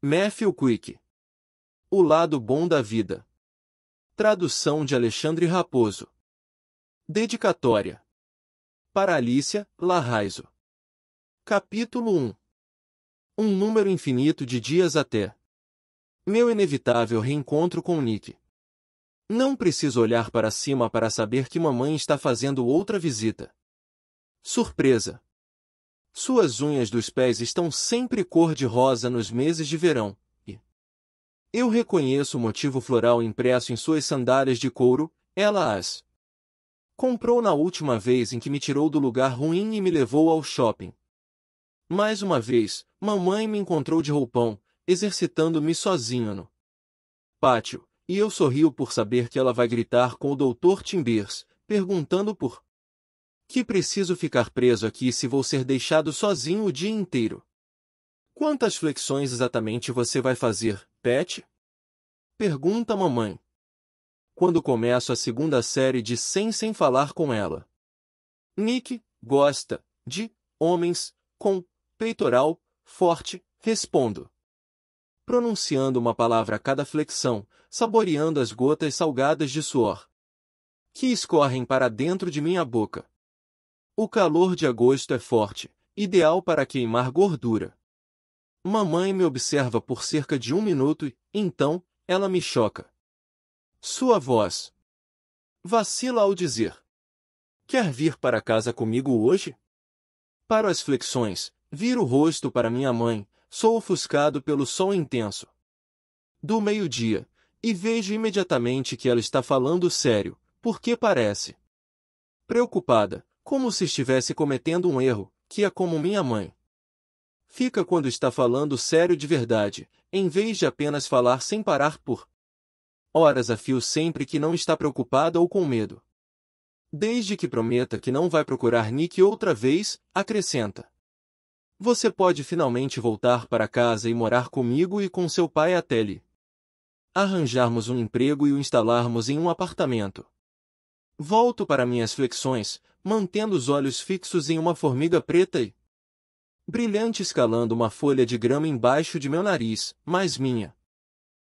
Matthew Quick. O lado bom da vida. Tradução de Alexandre Raposo. Dedicatória. Para Alicia Larraizo. Capítulo 1. Um número infinito de dias até. Meu inevitável reencontro com Nick. Não preciso olhar para cima para saber que mamãe está fazendo outra visita. Surpresa. Suas unhas dos pés estão sempre cor-de-rosa nos meses de verão, e eu reconheço o motivo floral impresso em suas sandálias de couro, ela as comprou na última vez em que me tirou do lugar ruim e me levou ao shopping. Mais uma vez, mamãe me encontrou de roupão, exercitando-me sozinho no pátio, e eu sorrio por saber que ela vai gritar com o Dr. Timbers, perguntando por que preciso ficar preso aqui se vou ser deixado sozinho o dia inteiro. Quantas flexões exatamente você vai fazer, Pet? Pergunta mamãe. Quando começo a segunda série de 100 sem falar com ela. Nick gosta de homens com peitoral forte, respondo. Pronunciando uma palavra a cada flexão, saboreando as gotas salgadas de suor que escorrem para dentro de minha boca. O calor de agosto é forte, ideal para queimar gordura. Mamãe me observa por cerca de um minuto e, então, ela me choca. Sua voz. Vacila ao dizer. Quer vir para casa comigo hoje? Paro as flexões, viro o rosto para minha mãe, sou ofuscado pelo sol intenso. Do meio-dia, e vejo imediatamente que ela está falando sério, porque parece. Preocupada, como se estivesse cometendo um erro, que é como minha mãe. Fica quando está falando sério de verdade, em vez de apenas falar sem parar por horas a fio sempre que não está preocupada ou com medo. Desde que prometa que não vai procurar Nick outra vez, acrescenta. Você pode finalmente voltar para casa e morar comigo e com seu pai até lhe arranjarmos um emprego e o instalarmos em um apartamento. Volto para minhas flexões, mantendo os olhos fixos em uma formiga preta e brilhante escalando uma folha de grama embaixo de meu nariz, mas minha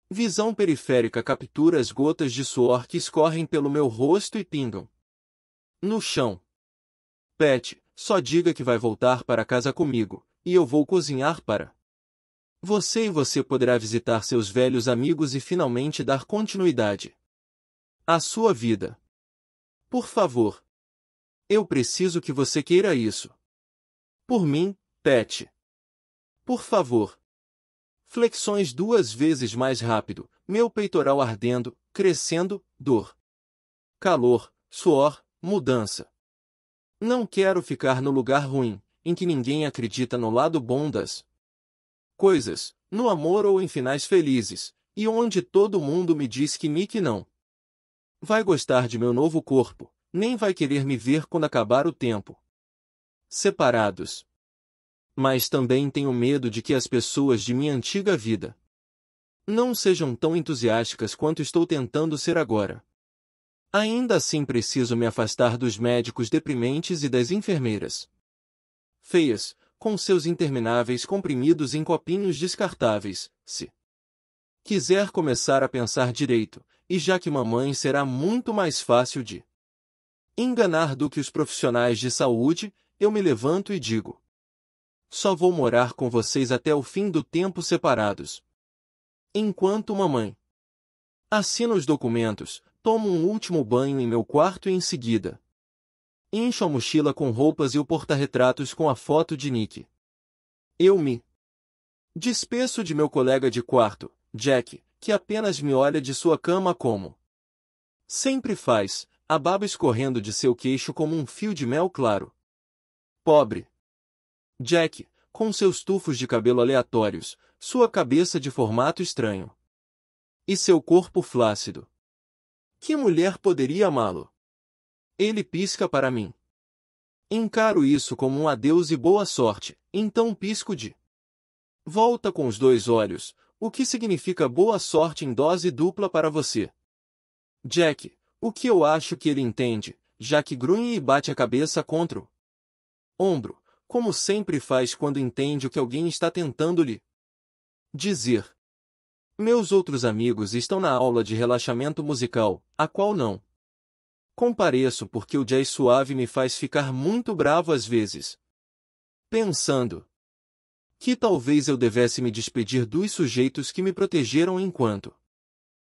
visão periférica captura as gotas de suor que escorrem pelo meu rosto e pingam no chão. Pet, só diga que vai voltar para casa comigo, e eu vou cozinhar para você e você poderá visitar seus velhos amigos e finalmente dar continuidade à sua vida. Por favor, eu preciso que você queira isso. Por mim, Tete. Por favor. Flexões duas vezes mais rápido, meu peitoral ardendo, crescendo, dor. Calor, suor, mudança. Não quero ficar no lugar ruim, em que ninguém acredita no lado bom das coisas, no amor ou em finais felizes, e onde todo mundo me diz que Nick não vai gostar de meu novo corpo, nem vai querer me ver quando acabar o tempo. Separados. Mas também tenho medo de que as pessoas de minha antiga vida não sejam tão entusiásticas quanto estou tentando ser agora. Ainda assim preciso me afastar dos médicos deprimentes e das enfermeiras. Feias, com seus intermináveis comprimidos em copinhos descartáveis, se quiser começar a pensar direito, e já que mamãe será muito mais fácil de enganar do que os profissionais de saúde, eu me levanto e digo: Só vou morar com vocês até o fim do tempo separados. Enquanto mamãe assina os documentos, tomo um último banho em meu quarto e em seguida encho a mochila com roupas e o porta-retratos com a foto de Nick. Eu me despeço de meu colega de quarto, Jack, que apenas me olha de sua cama como sempre faz, a baba escorrendo de seu queixo como um fio de mel claro. Pobre! Jack, com seus tufos de cabelo aleatórios, sua cabeça de formato estranho. E seu corpo flácido. Que mulher poderia amá-lo? Ele pisca para mim. Encaro isso como um adeus e boa sorte, então pisco de. Volta com os dois olhos, o que significa boa sorte em dose dupla para você. Jack, o que eu acho que ele entende, já que grunhe e bate a cabeça contra o ombro, como sempre faz quando entende o que alguém está tentando lhe dizer. Meus outros amigos estão na aula de relaxamento musical, a qual não compareço porque o jazz suave me faz ficar muito bravo às vezes. Pensando que talvez eu devesse me despedir dos sujeitos que me protegeram enquanto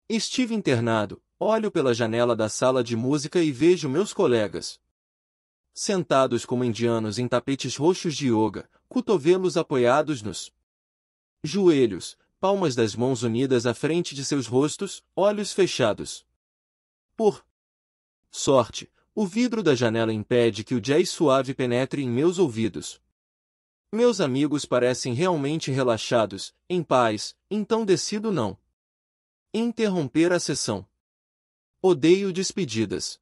estive internado, Olho pela janela da sala de música e vejo meus colegas. Sentados como indianos em tapetes roxos de yoga, cotovelos apoiados nos joelhos, palmas das mãos unidas à frente de seus rostos, olhos fechados. Por sorte, o vidro da janela impede que o jazz suave penetre em meus ouvidos. Meus amigos parecem realmente relaxados, em paz, então decido não interromper a sessão. Odeio despedidas.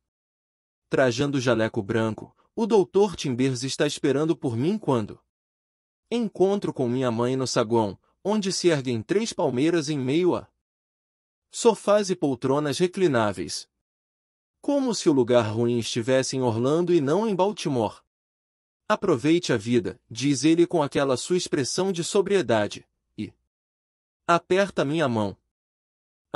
Trajando jaleco branco, o doutor Timbers está esperando por mim quando encontro com minha mãe no saguão, onde se erguem três palmeiras em meio a sofás e poltronas reclináveis. Como se o lugar ruim estivesse em Orlando e não em Baltimore. Aproveite a vida, diz ele com aquela sua expressão de sobriedade, e aperta minha mão.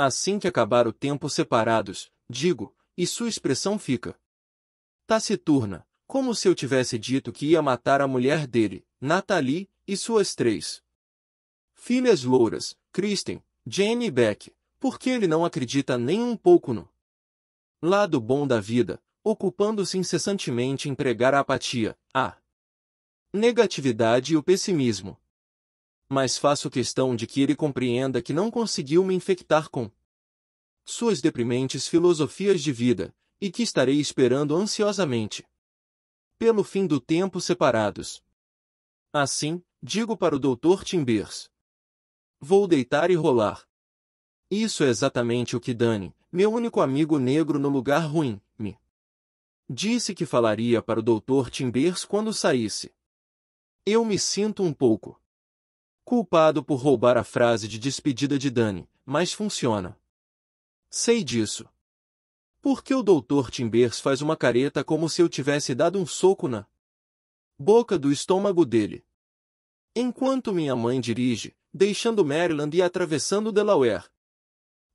Assim que acabar o tempo separados, digo, e sua expressão fica taciturna, como se eu tivesse dito que ia matar a mulher dele, Natalie, e suas três filhas louras, Kristen, Jane e Beck, porque ele não acredita nem um pouco no lado bom da vida, ocupando-se incessantemente em pregar a apatia, a negatividade e o pessimismo mas faço questão de que ele compreenda que não conseguiu me infectar com suas deprimentes filosofias de vida, e que estarei esperando ansiosamente pelo fim do tempo separados. Assim, digo para o Dr. Timbers. Vou deitar e rolar. Isso é exatamente o que Dani, meu único amigo negro no lugar ruim, me disse que falaria para o Dr. Timbers quando saísse. Eu me sinto um pouco Culpado por roubar a frase de despedida de Dani, mas funciona. Sei disso. Por que o Dr. Timbers faz uma careta como se eu tivesse dado um soco na boca do estômago dele? Enquanto minha mãe dirige, deixando Maryland e atravessando Delaware,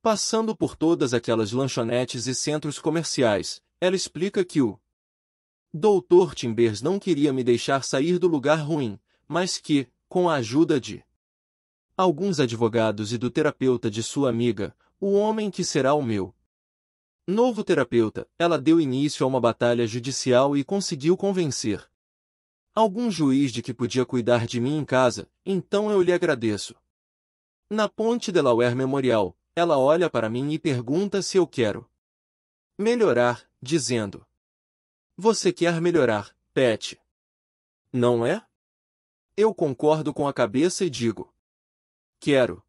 passando por todas aquelas lanchonetes e centros comerciais, ela explica que o Dr. Timbers não queria me deixar sair do lugar ruim, mas que, com a ajuda de alguns advogados e do terapeuta de sua amiga, o homem que será o meu. Novo terapeuta, ela deu início a uma batalha judicial e conseguiu convencer algum juiz de que podia cuidar de mim em casa, então eu lhe agradeço. Na Ponte Delaware Memorial, ela olha para mim e pergunta se eu quero melhorar, dizendo: Você quer melhorar, Pet? Não é? Eu concordo com a cabeça e digo: Quero.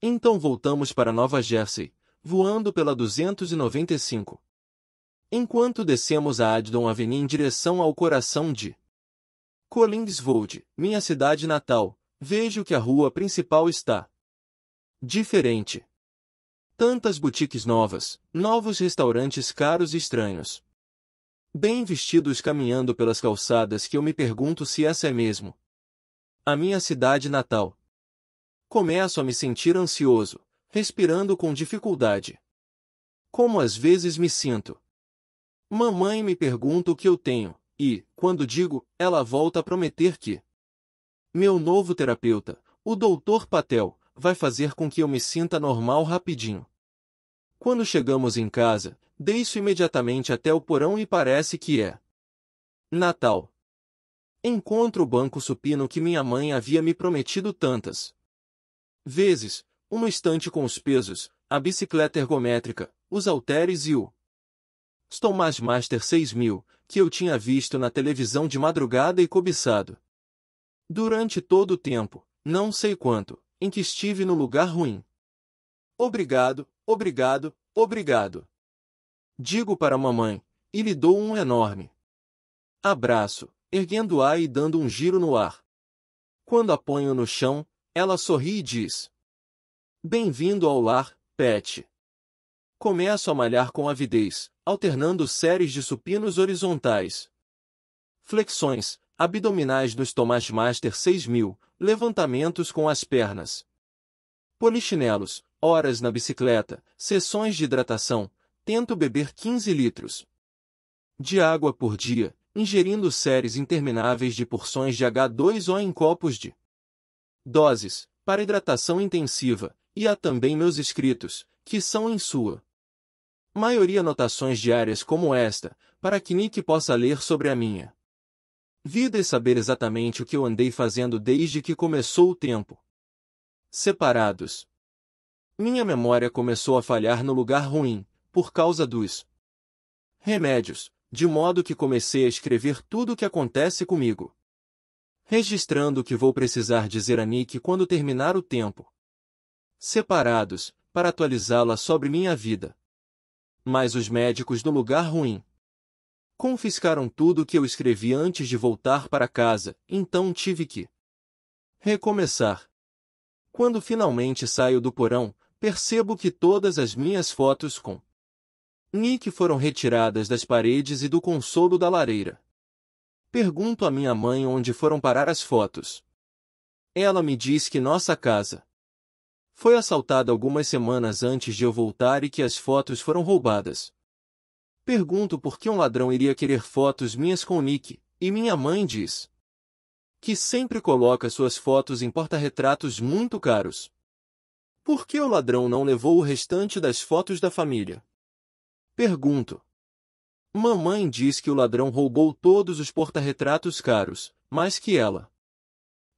Então voltamos para Nova Jersey, voando pela 295. Enquanto descemos a Addon Avenue em direção ao coração de Collingswood, minha cidade natal, vejo que a rua principal está diferente. Tantas boutiques novas, novos restaurantes caros e estranhos. Bem vestidos caminhando pelas calçadas que eu me pergunto se essa é mesmo a minha cidade natal. Começo a me sentir ansioso, respirando com dificuldade. Como às vezes me sinto. Mamãe me pergunta o que eu tenho, e, quando digo, ela volta a prometer que meu novo terapeuta, o Dr. Patel, vai fazer com que eu me sinta normal rapidinho. Quando chegamos em casa, deixo imediatamente até o porão e parece que é Natal. Encontro o banco supino que minha mãe havia me prometido tantas vezes, uma estante com os pesos, a bicicleta ergométrica, os halteres e o Stomach Master 6000, que eu tinha visto na televisão de madrugada e cobiçado. Durante todo o tempo, não sei quanto, em que estive no lugar ruim. Obrigado, obrigado, obrigado. Digo para mamãe, e lhe dou um enorme abraço, erguendo-a e dando um giro no ar. Quando a ponho no chão, ela sorri e diz: Bem-vindo ao lar, Pet. Começo a malhar com avidez, alternando séries de supinos horizontais. Flexões, abdominais no Stomach Master 6000, levantamentos com as pernas. Polichinelos, horas na bicicleta, sessões de hidratação, tento beber 15 litros de água por dia, ingerindo séries intermináveis de porções de H2O em copos de doses, para hidratação intensiva, e há também meus escritos, que são em sua maioria anotações diárias como esta, para que Nick possa ler sobre a minha vida e saber exatamente o que eu andei fazendo desde que começou o tempo. Separados. Minha memória começou a falhar no lugar ruim, por causa dos remédios, de modo que comecei a escrever tudo o que acontece comigo. Registrando o que vou precisar dizer a Nick quando terminar o tempo. Separados, para atualizá-la sobre minha vida. Mas os médicos do lugar ruim confiscaram tudo o que eu escrevi antes de voltar para casa, então tive que recomeçar. Quando finalmente saio do porão, percebo que todas as minhas fotos com e que foram retiradas das paredes e do consolo da lareira. Pergunto à minha mãe onde foram parar as fotos. Ela me diz que nossa casa foi assaltada algumas semanas antes de eu voltar e que as fotos foram roubadas. Pergunto por que um ladrão iria querer fotos minhas com Nick, e minha mãe diz que sempre coloca suas fotos em porta-retratos muito caros. Por que o ladrão não levou o restante das fotos da família? Pergunto. Mamãe diz que o ladrão roubou todos os porta-retratos caros, mas que ela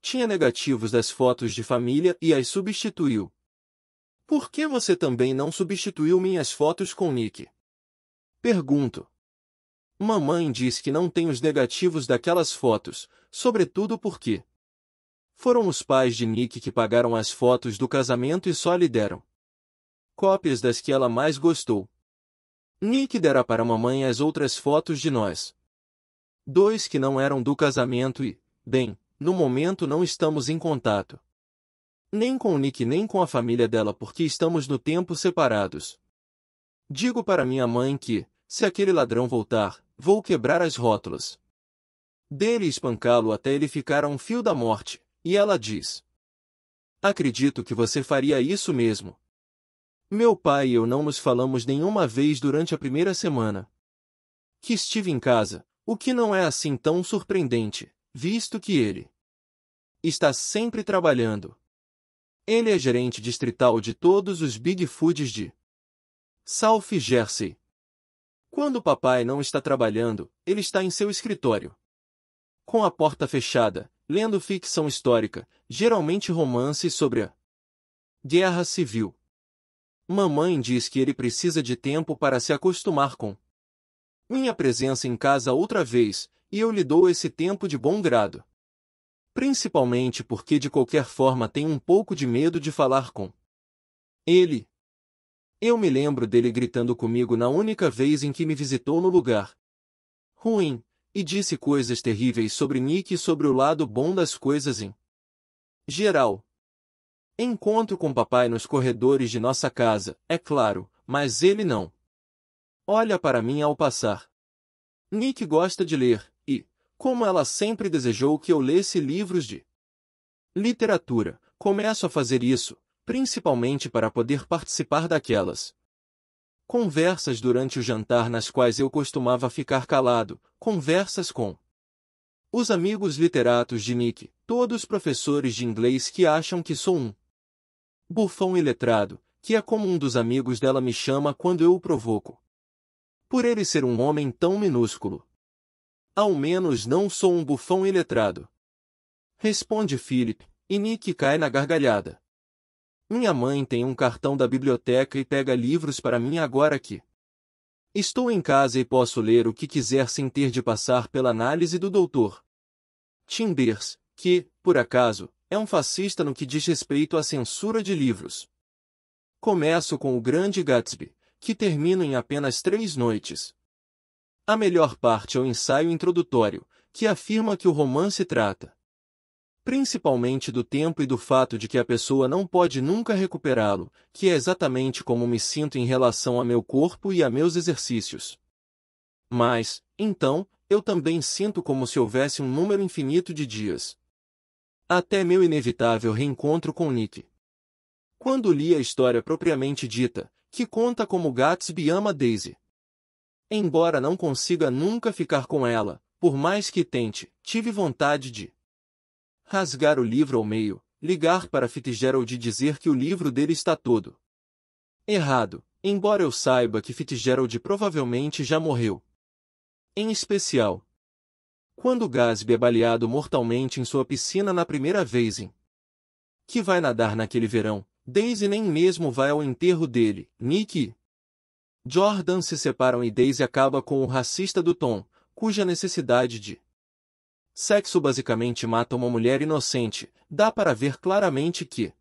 tinha negativos das fotos de família e as substituiu. Por que você também não substituiu minhas fotos com Nick? Pergunto. Mamãe diz que não tem os negativos daquelas fotos, sobretudo porque foram os pais de Nick que pagaram as fotos do casamento e só lhe deram cópias das que ela mais gostou. Nick dera para mamãe as outras fotos de nós. Dois que não eram do casamento e, bem, no momento não estamos em contato. Nem com o Nick nem com a família dela porque estamos no tempo separados. Digo para minha mãe que, se aquele ladrão voltar, vou quebrar as rótulas. Dele espancá-lo até ele ficar a um fio da morte, e ela diz: Acredito que você faria isso mesmo, meu pai e eu não nos falamos nenhuma vez durante a primeira semana. Que estive em casa, o que não é assim tão surpreendente, visto que ele está sempre trabalhando. Ele é gerente distrital de todos os Big Foods de South Jersey. Quando o papai não está trabalhando, ele está em seu escritório. Com a porta fechada, lendo ficção histórica, geralmente romances sobre a Guerra Civil. Mamãe diz que ele precisa de tempo para se acostumar com minha presença em casa outra vez, e eu lhe dou esse tempo de bom grado. Principalmente porque de qualquer forma tenho um pouco de medo de falar com ele. Eu me lembro dele gritando comigo na única vez em que me visitou no lugar ruim, e disse coisas terríveis sobre Nick e sobre o lado bom das coisas em geral, Encontro com papai nos corredores de nossa casa, é claro, mas ele não. Olha para mim ao passar. Nick gosta de ler, e, como ela sempre desejou que eu lesse livros de literatura, começo a fazer isso, principalmente para poder participar daquelas conversas durante o jantar nas quais eu costumava ficar calado, conversas com os amigos literatos de Nick, todos professores de inglês que acham que sou um Bufão e letrado, que é como um dos amigos dela me chama quando eu o provoco. Por ele ser um homem tão minúsculo. Ao menos não sou um bufão e letrado. Responde Philip, e Nick cai na gargalhada. Minha mãe tem um cartão da biblioteca e pega livros para mim agora aqui. Estou em casa e posso ler o que quiser sem ter de passar pela análise do doutor. Timbers, que, por acaso, é um fascista no que diz respeito à censura de livros. Começo com o Grande Gatsby, que termino em apenas três noites. A melhor parte é o ensaio introdutório, que afirma que o romance trata principalmente do tempo e do fato de que a pessoa não pode nunca recuperá-lo, que é exatamente como me sinto em relação a meu corpo e a meus exercícios. Mas, então, eu também sinto como se houvesse um número infinito de dias, até meu inevitável reencontro com Nick. Quando li a história propriamente dita, que conta como Gatsby ama Daisy. Embora não consiga nunca ficar com ela, por mais que tente, tive vontade de rasgar o livro ao meio, ligar para Fitzgerald e dizer que o livro dele está todo errado, embora eu saiba que Fitzgerald provavelmente já morreu. Em especial, quando Gasby é baleado mortalmente em sua piscina na primeira vez em que vai nadar naquele verão, Daisy nem mesmo vai ao enterro dele, Nick. Jordan se separam e Daisy acaba com o racista do Tom, cuja necessidade de sexo basicamente mata uma mulher inocente, dá para ver claramente que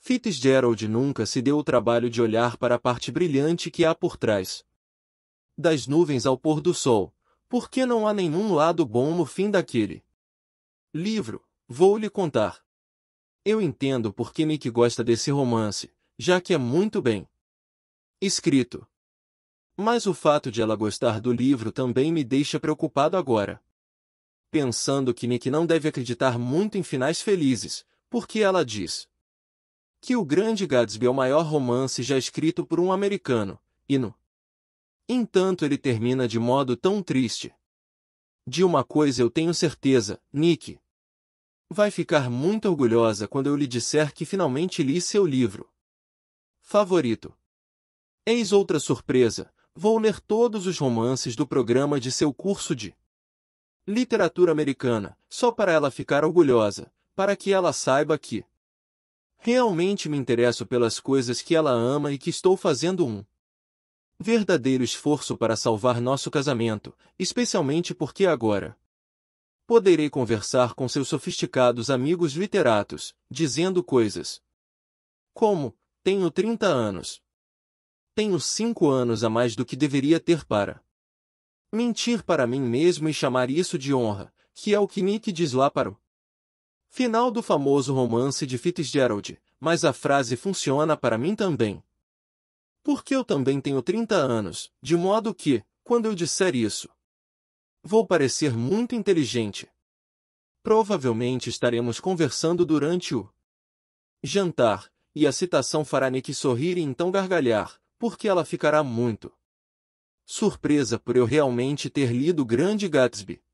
Fitzgerald nunca se deu o trabalho de olhar para a parte brilhante que há por trás das nuvens ao pôr do sol, porque não há nenhum lado bom no fim daquele. Livro, vou lhe contar. Eu entendo por que Nick gosta desse romance, já que é muito bem escrito. Mas o fato de ela gostar do livro também me deixa preocupado agora. Pensando que Nick não deve acreditar muito em finais felizes, porque ela diz que O Grande Gatsby é o maior romance já escrito por um americano, e no Entanto, ele termina de modo tão triste. De uma coisa eu tenho certeza, Nick. Vai ficar muito orgulhosa quando eu lhe disser que finalmente li seu livro. Favorito. Eis outra surpresa. Vou ler todos os romances do programa de seu curso de literatura americana, só para ela ficar orgulhosa, para que ela saiba que realmente me interesso pelas coisas que ela ama e que estou fazendo um verdadeiro esforço para salvar nosso casamento, especialmente porque agora poderei conversar com seus sofisticados amigos literatos, dizendo coisas como: tenho 30 anos. Tenho 5 anos a mais do que deveria ter para mentir para mim mesmo e chamar isso de honra, que é o que Nick diz lá para o final do famoso romance de Fitzgerald, mas a frase funciona para mim também. Porque eu também tenho 30 anos, de modo que, quando eu disser isso, vou parecer muito inteligente. Provavelmente estaremos conversando durante o jantar, e a citação fará Nick sorrir e então gargalhar, porque ela ficará muito surpresa por eu realmente ter lido Grande Gatsby.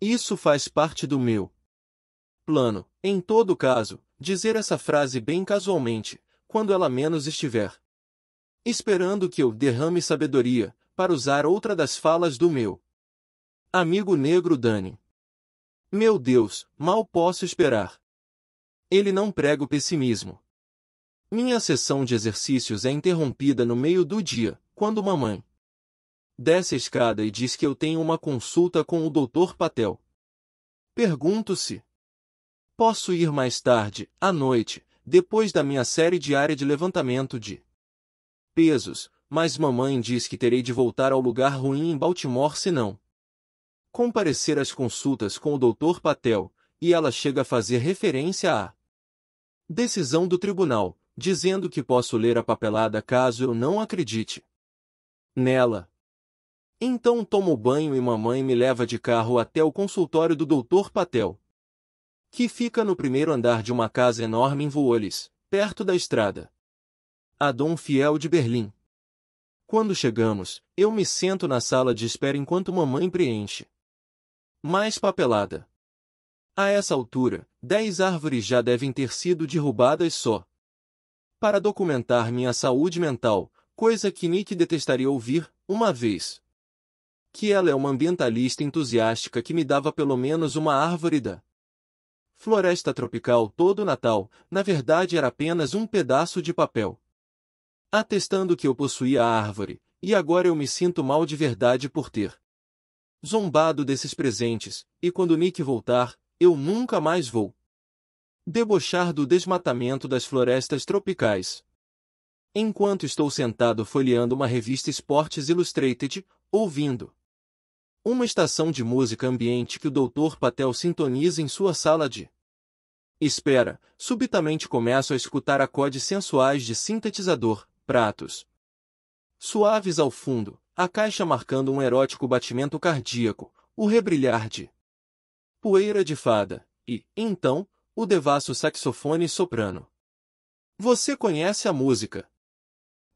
Isso faz parte do meu plano, em todo caso, dizer essa frase bem casualmente, quando ela menos estiver Esperando que eu derrame sabedoria, para usar outra das falas do meu amigo negro Dani. Meu Deus, mal posso esperar. Ele não prega o pessimismo. Minha sessão de exercícios é interrompida no meio do dia, quando mamãe desce a escada e diz que eu tenho uma consulta com o Dr. Patel. Pergunto se posso ir mais tarde, à noite, depois da minha série diária de levantamento de pesos, mas mamãe diz que terei de voltar ao lugar ruim em Baltimore se não comparecer às consultas com o Dr. Patel, e ela chega a fazer referência à decisão do tribunal, dizendo que posso ler a papelada caso eu não acredite nela. Então tomo banho e mamãe me leva de carro até o consultório do Dr. Patel, que fica no primeiro andar de uma casa enorme em Voolis, perto da estrada a Dom Fiel de Berlim. Quando chegamos, eu me sento na sala de espera enquanto mamãe preenche. Mais papelada. A essa altura, dez árvores já devem ter sido derrubadas só. Para documentar minha saúde mental, coisa que Nick detestaria ouvir, uma vez. Que ela é uma ambientalista entusiástica que me dava pelo menos uma árvore da floresta tropical todo o Natal, na verdade era apenas um pedaço de papel atestando que eu possuía a árvore, e agora eu me sinto mal de verdade por ter zombado desses presentes, e quando Nick voltar, eu nunca mais vou debochar do desmatamento das florestas tropicais. Enquanto estou sentado folheando uma revista Sports Illustrated, ouvindo uma estação de música ambiente que o Dr. Patel sintoniza em sua sala de espera, subitamente começo a escutar acordes sensuais de sintetizador, pratos suaves ao fundo, a caixa marcando um erótico batimento cardíaco, o rebrilhar de poeira de fada, e, então, o devasso saxofone soprano. Você conhece a música?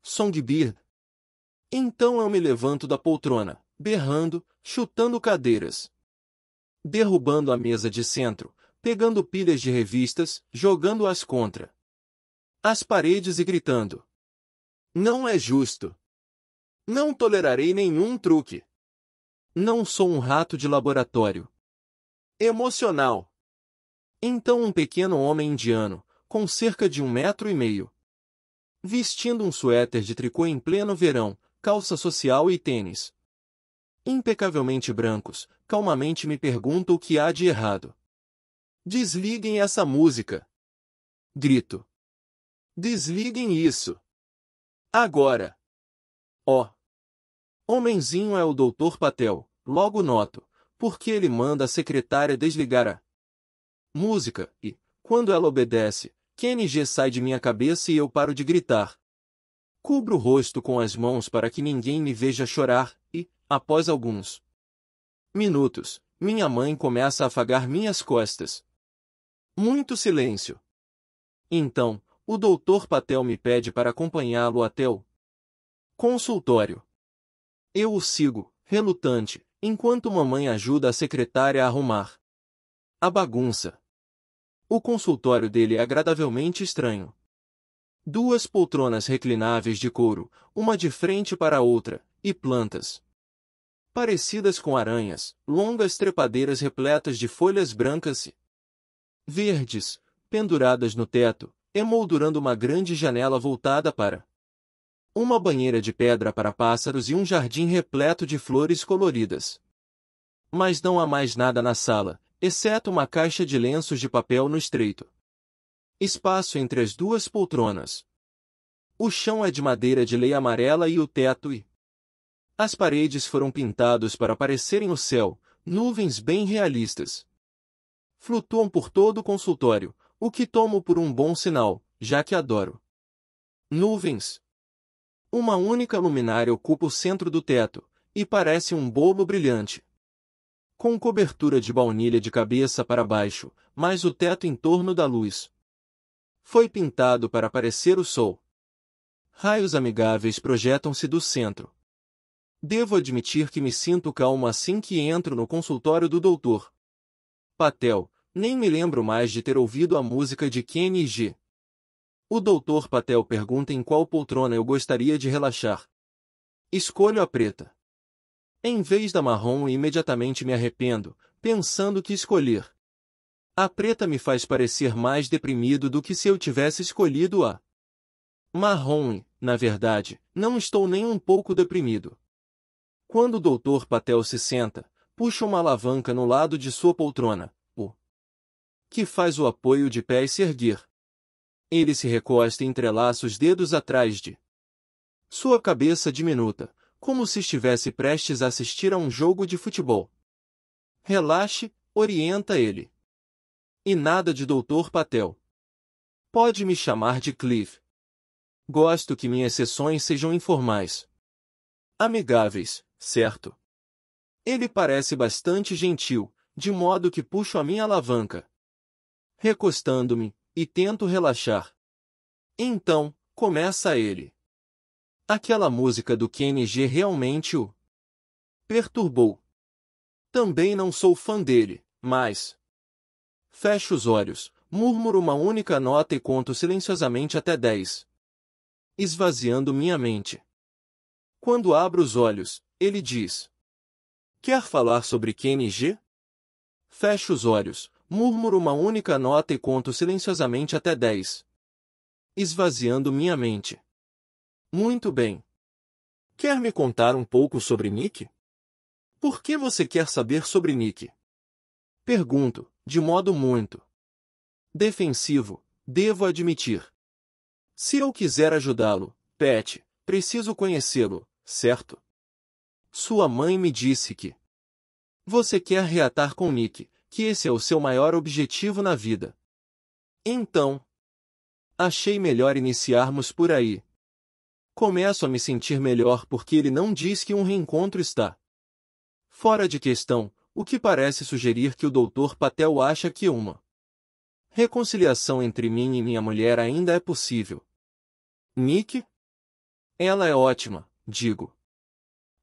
"Songbird". Então eu me levanto da poltrona, berrando, chutando cadeiras, derrubando a mesa de centro, pegando pilhas de revistas, jogando-as contra as paredes e gritando: não é justo. Não tolerarei nenhum truque. Não sou um rato de laboratório. Emocional. Então um pequeno homem indiano, com cerca de um metro e meio, vestindo um suéter de tricô em pleno verão, calça social e tênis. Impecavelmente brancos, calmamente me pergunta o que há de errado. Desliguem essa música. Grito. Desliguem isso. Agora! Ó! Oh. Homenzinho é o doutor Patel, logo noto, porque ele manda a secretária desligar a música, e, quando ela obedece, Kng sai de minha cabeça e eu paro de gritar. Cubro o rosto com as mãos para que ninguém me veja chorar, e, após alguns minutos, minha mãe começa a afagar minhas costas. Muito silêncio. Então, o doutor Patel me pede para acompanhá-lo até o consultório. Eu o sigo, relutante, enquanto mamãe ajuda a secretária a arrumar a bagunça. O consultório dele é agradavelmente estranho. Duas poltronas reclináveis de couro, uma de frente para a outra, e plantas parecidas com aranhas, longas trepadeiras repletas de folhas brancas e verdes, penduradas no teto, emoldurando uma grande janela voltada para uma banheira de pedra para pássaros e um jardim repleto de flores coloridas. Mas não há mais nada na sala, exceto uma caixa de lenços de papel no estreito. Espaço entre as duas poltronas. O chão é de madeira de lei amarela e o teto e as paredes foram pintados para parecerem o céu, nuvens bem realistas. Flutuam por todo o consultório, o que tomo por um bom sinal, já que adoro. Nuvens. Uma única luminária ocupa o centro do teto, e parece um bolo brilhante. Com cobertura de baunilha de cabeça para baixo, mas o teto em torno da luz. Foi pintado para parecer o sol. Raios amigáveis projetam-se do centro. Devo admitir que me sinto calmo assim que entro no consultório do doutor. Patel, nem me lembro mais de ter ouvido a música de Kenny G. O doutor Patel pergunta em qual poltrona eu gostaria de relaxar. Escolho a preta. Em vez da marrom e imediatamente me arrependo, pensando que escolher. A preta me faz parecer mais deprimido do que se eu tivesse escolhido a marrom e, na verdade, não estou nem um pouco deprimido. Quando o doutor Patel se senta, puxa uma alavanca no lado de sua poltrona, que faz o apoio de pés se erguer. Ele se recosta e entrelaça os dedos atrás de sua cabeça diminuta, como se estivesse prestes a assistir a um jogo de futebol. Relaxe, orienta ele. E nada de Doutor Patel. Pode me chamar de Clive. Gosto que minhas sessões sejam informais. Amigáveis, certo? Ele parece bastante gentil, de modo que puxo a minha alavanca recostando-me, e tento relaxar. Então, começa ele. Aquela música do KNG realmente o perturbou. Também não sou fã dele, mas. Fecho os olhos, murmuro uma única nota e conto silenciosamente até dez, esvaziando minha mente. Quando abro os olhos, ele diz: Quer falar sobre KNG? Fecho os olhos, murmuro uma única nota e conto silenciosamente até dez. Esvaziando minha mente. Muito bem. Quer me contar um pouco sobre Nick? Por que você quer saber sobre Nick? Pergunto, de modo muito defensivo, devo admitir. Se eu quiser ajudá-lo, Pet, preciso conhecê-lo, certo? Sua mãe me disse que você quer reatar com Nick, que esse é o seu maior objetivo na vida. Então, achei melhor iniciarmos por aí. Começo a me sentir melhor porque ele não diz que um reencontro está fora de questão, o que parece sugerir que o doutor Patel acha que uma reconciliação entre mim e minha mulher ainda é possível. Nick? Ela é ótima, digo.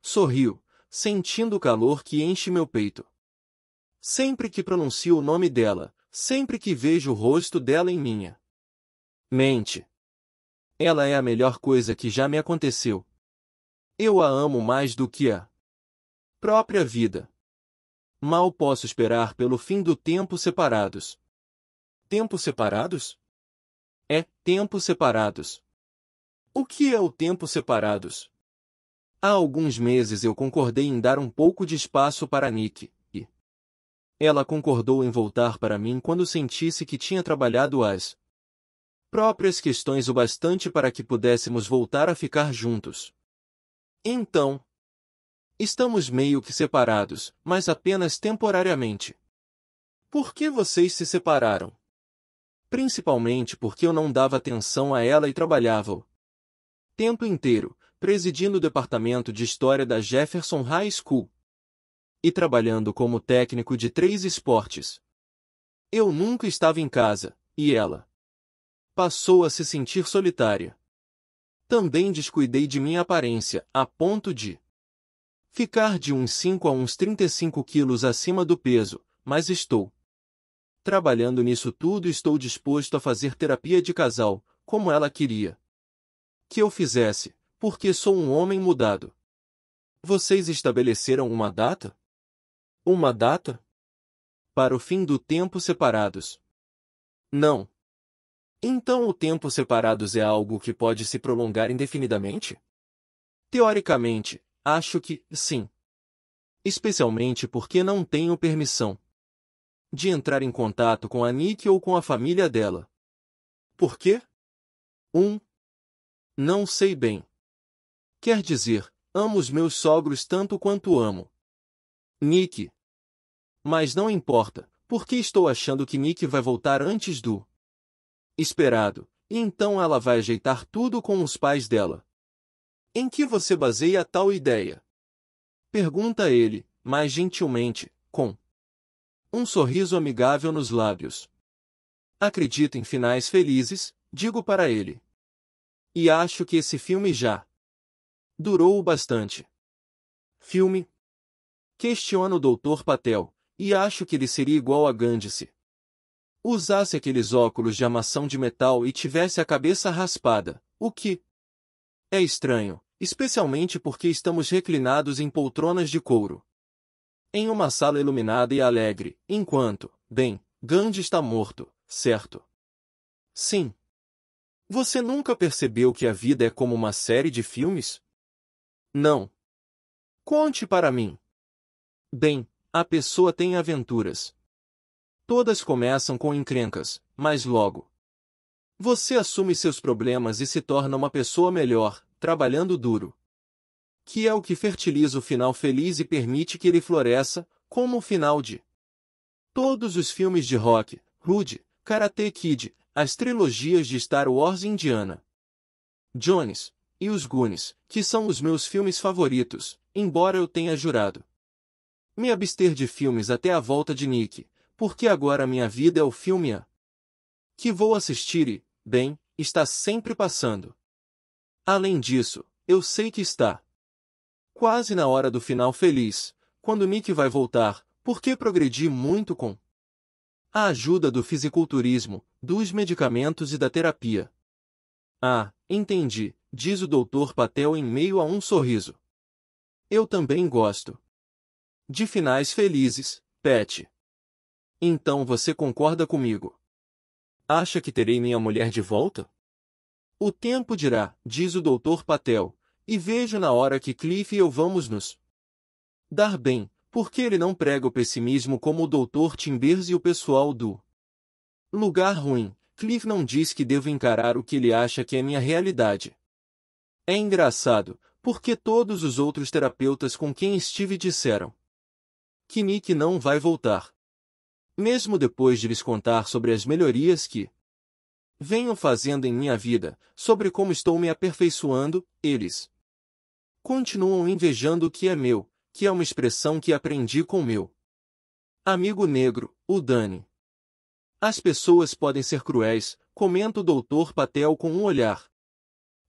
Sorriu, sentindo o calor que enche meu peito sempre que pronuncio o nome dela, sempre que vejo o rosto dela em minha mente. Ela é a melhor coisa que já me aconteceu. Eu a amo mais do que a própria vida. Mal posso esperar pelo fim do tempo separados. Tempo separados? É, tempo separados. O que é o tempo separados? Há alguns meses eu concordei em dar um pouco de espaço para Nick. Ela concordou em voltar para mim quando sentisse que tinha trabalhado as próprias questões o bastante para que pudéssemos voltar a ficar juntos. Então, estamos meio que separados, mas apenas temporariamente. Por que vocês se separaram? Principalmente porque eu não dava atenção a ela e trabalhava o tempo inteiro, presidindo o departamento de história da Jefferson High School e trabalhando como técnico de três esportes. Eu nunca estava em casa, e ela passou a se sentir solitária. Também descuidei de minha aparência, a ponto de ficar de uns 5 a uns 35 quilos acima do peso, mas estou trabalhando nisso tudo e estou disposto a fazer terapia de casal, como ela queria que eu fizesse, porque sou um homem mudado. Vocês estabeleceram uma data? Uma data? Para o fim do tempo separados. Não. Então o tempo separados é algo que pode se prolongar indefinidamente? Teoricamente, acho que sim. Especialmente porque não tenho permissão de entrar em contato com a Nick ou com a família dela. Por quê? 1. Um, não sei bem. Quer dizer, amo os meus sogros tanto quanto amo Nick. Mas não importa, porque estou achando que Nick vai voltar antes do esperado, e então ela vai ajeitar tudo com os pais dela. Em que você baseia tal ideia? Pergunta ele, mais gentilmente, com um sorriso amigável nos lábios. Acredito em finais felizes, digo para ele. E acho que esse filme já durou o bastante. Filme Questiono o doutor Patel, e acho que ele seria igual a se Usasse aqueles óculos de amação de metal e tivesse a cabeça raspada, o que é estranho, especialmente porque estamos reclinados em poltronas de couro. Em uma sala iluminada e alegre, enquanto, bem, Gandhi está morto, certo? Sim. Você nunca percebeu que a vida é como uma série de filmes? Não. Conte para mim. Bem, a pessoa tem aventuras. Todas começam com encrencas, mas logo. Você assume seus problemas e se torna uma pessoa melhor, trabalhando duro. Que é o que fertiliza o final feliz e permite que ele floresça, como o final de todos os filmes de rock, Rude, Karate Kid, as trilogias de Star Wars e Indiana. Jones, e os Goonies, que são os meus filmes favoritos, embora eu tenha jurado me abster de filmes até a volta de Nick, porque agora minha vida é o filme A. Que vou assistir e, bem, está sempre passando. Além disso, eu sei que está. Quase na hora do final feliz, quando Nick vai voltar, porque progredi muito com a ajuda do fisiculturismo, dos medicamentos e da terapia. Ah, entendi, diz o Dr. Patel em meio a um sorriso. Eu também gosto de finais felizes, Pet. Então você concorda comigo? Acha que terei minha mulher de volta? O tempo dirá, diz o doutor Patel, e vejo na hora que Cliff e eu vamos nos dar bem, porque ele não prega o pessimismo como o doutor Timbers e o pessoal do lugar ruim. Cliff não diz que devo encarar o que ele acha que é minha realidade. É engraçado, porque todos os outros terapeutas com quem estive disseram que Nick não vai voltar. Mesmo depois de lhes contar sobre as melhorias que venho fazendo em minha vida, sobre como estou me aperfeiçoando, eles continuam invejando o que é meu, que é uma expressão que aprendi com meu amigo negro, o Dani. As pessoas podem ser cruéis, comenta o doutor Patel com um olhar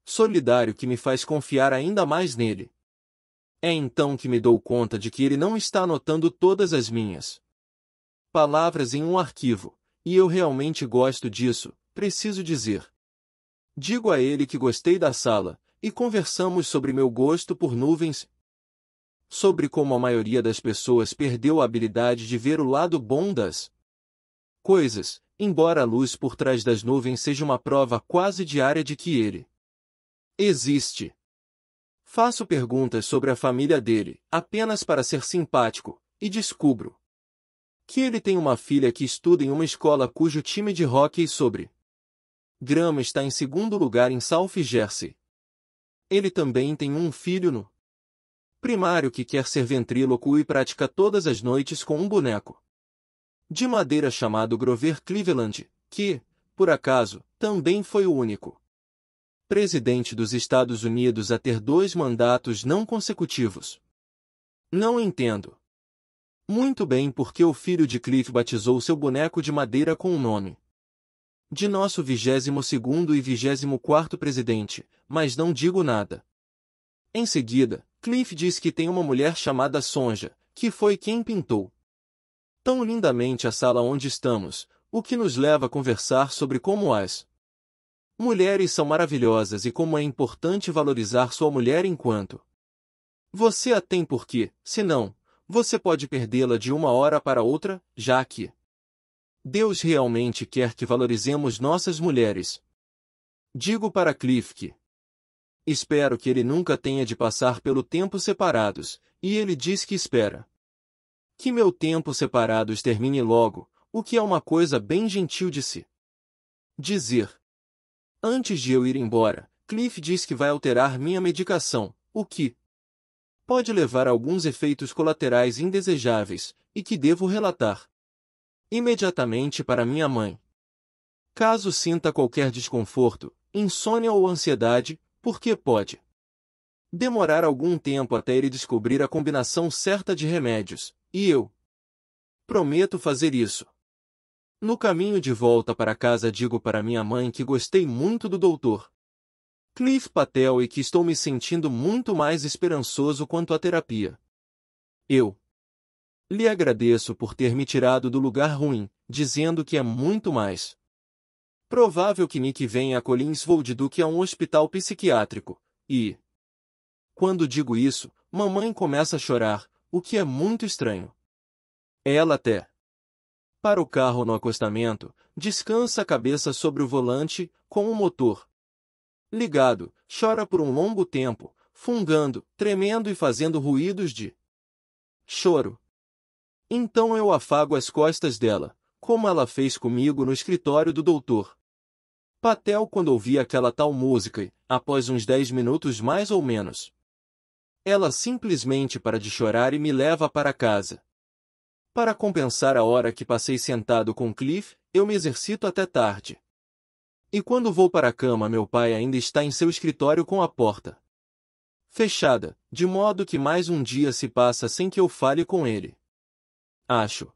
solidário que me faz confiar ainda mais nele. É então que me dou conta de que ele não está anotando todas as minhas palavras em um arquivo, e eu realmente gosto disso, preciso dizer. Digo a ele que gostei da sala, e conversamos sobre meu gosto por nuvens, sobre como a maioria das pessoas perdeu a habilidade de ver o lado bom das coisas, embora a luz por trás das nuvens seja uma prova quase diária de que ele existe. Faço perguntas sobre a família dele, apenas para ser simpático, e descubro que ele tem uma filha que estuda em uma escola cujo time de hockey sobre grama está em segundo lugar em South Jersey. Ele também tem um filho no primário que quer ser ventríloco e pratica todas as noites com um boneco de madeira chamado Grover Cleveland, que, por acaso, também foi o único presidente dos Estados Unidos a ter dois mandatos não consecutivos. Não entendo. Muito bem porque o filho de Cliff batizou seu boneco de madeira com o nome de nosso 22º e 24º presidente, mas não digo nada. Em seguida, Cliff diz que tem uma mulher chamada Sonja, que foi quem pintou tão lindamente a sala onde estamos, o que nos leva a conversar sobre como as Mulheres são maravilhosas e como é importante valorizar sua mulher enquanto você a tem porque, senão, você pode perdê-la de uma hora para outra, já que Deus realmente quer que valorizemos nossas mulheres. Digo para Cliff que espero que ele nunca tenha de passar pelo tempo separados, e ele diz que espera que meu tempo separados termine logo, o que é uma coisa bem gentil de se si. dizer. Antes de eu ir embora, Cliff diz que vai alterar minha medicação, o que pode levar a alguns efeitos colaterais indesejáveis e que devo relatar imediatamente para minha mãe. Caso sinta qualquer desconforto, insônia ou ansiedade, porque pode demorar algum tempo até ele descobrir a combinação certa de remédios, e eu prometo fazer isso. No caminho de volta para casa digo para minha mãe que gostei muito do doutor. Cliff Patel e que estou me sentindo muito mais esperançoso quanto à terapia. Eu lhe agradeço por ter me tirado do lugar ruim, dizendo que é muito mais provável que Nick venha a Collinswold do que a um hospital psiquiátrico, e quando digo isso, mamãe começa a chorar, o que é muito estranho. Ela até para o carro no acostamento, descansa a cabeça sobre o volante, com o motor ligado, chora por um longo tempo, fungando, tremendo e fazendo ruídos de choro. Então eu afago as costas dela, como ela fez comigo no escritório do doutor. Patel quando ouvi aquela tal música e, após uns dez minutos mais ou menos, ela simplesmente para de chorar e me leva para casa. Para compensar a hora que passei sentado com Cliff, eu me exercito até tarde. E quando vou para a cama, meu pai ainda está em seu escritório com a porta fechada, de modo que mais um dia se passa sem que eu fale com ele. Acho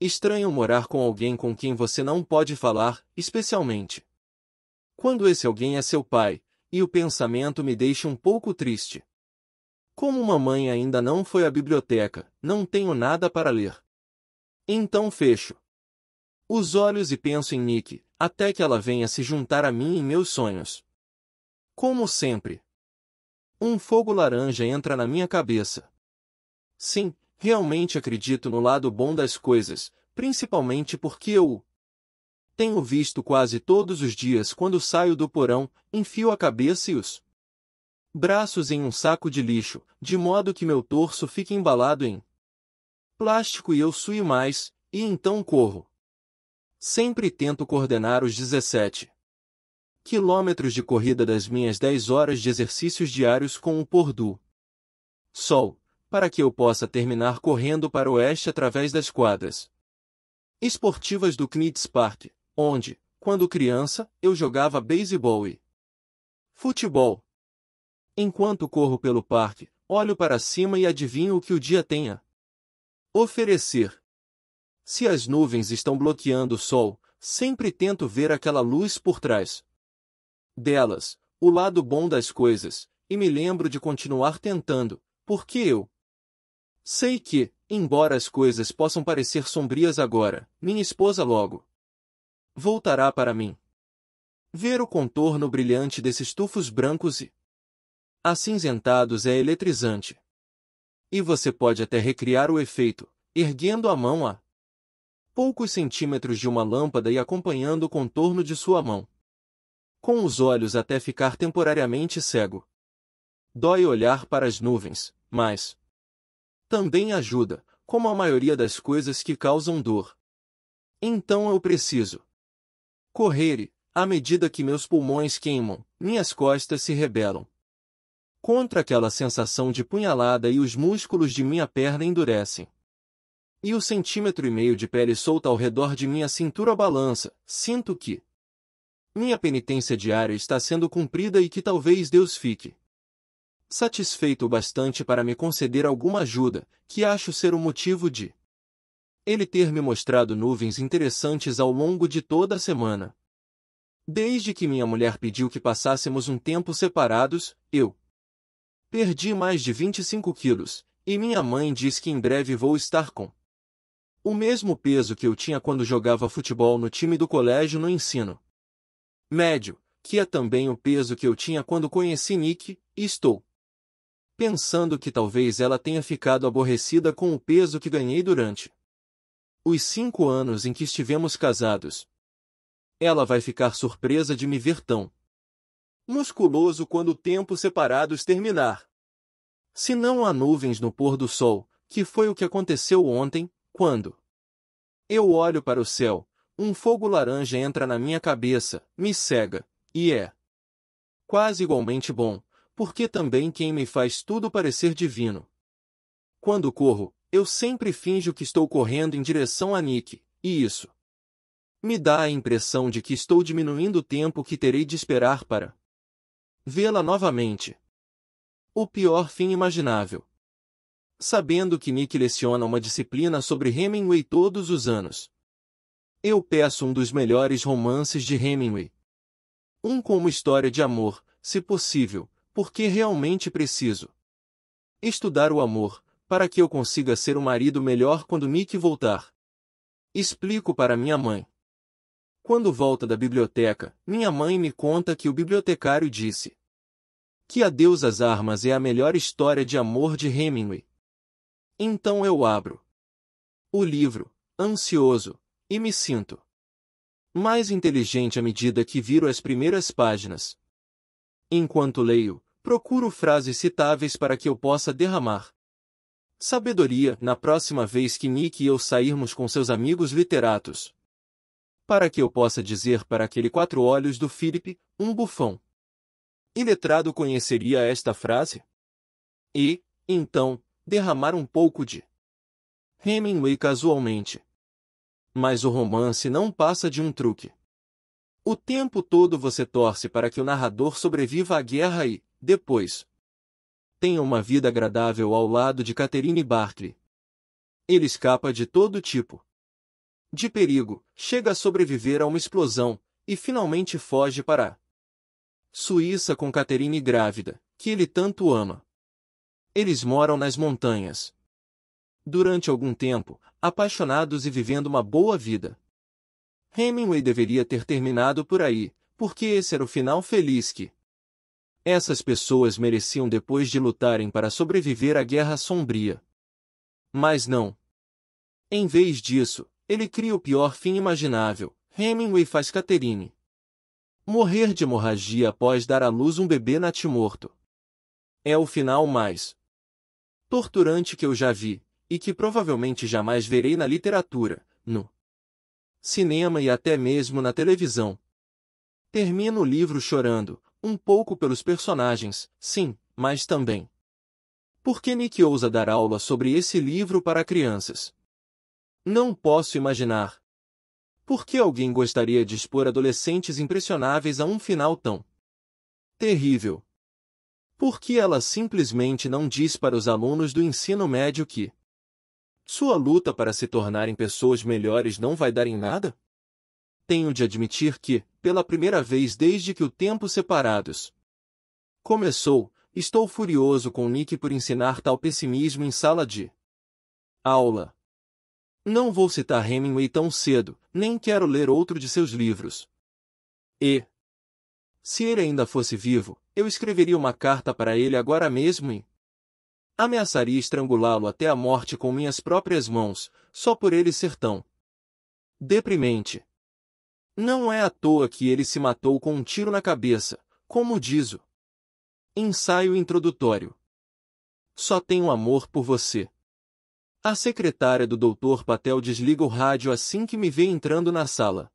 estranho morar com alguém com quem você não pode falar, especialmente quando esse alguém é seu pai, e o pensamento me deixa um pouco triste. Como mamãe ainda não foi à biblioteca, não tenho nada para ler. Então fecho os olhos e penso em Nick, até que ela venha se juntar a mim em meus sonhos. Como sempre. Um fogo laranja entra na minha cabeça. Sim, realmente acredito no lado bom das coisas, principalmente porque eu tenho visto quase todos os dias quando saio do porão, enfio a cabeça e os braços em um saco de lixo, de modo que meu torso fique embalado em plástico e eu suio mais, e então corro. Sempre tento coordenar os 17 quilômetros de corrida das minhas 10 horas de exercícios diários com o pôr do sol, para que eu possa terminar correndo para o oeste através das quadras esportivas do Knits Park, onde, quando criança, eu jogava beisebol e futebol, Enquanto corro pelo parque, olho para cima e adivinho o que o dia tem a oferecer. Se as nuvens estão bloqueando o sol, sempre tento ver aquela luz por trás delas, o lado bom das coisas, e me lembro de continuar tentando, porque eu sei que, embora as coisas possam parecer sombrias agora, minha esposa logo voltará para mim. Ver o contorno brilhante desses tufos brancos e acinzentados é eletrizante. E você pode até recriar o efeito, erguendo a mão a poucos centímetros de uma lâmpada e acompanhando o contorno de sua mão. Com os olhos até ficar temporariamente cego. Dói olhar para as nuvens, mas também ajuda, como a maioria das coisas que causam dor. Então eu preciso correr e, à medida que meus pulmões queimam, minhas costas se rebelam contra aquela sensação de punhalada e os músculos de minha perna endurecem. E o centímetro e meio de pele solta ao redor de minha cintura balança, sinto que minha penitência diária está sendo cumprida e que talvez Deus fique satisfeito o bastante para me conceder alguma ajuda, que acho ser o motivo de ele ter me mostrado nuvens interessantes ao longo de toda a semana. Desde que minha mulher pediu que passássemos um tempo separados, eu Perdi mais de 25 quilos, e minha mãe diz que em breve vou estar com o mesmo peso que eu tinha quando jogava futebol no time do colégio no ensino médio, que é também o peso que eu tinha quando conheci Nick, e estou pensando que talvez ela tenha ficado aborrecida com o peso que ganhei durante os cinco anos em que estivemos casados. Ela vai ficar surpresa de me ver tão musculoso quando o tempo separados terminar. Se não há nuvens no pôr do sol, que foi o que aconteceu ontem, quando eu olho para o céu, um fogo laranja entra na minha cabeça, me cega, e é quase igualmente bom, porque também quem me faz tudo parecer divino. Quando corro, eu sempre finjo que estou correndo em direção a Nick, e isso me dá a impressão de que estou diminuindo o tempo que terei de esperar para vê-la novamente. O pior fim imaginável. Sabendo que Nick leciona uma disciplina sobre Hemingway todos os anos. Eu peço um dos melhores romances de Hemingway. Um como história de amor, se possível, porque realmente preciso. Estudar o amor, para que eu consiga ser um marido melhor quando Nick voltar. Explico para minha mãe. Quando volta da biblioteca, minha mãe me conta que o bibliotecário disse que Adeus às Armas é a melhor história de amor de Hemingway. Então eu abro o livro, ansioso, e me sinto mais inteligente à medida que viro as primeiras páginas. Enquanto leio, procuro frases citáveis para que eu possa derramar sabedoria na próxima vez que Nick e eu sairmos com seus amigos literatos para que eu possa dizer para aquele quatro olhos do Filipe, um bufão. Iletrado conheceria esta frase? E, então, derramar um pouco de Hemingway casualmente. Mas o romance não passa de um truque. O tempo todo você torce para que o narrador sobreviva à guerra e, depois, tenha uma vida agradável ao lado de Catherine Barkley. Ele escapa de todo tipo de perigo, chega a sobreviver a uma explosão, e finalmente foge para a Suíça com Caterine grávida, que ele tanto ama. Eles moram nas montanhas. Durante algum tempo, apaixonados e vivendo uma boa vida. Hemingway deveria ter terminado por aí, porque esse era o final feliz que essas pessoas mereciam depois de lutarem para sobreviver à Guerra Sombria. Mas não. Em vez disso, ele cria o pior fim imaginável. Hemingway faz Catherine morrer de hemorragia após dar à luz um bebê natimorto. É o final mais torturante que eu já vi, e que provavelmente jamais verei na literatura, no cinema e até mesmo na televisão. Termino o livro chorando, um pouco pelos personagens, sim, mas também. Por que Nick ousa dar aula sobre esse livro para crianças? Não posso imaginar. Por que alguém gostaria de expor adolescentes impressionáveis a um final tão terrível? Por que ela simplesmente não diz para os alunos do ensino médio que sua luta para se tornarem pessoas melhores não vai dar em nada? Tenho de admitir que, pela primeira vez desde que o tempo separados começou, estou furioso com Nick por ensinar tal pessimismo em sala de aula. Não vou citar Hemingway tão cedo, nem quero ler outro de seus livros. E. Se ele ainda fosse vivo, eu escreveria uma carta para ele agora mesmo e. Ameaçaria estrangulá-lo até a morte com minhas próprias mãos, só por ele ser tão. deprimente. Não é à toa que ele se matou com um tiro na cabeça, como diz o. Ensaio introdutório. Só tenho amor por você. A secretária do Dr. Patel desliga o rádio assim que me vê entrando na sala.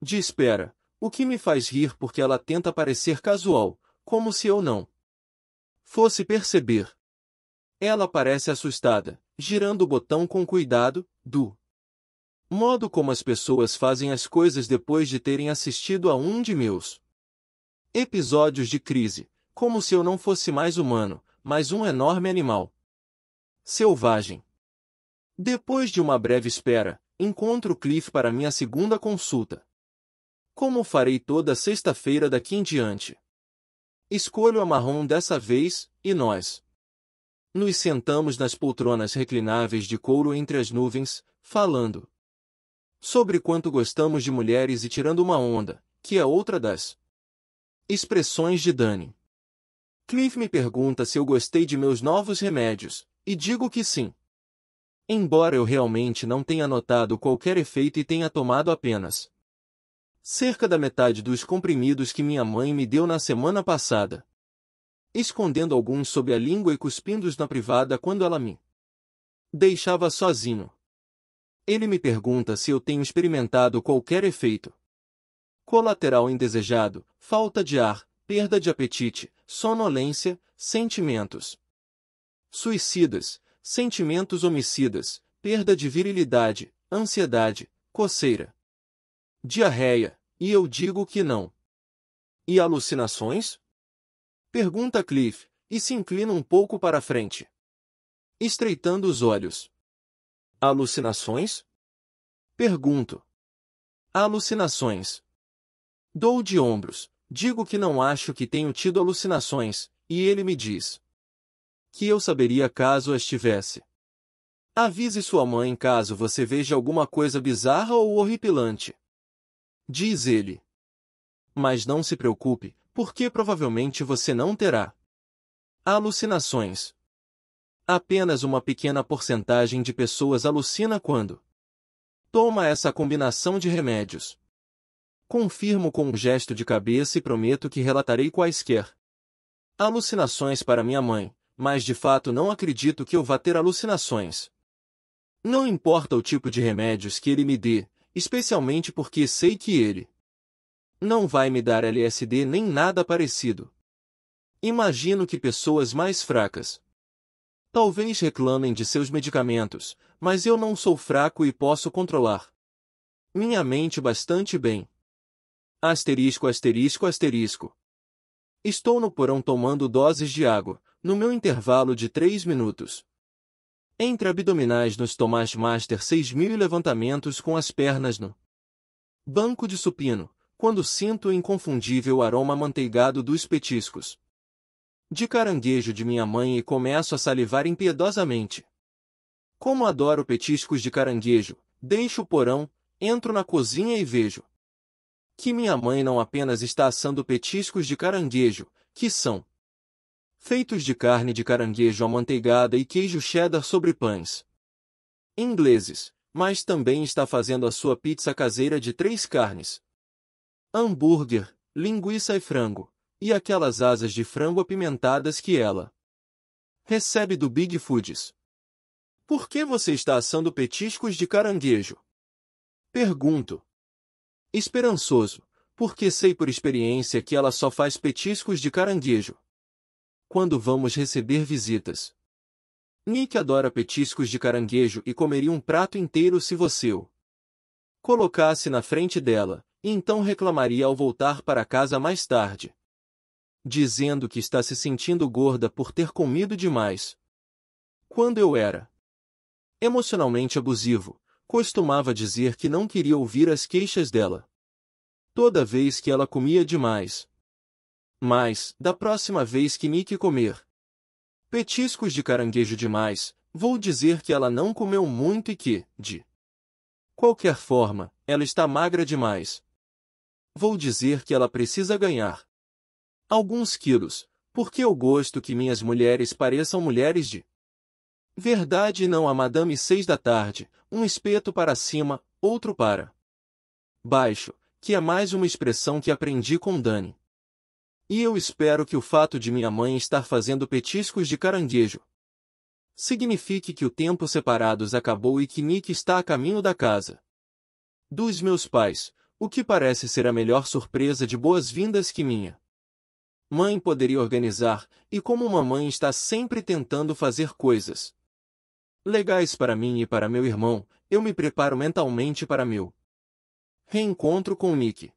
De espera, o que me faz rir porque ela tenta parecer casual, como se eu não fosse perceber. Ela parece assustada, girando o botão com cuidado, do modo como as pessoas fazem as coisas depois de terem assistido a um de meus episódios de crise, como se eu não fosse mais humano, mas um enorme animal selvagem. Depois de uma breve espera, encontro Cliff para minha segunda consulta. Como farei toda sexta-feira daqui em diante? Escolho a marrom dessa vez, e nós. Nos sentamos nas poltronas reclináveis de couro entre as nuvens, falando sobre quanto gostamos de mulheres e tirando uma onda, que é outra das expressões de Dani. Cliff me pergunta se eu gostei de meus novos remédios, e digo que sim. Embora eu realmente não tenha notado qualquer efeito e tenha tomado apenas cerca da metade dos comprimidos que minha mãe me deu na semana passada, escondendo alguns sob a língua e cuspindo-os na privada quando ela me deixava sozinho. Ele me pergunta se eu tenho experimentado qualquer efeito colateral indesejado, falta de ar, perda de apetite, sonolência, sentimentos suicidas, sentimentos homicidas, perda de virilidade, ansiedade, coceira, diarreia, e eu digo que não. E alucinações? Pergunta Cliff, e se inclina um pouco para frente. Estreitando os olhos. Alucinações? Pergunto. Alucinações. Dou de ombros, digo que não acho que tenho tido alucinações, e ele me diz que eu saberia caso as tivesse. Avise sua mãe caso você veja alguma coisa bizarra ou horripilante. Diz ele. Mas não se preocupe, porque provavelmente você não terá alucinações. Apenas uma pequena porcentagem de pessoas alucina quando toma essa combinação de remédios. Confirmo com um gesto de cabeça e prometo que relatarei quaisquer alucinações para minha mãe, mas de fato não acredito que eu vá ter alucinações. Não importa o tipo de remédios que ele me dê, especialmente porque sei que ele não vai me dar LSD nem nada parecido. Imagino que pessoas mais fracas talvez reclamem de seus medicamentos, mas eu não sou fraco e posso controlar minha mente bastante bem. Asterisco, asterisco, asterisco. Estou no porão tomando doses de água, no meu intervalo de 3 minutos. Entre abdominais nos Tomás Master 6000 e levantamentos com as pernas no banco de supino, quando sinto o inconfundível aroma manteigado dos petiscos de caranguejo de minha mãe e começo a salivar impiedosamente. Como adoro petiscos de caranguejo, deixo o porão, entro na cozinha e vejo que minha mãe não apenas está assando petiscos de caranguejo, que são feitos de carne de caranguejo amanteigada e queijo cheddar sobre pães. Ingleses, mas também está fazendo a sua pizza caseira de três carnes. Hambúrguer, linguiça e frango, e aquelas asas de frango apimentadas que ela recebe do Big Foods. Por que você está assando petiscos de caranguejo? Pergunto. Esperançoso, porque sei por experiência que ela só faz petiscos de caranguejo quando vamos receber visitas. Nick adora petiscos de caranguejo e comeria um prato inteiro se você o colocasse na frente dela, e então reclamaria ao voltar para casa mais tarde, dizendo que está se sentindo gorda por ter comido demais. Quando eu era emocionalmente abusivo, costumava dizer que não queria ouvir as queixas dela. Toda vez que ela comia demais, mas, da próxima vez que Nick comer petiscos de caranguejo demais, vou dizer que ela não comeu muito e que, de qualquer forma, ela está magra demais. Vou dizer que ela precisa ganhar alguns quilos, porque eu gosto que minhas mulheres pareçam mulheres de verdade e não a madame seis da tarde, um espeto para cima, outro para baixo, que é mais uma expressão que aprendi com Dani. E eu espero que o fato de minha mãe estar fazendo petiscos de caranguejo signifique que o tempo separados acabou e que Nick está a caminho da casa. Dos meus pais, o que parece ser a melhor surpresa de boas-vindas que minha mãe poderia organizar, e como uma mãe está sempre tentando fazer coisas legais para mim e para meu irmão, eu me preparo mentalmente para meu reencontro com Nick.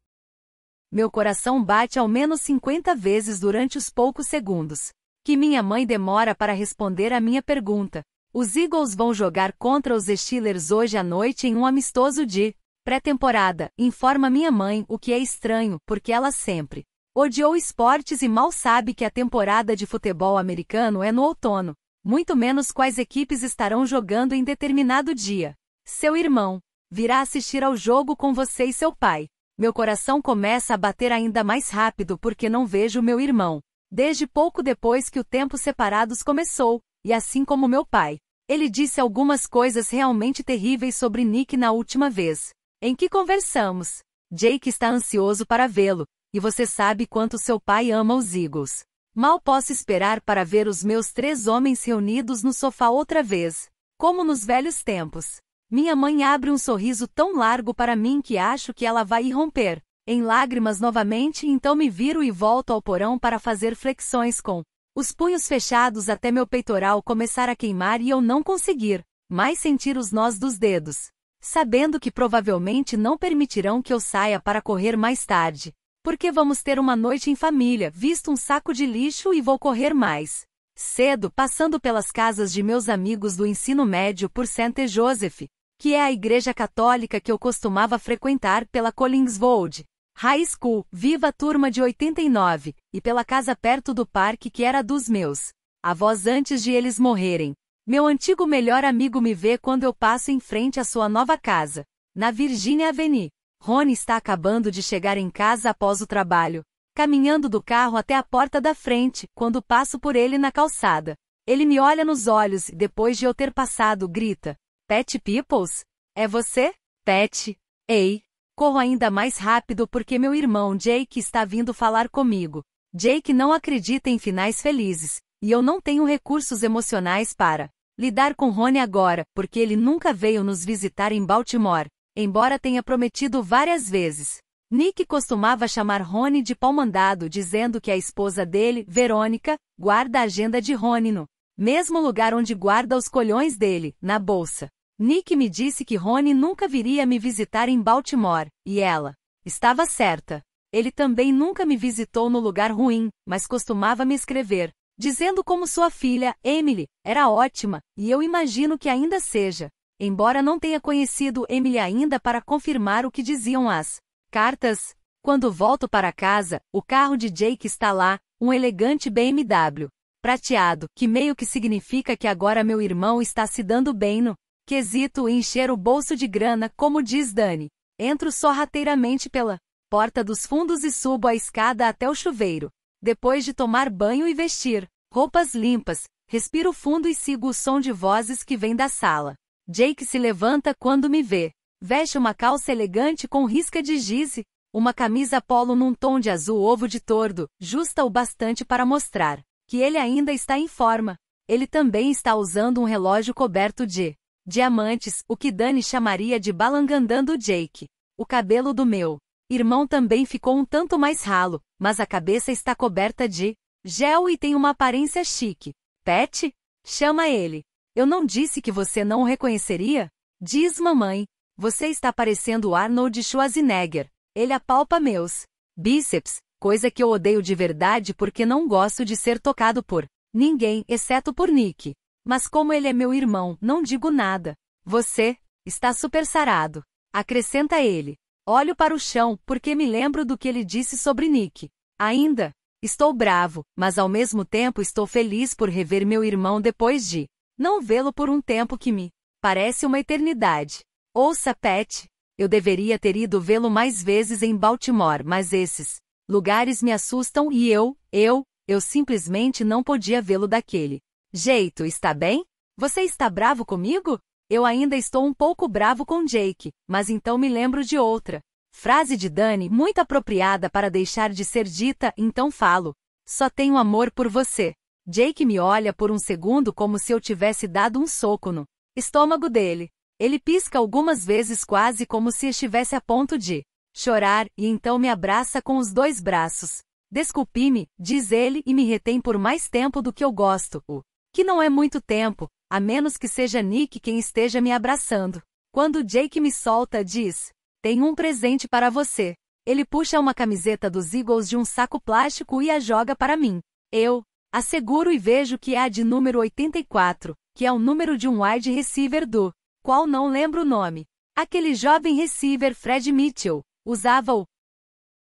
Meu coração bate ao menos 50 vezes durante os poucos segundos que minha mãe demora para responder a minha pergunta. Os Eagles vão jogar contra os Steelers hoje à noite em um amistoso de pré-temporada, informa minha mãe, o que é estranho, porque ela sempre odiou esportes e mal sabe que a temporada de futebol americano é no outono, muito menos quais equipes estarão jogando em determinado dia. Seu irmão virá assistir ao jogo com você e seu pai. Meu coração começa a bater ainda mais rápido porque não vejo meu irmão. Desde pouco depois que o tempo separados começou, e assim como meu pai. Ele disse algumas coisas realmente terríveis sobre Nick na última vez. Em que conversamos? Jake está ansioso para vê-lo, e você sabe quanto seu pai ama os Eagles. Mal posso esperar para ver os meus três homens reunidos no sofá outra vez, como nos velhos tempos. Minha mãe abre um sorriso tão largo para mim que acho que ela vai irromper. Em lágrimas novamente, então me viro e volto ao porão para fazer flexões com os punhos fechados até meu peitoral começar a queimar e eu não conseguir mais sentir os nós dos dedos. Sabendo que provavelmente não permitirão que eu saia para correr mais tarde, porque vamos ter uma noite em família, visto um saco de lixo e vou correr mais. Cedo passando pelas casas de meus amigos do ensino médio por Saint Joseph, que é a igreja católica que eu costumava frequentar pela Collingswold High School, viva a turma de 89, e pela casa perto do parque que era dos meus avós antes de eles morrerem. Meu antigo melhor amigo me vê quando eu passo em frente à sua nova casa, na Virginia Avenue. Rony está acabando de chegar em casa após o trabalho, caminhando do carro até a porta da frente, quando passo por ele na calçada. Ele me olha nos olhos e depois de eu ter passado, grita: Pet Peoples? É você? Pet? Ei! Corro ainda mais rápido porque meu irmão Jake está vindo falar comigo. Jake não acredita em finais felizes, e eu não tenho recursos emocionais para lidar com Rony agora, porque ele nunca veio nos visitar em Baltimore, embora tenha prometido várias vezes. Nick costumava chamar Rony de palmandado, dizendo que a esposa dele, Verônica, guarda a agenda de Rony no mesmo lugar onde guarda os colhões dele, na bolsa. Nick me disse que Rony nunca viria me visitar em Baltimore, e ela estava certa. Ele também nunca me visitou no lugar ruim, mas costumava me escrever, dizendo como sua filha, Emily, era ótima, e eu imagino que ainda seja, embora não tenha conhecido Emily ainda para confirmar o que diziam as cartas. Quando volto para casa, o carro de Jake está lá, um elegante BMW prateado, que meio que significa que agora meu irmão está se dando bem no quesito e encher o bolso de grana, como diz Dani. Entro sorrateiramente pela porta dos fundos e subo a escada até o chuveiro. Depois de tomar banho e vestir roupas limpas, respiro fundo e sigo o som de vozes que vem da sala. Jake se levanta quando me vê. Veste uma calça elegante com risca de gize, uma camisa polo num tom de azul ovo de tordo, justa o bastante para mostrar que ele ainda está em forma. Ele também está usando um relógio coberto de diamantes, o que Dani chamaria de balangandando Jake. O cabelo do meu irmão também ficou um tanto mais ralo, mas a cabeça está coberta de gel e tem uma aparência chique. Pet? Chama ele. Eu não disse que você não o reconheceria? Diz mamãe. Você está parecendo Arnold Schwarzenegger. Ele apalpa meus bíceps, coisa que eu odeio de verdade porque não gosto de ser tocado por ninguém, exceto por Nick. Mas como ele é meu irmão, não digo nada. Você está super sarado. Acrescenta ele. Olho para o chão porque me lembro do que ele disse sobre Nick. Ainda estou bravo, mas ao mesmo tempo estou feliz por rever meu irmão depois de não vê-lo por um tempo que me parece uma eternidade. Ouça, Pat. Eu deveria ter ido vê-lo mais vezes em Baltimore, mas esses lugares me assustam e eu, eu, eu simplesmente não podia vê-lo daquele jeito, está bem? Você está bravo comigo? Eu ainda estou um pouco bravo com Jake, mas então me lembro de outra. Frase de Dani muito apropriada para deixar de ser dita, então falo. Só tenho amor por você. Jake me olha por um segundo como se eu tivesse dado um soco no estômago dele. Ele pisca algumas vezes quase como se estivesse a ponto de chorar, e então me abraça com os dois braços. Desculpe-me, diz ele e me retém por mais tempo do que eu gosto, o que não é muito tempo, a menos que seja Nick quem esteja me abraçando. Quando Jake me solta, diz: "Tenho um presente para você. Ele puxa uma camiseta dos Eagles de um saco plástico e a joga para mim. Eu asseguro e vejo que é a de número 84, que é o número de um wide receiver do qual não lembro o nome. Aquele jovem receiver Fred Mitchell usava o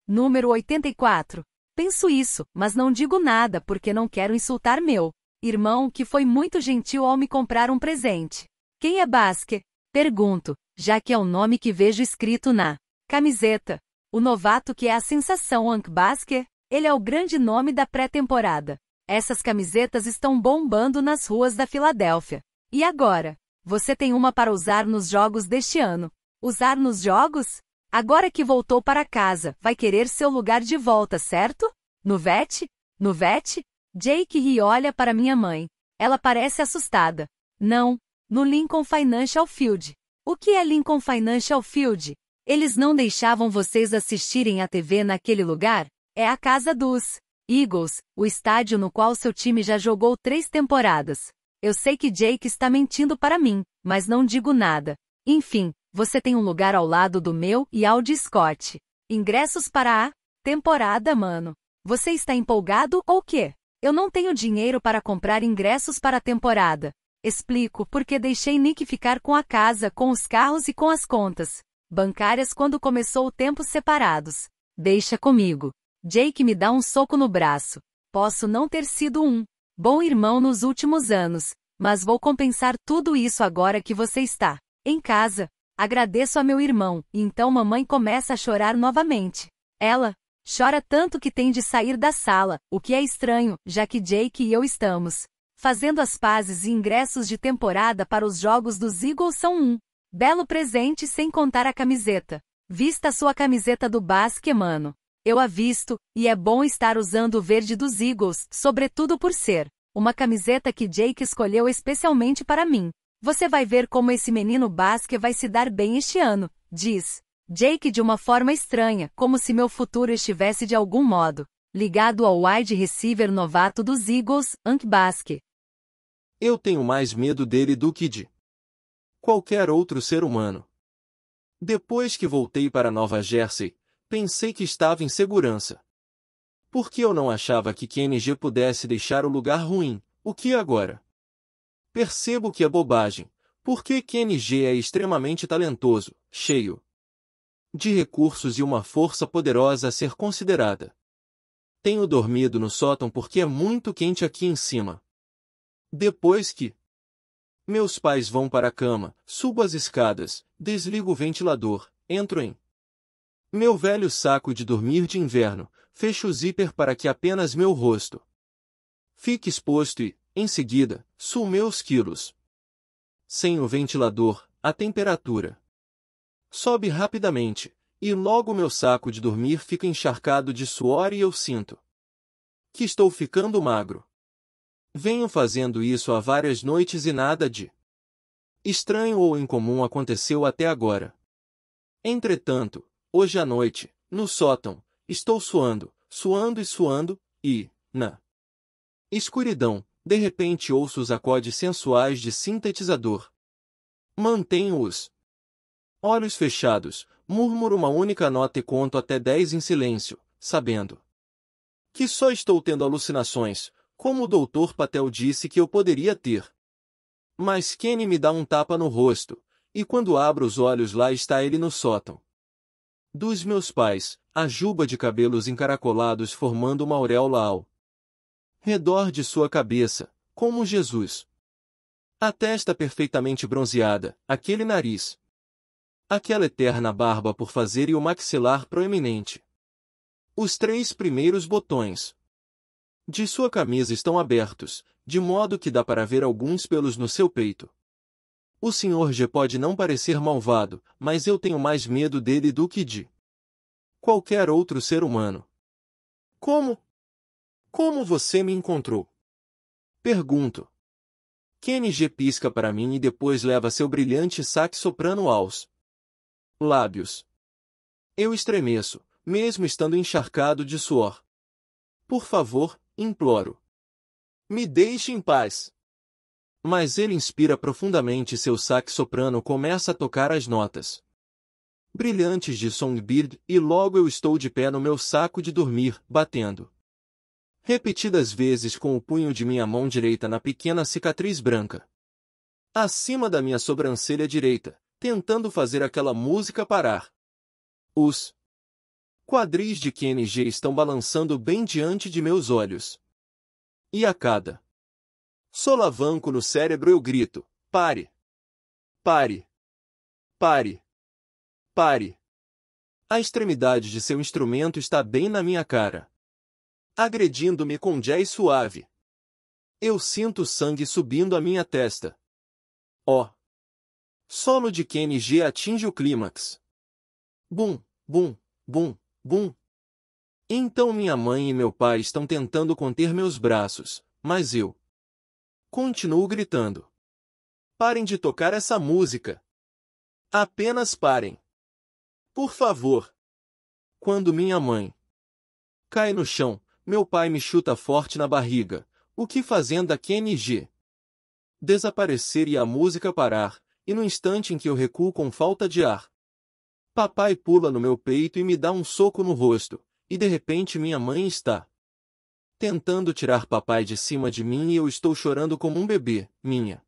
número 84. Penso isso, mas não digo nada porque não quero insultar meu irmão, que foi muito gentil ao me comprar um presente. Quem é Basque? Pergunto, já que é o nome que vejo escrito na camiseta. O novato que é a sensação Ank Basque, ele é o grande nome da pré-temporada. Essas camisetas estão bombando nas ruas da Filadélfia. E agora? Você tem uma para usar nos jogos deste ano. Usar nos jogos? Agora que voltou para casa, vai querer seu lugar de volta, certo? No VET? No VET? Jake ri olha para minha mãe. Ela parece assustada. Não, no Lincoln Financial Field. O que é Lincoln Financial Field? Eles não deixavam vocês assistirem a TV naquele lugar? É a casa dos Eagles, o estádio no qual seu time já jogou três temporadas. Eu sei que Jake está mentindo para mim, mas não digo nada. Enfim, você tem um lugar ao lado do meu e ao de Scott. Ingressos para a temporada, mano. Você está empolgado ou quê? Eu não tenho dinheiro para comprar ingressos para a temporada. Explico porque deixei Nick ficar com a casa, com os carros e com as contas bancárias quando começou o tempo separados. Deixa comigo. Jake me dá um soco no braço. Posso não ter sido um bom irmão nos últimos anos, mas vou compensar tudo isso agora que você está em casa. Agradeço a meu irmão, então mamãe começa a chorar novamente. Ela chora tanto que tem de sair da sala, o que é estranho, já que Jake e eu estamos fazendo as pazes e ingressos de temporada para os jogos dos Eagles são um belo presente sem contar a camiseta. Vista sua camiseta do basque, mano. Eu a visto, e é bom estar usando o verde dos Eagles, sobretudo por ser uma camiseta que Jake escolheu especialmente para mim. Você vai ver como esse menino basque vai se dar bem este ano, diz Jake de uma forma estranha, como se meu futuro estivesse de algum modo ligado ao wide receiver novato dos Eagles, Ank Basque. Eu tenho mais medo dele do que de qualquer outro ser humano. Depois que voltei para Nova Jersey, Pensei que estava em segurança. Porque eu não achava que QNG pudesse deixar o lugar ruim, o que agora? Percebo que é bobagem, porque QNG é extremamente talentoso, cheio de recursos e uma força poderosa a ser considerada. Tenho dormido no sótão porque é muito quente aqui em cima. Depois que meus pais vão para a cama, subo as escadas, desligo o ventilador, entro em meu velho saco de dormir de inverno, fecho o zíper para que apenas meu rosto fique exposto e, em seguida, sume meus quilos. Sem o ventilador, a temperatura sobe rapidamente, e logo meu saco de dormir fica encharcado de suor e eu sinto que estou ficando magro. Venho fazendo isso há várias noites e nada de estranho ou incomum aconteceu até agora. Entretanto, Hoje à noite, no sótão, estou suando, suando e suando, e, na escuridão, de repente ouço os acordes sensuais de sintetizador. Mantenho-os olhos fechados, murmuro uma única nota e conto até dez em silêncio, sabendo que só estou tendo alucinações, como o doutor Patel disse que eu poderia ter. Mas Kenny me dá um tapa no rosto, e quando abro os olhos lá está ele no sótão, dos meus pais, a juba de cabelos encaracolados formando uma auréola ao redor de sua cabeça, como Jesus. A testa perfeitamente bronzeada, aquele nariz. Aquela eterna barba por fazer e o maxilar proeminente. Os três primeiros botões de sua camisa estão abertos, de modo que dá para ver alguns pelos no seu peito. O Sr. G pode não parecer malvado, mas eu tenho mais medo dele do que de qualquer outro ser humano. Como? Como você me encontrou? Pergunto. Kenny G pisca para mim e depois leva seu brilhante sax soprano aos lábios. Eu estremeço, mesmo estando encharcado de suor. Por favor, imploro. Me deixe em paz mas ele inspira profundamente e seu sax soprano começa a tocar as notas. Brilhantes de Songbird, e logo eu estou de pé no meu saco de dormir, batendo. Repetidas vezes com o punho de minha mão direita na pequena cicatriz branca. Acima da minha sobrancelha direita, tentando fazer aquela música parar. Os quadris de QNG estão balançando bem diante de meus olhos. E a cada Solavanco no cérebro eu grito: pare! Pare! Pare! Pare! A extremidade de seu instrumento está bem na minha cara. Agredindo-me com jazz suave. Eu sinto sangue subindo à minha testa. Ó! Oh. Solo de KNG atinge o clímax. Bum, bum, bum, bum. Então minha mãe e meu pai estão tentando conter meus braços, mas eu, Continuo gritando. Parem de tocar essa música. Apenas parem. Por favor. Quando minha mãe cai no chão, meu pai me chuta forte na barriga. O que fazendo a QNG? Desaparecer e a música parar, e no instante em que eu recuo com falta de ar. Papai pula no meu peito e me dá um soco no rosto, e de repente minha mãe está tentando tirar papai de cima de mim e eu estou chorando como um bebê, minha.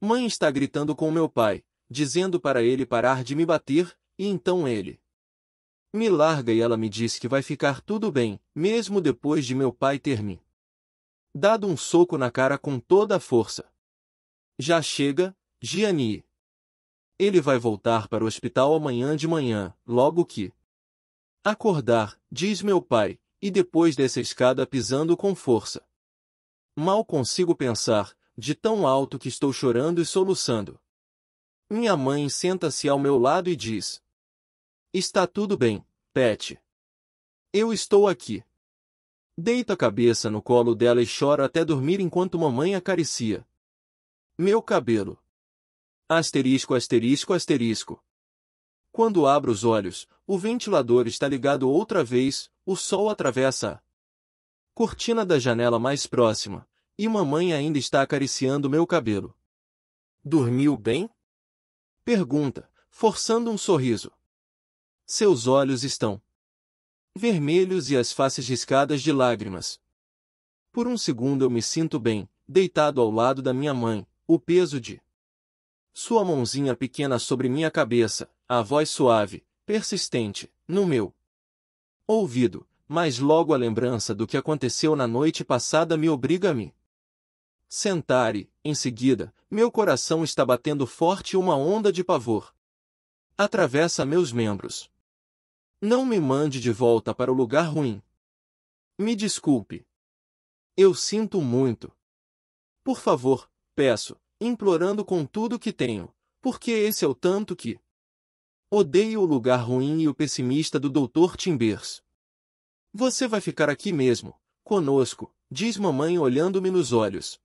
Mãe está gritando com meu pai, dizendo para ele parar de me bater, e então ele me larga e ela me diz que vai ficar tudo bem, mesmo depois de meu pai ter me dado um soco na cara com toda a força. Já chega, Gianni. Ele vai voltar para o hospital amanhã de manhã, logo que acordar, diz meu pai, e depois dessa escada pisando com força. Mal consigo pensar, de tão alto que estou chorando e soluçando. Minha mãe senta-se ao meu lado e diz: Está tudo bem, Pet. Eu estou aqui. Deita a cabeça no colo dela e chora até dormir enquanto mamãe acaricia. Meu cabelo. Asterisco, asterisco, asterisco. Quando abro os olhos, o ventilador está ligado outra vez, o sol atravessa a cortina da janela mais próxima, e mamãe ainda está acariciando meu cabelo. Dormiu bem? Pergunta, forçando um sorriso. Seus olhos estão vermelhos e as faces riscadas de lágrimas. Por um segundo eu me sinto bem, deitado ao lado da minha mãe, o peso de sua mãozinha pequena sobre minha cabeça, a voz suave, persistente, no meu ouvido, mas logo a lembrança do que aconteceu na noite passada me obriga a me sentar e, em seguida, meu coração está batendo forte e uma onda de pavor atravessa meus membros. Não me mande de volta para o lugar ruim. Me desculpe. Eu sinto muito. Por favor, peço, implorando com tudo que tenho, porque esse é o tanto que Odeio o lugar ruim e o pessimista do Dr. Timbers. Você vai ficar aqui mesmo, conosco, diz mamãe olhando-me nos olhos.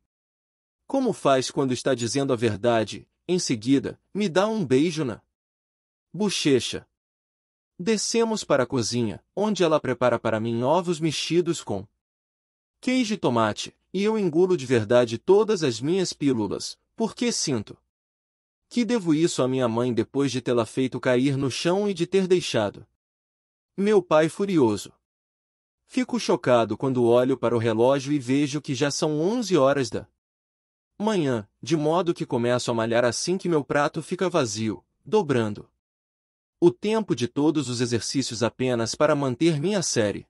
Como faz quando está dizendo a verdade, em seguida, me dá um beijo na bochecha. Descemos para a cozinha, onde ela prepara para mim ovos mexidos com queijo e tomate, e eu engulo de verdade todas as minhas pílulas, porque sinto que devo isso à minha mãe depois de tê-la feito cair no chão e de ter deixado? Meu pai furioso. Fico chocado quando olho para o relógio e vejo que já são 11 horas da manhã, de modo que começo a malhar assim que meu prato fica vazio, dobrando o tempo de todos os exercícios apenas para manter minha série.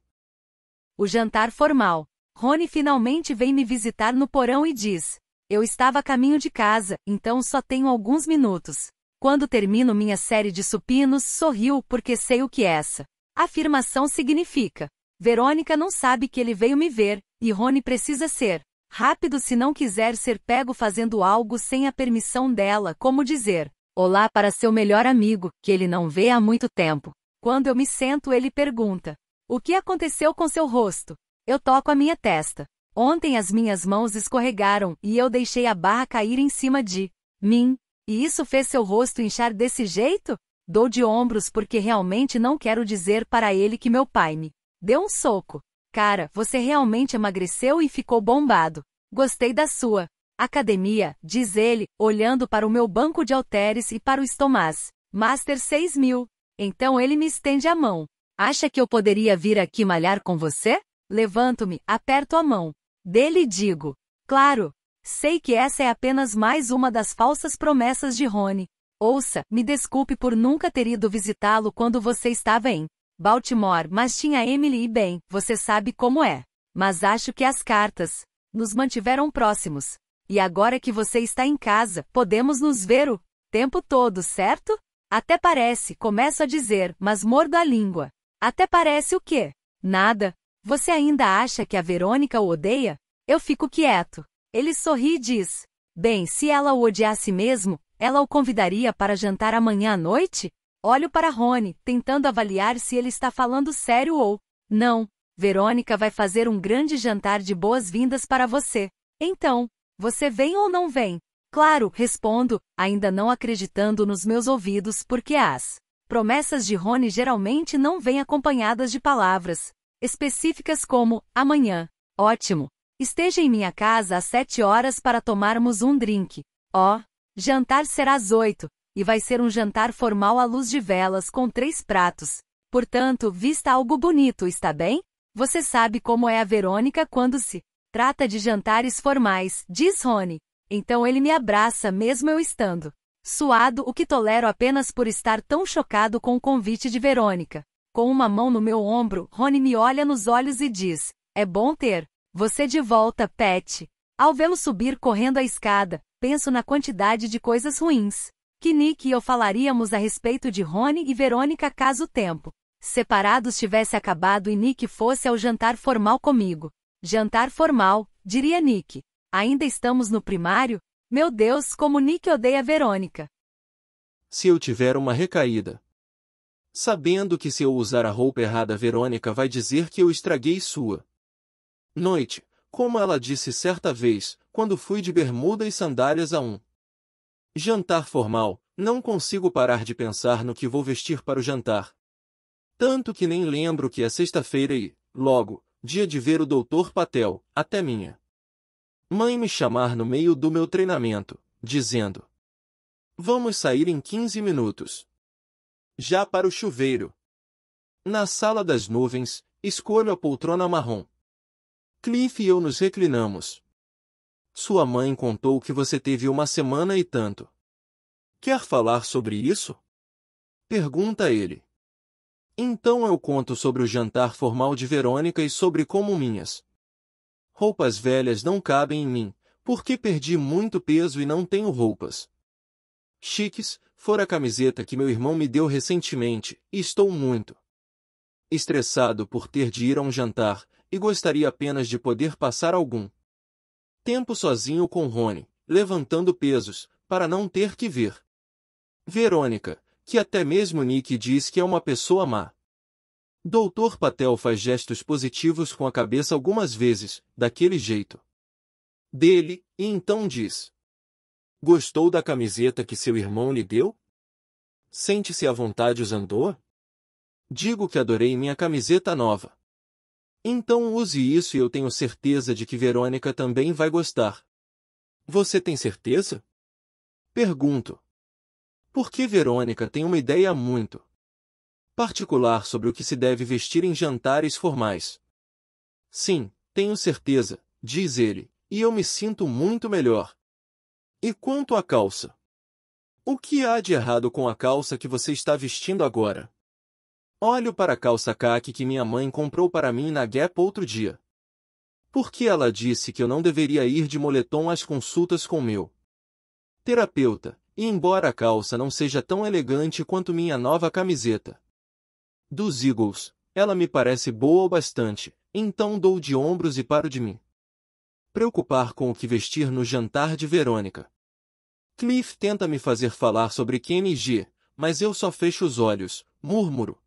O jantar formal. Rony finalmente vem me visitar no porão e diz: eu estava a caminho de casa, então só tenho alguns minutos. Quando termino minha série de supinos, sorriu porque sei o que é essa afirmação significa. Verônica não sabe que ele veio me ver, e Rony precisa ser rápido se não quiser ser pego fazendo algo sem a permissão dela, como dizer olá para seu melhor amigo, que ele não vê há muito tempo. Quando eu me sento, ele pergunta: O que aconteceu com seu rosto? Eu toco a minha testa. Ontem as minhas mãos escorregaram e eu deixei a barra cair em cima de mim. E isso fez seu rosto inchar desse jeito? Dou de ombros porque realmente não quero dizer para ele que meu pai me deu um soco. Cara, você realmente emagreceu e ficou bombado. Gostei da sua. Academia, diz ele, olhando para o meu banco de halteres e para o estomaz. Master 6000. Então ele me estende a mão. Acha que eu poderia vir aqui malhar com você? Levanto-me, aperto a mão. Dele digo: Claro, sei que essa é apenas mais uma das falsas promessas de Rony. Ouça, me desculpe por nunca ter ido visitá-lo quando você estava em Baltimore, mas tinha Emily e bem, você sabe como é. Mas acho que as cartas nos mantiveram próximos. E agora que você está em casa, podemos nos ver o tempo todo, certo? Até parece, começo a dizer, mas mordo a língua. Até parece o quê? Nada, você ainda acha que a Verônica o odeia? Eu fico quieto. Ele sorri e diz: Bem, se ela o odiasse mesmo, ela o convidaria para jantar amanhã à noite? Olho para Rony, tentando avaliar se ele está falando sério ou não. Verônica vai fazer um grande jantar de boas-vindas para você. Então, você vem ou não vem? Claro, respondo, ainda não acreditando nos meus ouvidos, porque as promessas de Rony geralmente não vêm acompanhadas de palavras específicas como amanhã. Ótimo. Esteja em minha casa às 7 horas para tomarmos um drink. Ó, oh, jantar será às 8 e vai ser um jantar formal à luz de velas com três pratos. Portanto, vista algo bonito, está bem? Você sabe como é a Verônica quando se trata de jantares formais, diz Rony. Então ele me abraça mesmo eu estando suado, o que tolero apenas por estar tão chocado com o convite de Verônica com uma mão no meu ombro, Rony me olha nos olhos e diz: É bom ter você de volta, Pet. Ao vê-lo subir correndo a escada, penso na quantidade de coisas ruins que Nick e eu falaríamos a respeito de Rony e Verônica caso o tempo separados tivesse acabado e Nick fosse ao jantar formal comigo. Jantar formal, diria Nick. Ainda estamos no primário? Meu Deus, como Nick odeia Verônica. Se eu tiver uma recaída, sabendo que se eu usar a roupa errada Verônica vai dizer que eu estraguei sua noite, como ela disse certa vez, quando fui de bermuda e sandálias a um jantar formal, não consigo parar de pensar no que vou vestir para o jantar. Tanto que nem lembro que é sexta-feira e, logo, dia de ver o doutor Patel, até minha mãe me chamar no meio do meu treinamento, dizendo: Vamos sair em 15 minutos. Já para o chuveiro. Na sala das nuvens, escolho a poltrona marrom. Cliff e eu nos reclinamos. Sua mãe contou que você teve uma semana e tanto. Quer falar sobre isso? Pergunta ele. Então eu conto sobre o jantar formal de Verônica e sobre como minhas roupas velhas não cabem em mim, porque perdi muito peso e não tenho roupas chiques, Fora a camiseta que meu irmão me deu recentemente, e estou muito estressado por ter de ir a um jantar, e gostaria apenas de poder passar algum tempo sozinho com Rony, levantando pesos, para não ter que ver. Verônica, que até mesmo Nick diz que é uma pessoa má. Doutor Patel faz gestos positivos com a cabeça algumas vezes, daquele jeito. Dele, e então diz. Gostou da camiseta que seu irmão lhe deu? Sente-se à vontade usando-a? Digo que adorei minha camiseta nova. Então use isso e eu tenho certeza de que Verônica também vai gostar. Você tem certeza? Pergunto. Porque Verônica tem uma ideia muito particular sobre o que se deve vestir em jantares formais. Sim, tenho certeza, diz ele, e eu me sinto muito melhor. E quanto à calça? O que há de errado com a calça que você está vestindo agora? Olho para a calça caque que minha mãe comprou para mim na Gap outro dia. Porque ela disse que eu não deveria ir de moletom às consultas com meu terapeuta, e embora a calça não seja tão elegante quanto minha nova camiseta dos Eagles, ela me parece boa o bastante, então dou de ombros e paro de mim preocupar com o que vestir no jantar de Verônica. Cliff tenta me fazer falar sobre Kenny G, mas eu só fecho os olhos, murmuro.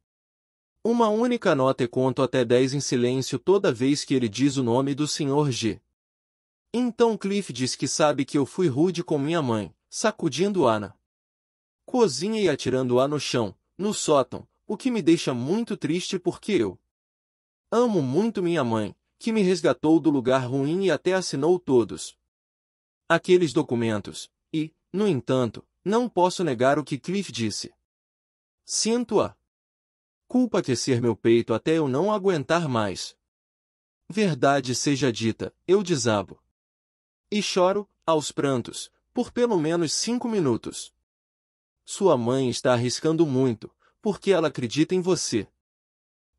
Uma única nota e conto até dez em silêncio toda vez que ele diz o nome do Sr. G. Então Cliff diz que sabe que eu fui rude com minha mãe, sacudindo Ana. Cozinha e atirando-a no chão, no sótão, o que me deixa muito triste porque eu amo muito minha mãe, que me resgatou do lugar ruim e até assinou todos aqueles documentos, e, no entanto, não posso negar o que Cliff disse. Sinto a culpa aquecer meu peito até eu não aguentar mais. Verdade seja dita, eu desabo. E choro, aos prantos, por pelo menos cinco minutos. Sua mãe está arriscando muito, porque ela acredita em você.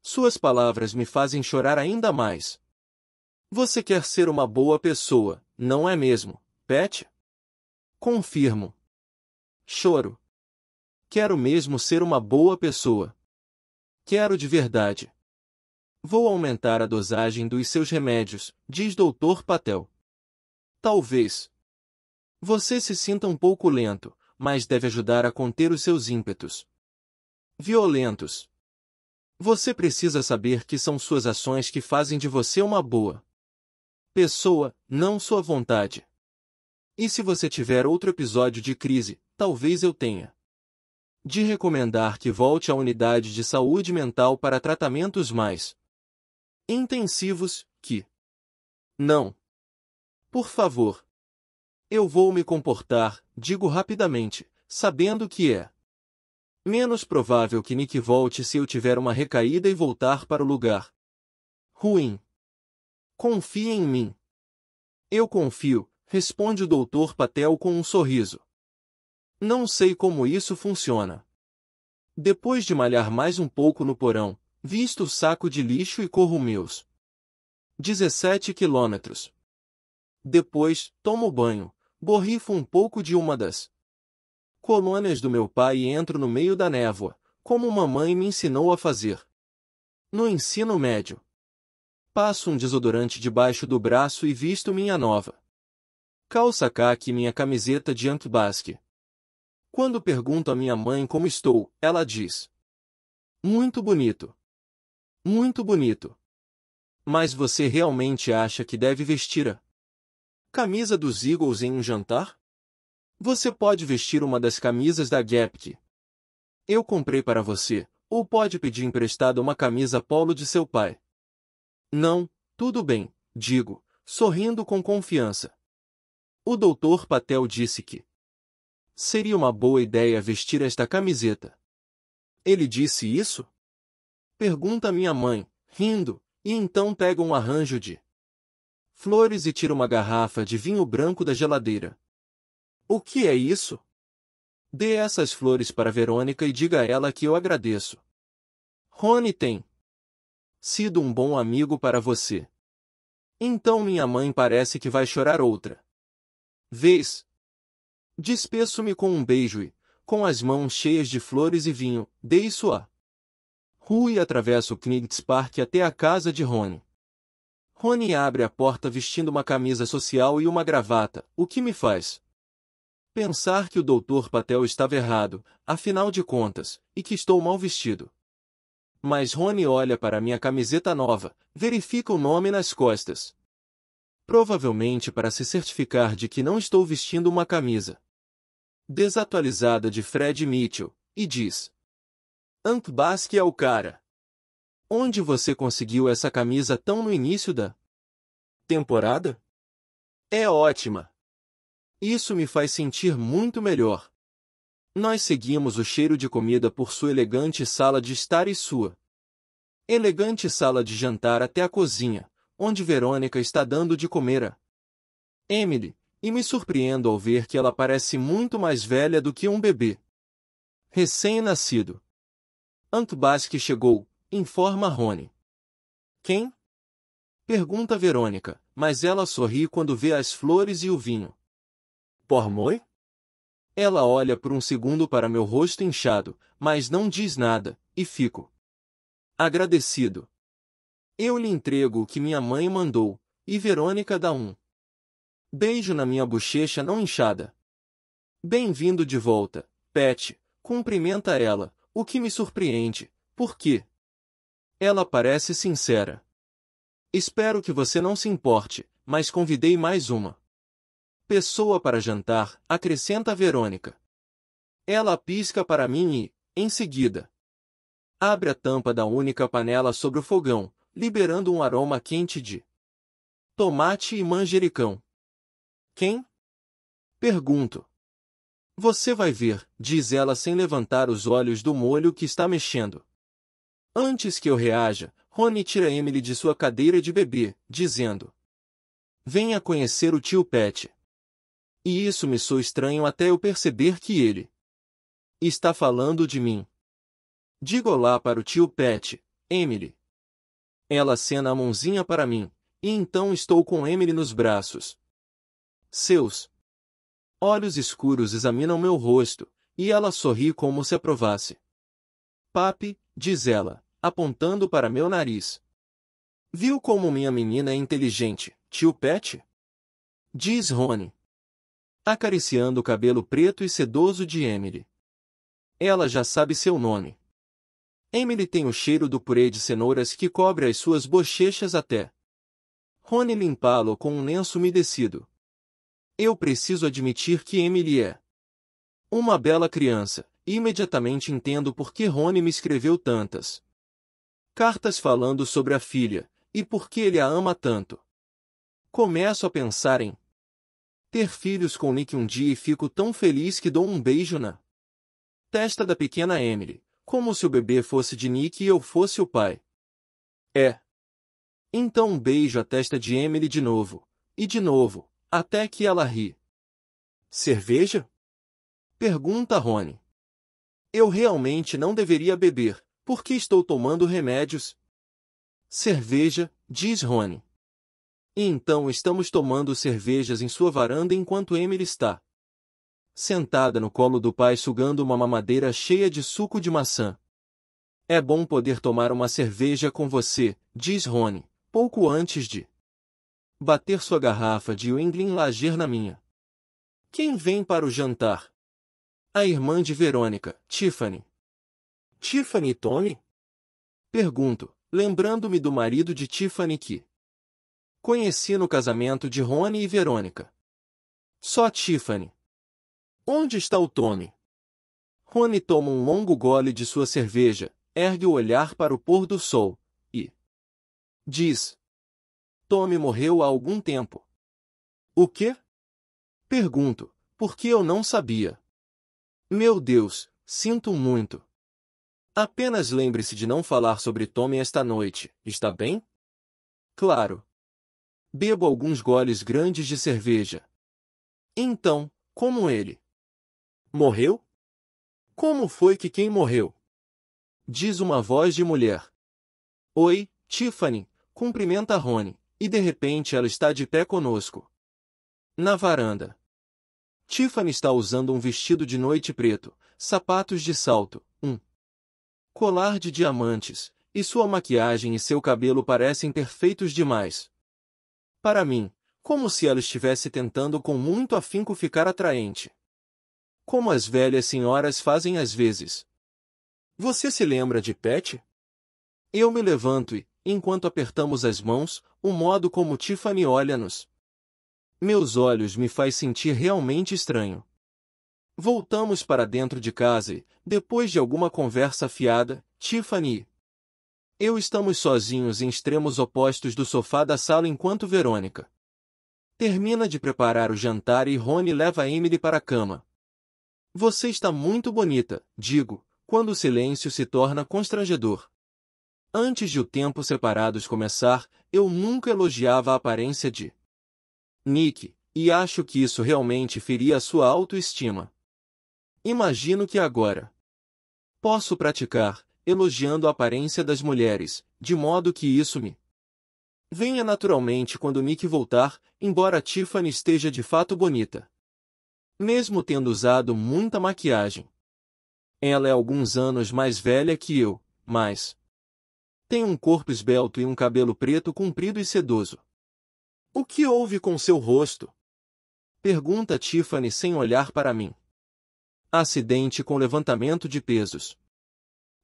Suas palavras me fazem chorar ainda mais. Você quer ser uma boa pessoa, não é mesmo, Pet? Confirmo. Choro. Quero mesmo ser uma boa pessoa. Quero de verdade. Vou aumentar a dosagem dos seus remédios, diz Dr. Patel. Talvez. Você se sinta um pouco lento, mas deve ajudar a conter os seus ímpetos. Violentos. Você precisa saber que são suas ações que fazem de você uma boa, pessoa, não sua vontade. E se você tiver outro episódio de crise, talvez eu tenha de recomendar que volte à unidade de saúde mental para tratamentos mais intensivos que não. Por favor. Eu vou me comportar, digo rapidamente, sabendo que é menos provável que Nick volte se eu tiver uma recaída e voltar para o lugar ruim. Confie em mim. Eu confio, responde o doutor Patel com um sorriso. Não sei como isso funciona. Depois de malhar mais um pouco no porão, visto o saco de lixo e corro meus 17 quilômetros. Depois, tomo banho, borrifo um pouco de uma das colônias do meu pai e entro no meio da névoa, como mamãe me ensinou a fazer. No ensino médio, Passo um desodorante debaixo do braço e visto minha nova. Calça caque e minha camiseta de antibasque. Quando pergunto a minha mãe como estou, ela diz: Muito bonito. Muito bonito. Mas você realmente acha que deve vestir a camisa dos Eagles em um jantar? Você pode vestir uma das camisas da Gap eu comprei para você, ou pode pedir emprestada uma camisa polo de seu pai. Não, tudo bem, digo, sorrindo com confiança. O doutor Patel disse que seria uma boa ideia vestir esta camiseta. Ele disse isso? Pergunta minha mãe, rindo, e então pega um arranjo de flores e tira uma garrafa de vinho branco da geladeira. O que é isso? Dê essas flores para Verônica e diga a ela que eu agradeço. Rony tem sido um bom amigo para você. Então minha mãe parece que vai chorar outra. Vez. Despeço-me com um beijo e, com as mãos cheias de flores e vinho, deixo-a. Rui atravessa o Knigts Park até a casa de Rony. Rony abre a porta vestindo uma camisa social e uma gravata, o que me faz pensar que o doutor Patel estava errado, afinal de contas, e que estou mal vestido mas Rony olha para minha camiseta nova, verifica o nome nas costas. Provavelmente para se certificar de que não estou vestindo uma camisa desatualizada de Fred Mitchell, e diz: Antbaski é o cara. Onde você conseguiu essa camisa tão no início da temporada? É ótima. Isso me faz sentir muito melhor. Nós seguimos o cheiro de comida por sua elegante sala de estar e sua elegante sala de jantar até a cozinha, onde Verônica está dando de comer a Emily, e me surpreendo ao ver que ela parece muito mais velha do que um bebê recém-nascido. Antubasque chegou, informa Rony. Quem? Pergunta Verônica, mas ela sorri quando vê as flores e o vinho. Por moi? Ela olha por um segundo para meu rosto inchado, mas não diz nada, e fico agradecido. Eu lhe entrego o que minha mãe mandou, e Verônica dá um beijo na minha bochecha não inchada. Bem-vindo de volta, Pet, cumprimenta ela, o que me surpreende, porque ela parece sincera. Espero que você não se importe, mas convidei mais uma pessoa para jantar, acrescenta Verônica. Ela pisca para mim e, em seguida, abre a tampa da única panela sobre o fogão, liberando um aroma quente de tomate e manjericão. Quem? Pergunto. Você vai ver, diz ela sem levantar os olhos do molho que está mexendo. Antes que eu reaja, Rony tira Emily de sua cadeira de bebê, dizendo: Venha conhecer o tio Pet. E isso me sou estranho até eu perceber que ele está falando de mim. Digo olá para o tio Pet, Emily. Ela acena a mãozinha para mim, e então estou com Emily nos braços. Seus olhos escuros examinam meu rosto, e ela sorri como se aprovasse. Papi, diz ela, apontando para meu nariz. Viu como minha menina é inteligente, tio Pet? Diz Rony acariciando o cabelo preto e sedoso de Emily. Ela já sabe seu nome. Emily tem o cheiro do purê de cenouras que cobre as suas bochechas até. Rony limpá-lo com um lenço umedecido. Eu preciso admitir que Emily é uma bela criança. Imediatamente entendo por que Rony me escreveu tantas cartas falando sobre a filha e por que ele a ama tanto. Começo a pensar em ter filhos com Nick um dia e fico tão feliz que dou um beijo na testa da pequena Emily, como se o bebê fosse de Nick e eu fosse o pai. É. Então um beijo à testa de Emily de novo, e de novo, até que ela ri. Cerveja? Pergunta Rony. Eu realmente não deveria beber, porque estou tomando remédios. Cerveja, diz Rony. E então estamos tomando cervejas em sua varanda enquanto Emily está sentada no colo do pai sugando uma mamadeira cheia de suco de maçã. É bom poder tomar uma cerveja com você, diz Rony, pouco antes de bater sua garrafa de England Lager na minha. Quem vem para o jantar? A irmã de Verônica, Tiffany. Tiffany e Tony? Pergunto, lembrando-me do marido de Tiffany que Conheci no casamento de Rony e Verônica. Só Tiffany. Onde está o Tony? Rony toma um longo gole de sua cerveja, ergue o olhar para o pôr do sol e diz: Tommy morreu há algum tempo. O quê? Pergunto, porque eu não sabia. Meu Deus, sinto muito. Apenas lembre-se de não falar sobre Tommy esta noite, está bem? Claro, bebo alguns goles grandes de cerveja. Então, como ele? Morreu? Como foi que quem morreu? Diz uma voz de mulher. Oi, Tiffany, cumprimenta Rony, e de repente ela está de pé conosco. Na varanda. Tiffany está usando um vestido de noite preto, sapatos de salto, um colar de diamantes, e sua maquiagem e seu cabelo parecem perfeitos demais, para mim, como se ela estivesse tentando com muito afinco ficar atraente. Como as velhas senhoras fazem às vezes. Você se lembra de Pet? Eu me levanto e, enquanto apertamos as mãos, o modo como Tiffany olha-nos. Meus olhos me faz sentir realmente estranho. Voltamos para dentro de casa e, depois de alguma conversa afiada, Tiffany, eu estamos sozinhos em extremos opostos do sofá da sala enquanto Verônica termina de preparar o jantar e Rony leva Emily para a cama. Você está muito bonita, digo, quando o silêncio se torna constrangedor. Antes de o tempo separados começar, eu nunca elogiava a aparência de Nick, e acho que isso realmente feria a sua autoestima. Imagino que agora posso praticar, elogiando a aparência das mulheres, de modo que isso me venha naturalmente quando Nick voltar, embora Tiffany esteja de fato bonita. Mesmo tendo usado muita maquiagem. Ela é alguns anos mais velha que eu, mas tem um corpo esbelto e um cabelo preto comprido e sedoso. O que houve com seu rosto? Pergunta Tiffany sem olhar para mim. Acidente com levantamento de pesos.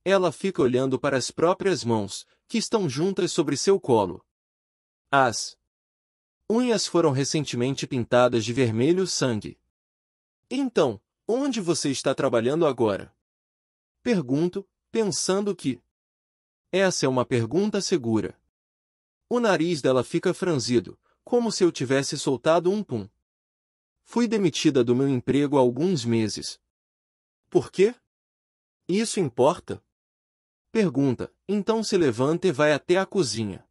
Ela fica olhando para as próprias mãos, que estão juntas sobre seu colo. As unhas foram recentemente pintadas de vermelho sangue. Então, onde você está trabalhando agora? Pergunto, pensando que. Essa é uma pergunta segura. O nariz dela fica franzido, como se eu tivesse soltado um pum. Fui demitida do meu emprego há alguns meses. Por quê? Isso importa? Pergunta, então se levanta e vai até a cozinha.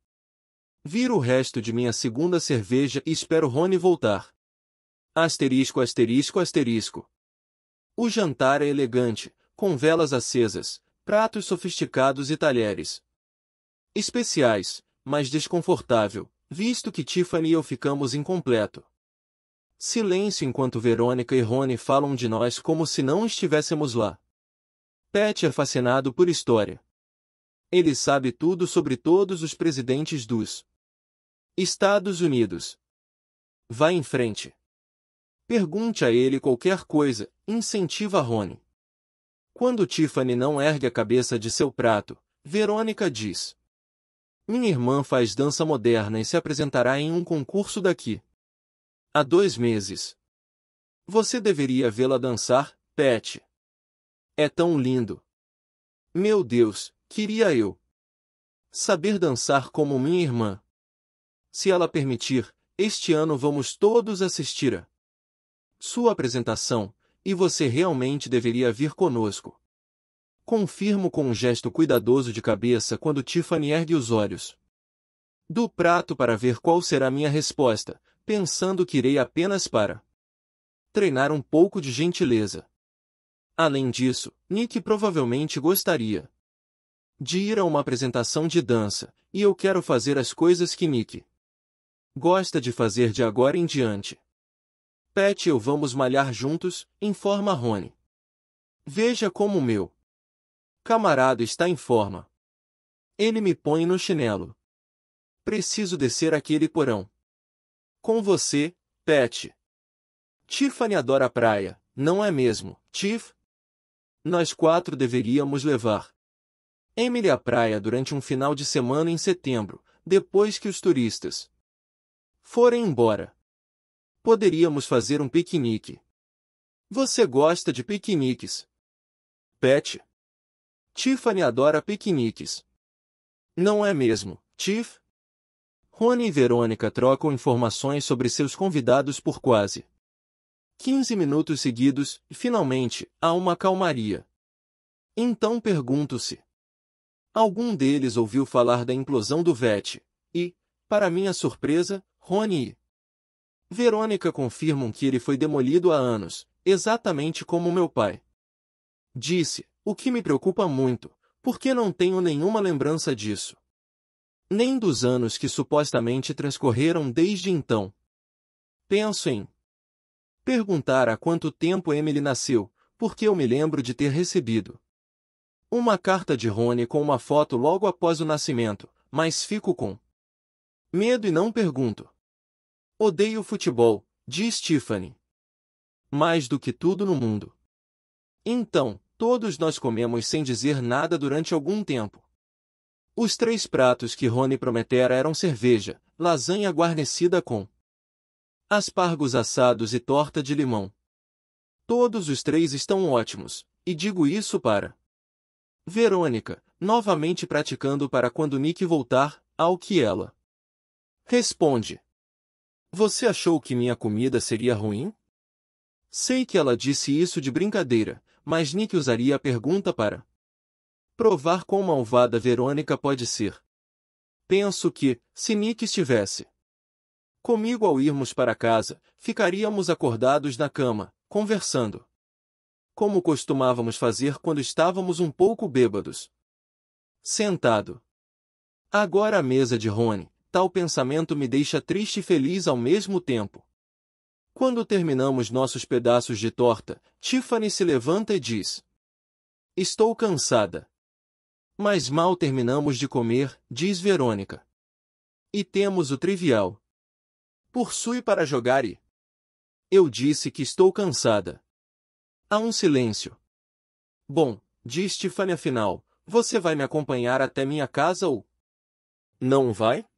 Viro o resto de minha segunda cerveja e espero Rony voltar. Asterisco, asterisco, asterisco. O jantar é elegante, com velas acesas, pratos sofisticados e talheres. Especiais, mas desconfortável, visto que Tiffany e eu ficamos incompleto. Silêncio enquanto Verônica e Rony falam de nós como se não estivéssemos lá. Pet é fascinado por história. Ele sabe tudo sobre todos os presidentes dos Estados Unidos. Vá em frente. Pergunte a ele qualquer coisa, incentiva Rony. Quando Tiffany não ergue a cabeça de seu prato, Verônica diz. Minha irmã faz dança moderna e se apresentará em um concurso daqui. Há dois meses. Você deveria vê-la dançar, Pet. É tão lindo. Meu Deus, Queria eu saber dançar como minha irmã. Se ela permitir, este ano vamos todos assistir a sua apresentação, e você realmente deveria vir conosco. Confirmo com um gesto cuidadoso de cabeça quando Tiffany ergue os olhos do prato para ver qual será minha resposta, pensando que irei apenas para treinar um pouco de gentileza. Além disso, Nick provavelmente gostaria de ir a uma apresentação de dança, e eu quero fazer as coisas que Nick gosta de fazer de agora em diante. Pat e eu vamos malhar juntos, informa Rony. Veja como o meu camarada está em forma. Ele me põe no chinelo. Preciso descer aquele porão. Com você, Pat. Tiffany adora a praia, não é mesmo, Tiff? Nós quatro deveríamos levar Emily à praia durante um final de semana em setembro, depois que os turistas forem embora. Poderíamos fazer um piquenique. Você gosta de piqueniques? Pet. Tiffany adora piqueniques. Não é mesmo, Tiff? Rony e Verônica trocam informações sobre seus convidados por quase 15 minutos seguidos e, finalmente, há uma calmaria. Então pergunto-se: Algum deles ouviu falar da implosão do VET, e, para minha surpresa, Rony e Verônica confirmam que ele foi demolido há anos, exatamente como meu pai. Disse, o que me preocupa muito, porque não tenho nenhuma lembrança disso. Nem dos anos que supostamente transcorreram desde então. Penso em perguntar há quanto tempo Emily nasceu, porque eu me lembro de ter recebido uma carta de Rony com uma foto logo após o nascimento, mas fico com medo e não pergunto. Odeio futebol, diz Stephanie. Mais do que tudo no mundo. Então, todos nós comemos sem dizer nada durante algum tempo. Os três pratos que Rony prometera eram cerveja, lasanha guarnecida com aspargos assados e torta de limão. Todos os três estão ótimos, e digo isso para Verônica, novamente praticando para quando Nick voltar, ao que ela responde. Você achou que minha comida seria ruim? Sei que ela disse isso de brincadeira, mas Nick usaria a pergunta para provar quão malvada Verônica pode ser. Penso que, se Nick estivesse comigo ao irmos para casa, ficaríamos acordados na cama, conversando como costumávamos fazer quando estávamos um pouco bêbados. Sentado. Agora a mesa de Rony, tal pensamento me deixa triste e feliz ao mesmo tempo. Quando terminamos nossos pedaços de torta, Tiffany se levanta e diz: Estou cansada. Mas mal terminamos de comer, diz Verônica. E temos o trivial. Por Sui para jogar e. Eu disse que estou cansada. Há um silêncio. Bom, diz Tiffany afinal, você vai me acompanhar até minha casa ou... Não vai?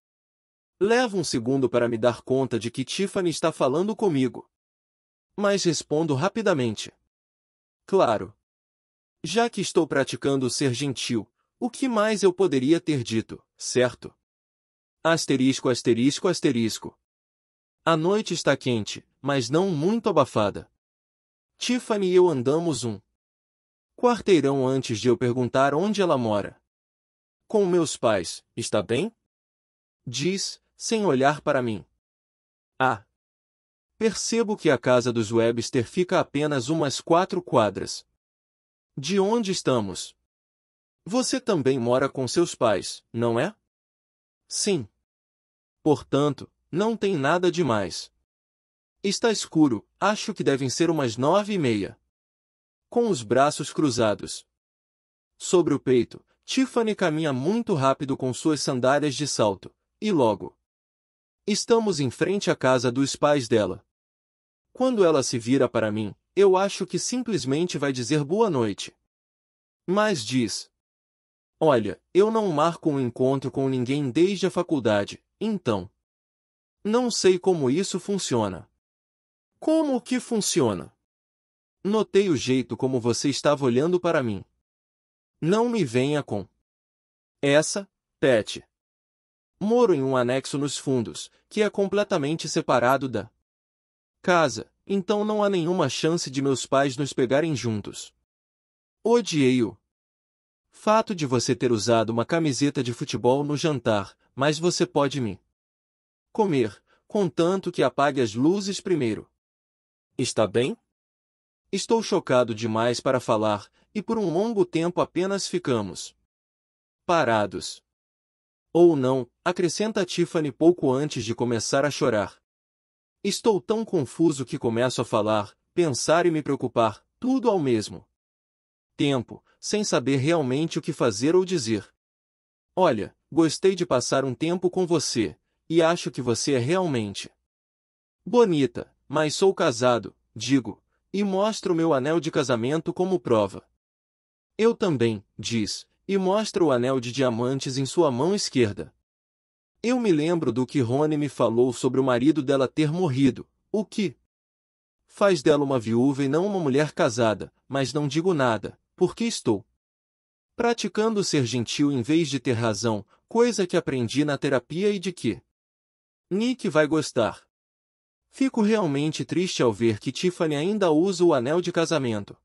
Leva um segundo para me dar conta de que Tiffany está falando comigo. Mas respondo rapidamente. Claro. Já que estou praticando ser gentil, o que mais eu poderia ter dito, certo? Asterisco, asterisco, asterisco. A noite está quente, mas não muito abafada. Tiffany e eu andamos um quarteirão antes de eu perguntar onde ela mora. Com meus pais, está bem? Diz, sem olhar para mim. Ah! Percebo que a casa dos Webster fica apenas umas quatro quadras. De onde estamos? Você também mora com seus pais, não é? Sim. Portanto, não tem nada de mais. Está escuro, acho que devem ser umas nove e meia. Com os braços cruzados. Sobre o peito, Tiffany caminha muito rápido com suas sandálias de salto, e logo. Estamos em frente à casa dos pais dela. Quando ela se vira para mim, eu acho que simplesmente vai dizer boa noite. Mas diz: Olha, eu não marco um encontro com ninguém desde a faculdade, então. Não sei como isso funciona. Como que funciona? Notei o jeito como você estava olhando para mim. Não me venha com. Essa, Pet. Moro em um anexo nos fundos, que é completamente separado da casa, então não há nenhuma chance de meus pais nos pegarem juntos. Odiei-o. Fato de você ter usado uma camiseta de futebol no jantar, mas você pode me comer, contanto que apague as luzes primeiro. Está bem? Estou chocado demais para falar, e por um longo tempo apenas ficamos parados. Ou não, acrescenta Tiffany pouco antes de começar a chorar. Estou tão confuso que começo a falar, pensar e me preocupar, tudo ao mesmo tempo, sem saber realmente o que fazer ou dizer. Olha, gostei de passar um tempo com você, e acho que você é realmente bonita, mas sou casado, digo, e mostro meu anel de casamento como prova. Eu também, diz, e mostro o anel de diamantes em sua mão esquerda. Eu me lembro do que Rony me falou sobre o marido dela ter morrido, o que faz dela uma viúva e não uma mulher casada, mas não digo nada, porque estou praticando ser gentil em vez de ter razão, coisa que aprendi na terapia e de que Nick vai gostar. Fico realmente triste ao ver que Tiffany ainda usa o anel de casamento.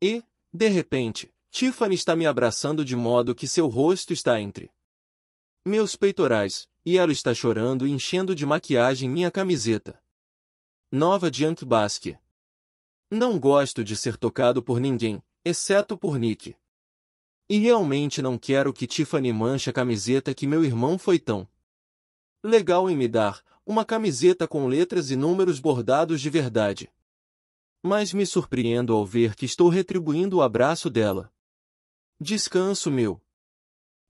E, de repente, Tiffany está me abraçando de modo que seu rosto está entre meus peitorais, e ela está chorando e enchendo de maquiagem minha camiseta. Nova Jant Basque. Não gosto de ser tocado por ninguém, exceto por Nick. E realmente não quero que Tiffany manche a camiseta que meu irmão foi tão legal em me dar, uma camiseta com letras e números bordados de verdade. Mas me surpreendo ao ver que estou retribuindo o abraço dela. Descanso meu.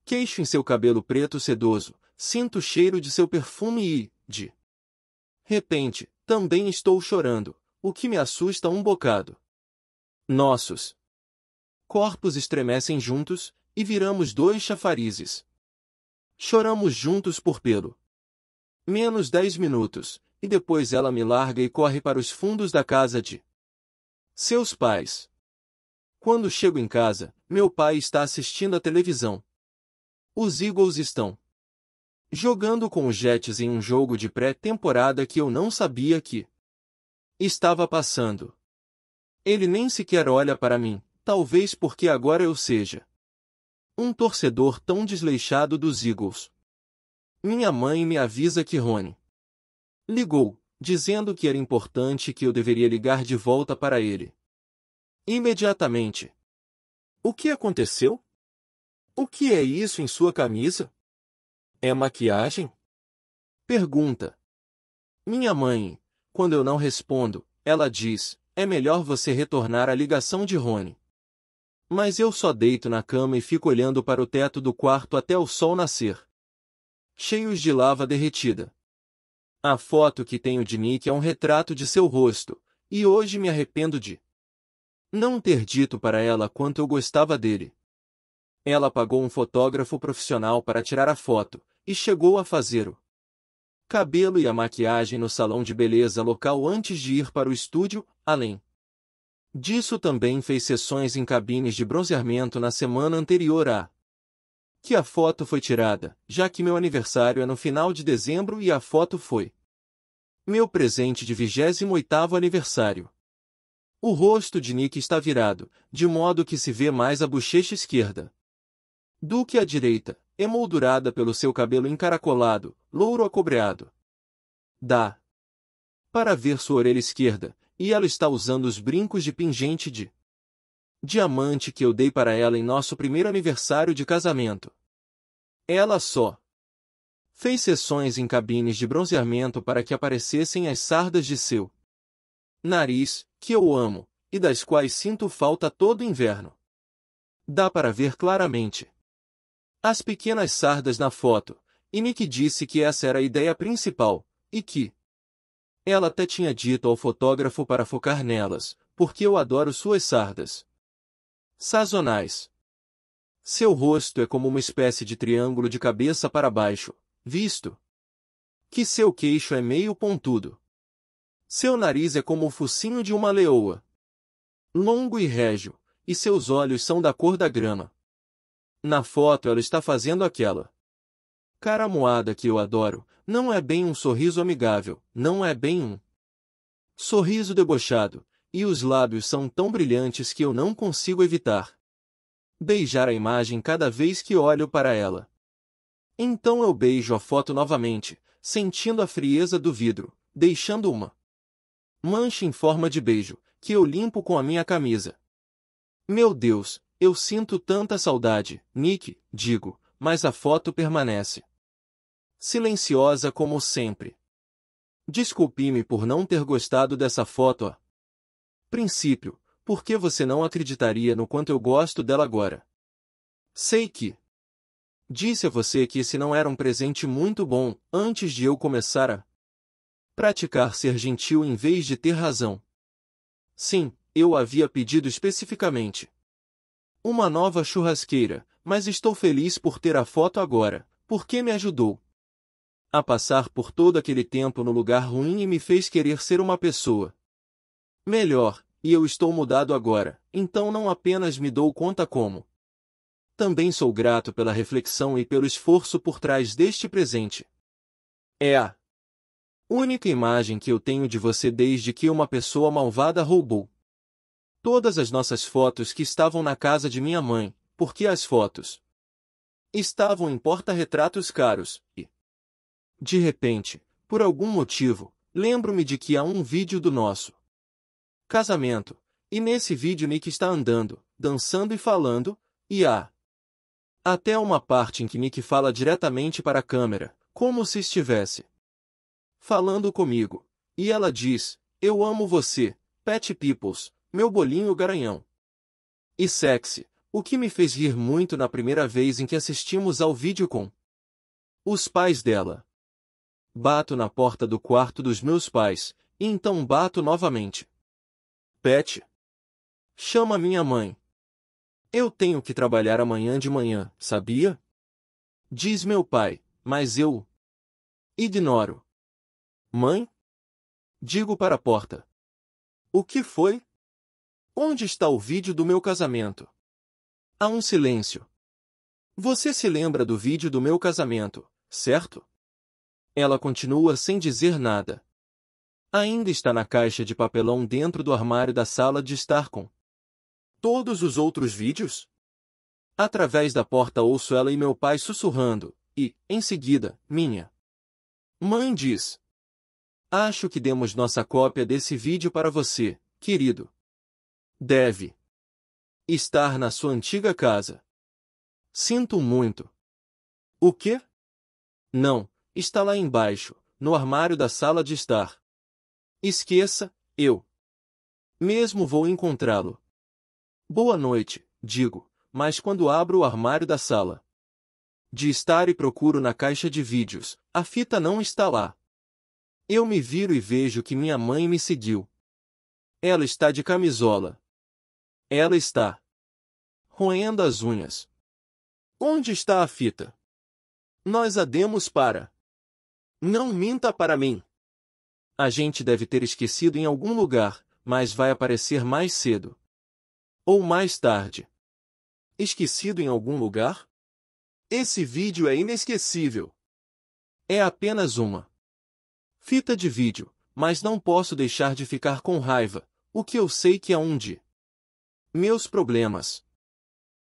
Queixo em seu cabelo preto sedoso, sinto o cheiro de seu perfume e, de repente, também estou chorando, o que me assusta um bocado. Nossos corpos estremecem juntos e viramos dois chafarizes. Choramos juntos por pelo. Menos dez minutos, e depois ela me larga e corre para os fundos da casa de seus pais. Quando chego em casa, meu pai está assistindo a televisão. Os Eagles estão jogando com os Jets em um jogo de pré-temporada que eu não sabia que estava passando. Ele nem sequer olha para mim, talvez porque agora eu seja um torcedor tão desleixado dos Eagles. Minha mãe me avisa que Rony ligou, dizendo que era importante que eu deveria ligar de volta para ele. Imediatamente. O que aconteceu? O que é isso em sua camisa? É maquiagem? Pergunta. Minha mãe, quando eu não respondo, ela diz: é melhor você retornar à ligação de Rony. Mas eu só deito na cama e fico olhando para o teto do quarto até o sol nascer cheios de lava derretida. A foto que tenho de Nick é um retrato de seu rosto, e hoje me arrependo de não ter dito para ela quanto eu gostava dele. Ela pagou um fotógrafo profissional para tirar a foto, e chegou a fazer o cabelo e a maquiagem no salão de beleza local antes de ir para o estúdio, além disso também fez sessões em cabines de bronzeamento na semana anterior a que a foto foi tirada, já que meu aniversário é no final de dezembro e a foto foi meu presente de 28º aniversário. O rosto de Nick está virado, de modo que se vê mais a bochecha esquerda. Do que a direita, emoldurada pelo seu cabelo encaracolado, louro acobreado. Dá para ver sua orelha esquerda, e ela está usando os brincos de pingente de diamante que eu dei para ela em nosso primeiro aniversário de casamento. Ela só fez sessões em cabines de bronzeamento para que aparecessem as sardas de seu nariz, que eu amo, e das quais sinto falta todo inverno. Dá para ver claramente as pequenas sardas na foto, e Nick disse que essa era a ideia principal, e que ela até tinha dito ao fotógrafo para focar nelas, porque eu adoro suas sardas sazonais. Seu rosto é como uma espécie de triângulo de cabeça para baixo, visto que seu queixo é meio pontudo. Seu nariz é como o focinho de uma leoa, longo e régio, e seus olhos são da cor da grama. Na foto ela está fazendo aquela cara moada que eu adoro, não é bem um sorriso amigável, não é bem um sorriso debochado, e os lábios são tão brilhantes que eu não consigo evitar beijar a imagem cada vez que olho para ela. Então eu beijo a foto novamente, sentindo a frieza do vidro, deixando uma mancha em forma de beijo, que eu limpo com a minha camisa. Meu Deus, eu sinto tanta saudade, Nick, digo, mas a foto permanece. Silenciosa como sempre. Desculpe-me por não ter gostado dessa foto, Princípio, por que você não acreditaria no quanto eu gosto dela agora? Sei que. Disse a você que esse não era um presente muito bom, antes de eu começar a praticar ser gentil em vez de ter razão. Sim, eu havia pedido especificamente. Uma nova churrasqueira, mas estou feliz por ter a foto agora, porque me ajudou a passar por todo aquele tempo no lugar ruim e me fez querer ser uma pessoa Melhor, e eu estou mudado agora, então não apenas me dou conta como. Também sou grato pela reflexão e pelo esforço por trás deste presente. É a única imagem que eu tenho de você desde que uma pessoa malvada roubou. Todas as nossas fotos que estavam na casa de minha mãe, porque as fotos estavam em porta-retratos caros, e. De repente, por algum motivo, lembro-me de que há um vídeo do nosso casamento. E nesse vídeo Nick está andando, dançando e falando, e há até uma parte em que Nick fala diretamente para a câmera, como se estivesse falando comigo. E ela diz, eu amo você, Pet Peoples, meu bolinho garanhão. E sexy, o que me fez rir muito na primeira vez em que assistimos ao vídeo com os pais dela. Bato na porta do quarto dos meus pais, e então bato novamente. Pet. Chama minha mãe. Eu tenho que trabalhar amanhã de manhã, sabia? Diz meu pai, mas eu. Ignoro. Mãe? Digo para a porta. O que foi? Onde está o vídeo do meu casamento? Há um silêncio. Você se lembra do vídeo do meu casamento, certo? Ela continua sem dizer nada. Ainda está na caixa de papelão dentro do armário da sala de estar com. Todos os outros vídeos? Através da porta ouço ela e meu pai sussurrando, e, em seguida, minha. Mãe diz. Acho que demos nossa cópia desse vídeo para você, querido. Deve. Estar na sua antiga casa. Sinto muito. O quê? Não, está lá embaixo, no armário da sala de estar. Esqueça, eu mesmo vou encontrá-lo. Boa noite, digo, mas quando abro o armário da sala de estar e procuro na caixa de vídeos, a fita não está lá. Eu me viro e vejo que minha mãe me seguiu. Ela está de camisola. Ela está roendo as unhas. Onde está a fita? Nós a demos para. Não minta para mim. A gente deve ter esquecido em algum lugar, mas vai aparecer mais cedo. Ou mais tarde. Esquecido em algum lugar? Esse vídeo é inesquecível. É apenas uma fita de vídeo, mas não posso deixar de ficar com raiva, o que eu sei que é um de meus problemas.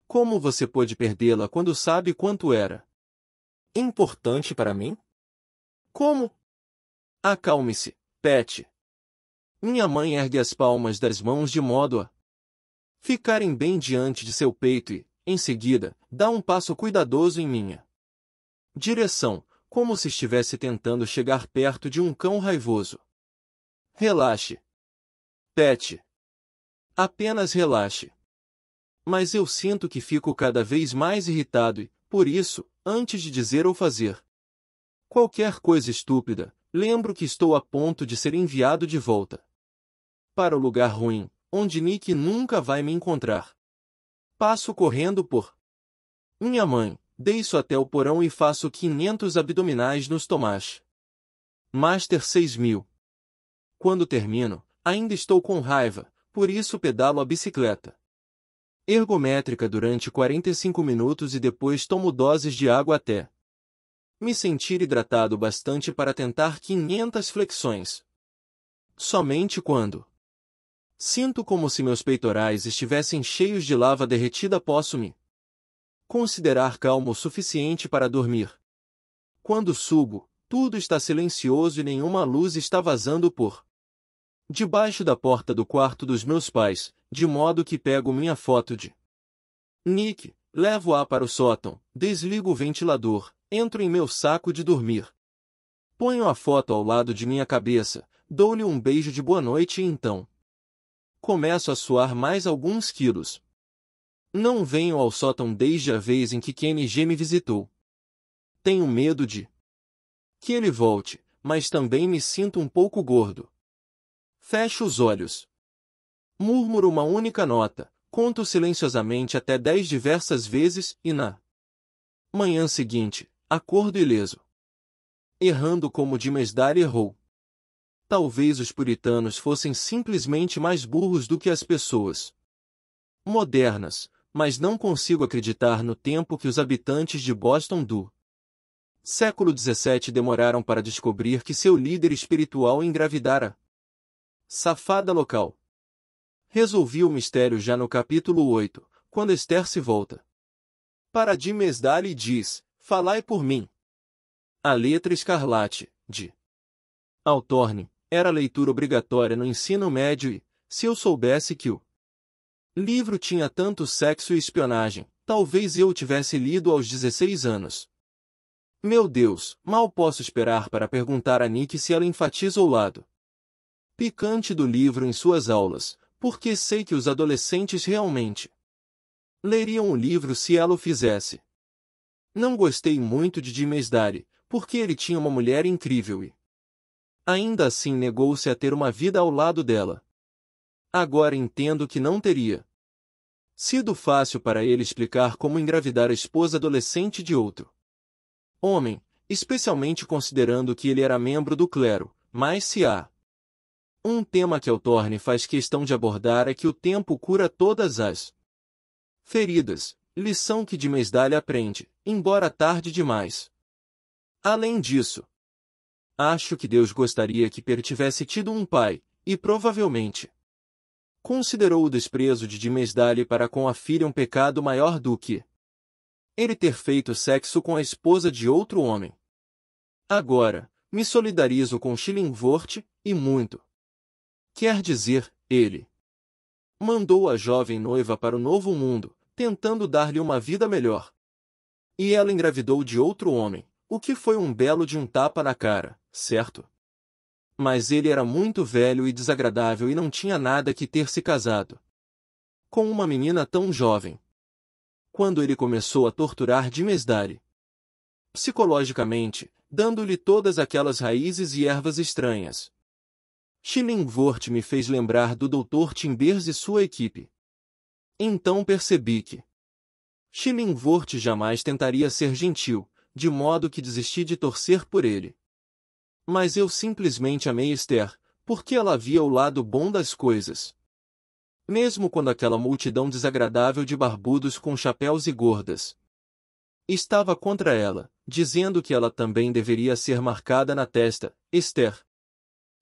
Como você pôde perdê-la quando sabe quanto era importante para mim? Como? Acalme-se. Pet. Minha mãe ergue as palmas das mãos de modo a ficarem bem diante de seu peito e, em seguida, dá um passo cuidadoso em minha direção, como se estivesse tentando chegar perto de um cão raivoso. Relaxe. Pet. Apenas relaxe. Mas eu sinto que fico cada vez mais irritado e, por isso, antes de dizer ou fazer qualquer coisa estúpida, Lembro que estou a ponto de ser enviado de volta. Para o lugar ruim, onde Nick nunca vai me encontrar. Passo correndo por minha mãe, deixo até o porão e faço 500 abdominais nos tomás. Master 6000. Quando termino, ainda estou com raiva, por isso pedalo a bicicleta. Ergométrica durante 45 minutos e depois tomo doses de água até me sentir hidratado bastante para tentar 500 flexões. Somente quando sinto como se meus peitorais estivessem cheios de lava derretida posso me considerar calmo o suficiente para dormir. Quando subo, tudo está silencioso e nenhuma luz está vazando por debaixo da porta do quarto dos meus pais, de modo que pego minha foto de Nick Levo-a para o sótão, desligo o ventilador, entro em meu saco de dormir. Ponho a foto ao lado de minha cabeça, dou-lhe um beijo de boa noite e então. Começo a suar mais alguns quilos. Não venho ao sótão desde a vez em que KNG me visitou. Tenho medo de que ele volte, mas também me sinto um pouco gordo. Fecho os olhos. Murmuro uma única nota, conto silenciosamente até dez diversas vezes e na manhã seguinte, acordo ileso. Errando como de Mesdar errou. Talvez os puritanos fossem simplesmente mais burros do que as pessoas modernas, mas não consigo acreditar no tempo que os habitantes de Boston do século XVII demoraram para descobrir que seu líder espiritual engravidara. Safada local. Resolvi o mistério já no capítulo 8, quando Esther se volta. Para de Mesdal e diz, falai por mim. A letra escarlate, de Altorne, era leitura obrigatória no ensino médio e, se eu soubesse que o livro tinha tanto sexo e espionagem, talvez eu o tivesse lido aos 16 anos. Meu Deus, mal posso esperar para perguntar a Nick se ela enfatiza o lado picante do livro em suas aulas, porque sei que os adolescentes realmente leriam o livro se ela o fizesse. Não gostei muito de Dimesdari, porque ele tinha uma mulher incrível e ainda assim negou-se a ter uma vida ao lado dela. Agora entendo que não teria sido fácil para ele explicar como engravidar a esposa adolescente de outro homem, especialmente considerando que ele era membro do clero, mas se a um tema que Eltorne faz questão de abordar é que o tempo cura todas as feridas, lição que de Mesdalha aprende, embora tarde demais. Além disso, acho que Deus gostaria que Per tivesse tido um pai, e provavelmente considerou o desprezo de Dimesdale para com a filha um pecado maior do que ele ter feito sexo com a esposa de outro homem. Agora, me solidarizo com Schillingworth, e muito. Quer dizer, ele mandou a jovem noiva para o novo mundo, tentando dar-lhe uma vida melhor. E ela engravidou de outro homem, o que foi um belo de um tapa na cara, certo? Mas ele era muito velho e desagradável e não tinha nada que ter se casado com uma menina tão jovem. Quando ele começou a torturar Dimesdari psicologicamente, dando-lhe todas aquelas raízes e ervas estranhas, Schillingworth me fez lembrar do Dr. Timbers e sua equipe. Então percebi que Schillingworth jamais tentaria ser gentil, de modo que desisti de torcer por ele. Mas eu simplesmente amei Esther, porque ela via o lado bom das coisas. Mesmo quando aquela multidão desagradável de barbudos com chapéus e gordas estava contra ela, dizendo que ela também deveria ser marcada na testa, Esther,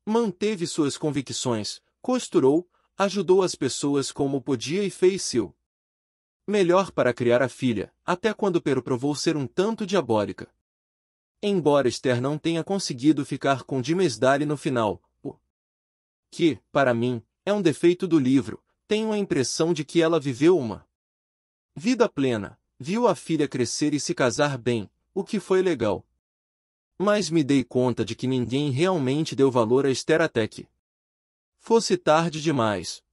Manteve suas convicções, costurou, ajudou as pessoas como podia e fez seu melhor para criar a filha, até quando Pero provou ser um tanto diabólica. Embora Esther não tenha conseguido ficar com Dimesdari no final, o que, para mim, é um defeito do livro, tenho a impressão de que ela viveu uma vida plena, viu a filha crescer e se casar bem, o que foi legal, mas me dei conta de que ninguém realmente deu valor a Steratec. Fosse tarde demais.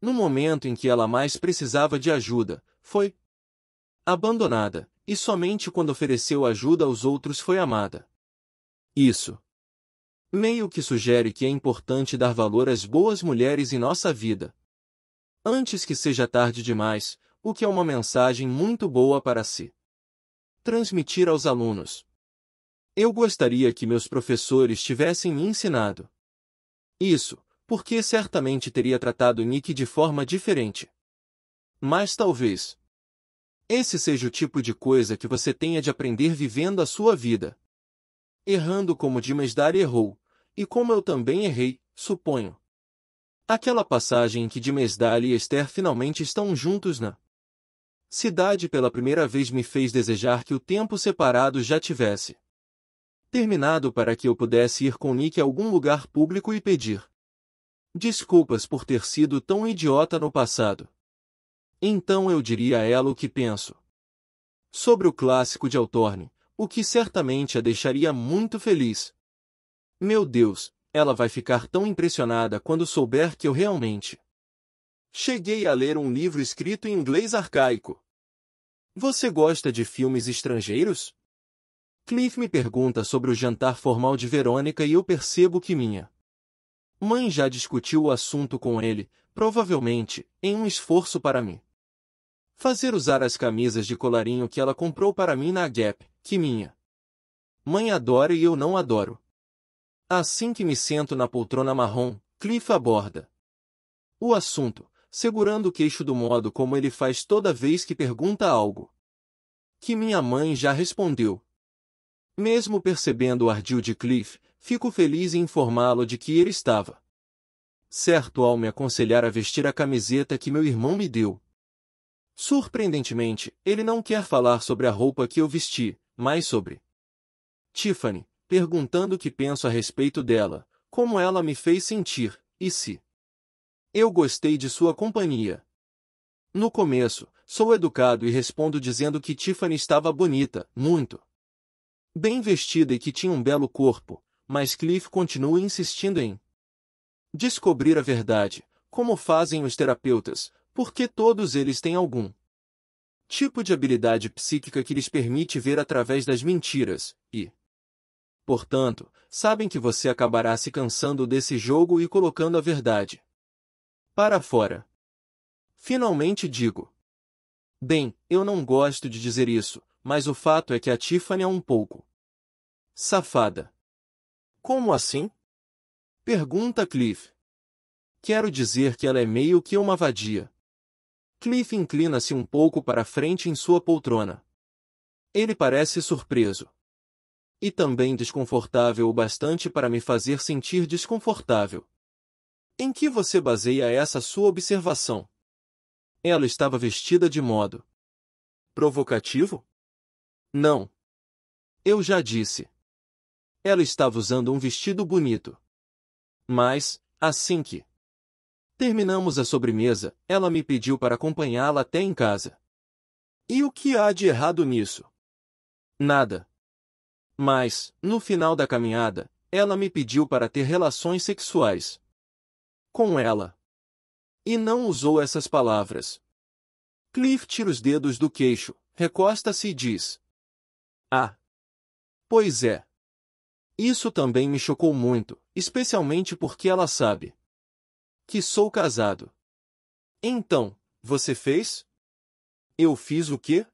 No momento em que ela mais precisava de ajuda, foi abandonada, e somente quando ofereceu ajuda aos outros foi amada. Isso. Meio que sugere que é importante dar valor às boas mulheres em nossa vida. Antes que seja tarde demais, o que é uma mensagem muito boa para se si. transmitir aos alunos. Eu gostaria que meus professores tivessem me ensinado. Isso, porque certamente teria tratado Nick de forma diferente. Mas talvez. Esse seja o tipo de coisa que você tenha de aprender vivendo a sua vida. Errando como Dimesdar errou, e como eu também errei, suponho. Aquela passagem em que Dimesdar e Esther finalmente estão juntos na cidade pela primeira vez me fez desejar que o tempo separado já tivesse terminado para que eu pudesse ir com Nick a algum lugar público e pedir desculpas por ter sido tão idiota no passado. Então eu diria a ela o que penso. Sobre o clássico de Altorne, o que certamente a deixaria muito feliz. Meu Deus, ela vai ficar tão impressionada quando souber que eu realmente cheguei a ler um livro escrito em inglês arcaico. Você gosta de filmes estrangeiros? Cliff me pergunta sobre o jantar formal de Verônica e eu percebo que minha mãe já discutiu o assunto com ele, provavelmente, em um esforço para mim. Fazer usar as camisas de colarinho que ela comprou para mim na Gap, que minha mãe adora e eu não adoro. Assim que me sento na poltrona marrom, Cliff aborda o assunto, segurando o queixo do modo como ele faz toda vez que pergunta algo. Que minha mãe já respondeu, mesmo percebendo o ardil de Cliff, fico feliz em informá-lo de que ele estava certo ao me aconselhar a vestir a camiseta que meu irmão me deu. Surpreendentemente, ele não quer falar sobre a roupa que eu vesti, mas sobre Tiffany, perguntando o que penso a respeito dela, como ela me fez sentir, e se eu gostei de sua companhia. No começo, sou educado e respondo dizendo que Tiffany estava bonita, muito bem vestida e que tinha um belo corpo, mas Cliff continua insistindo em descobrir a verdade, como fazem os terapeutas, porque todos eles têm algum tipo de habilidade psíquica que lhes permite ver através das mentiras, e, portanto, sabem que você acabará se cansando desse jogo e colocando a verdade para fora. Finalmente digo. Bem, eu não gosto de dizer isso, mas o fato é que a Tiffany é um pouco Safada. Como assim? Pergunta Cliff. Quero dizer que ela é meio que uma vadia. Cliff inclina-se um pouco para frente em sua poltrona. Ele parece surpreso. E também desconfortável o bastante para me fazer sentir desconfortável. Em que você baseia essa sua observação? Ela estava vestida de modo. Provocativo? Não. Eu já disse ela estava usando um vestido bonito. Mas, assim que terminamos a sobremesa, ela me pediu para acompanhá-la até em casa. E o que há de errado nisso? Nada. Mas, no final da caminhada, ela me pediu para ter relações sexuais com ela. E não usou essas palavras. Cliff tira os dedos do queixo, recosta-se e diz: Ah! Pois é. Isso também me chocou muito, especialmente porque ela sabe que sou casado. Então, você fez? Eu fiz o quê?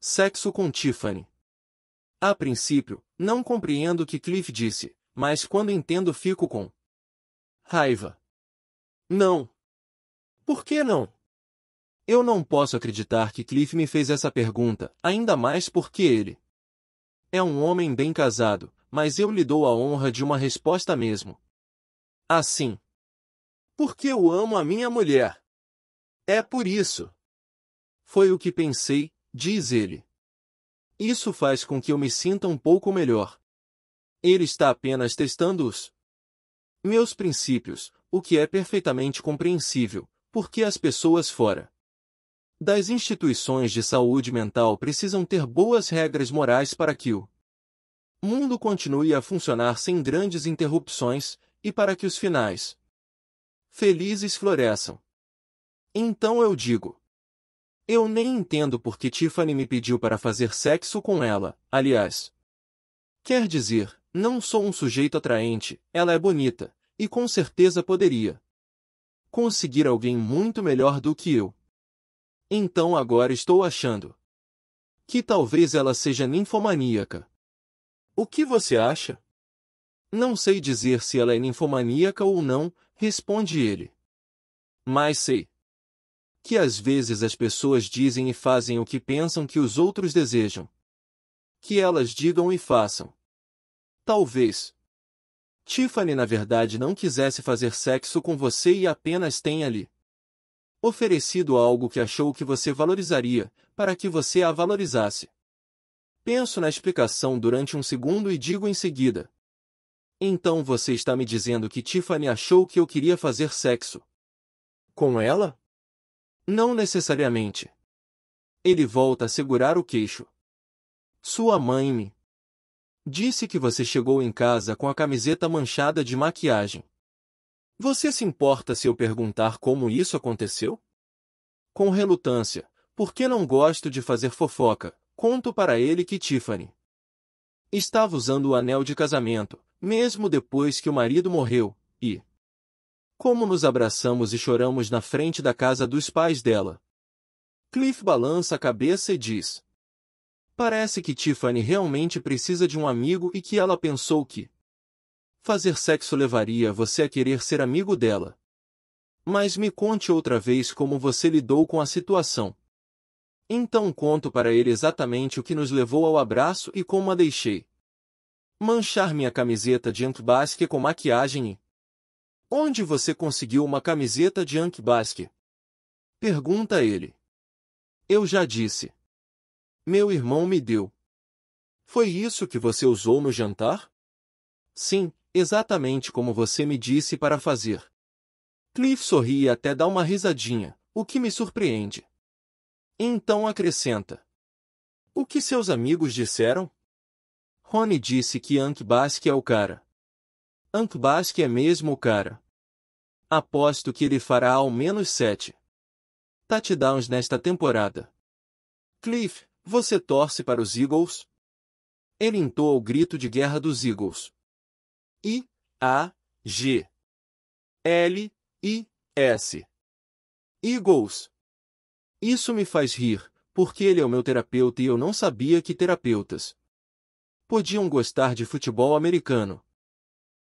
Sexo com Tiffany. A princípio, não compreendo o que Cliff disse, mas quando entendo fico com raiva. Não. Por que não? Eu não posso acreditar que Cliff me fez essa pergunta, ainda mais porque ele é um homem bem casado, mas eu lhe dou a honra de uma resposta mesmo. Assim. Porque eu amo a minha mulher. É por isso. Foi o que pensei, diz ele. Isso faz com que eu me sinta um pouco melhor. Ele está apenas testando-os. Meus princípios, o que é perfeitamente compreensível, porque as pessoas fora das instituições de saúde mental precisam ter boas regras morais para que o mundo continue a funcionar sem grandes interrupções, e para que os finais felizes floresçam. Então eu digo. Eu nem entendo por que Tiffany me pediu para fazer sexo com ela, aliás. Quer dizer, não sou um sujeito atraente, ela é bonita, e com certeza poderia conseguir alguém muito melhor do que eu. Então agora estou achando que talvez ela seja ninfomaníaca. O que você acha? Não sei dizer se ela é ninfomaníaca ou não, responde ele. Mas sei que às vezes as pessoas dizem e fazem o que pensam que os outros desejam. Que elas digam e façam. Talvez. Tiffany na verdade não quisesse fazer sexo com você e apenas tenha lhe oferecido algo que achou que você valorizaria, para que você a valorizasse. Penso na explicação durante um segundo e digo em seguida. Então você está me dizendo que Tiffany achou que eu queria fazer sexo. Com ela? Não necessariamente. Ele volta a segurar o queixo. Sua mãe me disse que você chegou em casa com a camiseta manchada de maquiagem. Você se importa se eu perguntar como isso aconteceu? Com relutância, porque não gosto de fazer fofoca, conto para ele que Tiffany estava usando o anel de casamento, mesmo depois que o marido morreu, e como nos abraçamos e choramos na frente da casa dos pais dela. Cliff balança a cabeça e diz: Parece que Tiffany realmente precisa de um amigo e que ela pensou que fazer sexo levaria você a querer ser amigo dela. Mas me conte outra vez como você lidou com a situação. Então conto para ele exatamente o que nos levou ao abraço e como a deixei. Manchar minha camiseta de Ankh com maquiagem e... Onde você conseguiu uma camiseta de Ankh Pergunta ele. Eu já disse. Meu irmão me deu. Foi isso que você usou no jantar? Sim, exatamente como você me disse para fazer. Cliff sorri e até dá uma risadinha, o que me surpreende. Então acrescenta. O que seus amigos disseram? Rony disse que Ankbask é o cara. Ankbask é mesmo o cara. Aposto que ele fará ao menos sete touchdowns nesta temporada. Cliff, você torce para os Eagles? Ele entoa o grito de guerra dos Eagles. I, A, G. L, I, S. Eagles. Isso me faz rir, porque ele é o meu terapeuta e eu não sabia que terapeutas podiam gostar de futebol americano.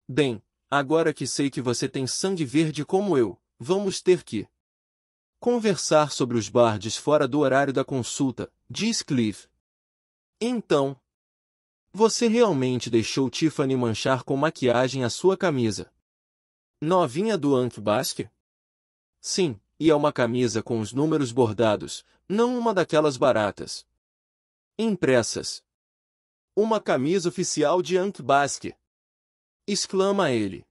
Bem, agora que sei que você tem sangue verde como eu, vamos ter que conversar sobre os bardes fora do horário da consulta, diz Cliff. Então, você realmente deixou Tiffany manchar com maquiagem a sua camisa? Novinha do Ank Basque? Sim, e é uma camisa com os números bordados, não uma daquelas baratas. Impressas. Uma camisa oficial de Antbasque. Exclama ele.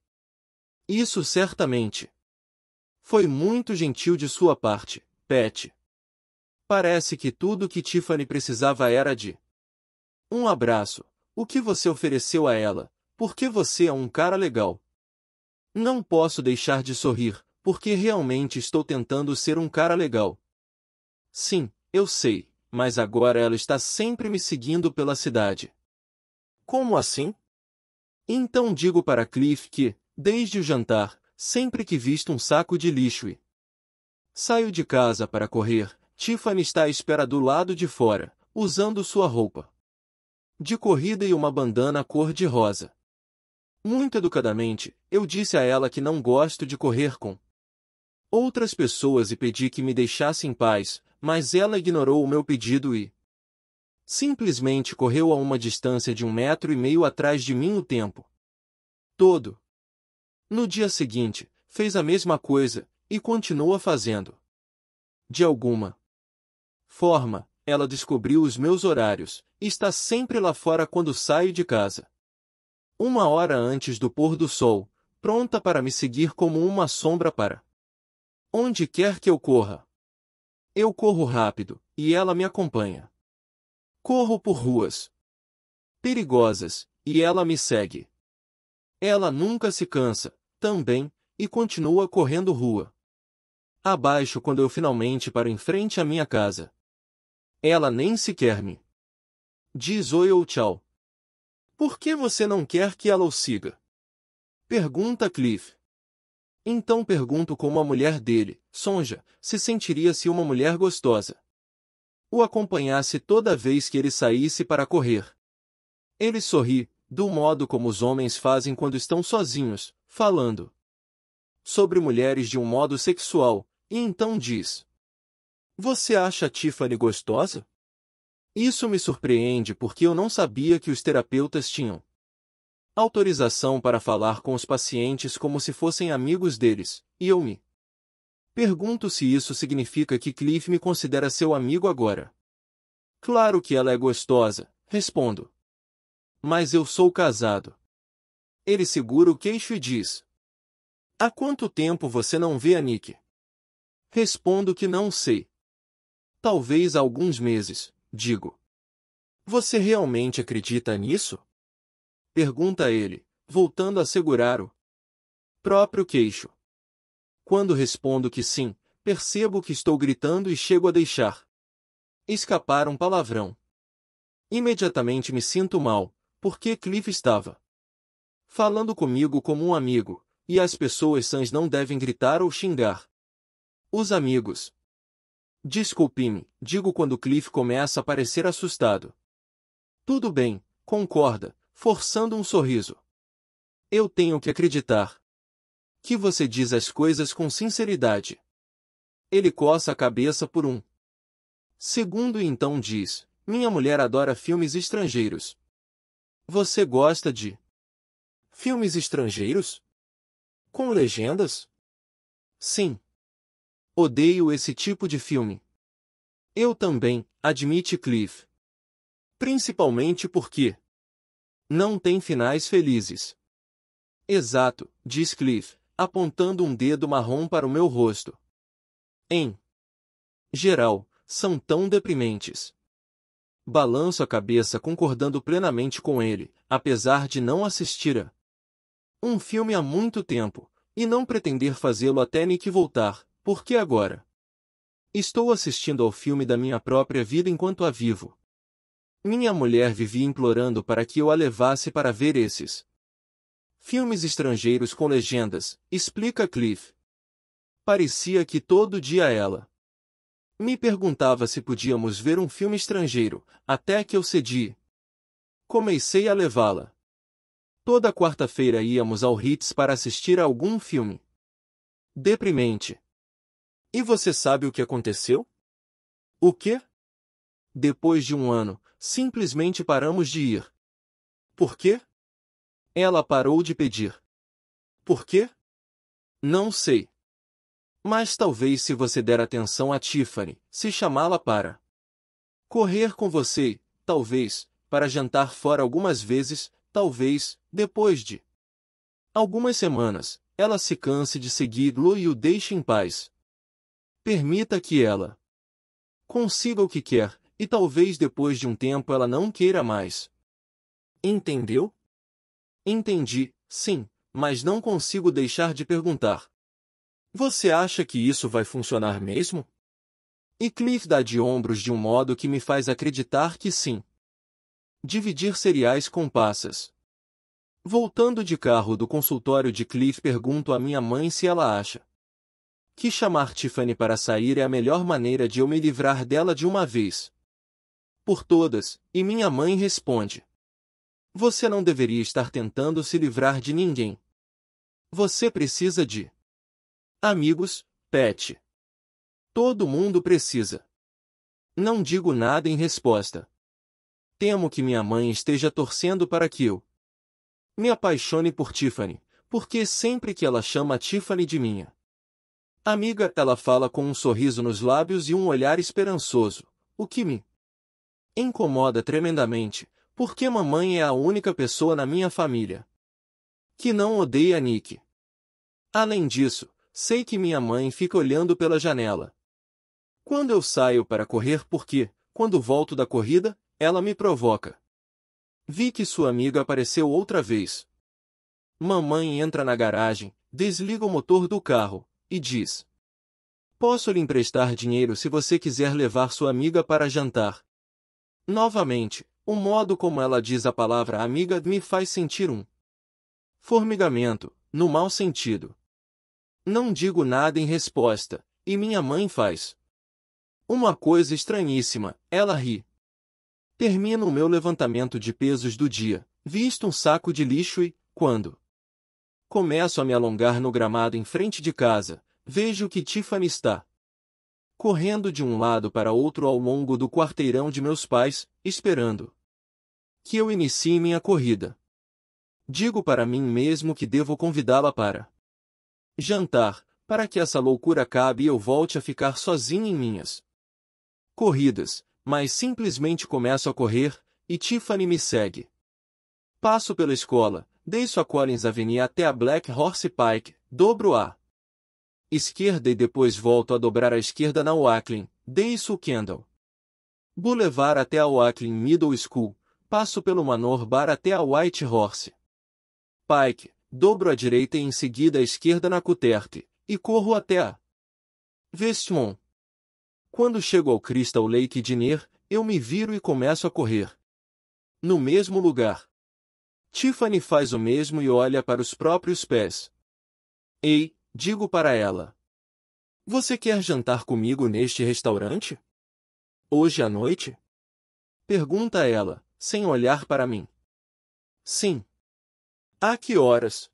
Isso certamente. Foi muito gentil de sua parte, Pet. Parece que tudo que Tiffany precisava era de um abraço. O que você ofereceu a ela? Porque você é um cara legal. Não posso deixar de sorrir, porque realmente estou tentando ser um cara legal. Sim, eu sei, mas agora ela está sempre me seguindo pela cidade. Como assim? Então digo para Cliff que, desde o jantar, sempre que visto um saco de lixo e saio de casa para correr, Tiffany está à espera do lado de fora, usando sua roupa de corrida e uma bandana cor-de-rosa. Muito educadamente, eu disse a ela que não gosto de correr com outras pessoas e pedi que me deixasse em paz, mas ela ignorou o meu pedido e simplesmente correu a uma distância de um metro e meio atrás de mim o tempo todo. No dia seguinte, fez a mesma coisa, e continua fazendo. De alguma forma, ela descobriu os meus horários, e está sempre lá fora quando saio de casa. Uma hora antes do pôr do sol, pronta para me seguir como uma sombra para Onde quer que eu corra. Eu corro rápido, e ela me acompanha. Corro por ruas perigosas, e ela me segue. Ela nunca se cansa, também, e continua correndo rua. Abaixo quando eu finalmente paro em frente à minha casa. Ela nem sequer me diz oi ou tchau. Por que você não quer que ela o siga? Pergunta Cliff. Então pergunto como a mulher dele, Sonja, se sentiria se uma mulher gostosa o acompanhasse toda vez que ele saísse para correr. Ele sorri, do modo como os homens fazem quando estão sozinhos, falando sobre mulheres de um modo sexual, e então diz: Você acha Tiffany gostosa? Isso me surpreende porque eu não sabia que os terapeutas tinham autorização para falar com os pacientes como se fossem amigos deles, e eu me pergunto se isso significa que Cliff me considera seu amigo agora. Claro que ela é gostosa, respondo. Mas eu sou casado. Ele segura o queixo e diz: Há quanto tempo você não vê a Nick? Respondo que não sei. Talvez alguns meses, digo. Você realmente acredita nisso? Pergunta ele, voltando a segurar o próprio queixo. Quando respondo que sim, percebo que estou gritando e chego a deixar escapar um palavrão. Imediatamente me sinto mal, porque Cliff estava falando comigo como um amigo, e as pessoas sãs não devem gritar ou xingar. Os amigos. Desculpe-me, digo quando Cliff começa a parecer assustado. Tudo bem, concorda, forçando um sorriso. Eu tenho que acreditar. Que você diz as coisas com sinceridade. Ele coça a cabeça por um segundo e então diz: Minha mulher adora filmes estrangeiros. Você gosta de filmes estrangeiros? Com legendas? Sim. Odeio esse tipo de filme. Eu também, admite Cliff. Principalmente porque não tem finais felizes. Exato, diz Cliff, apontando um dedo marrom para o meu rosto. Em geral, são tão deprimentes. Balanço a cabeça concordando plenamente com ele, apesar de não assistir a um filme há muito tempo, e não pretender fazê-lo até Nick voltar, porque agora estou assistindo ao filme da minha própria vida enquanto a vivo. Minha mulher vivia implorando para que eu a levasse para ver esses filmes estrangeiros com legendas, explica Cliff. Parecia que todo dia ela me perguntava se podíamos ver um filme estrangeiro, até que eu cedi. Comecei a levá-la. Toda quarta-feira íamos ao Ritz para assistir a algum filme. Deprimente. E você sabe o que aconteceu? O quê? Depois de um ano, Simplesmente paramos de ir. Por quê? Ela parou de pedir. Por quê? Não sei. Mas talvez se você der atenção a Tiffany, se chamá-la para correr com você, talvez, para jantar fora algumas vezes, talvez, depois de algumas semanas, ela se canse de segui-lo e o deixe em paz. Permita que ela consiga o que quer, e talvez depois de um tempo ela não queira mais. Entendeu? Entendi, sim, mas não consigo deixar de perguntar. Você acha que isso vai funcionar mesmo? E Cliff dá de ombros de um modo que me faz acreditar que sim. Dividir cereais com passas. Voltando de carro do consultório de Cliff, pergunto à minha mãe se ela acha que chamar Tiffany para sair é a melhor maneira de eu me livrar dela de uma vez por todas, e minha mãe responde: Você não deveria estar tentando se livrar de ninguém. Você precisa de amigos, pet. Todo mundo precisa. Não digo nada em resposta. Temo que minha mãe esteja torcendo para que eu me apaixone por Tiffany, porque sempre que ela chama Tiffany de minha amiga, ela fala com um sorriso nos lábios e um olhar esperançoso, o que me Incomoda tremendamente, porque mamãe é a única pessoa na minha família que não odeia Nick. Além disso, sei que minha mãe fica olhando pela janela. Quando eu saio para correr porque, quando volto da corrida, ela me provoca. Vi que sua amiga apareceu outra vez. Mamãe entra na garagem, desliga o motor do carro e diz: Posso lhe emprestar dinheiro se você quiser levar sua amiga para jantar. Novamente, o modo como ela diz a palavra amiga me faz sentir um formigamento, no mau sentido. Não digo nada em resposta, e minha mãe faz. Uma coisa estranhíssima, ela ri. Termino o meu levantamento de pesos do dia, visto um saco de lixo e, quando começo a me alongar no gramado em frente de casa, vejo que Tiffany está correndo de um lado para outro ao longo do quarteirão de meus pais, esperando que eu inicie minha corrida. Digo para mim mesmo que devo convidá-la para jantar, para que essa loucura acabe e eu volte a ficar sozinho em minhas corridas, mas simplesmente começo a correr, e Tiffany me segue. Passo pela escola, desço a Collins Avenue até a Black Horse Pike, dobro a esquerda e depois volto a dobrar à esquerda na Oakland, o Kendall. Boulevard até a Oakland Middle School, passo pelo Manor Bar até a White Horse. Pike, dobro à direita e em seguida à esquerda na Cuterte, e corro até a Westmont. Quando chego ao Crystal Lake Dinner, eu me viro e começo a correr. No mesmo lugar. Tiffany faz o mesmo e olha para os próprios pés. Ei, Digo para ela: Você quer jantar comigo neste restaurante? Hoje à noite? Pergunta ela, sem olhar para mim. Sim. A que horas?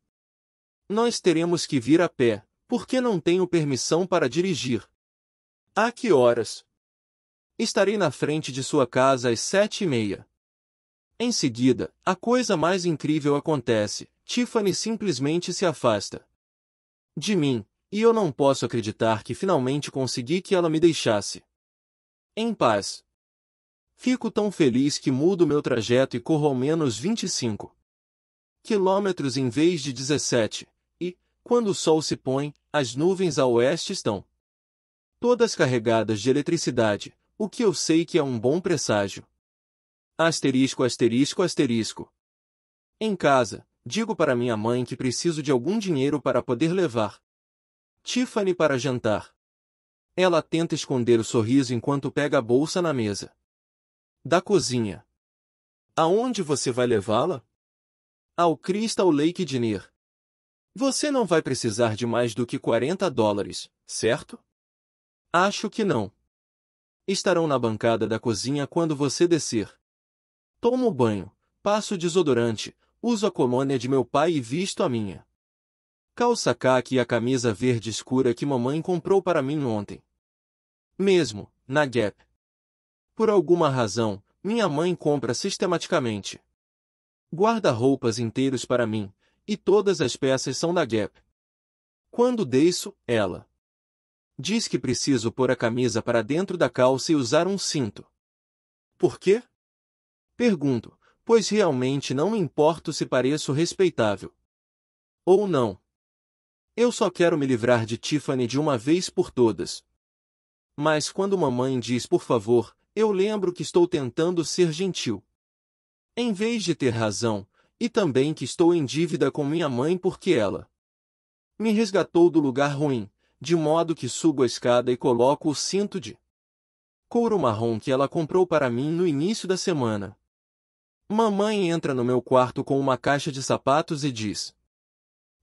Nós teremos que vir a pé, porque não tenho permissão para dirigir. A que horas? Estarei na frente de sua casa às sete e meia. Em seguida, a coisa mais incrível acontece. Tiffany simplesmente se afasta, de mim, e eu não posso acreditar que finalmente consegui que ela me deixasse. Em paz. Fico tão feliz que mudo meu trajeto e corro ao menos 25 quilômetros em vez de 17, e, quando o sol se põe, as nuvens a oeste estão todas carregadas de eletricidade, o que eu sei que é um bom presságio. Asterisco, asterisco, asterisco. Em casa, Digo para minha mãe que preciso de algum dinheiro para poder levar Tiffany para jantar. Ela tenta esconder o sorriso enquanto pega a bolsa na mesa. Da cozinha. Aonde você vai levá-la? Ao Crystal Lake Dinner. Você não vai precisar de mais do que 40 dólares, certo? Acho que não. Estarão na bancada da cozinha quando você descer. Tomo banho, passo desodorante, Uso a colônia de meu pai e visto a minha. Calça caque e a camisa verde escura que mamãe comprou para mim ontem. Mesmo, na Gap. Por alguma razão, minha mãe compra sistematicamente. Guarda-roupas inteiros para mim, e todas as peças são da Gap. Quando deixo, ela diz que preciso pôr a camisa para dentro da calça e usar um cinto. Por quê? Pergunto, pois realmente não me importo se pareço respeitável. Ou não. Eu só quero me livrar de Tiffany de uma vez por todas. Mas quando mamãe diz por favor, eu lembro que estou tentando ser gentil. Em vez de ter razão, e também que estou em dívida com minha mãe porque ela me resgatou do lugar ruim, de modo que subo a escada e coloco o cinto de couro marrom que ela comprou para mim no início da semana. Mamãe entra no meu quarto com uma caixa de sapatos e diz: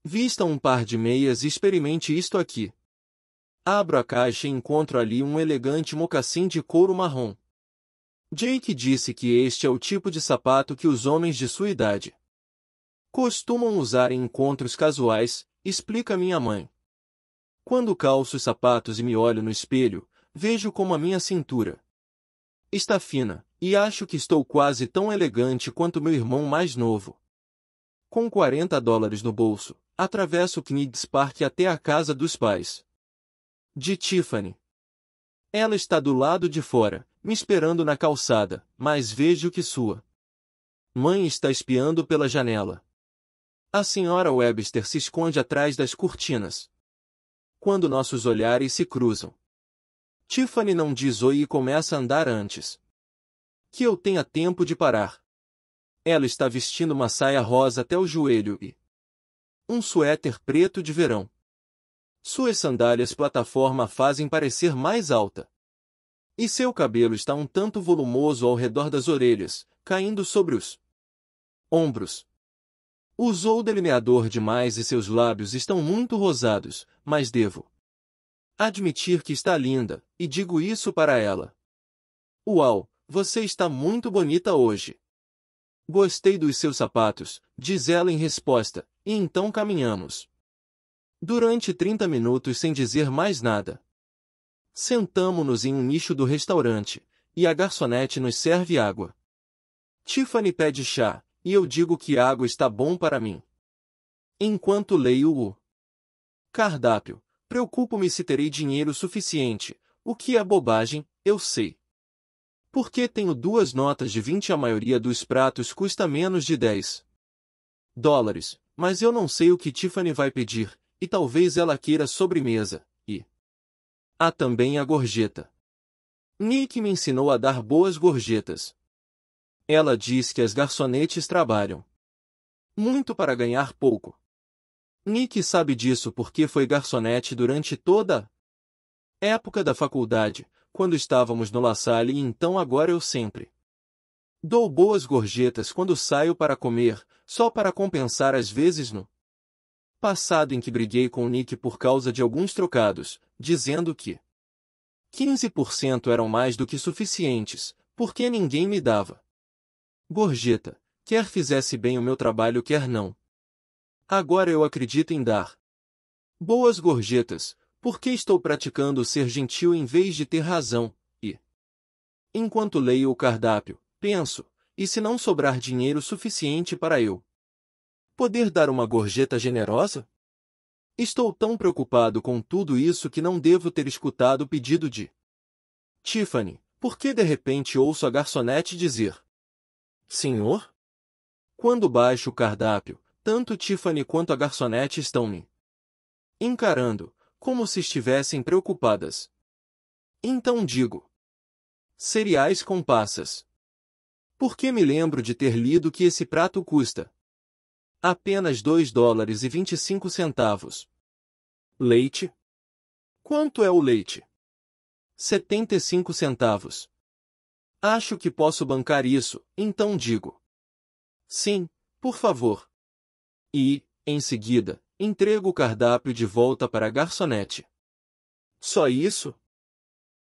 Vista um par de meias e experimente isto aqui. Abro a caixa e encontro ali um elegante mocassim de couro marrom. Jake disse que este é o tipo de sapato que os homens de sua idade costumam usar em encontros casuais, explica minha mãe. Quando calço os sapatos e me olho no espelho, vejo como a minha cintura Está fina, e acho que estou quase tão elegante quanto meu irmão mais novo. Com 40 dólares no bolso, atravesso Knigs Park até a casa dos pais. De Tiffany. Ela está do lado de fora, me esperando na calçada, mas vejo que sua. Mãe está espiando pela janela. A senhora Webster se esconde atrás das cortinas. Quando nossos olhares se cruzam, Tiffany não diz oi e começa a andar antes. Que eu tenha tempo de parar. Ela está vestindo uma saia rosa até o joelho e um suéter preto de verão. Suas sandálias plataforma fazem parecer mais alta. E seu cabelo está um tanto volumoso ao redor das orelhas, caindo sobre os ombros. Usou delineador demais e seus lábios estão muito rosados, mas devo admitir que está linda, e digo isso para ela. Uau, você está muito bonita hoje. Gostei dos seus sapatos, diz ela em resposta, e então caminhamos. Durante 30 minutos sem dizer mais nada. Sentamo-nos em um nicho do restaurante, e a garçonete nos serve água. Tiffany pede chá, e eu digo que água está bom para mim. Enquanto leio o cardápio, Preocupo-me se terei dinheiro suficiente, o que é bobagem, eu sei. Porque tenho duas notas de 20 a maioria dos pratos custa menos de 10 dólares, mas eu não sei o que Tiffany vai pedir, e talvez ela queira sobremesa, e... Há também a gorjeta. Nick me ensinou a dar boas gorjetas. Ela diz que as garçonetes trabalham muito para ganhar pouco, Nick sabe disso porque foi garçonete durante toda a época da faculdade, quando estávamos no La Salle e então agora eu sempre. Dou boas gorjetas quando saio para comer, só para compensar as vezes no passado em que briguei com Nick por causa de alguns trocados, dizendo que 15% eram mais do que suficientes, porque ninguém me dava. Gorjeta, quer fizesse bem o meu trabalho quer não, Agora eu acredito em dar. Boas gorjetas, porque estou praticando ser gentil em vez de ter razão, e. Enquanto leio o cardápio, penso, e se não sobrar dinheiro suficiente para eu poder dar uma gorjeta generosa? Estou tão preocupado com tudo isso que não devo ter escutado o pedido de Tiffany, por que de repente ouço a garçonete dizer: Senhor? Quando baixo o cardápio, tanto Tiffany quanto a garçonete estão me encarando, como se estivessem preocupadas. Então digo: cereais com passas. Porque me lembro de ter lido que esse prato custa apenas 2 dólares e 25 centavos. Leite? Quanto é o leite? 75 centavos. Acho que posso bancar isso, então digo. Sim, por favor e, em seguida, entrego o cardápio de volta para a garçonete. Só isso?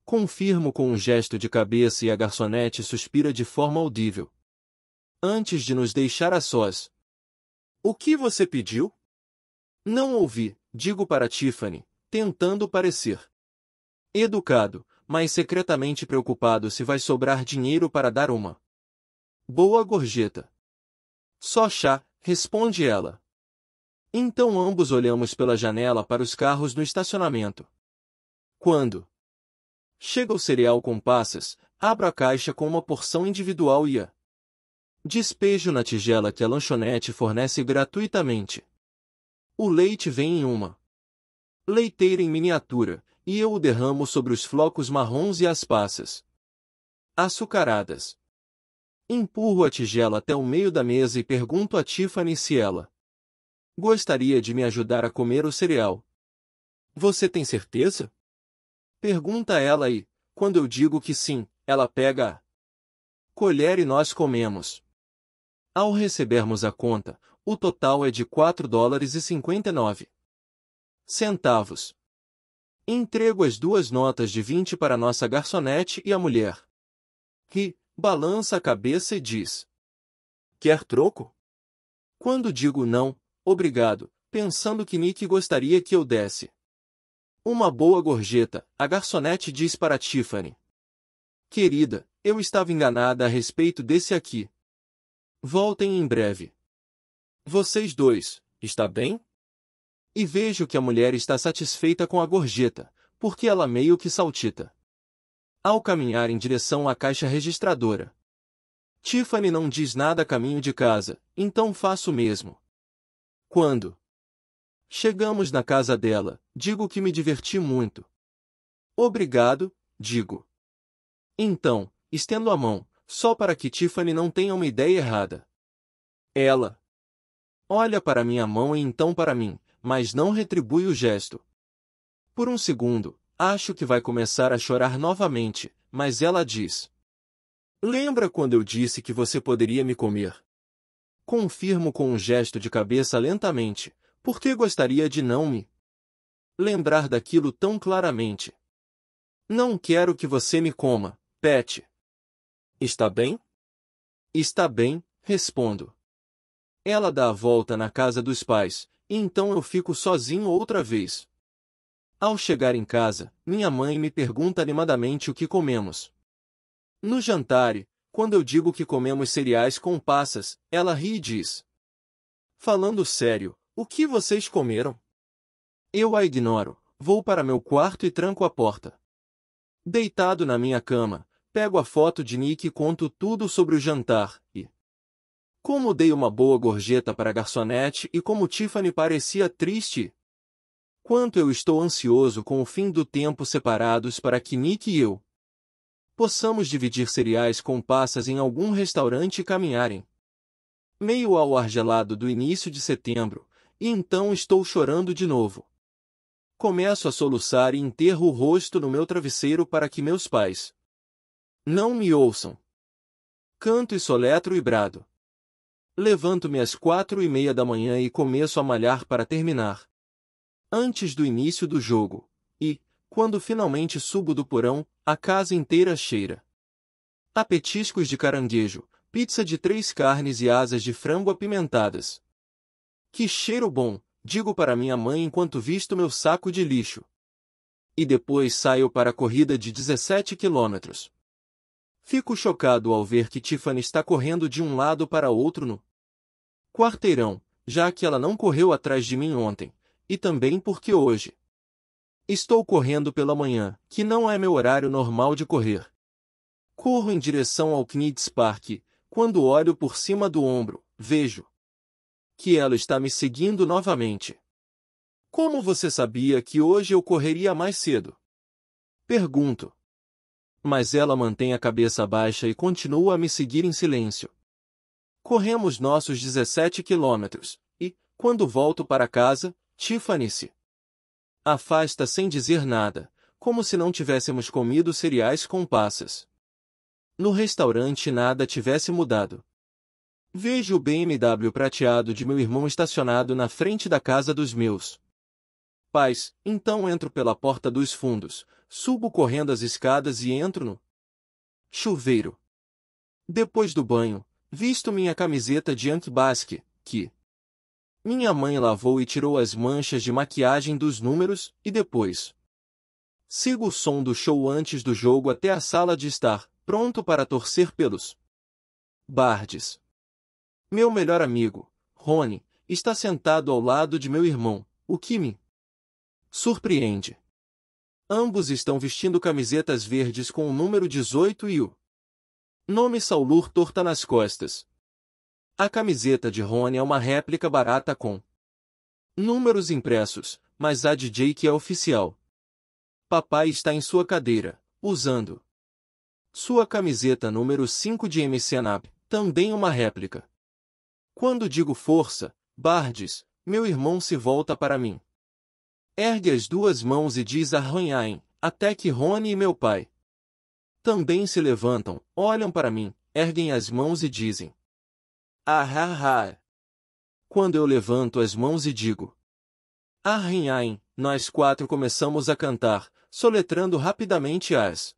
Confirmo com um gesto de cabeça e a garçonete suspira de forma audível. Antes de nos deixar a sós. O que você pediu? Não ouvi, digo para Tiffany, tentando parecer educado, mas secretamente preocupado se vai sobrar dinheiro para dar uma boa gorjeta. Só chá, Responde ela. Então ambos olhamos pela janela para os carros no estacionamento. Quando chega o cereal com passas, abro a caixa com uma porção individual e a despejo na tigela que a lanchonete fornece gratuitamente. O leite vem em uma leiteira em miniatura, e eu o derramo sobre os flocos marrons e as passas açucaradas. Empurro a tigela até o meio da mesa e pergunto a Tiffany se ela gostaria de me ajudar a comer o cereal. Você tem certeza? Pergunta ela e, quando eu digo que sim, ela pega a colher e nós comemos. Ao recebermos a conta, o total é de 4 dólares e 59 centavos. Entrego as duas notas de 20 para nossa garçonete e a mulher. Que, balança a cabeça e diz: Quer troco? Quando digo não, obrigado, pensando que Nick gostaria que eu desse. Uma boa gorjeta, a garçonete diz para Tiffany. Querida, eu estava enganada a respeito desse aqui. Voltem em breve. Vocês dois, está bem? E vejo que a mulher está satisfeita com a gorjeta, porque ela meio que saltita ao caminhar em direção à caixa registradora. Tiffany não diz nada a caminho de casa, então faço o mesmo. Quando chegamos na casa dela, digo que me diverti muito. Obrigado, digo. Então, estendo a mão, só para que Tiffany não tenha uma ideia errada. Ela olha para minha mão e então para mim, mas não retribui o gesto. Por um segundo, Acho que vai começar a chorar novamente, mas ela diz. Lembra quando eu disse que você poderia me comer? Confirmo com um gesto de cabeça lentamente, porque gostaria de não me lembrar daquilo tão claramente. Não quero que você me coma, Pet. Está bem? Está bem, respondo. Ela dá a volta na casa dos pais, e então eu fico sozinho outra vez. Ao chegar em casa, minha mãe me pergunta animadamente o que comemos. No jantar, quando eu digo que comemos cereais com passas, ela ri e diz: Falando sério, o que vocês comeram? Eu a ignoro, vou para meu quarto e tranco a porta. Deitado na minha cama, pego a foto de Nick e conto tudo sobre o jantar, e. Como dei uma boa gorjeta para a garçonete e como Tiffany parecia triste, Quanto eu estou ansioso com o fim do tempo separados para que Nick e eu possamos dividir cereais com passas em algum restaurante e caminharem. Meio ao ar gelado do início de setembro, e então estou chorando de novo. Começo a soluçar e enterro o rosto no meu travesseiro para que meus pais não me ouçam. Canto e soletro e brado. Levanto-me às quatro e meia da manhã e começo a malhar para terminar antes do início do jogo, e, quando finalmente subo do porão, a casa inteira cheira. Há petiscos de caranguejo, pizza de três carnes e asas de frango apimentadas. Que cheiro bom, digo para minha mãe enquanto visto meu saco de lixo. E depois saio para a corrida de 17 quilômetros. Fico chocado ao ver que Tiffany está correndo de um lado para outro no quarteirão, já que ela não correu atrás de mim ontem, e também porque hoje estou correndo pela manhã, que não é meu horário normal de correr. Corro em direção ao Knits Park, quando olho por cima do ombro, vejo que ela está me seguindo novamente. Como você sabia que hoje eu correria mais cedo? Pergunto. Mas ela mantém a cabeça baixa e continua a me seguir em silêncio. Corremos nossos 17 quilômetros, e, quando volto para casa, Tiffany-se. Afasta sem dizer nada, como se não tivéssemos comido cereais com passas. No restaurante nada tivesse mudado. Vejo o BMW prateado de meu irmão estacionado na frente da casa dos meus pais, então entro pela porta dos fundos, subo correndo as escadas e entro no chuveiro. Depois do banho, visto minha camiseta de Ant Basque, que minha mãe lavou e tirou as manchas de maquiagem dos números, e depois. Sigo o som do show antes do jogo até a sala de estar, pronto para torcer pelos. Bardes. Meu melhor amigo, Rony, está sentado ao lado de meu irmão, o Kimi. Surpreende. Ambos estão vestindo camisetas verdes com o número 18 e o nome Saulur torta nas costas, a camiseta de Rony é uma réplica barata com números impressos, mas a DJ que é oficial. Papai está em sua cadeira, usando sua camiseta número 5 de MCNAB, também uma réplica. Quando digo força, Bardes, meu irmão se volta para mim. Ergue as duas mãos e diz arranhaem, até que Rony e meu pai também se levantam, olham para mim, erguem as mãos e dizem ah, ah, ah. Quando eu levanto as mãos e digo Arrin nós quatro começamos a cantar, soletrando rapidamente as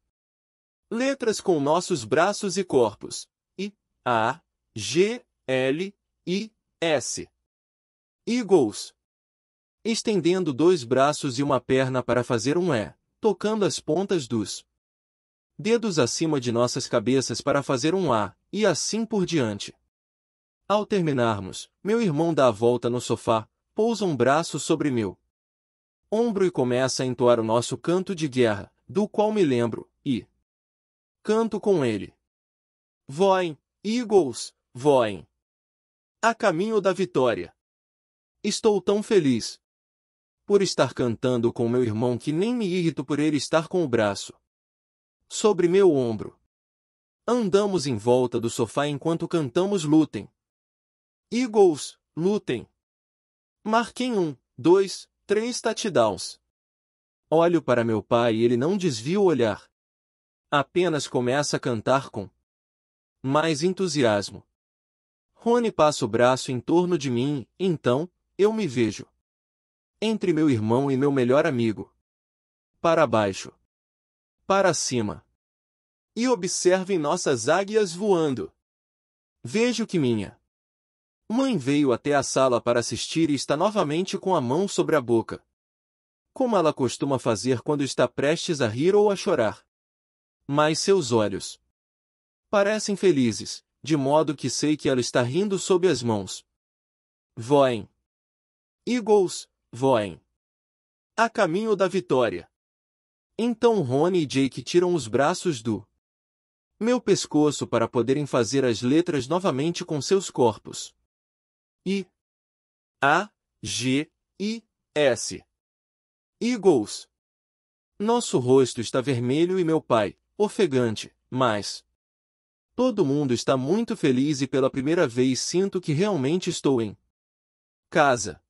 letras com nossos braços e corpos. I, A, G, L, I, S. Eagles. Estendendo dois braços e uma perna para fazer um E, tocando as pontas dos dedos acima de nossas cabeças para fazer um A, e assim por diante. Ao terminarmos, meu irmão dá a volta no sofá, pousa um braço sobre meu ombro e começa a entoar o nosso canto de guerra, do qual me lembro, e canto com ele. Voem, Eagles, voem! A caminho da vitória. Estou tão feliz por estar cantando com meu irmão que nem me irrito por ele estar com o braço sobre meu ombro. Andamos em volta do sofá enquanto cantamos Lutem, Eagles, lutem. Marquem um, dois, três touchdowns. Olho para meu pai e ele não desvia o olhar. Apenas começa a cantar com mais entusiasmo. Rony passa o braço em torno de mim, então, eu me vejo. Entre meu irmão e meu melhor amigo. Para baixo. Para cima. E observem nossas águias voando. Vejo que minha Mãe veio até a sala para assistir e está novamente com a mão sobre a boca. Como ela costuma fazer quando está prestes a rir ou a chorar. Mas seus olhos parecem felizes, de modo que sei que ela está rindo sob as mãos. Voem. Eagles, voem. A caminho da vitória. Então Rony e Jake tiram os braços do meu pescoço para poderem fazer as letras novamente com seus corpos. I A G I S. Eagles. Nosso rosto está vermelho e meu pai, ofegante, mas todo mundo está muito feliz e pela primeira vez sinto que realmente estou em casa.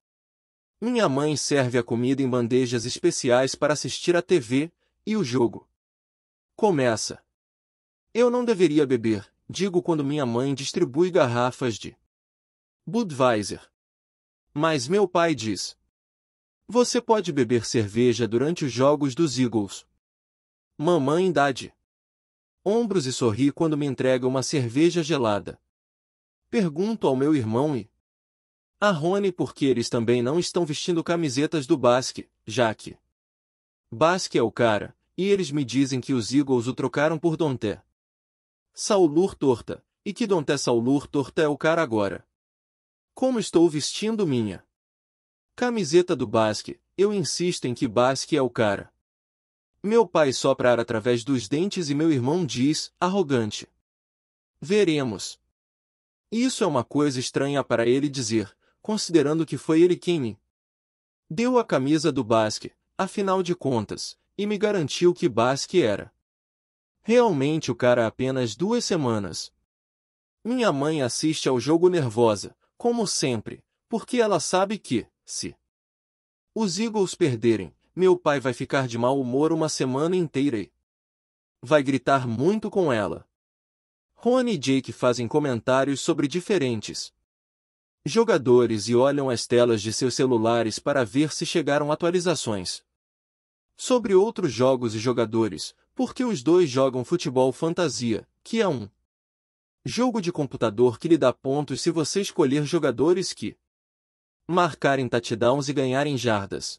Minha mãe serve a comida em bandejas especiais para assistir à TV e o jogo começa. Eu não deveria beber, digo quando minha mãe distribui garrafas de Budweiser. Mas meu pai diz: Você pode beber cerveja durante os jogos dos Eagles. Mamãe idade. ombros e sorri quando me entrega uma cerveja gelada. Pergunto ao meu irmão e a Rony por que eles também não estão vestindo camisetas do Basque, já que Basque é o cara, e eles me dizem que os Eagles o trocaram por Donté. Saulur Torta, e que Donté Saulur Torta é o cara agora. Como estou vestindo minha camiseta do Basque, eu insisto em que Basque é o cara. Meu pai sopra ar através dos dentes e meu irmão diz, arrogante. Veremos. Isso é uma coisa estranha para ele dizer, considerando que foi ele quem me deu a camisa do Basque, afinal de contas, e me garantiu que Basque era. Realmente o cara há apenas duas semanas. Minha mãe assiste ao jogo nervosa, como sempre, porque ela sabe que, se os Eagles perderem, meu pai vai ficar de mau humor uma semana inteira e vai gritar muito com ela. Ron e Jake fazem comentários sobre diferentes jogadores e olham as telas de seus celulares para ver se chegaram atualizações sobre outros jogos e jogadores, porque os dois jogam futebol fantasia, que é um Jogo de computador que lhe dá pontos se você escolher jogadores que marcarem touchdowns e ganharem jardas.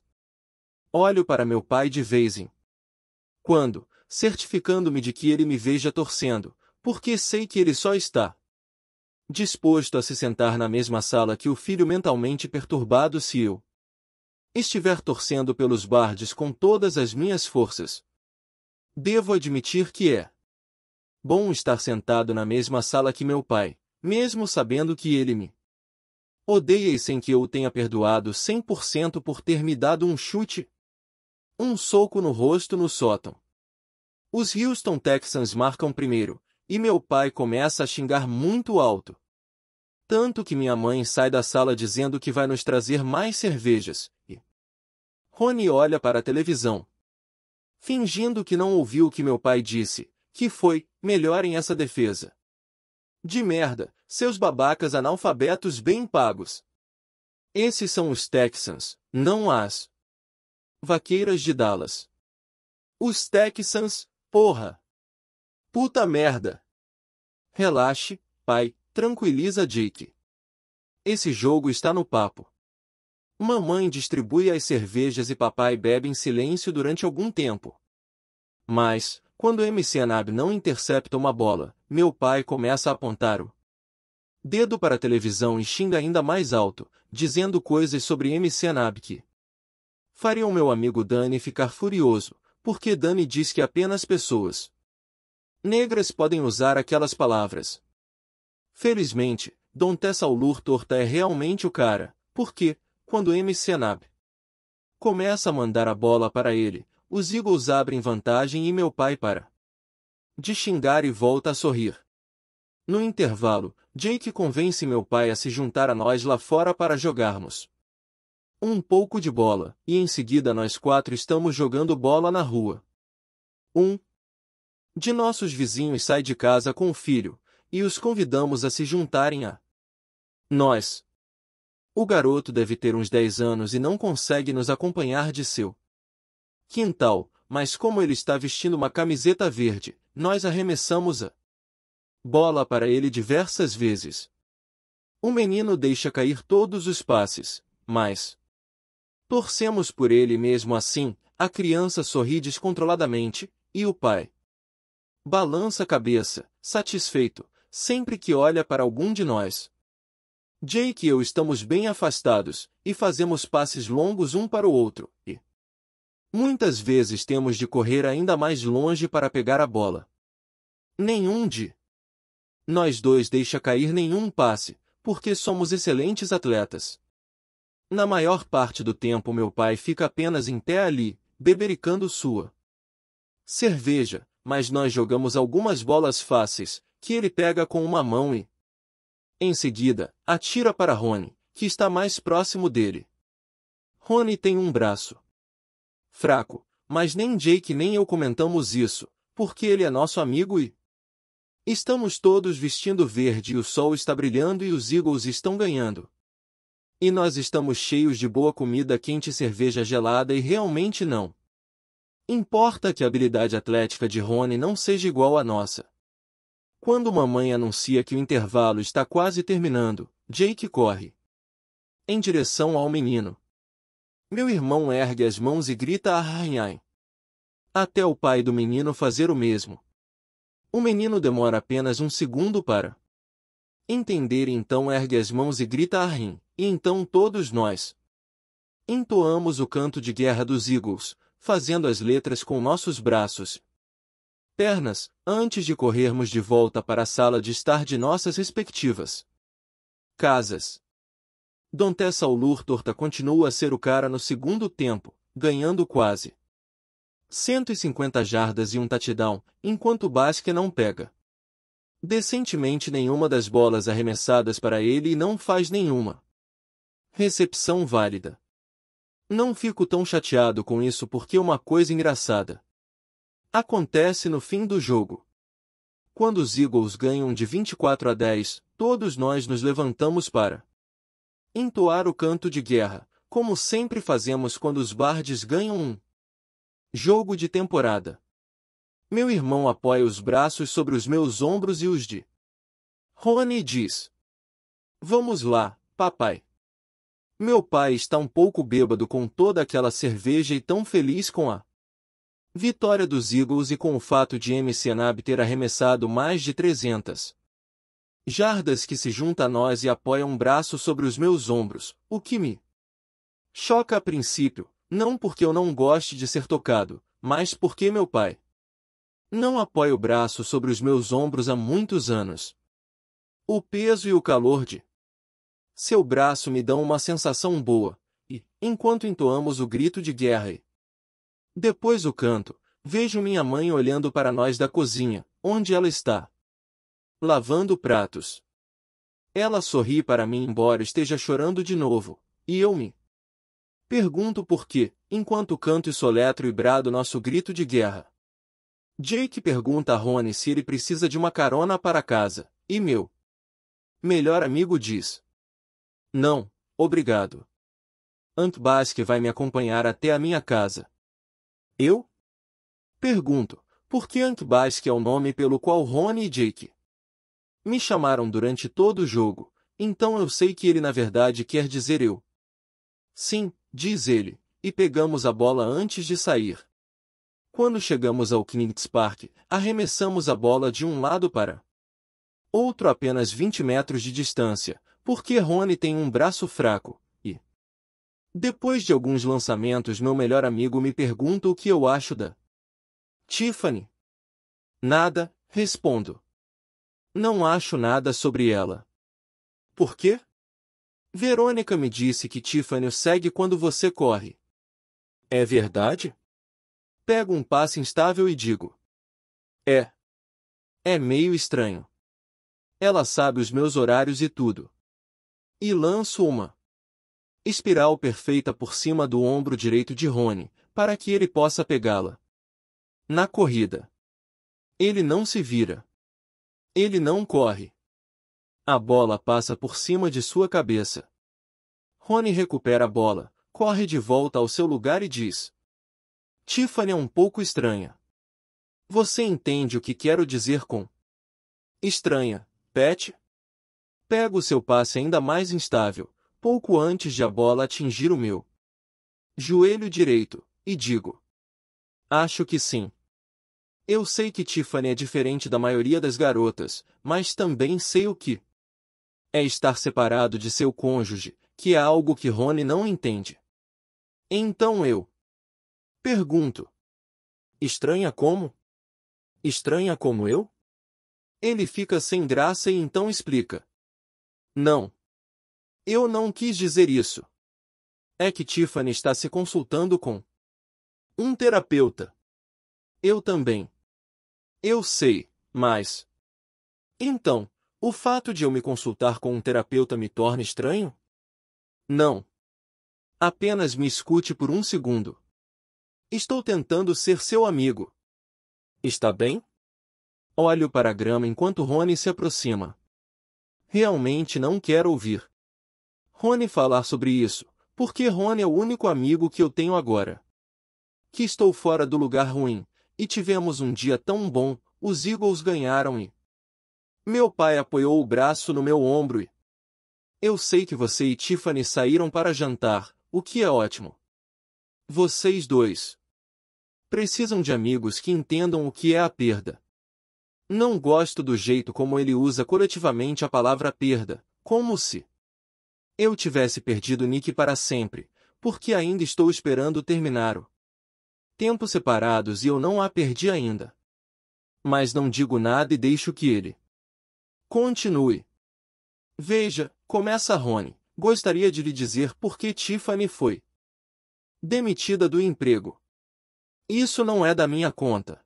Olho para meu pai de vez em quando, certificando-me de que ele me veja torcendo, porque sei que ele só está disposto a se sentar na mesma sala que o filho mentalmente perturbado se eu estiver torcendo pelos Bardes com todas as minhas forças. Devo admitir que é bom estar sentado na mesma sala que meu pai, mesmo sabendo que ele me odeia e sem que eu o tenha perdoado 100% por ter me dado um chute, um soco no rosto no sótão. Os Houston Texans marcam primeiro, e meu pai começa a xingar muito alto. Tanto que minha mãe sai da sala dizendo que vai nos trazer mais cervejas, e Rony olha para a televisão, fingindo que não ouviu o que meu pai disse, que foi melhor em essa defesa. De merda, seus babacas analfabetos bem pagos. Esses são os Texans, não as vaqueiras de Dallas. Os Texans, porra. Puta merda. Relaxe, pai, tranquiliza Dick. Esse jogo está no papo. Mamãe distribui as cervejas e papai bebe em silêncio durante algum tempo. Mas, quando MC Anab não intercepta uma bola, meu pai começa a apontar o dedo para a televisão e xinga ainda mais alto, dizendo coisas sobre MC Anab que fariam meu amigo Dani ficar furioso, porque Dani diz que apenas pessoas negras podem usar aquelas palavras. Felizmente, Dom Tessaulur Torta é realmente o cara, porque, quando MC Anab começa a mandar a bola para ele, os Eagles abrem vantagem e meu pai para de xingar e volta a sorrir. No intervalo, Jake convence meu pai a se juntar a nós lá fora para jogarmos um pouco de bola, e em seguida nós quatro estamos jogando bola na rua. Um de nossos vizinhos sai de casa com o filho, e os convidamos a se juntarem a nós. O garoto deve ter uns 10 anos e não consegue nos acompanhar de seu Quintal, então? mas como ele está vestindo uma camiseta verde, nós arremessamos a bola para ele diversas vezes. O menino deixa cair todos os passes, mas torcemos por ele mesmo assim. A criança sorri descontroladamente, e o pai balança a cabeça, satisfeito, sempre que olha para algum de nós. Jake e eu estamos bem afastados, e fazemos passes longos um para o outro, e Muitas vezes temos de correr ainda mais longe para pegar a bola. Nenhum de nós dois deixa cair nenhum passe, porque somos excelentes atletas. Na maior parte do tempo meu pai fica apenas em pé ali, bebericando sua cerveja, mas nós jogamos algumas bolas fáceis, que ele pega com uma mão e, em seguida, atira para Rony, que está mais próximo dele. Rony tem um braço fraco, mas nem Jake nem eu comentamos isso, porque ele é nosso amigo e... Estamos todos vestindo verde e o sol está brilhando e os Eagles estão ganhando. E nós estamos cheios de boa comida quente e cerveja gelada e realmente não. Importa que a habilidade atlética de Rony não seja igual à nossa. Quando mamãe anuncia que o intervalo está quase terminando, Jake corre em direção ao menino, meu irmão ergue as mãos e grita arranhai. Até o pai do menino fazer o mesmo. O menino demora apenas um segundo para entender então ergue as mãos e grita arrim, e então todos nós entoamos o canto de guerra dos Eagles, fazendo as letras com nossos braços, pernas, antes de corrermos de volta para a sala de estar de nossas respectivas casas. Dantes Tessaulur Torta continua a ser o cara no segundo tempo, ganhando quase 150 jardas e um touchdown, enquanto Basque não pega decentemente nenhuma das bolas arremessadas para ele e não faz nenhuma recepção válida. Não fico tão chateado com isso porque uma coisa engraçada acontece no fim do jogo. Quando os Eagles ganham de 24 a 10, todos nós nos levantamos para entoar o canto de guerra, como sempre fazemos quando os bardes ganham um jogo de temporada. Meu irmão apoia os braços sobre os meus ombros e os de Rony diz: Vamos lá, papai. Meu pai está um pouco bêbado com toda aquela cerveja e tão feliz com a vitória dos Eagles e com o fato de M. Senab ter arremessado mais de 300 Jardas que se junta a nós e apoia um braço sobre os meus ombros, o que me choca a princípio, não porque eu não goste de ser tocado, mas porque meu pai não apoia o braço sobre os meus ombros há muitos anos. O peso e o calor de seu braço me dão uma sensação boa, e, enquanto entoamos o grito de guerra e depois o canto, vejo minha mãe olhando para nós da cozinha, onde ela está lavando pratos. Ela sorri para mim, embora esteja chorando de novo, e eu me pergunto por quê, enquanto canto e soletro e brado nosso grito de guerra. Jake pergunta a Rony se ele precisa de uma carona para casa, e meu melhor amigo diz: Não, obrigado. Ant Basque vai me acompanhar até a minha casa. Eu? Pergunto, por que Ant Basque é o nome pelo qual Rony e Jake me chamaram durante todo o jogo, então eu sei que ele na verdade quer dizer eu. Sim, diz ele, e pegamos a bola antes de sair. Quando chegamos ao Knights Park, arremessamos a bola de um lado para outro apenas 20 metros de distância, porque Rony tem um braço fraco, e depois de alguns lançamentos meu melhor amigo me pergunta o que eu acho da Tiffany. Nada, respondo. Não acho nada sobre ela. Por quê? Verônica me disse que Tiffany o segue quando você corre. É verdade? Pego um passo instável e digo. É. É meio estranho. Ela sabe os meus horários e tudo. E lanço uma espiral perfeita por cima do ombro direito de Rony, para que ele possa pegá-la. Na corrida. Ele não se vira. Ele não corre. A bola passa por cima de sua cabeça. Rony recupera a bola, corre de volta ao seu lugar e diz: Tiffany é um pouco estranha. Você entende o que quero dizer com estranha, Pet? Pego o seu passe ainda mais instável, pouco antes de a bola atingir o meu joelho direito, e digo: Acho que sim. Eu sei que Tiffany é diferente da maioria das garotas, mas também sei o que é estar separado de seu cônjuge, que é algo que Rony não entende. Então eu pergunto: estranha como? Estranha como eu? Ele fica sem graça e então explica: Não. Eu não quis dizer isso. É que Tiffany está se consultando com um terapeuta. Eu também. Eu sei, mas. Então, o fato de eu me consultar com um terapeuta me torna estranho? Não. Apenas me escute por um segundo. Estou tentando ser seu amigo. Está bem? Olho para a grama enquanto Rony se aproxima. Realmente não quero ouvir. Rony falar sobre isso, porque Rony é o único amigo que eu tenho agora. Que estou fora do lugar ruim, e tivemos um dia tão bom, os Eagles ganharam e. Meu pai apoiou o braço no meu ombro e. Eu sei que você e Tiffany saíram para jantar, o que é ótimo. Vocês dois precisam de amigos que entendam o que é a perda. Não gosto do jeito como ele usa coletivamente a palavra perda, como se eu tivesse perdido Nick para sempre, porque ainda estou esperando terminar o tempos separados e eu não a perdi ainda. Mas não digo nada e deixo que ele continue. Veja, começa Rony, gostaria de lhe dizer por que Tiffany foi demitida do emprego. Isso não é da minha conta.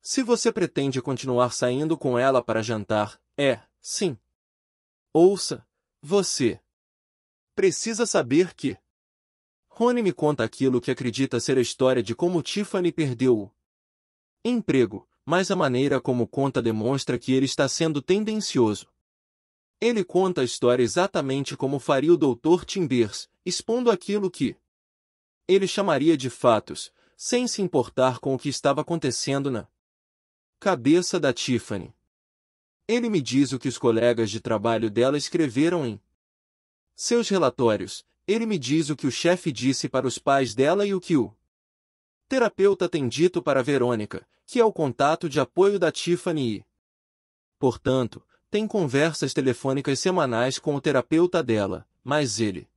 Se você pretende continuar saindo com ela para jantar, é, sim. Ouça, você precisa saber que Rony me conta aquilo que acredita ser a história de como Tiffany perdeu o emprego, mas a maneira como conta demonstra que ele está sendo tendencioso. Ele conta a história exatamente como faria o Dr. Timbers, expondo aquilo que ele chamaria de fatos, sem se importar com o que estava acontecendo na cabeça da Tiffany. Ele me diz o que os colegas de trabalho dela escreveram em seus relatórios, ele me diz o que o chefe disse para os pais dela e o que o terapeuta tem dito para Verônica, que é o contato de apoio da Tiffany e, portanto, tem conversas telefônicas semanais com o terapeuta dela, mas ele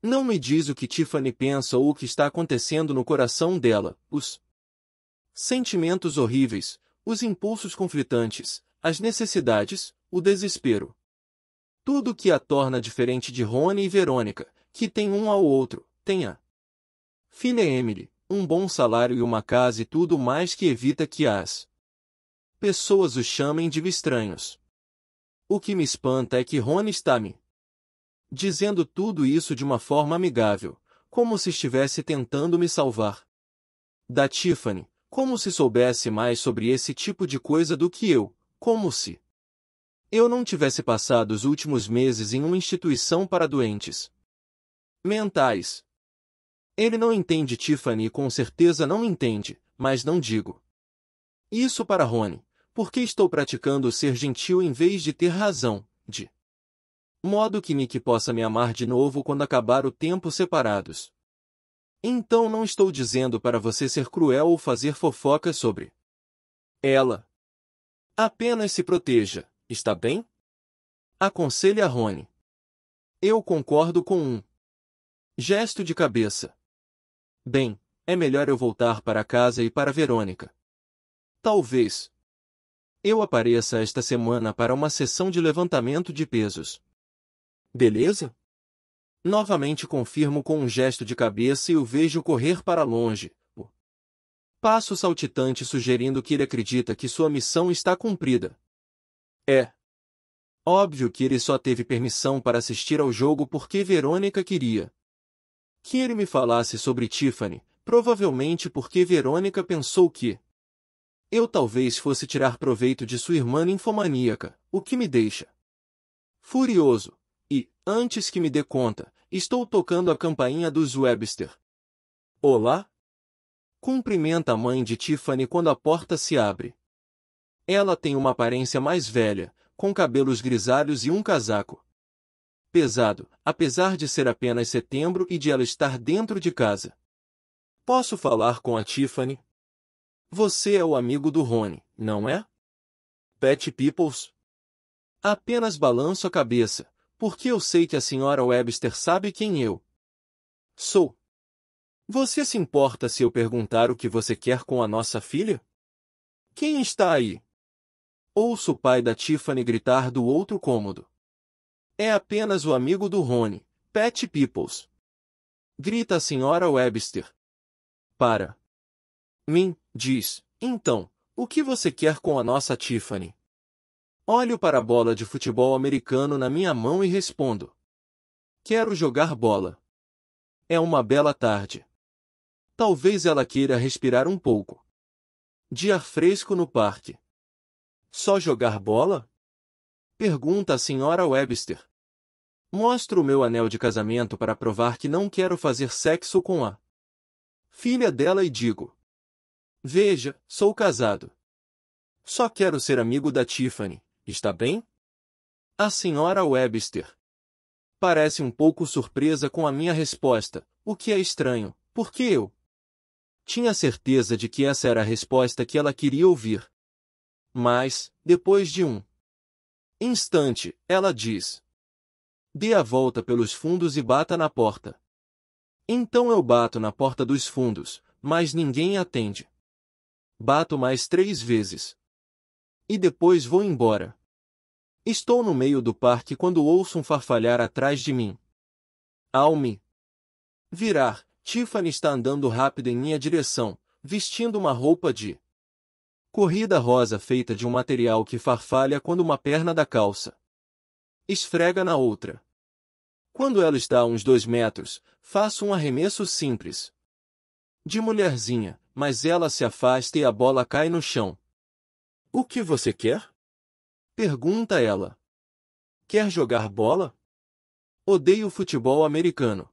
não me diz o que Tiffany pensa ou o que está acontecendo no coração dela, os sentimentos horríveis, os impulsos conflitantes, as necessidades, o desespero. Tudo o que a torna diferente de Rony e Verônica, que tem um ao outro, tenha. Filha Emily, um bom salário e uma casa e tudo mais que evita que as pessoas o chamem de estranhos. O que me espanta é que Ron está me dizendo tudo isso de uma forma amigável, como se estivesse tentando me salvar. Da Tiffany, como se soubesse mais sobre esse tipo de coisa do que eu, como se eu não tivesse passado os últimos meses em uma instituição para doentes mentais. Ele não entende Tiffany e com certeza não entende, mas não digo. Isso para Rony, porque estou praticando ser gentil em vez de ter razão, de modo que Nick possa me amar de novo quando acabar o tempo separados. Então não estou dizendo para você ser cruel ou fazer fofoca sobre ela. Apenas se proteja, está bem? a Rony. Eu concordo com um Gesto de cabeça. Bem, é melhor eu voltar para casa e para Verônica. Talvez. Eu apareça esta semana para uma sessão de levantamento de pesos. Beleza? Novamente confirmo com um gesto de cabeça e o vejo correr para longe. Passo saltitante sugerindo que ele acredita que sua missão está cumprida. É. Óbvio que ele só teve permissão para assistir ao jogo porque Verônica queria que ele me falasse sobre Tiffany, provavelmente porque Verônica pensou que eu talvez fosse tirar proveito de sua irmã infomaníaca, o que me deixa furioso. E, antes que me dê conta, estou tocando a campainha dos Webster. Olá? Cumprimenta a mãe de Tiffany quando a porta se abre. Ela tem uma aparência mais velha, com cabelos grisalhos e um casaco, pesado, apesar de ser apenas setembro e de ela estar dentro de casa. Posso falar com a Tiffany? Você é o amigo do Rony, não é? Pet Peoples? Apenas balanço a cabeça, porque eu sei que a senhora Webster sabe quem eu sou. Você se importa se eu perguntar o que você quer com a nossa filha? Quem está aí? Ouço o pai da Tiffany gritar do outro cômodo. É apenas o amigo do Rony, Pat Peoples. Grita a senhora Webster. Para. Mim, diz, então, o que você quer com a nossa Tiffany? Olho para a bola de futebol americano na minha mão e respondo. Quero jogar bola. É uma bela tarde. Talvez ela queira respirar um pouco. De ar fresco no parque. Só jogar bola? Pergunta a senhora Webster. Mostro o meu anel de casamento para provar que não quero fazer sexo com a filha dela e digo: Veja, sou casado. Só quero ser amigo da Tiffany, está bem? A senhora Webster parece um pouco surpresa com a minha resposta, o que é estranho, porque eu tinha certeza de que essa era a resposta que ela queria ouvir. Mas, depois de um instante, ela diz: dê a volta pelos fundos e bata na porta. Então eu bato na porta dos fundos, mas ninguém atende. Bato mais três vezes. E depois vou embora. Estou no meio do parque quando ouço um farfalhar atrás de mim. Alme. Virar, Tiffany está andando rápido em minha direção, vestindo uma roupa de corrida rosa feita de um material que farfalha quando uma perna da calça esfrega na outra. Quando ela está a uns dois metros, faço um arremesso simples. De mulherzinha, mas ela se afasta e a bola cai no chão. O que você quer? Pergunta ela. Quer jogar bola? Odeio futebol americano.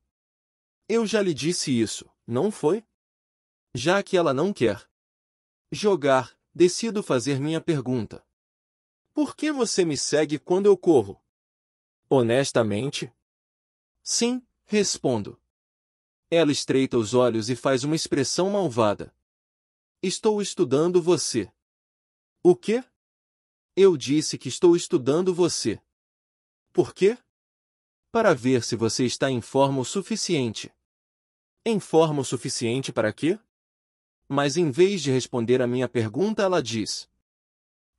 Eu já lhe disse isso, não foi? Já que ela não quer jogar, decido fazer minha pergunta. Por que você me segue quando eu corro? Honestamente? Sim, respondo. Ela estreita os olhos e faz uma expressão malvada. Estou estudando você. O quê? Eu disse que estou estudando você. Por quê? Para ver se você está em forma o suficiente. Em forma o suficiente para quê? Mas em vez de responder a minha pergunta, ela diz: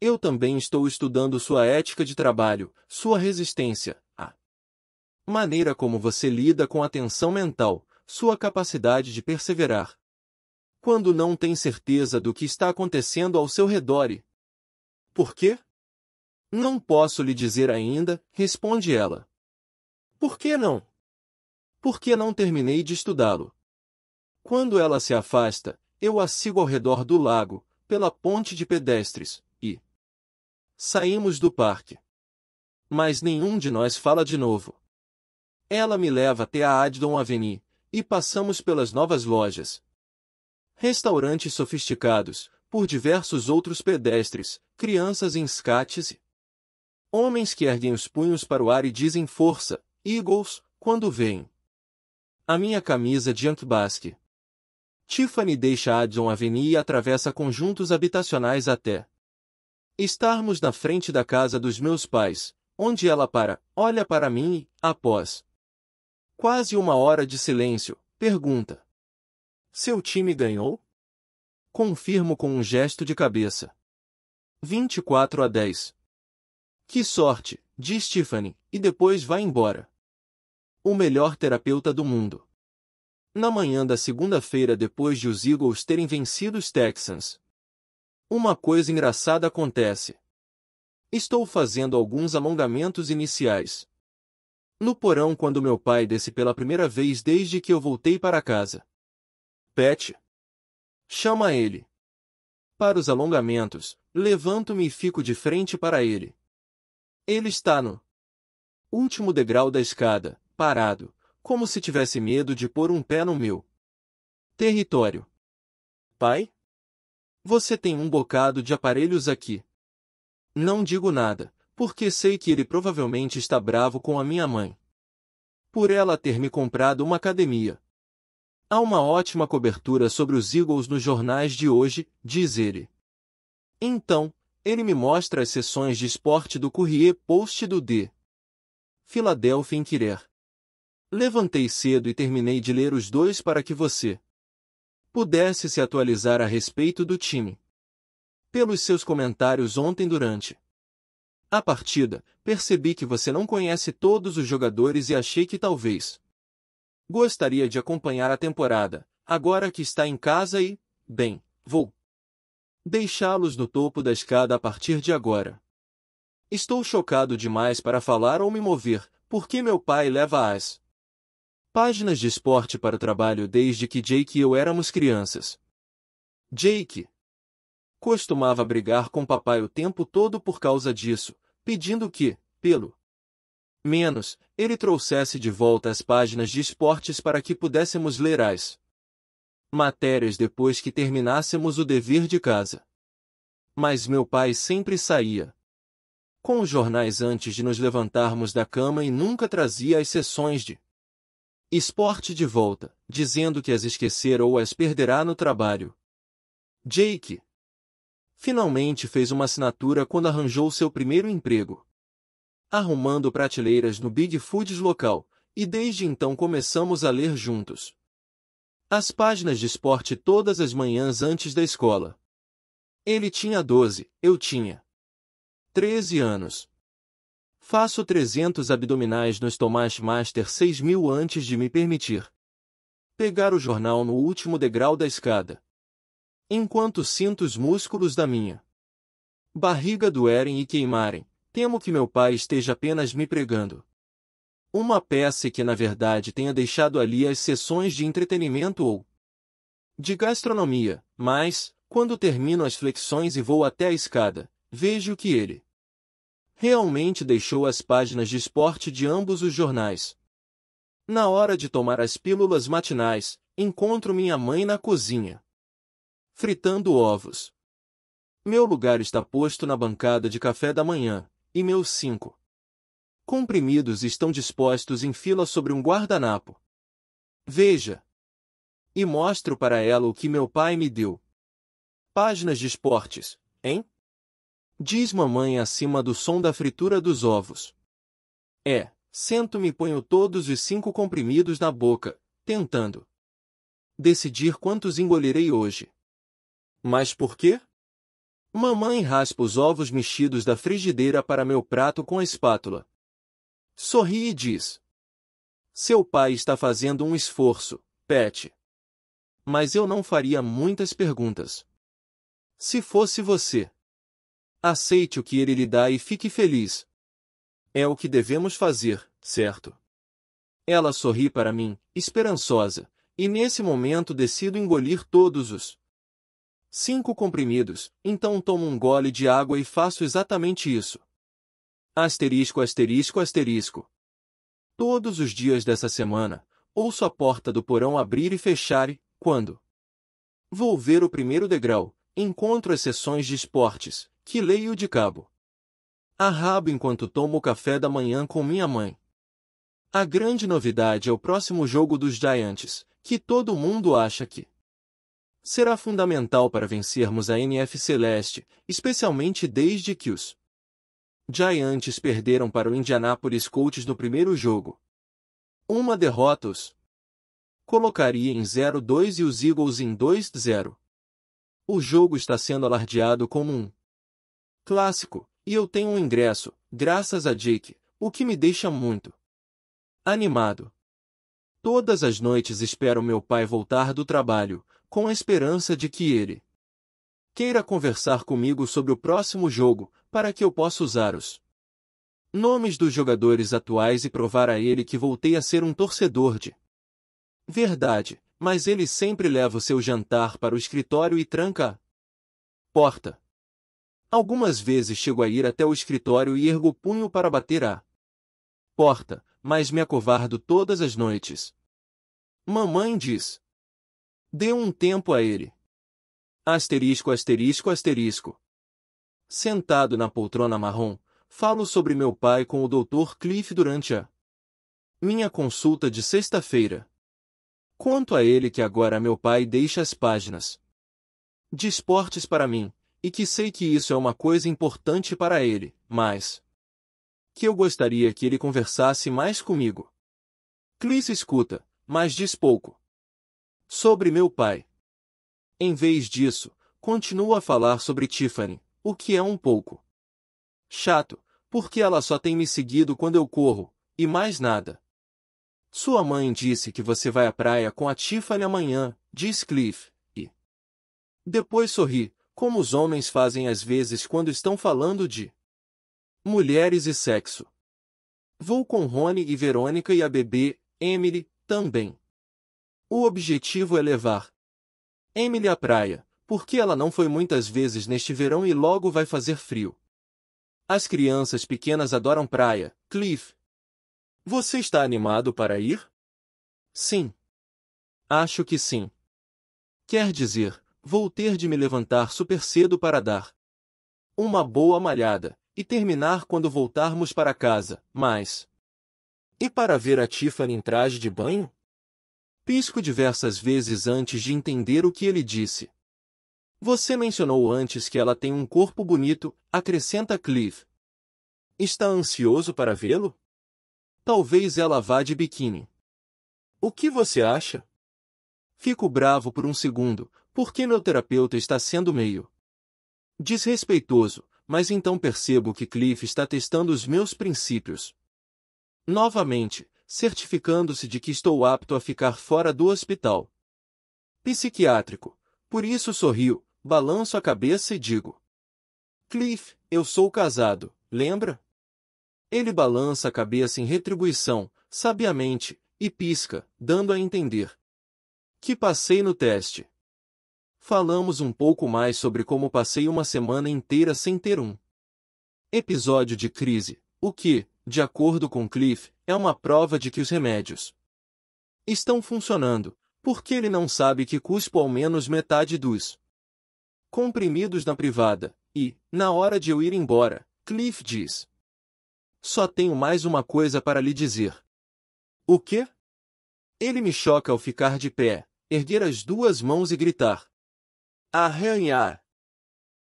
eu também estou estudando sua ética de trabalho, sua resistência, a maneira como você lida com a tensão mental, sua capacidade de perseverar. Quando não tem certeza do que está acontecendo ao seu redor e... Por quê? Não posso lhe dizer ainda, responde ela. Por que não? Porque não terminei de estudá-lo. Quando ela se afasta, eu a sigo ao redor do lago, pela ponte de pedestres, Saímos do parque. Mas nenhum de nós fala de novo. Ela me leva até a Addon Avenue, e passamos pelas novas lojas. Restaurantes sofisticados, por diversos outros pedestres, crianças em escates e homens que erguem os punhos para o ar e dizem força, Eagles, quando vêm. A minha camisa de Antbasque. Tiffany deixa Addon Avenue e atravessa conjuntos habitacionais até Estarmos na frente da casa dos meus pais, onde ela para, olha para mim e, após quase uma hora de silêncio, pergunta: Seu time ganhou? Confirmo com um gesto de cabeça. 24 a 10. Que sorte, diz Tiffany, e depois vai embora. O melhor terapeuta do mundo. Na manhã da segunda-feira, depois de os Eagles terem vencido os Texans, uma coisa engraçada acontece. Estou fazendo alguns alongamentos iniciais. No porão quando meu pai desce pela primeira vez desde que eu voltei para casa. Pet. Chama ele. Para os alongamentos, levanto-me e fico de frente para ele. Ele está no último degrau da escada, parado, como se tivesse medo de pôr um pé no meu território. Pai? Você tem um bocado de aparelhos aqui. Não digo nada, porque sei que ele provavelmente está bravo com a minha mãe. Por ela ter me comprado uma academia. Há uma ótima cobertura sobre os Eagles nos jornais de hoje, diz ele. Então, ele me mostra as sessões de esporte do Courrier Post do D. Philadelphia Inquirer. Levantei cedo e terminei de ler os dois para que você pudesse se atualizar a respeito do time. Pelos seus comentários ontem durante a partida, percebi que você não conhece todos os jogadores e achei que talvez gostaria de acompanhar a temporada, agora que está em casa e, bem, vou deixá-los no topo da escada a partir de agora. Estou chocado demais para falar ou me mover, porque meu pai leva as Páginas de esporte para o trabalho desde que Jake e eu éramos crianças. Jake costumava brigar com papai o tempo todo por causa disso, pedindo que, pelo menos, ele trouxesse de volta as páginas de esportes para que pudéssemos ler as matérias depois que terminássemos o dever de casa. Mas meu pai sempre saía com os jornais antes de nos levantarmos da cama e nunca trazia as sessões de Esporte de volta, dizendo que as esquecer ou as perderá no trabalho. Jake finalmente fez uma assinatura quando arranjou seu primeiro emprego. Arrumando prateleiras no Big Foods local, e desde então começamos a ler juntos. As páginas de esporte todas as manhãs antes da escola. Ele tinha 12, eu tinha 13 anos. Faço 300 abdominais no Stomach Master 6000 antes de me permitir pegar o jornal no último degrau da escada. Enquanto sinto os músculos da minha barriga doerem e queimarem, temo que meu pai esteja apenas me pregando. Uma peça que na verdade tenha deixado ali as sessões de entretenimento ou de gastronomia, mas, quando termino as flexões e vou até a escada, vejo que ele realmente deixou as páginas de esporte de ambos os jornais. Na hora de tomar as pílulas matinais, encontro minha mãe na cozinha, fritando ovos. Meu lugar está posto na bancada de café da manhã, e meus cinco comprimidos estão dispostos em fila sobre um guardanapo. Veja! E mostro para ela o que meu pai me deu. Páginas de esportes, hein? Diz mamãe acima do som da fritura dos ovos. É, sento-me e ponho todos os cinco comprimidos na boca, tentando decidir quantos engolirei hoje. Mas por quê? Mamãe raspa os ovos mexidos da frigideira para meu prato com a espátula. Sorri e diz: Seu pai está fazendo um esforço, Pet. Mas eu não faria muitas perguntas. Se fosse você, Aceite o que ele lhe dá e fique feliz. É o que devemos fazer, certo? Ela sorri para mim, esperançosa, e nesse momento decido engolir todos os cinco comprimidos, então tomo um gole de água e faço exatamente isso. Asterisco, asterisco, asterisco. Todos os dias dessa semana, ouço a porta do porão abrir e fechar e, quando vou ver o primeiro degrau, encontro as sessões de esportes, que leio de cabo a ah, rabo enquanto tomo o café da manhã com minha mãe. A grande novidade é o próximo jogo dos Giants, que todo mundo acha que será fundamental para vencermos a NF Celeste, especialmente desde que os Giants perderam para o Indianapolis Colts no primeiro jogo. Uma derrota os colocaria em 0-2 e os Eagles em 2-0. O jogo está sendo alardeado como um clássico, e eu tenho um ingresso, graças a Jake, o que me deixa muito animado. Todas as noites espero meu pai voltar do trabalho, com a esperança de que ele queira conversar comigo sobre o próximo jogo, para que eu possa usar os nomes dos jogadores atuais e provar a ele que voltei a ser um torcedor de verdade, mas ele sempre leva o seu jantar para o escritório e tranca a porta. Algumas vezes chego a ir até o escritório e ergo o punho para bater a porta, mas me acovardo todas as noites. Mamãe diz. Dê um tempo a ele. Asterisco, asterisco, asterisco. Sentado na poltrona marrom, falo sobre meu pai com o Dr. Cliff durante a minha consulta de sexta-feira. Conto a ele que agora meu pai deixa as páginas de esportes para mim, e que sei que isso é uma coisa importante para ele, mas que eu gostaria que ele conversasse mais comigo. Cliff escuta, mas diz pouco. Sobre meu pai. Em vez disso, continua a falar sobre Tiffany, o que é um pouco chato, porque ela só tem me seguido quando eu corro, e mais nada. Sua mãe disse que você vai à praia com a Tiffany amanhã, diz Cliff, e depois sorri, como os homens fazem às vezes quando estão falando de mulheres e sexo. Vou com Rony e Verônica e a bebê, Emily, também. O objetivo é levar Emily à praia, porque ela não foi muitas vezes neste verão e logo vai fazer frio. As crianças pequenas adoram praia, Cliff. Você está animado para ir? Sim. Acho que sim. Quer dizer, vou ter de me levantar super cedo para dar uma boa malhada e terminar quando voltarmos para casa, mas... E para ver a Tiffany em traje de banho? Pisco diversas vezes antes de entender o que ele disse. Você mencionou antes que ela tem um corpo bonito, acrescenta Cliff. Está ansioso para vê-lo? Talvez ela vá de biquíni. O que você acha? Fico bravo por um segundo, por que meu terapeuta está sendo meio desrespeitoso, mas então percebo que Cliff está testando os meus princípios. Novamente, certificando-se de que estou apto a ficar fora do hospital psiquiátrico. Por isso sorrio, balanço a cabeça e digo: Cliff, eu sou casado, lembra? Ele balança a cabeça em retribuição, sabiamente, e pisca, dando a entender que passei no teste falamos um pouco mais sobre como passei uma semana inteira sem ter um episódio de crise, o que, de acordo com Cliff, é uma prova de que os remédios estão funcionando, porque ele não sabe que cuspo ao menos metade dos comprimidos na privada, e, na hora de eu ir embora, Cliff diz. Só tenho mais uma coisa para lhe dizer. O quê? Ele me choca ao ficar de pé, erguer as duas mãos e gritar: arranhar.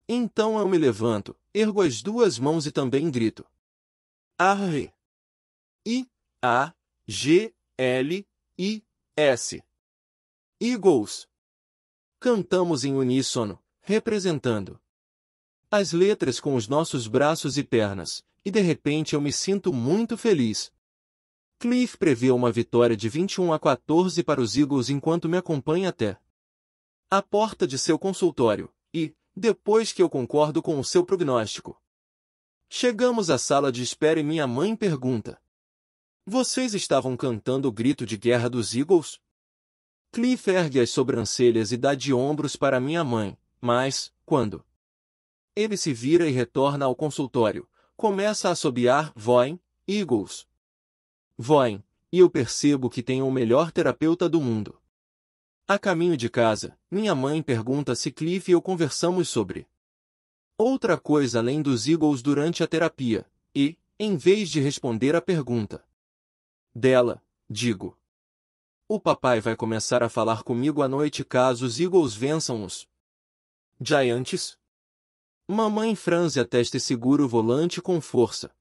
Então eu me levanto, ergo as duas mãos e também grito. Arre. I, A, G, L, I, S. Eagles. Cantamos em uníssono, representando as letras com os nossos braços e pernas, e de repente eu me sinto muito feliz. Cliff prevê uma vitória de 21 a 14 para os Eagles enquanto me acompanha até à porta de seu consultório, e, depois que eu concordo com o seu prognóstico. Chegamos à sala de espera e minha mãe pergunta: Vocês estavam cantando o grito de guerra dos Eagles? Cliff ergue as sobrancelhas e dá de ombros para minha mãe, mas, quando? Ele se vira e retorna ao consultório, começa a assobiar Voin, Eagles. Voin, e eu percebo que tem o melhor terapeuta do mundo. A caminho de casa, minha mãe pergunta se Cliff e eu conversamos sobre outra coisa além dos Eagles durante a terapia, e, em vez de responder à pergunta dela, digo: O papai vai começar a falar comigo à noite caso os Eagles vençam os Giants? Mamãe franze a testa e segura o volante com força.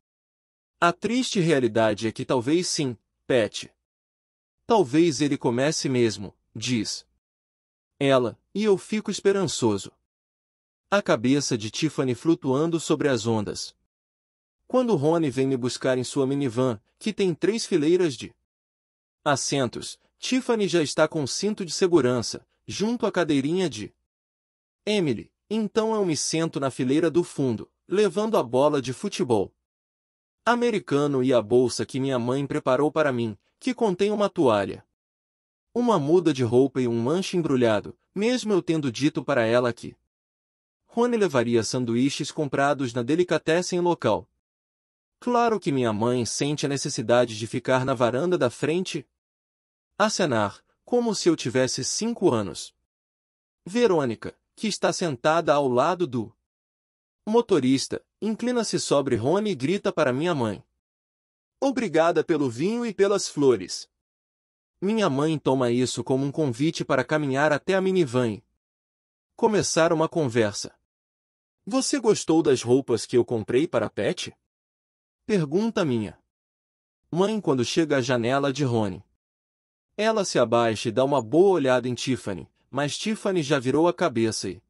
A triste realidade é que talvez sim, Pet. Talvez ele comece mesmo, diz ela, e eu fico esperançoso. A cabeça de Tiffany flutuando sobre as ondas. Quando Rony vem me buscar em sua minivan, que tem três fileiras de assentos, Tiffany já está com cinto de segurança, junto à cadeirinha de Emily. Então eu me sento na fileira do fundo, levando a bola de futebol americano e a bolsa que minha mãe preparou para mim, que contém uma toalha. Uma muda de roupa e um lanche embrulhado, mesmo eu tendo dito para ela que Rony levaria sanduíches comprados na delicatessen local. Claro que minha mãe sente a necessidade de ficar na varanda da frente a cenar, como se eu tivesse cinco anos. Verônica, que está sentada ao lado do motorista, inclina-se sobre Rony e grita para minha mãe. Obrigada pelo vinho e pelas flores. Minha mãe toma isso como um convite para caminhar até a minivan. Começar uma conversa. Você gostou das roupas que eu comprei para Pet? Pergunta minha. Mãe quando chega à janela de Rony. Ela se abaixa e dá uma boa olhada em Tiffany, mas Tiffany já virou a cabeça e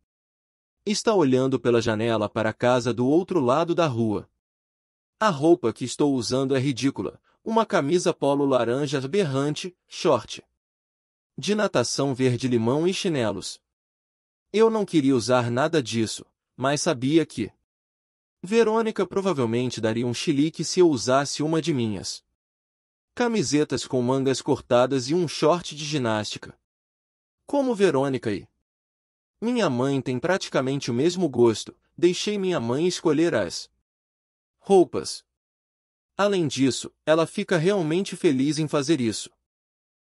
está olhando pela janela para a casa do outro lado da rua. A roupa que estou usando é ridícula, uma camisa polo laranja berrante, short. De natação verde-limão e chinelos. Eu não queria usar nada disso, mas sabia que. Verônica provavelmente daria um chilique se eu usasse uma de minhas. Camisetas com mangas cortadas e um short de ginástica. Como Verônica e. Minha mãe têm praticamente o mesmo gosto, deixei minha mãe escolher as roupas. Além disso, ela fica realmente feliz em fazer isso.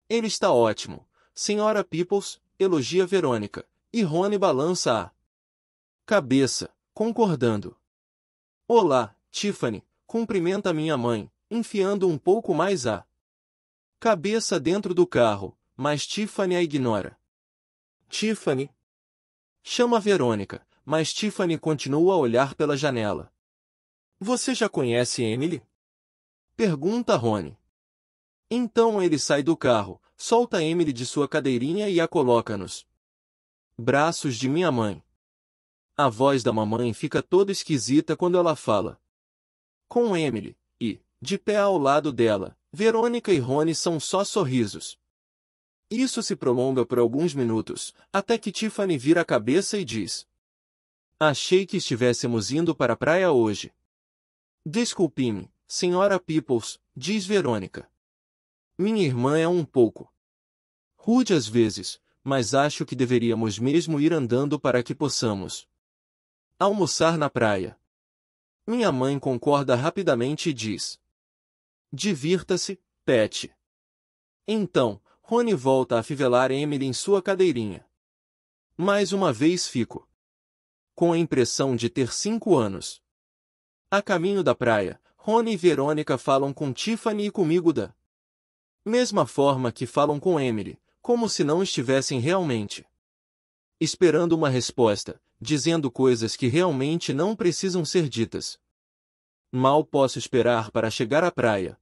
Ele está ótimo. Senhora Peoples, elogia Verônica, e Rony balança a cabeça, concordando. Olá, Tiffany, cumprimenta minha mãe, enfiando um pouco mais a cabeça dentro do carro, mas Tiffany a ignora. Tiffany chama Verônica, mas Tiffany continua a olhar pela janela. Você já conhece Emily? Pergunta Rony. Então ele sai do carro, solta Emily de sua cadeirinha e a coloca nos braços de minha mãe. A voz da mamãe fica toda esquisita quando ela fala. Com Emily, e, de pé ao lado dela, Verônica e Rony são só sorrisos. Isso se prolonga por alguns minutos, até que Tiffany vira a cabeça e diz: Achei que estivéssemos indo para a praia hoje. Desculpe-me, Senhora Peoples, diz Verônica. Minha irmã é um pouco rude às vezes, mas acho que deveríamos mesmo ir andando para que possamos almoçar na praia. Minha mãe concorda rapidamente e diz: Divirta-se, Pet. Então, Rony volta a fivelar Emily em sua cadeirinha. Mais uma vez fico com a impressão de ter cinco anos. A caminho da praia, Rony e Verônica falam com Tiffany e comigo da mesma forma que falam com Emily, como se não estivessem realmente esperando uma resposta, dizendo coisas que realmente não precisam ser ditas. Mal posso esperar para chegar à praia.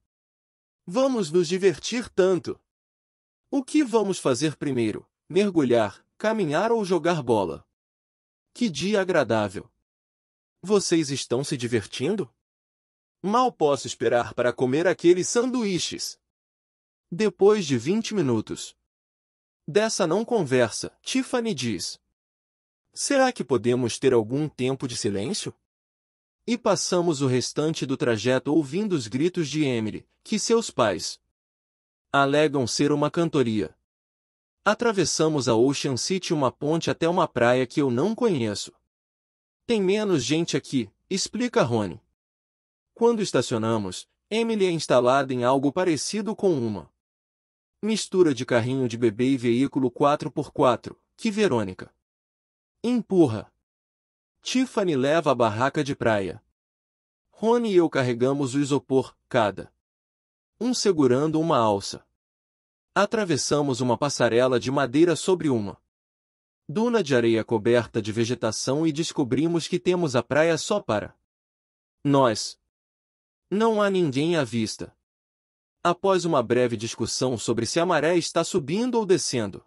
Vamos nos divertir tanto. O que vamos fazer primeiro? Mergulhar, caminhar ou jogar bola? Que dia agradável! Vocês estão se divertindo? Mal posso esperar para comer aqueles sanduíches. Depois de 20 minutos. Dessa não conversa, Tiffany diz. Será que podemos ter algum tempo de silêncio? E passamos o restante do trajeto ouvindo os gritos de Emily, que seus pais alegam ser uma cantoria. Atravessamos a Ocean City uma ponte até uma praia que eu não conheço. Tem menos gente aqui, explica Rony. Quando estacionamos, Emily é instalada em algo parecido com uma mistura de carrinho de bebê e veículo 4x4, que Verônica empurra. Tiffany leva a barraca de praia. Rony e eu carregamos o isopor, cada um segurando uma alça. Atravessamos uma passarela de madeira sobre uma duna de areia coberta de vegetação e descobrimos que temos a praia só para nós, não há ninguém à vista. Após uma breve discussão sobre se a maré está subindo ou descendo,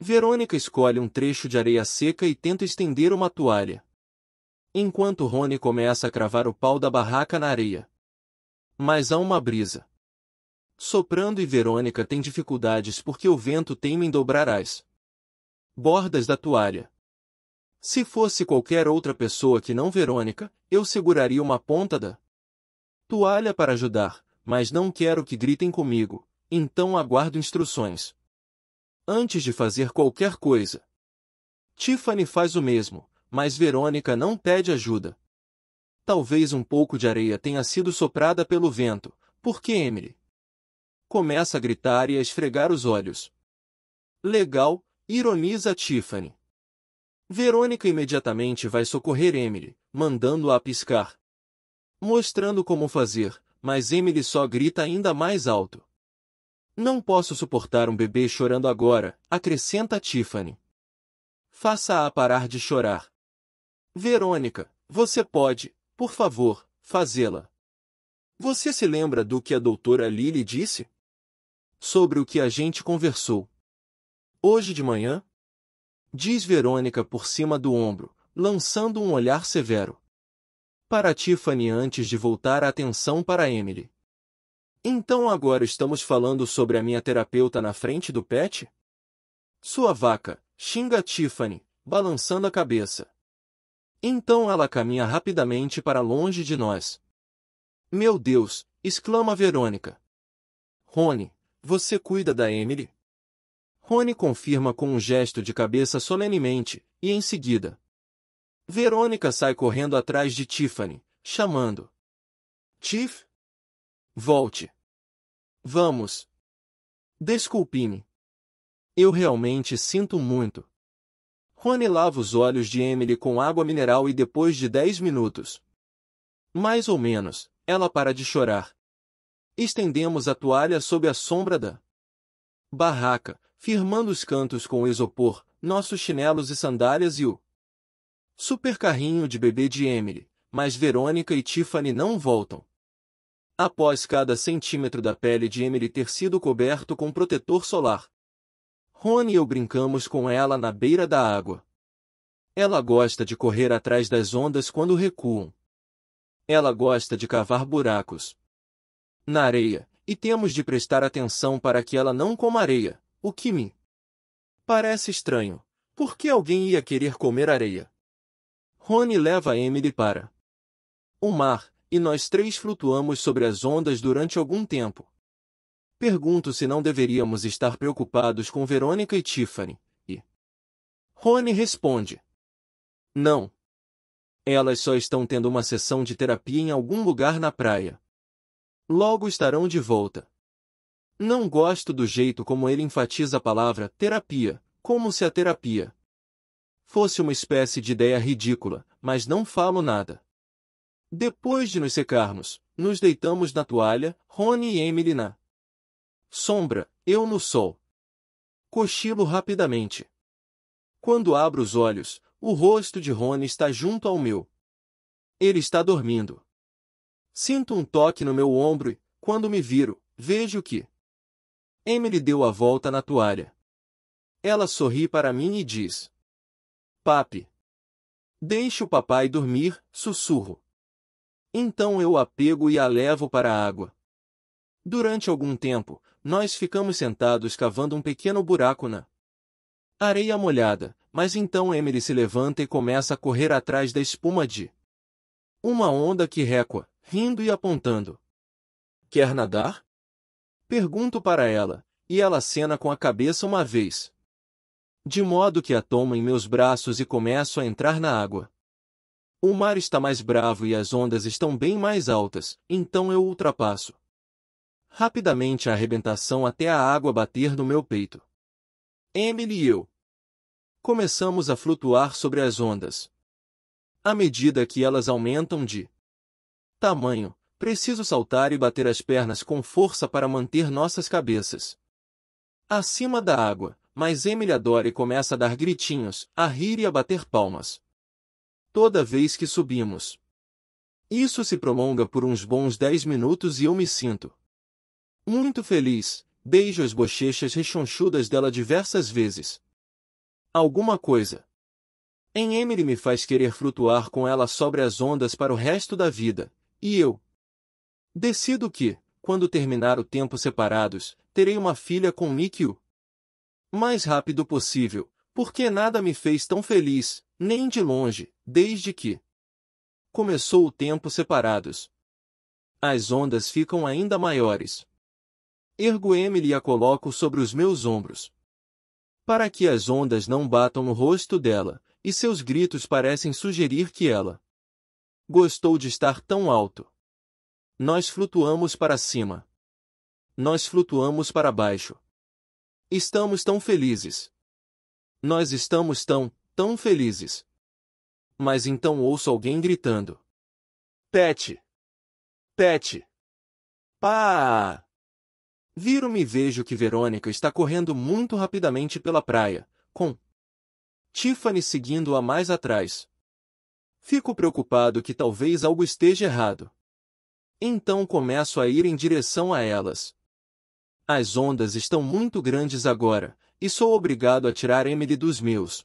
Verônica escolhe um trecho de areia seca e tenta estender uma toalha. Enquanto Rony começa a cravar o pau da barraca na areia. Mas há uma brisa. Soprando e Verônica tem dificuldades porque o vento teima em dobrar as bordas da toalha. Se fosse qualquer outra pessoa que não Verônica, eu seguraria uma ponta da toalha para ajudar, mas não quero que gritem comigo, então aguardo instruções. Antes de fazer qualquer coisa. Tiffany faz o mesmo, mas Verônica não pede ajuda. Talvez um pouco de areia tenha sido soprada pelo vento, porque Emily começa a gritar e a esfregar os olhos. Legal, ironiza Tiffany. Verônica imediatamente vai socorrer Emily, mandando-a piscar mostrando como fazer, mas Emily só grita ainda mais alto. Não posso suportar um bebê chorando agora, acrescenta Tiffany. Faça-a parar de chorar. Verônica, você pode, por favor, fazê-la. Você se lembra do que a doutora Lily disse? Sobre o que a gente conversou. Hoje de manhã? Diz Verônica por cima do ombro, lançando um olhar severo para Tiffany antes de voltar a atenção para Emily. Então agora estamos falando sobre a minha terapeuta na frente do pet? Sua vaca, xinga Tiffany, balançando a cabeça. Então ela caminha rapidamente para longe de nós. Meu Deus, exclama Verônica. Rony, você cuida da Emily? Rony confirma com um gesto de cabeça solenemente, e em seguida, Verônica sai correndo atrás de Tiffany, chamando. Tiff? Volte. Vamos. Desculpe-me. Eu realmente sinto muito. Rony lava os olhos de Emily com água mineral e depois de dez minutos. Mais ou menos, ela para de chorar. Estendemos a toalha sob a sombra da barraca, firmando os cantos com isopor, nossos chinelos e sandálias e o Supercarrinho de bebê de Emily, mas Verônica e Tiffany não voltam. Após cada centímetro da pele de Emily ter sido coberto com protetor solar, Ron e eu brincamos com ela na beira da água. Ela gosta de correr atrás das ondas quando recuam. Ela gosta de cavar buracos na areia, e temos de prestar atenção para que ela não coma areia, o que me parece estranho. Por que alguém ia querer comer areia? Rony leva Emily para o mar, e nós três flutuamos sobre as ondas durante algum tempo. Pergunto se não deveríamos estar preocupados com Verônica e Tiffany, e Rony responde: Não. Elas só estão tendo uma sessão de terapia em algum lugar na praia. Logo estarão de volta. Não gosto do jeito como ele enfatiza a palavra terapia, como se a terapia fosse uma espécie de ideia ridícula, mas não falo nada. Depois de nos secarmos, nos deitamos na toalha, Rony e Emily na sombra, eu no sol. Cochilo rapidamente. Quando abro os olhos, o rosto de Rony está junto ao meu. Ele está dormindo. Sinto um toque no meu ombro e, quando me viro, vejo que Emily deu a volta na toalha. Ela sorri para mim e diz: Papi. Deixe o papai dormir, sussurro. Então eu a pego e a levo para a água. Durante algum tempo, nós ficamos sentados cavando um pequeno buraco na areia molhada, mas então Emily se levanta e começa a correr atrás da espuma de uma onda que recua, rindo e apontando. Quer nadar? Pergunto para ela, e ela acena com a cabeça uma vez de modo que a tomo em meus braços e começo a entrar na água. O mar está mais bravo e as ondas estão bem mais altas, então eu ultrapasso. Rapidamente a arrebentação até a água bater no meu peito. Emily e eu. Começamos a flutuar sobre as ondas. À medida que elas aumentam de tamanho, preciso saltar e bater as pernas com força para manter nossas cabeças acima da água, mas Emily adora e começa a dar gritinhos, a rir e a bater palmas. Toda vez que subimos. Isso se prolonga por uns bons dez minutos e eu me sinto muito feliz. Beijo as bochechas rechonchudas dela diversas vezes. Alguma coisa. Em Emily me faz querer flutuar com ela sobre as ondas para o resto da vida, e eu decido que, quando terminar o tempo separados, terei uma filha com Nikyu, mais rápido possível, porque nada me fez tão feliz, nem de longe, desde que começou o tempo separados. As ondas ficam ainda maiores. Ergo Emily e a coloco sobre os meus ombros. Para que as ondas não batam no rosto dela, e seus gritos parecem sugerir que ela gostou de estar tão alto. Nós flutuamos para cima. Nós flutuamos para baixo. Estamos tão felizes. Nós estamos tão, tão felizes. Mas então ouço alguém gritando. Pet! Pet! Pá! Viro-me e vejo que Verônica está correndo muito rapidamente pela praia, com Tiffany seguindo-a mais atrás. Fico preocupado que talvez algo esteja errado. Então começo a ir em direção a elas. As ondas estão muito grandes agora, e sou obrigado a tirar Emily dos meus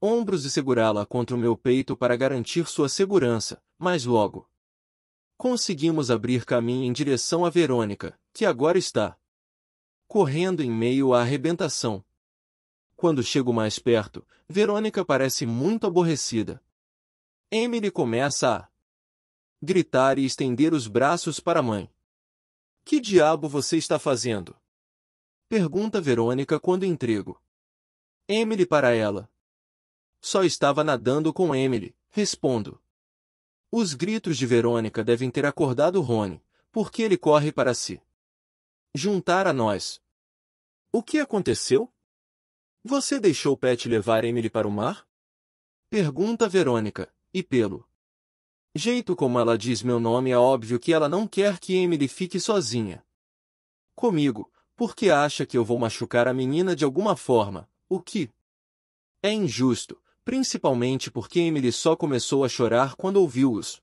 ombros e segurá-la contra o meu peito para garantir sua segurança, mas logo conseguimos abrir caminho em direção a Verônica, que agora está correndo em meio à arrebentação. Quando chego mais perto, Verônica parece muito aborrecida. Emily começa a gritar e estender os braços para a mãe. Que diabo você está fazendo? Pergunta Verônica quando entrego. Emily para ela. Só estava nadando com Emily, respondo. Os gritos de Verônica devem ter acordado Rony, porque ele corre para si. Juntar a nós. O que aconteceu? Você deixou Pet levar Emily para o mar? Pergunta Verônica, e pelo Jeito como ela diz meu nome é óbvio que ela não quer que Emily fique sozinha. Comigo, porque acha que eu vou machucar a menina de alguma forma, o que é injusto, principalmente porque Emily só começou a chorar quando ouviu os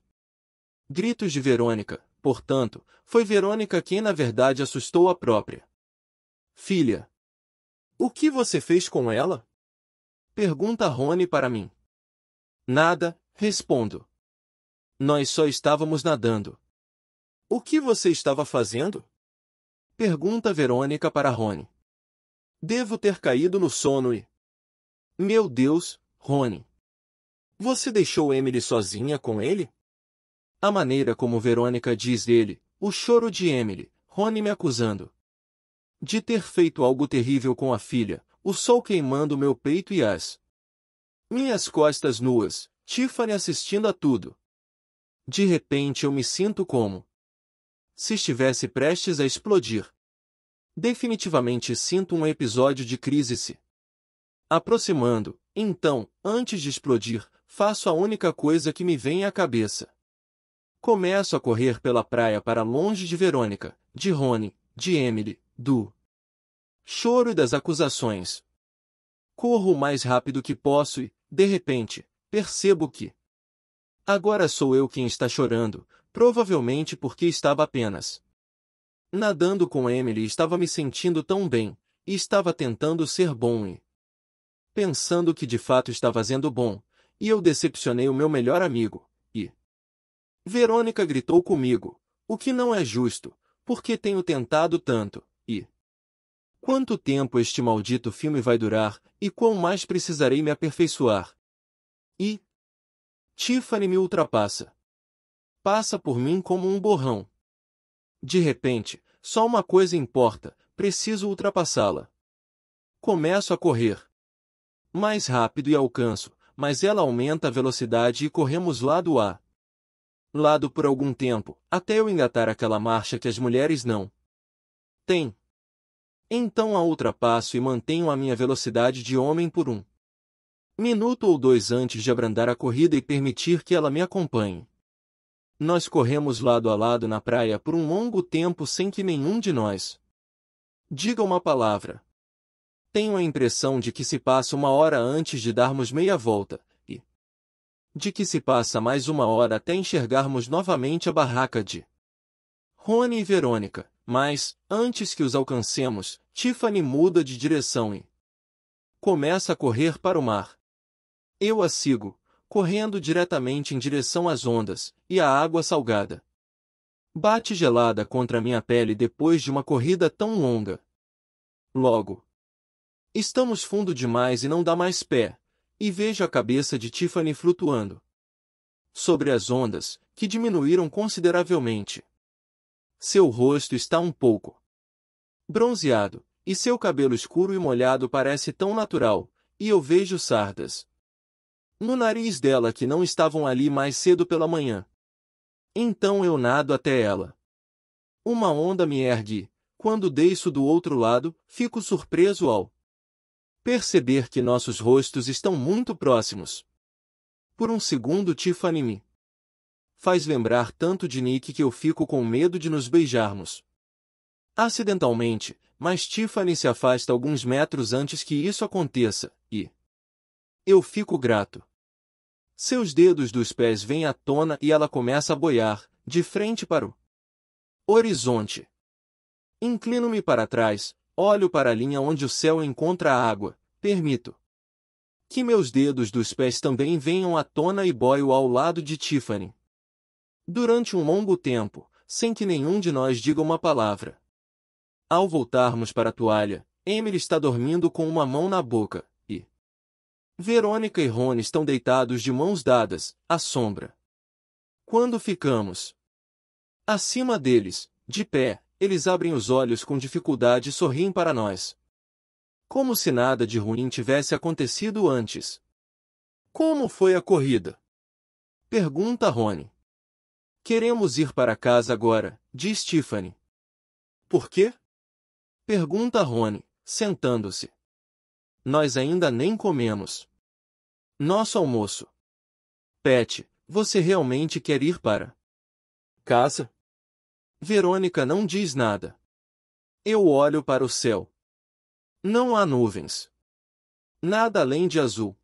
gritos de Verônica, portanto, foi Verônica quem na verdade assustou a própria filha. O que você fez com ela? Pergunta Rony para mim. Nada, respondo. Nós só estávamos nadando. O que você estava fazendo? Pergunta Verônica para Rony. Devo ter caído no sono e. Meu Deus, Rony. Você deixou Emily sozinha com ele? A maneira como Verônica diz dele, o choro de Emily, Rony me acusando. De ter feito algo terrível com a filha, o sol queimando meu peito e as. Minhas costas nuas, Tiffany assistindo a tudo, de repente eu me sinto como se estivesse prestes a explodir. Definitivamente sinto um episódio de crise se aproximando. Então, antes de explodir, faço a única coisa que me vem à cabeça. Começo a correr pela praia para longe de Verônica, de Rony, de Emily, do choro e das acusações. Corro o mais rápido que posso e, de repente, percebo que Agora sou eu quem está chorando, provavelmente porque estava apenas nadando com Emily estava me sentindo tão bem, e estava tentando ser bom e pensando que de fato estava fazendo bom, e eu decepcionei o meu melhor amigo, e Verônica gritou comigo, o que não é justo, porque tenho tentado tanto, e quanto tempo este maldito filme vai durar, e quão mais precisarei me aperfeiçoar. E, Tiffany me ultrapassa. Passa por mim como um borrão. De repente, só uma coisa importa, preciso ultrapassá-la. Começo a correr. Mais rápido e alcanço, mas ela aumenta a velocidade e corremos lado a lado por algum tempo, até eu engatar aquela marcha que as mulheres não têm. Então a ultrapasso e mantenho a minha velocidade de homem por um minuto ou dois antes de abrandar a corrida e permitir que ela me acompanhe. Nós corremos lado a lado na praia por um longo tempo sem que nenhum de nós diga uma palavra. Tenho a impressão de que se passa uma hora antes de darmos meia volta, e de que se passa mais uma hora até enxergarmos novamente a barraca de Rony e Verônica, mas, antes que os alcancemos, Tiffany muda de direção e começa a correr para o mar. Eu a sigo, correndo diretamente em direção às ondas e à água salgada. Bate gelada contra minha pele depois de uma corrida tão longa. Logo. Estamos fundo demais e não dá mais pé, e vejo a cabeça de Tiffany flutuando. Sobre as ondas, que diminuíram consideravelmente. Seu rosto está um pouco bronzeado, e seu cabelo escuro e molhado parece tão natural, e eu vejo sardas, no nariz dela que não estavam ali mais cedo pela manhã. Então eu nado até ela. Uma onda me ergue, quando deixo do outro lado, fico surpreso ao perceber que nossos rostos estão muito próximos. Por um segundo Tiffany me faz lembrar tanto de Nick que eu fico com medo de nos beijarmos. Acidentalmente, mas Tiffany se afasta alguns metros antes que isso aconteça, e eu fico grato. Seus dedos dos pés vêm à tona e ela começa a boiar, de frente para o horizonte. Inclino-me para trás, olho para a linha onde o céu encontra a água, permito que meus dedos dos pés também venham à tona e boio ao lado de Tiffany. Durante um longo tempo, sem que nenhum de nós diga uma palavra. Ao voltarmos para a toalha, Emily está dormindo com uma mão na boca, Verônica e Rony estão deitados de mãos dadas, à sombra. Quando ficamos acima deles, de pé, eles abrem os olhos com dificuldade e sorriem para nós. Como se nada de ruim tivesse acontecido antes. Como foi a corrida? Pergunta Rony. Queremos ir para casa agora, diz Tiffany. Por quê? Pergunta Rony, sentando-se. Nós ainda nem comemos. Nosso almoço. Pet, você realmente quer ir para casa? Verônica não diz nada. Eu olho para o céu. Não há nuvens. Nada além de azul.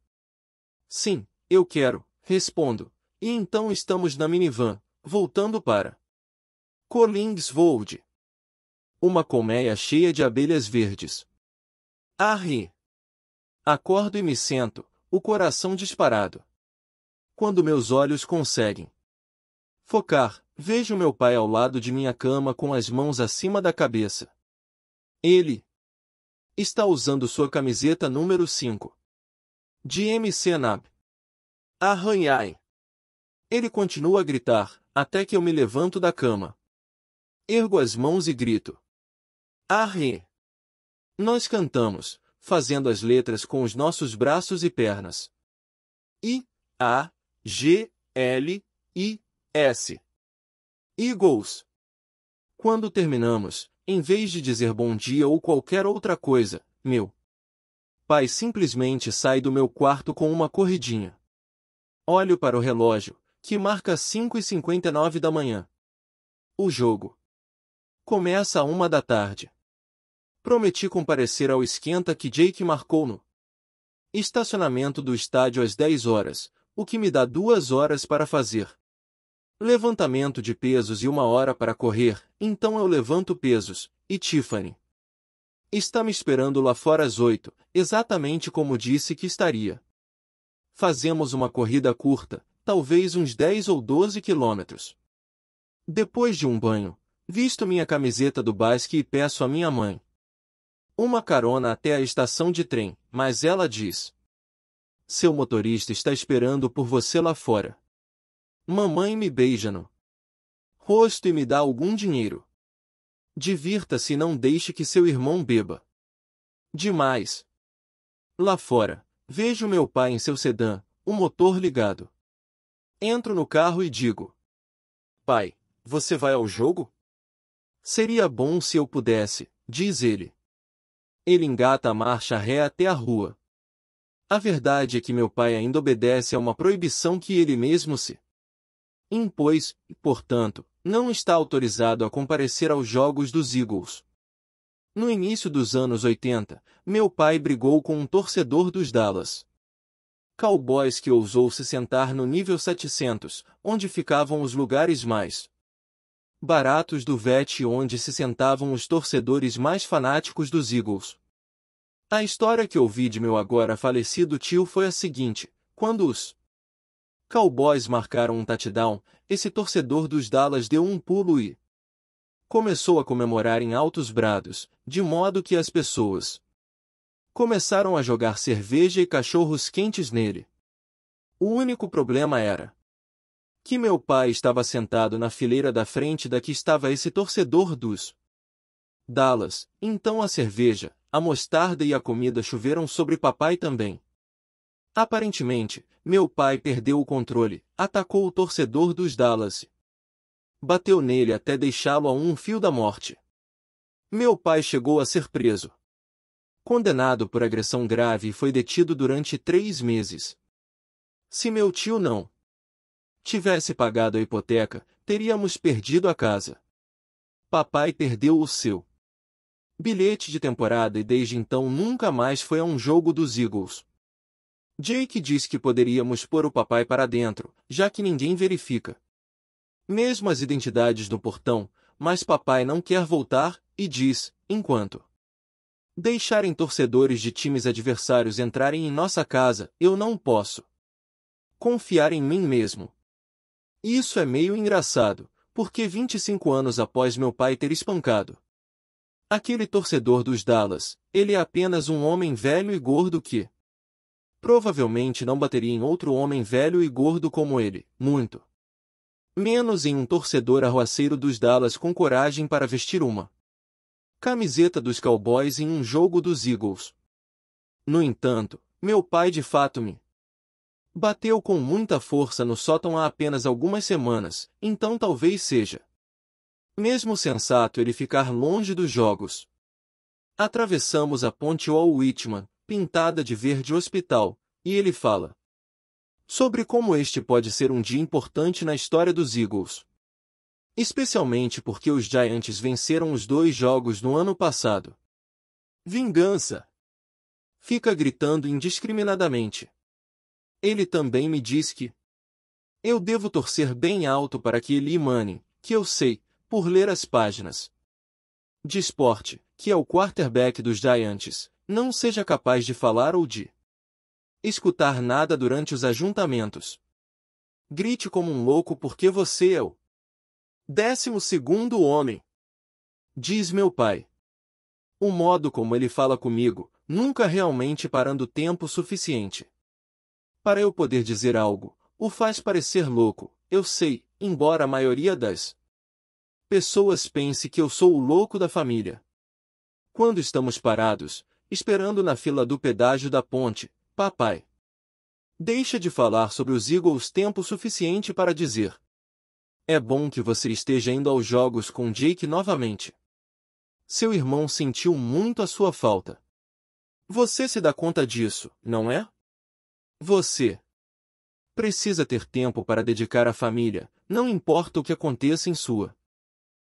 Sim, eu quero, respondo. E então estamos na minivan, voltando para Collingswold. Uma colmeia cheia de abelhas verdes. Arri. Acordo e me sento, o coração disparado. Quando meus olhos conseguem focar, vejo meu pai ao lado de minha cama com as mãos acima da cabeça. Ele está usando sua camiseta número 5. De MC Nab. Arranhai. Ele continua a gritar, até que eu me levanto da cama. Ergo as mãos e grito. Arre! Nós cantamos, fazendo as letras com os nossos braços e pernas. I, A, G, L, I, S. Eagles. Quando terminamos, em vez de dizer bom dia ou qualquer outra coisa, meu pai simplesmente sai do meu quarto com uma corridinha. Olho para o relógio, que marca 5h59 da manhã. O jogo começa a uma da tarde prometi comparecer ao esquenta que Jake marcou no estacionamento do estádio às 10 horas, o que me dá duas horas para fazer levantamento de pesos e uma hora para correr, então eu levanto pesos, e Tiffany está me esperando lá fora às 8, exatamente como disse que estaria. Fazemos uma corrida curta, talvez uns 10 ou 12 quilômetros. Depois de um banho, visto minha camiseta do basque e peço à minha mãe uma carona até a estação de trem, mas ela diz: Seu motorista está esperando por você lá fora. Mamãe me beija no rosto e me dá algum dinheiro. Divirta-se e não deixe que seu irmão beba. Demais. Lá fora, vejo meu pai em seu sedã, o motor ligado. Entro no carro e digo: Pai, você vai ao jogo? Seria bom se eu pudesse, diz ele ele engata a marcha ré até a rua. A verdade é que meu pai ainda obedece a uma proibição que ele mesmo se impôs, e, portanto, não está autorizado a comparecer aos jogos dos Eagles. No início dos anos 80, meu pai brigou com um torcedor dos Dallas. Cowboys que ousou se sentar no nível 700, onde ficavam os lugares mais baratos do VET onde se sentavam os torcedores mais fanáticos dos Eagles. A história que ouvi de meu agora falecido tio foi a seguinte: quando os Cowboys marcaram um touchdown, esse torcedor dos Dallas deu um pulo e começou a comemorar em altos brados, de modo que as pessoas começaram a jogar cerveja e cachorros quentes nele. O único problema era que meu pai estava sentado na fileira da frente da que estava esse torcedor dos Dallas. Então a cerveja, a mostarda e a comida choveram sobre papai também. Aparentemente, meu pai perdeu o controle, atacou o torcedor dos Dallas. Bateu nele até deixá-lo a um fio da morte. Meu pai chegou a ser preso. Condenado por agressão grave e foi detido durante três meses. Se meu tio não tivesse pagado a hipoteca, teríamos perdido a casa. Papai perdeu o seu bilhete de temporada e desde então nunca mais foi a um jogo dos Eagles. Jake diz que poderíamos pôr o papai para dentro, já que ninguém verifica. Mesmo as identidades no portão, mas papai não quer voltar e diz, enquanto deixarem torcedores de times adversários entrarem em nossa casa, eu não posso confiar em mim mesmo. Isso é meio engraçado, porque 25 anos após meu pai ter espancado aquele torcedor dos Dallas, ele é apenas um homem velho e gordo que provavelmente não bateria em outro homem velho e gordo como ele, muito menos em um torcedor arruaceiro dos Dallas com coragem para vestir uma camiseta dos Cowboys em um jogo dos Eagles. No entanto, meu pai de fato me Bateu com muita força no sótão há apenas algumas semanas, então talvez seja. Mesmo sensato ele ficar longe dos jogos. Atravessamos a ponte Wall Whitman, pintada de verde hospital, e ele fala sobre como este pode ser um dia importante na história dos Eagles. Especialmente porque os Giants venceram os dois jogos no ano passado. Vingança! Fica gritando indiscriminadamente. Ele também me diz que eu devo torcer bem alto para que ele mane, que eu sei, por ler as páginas de esporte, que é o quarterback dos Giants, não seja capaz de falar ou de escutar nada durante os ajuntamentos. Grite como um louco porque você é o décimo segundo homem. Diz meu pai. O modo como ele fala comigo, nunca realmente parando tempo suficiente para eu poder dizer algo, o faz parecer louco, eu sei, embora a maioria das pessoas pense que eu sou o louco da família. Quando estamos parados, esperando na fila do pedágio da ponte, papai deixa de falar sobre os Eagles tempo suficiente para dizer: É bom que você esteja indo aos jogos com Jake novamente. Seu irmão sentiu muito a sua falta. Você se dá conta disso, não é? Você precisa ter tempo para dedicar à família, não importa o que aconteça em sua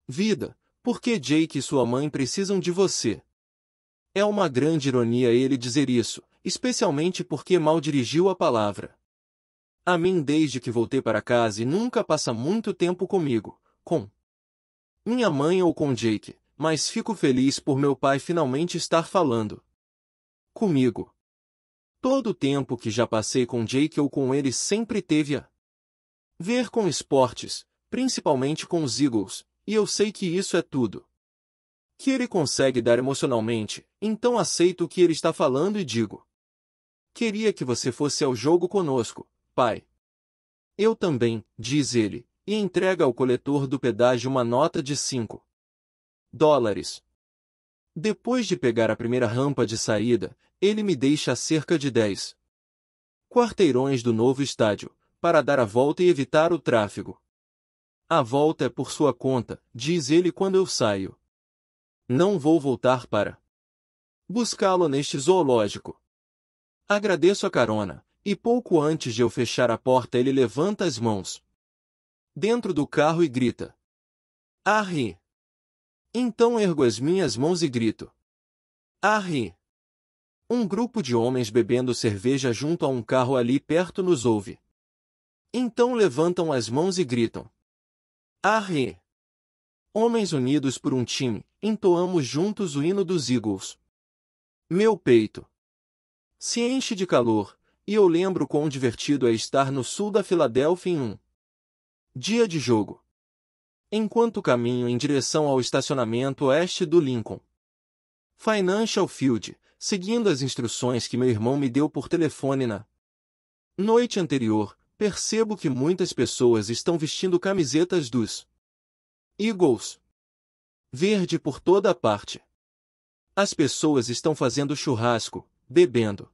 vida, porque Jake e sua mãe precisam de você. É uma grande ironia ele dizer isso, especialmente porque mal dirigiu a palavra. A mim desde que voltei para casa e nunca passa muito tempo comigo, com minha mãe ou com Jake, mas fico feliz por meu pai finalmente estar falando comigo. Todo o tempo que já passei com Jake ou com ele sempre teve a ver com esportes, principalmente com os Eagles, e eu sei que isso é tudo que ele consegue dar emocionalmente, então aceito o que ele está falando e digo. Queria que você fosse ao jogo conosco, pai. Eu também, diz ele, e entrega ao coletor do pedágio uma nota de 5 dólares. Depois de pegar a primeira rampa de saída, ele me deixa a cerca de 10 quarteirões do novo estádio, para dar a volta e evitar o tráfego. A volta é por sua conta, diz ele quando eu saio. Não vou voltar para buscá-lo neste zoológico. Agradeço a carona, e pouco antes de eu fechar a porta ele levanta as mãos dentro do carro e grita. "Arre!" Então ergo as minhas mãos e grito. arre! Um grupo de homens bebendo cerveja junto a um carro ali perto nos ouve. Então levantam as mãos e gritam. arre! Homens unidos por um time, entoamos juntos o hino dos Eagles. Meu peito se enche de calor, e eu lembro quão divertido é estar no sul da Filadélfia em um dia de jogo enquanto caminho em direção ao estacionamento oeste do Lincoln. Financial Field, seguindo as instruções que meu irmão me deu por telefone na noite anterior, percebo que muitas pessoas estão vestindo camisetas dos Eagles. Verde por toda a parte. As pessoas estão fazendo churrasco, bebendo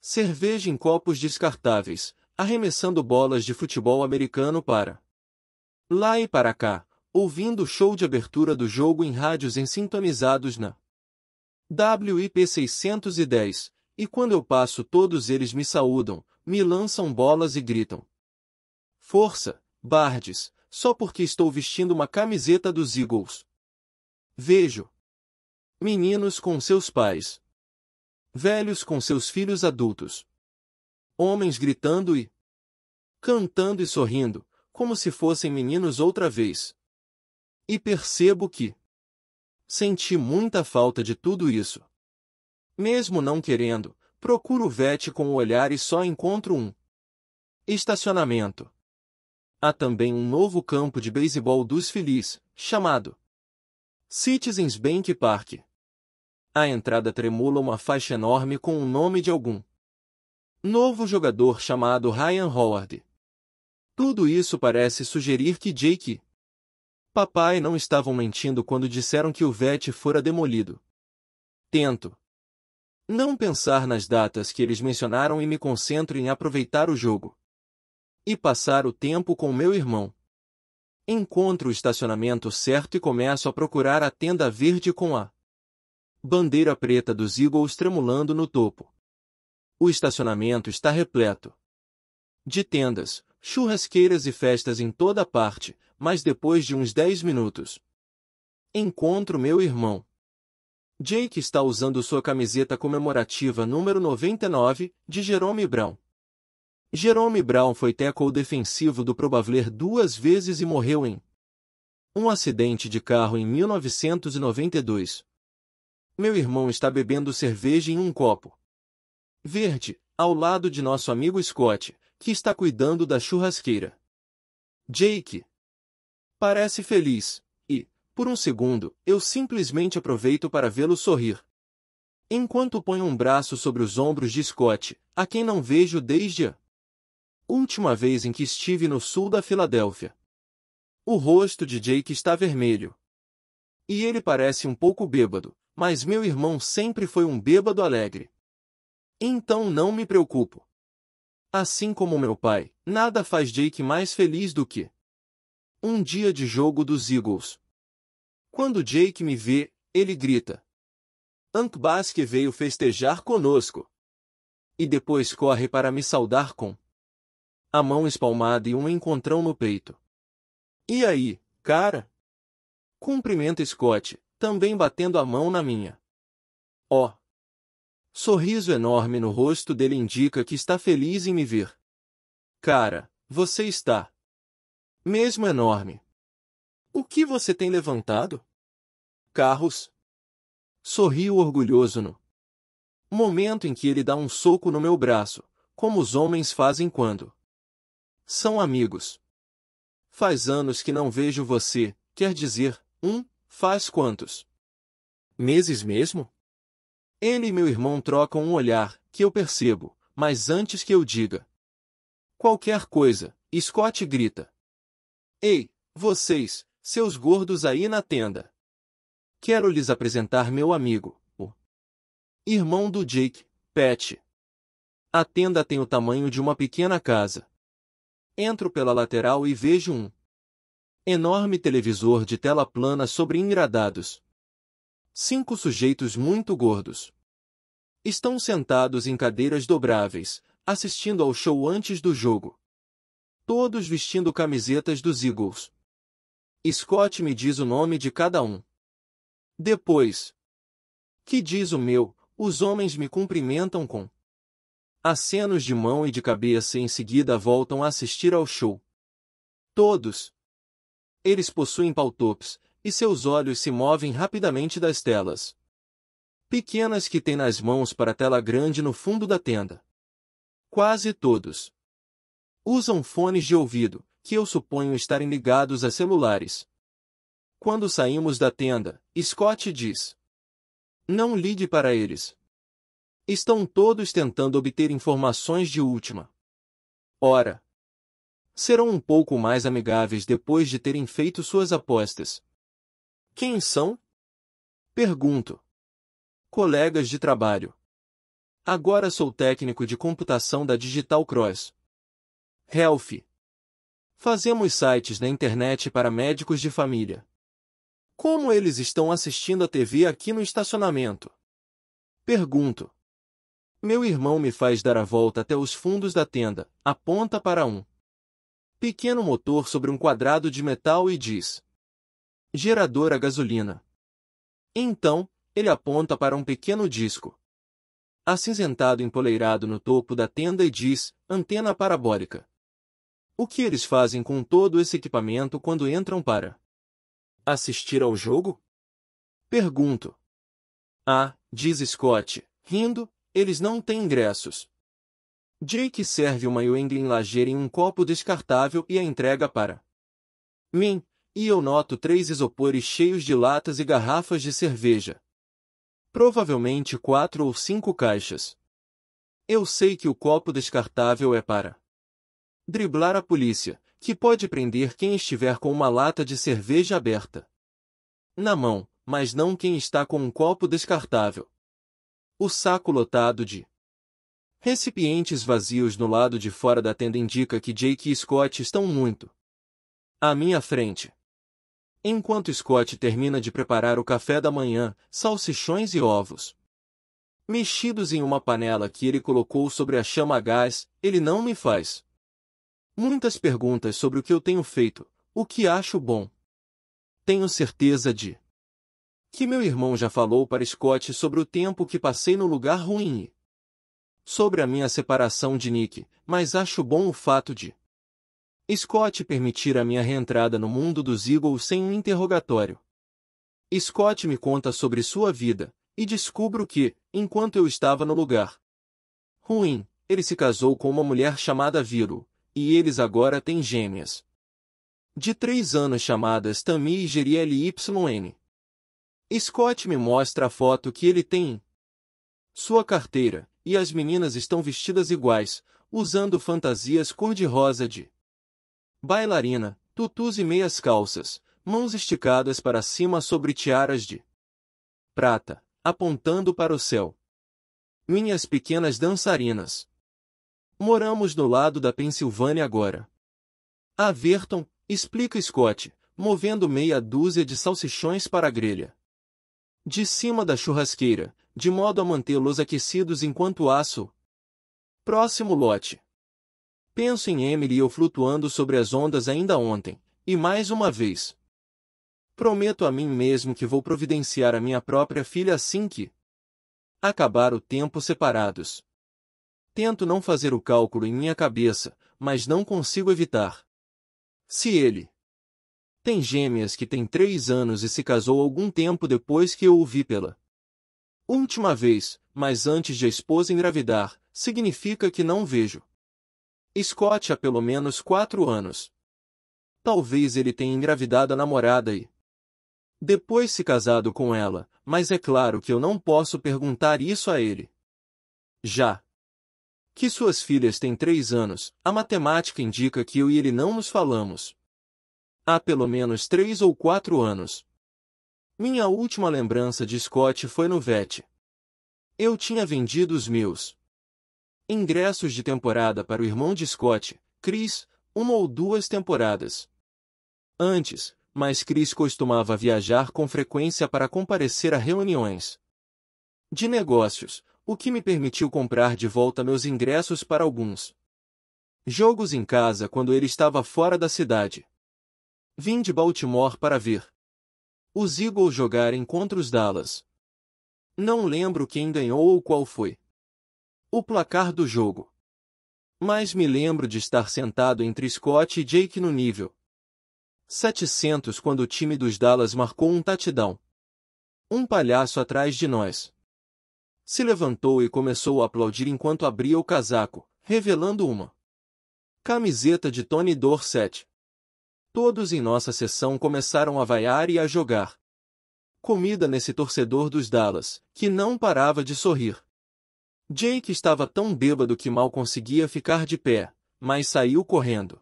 cerveja em copos descartáveis, arremessando bolas de futebol americano para Lá e para cá, ouvindo o show de abertura do jogo em rádios em sintonizados na WIP 610, e quando eu passo todos eles me saúdam, me lançam bolas e gritam. Força, Bardes, só porque estou vestindo uma camiseta dos Eagles. Vejo. Meninos com seus pais. Velhos com seus filhos adultos. Homens gritando e cantando e sorrindo, como se fossem meninos outra vez. E percebo que senti muita falta de tudo isso. Mesmo não querendo, procuro o VET com o olhar e só encontro um. Estacionamento. Há também um novo campo de beisebol dos Phillies, chamado Citizens Bank Park. A entrada tremula uma faixa enorme com o nome de algum novo jogador chamado Ryan Howard. Tudo isso parece sugerir que Jake, papai não estavam mentindo quando disseram que o vete fora demolido. Tento não pensar nas datas que eles mencionaram e me concentro em aproveitar o jogo. E passar o tempo com meu irmão. Encontro o estacionamento certo e começo a procurar a tenda verde com a bandeira preta dos Eagles tremulando no topo. O estacionamento está repleto de tendas, churrasqueiras e festas em toda parte, mas depois de uns dez minutos. Encontro meu irmão. Jake está usando sua camiseta comemorativa número 99, de Jerome Brown. Jerome Brown foi tackle defensivo do Probavler duas vezes e morreu em um acidente de carro em 1992. Meu irmão está bebendo cerveja em um copo verde, ao lado de nosso amigo Scott, que está cuidando da churrasqueira. Jake parece feliz, e, por um segundo, eu simplesmente aproveito para vê-lo sorrir. Enquanto ponho um braço sobre os ombros de Scott, a quem não vejo desde a última vez em que estive no sul da Filadélfia. O rosto de Jake está vermelho. E ele parece um pouco bêbado, mas meu irmão sempre foi um bêbado alegre. Então não me preocupo. Assim como meu pai, nada faz Jake mais feliz do que um dia de jogo dos Eagles. Quando Jake me vê, ele grita. Ank Basque veio festejar conosco. E depois corre para me saudar com a mão espalmada e um encontrão no peito. E aí, cara? Cumprimenta Scott, também batendo a mão na minha. Ó, oh, Sorriso enorme no rosto dele indica que está feliz em me ver. Cara, você está. Mesmo enorme. O que você tem levantado? Carros. Sorriu orgulhoso no momento em que ele dá um soco no meu braço, como os homens fazem quando são amigos. Faz anos que não vejo você, quer dizer, um, faz quantos? Meses mesmo? Ele e meu irmão trocam um olhar, que eu percebo, mas antes que eu diga qualquer coisa, Scott grita. Ei, vocês, seus gordos aí na tenda. Quero lhes apresentar meu amigo, o irmão do Jake, Pat. A tenda tem o tamanho de uma pequena casa. Entro pela lateral e vejo um enorme televisor de tela plana sobre engradados, cinco sujeitos muito gordos. Estão sentados em cadeiras dobráveis, assistindo ao show antes do jogo. Todos vestindo camisetas dos Eagles. Scott me diz o nome de cada um. Depois, que diz o meu, os homens me cumprimentam com acenos de mão e de cabeça e em seguida voltam a assistir ao show. Todos. Eles possuem paltops, e seus olhos se movem rapidamente das telas. Pequenas que tem nas mãos para a tela grande no fundo da tenda. Quase todos. Usam fones de ouvido, que eu suponho estarem ligados a celulares. Quando saímos da tenda, Scott diz: Não lide para eles. Estão todos tentando obter informações de última. Ora, serão um pouco mais amigáveis depois de terem feito suas apostas. Quem são? Pergunto. Colegas de trabalho. Agora sou técnico de computação da Digital Cross. Health. Fazemos sites na internet para médicos de família. Como eles estão assistindo a TV aqui no estacionamento? Pergunto. Meu irmão me faz dar a volta até os fundos da tenda, aponta para um pequeno motor sobre um quadrado de metal e diz: gerador a gasolina. Então, ele aponta para um pequeno disco. Acinzentado empoleirado no topo da tenda e diz, antena parabólica. O que eles fazem com todo esse equipamento quando entram para assistir ao jogo? Pergunto. Ah, diz Scott, rindo, eles não têm ingressos. Jake serve uma Yuengling em lajeira em um copo descartável e a entrega para Min e eu noto três isopores cheios de latas e garrafas de cerveja. Provavelmente quatro ou cinco caixas. Eu sei que o copo descartável é para driblar a polícia, que pode prender quem estiver com uma lata de cerveja aberta na mão, mas não quem está com um copo descartável. O saco lotado de recipientes vazios no lado de fora da tenda indica que Jake e Scott estão muito à minha frente enquanto Scott termina de preparar o café da manhã, salsichões e ovos. Mexidos em uma panela que ele colocou sobre a chama a gás, ele não me faz. Muitas perguntas sobre o que eu tenho feito, o que acho bom. Tenho certeza de que meu irmão já falou para Scott sobre o tempo que passei no lugar ruim. Sobre a minha separação de Nick, mas acho bom o fato de Scott permitir a minha reentrada no mundo dos Eagles sem um interrogatório. Scott me conta sobre sua vida, e descubro que, enquanto eu estava no lugar ruim, ele se casou com uma mulher chamada Viro, e eles agora têm gêmeas. De três anos chamadas Tammy e Geriel YN. Scott me mostra a foto que ele tem sua carteira, e as meninas estão vestidas iguais, usando fantasias cor-de-rosa de bailarina, tutus e meias calças, mãos esticadas para cima sobre tiaras de prata, apontando para o céu. Minhas pequenas dançarinas. Moramos no lado da Pensilvânia agora. Averton, explica Scott, movendo meia dúzia de salsichões para a grelha. De cima da churrasqueira, de modo a mantê-los aquecidos enquanto aço. Próximo lote. Penso em Emily eu flutuando sobre as ondas ainda ontem, e mais uma vez. Prometo a mim mesmo que vou providenciar a minha própria filha assim que acabar o tempo separados. Tento não fazer o cálculo em minha cabeça, mas não consigo evitar. Se ele tem gêmeas que tem três anos e se casou algum tempo depois que eu o vi pela última vez, mas antes de a esposa engravidar, significa que não vejo Scott há pelo menos quatro anos. Talvez ele tenha engravidado a namorada e depois se casado com ela, mas é claro que eu não posso perguntar isso a ele. Já que suas filhas têm três anos, a matemática indica que eu e ele não nos falamos. Há pelo menos três ou quatro anos. Minha última lembrança de Scott foi no VET. Eu tinha vendido os meus Ingressos de temporada para o irmão de Scott, Chris, uma ou duas temporadas. Antes, mas Chris costumava viajar com frequência para comparecer a reuniões de negócios, o que me permitiu comprar de volta meus ingressos para alguns jogos em casa quando ele estava fora da cidade. Vim de Baltimore para ver os Eagles jogarem contra os Dallas. Não lembro quem ganhou ou qual foi o placar do jogo. Mas me lembro de estar sentado entre Scott e Jake no nível 700 quando o time dos Dallas marcou um tatidão. Um palhaço atrás de nós. Se levantou e começou a aplaudir enquanto abria o casaco, revelando uma camiseta de Tony Dorsett. Todos em nossa sessão começaram a vaiar e a jogar comida nesse torcedor dos Dallas, que não parava de sorrir. Jake estava tão bêbado que mal conseguia ficar de pé, mas saiu correndo.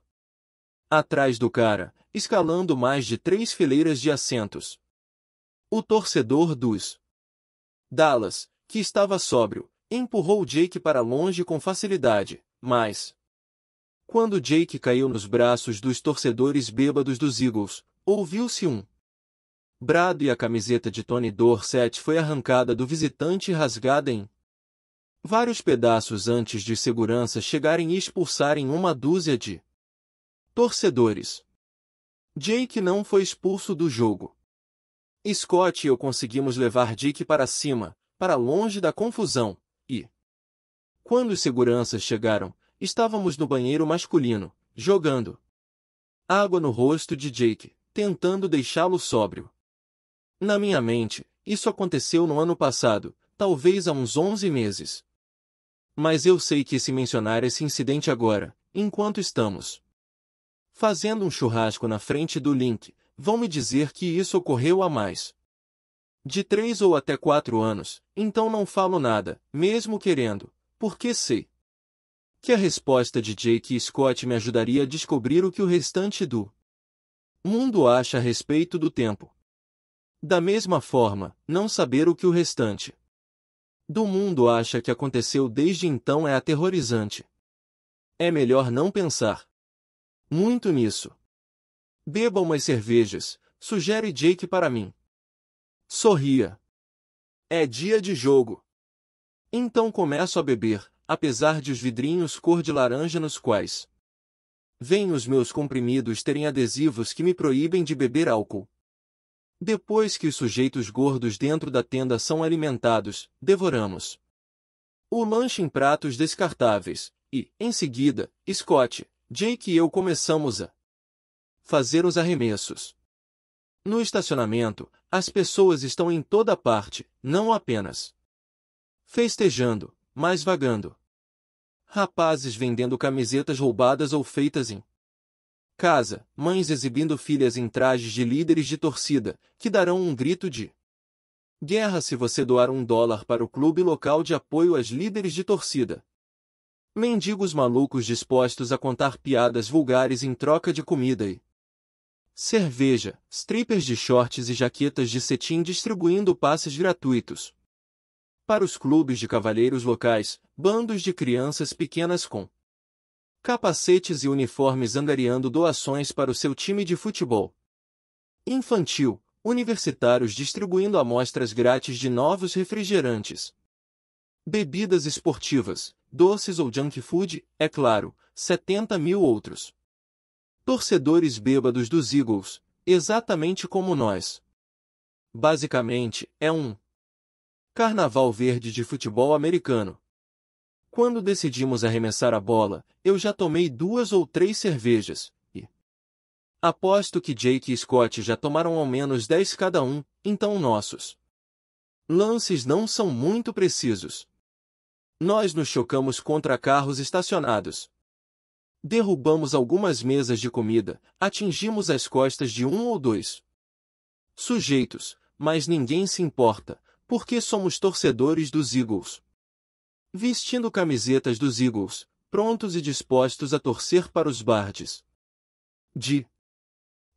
Atrás do cara, escalando mais de três fileiras de assentos. O torcedor dos Dallas, que estava sóbrio, empurrou Jake para longe com facilidade, mas. Quando Jake caiu nos braços dos torcedores bêbados dos Eagles, ouviu-se um brado e a camiseta de Tony Dorsett foi arrancada do visitante e rasgada em vários pedaços antes de segurança chegarem e expulsarem uma dúzia de torcedores. Jake não foi expulso do jogo. Scott e eu conseguimos levar Dick para cima, para longe da confusão, e quando os seguranças chegaram, estávamos no banheiro masculino, jogando água no rosto de Jake, tentando deixá-lo sóbrio. Na minha mente, isso aconteceu no ano passado, talvez há uns 11 meses. Mas eu sei que se mencionar esse incidente agora, enquanto estamos fazendo um churrasco na frente do link, vão me dizer que isso ocorreu há mais de três ou até quatro anos, então não falo nada, mesmo querendo, porque sei que a resposta de Jake Scott me ajudaria a descobrir o que o restante do mundo acha a respeito do tempo. Da mesma forma, não saber o que o restante do mundo acha que aconteceu desde então é aterrorizante. É melhor não pensar muito nisso. Beba umas cervejas, sugere Jake para mim. Sorria. É dia de jogo. Então começo a beber, apesar de os vidrinhos cor de laranja nos quais vêm os meus comprimidos terem adesivos que me proíbem de beber álcool. Depois que os sujeitos gordos dentro da tenda são alimentados, devoramos o lanche em pratos descartáveis, e, em seguida, Scott, Jake e eu começamos a fazer os arremessos. No estacionamento, as pessoas estão em toda parte, não apenas festejando, mas vagando. Rapazes vendendo camisetas roubadas ou feitas em casa, mães exibindo filhas em trajes de líderes de torcida, que darão um grito de guerra se você doar um dólar para o clube local de apoio às líderes de torcida. Mendigos malucos dispostos a contar piadas vulgares em troca de comida e cerveja, strippers de shorts e jaquetas de cetim distribuindo passes gratuitos. Para os clubes de cavalheiros locais, bandos de crianças pequenas com capacetes e uniformes angariando doações para o seu time de futebol. Infantil, universitários distribuindo amostras grátis de novos refrigerantes. Bebidas esportivas, doces ou junk food, é claro, 70 mil outros. Torcedores bêbados dos Eagles, exatamente como nós. Basicamente, é um carnaval verde de futebol americano. Quando decidimos arremessar a bola, eu já tomei duas ou três cervejas, e... Aposto que Jake e Scott já tomaram ao menos dez cada um, então nossos. Lances não são muito precisos. Nós nos chocamos contra carros estacionados. Derrubamos algumas mesas de comida, atingimos as costas de um ou dois sujeitos, mas ninguém se importa, porque somos torcedores dos Eagles vestindo camisetas dos Eagles, prontos e dispostos a torcer para os bardes. De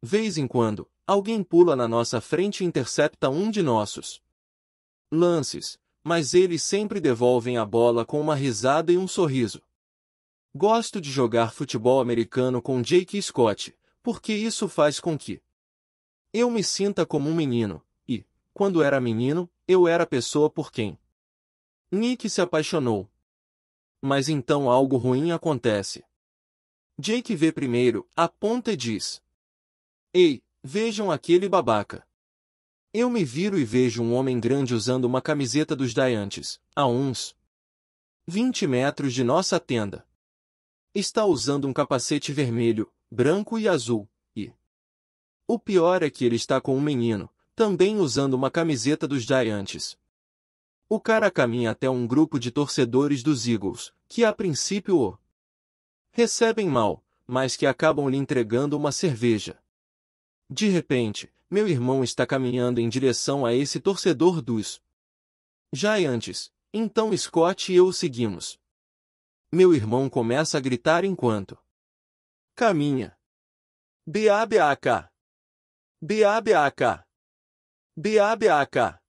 vez em quando, alguém pula na nossa frente e intercepta um de nossos lances, mas eles sempre devolvem a bola com uma risada e um sorriso. Gosto de jogar futebol americano com Jake Scott, porque isso faz com que eu me sinta como um menino, e, quando era menino, eu era a pessoa por quem Nick se apaixonou. Mas então algo ruim acontece. Jake vê primeiro, aponta e diz: Ei, vejam aquele babaca. Eu me viro e vejo um homem grande usando uma camiseta dos Giants, a uns 20 metros de nossa tenda. Está usando um capacete vermelho, branco e azul, e. O pior é que ele está com um menino, também usando uma camiseta dos Giants, o cara caminha até um grupo de torcedores dos Eagles, que a princípio o recebem mal, mas que acabam lhe entregando uma cerveja. De repente, meu irmão está caminhando em direção a esse torcedor dos Giants, então Scott e eu o seguimos. Meu irmão começa a gritar enquanto caminha. B A K.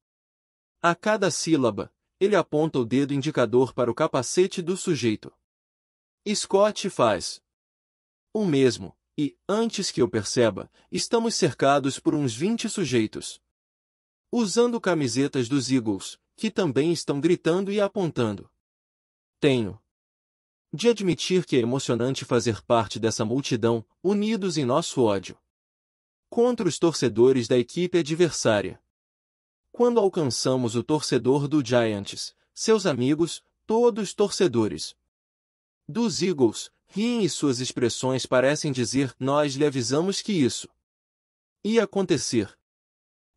A cada sílaba, ele aponta o dedo indicador para o capacete do sujeito. Scott faz o mesmo, e, antes que eu perceba, estamos cercados por uns 20 sujeitos. Usando camisetas dos Eagles, que também estão gritando e apontando. Tenho de admitir que é emocionante fazer parte dessa multidão, unidos em nosso ódio. Contra os torcedores da equipe adversária. Quando alcançamos o torcedor do Giants, seus amigos, todos torcedores dos Eagles, riem e suas expressões parecem dizer: Nós lhe avisamos que isso ia acontecer.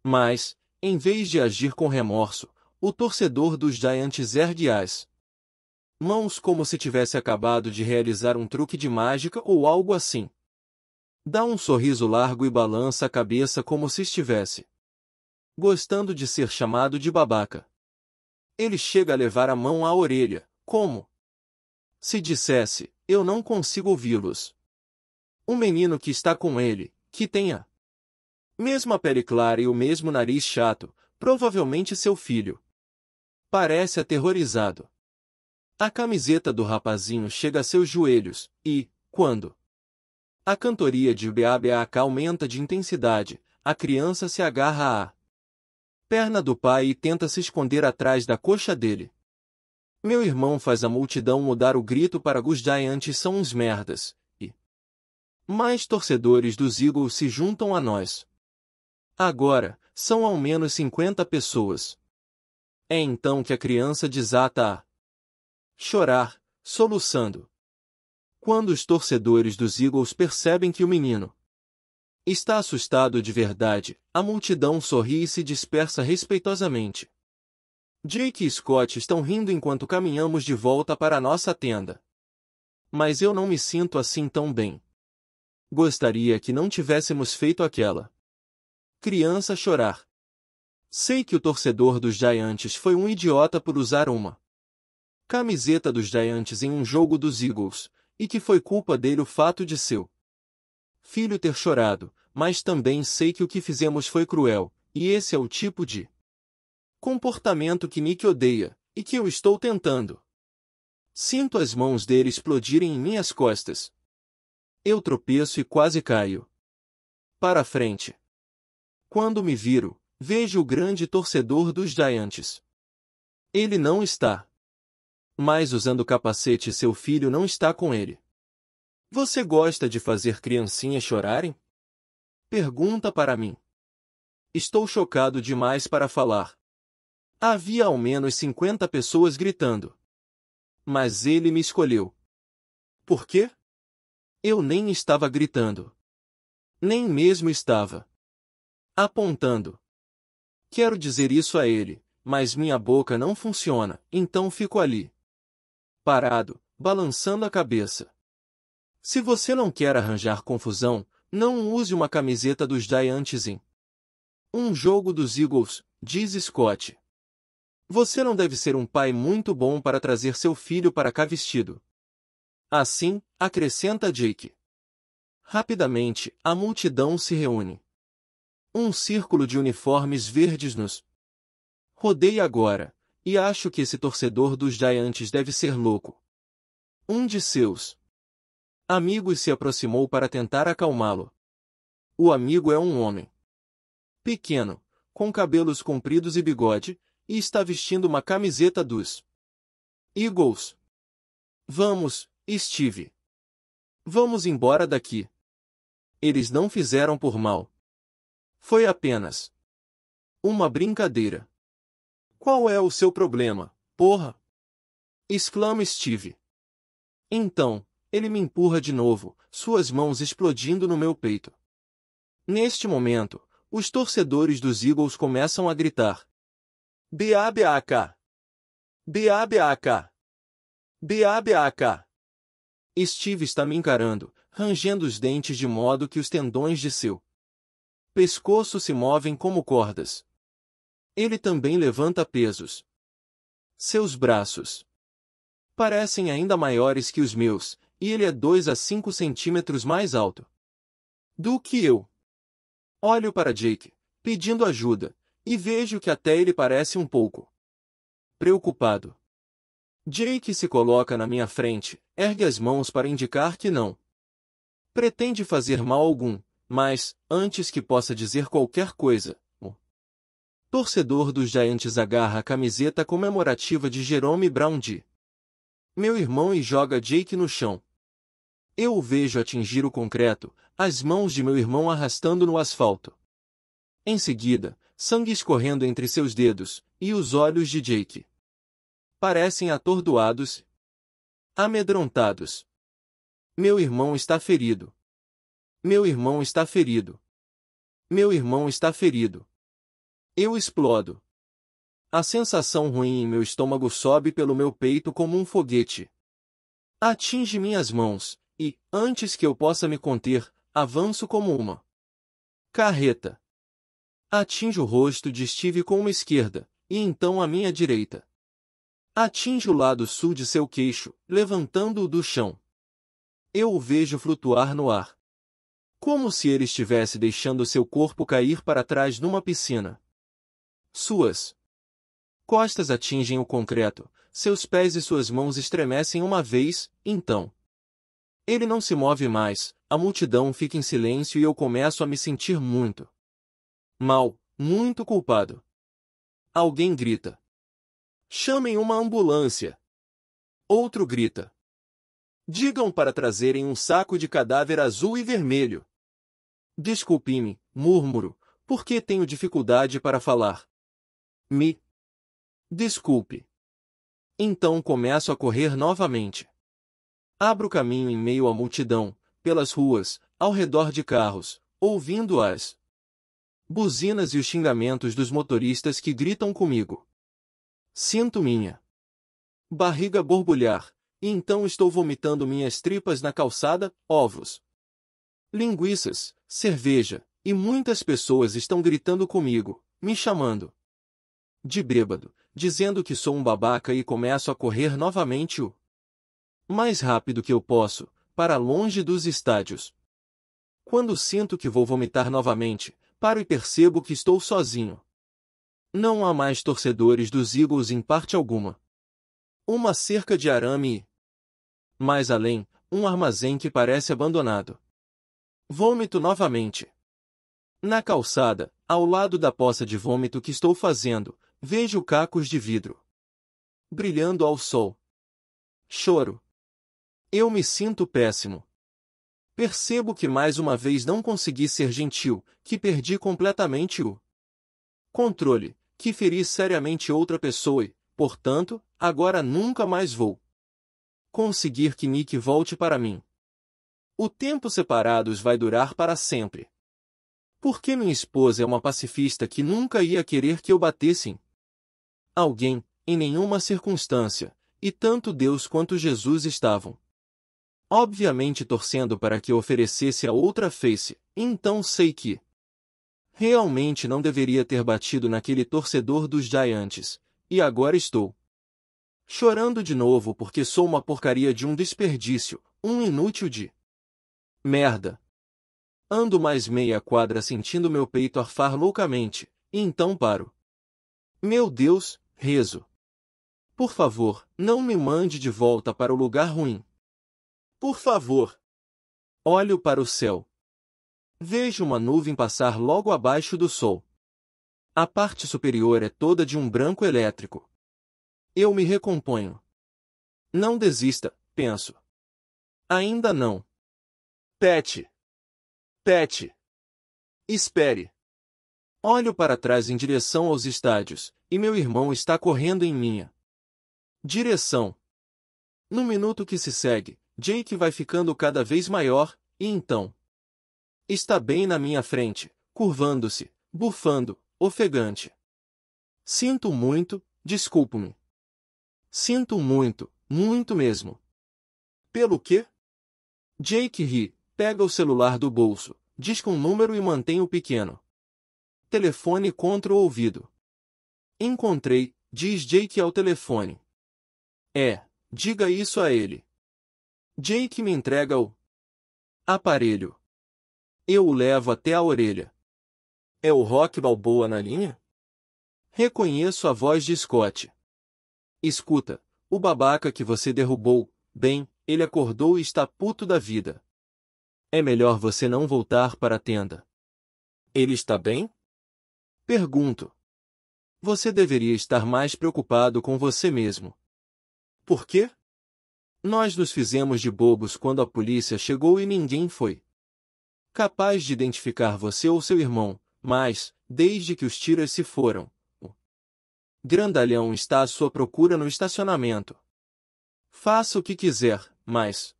Mas, em vez de agir com remorso, o torcedor dos Giants ergue as mãos como se tivesse acabado de realizar um truque de mágica ou algo assim. Dá um sorriso largo e balança a cabeça como se estivesse gostando de ser chamado de babaca. Ele chega a levar a mão à orelha, como se dissesse: Eu não consigo ouvi-los. O menino que está com ele, que tenha mesma pele clara e o mesmo nariz chato, provavelmente seu filho. Parece aterrorizado. A camiseta do rapazinho chega a seus joelhos, e, quando a cantoria de BABAK aumenta de intensidade, a criança se agarra a perna do pai e tenta se esconder atrás da coxa dele. Meu irmão faz a multidão mudar o grito para os Giants são uns merdas, e mais torcedores dos Eagles se juntam a nós. Agora, são ao menos 50 pessoas. É então que a criança desata a chorar, soluçando. Quando os torcedores dos Eagles percebem que o menino Está assustado de verdade, a multidão sorri e se dispersa respeitosamente. Jake e Scott estão rindo enquanto caminhamos de volta para nossa tenda. Mas eu não me sinto assim tão bem. Gostaria que não tivéssemos feito aquela. Criança chorar. Sei que o torcedor dos Giants foi um idiota por usar uma camiseta dos Giants em um jogo dos Eagles, e que foi culpa dele o fato de seu filho ter chorado, mas também sei que o que fizemos foi cruel, e esse é o tipo de comportamento que Nick odeia, e que eu estou tentando. Sinto as mãos dele explodirem em minhas costas. Eu tropeço e quase caio. Para frente. Quando me viro, vejo o grande torcedor dos Giants. Ele não está. Mas usando capacete seu filho não está com ele. Você gosta de fazer criancinhas chorarem? pergunta para mim. Estou chocado demais para falar. Havia ao menos 50 pessoas gritando. Mas ele me escolheu. Por quê? Eu nem estava gritando. Nem mesmo estava apontando. Quero dizer isso a ele, mas minha boca não funciona, então fico ali. Parado, balançando a cabeça. Se você não quer arranjar confusão, não use uma camiseta dos Giants em um jogo dos Eagles, diz Scott. Você não deve ser um pai muito bom para trazer seu filho para cá vestido. Assim, acrescenta Jake. Rapidamente, a multidão se reúne. Um círculo de uniformes verdes nos rodeia agora, e acho que esse torcedor dos Giants deve ser louco. Um de seus e se aproximou para tentar acalmá-lo. O amigo é um homem. Pequeno, com cabelos compridos e bigode, e está vestindo uma camiseta dos Eagles. Vamos, Steve. Vamos embora daqui. Eles não fizeram por mal. Foi apenas uma brincadeira. Qual é o seu problema, porra? exclama Steve. Então, ele me empurra de novo, suas mãos explodindo no meu peito. Neste momento, os torcedores dos Eagles começam a gritar. BABAK! BABAK! BABAK! Steve está me encarando, rangendo os dentes de modo que os tendões de seu pescoço se movem como cordas. Ele também levanta pesos. Seus braços parecem ainda maiores que os meus, e ele é 2 a 5 centímetros mais alto do que eu. Olho para Jake, pedindo ajuda, e vejo que até ele parece um pouco preocupado. Jake se coloca na minha frente, ergue as mãos para indicar que não pretende fazer mal algum, mas, antes que possa dizer qualquer coisa, o torcedor dos Giants agarra a camiseta comemorativa de Jerome Brown Meu irmão e joga Jake no chão, eu o vejo atingir o concreto, as mãos de meu irmão arrastando no asfalto. Em seguida, sangue escorrendo entre seus dedos, e os olhos de Jake. Parecem atordoados, amedrontados. Meu irmão está ferido. Meu irmão está ferido. Meu irmão está ferido. Eu explodo. A sensação ruim em meu estômago sobe pelo meu peito como um foguete. Atinge minhas mãos, e, antes que eu possa me conter, avanço como uma carreta. Atinjo o rosto de Steve com uma esquerda, e então a minha direita. Atinge o lado sul de seu queixo, levantando-o do chão. Eu o vejo flutuar no ar. Como se ele estivesse deixando seu corpo cair para trás numa piscina. Suas costas atingem o concreto, seus pés e suas mãos estremecem uma vez, então ele não se move mais, a multidão fica em silêncio e eu começo a me sentir muito mal, muito culpado. Alguém grita: Chamem uma ambulância. Outro grita: Digam para trazerem um saco de cadáver azul e vermelho. Desculpe-me, murmuro, porque tenho dificuldade para falar. Me desculpe. Então começo a correr novamente. Abro caminho em meio à multidão, pelas ruas, ao redor de carros, ouvindo as buzinas e os xingamentos dos motoristas que gritam comigo. Sinto minha barriga borbulhar, e então estou vomitando minhas tripas na calçada, ovos, linguiças, cerveja, e muitas pessoas estão gritando comigo, me chamando de bêbado, dizendo que sou um babaca e começo a correr novamente o mais rápido que eu posso, para longe dos estádios. Quando sinto que vou vomitar novamente, paro e percebo que estou sozinho. Não há mais torcedores dos Eagles em parte alguma. Uma cerca de arame e. Mais além, um armazém que parece abandonado. Vômito novamente. Na calçada, ao lado da poça de vômito que estou fazendo, vejo cacos de vidro. Brilhando ao sol. Choro. Eu me sinto péssimo. Percebo que mais uma vez não consegui ser gentil, que perdi completamente o controle, que feri seriamente outra pessoa e, portanto, agora nunca mais vou conseguir que Nick volte para mim. O tempo separados vai durar para sempre. Porque minha esposa é uma pacifista que nunca ia querer que eu batesse em alguém, em nenhuma circunstância, e tanto Deus quanto Jesus estavam obviamente torcendo para que oferecesse a outra face, então sei que realmente não deveria ter batido naquele torcedor dos Giants, e agora estou chorando de novo porque sou uma porcaria de um desperdício, um inútil de merda. Ando mais meia quadra sentindo meu peito arfar loucamente, e então paro. Meu Deus, rezo. Por favor, não me mande de volta para o lugar ruim. Por favor. Olho para o céu. Vejo uma nuvem passar logo abaixo do sol. A parte superior é toda de um branco elétrico. Eu me recomponho. Não desista, penso. Ainda não. Pet. Pet. Espere. Olho para trás em direção aos estádios, e meu irmão está correndo em minha direção. No minuto que se segue, Jake vai ficando cada vez maior, e então. Está bem na minha frente, curvando-se, bufando, ofegante. Sinto muito, desculpe-me. Sinto muito, muito mesmo. Pelo quê? Jake ri, pega o celular do bolso, diz um número e mantém o pequeno. Telefone contra o ouvido. Encontrei, diz Jake ao telefone. É, diga isso a ele. Jake me entrega o aparelho. Eu o levo até a orelha. É o Rock Balboa na linha? Reconheço a voz de Scott. Escuta, o babaca que você derrubou, bem, ele acordou e está puto da vida. É melhor você não voltar para a tenda. Ele está bem? Pergunto. Você deveria estar mais preocupado com você mesmo. Por quê? Nós nos fizemos de bobos quando a polícia chegou e ninguém foi capaz de identificar você ou seu irmão, mas, desde que os tiras se foram, o grandalhão está à sua procura no estacionamento. Faça o que quiser, mas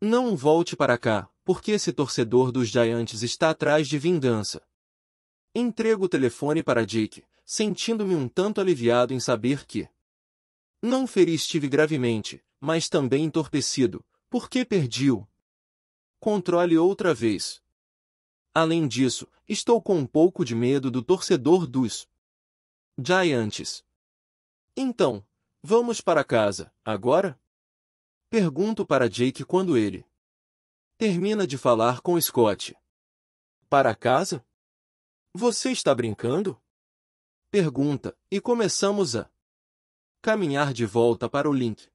não volte para cá, porque esse torcedor dos Giants está atrás de vingança. Entrego o telefone para Dick, sentindo-me um tanto aliviado em saber que não feri Steve gravemente, mas também entorpecido, porque perdi-o. Controle outra vez. Além disso, estou com um pouco de medo do torcedor dos Giants. Então, vamos para casa, agora? Pergunto para Jake quando ele termina de falar com Scott. Para casa? Você está brincando? Pergunta, e começamos a caminhar de volta para o link.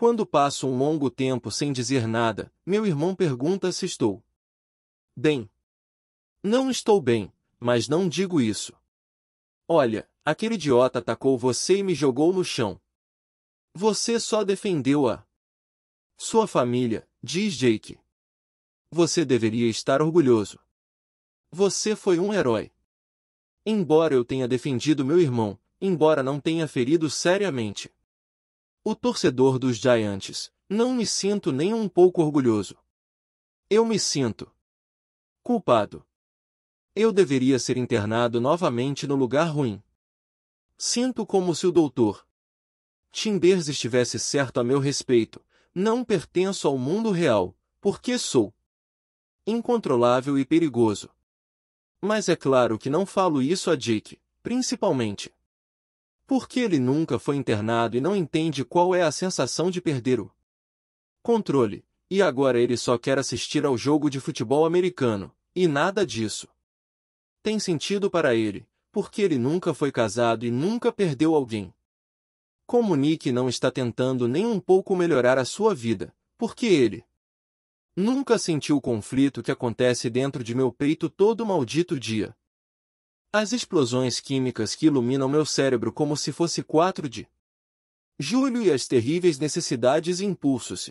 Quando passo um longo tempo sem dizer nada, meu irmão pergunta se estou bem. Não estou bem, mas não digo isso. Olha, aquele idiota atacou você e me jogou no chão. Você só defendeu a sua família, diz Jake. Você deveria estar orgulhoso. Você foi um herói. Embora eu tenha defendido meu irmão, embora não tenha ferido seriamente o torcedor dos Giants, não me sinto nem um pouco orgulhoso. Eu me sinto culpado. Eu deveria ser internado novamente no lugar ruim. Sinto como se o doutor Timbers estivesse certo a meu respeito. Não pertenço ao mundo real, porque sou incontrolável e perigoso. Mas é claro que não falo isso a Dick, principalmente. Porque ele nunca foi internado e não entende qual é a sensação de perder o controle, e agora ele só quer assistir ao jogo de futebol americano, e nada disso. Tem sentido para ele, porque ele nunca foi casado e nunca perdeu alguém. Como Nick não está tentando nem um pouco melhorar a sua vida, porque ele nunca sentiu o conflito que acontece dentro de meu peito todo maldito dia, as explosões químicas que iluminam meu cérebro como se fosse 4 de julho e as terríveis necessidades e impulsos.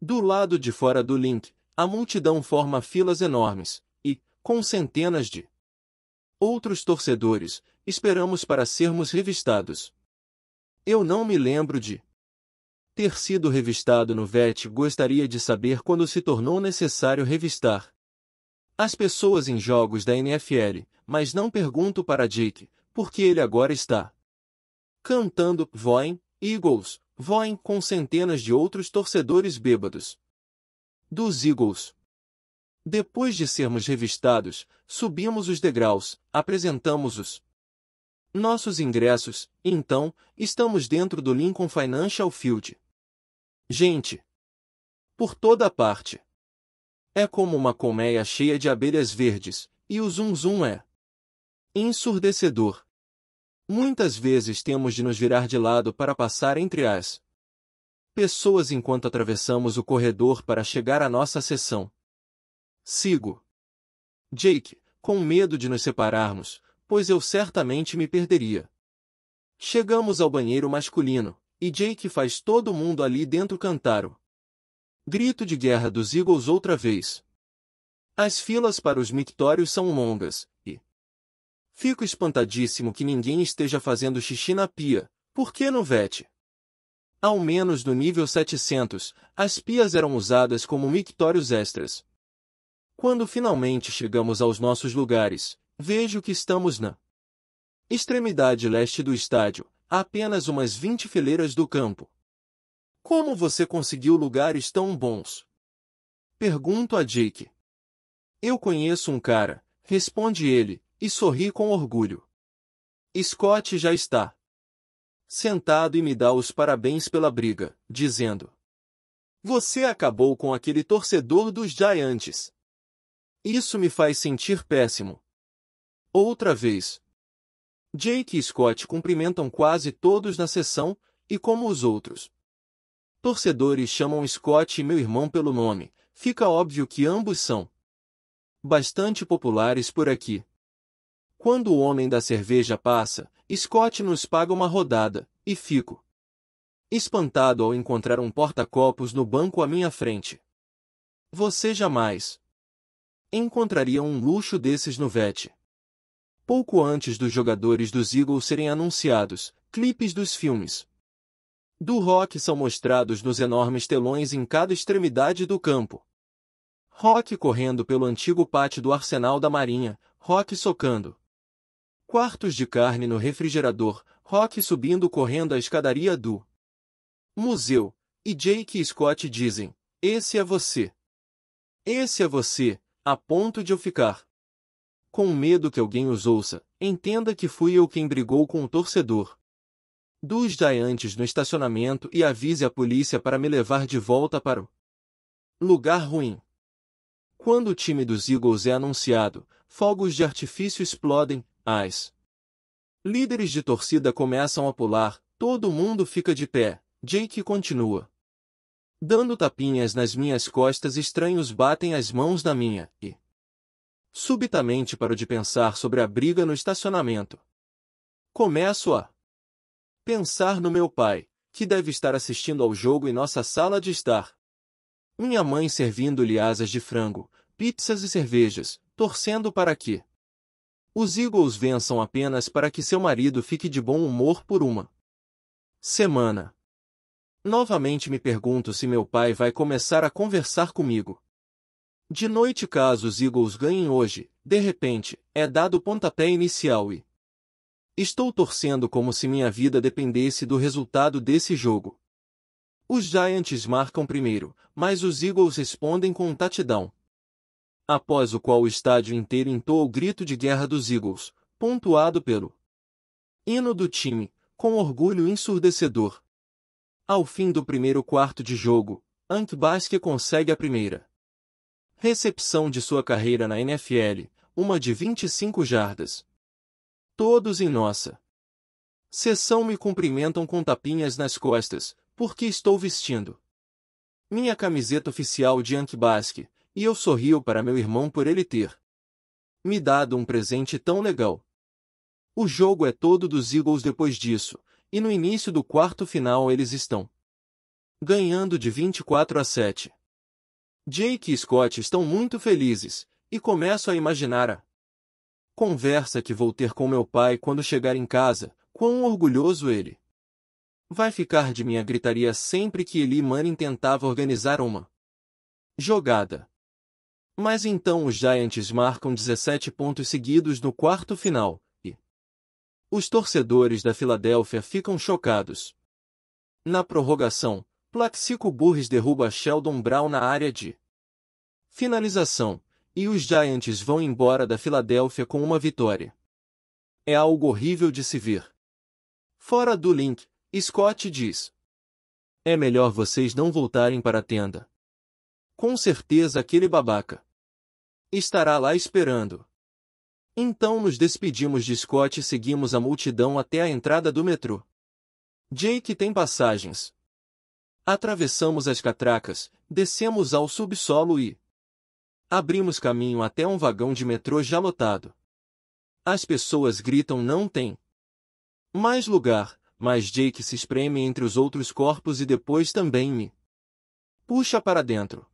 Do lado de fora do link, a multidão forma filas enormes, e, com centenas de outros torcedores, esperamos para sermos revistados. Eu não me lembro de ter sido revistado no VET gostaria de saber quando se tornou necessário revistar. As pessoas em jogos da NFL, mas não pergunto para Jake, porque ele agora está cantando Voem, Eagles, Voem com centenas de outros torcedores bêbados. Dos Eagles. Depois de sermos revistados, subimos os degraus, apresentamos-os. Nossos ingressos, então, estamos dentro do Lincoln Financial Field. Gente! Por toda parte. É como uma colmeia cheia de abelhas verdes, e o zum-zum é ensurdecedor. Muitas vezes temos de nos virar de lado para passar entre as pessoas enquanto atravessamos o corredor para chegar à nossa sessão. Sigo. Jake, com medo de nos separarmos, pois eu certamente me perderia. Chegamos ao banheiro masculino, e Jake faz todo mundo ali dentro cantar o grito de guerra dos Eagles outra vez. As filas para os mictórios são longas, e Fico espantadíssimo que ninguém esteja fazendo xixi na pia. Por que no VET? Ao menos no nível 700, as pias eram usadas como mictórios extras. Quando finalmente chegamos aos nossos lugares, vejo que estamos na extremidade leste do estádio, a apenas umas 20 fileiras do campo. Como você conseguiu lugares tão bons? Pergunto a Jake. Eu conheço um cara, responde ele, e sorri com orgulho. Scott já está sentado e me dá os parabéns pela briga, dizendo: Você acabou com aquele torcedor dos Giants. Isso me faz sentir péssimo. Outra vez. Jake e Scott cumprimentam quase todos na sessão, e como os outros. Torcedores chamam Scott e meu irmão pelo nome, fica óbvio que ambos são bastante populares por aqui. Quando o homem da cerveja passa, Scott nos paga uma rodada, e fico espantado ao encontrar um porta-copos no banco à minha frente. Você jamais encontraria um luxo desses no VET. Pouco antes dos jogadores dos Eagles serem anunciados, clipes dos filmes do rock são mostrados nos enormes telões em cada extremidade do campo. Rock correndo pelo antigo pátio do Arsenal da Marinha, Rock socando quartos de carne no refrigerador, Rock subindo correndo a escadaria do museu, e Jake e Scott dizem, esse é você. Esse é você, a ponto de eu ficar. Com medo que alguém os ouça, entenda que fui eu quem brigou com o torcedor. Dos Giants no estacionamento e avise a polícia para me levar de volta para o lugar ruim. Quando o time dos Eagles é anunciado, fogos de artifício explodem, as líderes de torcida começam a pular, todo mundo fica de pé. Jake continua. Dando tapinhas nas minhas costas, estranhos batem as mãos na minha e. Subitamente paro de pensar sobre a briga no estacionamento. Começo a pensar no meu pai, que deve estar assistindo ao jogo em nossa sala de estar. Minha mãe servindo-lhe asas de frango, pizzas e cervejas, torcendo para que os Eagles vençam apenas para que seu marido fique de bom humor por uma semana. Novamente me pergunto se meu pai vai começar a conversar comigo. De noite, caso os Eagles ganhem hoje, de repente, é dado o pontapé inicial e. Estou torcendo como se minha vida dependesse do resultado desse jogo. Os Giants marcam primeiro, mas os Eagles respondem com um touchdown, após o qual o estádio inteiro entoou o grito de guerra dos Eagles, pontuado pelo hino do time, com orgulho ensurdecedor. Ao fim do primeiro quarto de jogo, Ant Basque consegue a primeira recepção de sua carreira na NFL, uma de 25 jardas. Todos em nossa sessão me cumprimentam com tapinhas nas costas, porque estou vestindo minha camiseta oficial de Ant Basque, e eu sorrio para meu irmão por ele ter me dado um presente tão legal. O jogo é todo dos Eagles depois disso, e no início do quarto final eles estão ganhando de 24 a 7. Jake e Scott estão muito felizes, e começo a imaginar a conversa que vou ter com meu pai quando chegar em casa, quão orgulhoso ele vai ficar de minha gritaria sempre que Eli Manning tentava organizar uma jogada. Mas então os Giants marcam 17 pontos seguidos no quarto final, e os torcedores da Filadélfia ficam chocados. Na prorrogação, Plaxico Burris derruba Sheldon Brown na área de finalização, e os Giants vão embora da Filadélfia com uma vitória. É algo horrível de se ver. Fora do link, Scott diz: É melhor vocês não voltarem para a tenda. Com certeza aquele babaca estará lá esperando. Então nos despedimos de Scott e seguimos a multidão até a entrada do metrô. Jake tem passagens. Atravessamos as catracas, descemos ao subsolo e abrimos caminho até um vagão de metrô já lotado. As pessoas gritam não tem mais lugar, mas Jake se espreme entre os outros corpos e depois também me puxa para dentro.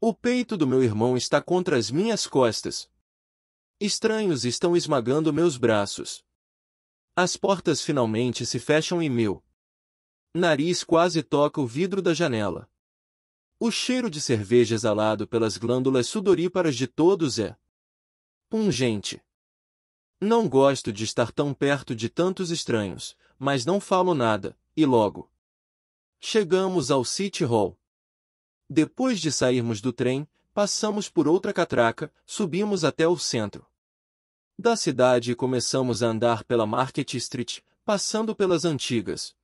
O peito do meu irmão está contra as minhas costas. Estranhos estão esmagando meus braços. As portas finalmente se fecham e meu nariz quase toca o vidro da janela. O cheiro de cerveja exalado pelas glândulas sudoríparas de todos é pungente. Não gosto de estar tão perto de tantos estranhos, mas não falo nada, e logo chegamos ao City Hall. Depois de sairmos do trem, passamos por outra catraca, subimos até o centro da cidade e começamos a andar pela Market Street, passando pelas antigas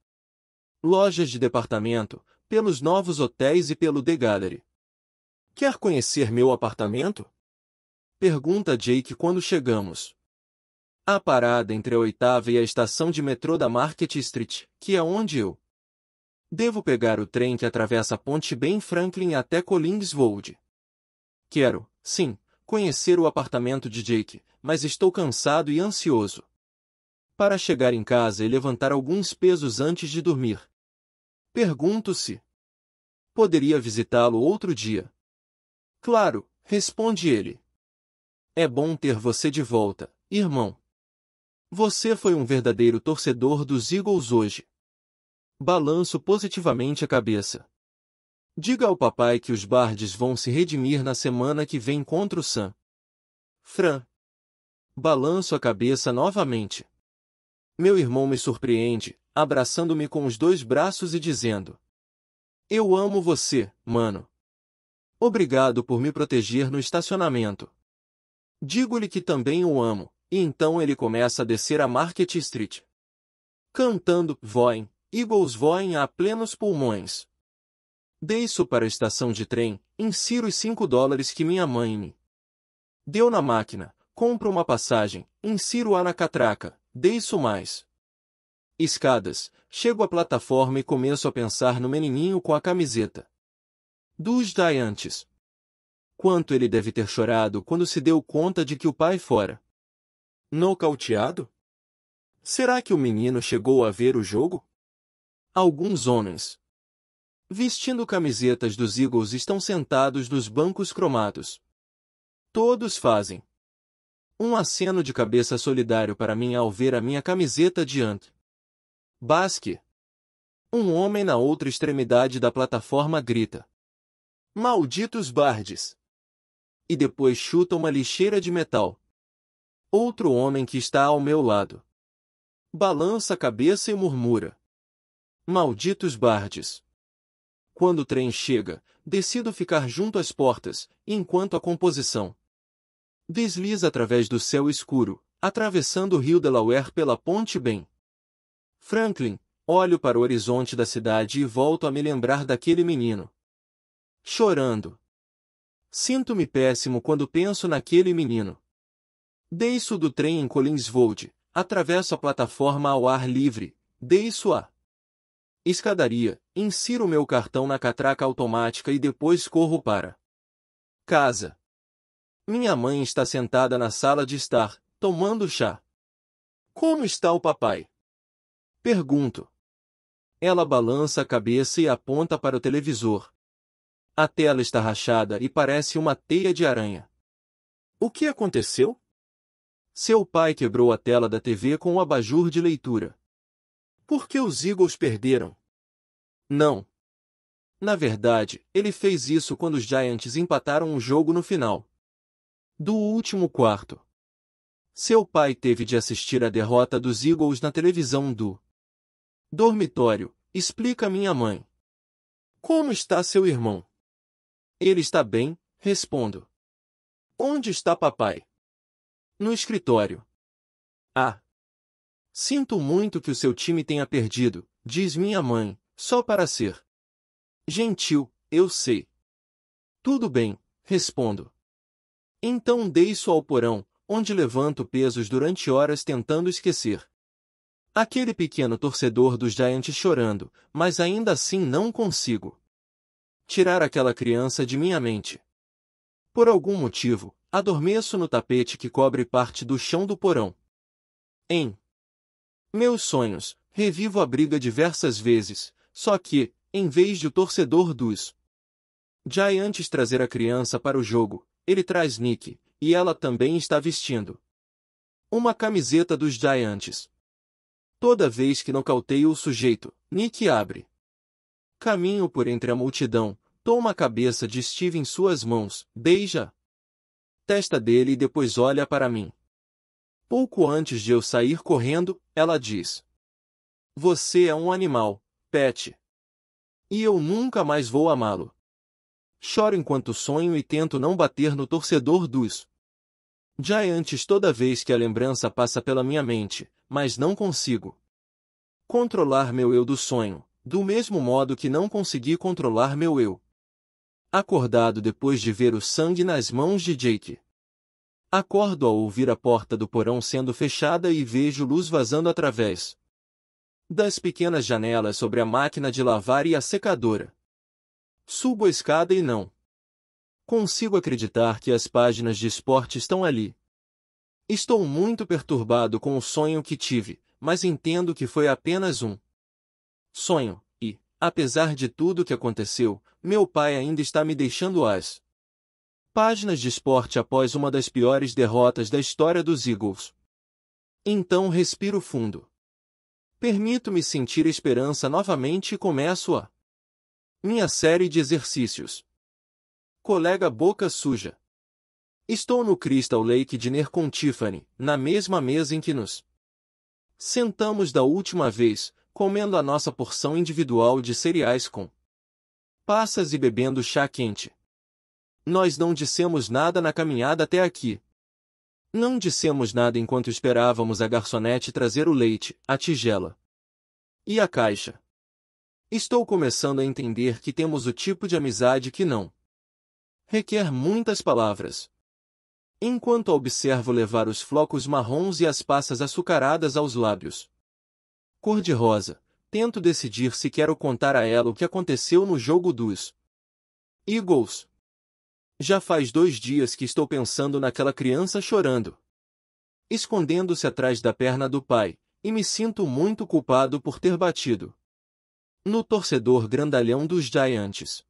lojas de departamento, pelos novos hotéis e pelo The Gallery. Quer conhecer meu apartamento? Pergunta Jake quando chegamos. A parada entre a oitava e a estação de metrô da Market Street, que é onde eu Devo pegar o trem que atravessa a Ponte Ben Franklin até Collingswold. Quero, sim, conhecer o apartamento de Jake, mas estou cansado e ansioso. Para chegar em casa e levantar alguns pesos antes de dormir. Pergunto se poderia visitá-lo outro dia. Claro, responde ele. É bom ter você de volta, irmão. Você foi um verdadeiro torcedor dos Eagles hoje. Balanço positivamente a cabeça. Diga ao papai que os Bardes vão se redimir na semana que vem contra o Sam. Fran. Balanço a cabeça novamente. Meu irmão me surpreende, abraçando-me com os dois braços e dizendo: Eu amo você, mano. Obrigado por me proteger no estacionamento. Digo-lhe que também o amo, e então ele começa a descer a Market Street. Cantando Voin, Eagles voem a plenos pulmões. Deixo para a estação de trem, insiro os 5 dólares que minha mãe me deu na máquina, compro uma passagem, insiro-a na catraca, deixo mais. Escadas, chego à plataforma e começo a pensar no menininho com a camiseta. Dos antes. Quanto ele deve ter chorado quando se deu conta de que o pai fora. Nocauteado? Será que o menino chegou a ver o jogo? Alguns homens, vestindo camisetas dos Eagles, estão sentados nos bancos cromados. Todos fazem um aceno de cabeça solidário para mim ao ver a minha camiseta adiante. Basque. Um homem na outra extremidade da plataforma grita. Malditos bardes! E depois chuta uma lixeira de metal. Outro homem que está ao meu lado. Balança a cabeça e murmura. Malditos bardes! Quando o trem chega, decido ficar junto às portas, enquanto a composição desliza através do céu escuro, atravessando o rio Delaware pela ponte bem. Franklin, olho para o horizonte da cidade e volto a me lembrar daquele menino. Chorando. Sinto-me péssimo quando penso naquele menino. Deixo do trem em Collinswold, atravesso a plataforma ao ar livre, deixo a escadaria, insiro meu cartão na catraca automática e depois corro para casa. Minha mãe está sentada na sala de estar, tomando chá. Como está o papai? Pergunto. Ela balança a cabeça e aponta para o televisor. A tela está rachada e parece uma teia de aranha. O que aconteceu? Seu pai quebrou a tela da TV com um abajur de leitura. Por que os Eagles perderam? Não. Na verdade, ele fez isso quando os Giants empataram um jogo no final. Do último quarto. Seu pai teve de assistir a derrota dos Eagles na televisão do dormitório, explica minha mãe. Como está seu irmão? Ele está bem, respondo. Onde está papai? No escritório. Ah, Sinto muito que o seu time tenha perdido, diz minha mãe, só para ser. Gentil, eu sei. Tudo bem, respondo. Então deixo ao porão, onde levanto pesos durante horas tentando esquecer. Aquele pequeno torcedor dos Giants chorando, mas ainda assim não consigo. Tirar aquela criança de minha mente. Por algum motivo, adormeço no tapete que cobre parte do chão do porão. Em meus sonhos, revivo a briga diversas vezes, só que, em vez de o torcedor dos Giants trazer a criança para o jogo, ele traz Nick, e ela também está vestindo uma camiseta dos Giants. Toda vez que nocauteio o sujeito, Nick abre caminho por entre a multidão, toma a cabeça de Steve em suas mãos, beija a testa dele e depois olha para mim. Pouco antes de eu sair correndo, ela diz: Você é um animal, Pet. E eu nunca mais vou amá-lo. Choro enquanto sonho e tento não bater no torcedor dos Giants toda vez que a lembrança passa pela minha mente, mas não consigo controlar meu eu do sonho, do mesmo modo que não consegui controlar meu eu acordado depois de ver o sangue nas mãos de Jake. Acordo ao ouvir a porta do porão sendo fechada e vejo luz vazando através das pequenas janelas sobre a máquina de lavar e a secadora. Subo a escada e não consigo acreditar que as páginas de esporte estão ali. Estou muito perturbado com o sonho que tive, mas entendo que foi apenas um sonho, e, apesar de tudo o que aconteceu, meu pai ainda está me deixando as Páginas de esporte após uma das piores derrotas da história dos Eagles. Então respiro fundo. Permito-me sentir esperança novamente e começo a minha série de exercícios. Colega boca suja. Estou no Crystal Lake Dinner com Tiffany, na mesma mesa em que nos sentamos da última vez, comendo a nossa porção individual de cereais com passas e bebendo chá quente. Nós não dissemos nada na caminhada até aqui. Não dissemos nada enquanto esperávamos a garçonete trazer o leite, a tigela. E a caixa. Estou começando a entender que temos o tipo de amizade que não requer muitas palavras. Enquanto observo levar os flocos marrons e as passas açucaradas aos lábios. Cor-de-rosa, tento decidir se quero contar a ela o que aconteceu no jogo dos Eagles. Já faz dois dias que estou pensando naquela criança chorando. Escondendo-se atrás da perna do pai, e me sinto muito culpado por ter batido. No torcedor grandalhão dos Giants.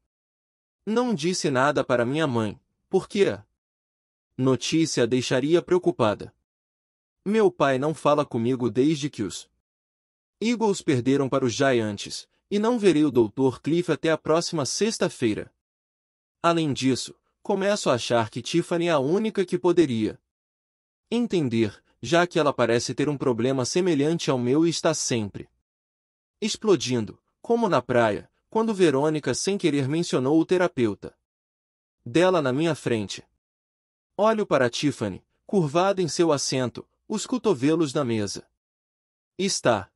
Não disse nada para minha mãe, porque a notícia deixaria preocupada. Meu pai não fala comigo desde que os Eagles perderam para os Giants, e não verei o Dr. Cliff até a próxima sexta-feira. Além disso, começo a achar que Tiffany é a única que poderia entender, já que ela parece ter um problema semelhante ao meu e está sempre explodindo, como na praia, quando Verônica sem querer mencionou o terapeuta dela na minha frente. Olho para Tiffany, curvada em seu assento, os cotovelos na mesa. Está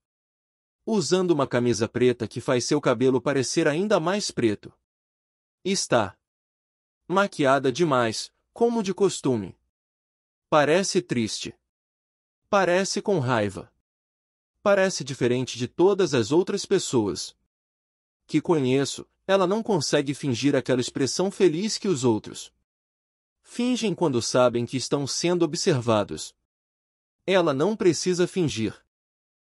usando uma camisa preta que faz seu cabelo parecer ainda mais preto. Está maquiada demais, como de costume. Parece triste. Parece com raiva. Parece diferente de todas as outras pessoas que conheço, ela não consegue fingir aquela expressão feliz que os outros fingem quando sabem que estão sendo observados. Ela não precisa fingir.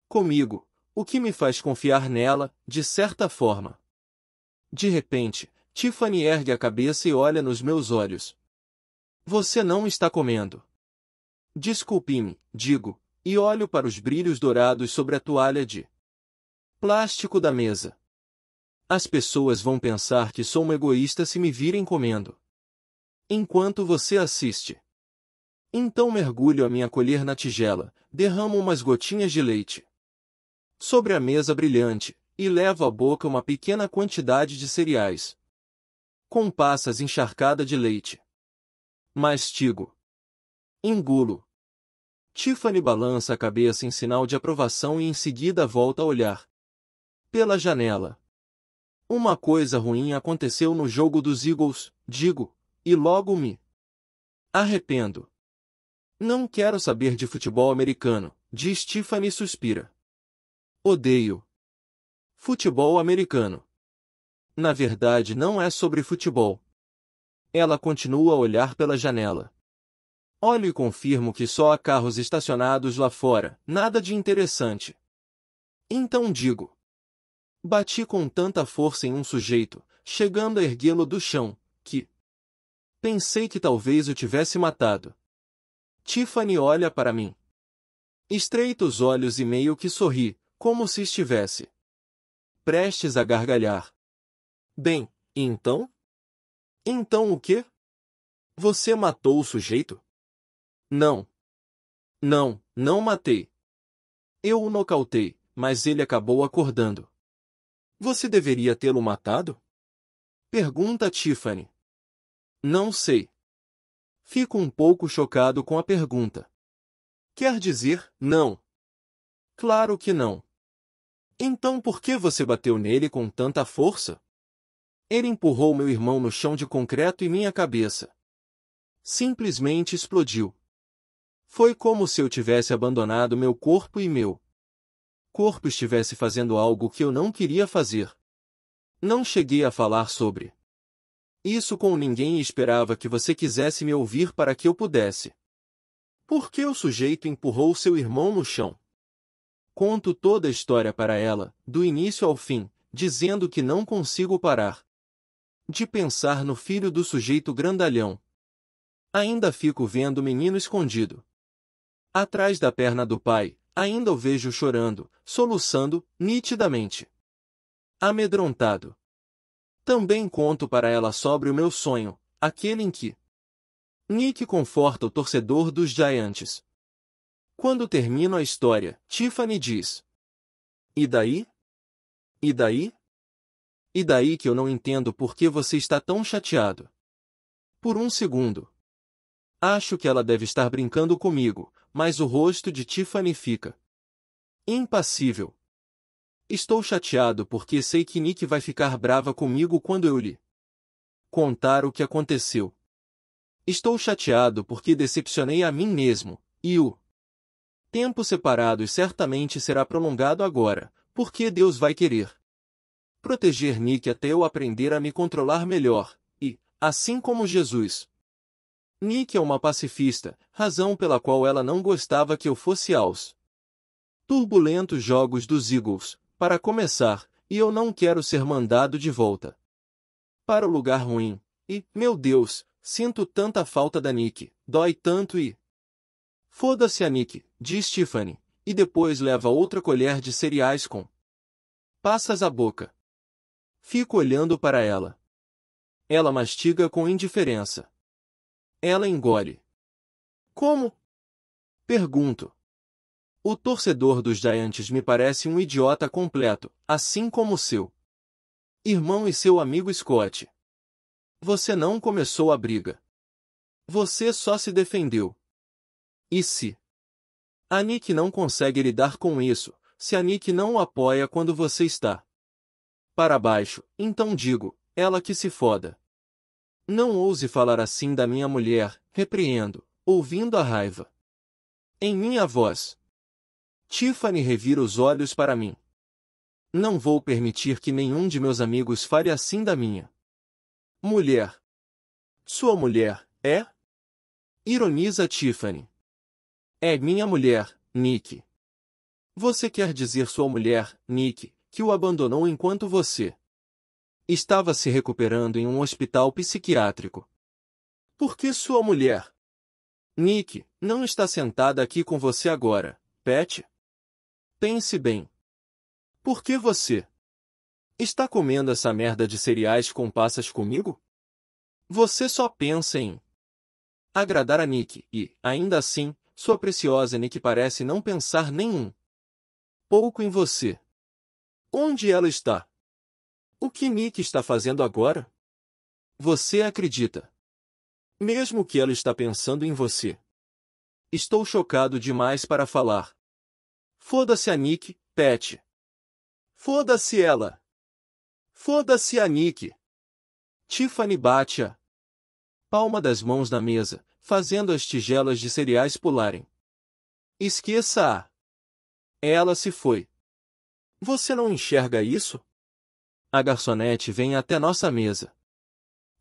Comigo, o que me faz confiar nela, de certa forma. De repente, Tiffany ergue a cabeça e olha nos meus olhos. Você não está comendo. Desculpe-me, digo, e olho para os brilhos dourados sobre a toalha de plástico da mesa. As pessoas vão pensar que sou um egoísta se me virem comendo. Enquanto você assiste. Então mergulho a minha colher na tigela, derramo umas gotinhas de leite sobre a mesa brilhante e levo à boca uma pequena quantidade de cereais com passas encharcada de leite. Mastigo. Engulo. Tiffany balança a cabeça em sinal de aprovação e em seguida volta a olhar. Pela janela. Uma coisa ruim aconteceu no jogo dos Eagles, digo, e logo me arrependo. Não quero saber de futebol americano, diz Tiffany e suspira. Odeio. Futebol americano. Na verdade, não é sobre futebol. Ela continua a olhar pela janela. Olho e confirmo que só há carros estacionados lá fora, nada de interessante. Então digo. Bati com tanta força em um sujeito, chegando a erguê-lo do chão, que. Pensei que talvez o tivesse matado. Tiffany olha para mim. Estreita os olhos e meio que sorri, como se estivesse prestes a gargalhar. Bem, então? Então o quê? Você matou o sujeito? Não. Não, não matei. Eu o nocautei, mas ele acabou acordando. Você deveria tê-lo matado? Pergunta Tiffany. Não sei. Fico um pouco chocado com a pergunta. Quer dizer, não. Claro que não. Então por que você bateu nele com tanta força? Ele empurrou meu irmão no chão de concreto e minha cabeça. Simplesmente explodiu. Foi como se eu tivesse abandonado meu corpo e meu corpo estivesse fazendo algo que eu não queria fazer. Não cheguei a falar sobre isso com ninguém e esperava que você quisesse me ouvir para que eu pudesse. Por que o sujeito empurrou seu irmão no chão? Conto toda a história para ela, do início ao fim, dizendo que não consigo parar de pensar no filho do sujeito grandalhão. Ainda fico vendo o menino escondido. Atrás da perna do pai, ainda o vejo chorando, soluçando, nitidamente. Amedrontado. Também conto para ela sobre o meu sonho, aquele em que Nick conforta o torcedor dos Giants. Quando termino a história, Tiffany diz: E daí? E daí? E daí que eu não entendo por que você está tão chateado. Por um segundo. Acho que ela deve estar brincando comigo, mas o rosto de Tiffany fica impassível. Estou chateado porque sei que Nick vai ficar brava comigo quando eu lhe contar o que aconteceu. Estou chateado porque decepcionei a mim mesmo, e o tempo separado certamente será prolongado agora, porque Deus vai querer proteger Nick até eu aprender a me controlar melhor, e, assim como Jesus. Nick é uma pacifista, razão pela qual ela não gostava que eu fosse aos turbulentos jogos dos Eagles, para começar, e eu não quero ser mandado de volta para o lugar ruim. E, meu Deus, sinto tanta falta da Nick, dói tanto e. Foda-se a Nick, diz Tiffany, e depois leva outra colher de cereais com passas à boca. Fico olhando para ela. Ela mastiga com indiferença. Ela engole. Como? Pergunto. O torcedor dos Giants me parece um idiota completo, assim como seu. Irmão e seu amigo Scott. Você não começou a briga. Você só se defendeu. E se? A Nick não consegue lidar com isso, se a Nick não o apoia quando você está para baixo, então digo, ela que se foda. Não ouse falar assim da minha mulher, repreendo, ouvindo a raiva. Em minha voz. Tiffany revira os olhos para mim. Não vou permitir que nenhum de meus amigos fale assim da minha. Mulher. Sua mulher, é? Ironiza Tiffany. É minha mulher, Nick. Você quer dizer sua mulher, Nick, que o abandonou enquanto você estava se recuperando em um hospital psiquiátrico. Por que sua mulher, Nick, não está sentada aqui com você agora, Pet? Pense bem. Por que você está comendo essa merda de cereais com passas comigo? Você só pensa em agradar a Nick e, ainda assim, sua preciosa Nick parece não pensar nenhum pouco em você. Onde ela está? O que Nick está fazendo agora? Você acredita? Mesmo que ela está pensando em você. Estou chocado demais para falar. Foda-se a Nick, Pet. Foda-se ela. Foda-se a Nick. Tiffany bate a palma das mãos na mesa, fazendo as tigelas de cereais pularem. Esqueça-a. Ela se foi. Você não enxerga isso? A garçonete vem até nossa mesa.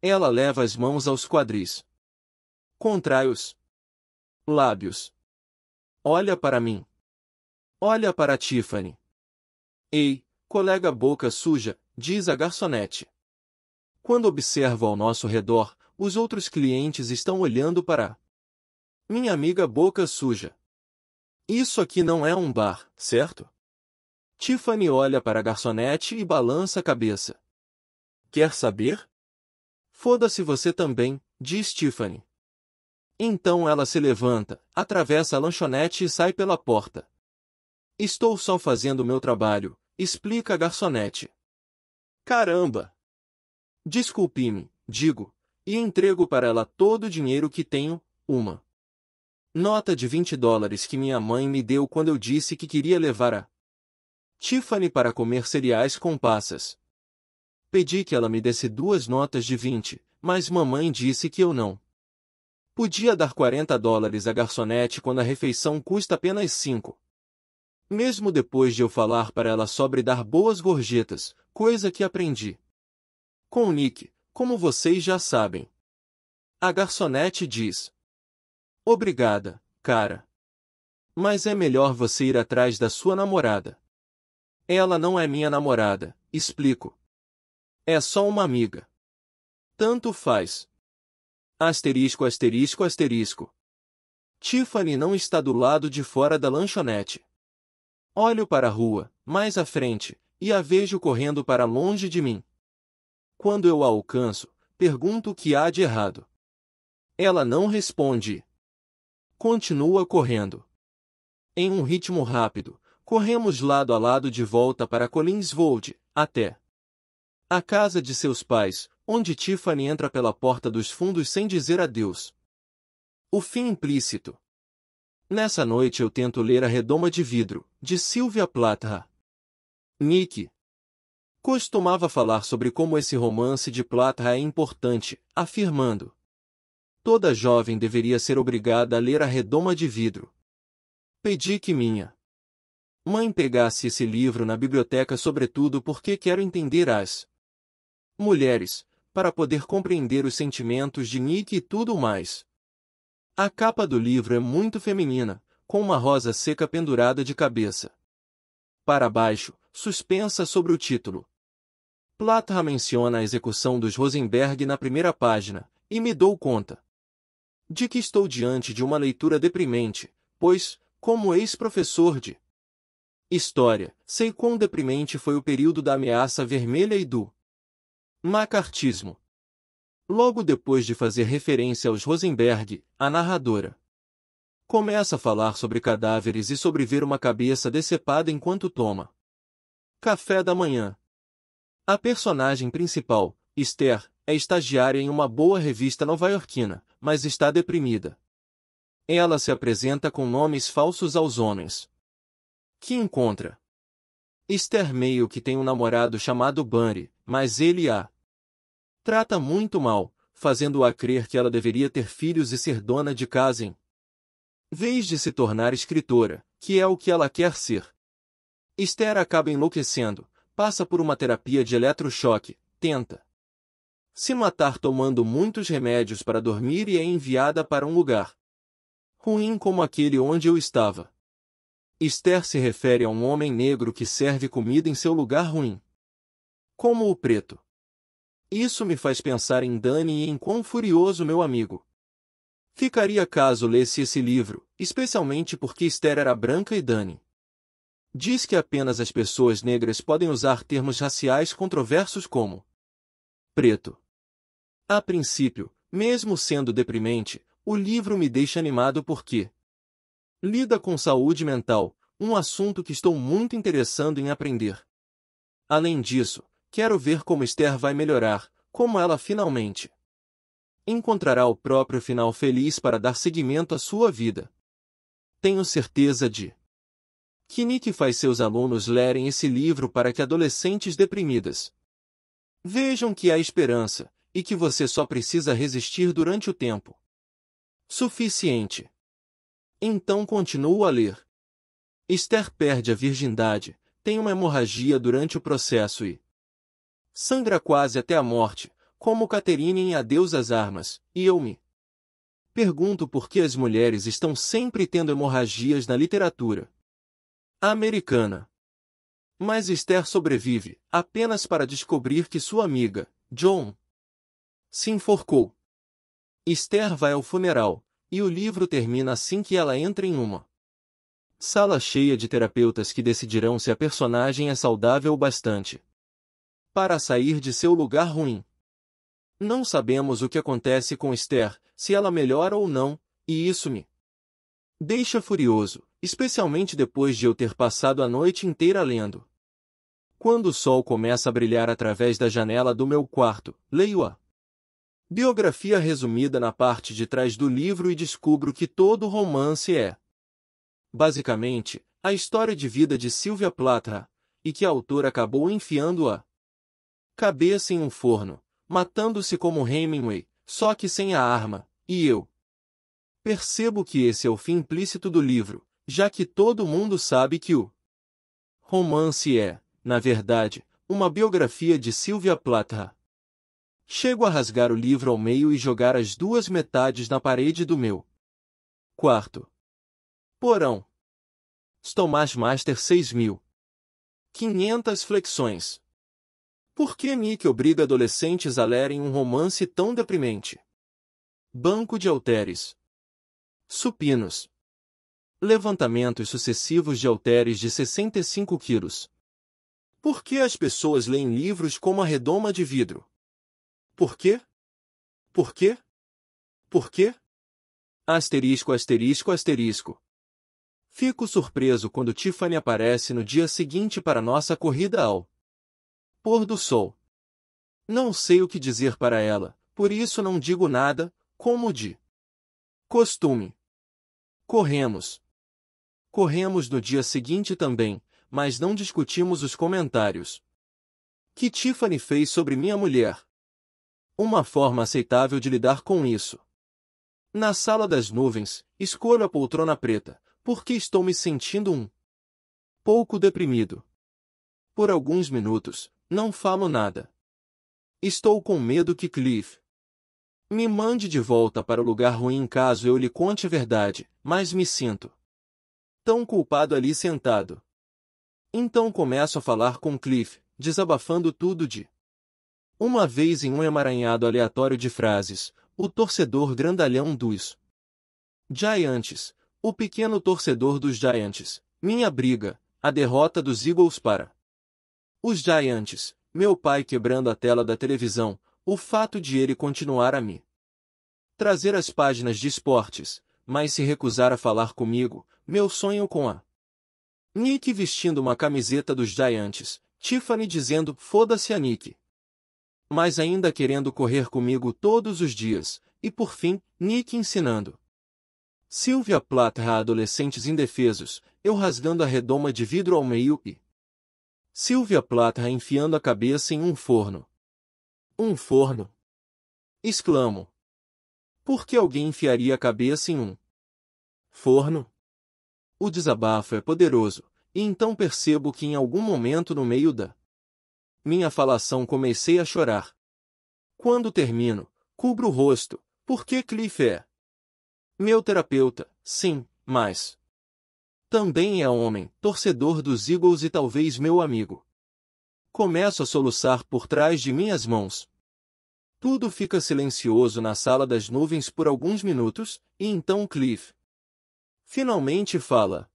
Ela leva as mãos aos quadris. Contrai-os. Lábios. Olha para mim. Olha para Tiffany. Ei, colega boca suja, diz a garçonete. Quando observo ao nosso redor, os outros clientes estão olhando para minha amiga boca suja. Isso aqui não é um bar, certo? Tiffany olha para a garçonete e balança a cabeça. Quer saber? Foda-se você também, diz Tiffany. Então ela se levanta, atravessa a lanchonete e sai pela porta. Estou só fazendo meu trabalho, explica a garçonete. Caramba! Desculpe-me, digo, e entrego para ela todo o dinheiro que tenho, uma. Nota de 20 dólares que minha mãe me deu quando eu disse que queria levar a Tiffany para comer cereais com passas. Pedi que ela me desse duas notas de 20, mas mamãe disse que eu não. Podia dar 40 dólares à garçonete quando a refeição custa apenas 5. Mesmo depois de eu falar para ela sobre dar boas gorjetas, coisa que aprendi. Com o Nick, como vocês já sabem. A garçonete diz: Obrigada, cara. Mas é melhor você ir atrás da sua namorada. Ela não é minha namorada, explico. É só uma amiga. Tanto faz. Asterisco, asterisco, asterisco. Tiffany não está do lado de fora da lanchonete. Olho para a rua, mais à frente, e a vejo correndo para longe de mim. Quando eu a alcanço, pergunto o que há de errado. Ela não responde. Continua correndo. Em um ritmo rápido, Corremos lado a lado de volta para Collinswold, até a casa de seus pais, onde Tiffany entra pela porta dos fundos sem dizer adeus. O fim implícito. Nessa noite eu tento ler A Redoma de Vidro, de Sylvia Plath. Nick. Costumava falar sobre como esse romance de Plath é importante, afirmando. Toda jovem deveria ser obrigada a ler A Redoma de Vidro. Pedi que minha Mãe pegasse esse livro na biblioteca sobretudo porque quero entender as mulheres, para poder compreender os sentimentos de Nick e tudo mais. A capa do livro é muito feminina, com uma rosa seca pendurada de cabeça. Para baixo, suspensa sobre o título. Platra menciona a execução dos Rosenberg na primeira página, e me dou conta de que estou diante de uma leitura deprimente, pois, como ex-professor de História. Sei quão deprimente foi o período da ameaça vermelha e do macartismo. Logo depois de fazer referência aos Rosenberg, a narradora começa a falar sobre cadáveres e sobre ver uma cabeça decepada enquanto toma café da manhã. A personagem principal, Esther, é estagiária em uma boa revista nova-iorquina, mas está deprimida. Ela se apresenta com nomes falsos aos homens, que encontra. Esther meio que tem um namorado chamado Bunny, mas ele a trata muito mal, fazendo-a crer que ela deveria ter filhos e ser dona de casa em vez de se tornar escritora, que é o que ela quer ser. Esther acaba enlouquecendo, passa por uma terapia de eletrochoque, tenta se matar tomando muitos remédios para dormir e é enviada para um lugar ruim como aquele onde eu estava. Esther se refere a um homem negro que serve comida em seu lugar ruim. Como o preto. Isso me faz pensar em Dani e em quão furioso meu amigo. Ficaria caso lesse esse livro, especialmente porque Esther era branca e Dani. Diz que apenas as pessoas negras podem usar termos raciais controversos como preto. A princípio, mesmo sendo deprimente, o livro me deixa animado porque Lida com saúde mental, um assunto que estou muito interessado em aprender. Além disso, quero ver como Esther vai melhorar, como ela finalmente encontrará o próprio final feliz para dar seguimento à sua vida. Tenho certeza de que Nick faz seus alunos lerem esse livro para que adolescentes deprimidas vejam que há esperança e que você só precisa resistir durante o tempo suficiente. Então continuo a ler. Esther perde a virgindade, tem uma hemorragia durante o processo e sangra quase até a morte, como Caterine em Adeus às Armas, e eu me pergunto por que as mulheres estão sempre tendo hemorragias na literatura americana. Mas Esther sobrevive, apenas para descobrir que sua amiga, John, se enforcou. Esther vai ao funeral, e o livro termina assim que ela entra em uma sala cheia de terapeutas que decidirão se a personagem é saudável o bastante para sair de seu lugar ruim. Não sabemos o que acontece com Esther, se ela melhora ou não, e isso me deixa furioso, especialmente depois de eu ter passado a noite inteira lendo. Quando o sol começa a brilhar através da janela do meu quarto, leio a Biografia resumida na parte de trás do livro e descubro que todo romance é, basicamente, a história de vida de Sylvia Plath, e que a autora acabou enfiando-a cabeça em um forno, matando-se como Hemingway, só que sem a arma, e eu. Percebo que esse é o fim implícito do livro, já que todo mundo sabe que o romance é, na verdade, uma biografia de Sylvia Plath. Chego a rasgar o livro ao meio e jogar as duas metades na parede do meu quarto. Porão. Stomach Master 6000. 500 flexões. Por que Nick obriga adolescentes a lerem um romance tão deprimente? Banco de halteres. Supinos. Levantamentos sucessivos de halteres de 65 quilos. Por que as pessoas leem livros como a redoma de vidro? Por quê? Por quê? Por quê? Asterisco, asterisco, asterisco. Fico surpreso quando Tiffany aparece no dia seguinte para nossa corrida ao pôr do sol. Não sei o que dizer para ela, por isso não digo nada, como de costume. Corremos. Corremos no dia seguinte também, mas não discutimos os comentários que Tiffany fez sobre minha mulher uma forma aceitável de lidar com isso. Na sala das nuvens, escolho a poltrona preta, porque estou me sentindo um pouco deprimido. Por alguns minutos, não falo nada. Estou com medo que Cliff me mande de volta para o lugar ruim caso eu lhe conte a verdade, mas me sinto tão culpado ali sentado. Então começo a falar com Cliff, desabafando tudo de uma vez em um emaranhado aleatório de frases, o torcedor grandalhão dos Giants, o pequeno torcedor dos Giants, minha briga, a derrota dos Eagles para os Giants, meu pai quebrando a tela da televisão, o fato de ele continuar a me trazer as páginas de esportes, mas se recusar a falar comigo, meu sonho com a Nick vestindo uma camiseta dos Giants, Tiffany dizendo foda-se a Nick, mas ainda querendo correr comigo todos os dias, e por fim, Nick ensinando. Silvia Plath a adolescentes indefesos, eu rasgando a redoma de vidro ao meio e... Silvia Plath enfiando a cabeça em um forno. Um forno? Exclamo. Por que alguém enfiaria a cabeça em um forno? O desabafo é poderoso, e então percebo que em algum momento no meio da minha falação comecei a chorar. Quando termino, cubro o rosto. Por que Cliff é? Meu terapeuta, sim, mas. Também é homem, torcedor dos Eagles e talvez meu amigo. Começo a soluçar por trás de minhas mãos. Tudo fica silencioso na sala das nuvens por alguns minutos, e então Cliff finalmente fala.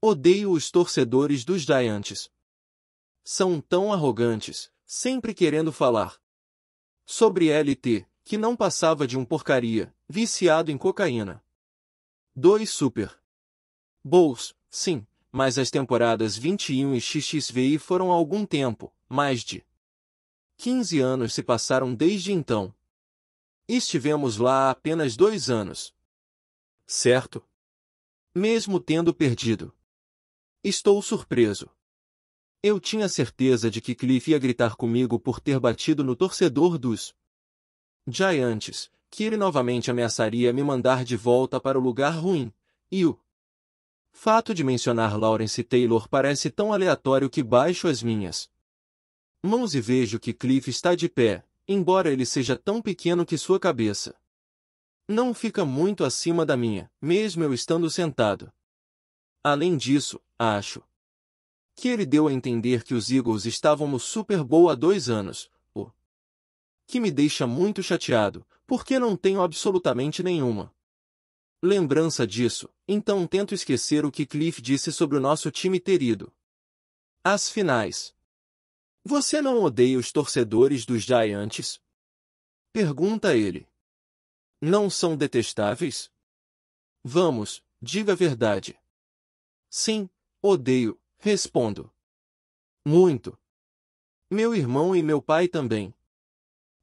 Odeio os torcedores dos Giants, são tão arrogantes, sempre querendo falar sobre LT, que não passava de um porcaria, viciado em cocaína. 2 Super Bowls, sim, mas as temporadas 21 e XXVI foram há algum tempo, mais de 15 anos se passaram desde então. Estivemos lá há apenas dois anos. Certo? Mesmo tendo perdido. Estou surpreso. Eu tinha certeza de que Cliff ia gritar comigo por ter batido no torcedor dos Giants, que ele novamente ameaçaria me mandar de volta para o lugar ruim, e o fato de mencionar Lawrence Taylor parece tão aleatório que baixo as minhas mãos e vejo que Cliff está de pé, embora ele seja tão pequeno que sua cabeça não fica muito acima da minha, mesmo eu estando sentado. Além disso, acho que ele deu a entender que os Eagles estavam no Super Bowl há dois anos, o que me deixa muito chateado, porque não tenho absolutamente nenhuma lembrança disso, então tento esquecer o que Cliff disse sobre o nosso time ido. As finais. Você não odeia os torcedores dos Giants? Pergunta ele. Não são detestáveis? Vamos, diga a verdade. Sim, odeio, Respondo. Muito. Meu irmão e meu pai também.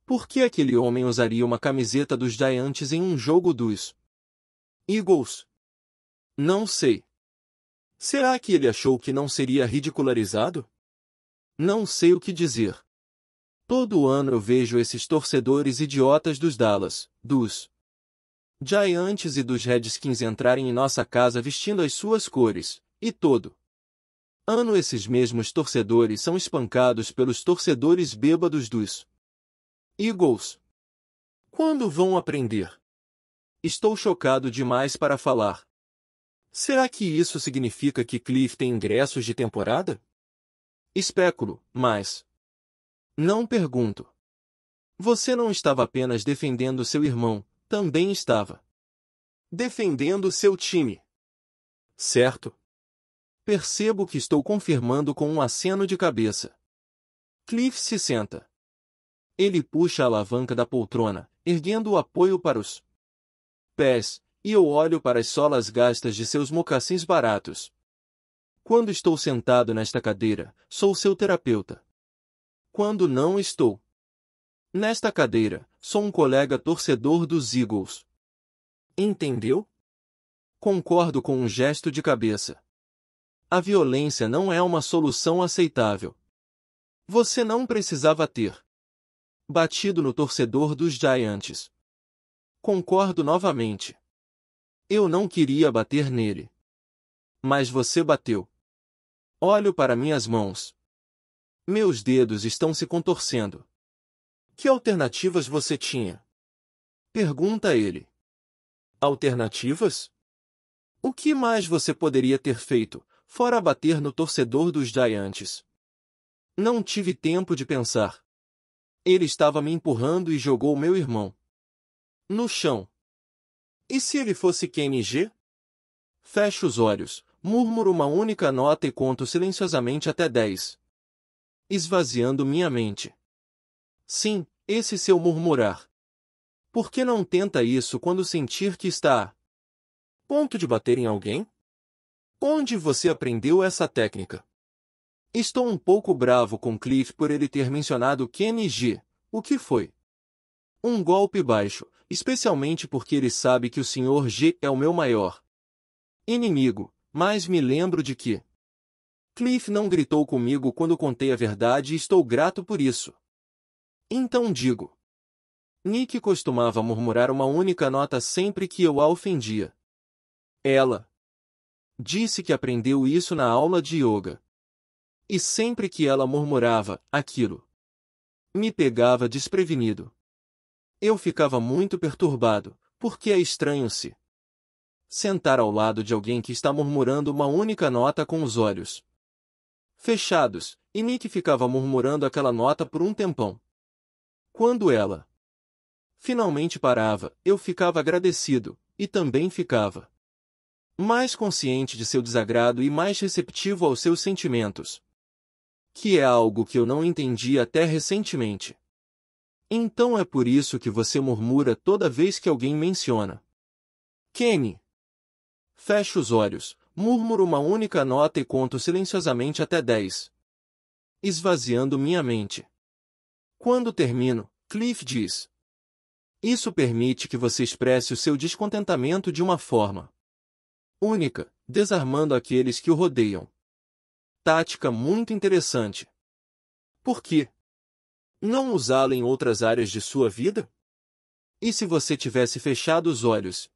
Por que aquele homem usaria uma camiseta dos Giants em um jogo dos Eagles? Não sei. Será que ele achou que não seria ridicularizado? Não sei o que dizer. Todo ano eu vejo esses torcedores idiotas dos Dallas, dos Giants e dos Redskins entrarem em nossa casa vestindo as suas cores, e todo ano esses mesmos torcedores são espancados pelos torcedores bêbados dos Eagles. Quando vão aprender? Estou chocado demais para falar. Será que isso significa que Cliff tem ingressos de temporada? Especulo, mas. Não pergunto. Você não estava apenas defendendo seu irmão, também estava defendendo seu time. Certo? Percebo que estou confirmando com um aceno de cabeça. Cliff se senta. Ele puxa a alavanca da poltrona, erguendo o apoio para os pés, e eu olho para as solas gastas de seus mocassins baratos. Quando estou sentado nesta cadeira, sou seu terapeuta. Quando não estou nesta cadeira, sou um colega torcedor dos Eagles. Entendeu? Concordo com um gesto de cabeça. A violência não é uma solução aceitável. Você não precisava ter batido no torcedor dos Giants. Concordo novamente. Eu não queria bater nele. Mas você bateu. Olho para minhas mãos. Meus dedos estão se contorcendo. Que alternativas você tinha? Pergunta ele. Alternativas? O que mais você poderia ter feito, fora bater no torcedor dos Giants. Não tive tempo de pensar. Ele estava me empurrando e jogou meu irmão. No chão. E se ele fosse KMG? Fecho os olhos, murmuro uma única nota e conto silenciosamente até dez. Esvaziando minha mente. Sim, esse seu murmurar. Por que não tenta isso quando sentir que está? Ponto de bater em alguém? Onde você aprendeu essa técnica? Estou um pouco bravo com Cliff por ele ter mencionado G, O que foi? Um golpe baixo, especialmente porque ele sabe que o Sr. G é o meu maior inimigo, mas me lembro de que Cliff não gritou comigo quando contei a verdade e estou grato por isso. Então digo. Nick costumava murmurar uma única nota sempre que eu a ofendia. Ela, Disse que aprendeu isso na aula de yoga. E sempre que ela murmurava aquilo, me pegava desprevenido. Eu ficava muito perturbado, porque é estranho se sentar ao lado de alguém que está murmurando uma única nota com os olhos fechados, e Nick ficava murmurando aquela nota por um tempão. Quando ela finalmente parava, eu ficava agradecido, e também ficava mais consciente de seu desagrado e mais receptivo aos seus sentimentos. Que é algo que eu não entendi até recentemente. Então é por isso que você murmura toda vez que alguém menciona. Kenny. Fecho os olhos, murmuro uma única nota e conto silenciosamente até dez. Esvaziando minha mente. Quando termino, Cliff diz. Isso permite que você expresse o seu descontentamento de uma forma única, desarmando aqueles que o rodeiam. Tática muito interessante. Por quê? Não usá-la em outras áreas de sua vida? E se você tivesse fechado os olhos?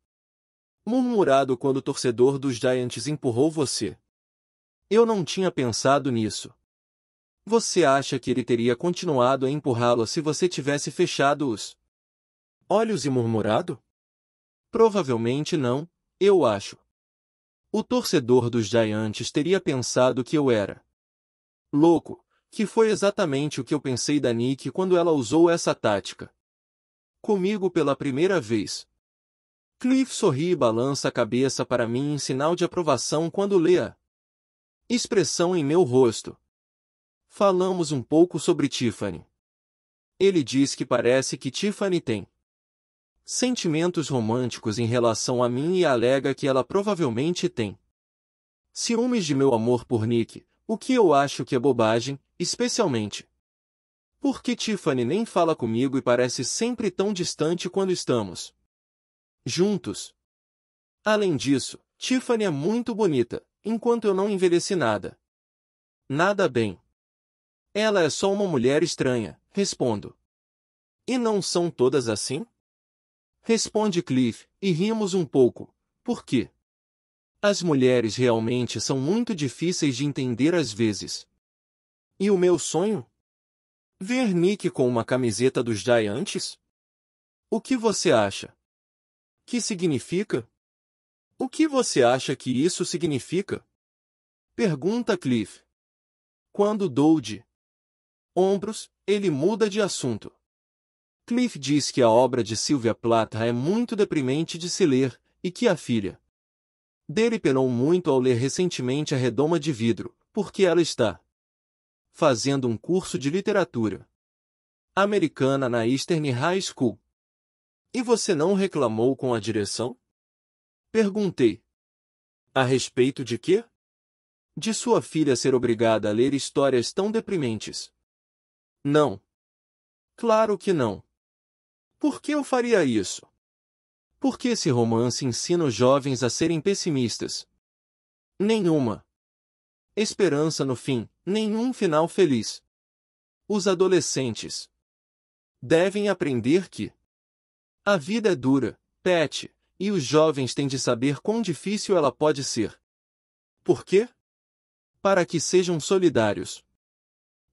Murmurado quando o torcedor dos Giants empurrou você. Eu não tinha pensado nisso. Você acha que ele teria continuado a empurrá-lo se você tivesse fechado os olhos e murmurado? Provavelmente não, eu acho. O torcedor dos Giants teria pensado que eu era louco, que foi exatamente o que eu pensei da Nick quando ela usou essa tática. Comigo pela primeira vez. Cliff sorri e balança a cabeça para mim em sinal de aprovação quando lê a expressão em meu rosto. Falamos um pouco sobre Tiffany. Ele diz que parece que Tiffany tem sentimentos românticos em relação a mim e alega que ela provavelmente tem ciúmes de meu amor por Nick, o que eu acho que é bobagem, especialmente porque Tiffany nem fala comigo e parece sempre tão distante quando estamos juntos. Além disso, Tiffany é muito bonita, enquanto eu não envelheci nada. Nada bem. Ela é só uma mulher estranha, respondo. E não são todas assim? Responde Cliff, e rimos um pouco. Por quê? As mulheres realmente são muito difíceis de entender às vezes. E o meu sonho? Ver Nick com uma camiseta dos Giants? O que você acha? Que significa? O que você acha que isso significa? Pergunta Cliff. Quando Doud ombros, ele muda de assunto. Cliff diz que a obra de Sylvia Plath é muito deprimente de se ler, e que a filha dele penou muito ao ler recentemente A Redoma de Vidro, porque ela está fazendo um curso de literatura americana na Eastern High School. E você não reclamou com a direção? Perguntei. A respeito de quê? De sua filha ser obrigada a ler histórias tão deprimentes. Não. Claro que não. Por que eu faria isso? Por que esse romance ensina os jovens a serem pessimistas? Nenhuma esperança no fim, nenhum final feliz. Os adolescentes devem aprender que a vida é dura, pet, e os jovens têm de saber quão difícil ela pode ser. Por quê? Para que sejam solidários.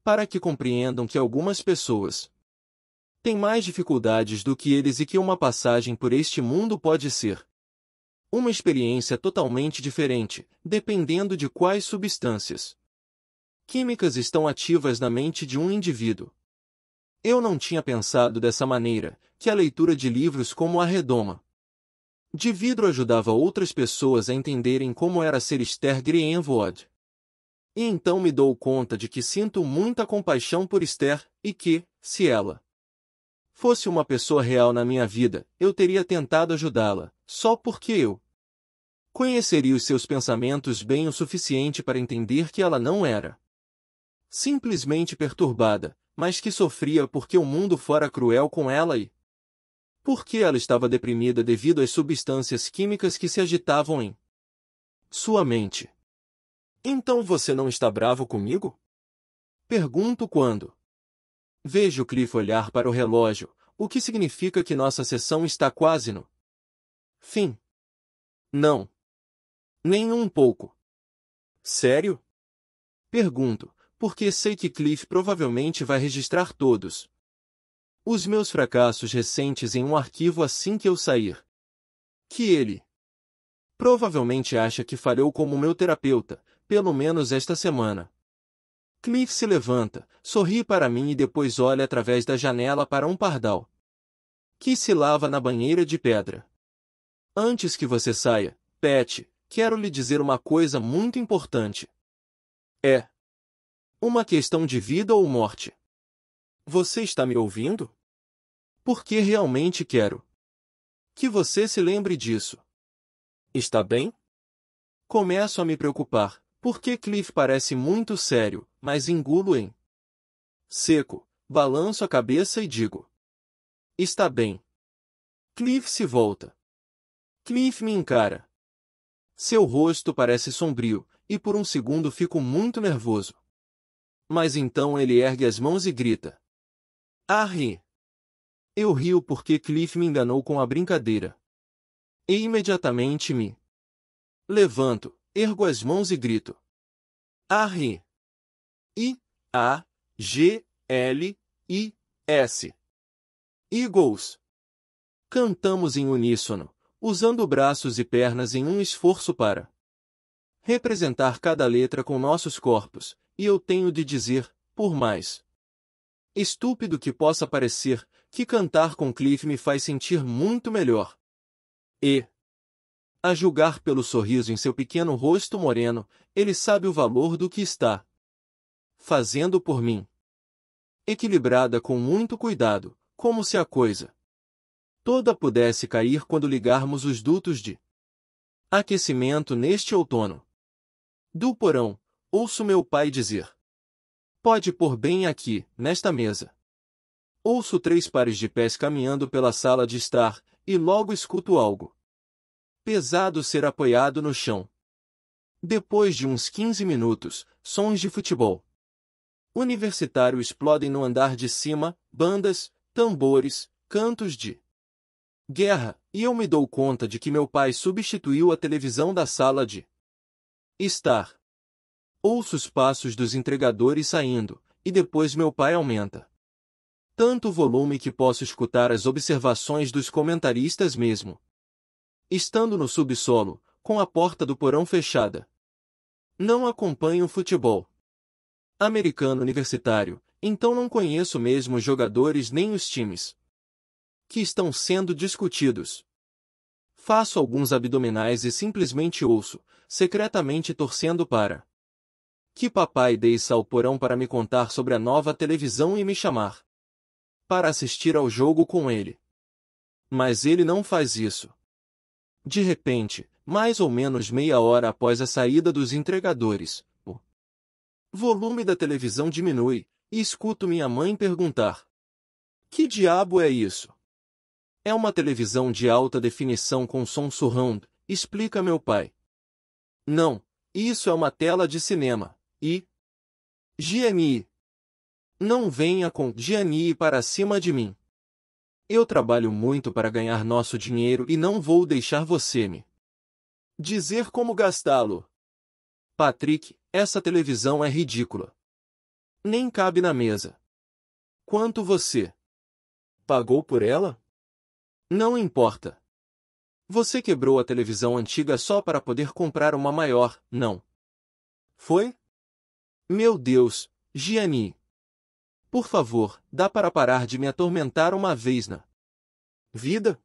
Para que compreendam que algumas pessoas tem mais dificuldades do que eles e que uma passagem por este mundo pode ser uma experiência totalmente diferente, dependendo de quais substâncias químicas estão ativas na mente de um indivíduo. Eu não tinha pensado dessa maneira, que a leitura de livros como A Redoma de Vidro ajudava outras pessoas a entenderem como era ser Esther Grienvood. E então me dou conta de que sinto muita compaixão por Esther, e que, se ela fosse uma pessoa real na minha vida, eu teria tentado ajudá-la, só porque eu conheceria os seus pensamentos bem o suficiente para entender que ela não era simplesmente perturbada, mas que sofria porque o mundo fora cruel com ela e porque ela estava deprimida devido às substâncias químicas que se agitavam em sua mente. Então você não está bravo comigo? Pergunto quando Vejo Cliff olhar para o relógio, o que significa que nossa sessão está quase no fim. Não. Nem um pouco. Sério? Pergunto, porque sei que Cliff provavelmente vai registrar todos os meus fracassos recentes em um arquivo assim que eu sair. Que ele provavelmente acha que falhou como meu terapeuta, pelo menos esta semana. Cliff se levanta, sorri para mim e depois olha através da janela para um pardal. Que se lava na banheira de pedra. Antes que você saia, Pet, quero lhe dizer uma coisa muito importante. É. Uma questão de vida ou morte. Você está me ouvindo? Porque realmente quero. Que você se lembre disso. Está bem? Começo a me preocupar, porque Cliff parece muito sério, mas engulo em seco, balanço a cabeça e digo: Está bem. Cliff se volta. Cliff me encara. Seu rosto parece sombrio, e por um segundo fico muito nervoso. Mas então ele ergue as mãos e grita. Arre! Eu rio porque Cliff me enganou com a brincadeira. E imediatamente me levanto, ergo as mãos e grito. Arre! I-A-G-L-I-S. Eagles. Cantamos em uníssono, usando braços e pernas em um esforço para representar cada letra com nossos corpos, e eu tenho de dizer, por mais estúpido que possa parecer, que cantar com Cliff me faz sentir muito melhor. E, a julgar pelo sorriso em seu pequeno rosto moreno, ele sabe o valor do que está fazendo por mim. Equilibrada com muito cuidado, como se a coisa toda pudesse cair quando ligarmos os dutos de aquecimento neste outono. Do porão, ouço meu pai dizer: Pode pôr bem aqui, nesta mesa. Ouço três pares de pés caminhando pela sala de estar, e logo escuto algo. Pesado ser apoiado no chão. Depois de uns 15 minutos, sons de futebol universitário explodem no andar de cima, bandas, tambores, cantos de guerra, e eu me dou conta de que meu pai substituiu a televisão da sala de estar. Ouço os passos dos entregadores saindo, e depois meu pai aumenta. Tanto volume que posso escutar as observações dos comentaristas mesmo. Estando no subsolo, com a porta do porão fechada. Não acompanho futebol, Americano universitário, então não conheço mesmo os jogadores nem os times que estão sendo discutidos. Faço alguns abdominais e simplesmente ouço, secretamente torcendo para que papai desça ao porão para me contar sobre a nova televisão e me chamar para assistir ao jogo com ele. Mas ele não faz isso. De repente, mais ou menos meia hora após a saída dos entregadores, volume da televisão diminui, e escuto minha mãe perguntar: Que diabo é isso? É uma televisão de alta definição com som surround, explica meu pai. Não, isso é uma tela de cinema, e. GMI. Não venha com GMI para cima de mim. Eu trabalho muito para ganhar nosso dinheiro e não vou deixar você me dizer como gastá-lo. Patrick, essa televisão é ridícula. Nem cabe na mesa. Quanto você pagou por ela? Não importa. Você quebrou a televisão antiga só para poder comprar uma maior, não? Foi? Meu Deus, Gianni. Por favor, dá para parar de me atormentar uma vez na vida?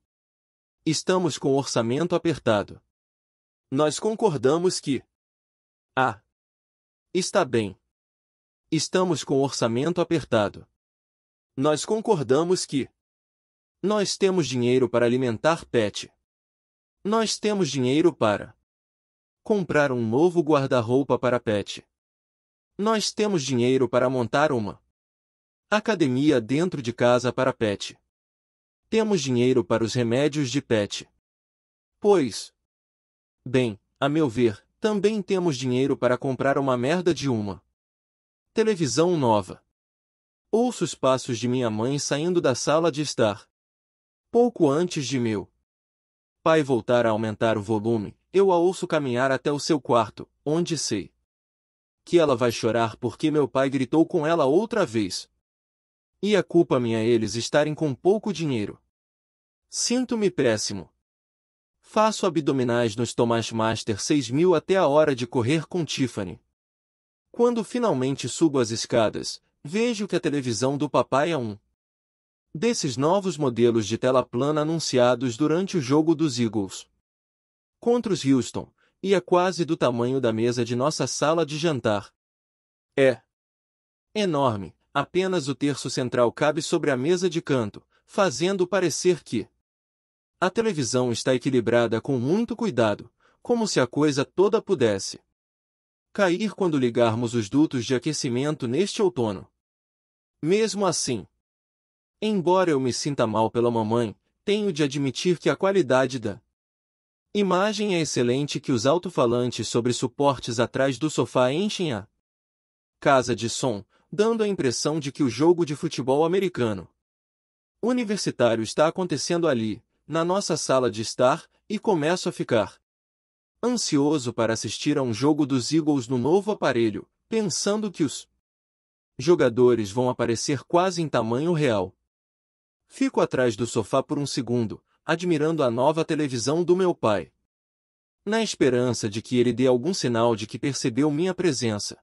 Estamos com o orçamento apertado. Nós concordamos que ah! Está bem. Estamos com o orçamento apertado. Nós concordamos que nós temos dinheiro para alimentar pet. Nós temos dinheiro para comprar um novo guarda-roupa para pet. Nós temos dinheiro para montar uma academia dentro de casa para pet. Temos dinheiro para os remédios de pet. Pois, bem, a meu ver, também temos dinheiro para comprar uma merda de uma. Televisão nova. Ouço os passos de minha mãe saindo da sala de estar. Pouco antes de meu pai voltar a aumentar o volume, eu a ouço caminhar até o seu quarto, onde sei que ela vai chorar porque meu pai gritou com ela outra vez. E a culpa minha é eles estarem com pouco dinheiro. Sinto-me péssimo. Faço abdominais nos Tomás Master 6000 até a hora de correr com Tiffany. Quando finalmente subo as escadas, vejo que a televisão do papai é um desses novos modelos de tela plana anunciados durante o jogo dos Eagles contra os Houston, e é quase do tamanho da mesa de nossa sala de jantar. É enorme, apenas o terço central cabe sobre a mesa de canto, fazendo parecer que a televisão está equilibrada com muito cuidado, como se a coisa toda pudesse cair quando ligarmos os dutos de aquecimento neste outono. Mesmo assim, embora eu me sinta mal pela mamãe, tenho de admitir que a qualidade da imagem é excelente que os alto-falantes sobre suportes atrás do sofá enchem a casa de som, dando a impressão de que o jogo de futebol americano universitário está acontecendo ali, na nossa sala de estar, e começo a ficar ansioso para assistir a um jogo dos Eagles no novo aparelho, pensando que os jogadores vão aparecer quase em tamanho real. Fico atrás do sofá por um segundo, admirando a nova televisão do meu pai. Na esperança de que ele dê algum sinal de que percebeu minha presença.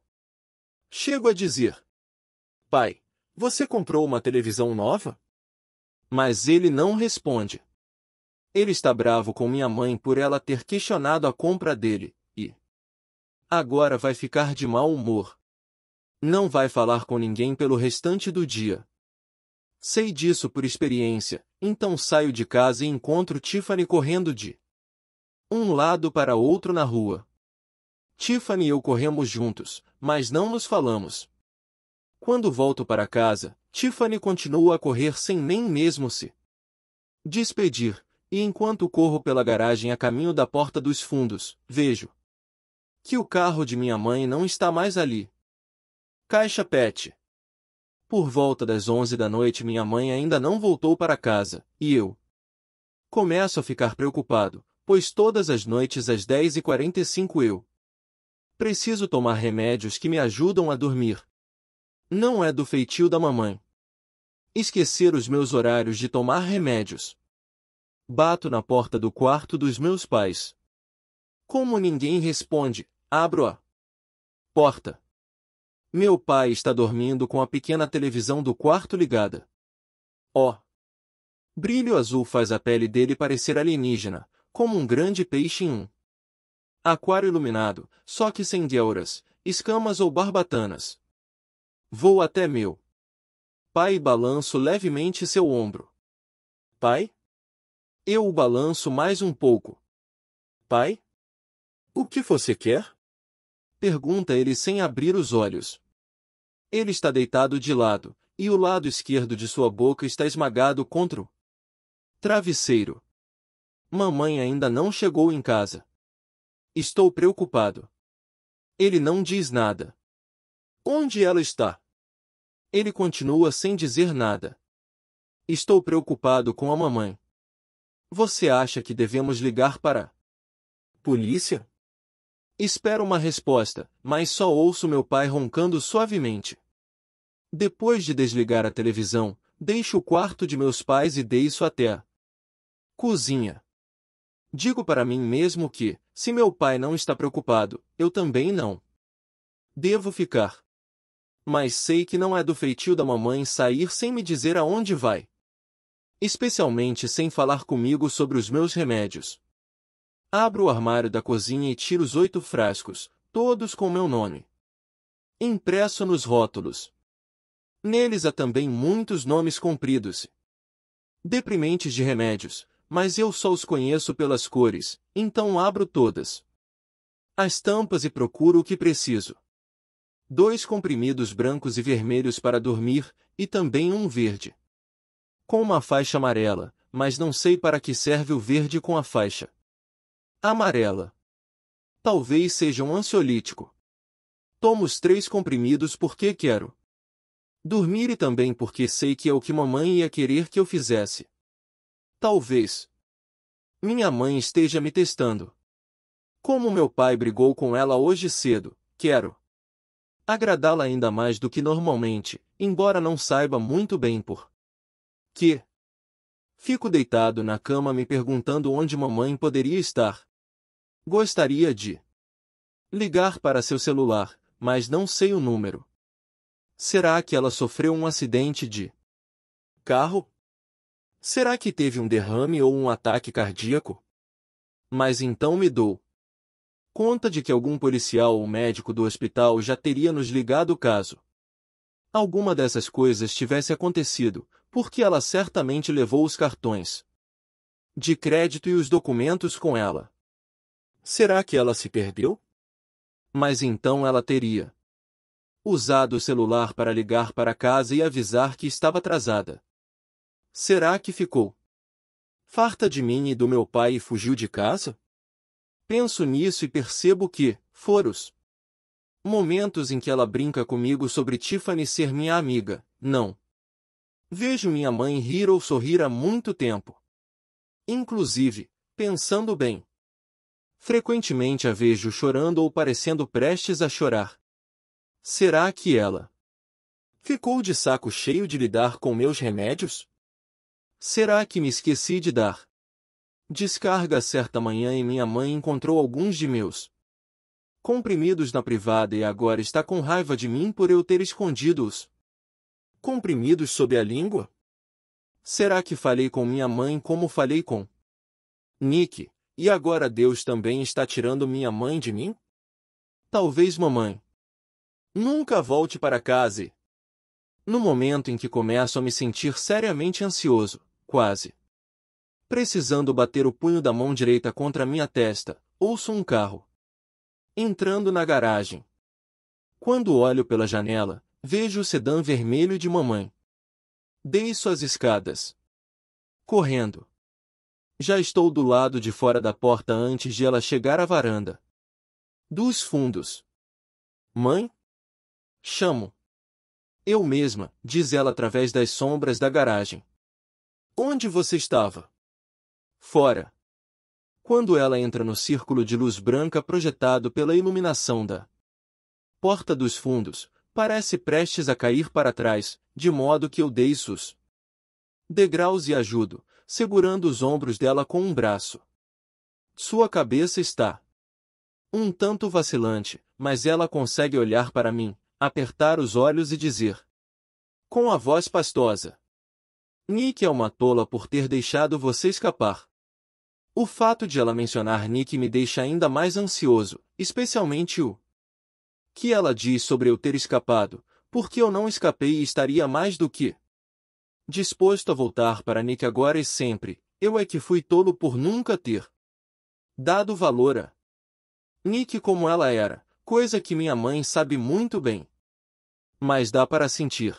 Chego a dizer: Pai, você comprou uma televisão nova? Mas ele não responde. Ele está bravo com minha mãe por ela ter questionado a compra dele, e. Agora vai ficar de mau humor. Não vai falar com ninguém pelo restante do dia. Sei disso por experiência, então saio de casa e encontro Tiffany correndo de um lado para outro na rua. Tiffany e eu corremos juntos, mas não nos falamos. Quando volto para casa, Tiffany continua a correr sem nem mesmo se despedir, e enquanto corro pela garagem a caminho da porta dos fundos, vejo que o carro de minha mãe não está mais ali. Caixa Pet. Por volta das onze da noite, minha mãe ainda não voltou para casa, e eu começo a ficar preocupado, pois todas as noites às 10h45 eu preciso tomar remédios que me ajudam a dormir. Não é do feitio da mamãe. Esquecer os meus horários de tomar remédios. Bato na porta do quarto dos meus pais. Como ninguém responde, abro-a. Porta. Meu pai está dormindo com a pequena televisão do quarto ligada. Ó! Oh. Brilho azul faz a pele dele parecer alienígena, como um grande peixe em um aquário iluminado, só que sem guelras, escamas ou barbatanas. Vou até meu. Pai e balanço levemente seu ombro. Pai? Eu o balanço mais um pouco. Pai? O que você quer? Pergunta ele sem abrir os olhos. Ele está deitado de lado, e o lado esquerdo de sua boca está esmagado contra o travesseiro. Mamãe ainda não chegou em casa. Estou preocupado. Ele não diz nada. Onde ela está? Ele continua sem dizer nada. Estou preocupado com a mamãe. Você acha que devemos ligar para polícia? Espero uma resposta, mas só ouço meu pai roncando suavemente. Depois de desligar a televisão, deixo o quarto de meus pais e deixo até a cozinha. Digo para mim mesmo que, se meu pai não está preocupado, eu também não. Devo ficar. Mas sei que não é do feitio da mamãe sair sem me dizer aonde vai especialmente sem falar comigo sobre os meus remédios. Abro o armário da cozinha e tiro os oito frascos, todos com meu nome. Impresso nos rótulos. Neles há também muitos nomes compridos. Deprimentes de remédios, mas eu só os conheço pelas cores, então abro todas. As tampas e procuro o que preciso. Dois comprimidos brancos e vermelhos para dormir, e também um verde com uma faixa amarela, mas não sei para que serve o verde com a faixa amarela. Talvez seja um ansiolítico. Tomo os três comprimidos porque quero dormir e também porque sei que é o que mamãe ia querer que eu fizesse. Talvez minha mãe esteja me testando. Como meu pai brigou com ela hoje cedo, quero agradá-la ainda mais do que normalmente, embora não saiba muito bem por que fico deitado na cama me perguntando onde mamãe poderia estar. Gostaria de ligar para seu celular, mas não sei o número. Será que ela sofreu um acidente de carro? Será que teve um derrame ou um ataque cardíaco? Mas então me dou conta de que algum policial ou médico do hospital já teria nos ligado o caso. Alguma dessas coisas tivesse acontecido, porque ela certamente levou os cartões de crédito e os documentos com ela. Será que ela se perdeu? Mas então ela teria usado o celular para ligar para casa e avisar que estava atrasada. Será que ficou farta de mim e do meu pai e fugiu de casa? Penso nisso e percebo que foram os momentos em que ela brinca comigo sobre Tiffany ser minha amiga, não Vejo minha mãe rir ou sorrir há muito tempo. Inclusive, pensando bem. Frequentemente a vejo chorando ou parecendo prestes a chorar. Será que ela ficou de saco cheio de lidar com meus remédios? Será que me esqueci de dar? Descarga certa manhã e minha mãe encontrou alguns de meus comprimidos na privada e agora está com raiva de mim por eu ter escondido-os comprimidos sob a língua? Será que falei com minha mãe como falei com Nick, e agora Deus também está tirando minha mãe de mim? Talvez mamãe. Nunca volte para casa. No momento em que começo a me sentir seriamente ansioso, quase precisando bater o punho da mão direita contra minha testa, ouço um carro entrando na garagem. Quando olho pela janela, Vejo o sedã vermelho de mamãe. Dei suas escadas. Correndo. Já estou do lado de fora da porta antes de ela chegar à varanda. Dos fundos. Mãe? Chamo. Eu mesma, diz ela através das sombras da garagem. Onde você estava? Fora. Quando ela entra no círculo de luz branca projetado pela iluminação da porta dos fundos, Parece prestes a cair para trás, de modo que eu deixo os degraus e ajudo, segurando os ombros dela com um braço. Sua cabeça está um tanto vacilante, mas ela consegue olhar para mim, apertar os olhos e dizer com a voz pastosa: Nick é uma tola por ter deixado você escapar. O fato de ela mencionar Nick me deixa ainda mais ansioso, especialmente o que ela diz sobre eu ter escapado, porque eu não escapei e estaria mais do que disposto a voltar para Nick agora e sempre, eu é que fui tolo por nunca ter dado valor a Nick como ela era, coisa que minha mãe sabe muito bem. Mas dá para sentir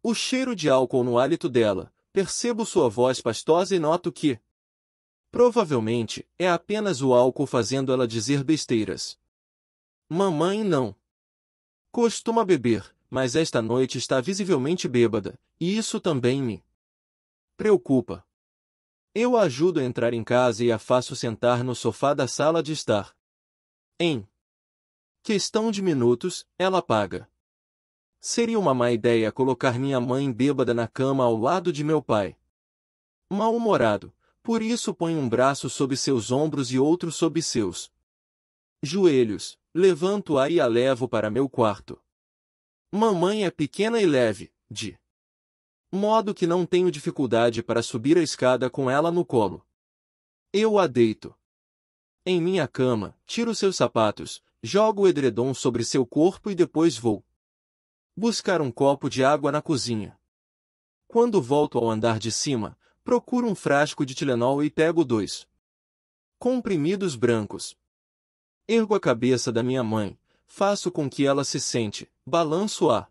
o cheiro de álcool no hálito dela, percebo sua voz pastosa e noto que provavelmente é apenas o álcool fazendo ela dizer besteiras. Mamãe não. Costuma beber, mas esta noite está visivelmente bêbada, e isso também me preocupa. Eu a ajudo a entrar em casa e a faço sentar no sofá da sala de estar. Em questão de minutos, ela paga. Seria uma má ideia colocar minha mãe bêbada na cama ao lado de meu pai. Mal-humorado, por isso põe um braço sob seus ombros e outro sob seus joelhos. Levanto-a e a levo para meu quarto. Mamãe é pequena e leve, de modo que não tenho dificuldade para subir a escada com ela no colo. Eu a deito. Em minha cama, tiro seus sapatos, jogo o edredom sobre seu corpo e depois vou buscar um copo de água na cozinha. Quando volto ao andar de cima, procuro um frasco de Tilenol e pego dois comprimidos brancos, Ergo a cabeça da minha mãe, faço com que ela se sente, balanço-a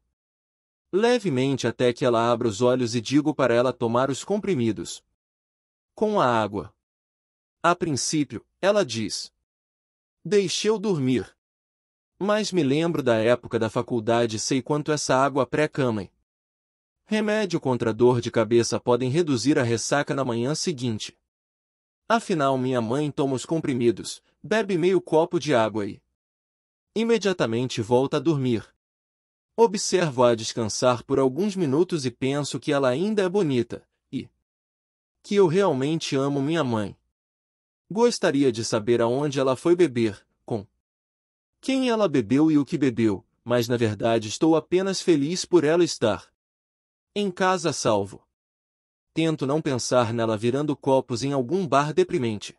levemente até que ela abra os olhos e digo para ela tomar os comprimidos. Com a água. A princípio, ela diz. deixe eu dormir. Mas me lembro da época da faculdade e sei quanto essa água pré-cama. Remédio contra dor de cabeça podem reduzir a ressaca na manhã seguinte. Afinal, minha mãe toma os comprimidos, Bebe meio copo de água e imediatamente volta a dormir. Observo-a descansar por alguns minutos e penso que ela ainda é bonita, e que eu realmente amo minha mãe. Gostaria de saber aonde ela foi beber, com quem ela bebeu e o que bebeu, mas na verdade estou apenas feliz por ela estar em casa salvo. Tento não pensar nela virando copos em algum bar deprimente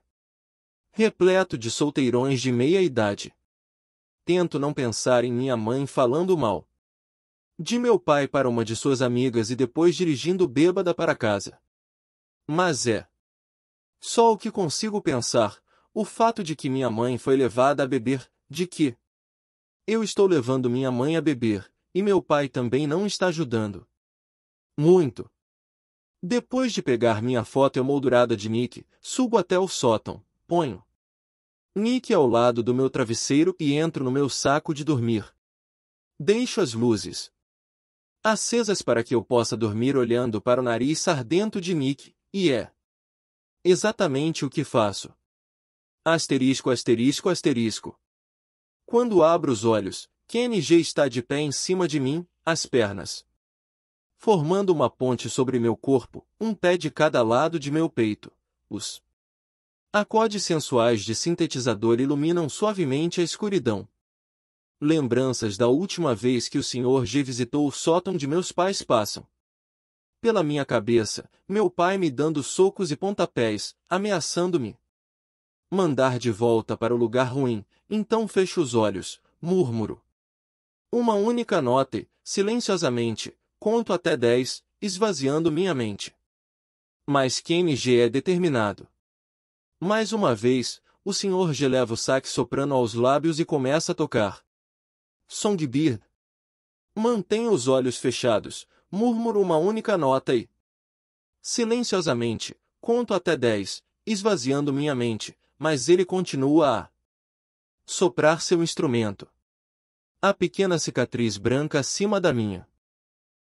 repleto de solteirões de meia idade. Tento não pensar em minha mãe falando mal. De meu pai para uma de suas amigas e depois dirigindo bêbada para casa. Mas é. Só o que consigo pensar, o fato de que minha mãe foi levada a beber, de que eu estou levando minha mãe a beber, e meu pai também não está ajudando. Muito. Depois de pegar minha foto emoldurada de Nick, subo até o sótão ponho Nick ao lado do meu travesseiro e entro no meu saco de dormir. Deixo as luzes acesas para que eu possa dormir olhando para o nariz sardento de Nick, e é exatamente o que faço. Asterisco, asterisco, asterisco. Quando abro os olhos, KNG está de pé em cima de mim, as pernas formando uma ponte sobre meu corpo, um pé de cada lado de meu peito, os Acordes sensuais de sintetizador iluminam suavemente a escuridão. Lembranças da última vez que o senhor G visitou o sótão de meus pais passam. Pela minha cabeça, meu pai me dando socos e pontapés, ameaçando-me. Mandar de volta para o lugar ruim, então fecho os olhos, murmuro. Uma única nota, e, silenciosamente, conto até dez, esvaziando minha mente. Mas G é determinado. Mais uma vez, o senhor G leva o saque soprano aos lábios e começa a tocar. Som de bir. Mantenha os olhos fechados, murmuro uma única nota e. Silenciosamente, conto até dez, esvaziando minha mente, mas ele continua a soprar seu instrumento. A pequena cicatriz branca acima da minha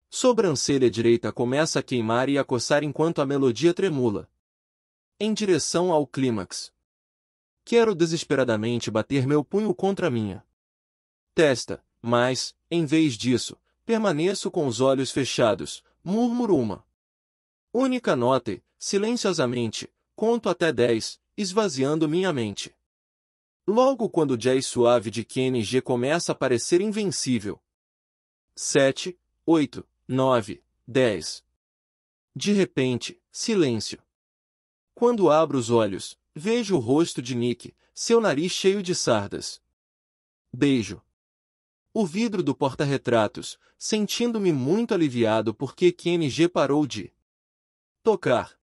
sobrancelha direita começa a queimar e a coçar enquanto a melodia tremula em direção ao clímax. Quero desesperadamente bater meu punho contra minha testa, mas, em vez disso, permaneço com os olhos fechados, murmuro uma única nota e, silenciosamente, conto até dez, esvaziando minha mente. Logo quando o jazz suave de G começa a parecer invencível. 7, 8, 9, 10. De repente, silêncio. Quando abro os olhos, vejo o rosto de Nick, seu nariz cheio de sardas. Beijo. O vidro do porta-retratos, sentindo-me muito aliviado porque Kng parou de tocar.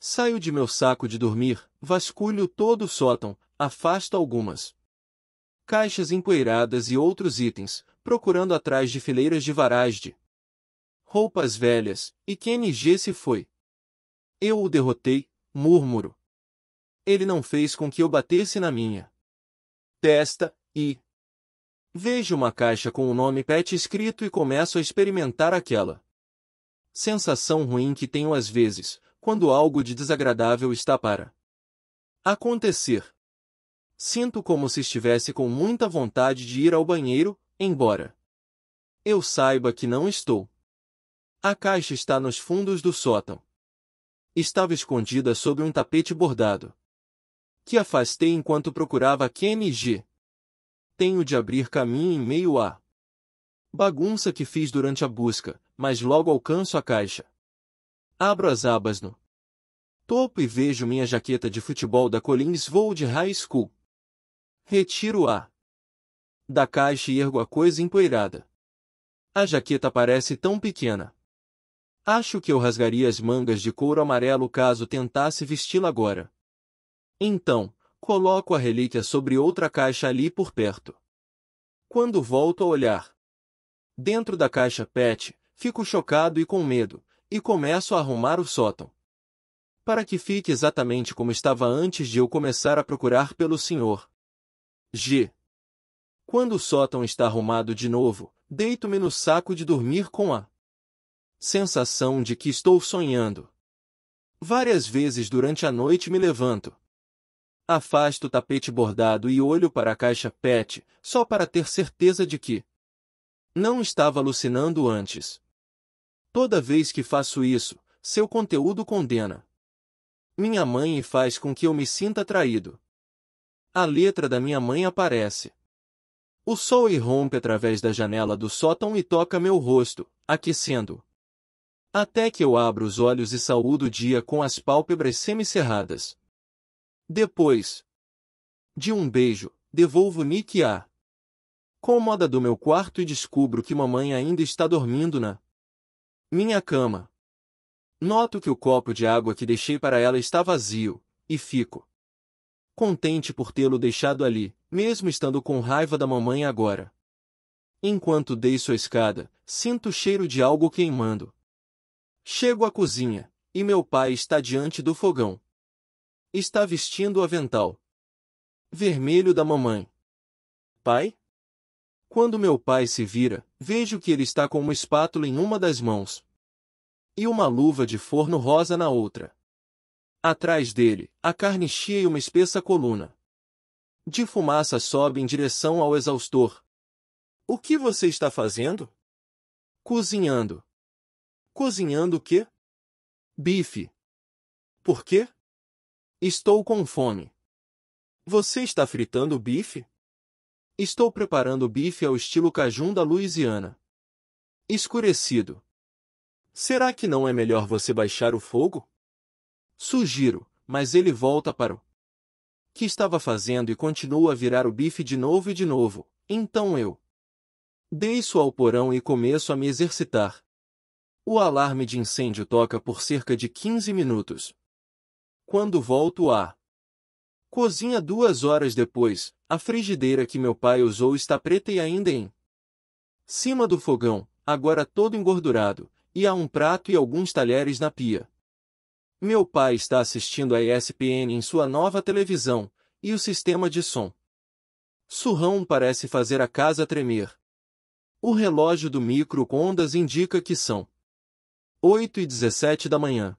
Saio de meu saco de dormir, vasculho todo o sótão, afasto algumas caixas empoeiradas e outros itens, procurando atrás de fileiras de varaz de roupas velhas, e Kng se foi. Eu o derrotei, múrmuro. Ele não fez com que eu batesse na minha testa, e. Vejo uma caixa com o nome Pet escrito e começo a experimentar aquela sensação ruim que tenho às vezes, quando algo de desagradável está para acontecer. Sinto como se estivesse com muita vontade de ir ao banheiro, embora eu saiba que não estou. A caixa está nos fundos do sótão estava escondida sob um tapete bordado. Que afastei enquanto procurava KMG. Tenho de abrir caminho em meio à bagunça que fiz durante a busca, mas logo alcanço a caixa. Abro as abas no topo e vejo minha jaqueta de futebol da Collinswold High School. Retiro a da caixa e ergo a coisa empoeirada. A jaqueta parece tão pequena. Acho que eu rasgaria as mangas de couro amarelo caso tentasse vesti-la agora. Então, coloco a relíquia sobre outra caixa ali por perto. Quando volto a olhar dentro da caixa PET, fico chocado e com medo, e começo a arrumar o sótão. Para que fique exatamente como estava antes de eu começar a procurar pelo senhor. G. Quando o sótão está arrumado de novo, deito-me no saco de dormir com a sensação de que estou sonhando. Várias vezes durante a noite me levanto. Afasto o tapete bordado e olho para a caixa PET, só para ter certeza de que não estava alucinando antes. Toda vez que faço isso, seu conteúdo condena minha mãe e faz com que eu me sinta traído. A letra da minha mãe aparece. O sol irrompe através da janela do sótão e toca meu rosto, aquecendo. Até que eu abro os olhos e saúdo o dia com as pálpebras semicerradas. Depois de um beijo, devolvo Nick a cômoda do meu quarto e descubro que mamãe ainda está dormindo na minha cama. Noto que o copo de água que deixei para ela está vazio, e fico contente por tê-lo deixado ali, mesmo estando com raiva da mamãe agora. Enquanto desço a escada, sinto o cheiro de algo queimando. Chego à cozinha, e meu pai está diante do fogão. Está vestindo o avental vermelho da mamãe. Pai? Quando meu pai se vira, vejo que ele está com uma espátula em uma das mãos e uma luva de forno rosa na outra. Atrás dele, a carne chia e uma espessa coluna de fumaça sobe em direção ao exaustor. O que você está fazendo? Cozinhando, Cozinhando o quê? Bife. Por quê? Estou com fome. Você está fritando bife? Estou preparando bife ao estilo cajun da Louisiana. Escurecido. Será que não é melhor você baixar o fogo? Sugiro, mas ele volta para o que estava fazendo e continua a virar o bife de novo e de novo. Então eu desço ao porão e começo a me exercitar. O alarme de incêndio toca por cerca de 15 minutos. Quando volto à cozinha duas horas depois, a frigideira que meu pai usou está preta e ainda em cima do fogão, agora todo engordurado, e há um prato e alguns talheres na pia. Meu pai está assistindo a ESPN em sua nova televisão, e o sistema de som. Surrão parece fazer a casa tremer. O relógio do micro-ondas indica que são 8 e 17 da manhã.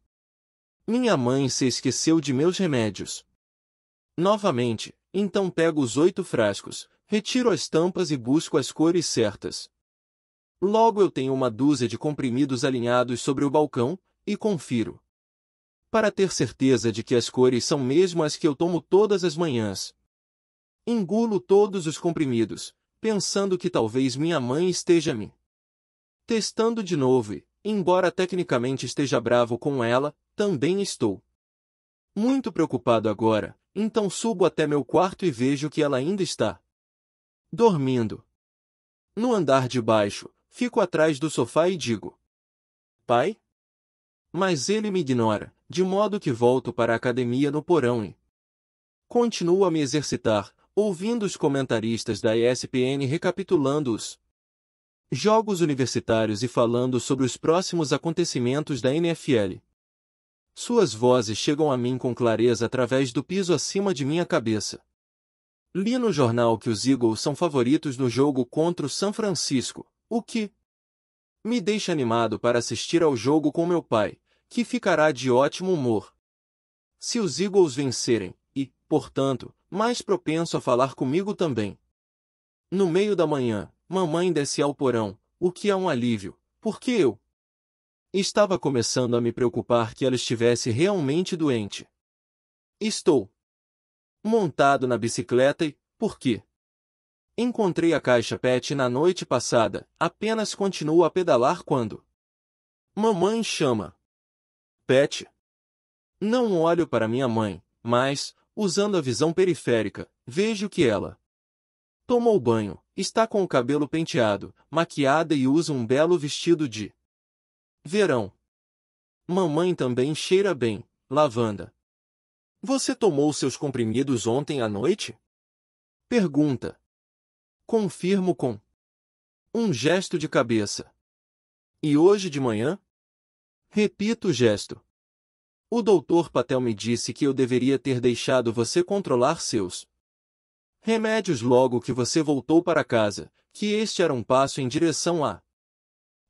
Minha mãe se esqueceu de meus remédios. Novamente, então pego os oito frascos, retiro as tampas e busco as cores certas. Logo eu tenho uma dúzia de comprimidos alinhados sobre o balcão, e confiro. Para ter certeza de que as cores são mesmo as que eu tomo todas as manhãs. Engulo todos os comprimidos, pensando que talvez minha mãe esteja me testando de novo e, Embora tecnicamente esteja bravo com ela, também estou. Muito preocupado agora, então subo até meu quarto e vejo que ela ainda está dormindo. No andar de baixo, fico atrás do sofá e digo: Pai? Mas ele me ignora, de modo que volto para a academia no porão e continuo a me exercitar, ouvindo os comentaristas da ESPN recapitulando os Jogos Universitários e falando sobre os próximos acontecimentos da NFL. Suas vozes chegam a mim com clareza através do piso acima de minha cabeça. Li no jornal que os Eagles são favoritos no jogo contra o San Francisco, o que me deixa animado para assistir ao jogo com meu pai, que ficará de ótimo humor. Se os Eagles vencerem, e, portanto, mais propenso a falar comigo também. No meio da manhã, Mamãe desce ao porão, o que é um alívio, porque eu estava começando a me preocupar que ela estivesse realmente doente. Estou montado na bicicleta e, por quê? Encontrei a caixa PET na noite passada, apenas continuo a pedalar quando. Mamãe chama. PET. Não olho para minha mãe, mas, usando a visão periférica, vejo que ela tomou banho, Está com o cabelo penteado, maquiada e usa um belo vestido de verão. Mamãe também cheira bem, lavanda. Você tomou seus comprimidos ontem à noite? Pergunta. Confirmo com um gesto de cabeça. E hoje de manhã? Repito o gesto. O doutor Patel me disse que eu deveria ter deixado você controlar seus Remédios logo que você voltou para casa, que este era um passo em direção a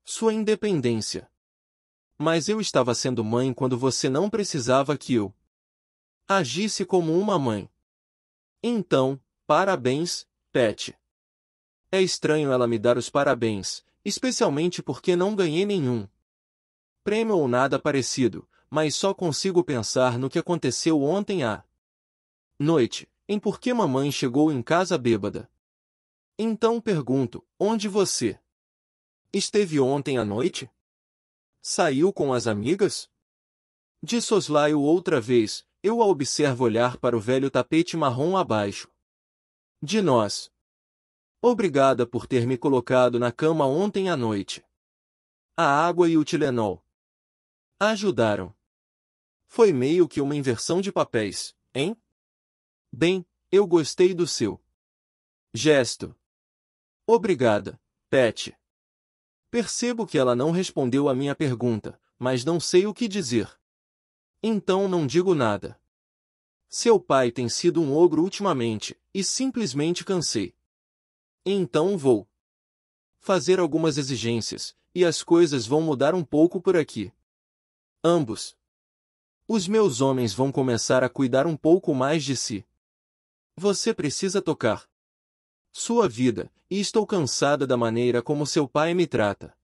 sua independência. Mas eu estava sendo mãe quando você não precisava que eu agisse como uma mãe. Então, parabéns, Pet. É estranho ela me dar os parabéns, especialmente porque não ganhei nenhum prêmio ou nada parecido, mas só consigo pensar no que aconteceu ontem à noite em por que mamãe chegou em casa bêbada. Então pergunto, onde você esteve ontem à noite? Saiu com as amigas? De soslaio outra vez, eu a observo olhar para o velho tapete marrom abaixo. De nós. Obrigada por ter me colocado na cama ontem à noite. A água e o Tilenol. Ajudaram. Foi meio que uma inversão de papéis, hein? Bem, eu gostei do seu gesto. Obrigada, Pet. Percebo que ela não respondeu à minha pergunta, mas não sei o que dizer. Então não digo nada. Seu pai tem sido um ogro ultimamente, e simplesmente cansei. Então vou fazer algumas exigências, e as coisas vão mudar um pouco por aqui. Ambos. Os meus homens vão começar a cuidar um pouco mais de si. Você precisa tocar sua vida, e estou cansada da maneira como seu pai me trata.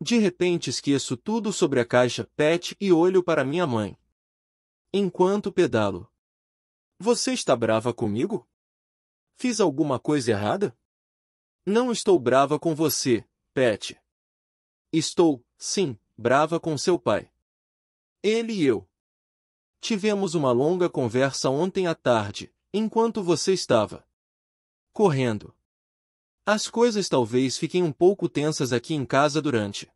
De repente esqueço tudo sobre a caixa pet e olho para minha mãe. Enquanto pedalo. Você está brava comigo? Fiz alguma coisa errada? Não estou brava com você, Pet. Estou, sim, brava com seu pai. Ele e eu. Tivemos uma longa conversa ontem à tarde, enquanto você estava correndo. As coisas talvez fiquem um pouco tensas aqui em casa durante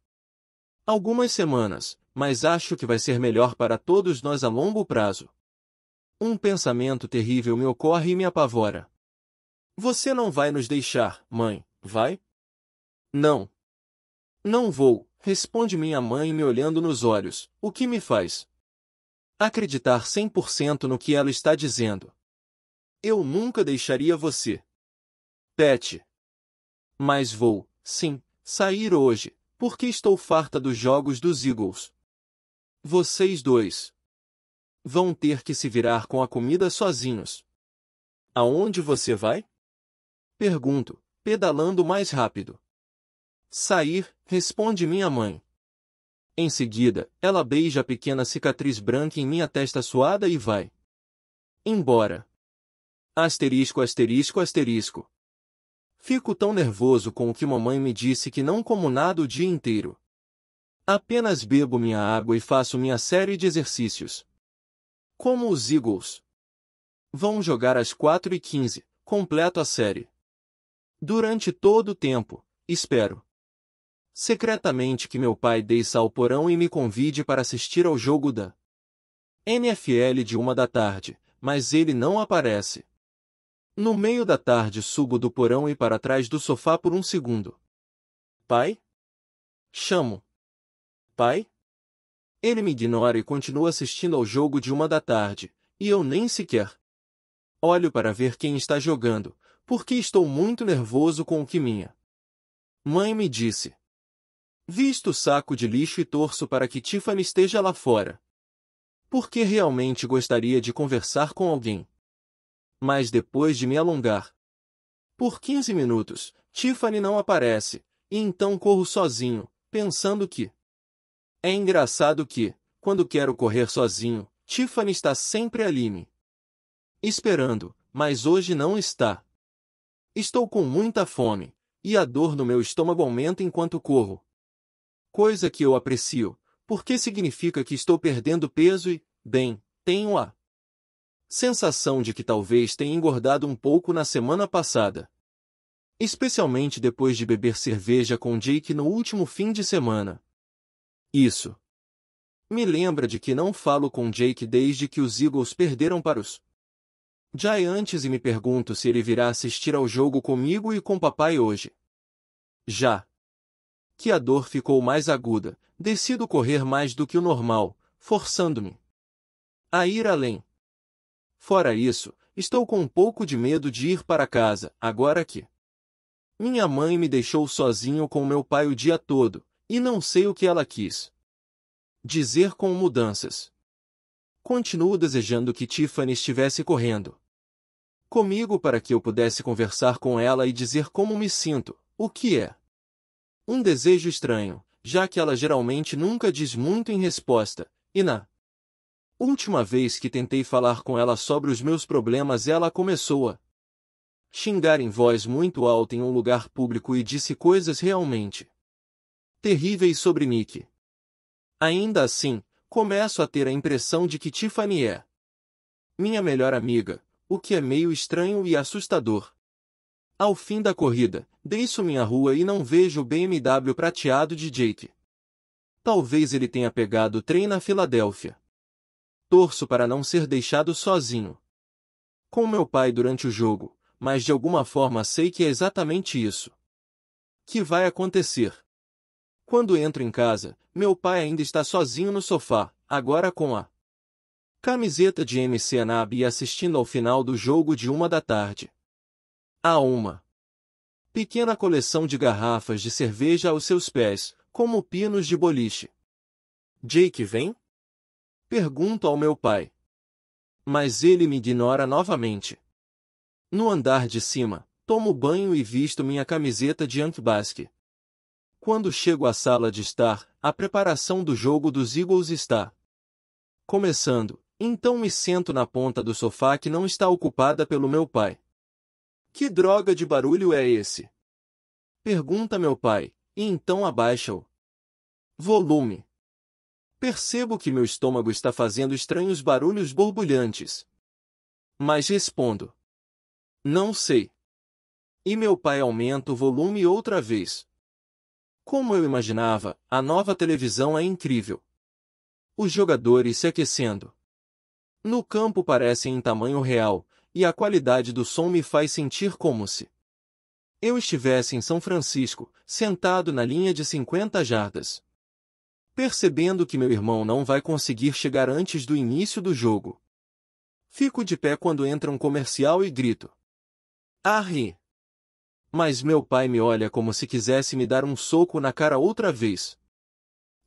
algumas semanas, mas acho que vai ser melhor para todos nós a longo prazo. Um pensamento terrível me ocorre e me apavora. Você não vai nos deixar, mãe, vai? Não. Não vou, responde minha mãe me olhando nos olhos, o que me faz acreditar 100% no que ela está dizendo. Eu nunca deixaria você. Pet. Mas vou, sim, sair hoje, porque estou farta dos jogos dos Eagles. Vocês dois vão ter que se virar com a comida sozinhos. Aonde você vai? Pergunto, pedalando mais rápido. Sair, responde minha mãe. Em seguida, ela beija a pequena cicatriz branca em minha testa suada e vai. Embora. Asterisco, asterisco, asterisco. Fico tão nervoso com o que mamãe me disse que não como nada o dia inteiro. Apenas bebo minha água e faço minha série de exercícios. Como os Eagles. Vão jogar às 4 e 15 completo a série. Durante todo o tempo, espero. Secretamente que meu pai desça ao porão e me convide para assistir ao jogo da NFL de uma da tarde, mas ele não aparece. No meio da tarde subo do porão e para trás do sofá por um segundo. Pai? Chamo. Pai? Ele me ignora e continua assistindo ao jogo de uma da tarde, e eu nem sequer. Olho para ver quem está jogando, porque estou muito nervoso com o que minha. Mãe me disse. Visto o saco de lixo e torço para que Tiffany esteja lá fora. Porque realmente gostaria de conversar com alguém mas depois de me alongar por 15 minutos, Tiffany não aparece, e então corro sozinho, pensando que. É engraçado que, quando quero correr sozinho, Tiffany está sempre ali me esperando, mas hoje não está. Estou com muita fome, e a dor no meu estômago aumenta enquanto corro. Coisa que eu aprecio, porque significa que estou perdendo peso e, bem, tenho a sensação de que talvez tenha engordado um pouco na semana passada. Especialmente depois de beber cerveja com Jake no último fim de semana. Isso. Me lembra de que não falo com Jake desde que os Eagles perderam para os Giants e me pergunto se ele virá assistir ao jogo comigo e com papai hoje. Já. Que a dor ficou mais aguda, decido correr mais do que o normal, forçando-me a ir além. Fora isso, estou com um pouco de medo de ir para casa, agora que. Minha mãe me deixou sozinho com meu pai o dia todo, e não sei o que ela quis dizer com mudanças. Continuo desejando que Tiffany estivesse correndo comigo para que eu pudesse conversar com ela e dizer como me sinto, o que é. Um desejo estranho, já que ela geralmente nunca diz muito em resposta, e na Última vez que tentei falar com ela sobre os meus problemas, ela começou a xingar em voz muito alta em um lugar público e disse coisas realmente terríveis sobre Nick. Ainda assim, começo a ter a impressão de que Tiffany é minha melhor amiga, o que é meio estranho e assustador. Ao fim da corrida, deixo minha rua e não vejo o BMW prateado de Jake. Talvez ele tenha pegado o trem na Filadélfia torço para não ser deixado sozinho. Com meu pai durante o jogo, mas de alguma forma sei que é exatamente isso. Que vai acontecer? Quando entro em casa, meu pai ainda está sozinho no sofá, agora com a camiseta de MC Anab e assistindo ao final do jogo de uma da tarde. Há uma pequena coleção de garrafas de cerveja aos seus pés, como pinos de boliche. Jake vem? Pergunto ao meu pai. Mas ele me ignora novamente. No andar de cima, tomo banho e visto minha camiseta de antibasque. Quando chego à sala de estar, a preparação do jogo dos Eagles está começando, então me sento na ponta do sofá que não está ocupada pelo meu pai. Que droga de barulho é esse? Pergunta meu pai, e então abaixa o volume. Percebo que meu estômago está fazendo estranhos barulhos borbulhantes. Mas respondo: Não sei. E meu pai aumenta o volume outra vez. Como eu imaginava, a nova televisão é incrível. Os jogadores se aquecendo. No campo parecem em tamanho real, e a qualidade do som me faz sentir como se eu estivesse em São Francisco, sentado na linha de 50 jardas percebendo que meu irmão não vai conseguir chegar antes do início do jogo. Fico de pé quando entra um comercial e grito. Arre! Ah, Mas meu pai me olha como se quisesse me dar um soco na cara outra vez.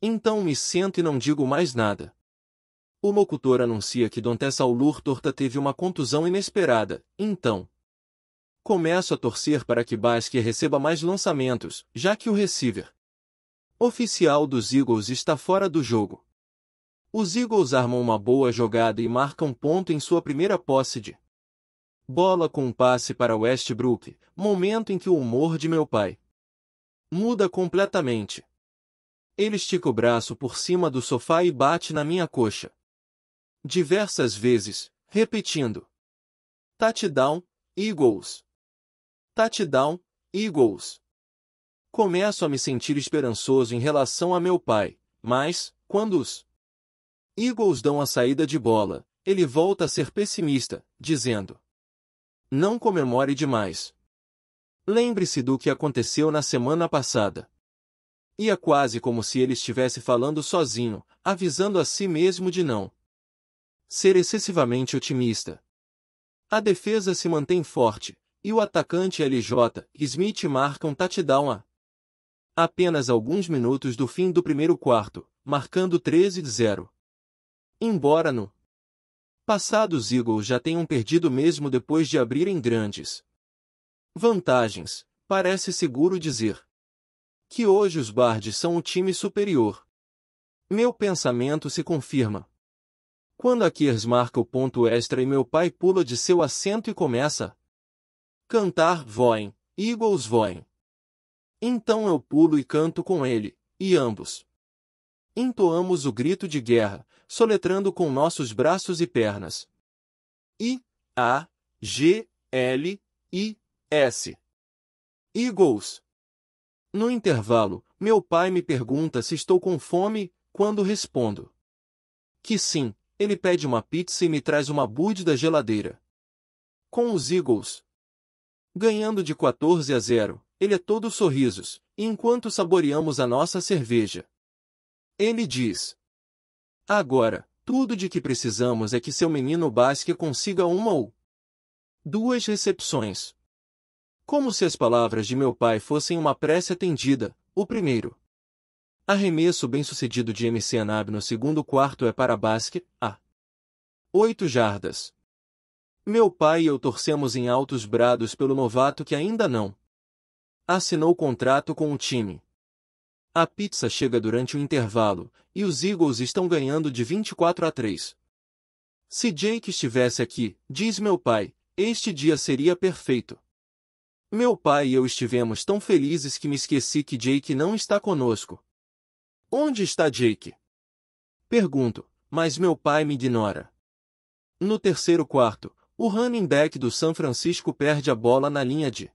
Então me sento e não digo mais nada. O locutor anuncia que Dontes Aulur Torta teve uma contusão inesperada, então. Começo a torcer para que Basque receba mais lançamentos, já que o receiver, oficial dos Eagles está fora do jogo. Os Eagles armam uma boa jogada e marcam ponto em sua primeira posse de bola com um passe para Westbrook, momento em que o humor de meu pai muda completamente. Ele estica o braço por cima do sofá e bate na minha coxa. Diversas vezes, repetindo: Touchdown, Eagles! Touchdown, Eagles! Começo a me sentir esperançoso em relação a meu pai, mas, quando os Eagles dão a saída de bola, ele volta a ser pessimista, dizendo: Não comemore demais. Lembre-se do que aconteceu na semana passada. E é quase como se ele estivesse falando sozinho, avisando a si mesmo de não ser excessivamente otimista. A defesa se mantém forte, e o atacante LJ Smith marca um touchdown a apenas alguns minutos do fim do primeiro quarto, marcando 13 de 0. Embora no passado os Eagles já tenham perdido mesmo depois de abrirem grandes vantagens, parece seguro dizer que hoje os Bards são o time superior. Meu pensamento se confirma. Quando a Kears marca o ponto extra e meu pai pula de seu assento e começa cantar Voem, Eagles Voem. Então eu pulo e canto com ele, e ambos. Entoamos o grito de guerra, soletrando com nossos braços e pernas. I, A, G, L, I, S. Eagles. No intervalo, meu pai me pergunta se estou com fome, quando respondo. Que sim, ele pede uma pizza e me traz uma bude da geladeira. Com os Eagles. Ganhando de 14 a 0. Ele é todo sorrisos, enquanto saboreamos a nossa cerveja. Ele diz. Agora, tudo de que precisamos é que seu menino Basque consiga uma ou duas recepções. Como se as palavras de meu pai fossem uma prece atendida, o primeiro. Arremesso bem-sucedido de MC Anab no segundo quarto é para Basque, a oito jardas. Meu pai e eu torcemos em altos brados pelo novato que ainda não assinou contrato com o time. A pizza chega durante o intervalo, e os Eagles estão ganhando de 24 a 3. Se Jake estivesse aqui, diz meu pai, este dia seria perfeito. Meu pai e eu estivemos tão felizes que me esqueci que Jake não está conosco. Onde está Jake? Pergunto, mas meu pai me ignora. No terceiro quarto, o running back do San Francisco perde a bola na linha de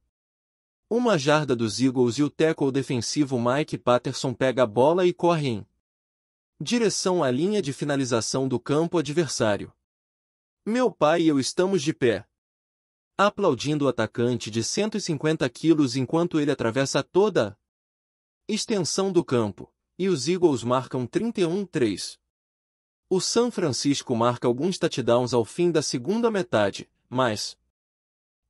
uma jarda dos Eagles e o tackle defensivo Mike Patterson pega a bola e corre em direção à linha de finalização do campo adversário. Meu pai e eu estamos de pé. Aplaudindo o atacante de 150 quilos enquanto ele atravessa toda a extensão do campo, e os Eagles marcam 31-3. O San Francisco marca alguns touchdowns ao fim da segunda metade, mas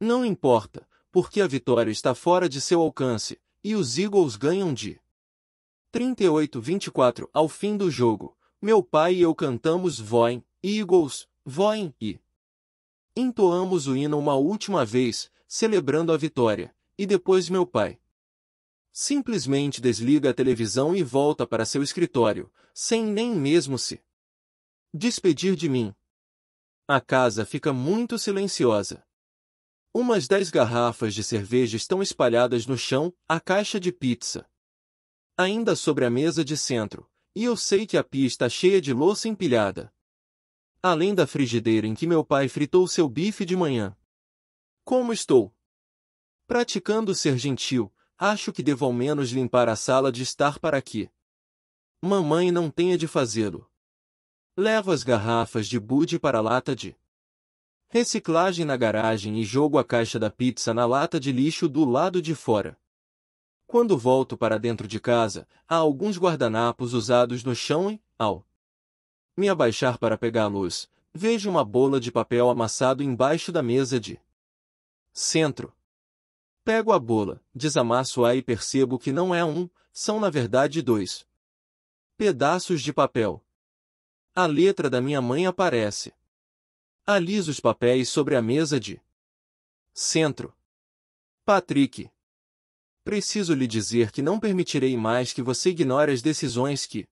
não importa, porque a vitória está fora de seu alcance, e os Eagles ganham de 38-24 ao fim do jogo. Meu pai e eu cantamos Voem, Eagles, Voem e entoamos o hino uma última vez, celebrando a vitória, e depois meu pai simplesmente desliga a televisão e volta para seu escritório, sem nem mesmo se despedir de mim. A casa fica muito silenciosa. Umas dez garrafas de cerveja estão espalhadas no chão, a caixa de pizza. Ainda sobre a mesa de centro, e eu sei que a pia está cheia de louça empilhada. Além da frigideira em que meu pai fritou seu bife de manhã. Como estou? Praticando ser gentil, acho que devo ao menos limpar a sala de estar para aqui. Mamãe não tenha de fazê-lo. Levo as garrafas de bude para a lata de Reciclagem na garagem e jogo a caixa da pizza na lata de lixo do lado de fora. Quando volto para dentro de casa, há alguns guardanapos usados no chão e, ao me abaixar para pegar a luz, vejo uma bola de papel amassado embaixo da mesa de centro. Pego a bola, desamasso-a e percebo que não é um, são na verdade dois pedaços de papel. A letra da minha mãe aparece. Alisa os papéis sobre a mesa de centro. Patrick. Preciso lhe dizer que não permitirei mais que você ignore as decisões que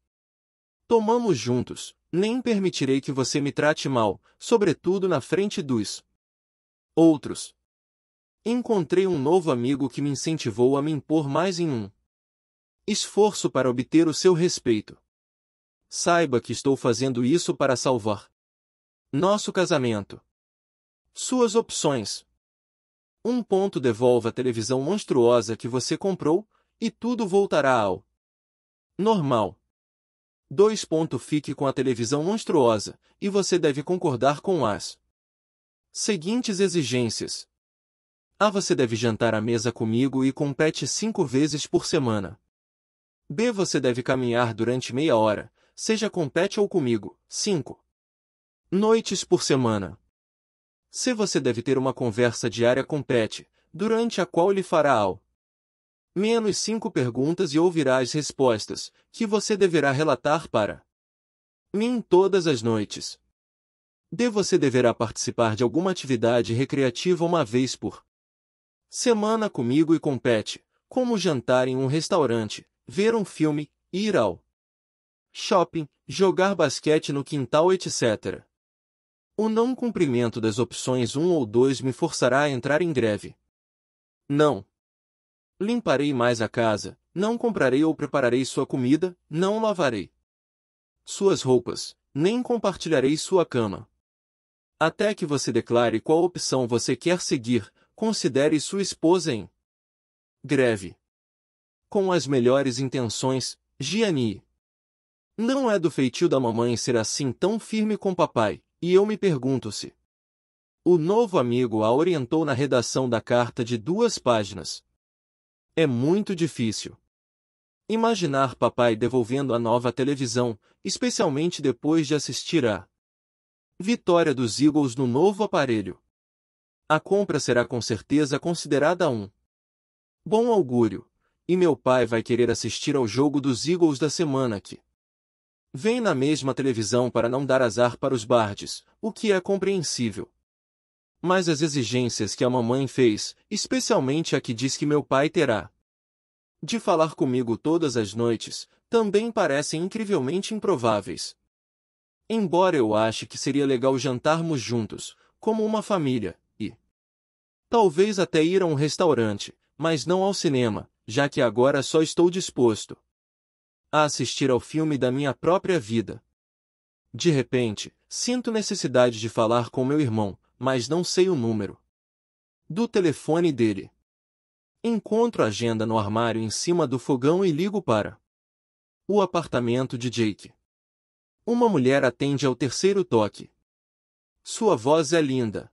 tomamos juntos. Nem permitirei que você me trate mal, sobretudo na frente dos outros. Encontrei um novo amigo que me incentivou a me impor mais em um esforço para obter o seu respeito. Saiba que estou fazendo isso para salvar nosso casamento. Suas opções. Um ponto devolva a televisão monstruosa que você comprou, e tudo voltará ao normal. 2. Fique com a televisão monstruosa, e você deve concordar com as seguintes exigências. A. Você deve jantar à mesa comigo e compete cinco vezes por semana. B. Você deve caminhar durante meia hora, seja com ou comigo. 5 noites por semana. Se você deve ter uma conversa diária com Pet, durante a qual ele fará ao menos cinco perguntas e ouvirá as respostas, que você deverá relatar para mim todas as noites. D. Você deverá participar de alguma atividade recreativa uma vez por semana comigo e com Pet, como jantar em um restaurante, ver um filme, ir ao shopping, jogar basquete no quintal, etc. O não cumprimento das opções 1 ou 2 me forçará a entrar em greve. Não. Limparei mais a casa, não comprarei ou prepararei sua comida, não lavarei suas roupas, nem compartilharei sua cama. Até que você declare qual opção você quer seguir, considere sua esposa em greve. Com as melhores intenções, Gianni. Não é do feitio da mamãe ser assim tão firme com papai. E eu me pergunto se. O novo amigo a orientou na redação da carta de duas páginas. É muito difícil. Imaginar papai devolvendo a nova televisão, especialmente depois de assistir a vitória dos Eagles no novo aparelho. A compra será com certeza considerada um bom augúrio, e meu pai vai querer assistir ao jogo dos Eagles da semana que Vem na mesma televisão para não dar azar para os bardes, o que é compreensível. Mas as exigências que a mamãe fez, especialmente a que diz que meu pai terá de falar comigo todas as noites, também parecem incrivelmente improváveis. Embora eu ache que seria legal jantarmos juntos, como uma família, e talvez até ir a um restaurante, mas não ao cinema, já que agora só estou disposto a assistir ao filme da minha própria vida. De repente, sinto necessidade de falar com meu irmão, mas não sei o número. Do telefone dele. Encontro a agenda no armário em cima do fogão e ligo para o apartamento de Jake. Uma mulher atende ao terceiro toque. Sua voz é linda.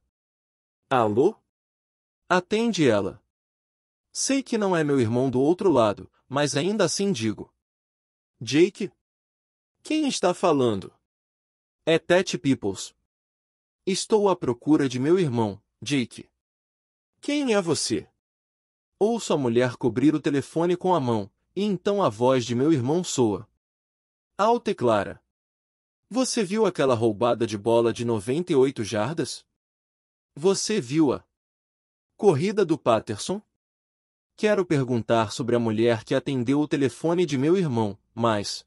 Alô? Atende ela. Sei que não é meu irmão do outro lado, mas ainda assim digo. Jake? Quem está falando? É Tete Peoples. Estou à procura de meu irmão, Jake. Quem é você? Ouço a mulher cobrir o telefone com a mão, e então a voz de meu irmão soa. Alta e clara. Você viu aquela roubada de bola de 98 jardas? Você viu a corrida do Patterson? Quero perguntar sobre a mulher que atendeu o telefone de meu irmão, mas.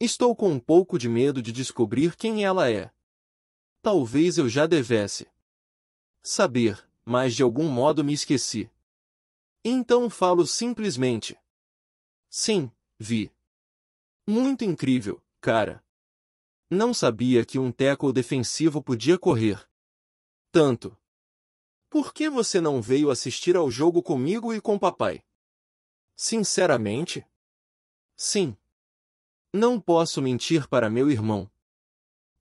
Estou com um pouco de medo de descobrir quem ela é. Talvez eu já devesse saber, mas de algum modo me esqueci. Então falo simplesmente. Sim, vi. Muito incrível, cara. Não sabia que um tackle defensivo podia correr. Tanto. Por que você não veio assistir ao jogo comigo e com papai? Sinceramente, Sim. Não posso mentir para meu irmão.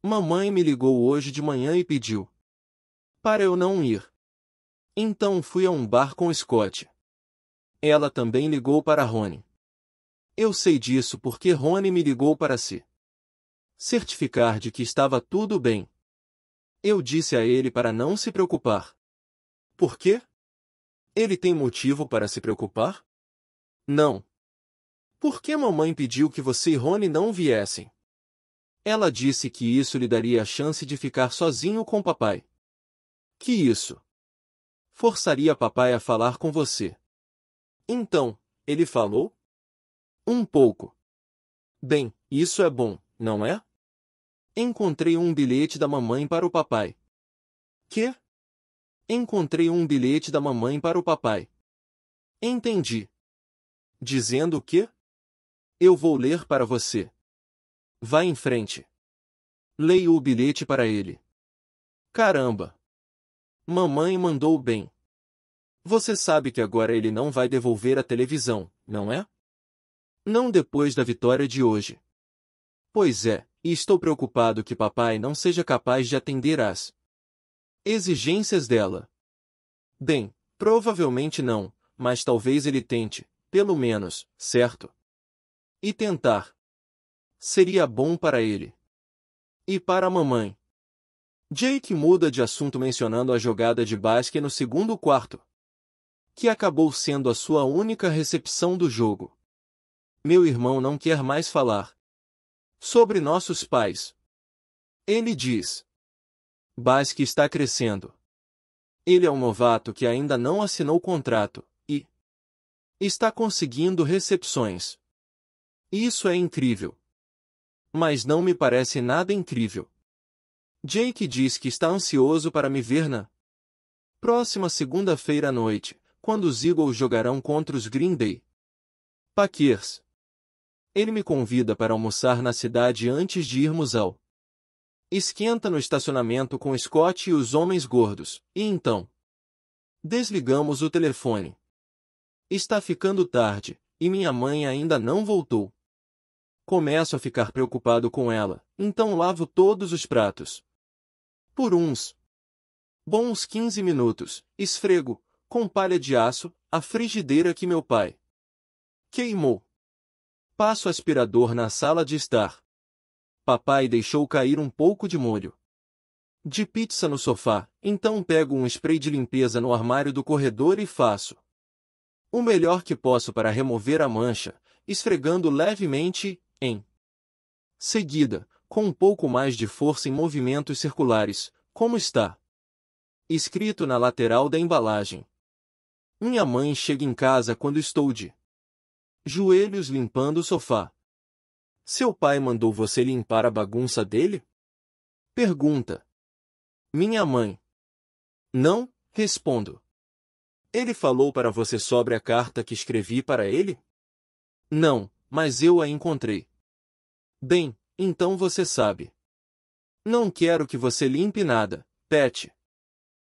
Mamãe me ligou hoje de manhã e pediu para eu não ir. Então fui a um bar com Scott. Ela também ligou para Rony. Eu sei disso porque Rony me ligou para si. Certificar de que estava tudo bem. Eu disse a ele para não se preocupar. Por quê? Ele tem motivo para se preocupar? Não. Por que mamãe pediu que você e Rony não viessem? Ela disse que isso lhe daria a chance de ficar sozinho com papai. Que isso? Forçaria papai a falar com você. Então, ele falou? Um pouco. Bem, isso é bom, não é? Encontrei um bilhete da mamãe para o papai. Que? Encontrei um bilhete da mamãe para o papai. Entendi. Dizendo que? Eu vou ler para você. Vá em frente. Leio o bilhete para ele. Caramba! Mamãe mandou bem. Você sabe que agora ele não vai devolver a televisão, não é? Não depois da vitória de hoje. Pois é, e estou preocupado que papai não seja capaz de atender às exigências dela. Bem, provavelmente não, mas talvez ele tente, pelo menos, certo? E tentar. Seria bom para ele. E para a mamãe. Jake muda de assunto mencionando a jogada de basquete no segundo quarto, que acabou sendo a sua única recepção do jogo. Meu irmão não quer mais falar sobre nossos pais. Ele diz. Basque está crescendo. Ele é um novato que ainda não assinou contrato e está conseguindo recepções. Isso é incrível. Mas não me parece nada incrível. Jake diz que está ansioso para me ver na próxima segunda-feira à noite, quando os Eagles jogarão contra os Green Day. Packers. Ele me convida para almoçar na cidade antes de irmos ao esquenta no estacionamento com Scott e os homens gordos, e então desligamos o telefone. Está ficando tarde, e minha mãe ainda não voltou. Começo a ficar preocupado com ela, então lavo todos os pratos. Por uns bons 15 minutos, esfrego, com palha de aço, a frigideira que meu pai queimou. Passo aspirador na sala de estar. Papai deixou cair um pouco de molho de pizza no sofá, então pego um spray de limpeza no armário do corredor e faço o melhor que posso para remover a mancha, esfregando levemente em seguida, com um pouco mais de força em movimentos circulares, como está escrito na lateral da embalagem. Minha mãe chega em casa quando estou de joelhos limpando o sofá. Seu pai mandou você limpar a bagunça dele? Pergunta. Minha mãe. Não, respondo. Ele falou para você sobre a carta que escrevi para ele? Não, mas eu a encontrei. Bem, então você sabe. Não quero que você limpe nada, Pet.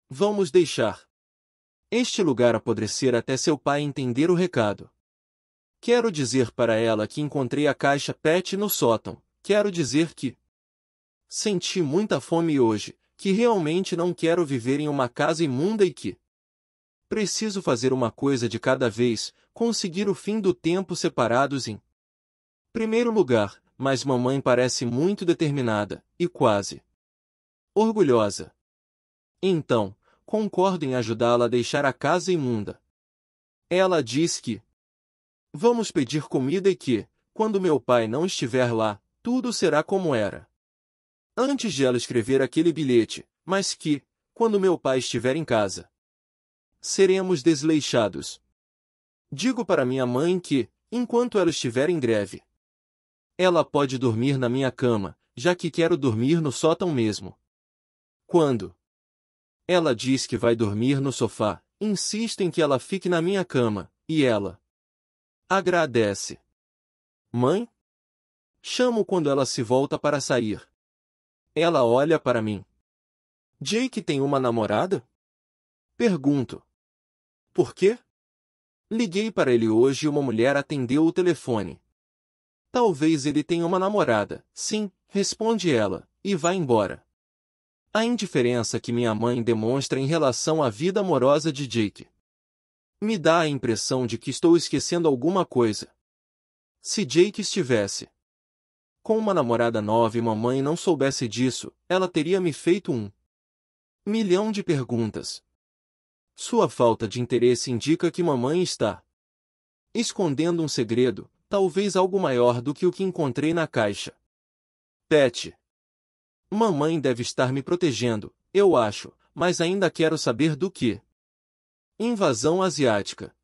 Vamos deixar este lugar apodrecer até seu pai entender o recado. Quero dizer para ela que encontrei a caixa Pet no sótão. Quero dizer que senti muita fome hoje, que realmente não quero viver em uma casa imunda e que Preciso fazer uma coisa de cada vez, conseguir o fim do tempo separados em primeiro lugar, mas mamãe parece muito determinada, e quase orgulhosa. Então, concordo em ajudá-la a deixar a casa imunda. Ela diz que vamos pedir comida e que, quando meu pai não estiver lá, tudo será como era. Antes de ela escrever aquele bilhete, mas que, quando meu pai estiver em casa, seremos desleixados. Digo para minha mãe que, enquanto ela estiver em greve, ela pode dormir na minha cama, já que quero dormir no sótão mesmo. Quando ela diz que vai dormir no sofá, insisto em que ela fique na minha cama, e ela agradece. Mãe? Chamo quando ela se volta para sair. Ela olha para mim. Jake tem uma namorada? Pergunto. Por quê? Liguei para ele hoje e uma mulher atendeu o telefone. Talvez ele tenha uma namorada, sim, responde ela, e vai embora. A indiferença que minha mãe demonstra em relação à vida amorosa de Jake. Me dá a impressão de que estou esquecendo alguma coisa. Se Jake estivesse com uma namorada nova e mamãe não soubesse disso, ela teria me feito um milhão de perguntas, sua falta de interesse indica que mamãe está escondendo um segredo, talvez algo maior do que o que encontrei na caixa. Pet. Mamãe deve estar me protegendo, eu acho, mas ainda quero saber do que. Invasão asiática.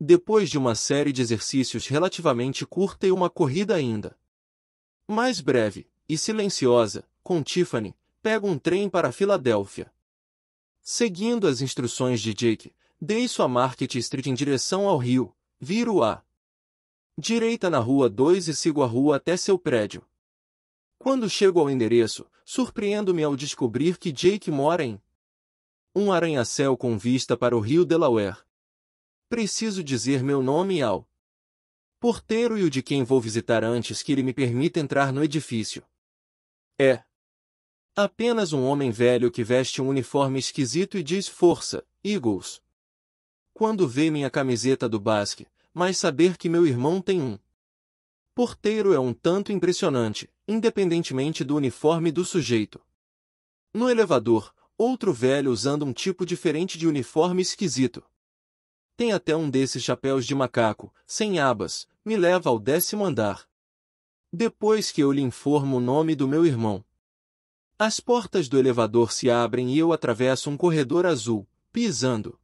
Depois de uma série de exercícios relativamente curta e uma corrida ainda mais breve e silenciosa, com Tiffany, pego um trem para Filadélfia. Seguindo as instruções de Jake, dei sua Market Street em direção ao rio, viro a direita na rua 2 e sigo a rua até seu prédio. Quando chego ao endereço, surpreendo-me ao descobrir que Jake mora em um arranha-céu com vista para o rio Delaware. Preciso dizer meu nome ao porteiro e o de quem vou visitar antes que ele me permita entrar no edifício. É Apenas um homem velho que veste um uniforme esquisito e diz força, Eagles. Quando vê minha camiseta do basque, mas saber que meu irmão tem um. Porteiro é um tanto impressionante, independentemente do uniforme do sujeito. No elevador, outro velho usando um tipo diferente de uniforme esquisito. Tem até um desses chapéus de macaco, sem abas, me leva ao décimo andar. Depois que eu lhe informo o nome do meu irmão, as portas do elevador se abrem e eu atravesso um corredor azul, pisando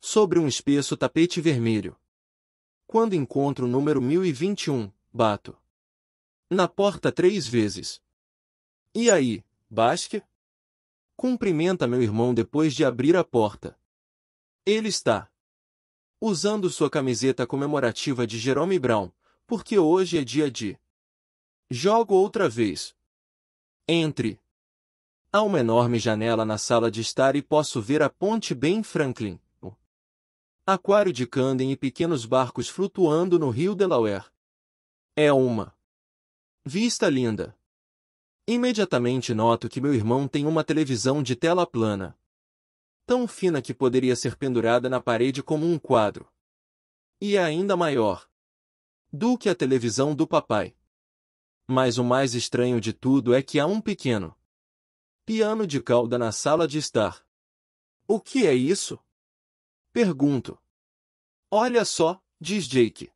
sobre um espesso tapete vermelho. Quando encontro o número 1021, bato na porta três vezes. E aí, Basque? Cumprimenta meu irmão depois de abrir a porta. Ele está usando sua camiseta comemorativa de Jerome Brown, porque hoje é dia de. Jogo outra vez. Entre. Há uma enorme janela na sala de estar e posso ver a ponte Ben Franklin, o aquário de Camden e pequenos barcos flutuando no rio Delaware. É uma vista linda. Imediatamente noto que meu irmão tem uma televisão de tela plana. Tão fina que poderia ser pendurada na parede como um quadro. E é ainda maior do que a televisão do papai. Mas o mais estranho de tudo é que há um pequeno piano de cauda na sala de estar. O que é isso? Pergunto. Olha só, diz Jake.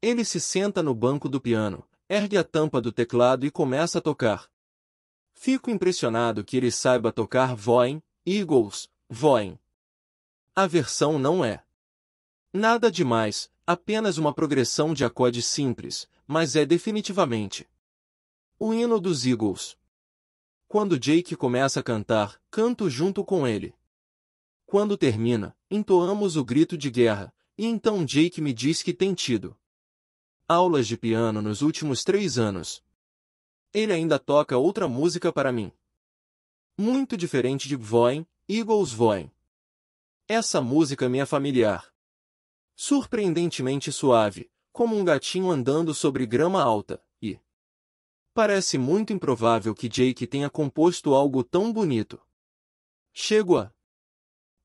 Ele se senta no banco do piano, ergue a tampa do teclado e começa a tocar. Fico impressionado que ele saiba tocar Voin, Eagles, Voin. A versão não é nada demais, apenas uma progressão de acordes simples, mas é definitivamente o hino dos Eagles. Quando Jake começa a cantar, canto junto com ele. Quando termina, entoamos o grito de guerra, e então Jake me diz que tem tido aulas de piano nos últimos três anos. Ele ainda toca outra música para mim. Muito diferente de Voin, Eagles Voin. Essa música me é familiar surpreendentemente suave, como um gatinho andando sobre grama alta, e parece muito improvável que Jake tenha composto algo tão bonito. Chego a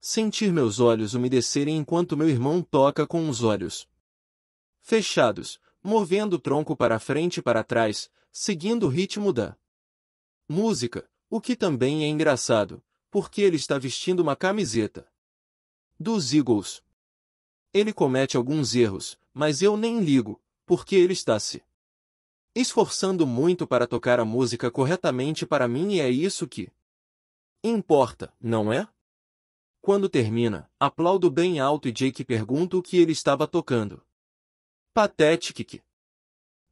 sentir meus olhos umedecerem enquanto meu irmão toca com os olhos fechados, movendo o tronco para frente e para trás, seguindo o ritmo da música, o que também é engraçado, porque ele está vestindo uma camiseta dos Eagles. Ele comete alguns erros, mas eu nem ligo, porque ele está se esforçando muito para tocar a música corretamente para mim e é isso que importa, não é? Quando termina, aplaudo bem alto e Jake pergunta o que ele estava tocando. Pathetic.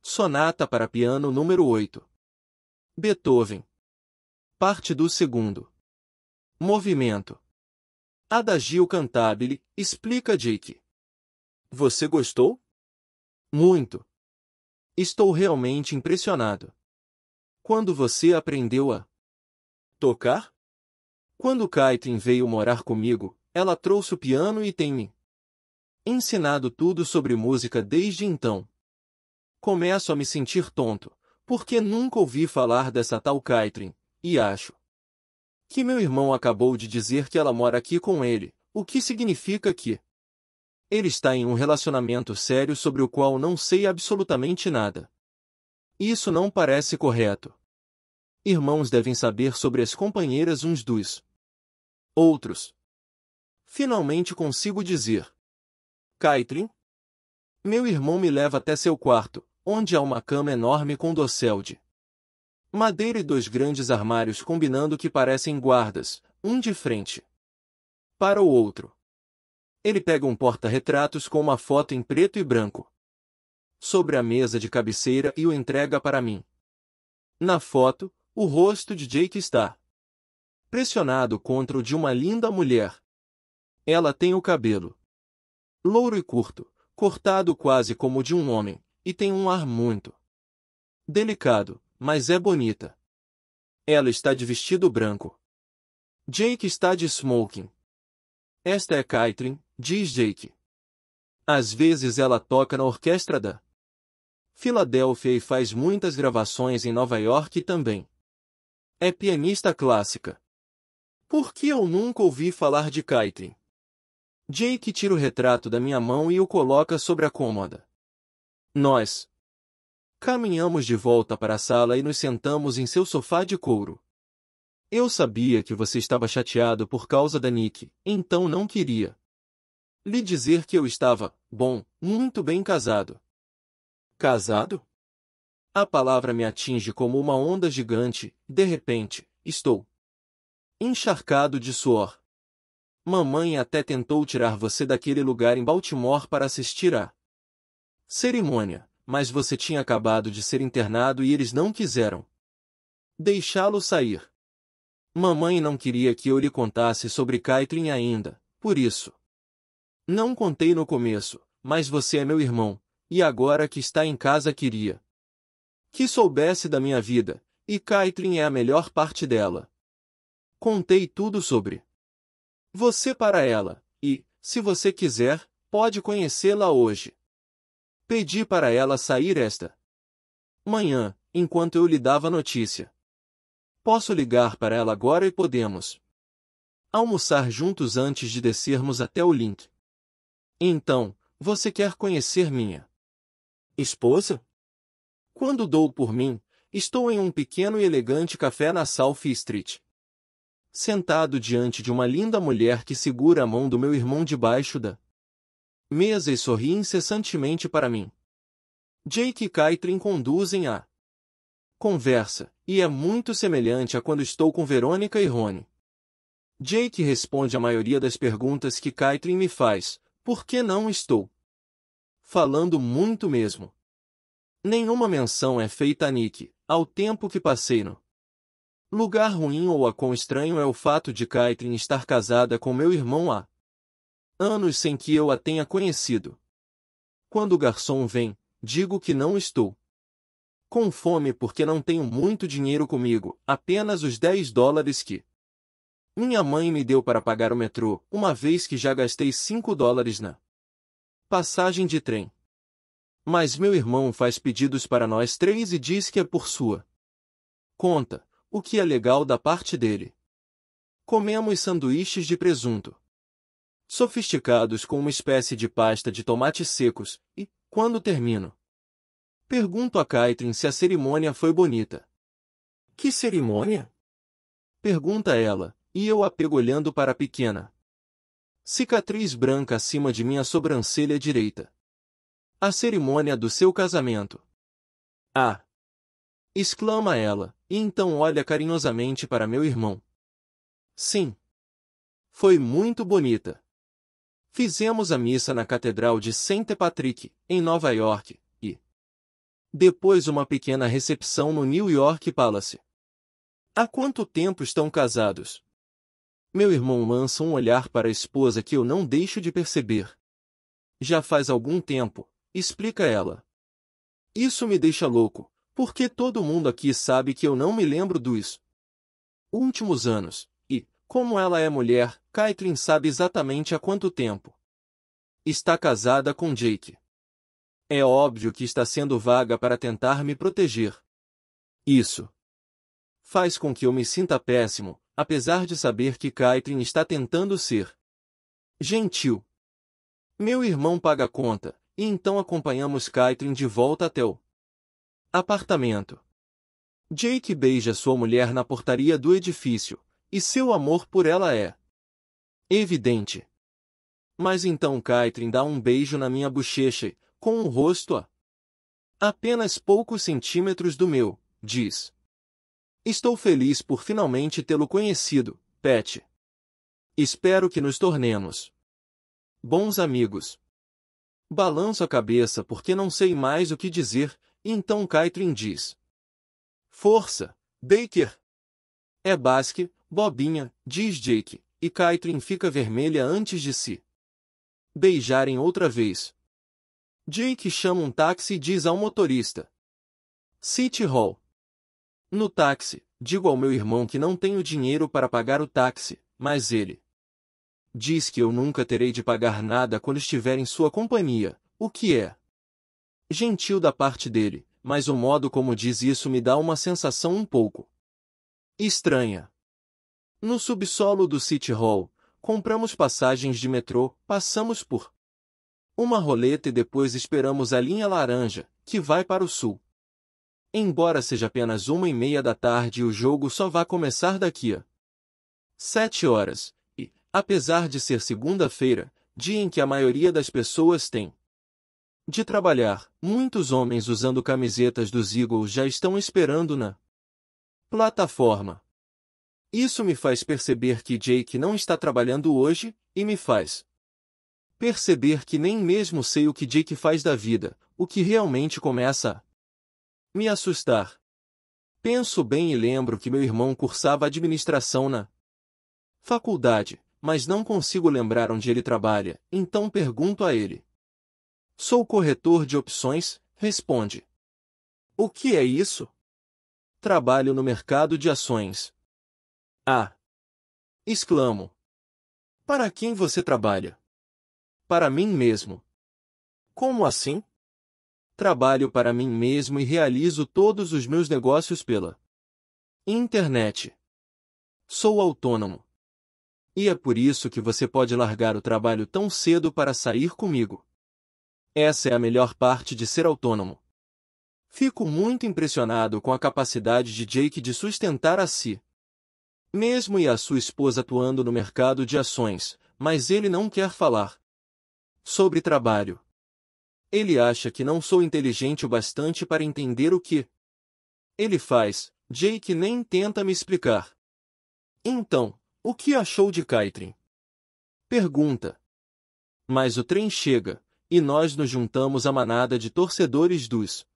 Sonata para piano número 8. Beethoven. Parte do segundo. Movimento. Adagio cantabile, explica Jake. Você gostou? Muito. Estou realmente impressionado. Quando você aprendeu a tocar? Quando Caitlin veio morar comigo, ela trouxe o piano e tem me ensinado tudo sobre música desde então. Começo a me sentir tonto, porque nunca ouvi falar dessa tal Caitlin, e acho que meu irmão acabou de dizer que ela mora aqui com ele, o que significa que ele está em um relacionamento sério sobre o qual não sei absolutamente nada. Isso não parece correto. Irmãos devem saber sobre as companheiras uns dos outros. Finalmente consigo dizer. Caitrin? Meu irmão me leva até seu quarto, onde há uma cama enorme com dossel de madeira e dois grandes armários combinando que parecem guardas, um de frente para o outro. Ele pega um porta-retratos com uma foto em preto e branco. Sobre a mesa de cabeceira e o entrega para mim. Na foto, o rosto de Jake está pressionado contra o de uma linda mulher. Ela tem o cabelo louro e curto, cortado quase como o de um homem, e tem um ar muito delicado, mas é bonita. Ela está de vestido branco. Jake está de smoking. Esta é Caitlin, diz Jake. Às vezes ela toca na orquestra da Filadélfia e faz muitas gravações em Nova York também. É pianista clássica. Por que eu nunca ouvi falar de Caitlin? Jake tira o retrato da minha mão e o coloca sobre a cômoda. Nós caminhamos de volta para a sala e nos sentamos em seu sofá de couro. Eu sabia que você estava chateado por causa da Nick, então não queria lhe dizer que eu estava, bom, muito bem casado. Casado? A palavra me atinge como uma onda gigante, de repente, estou encharcado de suor. Mamãe até tentou tirar você daquele lugar em Baltimore para assistir à cerimônia, mas você tinha acabado de ser internado e eles não quiseram deixá-lo sair. Mamãe não queria que eu lhe contasse sobre Caitlin ainda, por isso não contei no começo, mas você é meu irmão, e agora que está em casa queria que soubesse da minha vida, e Caitlin é a melhor parte dela. Contei tudo sobre você para ela, e, se você quiser, pode conhecê-la hoje. Pedi para ela sair esta manhã, enquanto eu lhe dava notícia. Posso ligar para ela agora e podemos almoçar juntos antes de descermos até o link. Então, você quer conhecer minha esposa? Quando dou por mim, estou em um pequeno e elegante café na South Street. Sentado diante de uma linda mulher que segura a mão do meu irmão debaixo da mesa e sorri incessantemente para mim. Jake e Kaitlin conduzem a conversa, e é muito semelhante a quando estou com Verônica e Rony. Jake responde a maioria das perguntas que Kaitlin me faz, porque não estou falando muito mesmo. Nenhuma menção é feita a Nick, ao tempo que passei no lugar ruim ou a quão estranho é o fato de Caitlin estar casada com meu irmão há anos sem que eu a tenha conhecido. Quando o garçom vem, digo que não estou com fome porque não tenho muito dinheiro comigo, apenas os 10 dólares que minha mãe me deu para pagar o metrô, uma vez que já gastei 5 dólares na passagem de trem. Mas meu irmão faz pedidos para nós três e diz que é por sua conta, o que é legal da parte dele. Comemos sanduíches de presunto sofisticados com uma espécie de pasta de tomates secos, e, quando termino, pergunto a Caitrin se a cerimônia foi bonita. Que cerimônia? Pergunta ela, e eu apego olhando para a pequena. Cicatriz branca acima de minha sobrancelha direita. A cerimônia do seu casamento. Ah! exclama ela, e então olha carinhosamente para meu irmão. Sim. Foi muito bonita. Fizemos a missa na Catedral de St. Patrick, em Nova York, e depois uma pequena recepção no New York Palace. Há quanto tempo estão casados? Meu irmão lança um olhar para a esposa que eu não deixo de perceber. Já faz algum tempo, explica ela. Isso me deixa louco, porque todo mundo aqui sabe que eu não me lembro dos últimos anos, e, como ela é mulher, Caitlin sabe exatamente há quanto tempo. Está casada com Jake. É óbvio que está sendo vaga para tentar me proteger. Isso faz com que eu me sinta péssimo, apesar de saber que Caitlin está tentando ser gentil. Meu irmão paga a conta, e então acompanhamos Caitlin de volta até o apartamento. Jake beija sua mulher na portaria do edifício, e seu amor por ela é evidente. Mas então Caitlin dá um beijo na minha bochecha, com o um rosto a apenas poucos centímetros do meu, diz. Estou feliz por finalmente tê-lo conhecido, Pet. Espero que nos tornemos bons amigos. Balanço a cabeça porque não sei mais o que dizer, então Caitlin diz. Força, Baker! É Basque, bobinha, diz Jake, e Caitlin fica vermelha antes de se si. beijarem outra vez. Jake chama um táxi e diz ao motorista. City Hall, no táxi, digo ao meu irmão que não tenho dinheiro para pagar o táxi, mas ele diz que eu nunca terei de pagar nada quando estiver em sua companhia, o que é gentil da parte dele, mas o modo como diz isso me dá uma sensação um pouco estranha. No subsolo do City Hall, compramos passagens de metrô, passamos por uma roleta e depois esperamos a linha laranja, que vai para o sul. Embora seja apenas uma e meia da tarde e o jogo só vá começar daqui a sete horas, e, apesar de ser segunda-feira, dia em que a maioria das pessoas tem de trabalhar, muitos homens usando camisetas dos Eagles já estão esperando na plataforma. Isso me faz perceber que Jake não está trabalhando hoje, e me faz perceber que nem mesmo sei o que Jake faz da vida, o que realmente começa a me assustar. Penso bem e lembro que meu irmão cursava administração na faculdade, mas não consigo lembrar onde ele trabalha, então pergunto a ele. Sou corretor de opções, responde. O que é isso? Trabalho no mercado de ações. Ah! Exclamo. Para quem você trabalha? Para mim mesmo. Como assim? trabalho para mim mesmo e realizo todos os meus negócios pela internet. Sou autônomo. E é por isso que você pode largar o trabalho tão cedo para sair comigo. Essa é a melhor parte de ser autônomo. Fico muito impressionado com a capacidade de Jake de sustentar a si. Mesmo e a sua esposa atuando no mercado de ações, mas ele não quer falar sobre trabalho. Ele acha que não sou inteligente o bastante para entender o que ele faz. Jake nem tenta me explicar. Então, o que achou de Caitlyn? Pergunta. Mas o trem chega, e nós nos juntamos à manada de torcedores dos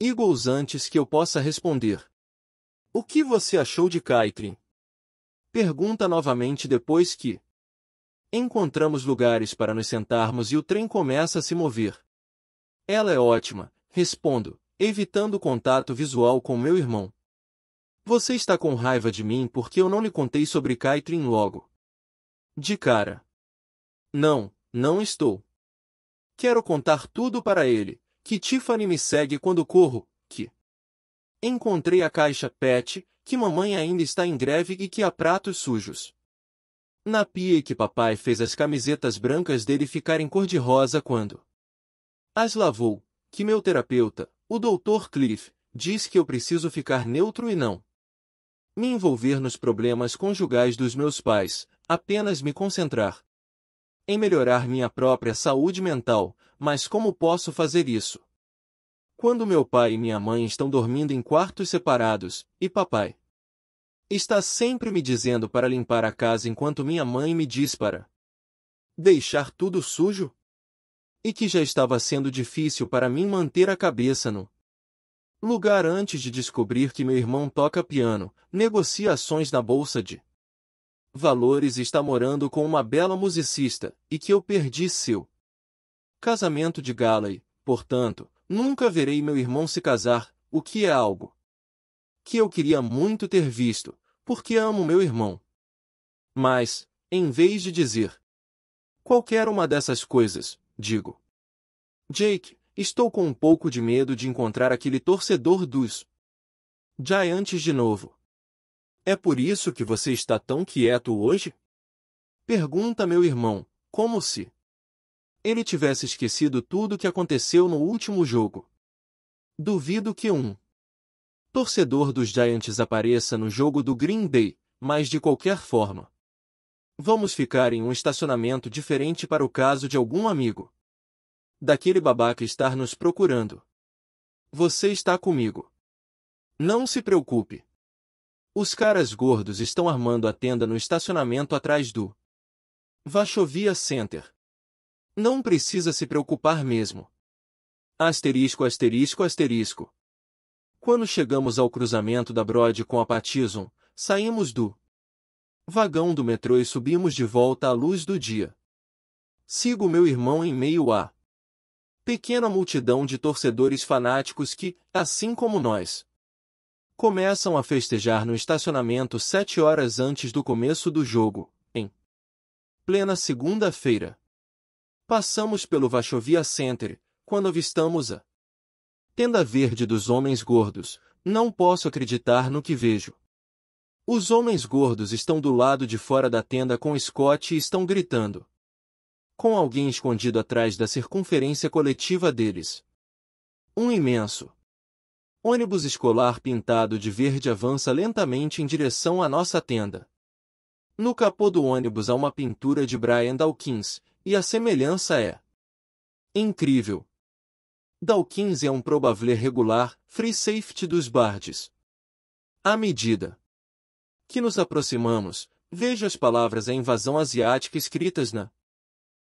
Eagles antes que eu possa responder. O que você achou de Caitlyn? Pergunta novamente depois que Encontramos lugares para nos sentarmos e o trem começa a se mover. Ela é ótima, respondo, evitando o contato visual com meu irmão. Você está com raiva de mim porque eu não lhe contei sobre Caitrin logo. De cara. Não, não estou. Quero contar tudo para ele, que Tiffany me segue quando corro, que... Encontrei a caixa PET, que mamãe ainda está em greve e que há pratos sujos. Na pia que papai fez as camisetas brancas dele ficarem cor-de-rosa quando as lavou, que meu terapeuta, o Dr. Cliff, diz que eu preciso ficar neutro e não me envolver nos problemas conjugais dos meus pais, apenas me concentrar em melhorar minha própria saúde mental, mas como posso fazer isso? Quando meu pai e minha mãe estão dormindo em quartos separados, e papai Está sempre me dizendo para limpar a casa enquanto minha mãe me diz para deixar tudo sujo? E que já estava sendo difícil para mim manter a cabeça no lugar antes de descobrir que meu irmão toca piano, negocia ações na bolsa de valores e está morando com uma bela musicista, e que eu perdi seu casamento de gala e, portanto, nunca verei meu irmão se casar, o que é algo que eu queria muito ter visto, porque amo meu irmão. Mas, em vez de dizer qualquer uma dessas coisas, digo: Jake, estou com um pouco de medo de encontrar aquele torcedor dos Giants de novo. É por isso que você está tão quieto hoje? Pergunta meu irmão, como se ele tivesse esquecido tudo o que aconteceu no último jogo. Duvido que um torcedor dos Giants apareça no jogo do Green Bay, mas de qualquer forma. Vamos ficar em um estacionamento diferente para o caso de algum amigo. Daquele babaca estar nos procurando. Você está comigo. Não se preocupe. Os caras gordos estão armando a tenda no estacionamento atrás do Vachovia Center. Não precisa se preocupar mesmo. Asterisco, asterisco, asterisco. Quando chegamos ao cruzamento da Broad com a Patison, saímos do vagão do metrô e subimos de volta à luz do dia. Sigo meu irmão em meio à pequena multidão de torcedores fanáticos que, assim como nós, começam a festejar no estacionamento sete horas antes do começo do jogo, em plena segunda-feira. Passamos pelo Vachovia Center, quando avistamos a tenda verde dos homens gordos, não posso acreditar no que vejo. Os homens gordos estão do lado de fora da tenda com Scott e estão gritando. Com alguém escondido atrás da circunferência coletiva deles. Um imenso ônibus escolar pintado de verde avança lentamente em direção à nossa tenda. No capô do ônibus há uma pintura de Brian Dawkins, e a semelhança é incrível. Dawkins é um probable regular, free safety dos bardes. À medida que nos aproximamos, veja as palavras a invasão asiática escritas na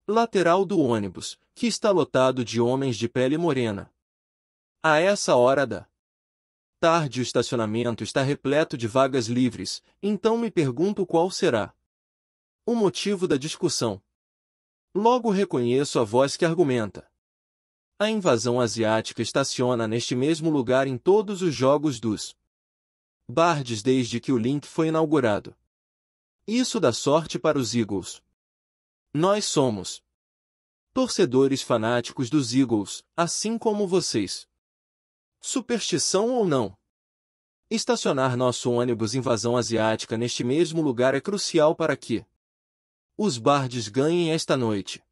lateral do ônibus, que está lotado de homens de pele morena. A essa hora da tarde o estacionamento está repleto de vagas livres, então me pergunto qual será o motivo da discussão. Logo reconheço a voz que argumenta. A invasão asiática estaciona neste mesmo lugar em todos os jogos dos Bards desde que o link foi inaugurado. Isso dá sorte para os Eagles. Nós somos torcedores fanáticos dos Eagles, assim como vocês. Superstição ou não? Estacionar nosso ônibus invasão asiática neste mesmo lugar é crucial para que os Bards ganhem esta noite.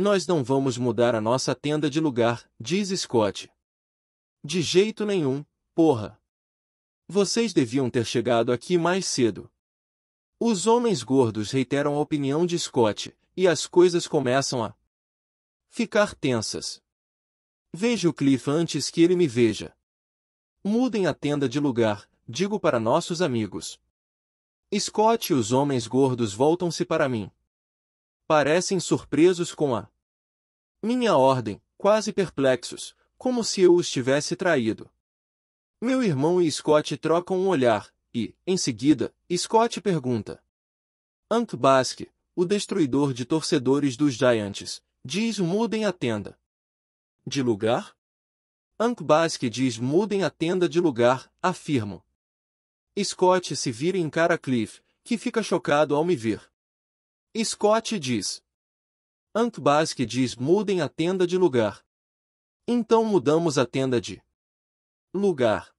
Nós não vamos mudar a nossa tenda de lugar, diz Scott. De jeito nenhum, porra. Vocês deviam ter chegado aqui mais cedo. Os homens gordos reiteram a opinião de Scott, e as coisas começam a ficar tensas. Veja o Cliff antes que ele me veja. Mudem a tenda de lugar, digo para nossos amigos. Scott e os homens gordos voltam-se para mim parecem surpresos com a minha ordem, quase perplexos, como se eu os tivesse traído. Meu irmão e Scott trocam um olhar, e, em seguida, Scott pergunta. Ant Basque, o destruidor de torcedores dos Giants, diz mudem a tenda. De lugar? Ant Basque diz mudem a tenda de lugar, afirmo. Scott se vira em cara Cliff, que fica chocado ao me ver. Scott diz. Ankbask diz mudem a tenda de lugar. Então mudamos a tenda de lugar.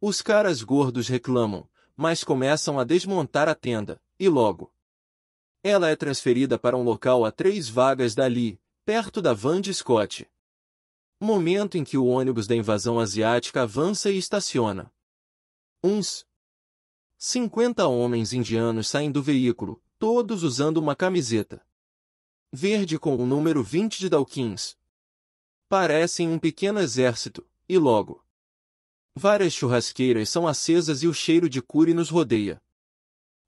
Os caras gordos reclamam, mas começam a desmontar a tenda, e logo. Ela é transferida para um local a três vagas dali, perto da van de Scott. Momento em que o ônibus da invasão asiática avança e estaciona. Uns 50 homens indianos saem do veículo, todos usando uma camiseta verde com o número 20 de Dawkins. Parecem um pequeno exército, e logo. Várias churrasqueiras são acesas e o cheiro de cure nos rodeia.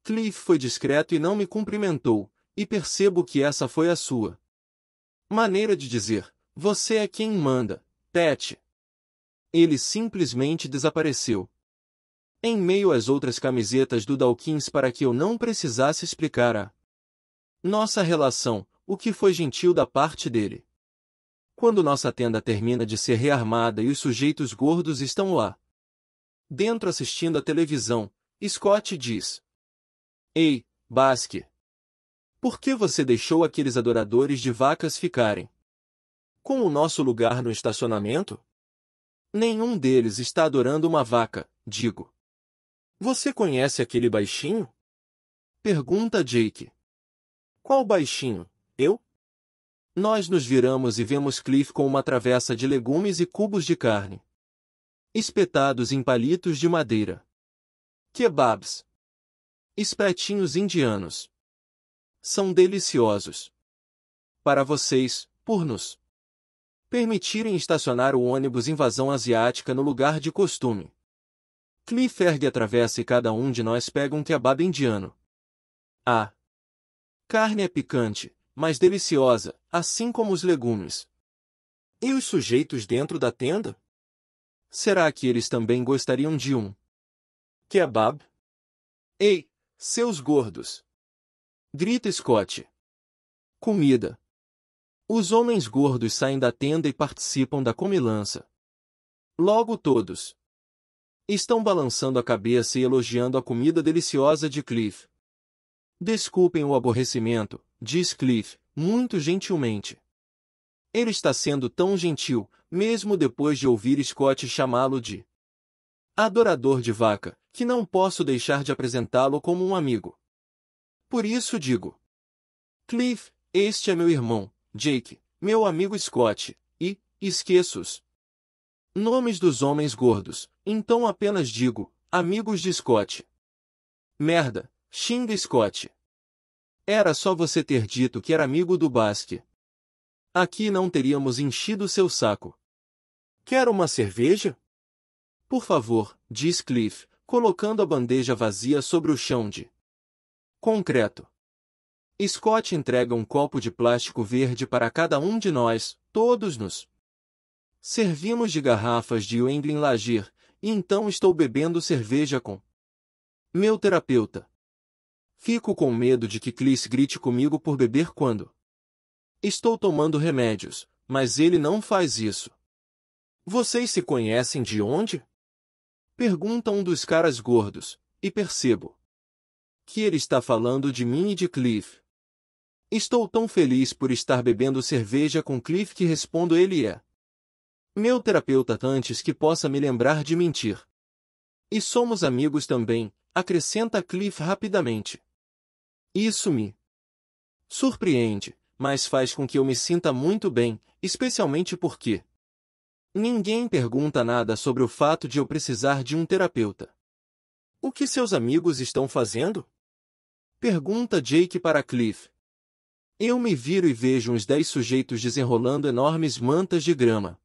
Cliff foi discreto e não me cumprimentou, e percebo que essa foi a sua maneira de dizer: Você é quem manda, Pet. Ele simplesmente desapareceu em meio às outras camisetas do Dawkins para que eu não precisasse explicar a nossa relação, o que foi gentil da parte dele. Quando nossa tenda termina de ser rearmada e os sujeitos gordos estão lá. Dentro assistindo à televisão, Scott diz: Ei, Basque! Por que você deixou aqueles adoradores de vacas ficarem? Com o nosso lugar no estacionamento? Nenhum deles está adorando uma vaca, digo. Você conhece aquele baixinho? Pergunta Jake. Qual baixinho? Eu? Nós nos viramos e vemos Cliff com uma travessa de legumes e cubos de carne. Espetados em palitos de madeira. Kebabs. Espetinhos indianos. São deliciosos. Para vocês, por nos permitirem estacionar o ônibus invasão asiática no lugar de costume. Cliff ergue atravessa e cada um de nós pega um kebab indiano. A carne é picante, mas deliciosa, assim como os legumes. E os sujeitos dentro da tenda? Será que eles também gostariam de um? Kebab? Ei, seus gordos! Grita Scott. Comida. Os homens gordos saem da tenda e participam da comilança. Logo todos, Estão balançando a cabeça e elogiando a comida deliciosa de Cliff. Desculpem o aborrecimento, diz Cliff, muito gentilmente. Ele está sendo tão gentil, mesmo depois de ouvir Scott chamá-lo de adorador de vaca, que não posso deixar de apresentá-lo como um amigo. Por isso digo: Cliff, este é meu irmão, Jake, meu amigo Scott, e, esqueços, Nomes dos homens gordos. Então apenas digo, amigos de Scott. Merda, xinga Scott. Era só você ter dito que era amigo do Basque. Aqui não teríamos enchido seu saco. Quer uma cerveja? Por favor, diz Cliff, colocando a bandeja vazia sobre o chão de concreto. Scott entrega um copo de plástico verde para cada um de nós, todos nos Servimos de garrafas de Wendling Lager, e então estou bebendo cerveja com meu terapeuta. Fico com medo de que Cliff grite comigo por beber quando estou tomando remédios, mas ele não faz isso. Vocês se conhecem de onde? Pergunta um dos caras gordos, e percebo que ele está falando de mim e de Cliff. Estou tão feliz por estar bebendo cerveja com Cliff que respondo ele é meu terapeuta antes que possa me lembrar de mentir. E somos amigos também, acrescenta Cliff rapidamente. Isso me surpreende, mas faz com que eu me sinta muito bem, especialmente porque ninguém pergunta nada sobre o fato de eu precisar de um terapeuta. O que seus amigos estão fazendo? Pergunta Jake para Cliff. Eu me viro e vejo uns dez sujeitos desenrolando enormes mantas de grama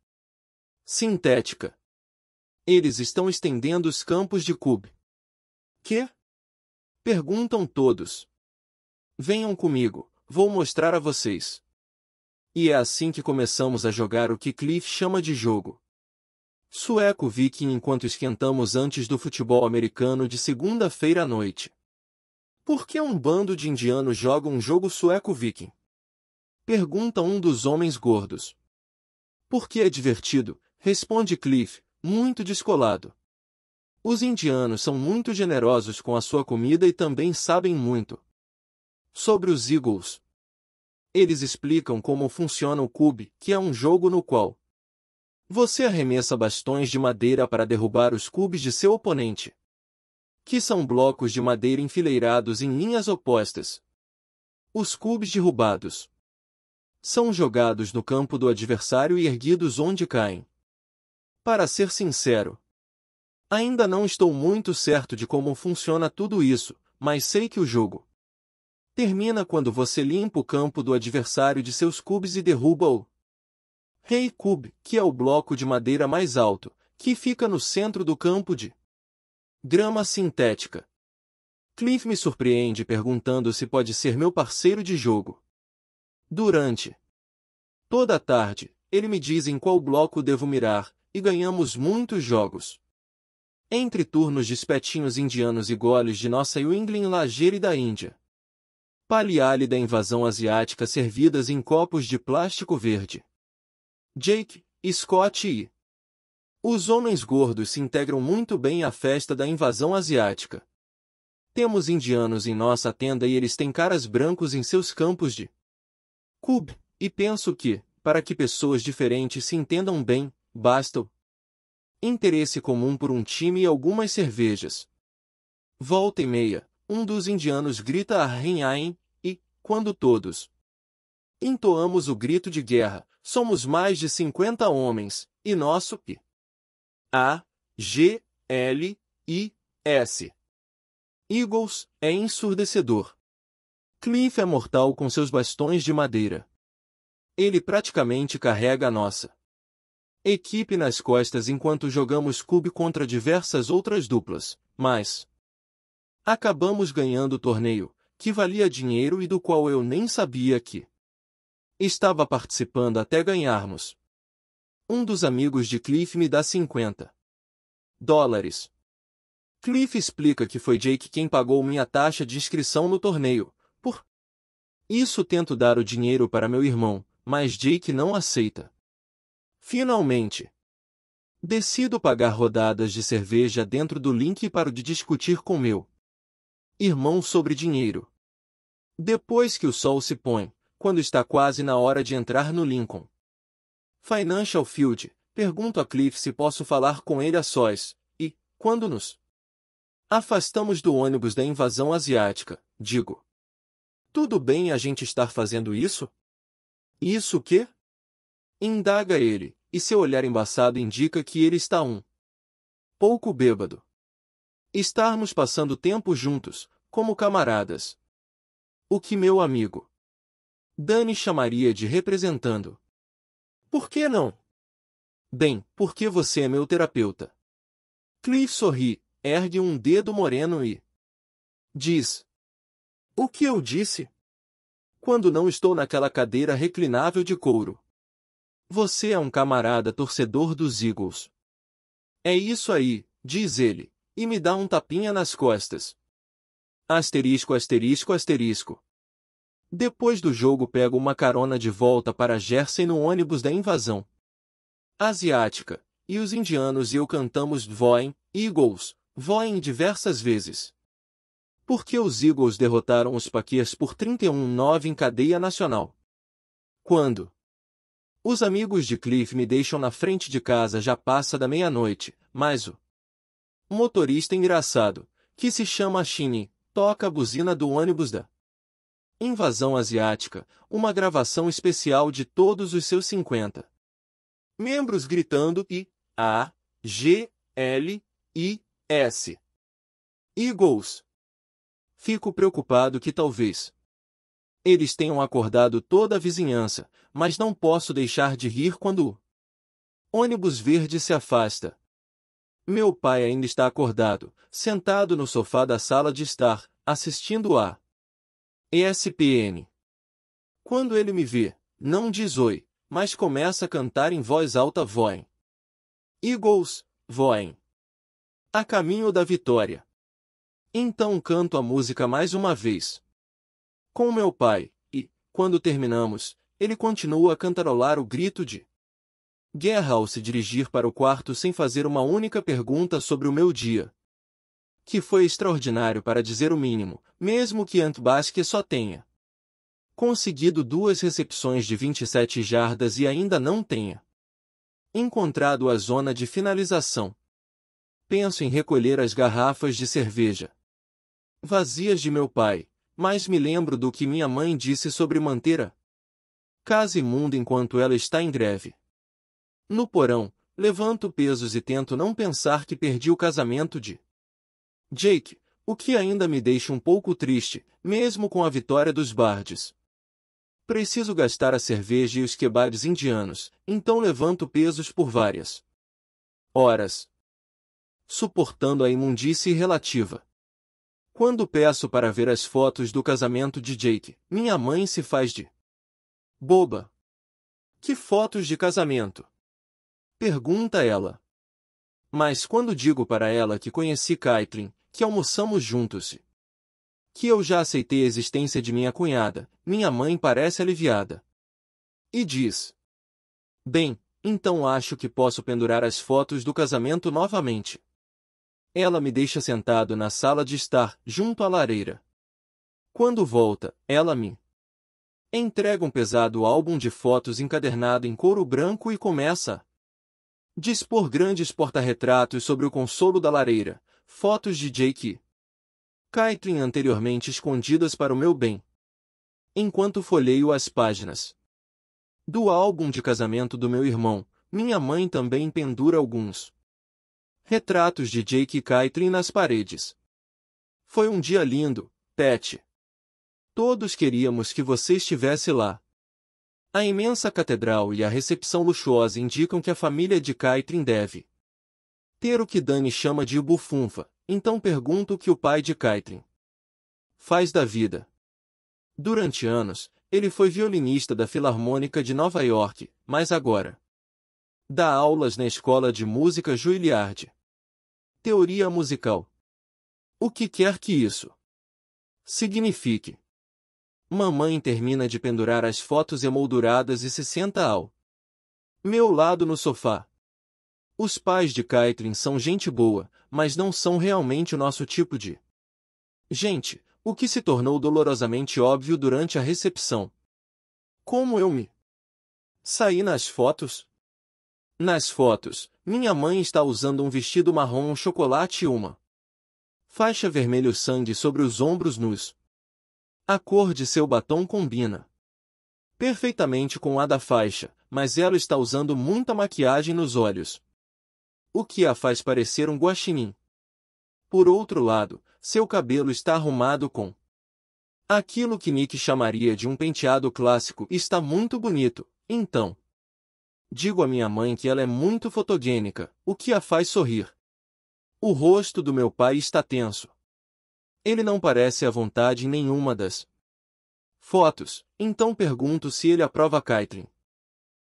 sintética. Eles estão estendendo os campos de Cube. Que? Perguntam todos. Venham comigo, vou mostrar a vocês. E é assim que começamos a jogar o que Cliff chama de jogo. Sueco Viking enquanto esquentamos antes do futebol americano de segunda-feira à noite. Por que um bando de indianos joga um jogo sueco Viking? Pergunta um dos homens gordos. Porque é divertido, Responde Cliff, muito descolado. Os indianos são muito generosos com a sua comida e também sabem muito. Sobre os Eagles. Eles explicam como funciona o cube, que é um jogo no qual você arremessa bastões de madeira para derrubar os cubes de seu oponente, que são blocos de madeira enfileirados em linhas opostas. Os cubes derrubados são jogados no campo do adversário e erguidos onde caem. Para ser sincero, ainda não estou muito certo de como funciona tudo isso, mas sei que o jogo termina quando você limpa o campo do adversário de seus cubes e derruba-o. Rei Cube, que é o bloco de madeira mais alto, que fica no centro do campo de grama sintética. Cliff me surpreende perguntando se pode ser meu parceiro de jogo. Durante toda a tarde, ele me diz em qual bloco devo mirar, e ganhamos muitos jogos. Entre turnos de espetinhos indianos e goles de nossa New England lajeira e da Índia. Paliale da invasão asiática servidas em copos de plástico verde. Jake, Scott e... Os homens gordos se integram muito bem à festa da invasão asiática. Temos indianos em nossa tenda e eles têm caras brancos em seus campos de cube, e penso que, para que pessoas diferentes se entendam bem, basta o interesse comum por um time e algumas cervejas. Volta e meia, um dos indianos grita arrenhaem, e, quando todos entoamos o grito de guerra, somos mais de 50 homens, e nosso P. A, G, L, I, S. Eagles é ensurdecedor. Cliff é mortal com seus bastões de madeira. Ele praticamente carrega a nossa Equipe nas costas enquanto jogamos cube contra diversas outras duplas, mas. Acabamos ganhando o torneio, que valia dinheiro e do qual eu nem sabia que. Estava participando até ganharmos. Um dos amigos de Cliff me dá 50 dólares. Cliff explica que foi Jake quem pagou minha taxa de inscrição no torneio, por isso tento dar o dinheiro para meu irmão, mas Jake não aceita. Finalmente! Decido pagar rodadas de cerveja dentro do link para de discutir com meu irmão sobre dinheiro. Depois que o sol se põe, quando está quase na hora de entrar no Lincoln Financial Field, pergunto a Cliff se posso falar com ele a sós, e, quando nos afastamos do ônibus da invasão asiática, digo: Tudo bem a gente estar fazendo isso? Isso o quê? Indaga ele, e seu olhar embaçado indica que ele está um pouco bêbado. Estarmos passando tempo juntos, como camaradas. O que meu amigo Dani chamaria de representando. Por que não? Bem, porque você é meu terapeuta. Cliff sorri, ergue um dedo moreno e diz: O que eu disse? Quando não estou naquela cadeira reclinável de couro. Você é um camarada torcedor dos Eagles. É isso aí, diz ele, e me dá um tapinha nas costas. Asterisco, asterisco, asterisco. Depois do jogo pego uma carona de volta para Jersey no ônibus da invasão. Asiática, e os indianos e eu cantamos Voem, Eagles, Voem diversas vezes. Porque os Eagles derrotaram os Paquias por 31-9 em cadeia nacional. Quando? Os amigos de Cliff me deixam na frente de casa já passa da meia-noite, mas o motorista engraçado, que se chama Shinin, toca a buzina do ônibus da Invasão Asiática, uma gravação especial de todos os seus 50 membros gritando I, A, G, L, I, S. Eagles. Fico preocupado que talvez eles tenham acordado toda a vizinhança, mas não posso deixar de rir quando o ônibus verde se afasta. Meu pai ainda está acordado, sentado no sofá da sala de estar, assistindo a ESPN. Quando ele me vê, não diz oi, mas começa a cantar em voz alta voem. Eagles, voem. A caminho da vitória. Então canto a música mais uma vez. Com meu pai, e, quando terminamos, ele continua a cantarolar o grito de guerra ao se dirigir para o quarto sem fazer uma única pergunta sobre o meu dia. Que foi extraordinário para dizer o mínimo, mesmo que Basque só tenha conseguido duas recepções de 27 jardas e ainda não tenha encontrado a zona de finalização. Penso em recolher as garrafas de cerveja vazias de meu pai, mas me lembro do que minha mãe disse sobre manter a casa imunda enquanto ela está em greve. No porão, levanto pesos e tento não pensar que perdi o casamento de Jake, o que ainda me deixa um pouco triste, mesmo com a vitória dos bardes. Preciso gastar a cerveja e os kebabs indianos, então levanto pesos por várias horas, suportando a imundície relativa. Quando peço para ver as fotos do casamento de Jake, minha mãe se faz de Boba! Que fotos de casamento? Pergunta ela. Mas quando digo para ela que conheci Caitlin, que almoçamos juntos, que eu já aceitei a existência de minha cunhada, minha mãe parece aliviada. E diz: Bem, então acho que posso pendurar as fotos do casamento novamente. Ela me deixa sentado na sala de estar, junto à lareira. Quando volta, ela me Entrega um pesado álbum de fotos encadernado em couro branco e começa. a Dispor grandes porta-retratos sobre o consolo da lareira, fotos de Jake. Caitlin anteriormente escondidas para o meu bem. Enquanto folheio as páginas. Do álbum de casamento do meu irmão, minha mãe também pendura alguns. Retratos de Jake e Caitlin nas paredes. Foi um dia lindo, Pete. Todos queríamos que você estivesse lá. A imensa catedral e a recepção luxuosa indicam que a família de Caetrin deve ter o que Dani chama de bufunfa, então pergunto o que o pai de Caetrin faz da vida. Durante anos, ele foi violinista da Filarmônica de Nova York, mas agora dá aulas na Escola de Música Juilliard. Teoria musical. O que quer que isso signifique. Mamãe termina de pendurar as fotos emolduradas e se senta ao meu lado no sofá. Os pais de Caitlin são gente boa, mas não são realmente o nosso tipo de gente, o que se tornou dolorosamente óbvio durante a recepção. Como eu me saí nas fotos? Nas fotos, minha mãe está usando um vestido marrom chocolate e uma faixa vermelho sangue sobre os ombros nus. A cor de seu batom combina perfeitamente com a da faixa, mas ela está usando muita maquiagem nos olhos. O que a faz parecer um guaxinim. Por outro lado, seu cabelo está arrumado com aquilo que Nick chamaria de um penteado clássico está muito bonito, então. Digo a minha mãe que ela é muito fotogênica, o que a faz sorrir. O rosto do meu pai está tenso, ele não parece à vontade em nenhuma das fotos, então pergunto se ele aprova Caitlyn.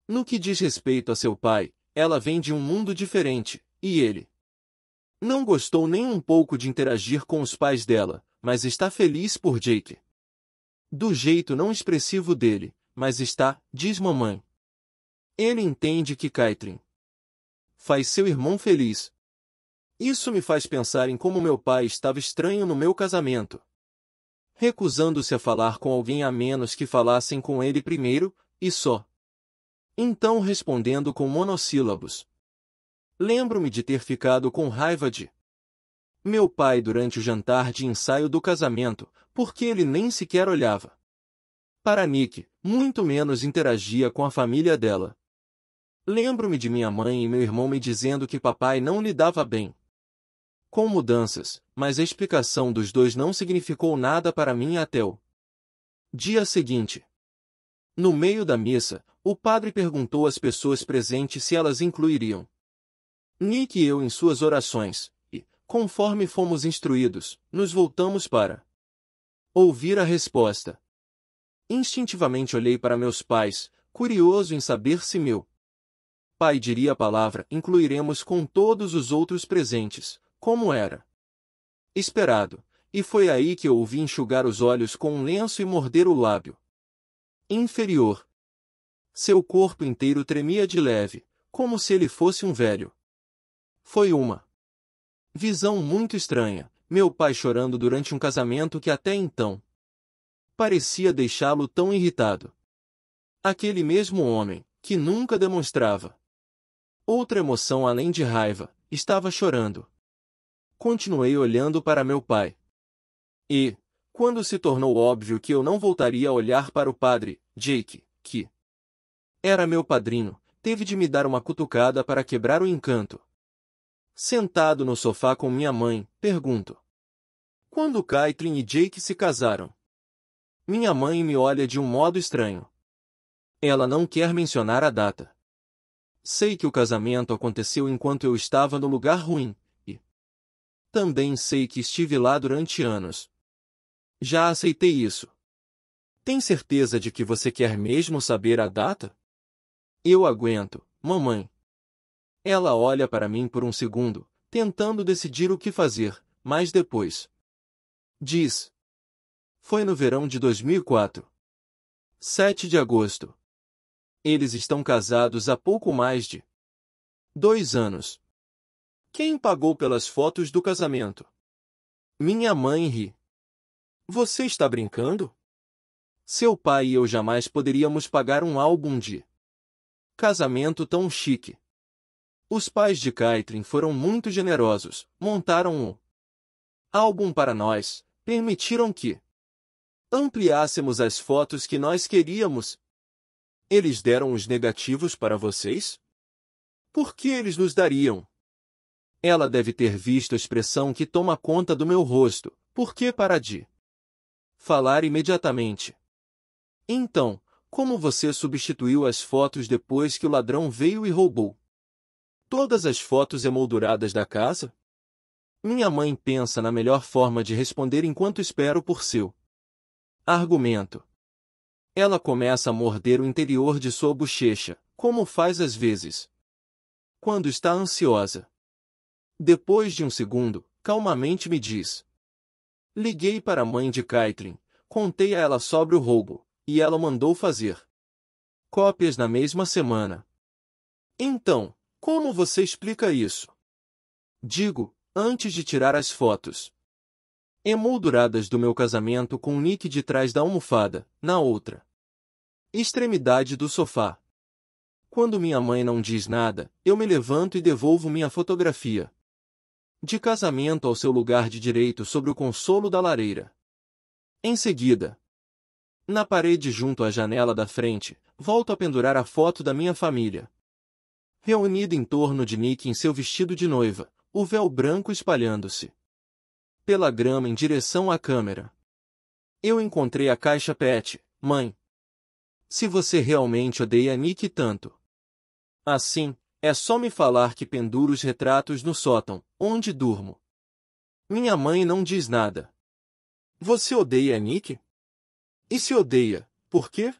No que diz respeito a seu pai, ela vem de um mundo diferente, e ele não gostou nem um pouco de interagir com os pais dela, mas está feliz por Jake. Do jeito não expressivo dele, mas está, diz mamãe. Ele entende que Caitlyn faz seu irmão feliz, isso me faz pensar em como meu pai estava estranho no meu casamento. Recusando-se a falar com alguém a menos que falassem com ele primeiro, e só. Então respondendo com monossílabos. Lembro-me de ter ficado com raiva de meu pai durante o jantar de ensaio do casamento, porque ele nem sequer olhava. Para Nick, muito menos interagia com a família dela. Lembro-me de minha mãe e meu irmão me dizendo que papai não lhe dava bem com mudanças, mas a explicação dos dois não significou nada para mim até o dia seguinte. No meio da missa, o padre perguntou às pessoas presentes se elas incluiriam Nick e eu em suas orações, e, conforme fomos instruídos, nos voltamos para ouvir a resposta. Instintivamente olhei para meus pais, curioso em saber se meu pai diria a palavra incluiremos com todos os outros presentes como era esperado, e foi aí que eu ouvi enxugar os olhos com um lenço e morder o lábio inferior. Seu corpo inteiro tremia de leve, como se ele fosse um velho. Foi uma visão muito estranha, meu pai chorando durante um casamento que até então parecia deixá-lo tão irritado. Aquele mesmo homem, que nunca demonstrava outra emoção além de raiva, estava chorando continuei olhando para meu pai. E, quando se tornou óbvio que eu não voltaria a olhar para o padre, Jake, que era meu padrinho, teve de me dar uma cutucada para quebrar o encanto. Sentado no sofá com minha mãe, pergunto: Quando Caitlin e Jake se casaram? Minha mãe me olha de um modo estranho. Ela não quer mencionar a data. Sei que o casamento aconteceu enquanto eu estava no lugar ruim, também sei que estive lá durante anos. Já aceitei isso. Tem certeza de que você quer mesmo saber a data? Eu aguento, mamãe. Ela olha para mim por um segundo, tentando decidir o que fazer, mas depois. Diz. Foi no verão de 2004. 7 de agosto. Eles estão casados há pouco mais de dois anos. Quem pagou pelas fotos do casamento? Minha mãe ri. Você está brincando? Seu pai e eu jamais poderíamos pagar um álbum de casamento tão chique. Os pais de Caitlin foram muito generosos, montaram o um álbum para nós, permitiram que ampliássemos as fotos que nós queríamos. Eles deram os negativos para vocês? Por que eles nos dariam? Ela deve ter visto a expressão que toma conta do meu rosto. Por que para de falar imediatamente? Então, como você substituiu as fotos depois que o ladrão veio e roubou? Todas as fotos emolduradas da casa? Minha mãe pensa na melhor forma de responder enquanto espero por seu argumento. Ela começa a morder o interior de sua bochecha, como faz às vezes. Quando está ansiosa. Depois de um segundo, calmamente me diz. Liguei para a mãe de Caitlin, contei a ela sobre o roubo, e ela mandou fazer cópias na mesma semana. Então, como você explica isso? Digo, antes de tirar as fotos. Emolduradas do meu casamento com o Nick de trás da almofada, na outra extremidade do sofá. Quando minha mãe não diz nada, eu me levanto e devolvo minha fotografia, de casamento ao seu lugar de direito sobre o consolo da lareira. Em seguida, na parede junto à janela da frente, volto a pendurar a foto da minha família. Reunida em torno de Nick em seu vestido de noiva, o véu branco espalhando-se pela grama em direção à câmera. Eu encontrei a caixa PET, mãe. Se você realmente odeia Nick tanto. Assim, é só me falar que penduro os retratos no sótão, onde durmo. Minha mãe não diz nada. Você odeia Nick? E se odeia, por quê?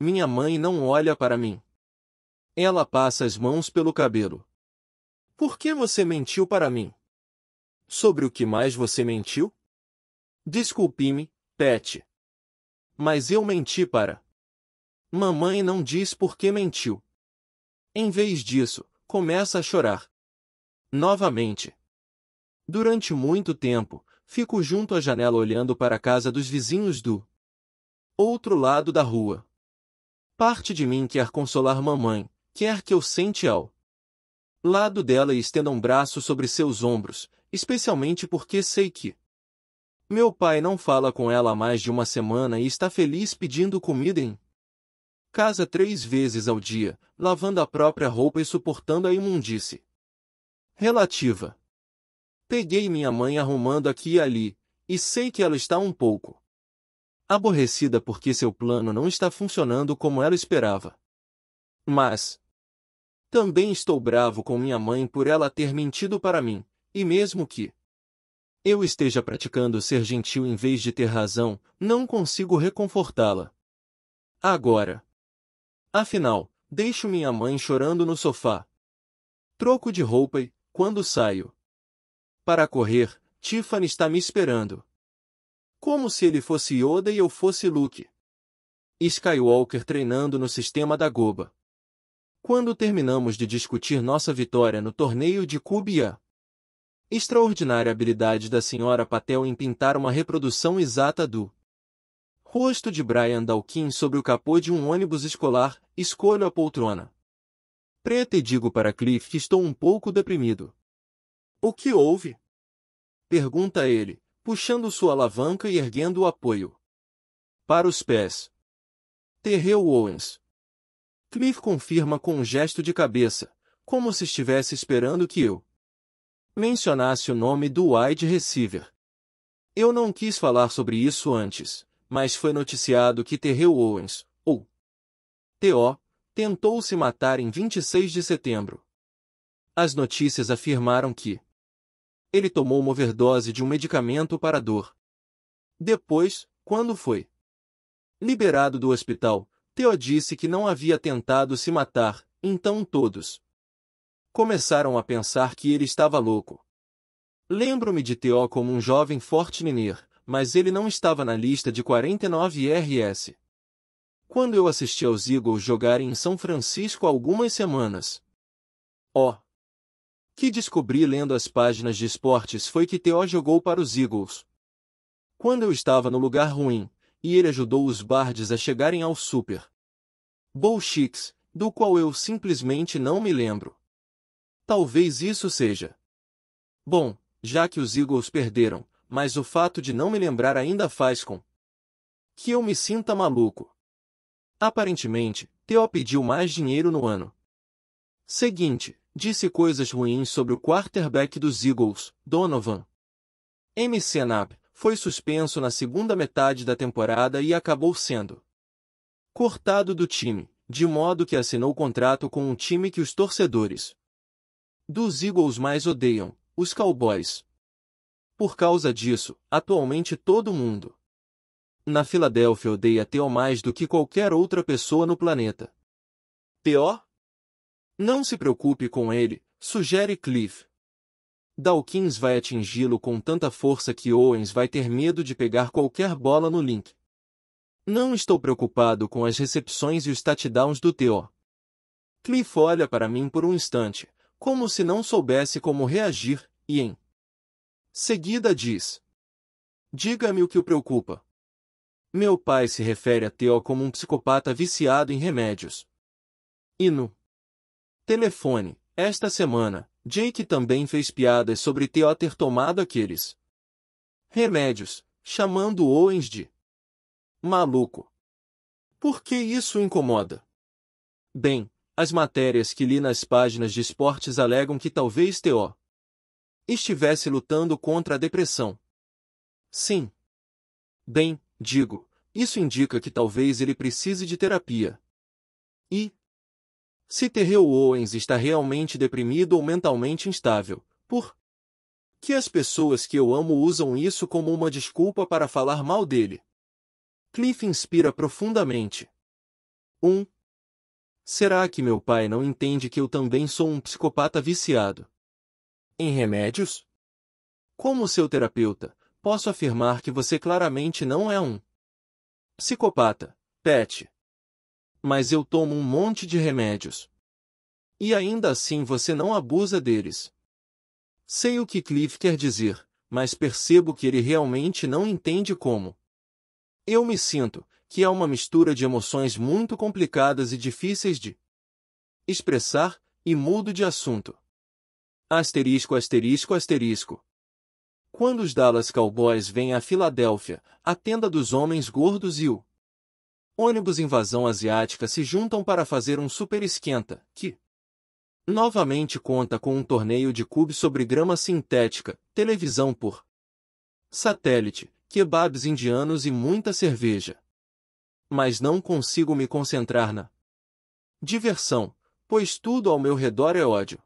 Minha mãe não olha para mim. Ela passa as mãos pelo cabelo. Por que você mentiu para mim? Sobre o que mais você mentiu? Desculpe-me, Pet. Mas eu menti para. Mamãe não diz por que mentiu, em vez disso, começa a chorar. Novamente. Durante muito tempo, fico junto à janela olhando para a casa dos vizinhos do outro lado da rua. Parte de mim quer consolar mamãe, quer que eu sente ao lado dela e estenda um braço sobre seus ombros, especialmente porque sei que meu pai não fala com ela há mais de uma semana e está feliz pedindo comida em casa três vezes ao dia, lavando a própria roupa e suportando a imundície. Relativa. Peguei minha mãe arrumando aqui e ali, e sei que ela está um pouco aborrecida porque seu plano não está funcionando como ela esperava. Mas também estou bravo com minha mãe por ela ter mentido para mim, e mesmo que eu esteja praticando ser gentil em vez de ter razão, não consigo reconfortá-la. Agora, Afinal, deixo minha mãe chorando no sofá. Troco de roupa e, quando saio para correr, Tiffany está me esperando. Como se ele fosse Yoda e eu fosse Luke. Skywalker treinando no sistema da Goba. Quando terminamos de discutir nossa vitória no torneio de Kubia. Extraordinária habilidade da senhora Patel em pintar uma reprodução exata do Rosto de Brian Dawkins sobre o capô de um ônibus escolar, escolho a poltrona. Preta e digo para Cliff que estou um pouco deprimido. O que houve? Pergunta ele, puxando sua alavanca e erguendo o apoio. Para os pés. Terreu Owens. Cliff confirma com um gesto de cabeça, como se estivesse esperando que eu mencionasse o nome do wide receiver. Eu não quis falar sobre isso antes, mas foi noticiado que Terrell Owens, ou T.O., tentou se matar em 26 de setembro. As notícias afirmaram que ele tomou uma overdose de um medicamento para dor. Depois, quando foi liberado do hospital, Theo disse que não havia tentado se matar, então todos começaram a pensar que ele estava louco. Lembro-me de Theo como um jovem forte menino mas ele não estava na lista de 49 RS. Quando eu assisti aos Eagles jogarem em São Francisco há algumas semanas. Oh! Que descobri lendo as páginas de esportes foi que T.O. jogou para os Eagles. Quando eu estava no lugar ruim, e ele ajudou os Bards a chegarem ao Super Bowl Chicks, do qual eu simplesmente não me lembro. Talvez isso seja. Bom, já que os Eagles perderam, mas o fato de não me lembrar ainda faz com que eu me sinta maluco. Aparentemente, Theo pediu mais dinheiro no ano seguinte, disse coisas ruins sobre o quarterback dos Eagles, Donovan. MC Nap foi suspenso na segunda metade da temporada e acabou sendo cortado do time, de modo que assinou contrato com um time que os torcedores dos Eagles mais odeiam, os Cowboys. Por causa disso, atualmente todo mundo na Filadélfia odeia Theo mais do que qualquer outra pessoa no planeta. Theo? Não se preocupe com ele, sugere Cliff. Dawkins vai atingi-lo com tanta força que Owens vai ter medo de pegar qualquer bola no link. Não estou preocupado com as recepções e os touchdowns do Theo. Cliff olha para mim por um instante, como se não soubesse como reagir, e em Seguida diz: Diga-me o que o preocupa. Meu pai se refere a Theo como um psicopata viciado em remédios. E no telefone, esta semana, Jake também fez piadas sobre Theo ter tomado aqueles remédios, chamando Owens de maluco. Por que isso incomoda? Bem, as matérias que li nas páginas de esportes alegam que talvez Theo estivesse lutando contra a depressão. Sim. Bem, digo, isso indica que talvez ele precise de terapia. E? Se Terrell Owens está realmente deprimido ou mentalmente instável, por que as pessoas que eu amo usam isso como uma desculpa para falar mal dele? Cliff inspira profundamente. 1. Um. Será que meu pai não entende que eu também sou um psicopata viciado? em remédios? Como seu terapeuta, posso afirmar que você claramente não é um psicopata, Pet. Mas eu tomo um monte de remédios. E ainda assim você não abusa deles. Sei o que Cliff quer dizer, mas percebo que ele realmente não entende como. Eu me sinto que é uma mistura de emoções muito complicadas e difíceis de expressar, e mudo de assunto. Asterisco, asterisco, asterisco. Quando os Dallas Cowboys vêm a Filadélfia, a tenda dos homens gordos e o ônibus invasão asiática se juntam para fazer um super esquenta, que novamente conta com um torneio de cube sobre grama sintética, televisão por satélite, kebabs indianos e muita cerveja. Mas não consigo me concentrar na diversão, pois tudo ao meu redor é ódio.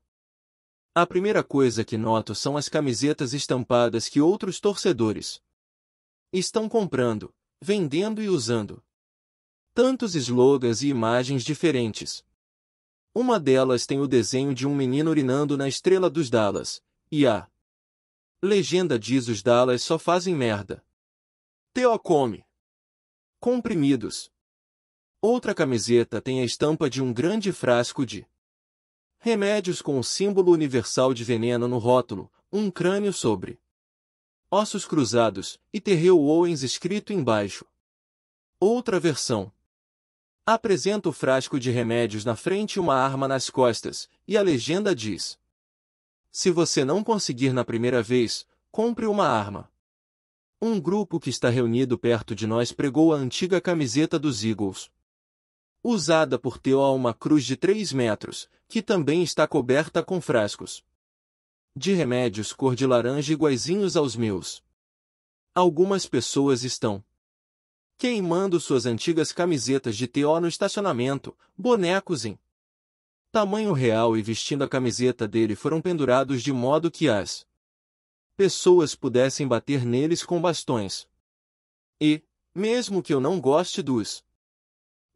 A primeira coisa que noto são as camisetas estampadas que outros torcedores estão comprando, vendendo e usando. Tantos slogans e imagens diferentes. Uma delas tem o desenho de um menino urinando na estrela dos Dallas, e a legenda diz os Dallas só fazem merda. Teo come. Comprimidos. Outra camiseta tem a estampa de um grande frasco de Remédios com o símbolo universal de veneno no rótulo, um crânio sobre ossos cruzados, e Terrell Owens escrito embaixo. Outra versão. Apresenta o frasco de remédios na frente e uma arma nas costas, e a legenda diz: Se você não conseguir na primeira vez, compre uma arma. Um grupo que está reunido perto de nós pregou a antiga camiseta dos Eagles usada por Teó uma cruz de três metros, que também está coberta com frascos. De remédios cor de laranja iguaizinhos aos meus. Algumas pessoas estão queimando suas antigas camisetas de Teó no estacionamento, bonecos em tamanho real e vestindo a camiseta dele foram pendurados de modo que as pessoas pudessem bater neles com bastões. E, mesmo que eu não goste dos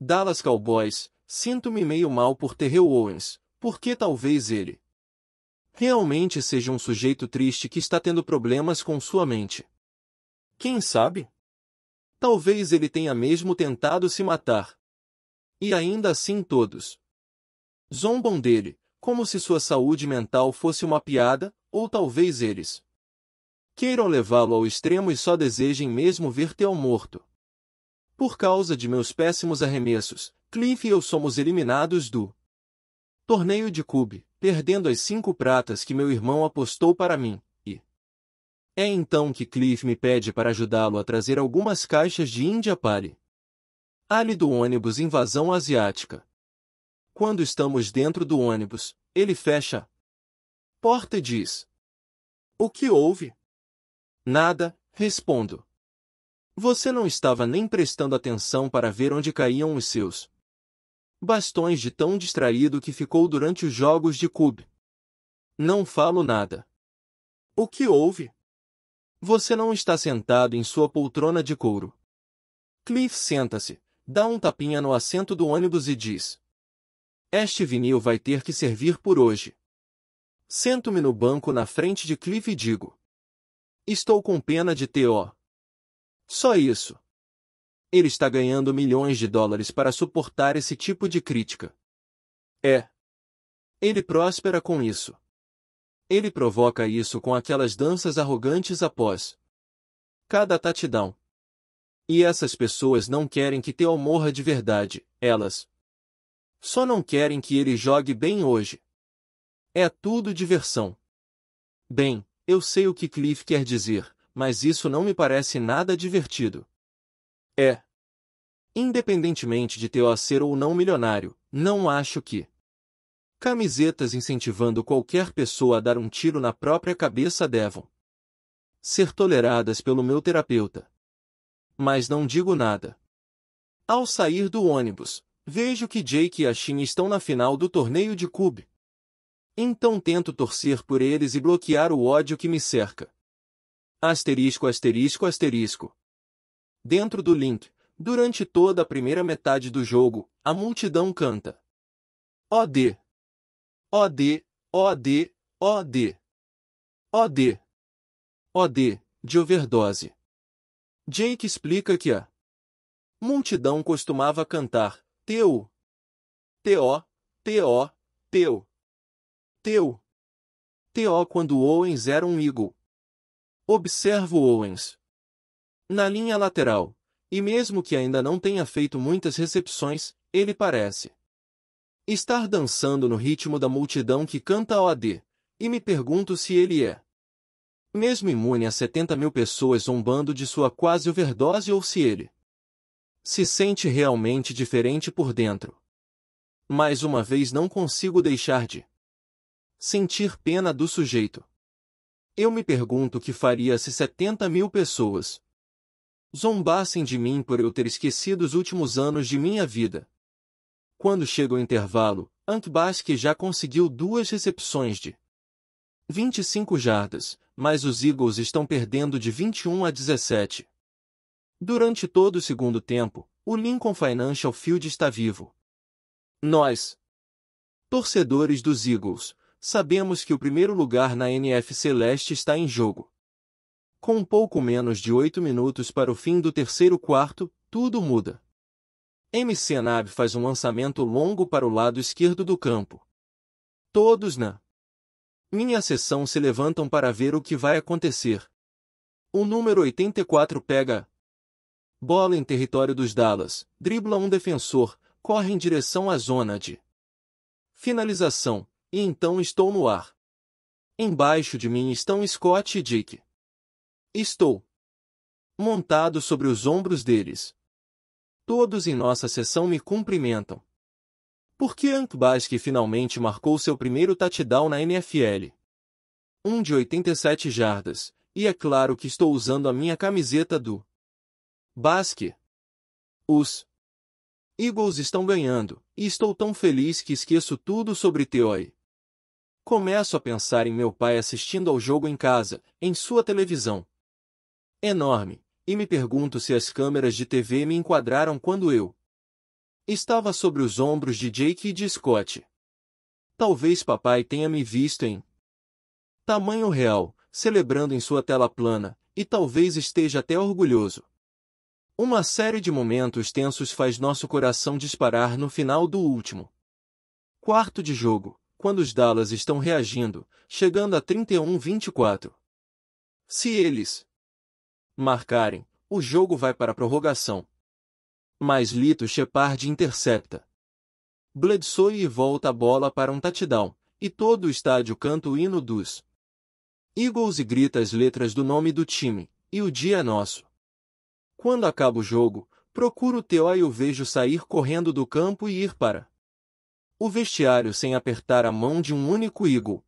Dallas Cowboys, sinto-me meio mal por Terrell Owens, porque talvez ele realmente seja um sujeito triste que está tendo problemas com sua mente. Quem sabe? Talvez ele tenha mesmo tentado se matar. E ainda assim todos zombam dele, como se sua saúde mental fosse uma piada, ou talvez eles queiram levá-lo ao extremo e só desejem mesmo ver teu morto. Por causa de meus péssimos arremessos, Cliff e eu somos eliminados do torneio de Cube, perdendo as cinco pratas que meu irmão apostou para mim, e é então que Cliff me pede para ajudá-lo a trazer algumas caixas de Índia Pale. Ali do ônibus Invasão Asiática. Quando estamos dentro do ônibus, ele fecha a porta e diz: O que houve? Nada, respondo. Você não estava nem prestando atenção para ver onde caíam os seus bastões de tão distraído que ficou durante os jogos de Cube. Não falo nada. O que houve? Você não está sentado em sua poltrona de couro. Cliff senta-se, dá um tapinha no assento do ônibus e diz: Este vinil vai ter que servir por hoje. Sento-me no banco na frente de Cliff e digo: Estou com pena de T.O. Só isso. Ele está ganhando milhões de dólares para suportar esse tipo de crítica. É. Ele prospera com isso. Ele provoca isso com aquelas danças arrogantes após cada touchdown. E essas pessoas não querem que Theo morra de verdade, elas só não querem que ele jogue bem hoje. É tudo diversão. Bem, eu sei o que Cliff quer dizer, mas isso não me parece nada divertido. É. Independentemente de ter a ser ou não milionário, não acho que. Camisetas incentivando qualquer pessoa a dar um tiro na própria cabeça devam ser toleradas pelo meu terapeuta. Mas não digo nada. Ao sair do ônibus, vejo que Jake e a Shin estão na final do torneio de Cube. Então tento torcer por eles e bloquear o ódio que me cerca. Asterisco, asterisco, asterisco. Dentro do link, durante toda a primeira metade do jogo, a multidão canta. OD. OD, OD, OD. OD. OD, de overdose. Jake explica que a multidão costumava cantar teu, teu, teu, teu, teu, teu quando Owens era um Eagle, observo Owens. Na linha lateral, e mesmo que ainda não tenha feito muitas recepções, ele parece estar dançando no ritmo da multidão que canta OAD, e me pergunto se ele é mesmo imune a 70 mil pessoas zombando de sua quase overdose ou se ele se sente realmente diferente por dentro. Mais uma vez não consigo deixar de sentir pena do sujeito. Eu me pergunto o que faria se 70 mil pessoas zombassem de mim por eu ter esquecido os últimos anos de minha vida. Quando chega o intervalo, Antbasque já conseguiu duas recepções de 25 jardas, mas os Eagles estão perdendo de 21 a 17. Durante todo o segundo tempo, o Lincoln Financial Field está vivo. Nós, torcedores dos Eagles, sabemos que o primeiro lugar na NFC Celeste está em jogo. Com um pouco menos de oito minutos para o fim do terceiro quarto, tudo muda. MC Anab faz um lançamento longo para o lado esquerdo do campo. Todos na minha sessão se levantam para ver o que vai acontecer. O número 84 pega bola em território dos Dallas, dribla um defensor, corre em direção à zona de finalização, e então estou no ar. Embaixo de mim estão Scott e Dick. Estou montado sobre os ombros deles. Todos em nossa sessão me cumprimentam. Porque Ank Basque finalmente marcou seu primeiro touchdown na NFL. Um de 87 jardas, e é claro que estou usando a minha camiseta do Basque. Os Eagles estão ganhando, e estou tão feliz que esqueço tudo sobre Teoi. Começo a pensar em meu pai assistindo ao jogo em casa, em sua televisão. Enorme, e me pergunto se as câmeras de TV me enquadraram quando eu estava sobre os ombros de Jake e de Scott. Talvez papai tenha me visto em tamanho real, celebrando em sua tela plana, e talvez esteja até orgulhoso. Uma série de momentos tensos faz nosso coração disparar no final do último quarto de jogo quando os Dallas estão reagindo, chegando a 31-24. Se eles marcarem, o jogo vai para a prorrogação. Mas Lito Shepard intercepta. Bledsoe volta a bola para um touchdown, e todo o estádio canta o hino dos Eagles e grita as letras do nome do time, e o dia é nosso. Quando acaba o jogo, procuro o Teó e o vejo sair correndo do campo e ir para o vestiário sem apertar a mão de um único Eagle.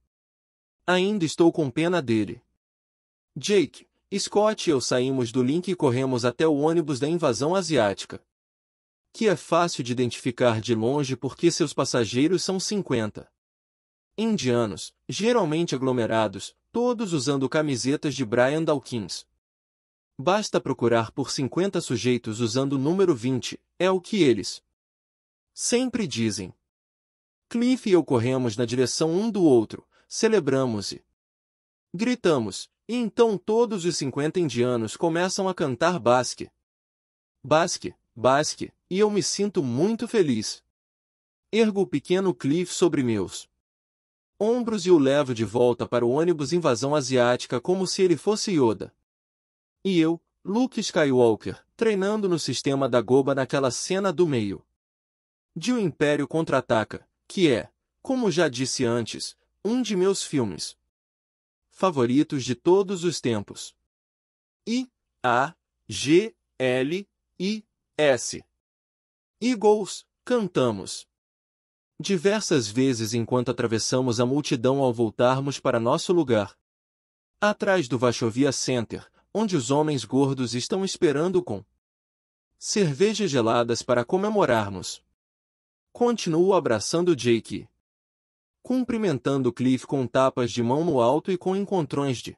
Ainda estou com pena dele. Jake, Scott e eu saímos do link e corremos até o ônibus da invasão asiática. Que é fácil de identificar de longe porque seus passageiros são 50. Indianos, geralmente aglomerados, todos usando camisetas de Brian Dawkins. Basta procurar por 50 sujeitos usando o número 20, é o que eles sempre dizem. Cliff e eu corremos na direção um do outro, celebramos e gritamos, e então todos os cinquenta indianos começam a cantar basque. Basque, basque, e eu me sinto muito feliz. Ergo o pequeno Cliff sobre meus ombros e o levo de volta para o ônibus invasão asiática como se ele fosse Yoda. E eu, Luke Skywalker, treinando no sistema da Goba naquela cena do meio. De o um Império Contra-Ataca que é, como já disse antes, um de meus filmes favoritos de todos os tempos. I A G L I S Eagles, cantamos. Diversas vezes enquanto atravessamos a multidão ao voltarmos para nosso lugar. Atrás do Vachovia Center, onde os homens gordos estão esperando com cervejas geladas para comemorarmos. Continuo abraçando Jake. Cumprimentando Cliff com tapas de mão no alto e com encontrões de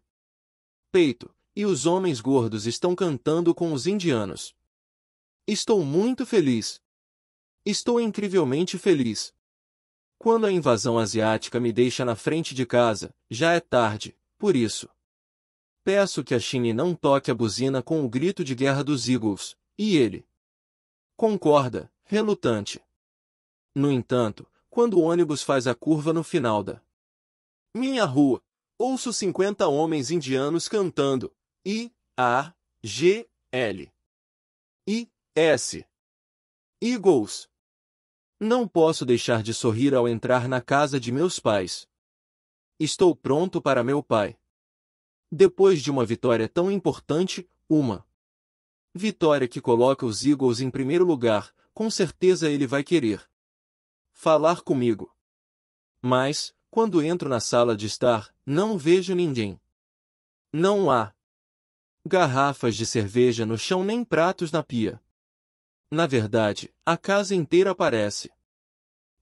peito, e os homens gordos estão cantando com os indianos. Estou muito feliz. Estou incrivelmente feliz. Quando a invasão asiática me deixa na frente de casa, já é tarde, por isso. Peço que a Chine não toque a buzina com o grito de guerra dos Eagles, e ele concorda, relutante. No entanto, quando o ônibus faz a curva no final da minha rua, ouço 50 homens indianos cantando I, A, G, L, I, S. Eagles. Não posso deixar de sorrir ao entrar na casa de meus pais. Estou pronto para meu pai. Depois de uma vitória tão importante, uma vitória que coloca os Eagles em primeiro lugar, com certeza ele vai querer falar comigo. Mas, quando entro na sala de estar, não vejo ninguém. Não há garrafas de cerveja no chão nem pratos na pia. Na verdade, a casa inteira parece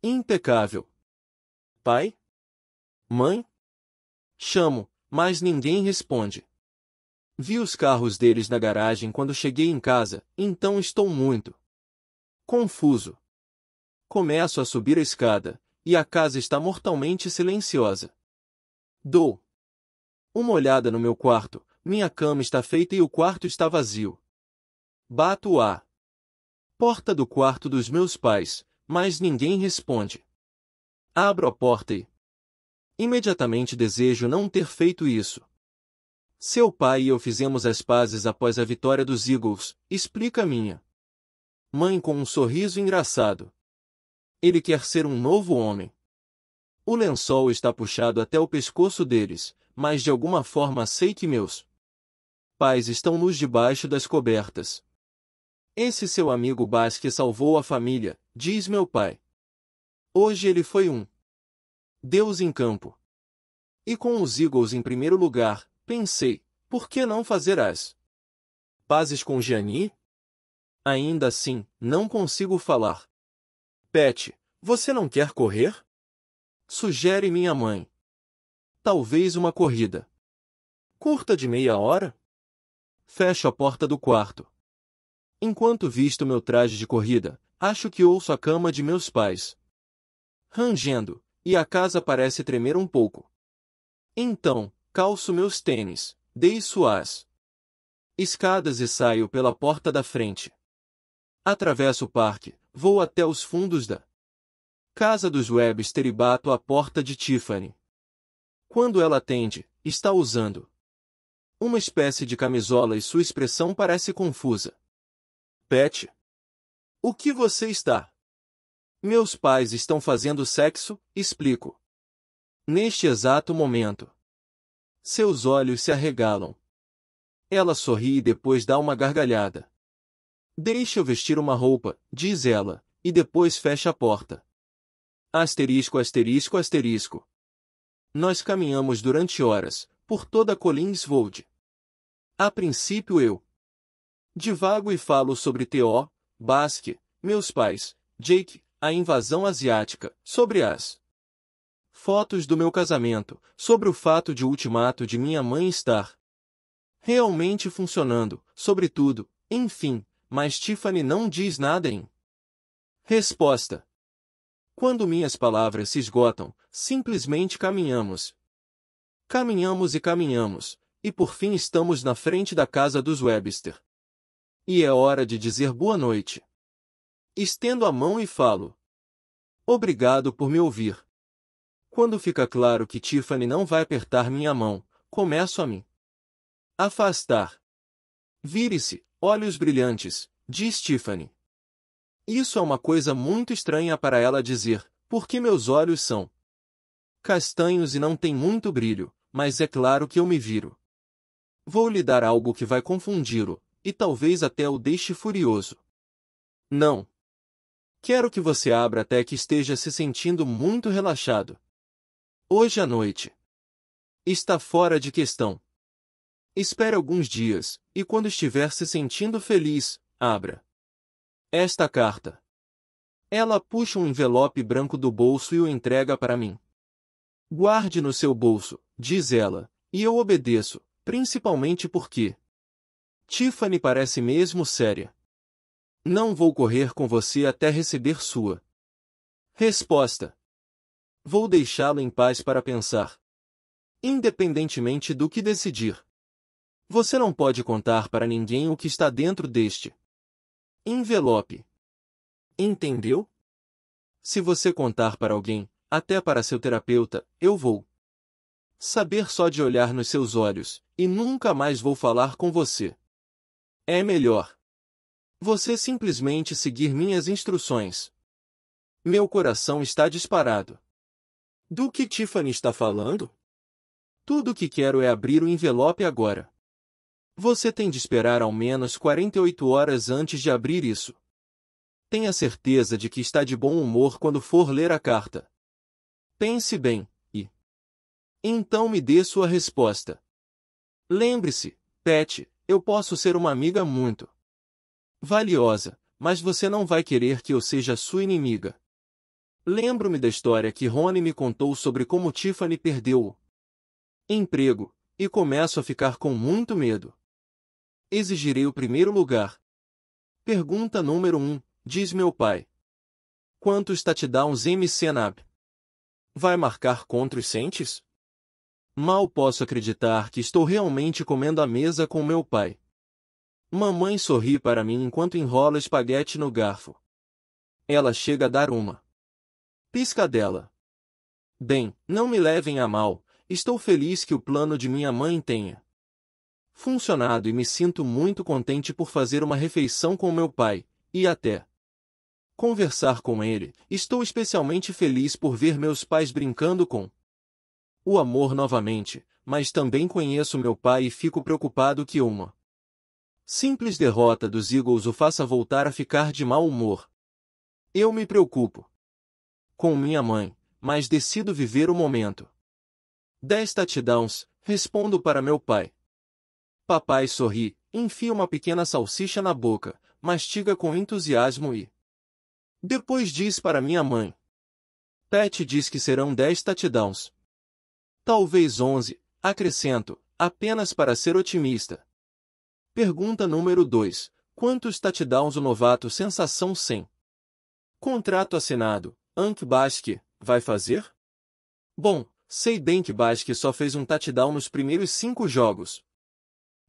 impecável. Pai? Mãe? Chamo, mas ninguém responde. Vi os carros deles na garagem quando cheguei em casa, então estou muito confuso. Começo a subir a escada, e a casa está mortalmente silenciosa. Dou uma olhada no meu quarto, minha cama está feita e o quarto está vazio. Bato a porta do quarto dos meus pais, mas ninguém responde. Abro a porta e imediatamente desejo não ter feito isso. Seu pai e eu fizemos as pazes após a vitória dos Eagles, explica minha mãe com um sorriso engraçado. Ele quer ser um novo homem. O lençol está puxado até o pescoço deles, mas de alguma forma sei que meus pais estão nos debaixo das cobertas. Esse seu amigo Basque salvou a família, diz meu pai. Hoje ele foi um Deus em campo. E com os Eagles em primeiro lugar, pensei, por que não fazerás pazes com Gianni? Ainda assim, não consigo falar. Pet, você não quer correr? Sugere minha mãe. Talvez uma corrida. Curta de meia hora? Fecho a porta do quarto. Enquanto visto meu traje de corrida, acho que ouço a cama de meus pais. Rangendo, e a casa parece tremer um pouco. Então, calço meus tênis, deixo-as. Escadas e saio pela porta da frente. Atravesso o parque, Vou até os fundos da Casa dos Webster e bato à porta de Tiffany. Quando ela atende, está usando uma espécie de camisola e sua expressão parece confusa. Pet. O que você está? Meus pais estão fazendo sexo, explico. Neste exato momento. Seus olhos se arregalam. Ela sorri e depois dá uma gargalhada. Deixe eu vestir uma roupa, diz ela, e depois fecha a porta. Asterisco, asterisco, asterisco. Nós caminhamos durante horas, por toda a Collinswold. A princípio eu divago e falo sobre T.O., Basque, meus pais, Jake, a invasão asiática, sobre as fotos do meu casamento, sobre o fato de o ultimato de minha mãe estar realmente funcionando, sobretudo, enfim, mas Tiffany não diz nada em resposta. Quando minhas palavras se esgotam, simplesmente caminhamos. Caminhamos e caminhamos, e por fim estamos na frente da casa dos Webster. E é hora de dizer boa noite. Estendo a mão e falo. Obrigado por me ouvir. Quando fica claro que Tiffany não vai apertar minha mão, começo a me afastar. Vire-se, Olhos brilhantes, diz Tiffany. Isso é uma coisa muito estranha para ela dizer, porque meus olhos são castanhos e não têm muito brilho, mas é claro que eu me viro. Vou lhe dar algo que vai confundi-lo, e talvez até o deixe furioso. Não. Quero que você abra até que esteja se sentindo muito relaxado. Hoje à noite. Está fora de questão. Espere alguns dias, e quando estiver se sentindo feliz, abra esta carta. Ela puxa um envelope branco do bolso e o entrega para mim. Guarde no seu bolso, diz ela, e eu obedeço, principalmente porque Tiffany parece mesmo séria. Não vou correr com você até receber sua resposta. Vou deixá-lo em paz para pensar. Independentemente do que decidir. Você não pode contar para ninguém o que está dentro deste envelope. Entendeu? Se você contar para alguém, até para seu terapeuta, eu vou saber só de olhar nos seus olhos, e nunca mais vou falar com você. É melhor você simplesmente seguir minhas instruções. Meu coração está disparado. Do que Tiffany está falando? Tudo o que quero é abrir o envelope agora. Você tem de esperar ao menos 48 horas antes de abrir isso. Tenha certeza de que está de bom humor quando for ler a carta. Pense bem, e então me dê sua resposta. Lembre-se, Pet, eu posso ser uma amiga muito valiosa, mas você não vai querer que eu seja sua inimiga. Lembro-me da história que Rony me contou sobre como Tiffany perdeu o emprego, e começo a ficar com muito medo. Exigirei o primeiro lugar. Pergunta número 1. Um, diz meu pai. Quanto está te dá uns MC Anab? Vai marcar contra os centes? Mal posso acreditar que estou realmente comendo a mesa com meu pai. Mamãe sorri para mim enquanto enrola espaguete no garfo. Ela chega a dar uma. Piscadela. Bem, não me levem a mal, estou feliz que o plano de minha mãe tenha funcionado e me sinto muito contente por fazer uma refeição com meu pai, e até conversar com ele. Estou especialmente feliz por ver meus pais brincando com o amor novamente, mas também conheço meu pai e fico preocupado que uma simples derrota dos Eagles o faça voltar a ficar de mau humor. Eu me preocupo com minha mãe, mas decido viver o momento. Dez touchdowns, respondo para meu pai. Papai sorri, enfia uma pequena salsicha na boca, mastiga com entusiasmo e. Depois diz para minha mãe. Pet diz que serão dez tatidãos. Talvez onze, acrescento, apenas para ser otimista. Pergunta número 2. Quantos tatidãos o novato sensação 100? Contrato assinado. Ank Basque, vai fazer? Bom, sei bem que Basque só fez um tatidão nos primeiros cinco jogos,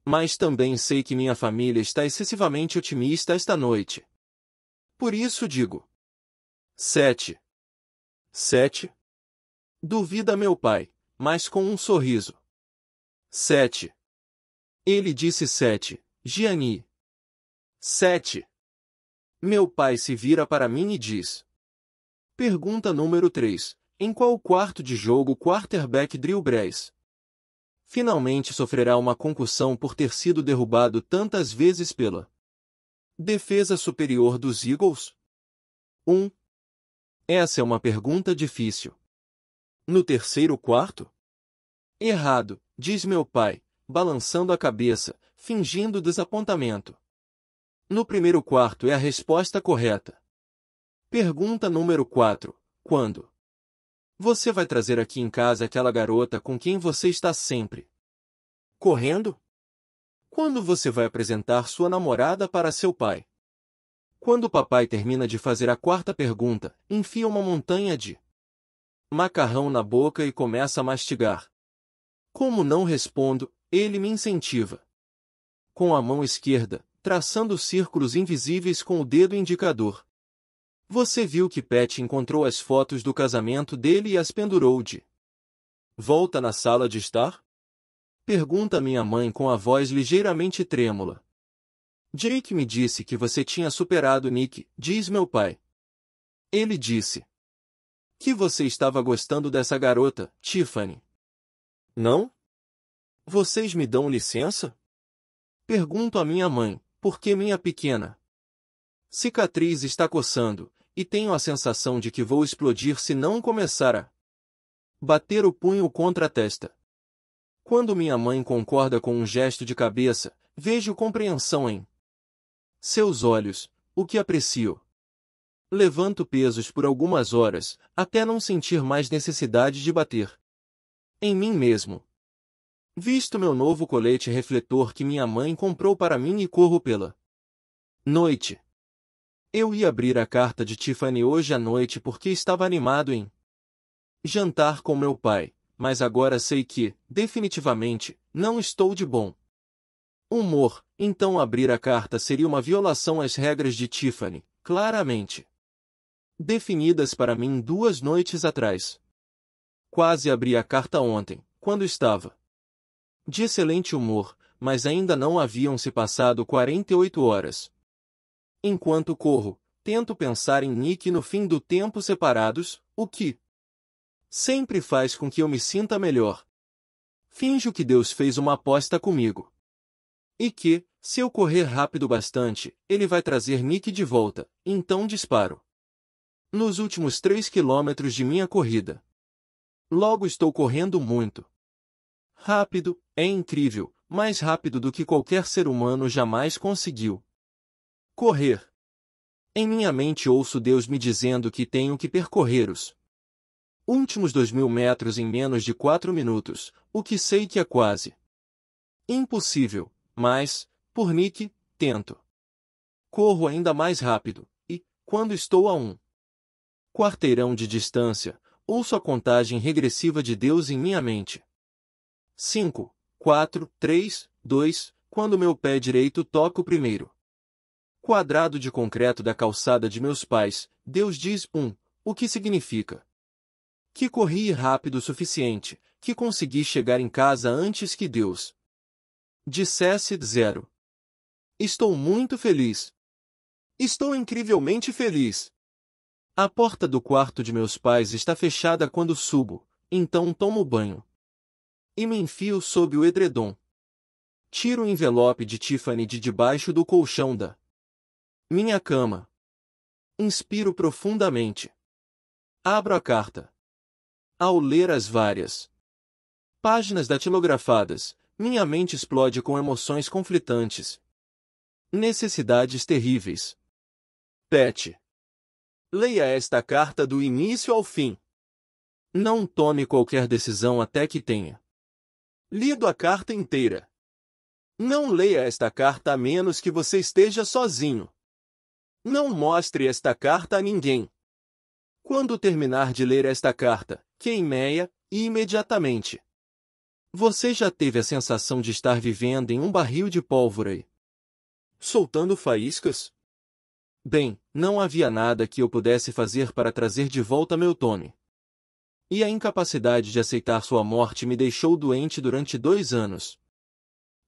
mas também sei que minha família está excessivamente otimista esta noite. Por isso digo. 7. 7. Duvida meu pai, mas com um sorriso. 7. Ele disse 7, Gianni. 7. Meu pai se vira para mim e diz. Pergunta número 3. Em qual quarto de jogo quarterback Drew Brees? finalmente sofrerá uma concussão por ter sido derrubado tantas vezes pela Defesa Superior dos Eagles? 1. Um. Essa é uma pergunta difícil. No terceiro quarto? Errado, diz meu pai, balançando a cabeça, fingindo desapontamento. No primeiro quarto é a resposta correta. Pergunta número 4. Quando? Você vai trazer aqui em casa aquela garota com quem você está sempre. Correndo? Quando você vai apresentar sua namorada para seu pai? Quando o papai termina de fazer a quarta pergunta, enfia uma montanha de macarrão na boca e começa a mastigar. Como não respondo, ele me incentiva. Com a mão esquerda, traçando círculos invisíveis com o dedo indicador. Você viu que Pat encontrou as fotos do casamento dele e as pendurou de volta na sala de estar? Pergunta minha mãe com a voz ligeiramente trêmula. Jake me disse que você tinha superado Nick, diz meu pai. Ele disse que você estava gostando dessa garota, Tiffany. Não? Vocês me dão licença? Pergunto a minha mãe, porque minha pequena cicatriz está coçando, e tenho a sensação de que vou explodir se não começar a bater o punho contra a testa. Quando minha mãe concorda com um gesto de cabeça, vejo compreensão em seus olhos, o que aprecio. Levanto pesos por algumas horas, até não sentir mais necessidade de bater em mim mesmo. Visto meu novo colete refletor que minha mãe comprou para mim e corro pela noite. Eu ia abrir a carta de Tiffany hoje à noite porque estava animado em jantar com meu pai, mas agora sei que, definitivamente, não estou de bom humor, então abrir a carta seria uma violação às regras de Tiffany, claramente definidas para mim duas noites atrás. Quase abri a carta ontem, quando estava de excelente humor, mas ainda não haviam se passado 48 horas. Enquanto corro, tento pensar em Nick no fim do tempo separados, o que sempre faz com que eu me sinta melhor. Finjo que Deus fez uma aposta comigo. E que, se eu correr rápido bastante, ele vai trazer Nick de volta, então disparo. Nos últimos três quilômetros de minha corrida. Logo estou correndo muito. Rápido, é incrível, mais rápido do que qualquer ser humano jamais conseguiu, Correr. Em minha mente ouço Deus me dizendo que tenho que percorrer os últimos dois mil metros em menos de quatro minutos, o que sei que é quase impossível, mas, por Nick, tento. Corro ainda mais rápido, e, quando estou a um quarteirão de distância, ouço a contagem regressiva de Deus em minha mente. 5, 4, 3, 2, quando meu pé direito toca o primeiro quadrado de concreto da calçada de meus pais, Deus diz um, o que significa? Que corri rápido o suficiente, que consegui chegar em casa antes que Deus. Dissesse zero. Estou muito feliz. Estou incrivelmente feliz. A porta do quarto de meus pais está fechada quando subo, então tomo banho. E me enfio sob o edredom. Tiro o envelope de Tiffany de debaixo do colchão da minha cama. Inspiro profundamente. Abro a carta. Ao ler as várias páginas datilografadas, minha mente explode com emoções conflitantes. Necessidades terríveis. Pet. Leia esta carta do início ao fim. Não tome qualquer decisão até que tenha lido a carta inteira. Não leia esta carta a menos que você esteja sozinho. Não mostre esta carta a ninguém. Quando terminar de ler esta carta, queimeia imediatamente. Você já teve a sensação de estar vivendo em um barril de pólvora e soltando faíscas? Bem, não havia nada que eu pudesse fazer para trazer de volta meu Tony. E a incapacidade de aceitar sua morte me deixou doente durante dois anos.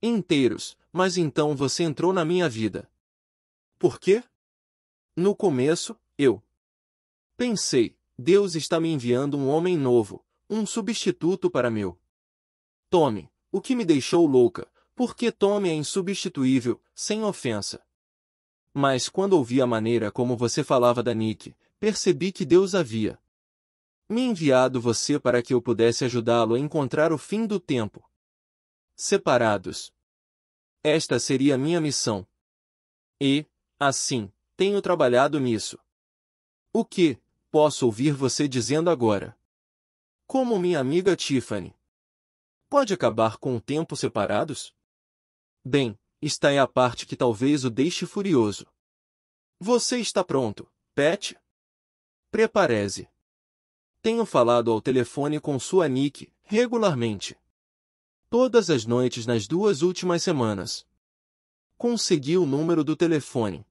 Inteiros, mas então você entrou na minha vida. Por quê? No começo, eu pensei, Deus está me enviando um homem novo, um substituto para meu. Tome, o que me deixou louca, porque Tome é insubstituível, sem ofensa. Mas quando ouvi a maneira como você falava da Nick, percebi que Deus havia me enviado você para que eu pudesse ajudá-lo a encontrar o fim do tempo. Separados. Esta seria minha missão. E, assim, tenho trabalhado nisso. O que posso ouvir você dizendo agora? Como minha amiga Tiffany. Pode acabar com o tempo separados? Bem, está é a parte que talvez o deixe furioso. Você está pronto, Pet? Prepare-se. Tenho falado ao telefone com sua Nick, regularmente. Todas as noites nas duas últimas semanas. Consegui o número do telefone,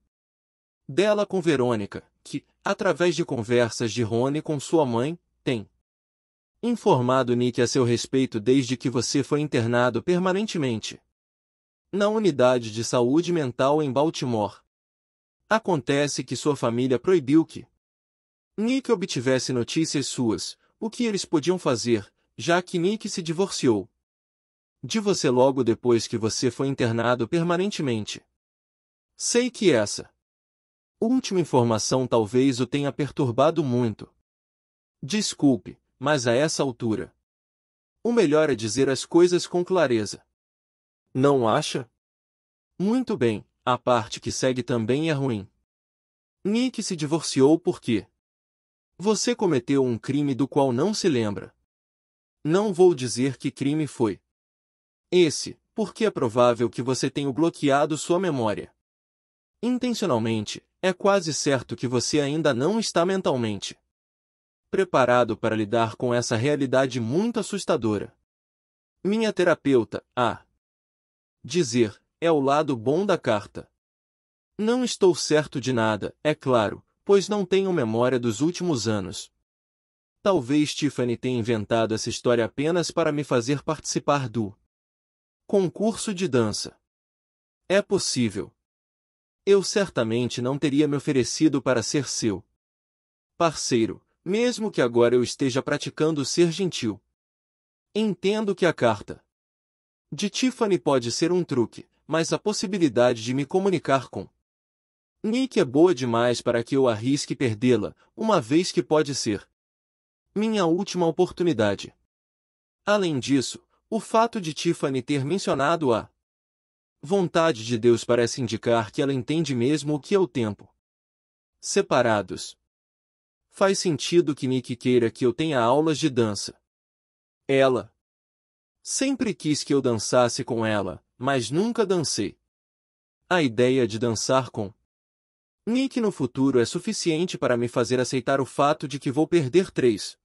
dela com Verônica, que, através de conversas de Rony com sua mãe, tem informado Nick a seu respeito desde que você foi internado permanentemente na unidade de saúde mental em Baltimore. Acontece que sua família proibiu que Nick obtivesse notícias suas, o que eles podiam fazer, já que Nick se divorciou de você logo depois que você foi internado permanentemente. Sei que essa Última informação talvez o tenha perturbado muito. Desculpe, mas a essa altura. O melhor é dizer as coisas com clareza. Não acha? Muito bem, a parte que segue também é ruim. Nick se divorciou por quê? você cometeu um crime do qual não se lembra. Não vou dizer que crime foi. Esse, porque é provável que você tenha bloqueado sua memória. Intencionalmente, é quase certo que você ainda não está mentalmente preparado para lidar com essa realidade muito assustadora. Minha terapeuta, a dizer, é o lado bom da carta. Não estou certo de nada, é claro, pois não tenho memória dos últimos anos. Talvez Tiffany tenha inventado essa história apenas para me fazer participar do concurso de dança. É possível eu certamente não teria me oferecido para ser seu parceiro, mesmo que agora eu esteja praticando ser gentil. Entendo que a carta de Tiffany pode ser um truque, mas a possibilidade de me comunicar com Nick é boa demais para que eu arrisque perdê-la, uma vez que pode ser minha última oportunidade. Além disso, o fato de Tiffany ter mencionado a vontade de Deus parece indicar que ela entende mesmo o que é o tempo. Separados. Faz sentido que Nick queira que eu tenha aulas de dança. Ela. Sempre quis que eu dançasse com ela, mas nunca dancei. A ideia de dançar com Nick no futuro é suficiente para me fazer aceitar o fato de que vou perder três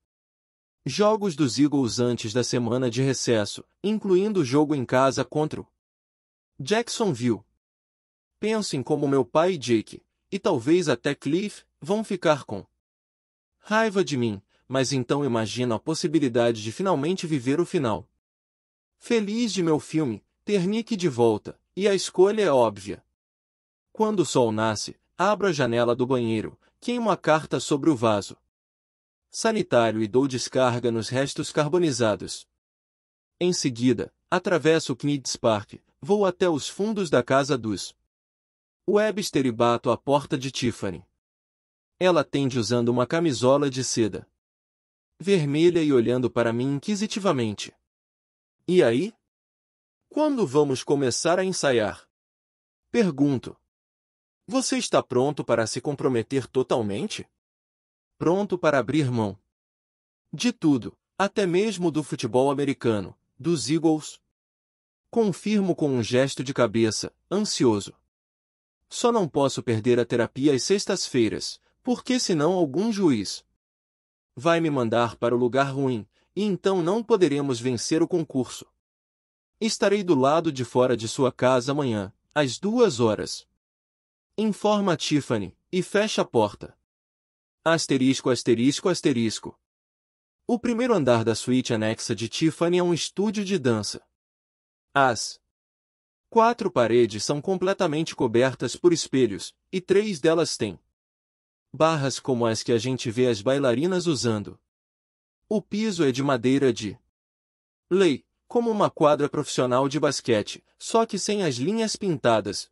jogos dos Eagles antes da semana de recesso, incluindo o jogo em casa contra o Jackson viu. Pensem como meu pai e Jake, e talvez até Cliff, vão ficar com raiva de mim, mas então imagino a possibilidade de finalmente viver o final. Feliz de meu filme, ter Nick de volta, e a escolha é óbvia. Quando o sol nasce, abro a janela do banheiro, queimo a carta sobre o vaso sanitário e dou descarga nos restos carbonizados. Em seguida, atravesso o Knids Park, Vou até os fundos da casa dos Webster e bato à porta de Tiffany. Ela atende usando uma camisola de seda vermelha e olhando para mim inquisitivamente. E aí? Quando vamos começar a ensaiar? Pergunto. Você está pronto para se comprometer totalmente? Pronto para abrir mão. De tudo, até mesmo do futebol americano, dos Eagles, Confirmo com um gesto de cabeça, ansioso. Só não posso perder a terapia às sextas-feiras, porque senão algum juiz vai me mandar para o lugar ruim, e então não poderemos vencer o concurso. Estarei do lado de fora de sua casa amanhã, às duas horas. Informa Tiffany, e fecha a porta. Asterisco, asterisco, asterisco. O primeiro andar da suíte anexa de Tiffany é um estúdio de dança. As quatro paredes são completamente cobertas por espelhos, e três delas têm barras como as que a gente vê as bailarinas usando. O piso é de madeira de lei, como uma quadra profissional de basquete, só que sem as linhas pintadas,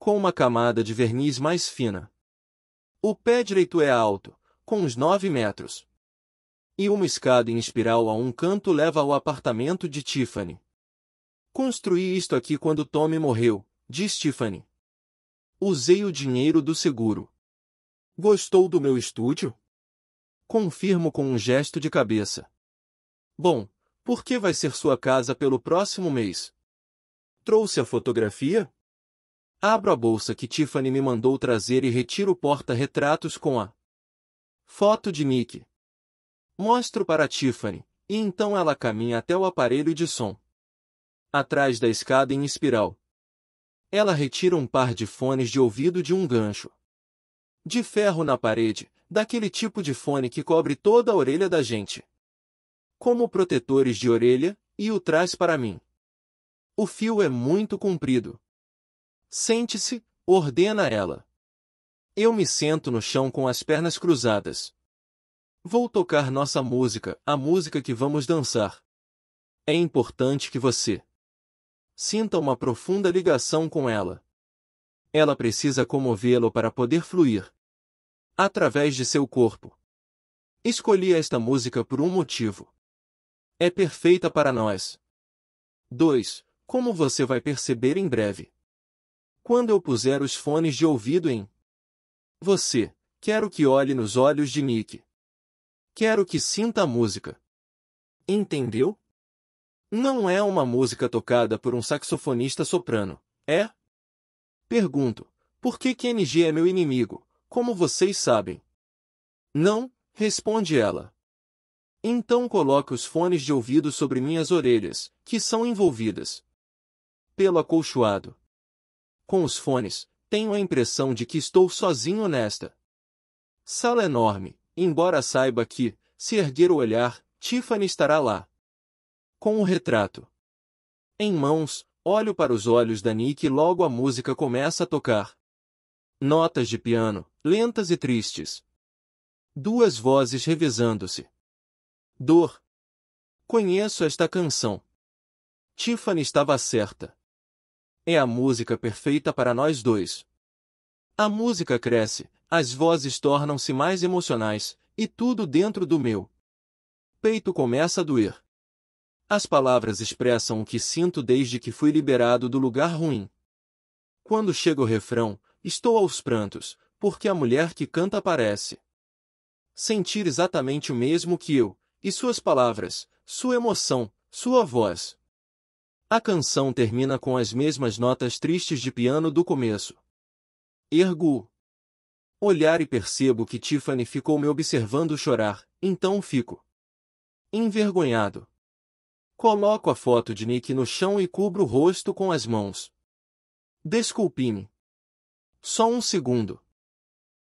com uma camada de verniz mais fina. O pé direito é alto, com uns 9 metros. E uma escada em espiral a um canto leva ao apartamento de Tiffany. Construí isto aqui quando Tommy morreu, diz Tiffany. Usei o dinheiro do seguro. Gostou do meu estúdio? Confirmo com um gesto de cabeça. Bom, por que vai ser sua casa pelo próximo mês? Trouxe a fotografia? Abro a bolsa que Tiffany me mandou trazer e retiro o porta-retratos com a foto de Nick. Mostro para Tiffany, e então ela caminha até o aparelho de som atrás da escada em espiral. Ela retira um par de fones de ouvido de um gancho. De ferro na parede, daquele tipo de fone que cobre toda a orelha da gente. Como protetores de orelha, e o traz para mim. O fio é muito comprido. Sente-se, ordena ela. Eu me sento no chão com as pernas cruzadas. Vou tocar nossa música, a música que vamos dançar. É importante que você sinta uma profunda ligação com ela. Ela precisa comovê-lo para poder fluir através de seu corpo. Escolhi esta música por um motivo. É perfeita para nós. 2. Como você vai perceber em breve. Quando eu puser os fones de ouvido em você, quero que olhe nos olhos de Nick. Quero que sinta a música. Entendeu? Não é uma música tocada por um saxofonista soprano, é? Pergunto, por que KNG é meu inimigo, como vocês sabem? Não, responde ela. Então coloque os fones de ouvido sobre minhas orelhas, que são envolvidas pelo acolchoado. Com os fones, tenho a impressão de que estou sozinho nesta sala é enorme, embora saiba que, se erguer o olhar, Tiffany estará lá com o retrato. Em mãos, olho para os olhos da Nick e logo a música começa a tocar. Notas de piano, lentas e tristes. Duas vozes revezando-se. Dor. Conheço esta canção. Tiffany estava certa. É a música perfeita para nós dois. A música cresce, as vozes tornam-se mais emocionais, e tudo dentro do meu peito começa a doer. As palavras expressam o que sinto desde que fui liberado do lugar ruim. Quando chega o refrão, estou aos prantos, porque a mulher que canta aparece. Sentir exatamente o mesmo que eu, e suas palavras, sua emoção, sua voz. A canção termina com as mesmas notas tristes de piano do começo. Ergo olhar e percebo que Tiffany ficou me observando chorar, então fico envergonhado. Coloco a foto de Nick no chão e cubro o rosto com as mãos. Desculpe-me. Só um segundo.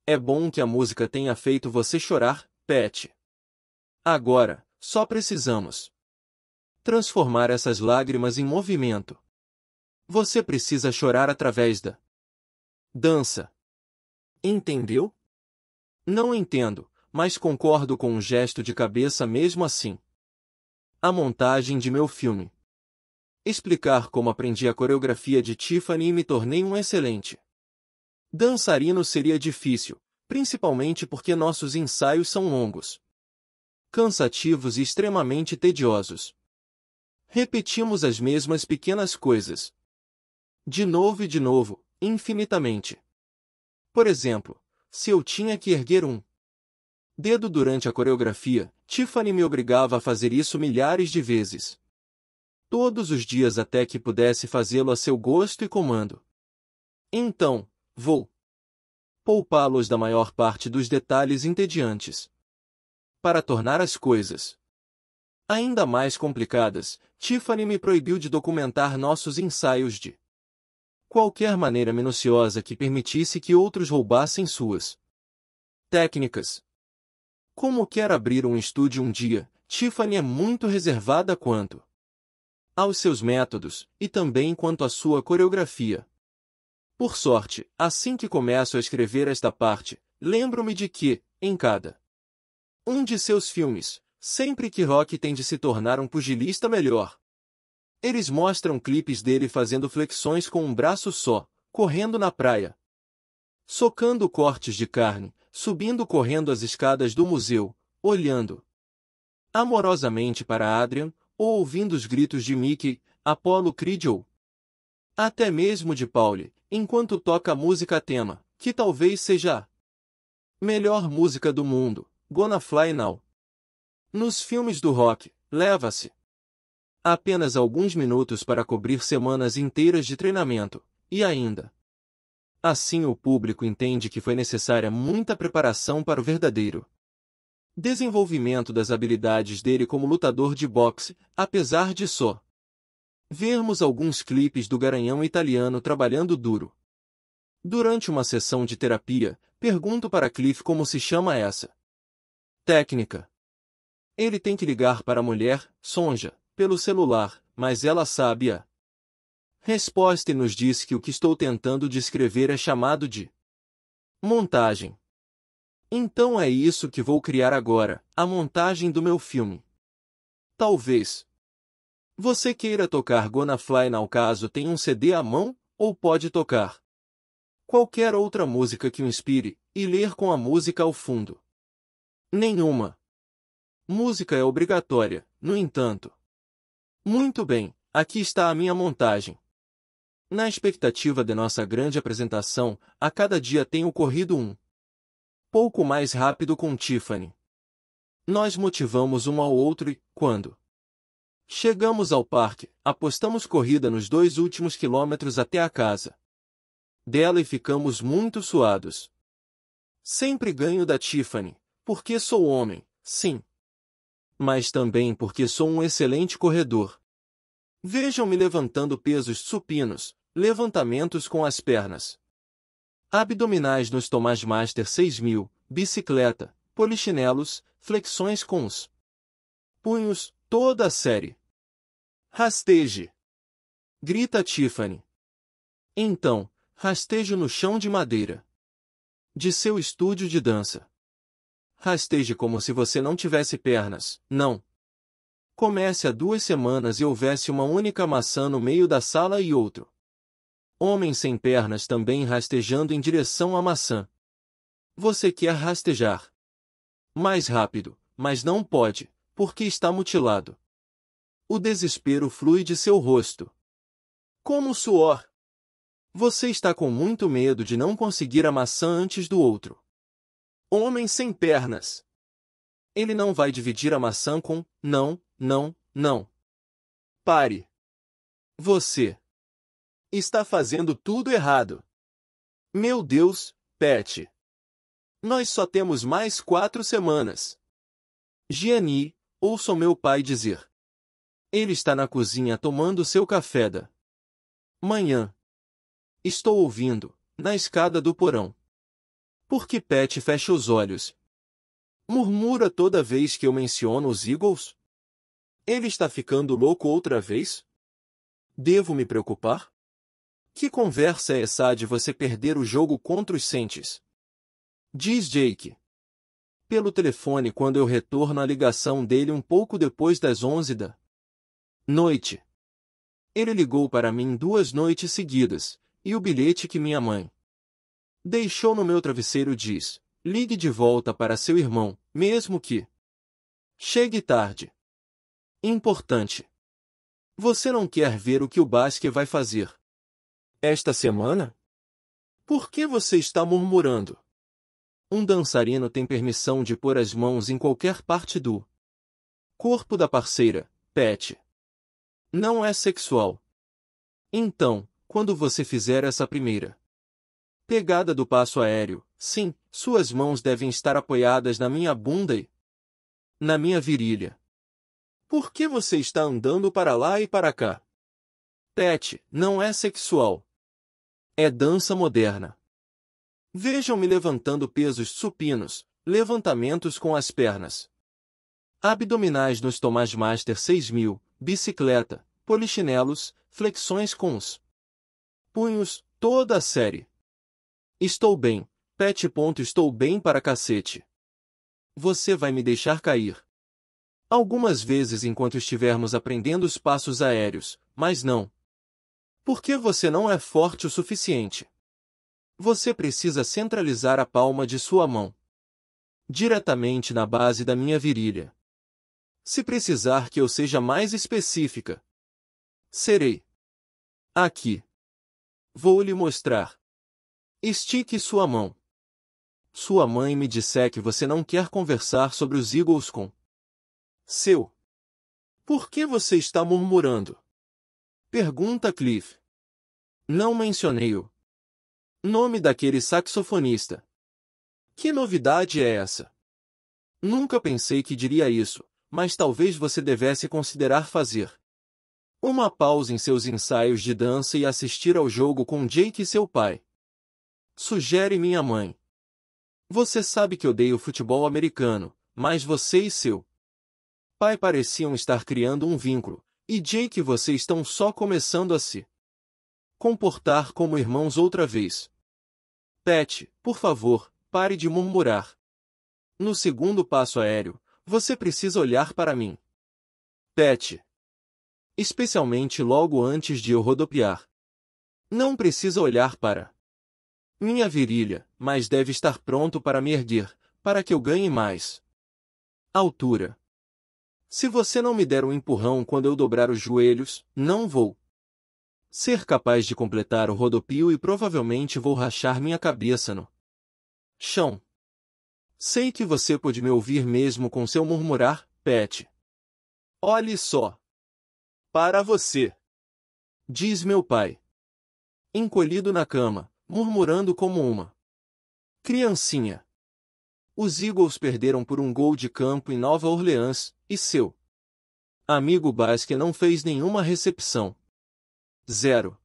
É bom que a música tenha feito você chorar, Pet. Agora, só precisamos transformar essas lágrimas em movimento. Você precisa chorar através da dança. Entendeu? Não entendo, mas concordo com um gesto de cabeça mesmo assim a montagem de meu filme. Explicar como aprendi a coreografia de Tiffany e me tornei um excelente dançarino seria difícil, principalmente porque nossos ensaios são longos, cansativos e extremamente tediosos. Repetimos as mesmas pequenas coisas. De novo e de novo, infinitamente. Por exemplo, se eu tinha que erguer um dedo durante a coreografia, Tiffany me obrigava a fazer isso milhares de vezes. Todos os dias até que pudesse fazê-lo a seu gosto e comando. Então, vou poupá-los da maior parte dos detalhes entediantes. Para tornar as coisas ainda mais complicadas, Tiffany me proibiu de documentar nossos ensaios de qualquer maneira minuciosa que permitisse que outros roubassem suas técnicas, como quer abrir um estúdio um dia, Tiffany é muito reservada quanto aos seus métodos e também quanto à sua coreografia. Por sorte, assim que começo a escrever esta parte, lembro-me de que, em cada um de seus filmes, sempre que Rock tem de se tornar um pugilista melhor. Eles mostram clipes dele fazendo flexões com um braço só, correndo na praia, socando cortes de carne, subindo correndo as escadas do museu, olhando amorosamente para Adrian, ou ouvindo os gritos de Mickey, Apollo Creed ou até mesmo de Pauli, enquanto toca a música tema, que talvez seja a melhor música do mundo, Gonna Fly Now. Nos filmes do rock, leva-se apenas alguns minutos para cobrir semanas inteiras de treinamento, e ainda Assim, o público entende que foi necessária muita preparação para o verdadeiro desenvolvimento das habilidades dele como lutador de boxe, apesar de só vermos alguns clipes do garanhão italiano trabalhando duro. Durante uma sessão de terapia, pergunto para Cliff como se chama essa técnica. Ele tem que ligar para a mulher, Sonja, pelo celular, mas ela sabe a Resposta nos diz que o que estou tentando descrever é chamado de montagem. Então é isso que vou criar agora, a montagem do meu filme. Talvez. Você queira tocar Gonna Fly, no caso tem um CD à mão, ou pode tocar qualquer outra música que o inspire, e ler com a música ao fundo. Nenhuma. Música é obrigatória, no entanto. Muito bem, aqui está a minha montagem. Na expectativa de nossa grande apresentação, a cada dia tem ocorrido um pouco mais rápido com Tiffany. Nós motivamos um ao outro e, quando chegamos ao parque, apostamos corrida nos dois últimos quilômetros até a casa dela e ficamos muito suados. Sempre ganho da Tiffany, porque sou homem, sim. Mas também porque sou um excelente corredor. Vejam-me levantando pesos supinos, Levantamentos com as pernas. Abdominais nos Tomás Master 6000, bicicleta, polichinelos, flexões com os punhos, toda a série. Rasteje. Grita Tiffany. Então, rastejo no chão de madeira. De seu estúdio de dança. Rasteje como se você não tivesse pernas, não. Comece há duas semanas e houvesse uma única maçã no meio da sala e outro Homem sem pernas também rastejando em direção à maçã. Você quer rastejar. Mais rápido, mas não pode, porque está mutilado. O desespero flui de seu rosto. Como suor. Você está com muito medo de não conseguir a maçã antes do outro. Homem sem pernas. Ele não vai dividir a maçã com não, não, não. Pare. Você está fazendo tudo errado. Meu Deus, Pet. Nós só temos mais quatro semanas. Gianni, ouço meu pai dizer. Ele está na cozinha tomando seu café da manhã. Estou ouvindo, na escada do porão. Por que Pet fecha os olhos. Murmura toda vez que eu menciono os Eagles? Ele está ficando louco outra vez? Devo me preocupar? Que conversa é essa de você perder o jogo contra os Saints? Diz Jake. Pelo telefone quando eu retorno à ligação dele um pouco depois das 11 da noite. Ele ligou para mim duas noites seguidas, e o bilhete que minha mãe deixou no meu travesseiro diz: ligue de volta para seu irmão, mesmo que chegue tarde. Importante. Você não quer ver o que o Basque vai fazer. Esta semana? Por que você está murmurando? Um dançarino tem permissão de pôr as mãos em qualquer parte do corpo da parceira, pet. Não é sexual. Então, quando você fizer essa primeira pegada do passo aéreo, sim, suas mãos devem estar apoiadas na minha bunda e na minha virilha. Por que você está andando para lá e para cá? Pet, não é sexual. É dança moderna. Vejam-me levantando pesos supinos, levantamentos com as pernas. Abdominais nos Tomás Master 6000, bicicleta, polichinelos, flexões com os punhos, toda a série. Estou bem, pet. Ponto, estou bem para cacete. Você vai me deixar cair. Algumas vezes enquanto estivermos aprendendo os passos aéreos, mas não, porque você não é forte o suficiente. Você precisa centralizar a palma de sua mão diretamente na base da minha virilha. Se precisar que eu seja mais específica, serei. Aqui. Vou lhe mostrar. Estique sua mão. Sua mãe me disse que você não quer conversar sobre os Eagles com seu. Por que você está murmurando? Pergunta Cliff. Não mencionei o nome daquele saxofonista. Que novidade é essa? Nunca pensei que diria isso, mas talvez você devesse considerar fazer uma pausa em seus ensaios de dança e assistir ao jogo com Jake e seu pai. Sugere minha mãe. Você sabe que odeio futebol americano, mas você e seu pai pareciam estar criando um vínculo, e Jake que você estão só começando a se comportar como irmãos outra vez. Pet, por favor, pare de murmurar. No segundo passo aéreo, você precisa olhar para mim. Pet. Especialmente logo antes de eu rodopiar. Não precisa olhar para minha virilha, mas deve estar pronto para me erguer, para que eu ganhe mais altura. Se você não me der um empurrão quando eu dobrar os joelhos, não vou ser capaz de completar o rodopio e provavelmente vou rachar minha cabeça no chão. Sei que você pode me ouvir mesmo com seu murmurar, Pet. Olhe só. Para você. Diz meu pai. Encolhido na cama, murmurando como uma criancinha os Eagles perderam por um gol de campo em Nova Orleans, e seu amigo Basque não fez nenhuma recepção. 0.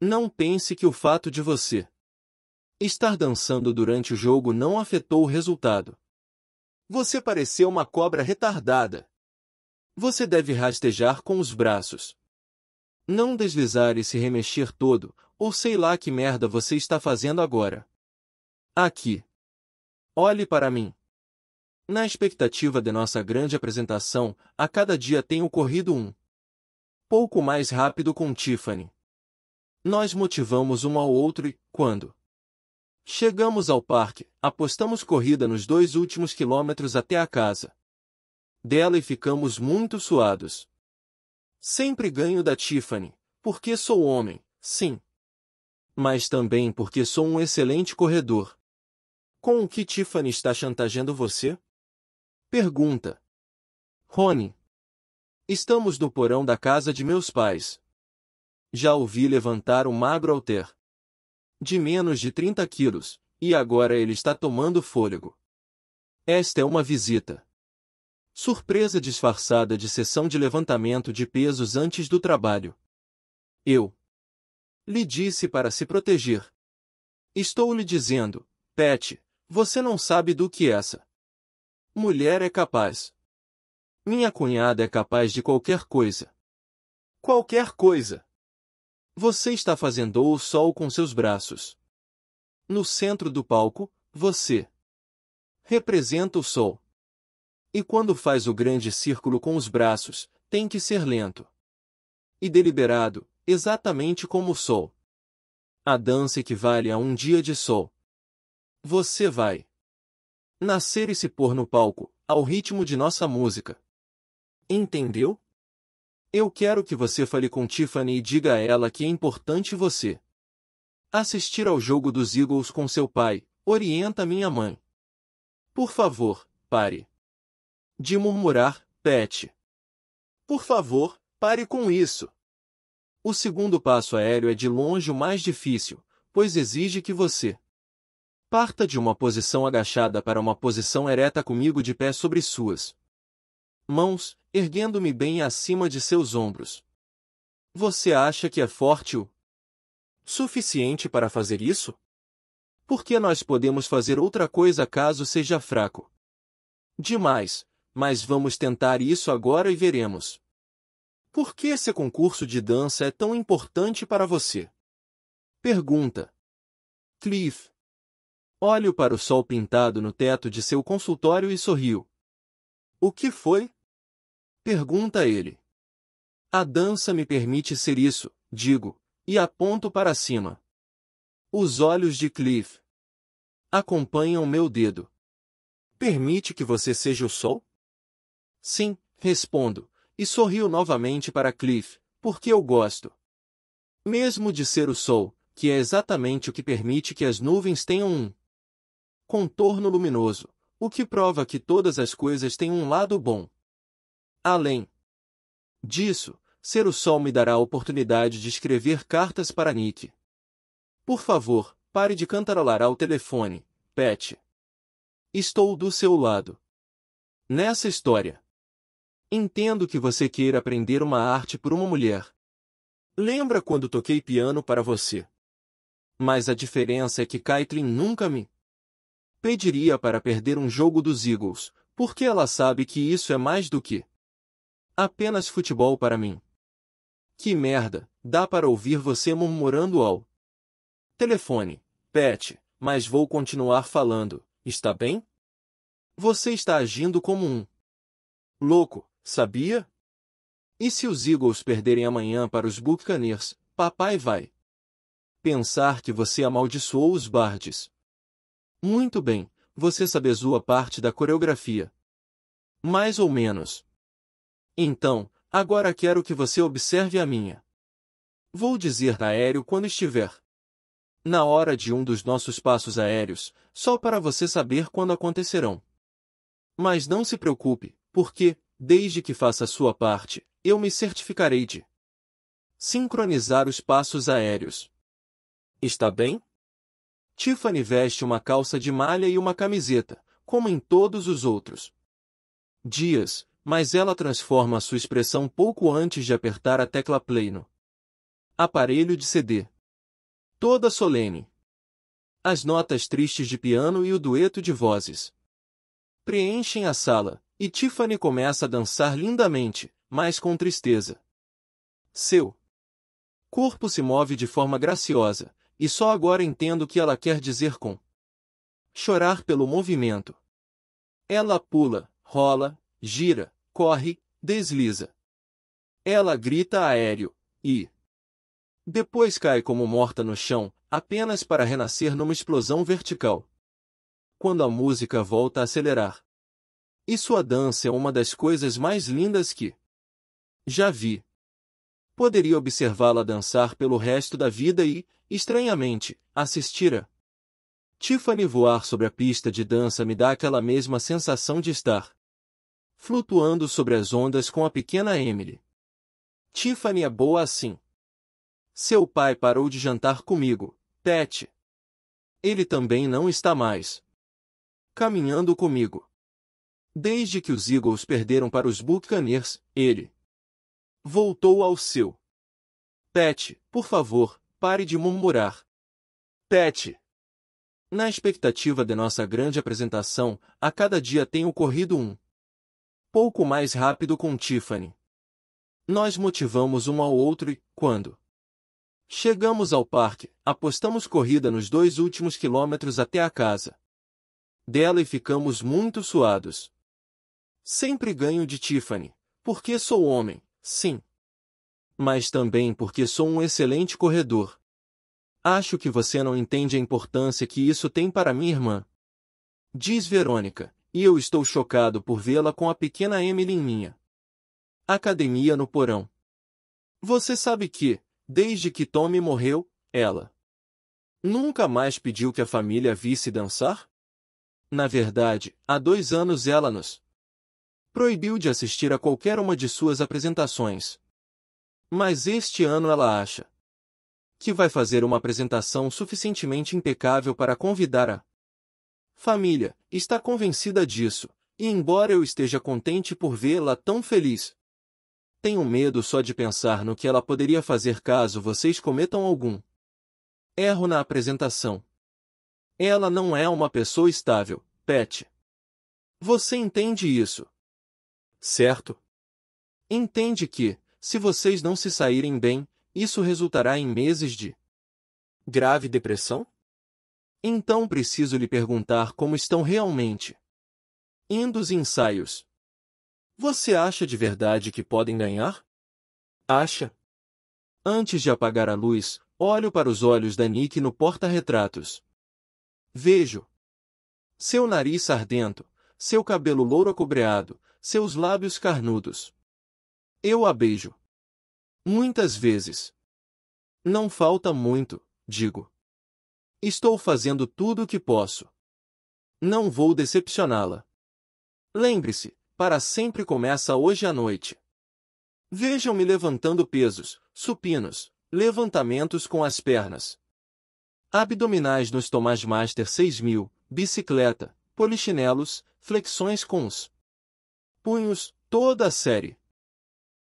Não pense que o fato de você estar dançando durante o jogo não afetou o resultado. Você pareceu uma cobra retardada. Você deve rastejar com os braços. Não deslizar e se remexer todo, ou sei lá que merda você está fazendo agora. Aqui. Olhe para mim. Na expectativa de nossa grande apresentação, a cada dia tem ocorrido um. Pouco mais rápido com Tiffany. Nós motivamos um ao outro e, quando chegamos ao parque, apostamos corrida nos dois últimos quilômetros até a casa dela e ficamos muito suados. Sempre ganho da Tiffany, porque sou homem, sim. Mas também porque sou um excelente corredor. Com o que Tiffany está chantageando você? Pergunta. Rony. Estamos no porão da casa de meus pais. Já ouvi levantar um magro alter. De menos de 30 quilos, e agora ele está tomando fôlego. Esta é uma visita. Surpresa disfarçada de sessão de levantamento de pesos antes do trabalho. Eu. Lhe disse para se proteger. Estou lhe dizendo, Pet, você não sabe do que é essa mulher é capaz. Minha cunhada é capaz de qualquer coisa. Qualquer coisa. Você está fazendo o sol com seus braços. No centro do palco, você representa o sol. E quando faz o grande círculo com os braços, tem que ser lento e deliberado, exatamente como o sol. A dança equivale a um dia de sol. Você vai nascer e se pôr no palco, ao ritmo de nossa música. Entendeu? Eu quero que você fale com Tiffany e diga a ela que é importante você assistir ao jogo dos Eagles com seu pai, orienta minha mãe. Por favor, pare de murmurar, Pet. Por favor, pare com isso. O segundo passo aéreo é de longe o mais difícil, pois exige que você Parta de uma posição agachada para uma posição ereta comigo de pé sobre suas mãos, erguendo-me bem acima de seus ombros. Você acha que é forte o suficiente para fazer isso? Porque nós podemos fazer outra coisa caso seja fraco. Demais, mas vamos tentar isso agora e veremos. Por que esse concurso de dança é tão importante para você? Pergunta. Cliff, Olho para o sol pintado no teto de seu consultório e sorrio. O que foi? Pergunta ele. A dança me permite ser isso, digo, e aponto para cima. Os olhos de Cliff acompanham meu dedo. Permite que você seja o sol? Sim, respondo, e sorrio novamente para Cliff, porque eu gosto. Mesmo de ser o sol, que é exatamente o que permite que as nuvens tenham um contorno luminoso, o que prova que todas as coisas têm um lado bom. Além disso, ser o sol me dará a oportunidade de escrever cartas para Nick. Por favor, pare de cantarolar ao telefone, Pet. Estou do seu lado. Nessa história. Entendo que você queira aprender uma arte por uma mulher. Lembra quando toquei piano para você? Mas a diferença é que Caitlin nunca me pediria para perder um jogo dos Eagles, porque ela sabe que isso é mais do que apenas futebol para mim. Que merda, dá para ouvir você murmurando ao telefone. Pet, mas vou continuar falando, está bem? Você está agindo como um louco, sabia? E se os Eagles perderem amanhã para os Buccaneers, papai vai pensar que você amaldiçoou os Bardes. Muito bem, você sabe a parte da coreografia. Mais ou menos. Então, agora quero que você observe a minha. Vou dizer aéreo quando estiver. Na hora de um dos nossos passos aéreos, só para você saber quando acontecerão. Mas não se preocupe, porque, desde que faça a sua parte, eu me certificarei de sincronizar os passos aéreos. Está bem? Tiffany veste uma calça de malha e uma camiseta, como em todos os outros dias, mas ela transforma sua expressão pouco antes de apertar a tecla play no aparelho de CD. Toda solene. As notas tristes de piano e o dueto de vozes preenchem a sala, e Tiffany começa a dançar lindamente, mas com tristeza. Seu corpo se move de forma graciosa, e só agora entendo o que ela quer dizer com chorar pelo movimento. Ela pula, rola, gira, corre, desliza. Ela grita aéreo e depois cai como morta no chão, apenas para renascer numa explosão vertical. Quando a música volta a acelerar. E sua dança é uma das coisas mais lindas que já vi. Poderia observá-la dançar pelo resto da vida e, Estranhamente, assistira. Tiffany voar sobre a pista de dança me dá aquela mesma sensação de estar flutuando sobre as ondas com a pequena Emily. Tiffany é boa assim. Seu pai parou de jantar comigo, Pet. Ele também não está mais caminhando comigo. Desde que os Eagles perderam para os Buccaneers, ele voltou ao seu. Pet, por favor, Pare de murmurar. Pet. Na expectativa de nossa grande apresentação, a cada dia tem ocorrido um pouco mais rápido com Tiffany. Nós motivamos um ao outro e, quando chegamos ao parque, apostamos corrida nos dois últimos quilômetros até a casa dela e ficamos muito suados. Sempre ganho de Tiffany, porque sou homem, sim mas também porque sou um excelente corredor. Acho que você não entende a importância que isso tem para minha irmã. Diz Verônica, e eu estou chocado por vê-la com a pequena Emily em minha academia no porão. Você sabe que, desde que Tommy morreu, ela nunca mais pediu que a família visse dançar? Na verdade, há dois anos ela nos proibiu de assistir a qualquer uma de suas apresentações. Mas este ano ela acha que vai fazer uma apresentação suficientemente impecável para convidar a família. Está convencida disso, e embora eu esteja contente por vê-la tão feliz, tenho medo só de pensar no que ela poderia fazer caso vocês cometam algum erro na apresentação. Ela não é uma pessoa estável, Pet. Você entende isso? Certo? Entende que, se vocês não se saírem bem, isso resultará em meses de grave depressão? Então preciso lhe perguntar como estão realmente indo os ensaios. Você acha de verdade que podem ganhar? Acha? Antes de apagar a luz, olho para os olhos da Nick no porta-retratos. Vejo. Seu nariz sardento, seu cabelo louro acobreado, seus lábios carnudos. Eu a beijo. Muitas vezes. Não falta muito, digo. Estou fazendo tudo o que posso. Não vou decepcioná-la. Lembre-se, para sempre começa hoje à noite. Vejam-me levantando pesos, supinos, levantamentos com as pernas. Abdominais nos Tomás Master 6000, bicicleta, polichinelos, flexões com os punhos, toda a série.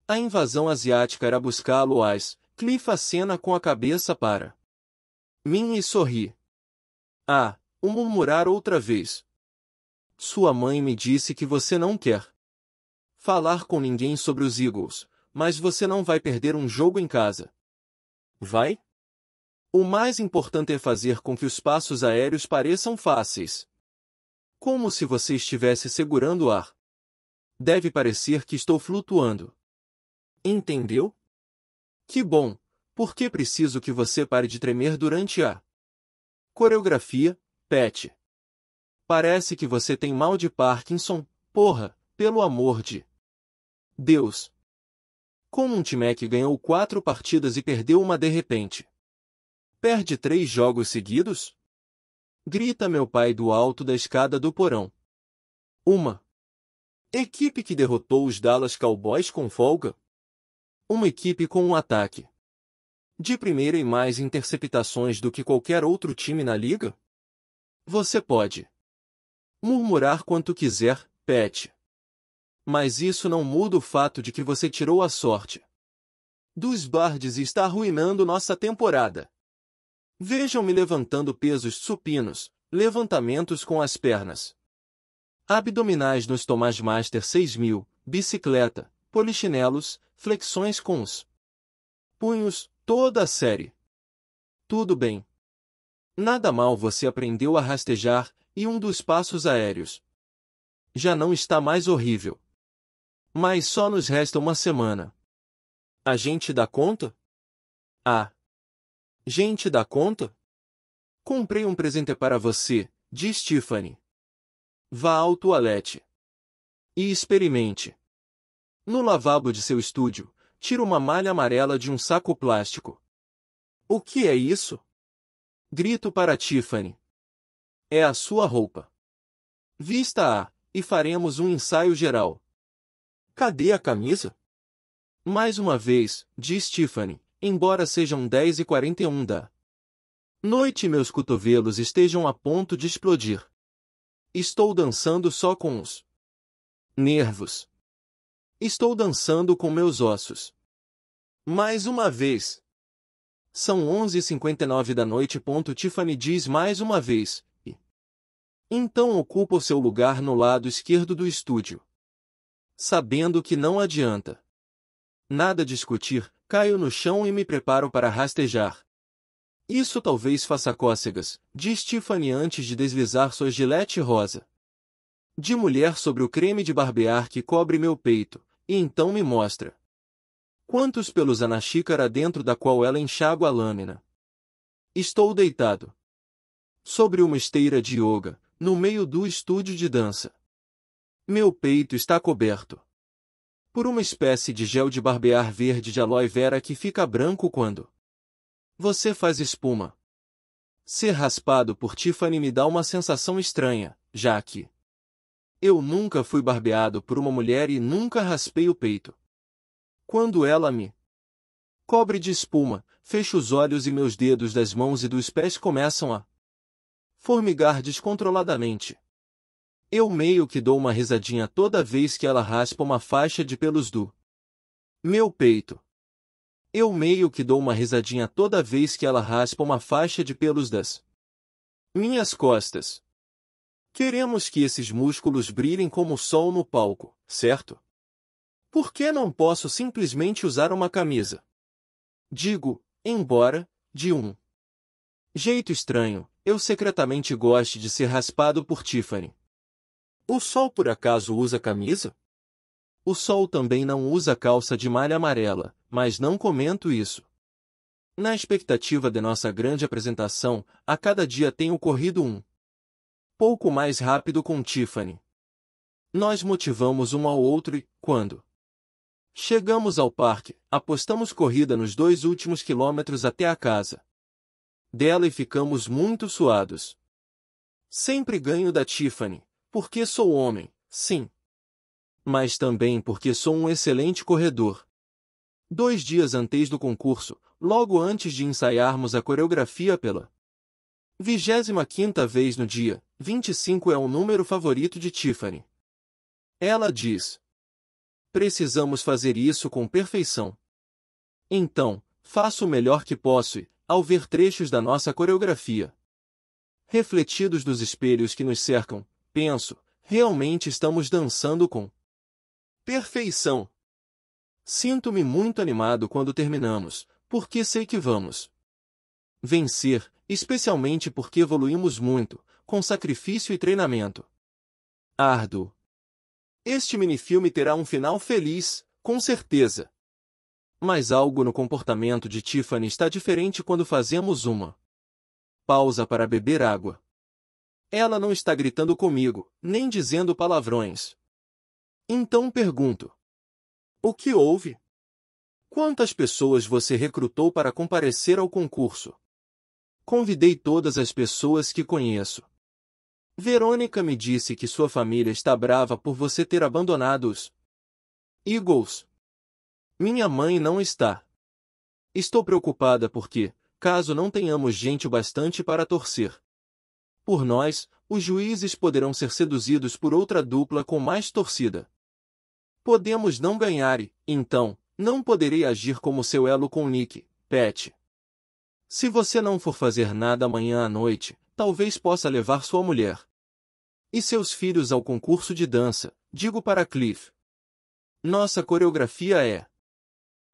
A invasão asiática era buscá-lo às. Cliff acena com a cabeça para. Mim e sorri. Ah, o murmurar outra vez. Sua mãe me disse que você não quer falar com ninguém sobre os Eagles, mas você não vai perder um jogo em casa. Vai? O mais importante é fazer com que os passos aéreos pareçam fáceis. Como se você estivesse segurando o ar. Deve parecer que estou flutuando. Entendeu? Que bom, porque preciso que você pare de tremer durante a coreografia, Pet. Parece que você tem mal de Parkinson, porra, pelo amor de Deus. Como um time que ganhou quatro partidas e perdeu uma de repente. Perde três jogos seguidos? Grita meu pai do alto da escada do porão. Uma equipe que derrotou os Dallas Cowboys com folga, uma equipe com um ataque de primeira e mais interceptações do que qualquer outro time na liga? Você pode murmurar quanto quiser, Pet. Mas isso não muda o fato de que você tirou a sorte dos Bardes e está arruinando nossa temporada. Vejam-me levantando pesos supinos, levantamentos com as pernas abdominais nos Tomás Master 6000, bicicleta, polichinelos, flexões com os punhos, toda a série. Tudo bem. Nada mal você aprendeu a rastejar, e um dos passos aéreos. Já não está mais horrível. Mas só nos resta uma semana. A gente dá conta? Ah. Gente dá conta? Comprei um presente para você, diz Tiffany. Vá ao toalete. E experimente. No lavabo de seu estúdio, tira uma malha amarela de um saco plástico. O que é isso? Grito para Tiffany. É a sua roupa. Vista-a, e faremos um ensaio geral. Cadê a camisa? Mais uma vez, diz Tiffany, embora sejam 10 e 41 da noite meus cotovelos estejam a ponto de explodir. Estou dançando só com os nervos. Estou dançando com meus ossos. Mais uma vez. São 11h59 da noite. Tiffany diz mais uma vez. E... Então ocupa o seu lugar no lado esquerdo do estúdio. Sabendo que não adianta. Nada discutir, caio no chão e me preparo para rastejar. Isso talvez faça cócegas, diz Tiffany antes de deslizar sua gilete rosa. De mulher sobre o creme de barbear que cobre meu peito, e então me mostra. Quantos pelos há na xícara dentro da qual ela enxágua a lâmina? Estou deitado. Sobre uma esteira de yoga, no meio do estúdio de dança. Meu peito está coberto. Por uma espécie de gel de barbear verde de aloe vera que fica branco quando você faz espuma. Ser raspado por Tiffany me dá uma sensação estranha, já que eu nunca fui barbeado por uma mulher e nunca raspei o peito. Quando ela me cobre de espuma, fecho os olhos e meus dedos das mãos e dos pés começam a formigar descontroladamente. Eu meio que dou uma risadinha toda vez que ela raspa uma faixa de pelos do meu peito. Eu meio que dou uma risadinha toda vez que ela raspa uma faixa de pelos das minhas costas. Queremos que esses músculos brilhem como o sol no palco, certo? Por que não posso simplesmente usar uma camisa? Digo, embora, de um jeito estranho, eu secretamente gosto de ser raspado por Tiffany. O sol por acaso usa camisa? O sol também não usa calça de malha amarela, mas não comento isso. Na expectativa de nossa grande apresentação, a cada dia tem ocorrido um pouco mais rápido com Tiffany. Nós motivamos um ao outro e, quando chegamos ao parque, apostamos corrida nos dois últimos quilômetros até a casa dela e ficamos muito suados. Sempre ganho da Tiffany, porque sou homem, sim. Mas também porque sou um excelente corredor. Dois dias antes do concurso, logo antes de ensaiarmos a coreografia pela Vigésima quinta vez no dia, 25 é o número favorito de Tiffany. Ela diz. Precisamos fazer isso com perfeição. Então, faço o melhor que posso e, ao ver trechos da nossa coreografia. Refletidos nos espelhos que nos cercam, penso, realmente estamos dançando com perfeição. Sinto-me muito animado quando terminamos, porque sei que vamos vencer, especialmente porque evoluímos muito, com sacrifício e treinamento. Ardo. Este minifilme terá um final feliz, com certeza. Mas algo no comportamento de Tiffany está diferente quando fazemos uma pausa para beber água. Ela não está gritando comigo, nem dizendo palavrões. Então pergunto: O que houve? Quantas pessoas você recrutou para comparecer ao concurso? Convidei todas as pessoas que conheço. Verônica me disse que sua família está brava por você ter abandonado os Eagles. Minha mãe não está. Estou preocupada porque, caso não tenhamos gente o bastante para torcer por nós, os juízes poderão ser seduzidos por outra dupla com mais torcida. Podemos não ganhar e, então, não poderei agir como seu elo com Nick, Pet. Se você não for fazer nada amanhã à noite, talvez possa levar sua mulher e seus filhos ao concurso de dança, digo para Cliff. Nossa coreografia é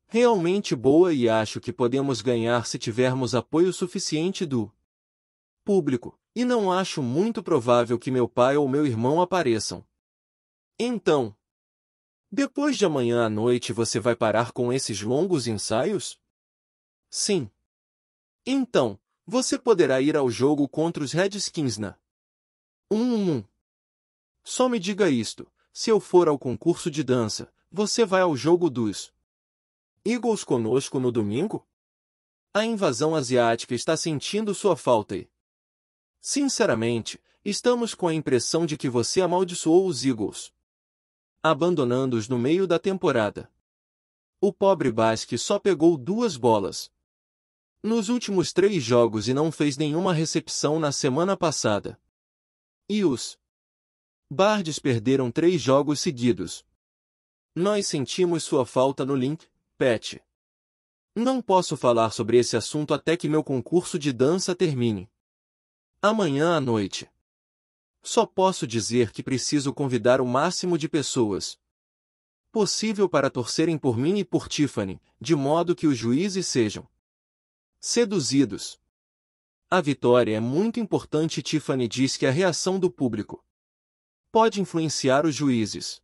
realmente boa e acho que podemos ganhar se tivermos apoio suficiente do público, e não acho muito provável que meu pai ou meu irmão apareçam. Então, depois de amanhã à noite você vai parar com esses longos ensaios? Sim. Então, você poderá ir ao jogo contra os Redskins na 1 1 Só me diga isto, se eu for ao concurso de dança, você vai ao jogo dos Eagles conosco no domingo? A invasão asiática está sentindo sua falta e, sinceramente, estamos com a impressão de que você amaldiçoou os Eagles, abandonando-os no meio da temporada. O pobre Basque só pegou duas bolas nos últimos três jogos e não fez nenhuma recepção na semana passada. E os Bardes perderam três jogos seguidos. Nós sentimos sua falta no link, Pet. Não posso falar sobre esse assunto até que meu concurso de dança termine. Amanhã à noite. Só posso dizer que preciso convidar o máximo de pessoas possível para torcerem por mim e por Tiffany, de modo que os juízes sejam Seduzidos. A vitória é muito importante. Tiffany diz que a reação do público pode influenciar os juízes.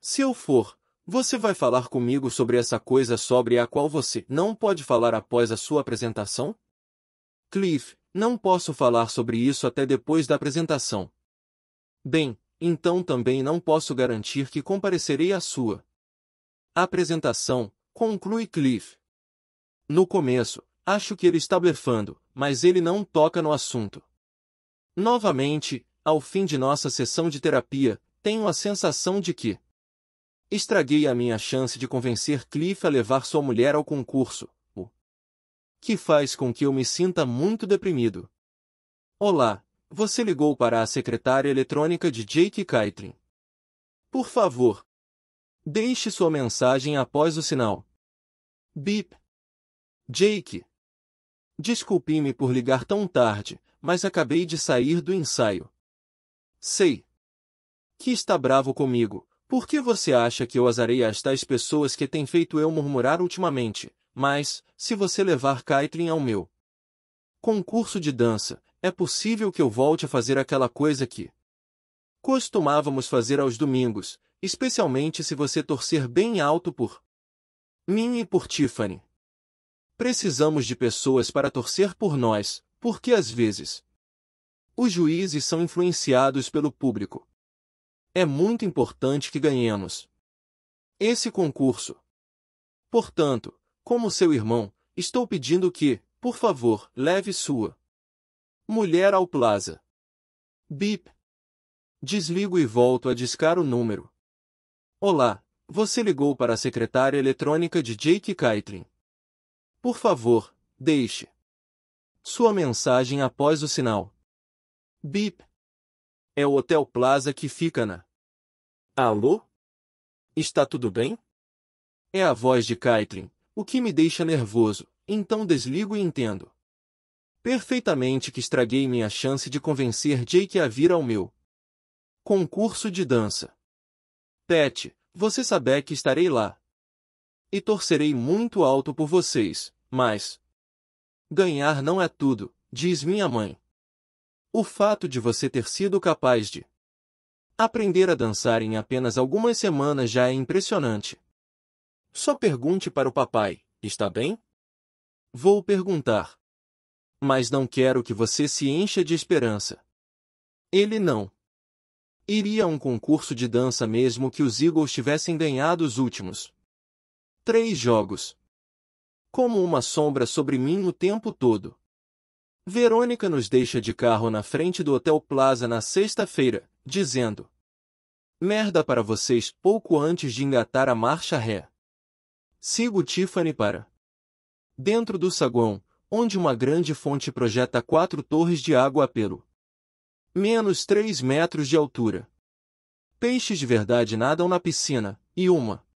Se eu for, você vai falar comigo sobre essa coisa sobre a qual você não pode falar após a sua apresentação? Cliff, não posso falar sobre isso até depois da apresentação. Bem, então também não posso garantir que comparecerei à sua apresentação, conclui Cliff. No começo, Acho que ele está blefando, mas ele não toca no assunto. Novamente, ao fim de nossa sessão de terapia, tenho a sensação de que estraguei a minha chance de convencer Cliff a levar sua mulher ao concurso, o que faz com que eu me sinta muito deprimido. Olá, você ligou para a secretária eletrônica de Jake Kaitlin? Por favor, deixe sua mensagem após o sinal. Bip. Jake, Desculpe-me por ligar tão tarde, mas acabei de sair do ensaio. Sei. Que está bravo comigo. Por que você acha que eu azarei as tais pessoas que têm feito eu murmurar ultimamente? Mas, se você levar Caitlin ao meu concurso de dança, é possível que eu volte a fazer aquela coisa que costumávamos fazer aos domingos, especialmente se você torcer bem alto por mim e por Tiffany. Precisamos de pessoas para torcer por nós, porque às vezes os juízes são influenciados pelo público. É muito importante que ganhemos esse concurso. Portanto, como seu irmão, estou pedindo que, por favor, leve sua mulher ao plaza. Bip. Desligo e volto a discar o número. Olá, você ligou para a secretária eletrônica de Jake Kaitlin. Por favor, deixe sua mensagem após o sinal. Bip. É o Hotel Plaza que fica na. Alô? Está tudo bem? É a voz de Caitlin, o que me deixa nervoso, então desligo e entendo. Perfeitamente que estraguei minha chance de convencer Jake a vir ao meu concurso de dança. Pet, você saber que estarei lá. E torcerei muito alto por vocês mas. Ganhar não é tudo, diz minha mãe. O fato de você ter sido capaz de aprender a dançar em apenas algumas semanas já é impressionante. Só pergunte para o papai: está bem? Vou perguntar. Mas não quero que você se encha de esperança. Ele não. Iria a um concurso de dança mesmo que os Eagles tivessem ganhado os últimos três jogos como uma sombra sobre mim o tempo todo. Verônica nos deixa de carro na frente do Hotel Plaza na sexta-feira, dizendo: Merda para vocês pouco antes de engatar a marcha ré. Sigo Tiffany para. Dentro do saguão, onde uma grande fonte projeta quatro torres de água pelo. Menos três metros de altura. Peixes de verdade nadam na piscina, e uma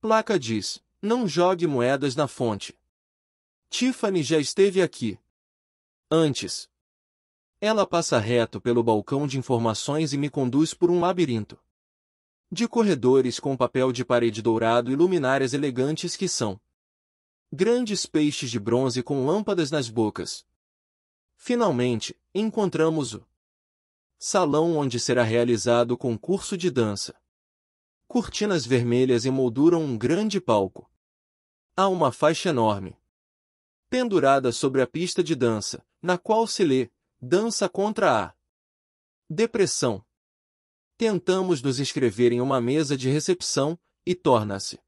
placa diz: não jogue moedas na fonte. Tiffany já esteve aqui. Antes. Ela passa reto pelo balcão de informações e me conduz por um labirinto. De corredores com papel de parede dourado e luminárias elegantes que são grandes peixes de bronze com lâmpadas nas bocas. Finalmente, encontramos o salão onde será realizado o concurso de dança. Cortinas vermelhas emolduram um grande palco. Há uma faixa enorme. Pendurada sobre a pista de dança, na qual se lê, dança contra a depressão. Tentamos nos inscrever em uma mesa de recepção, e torna-se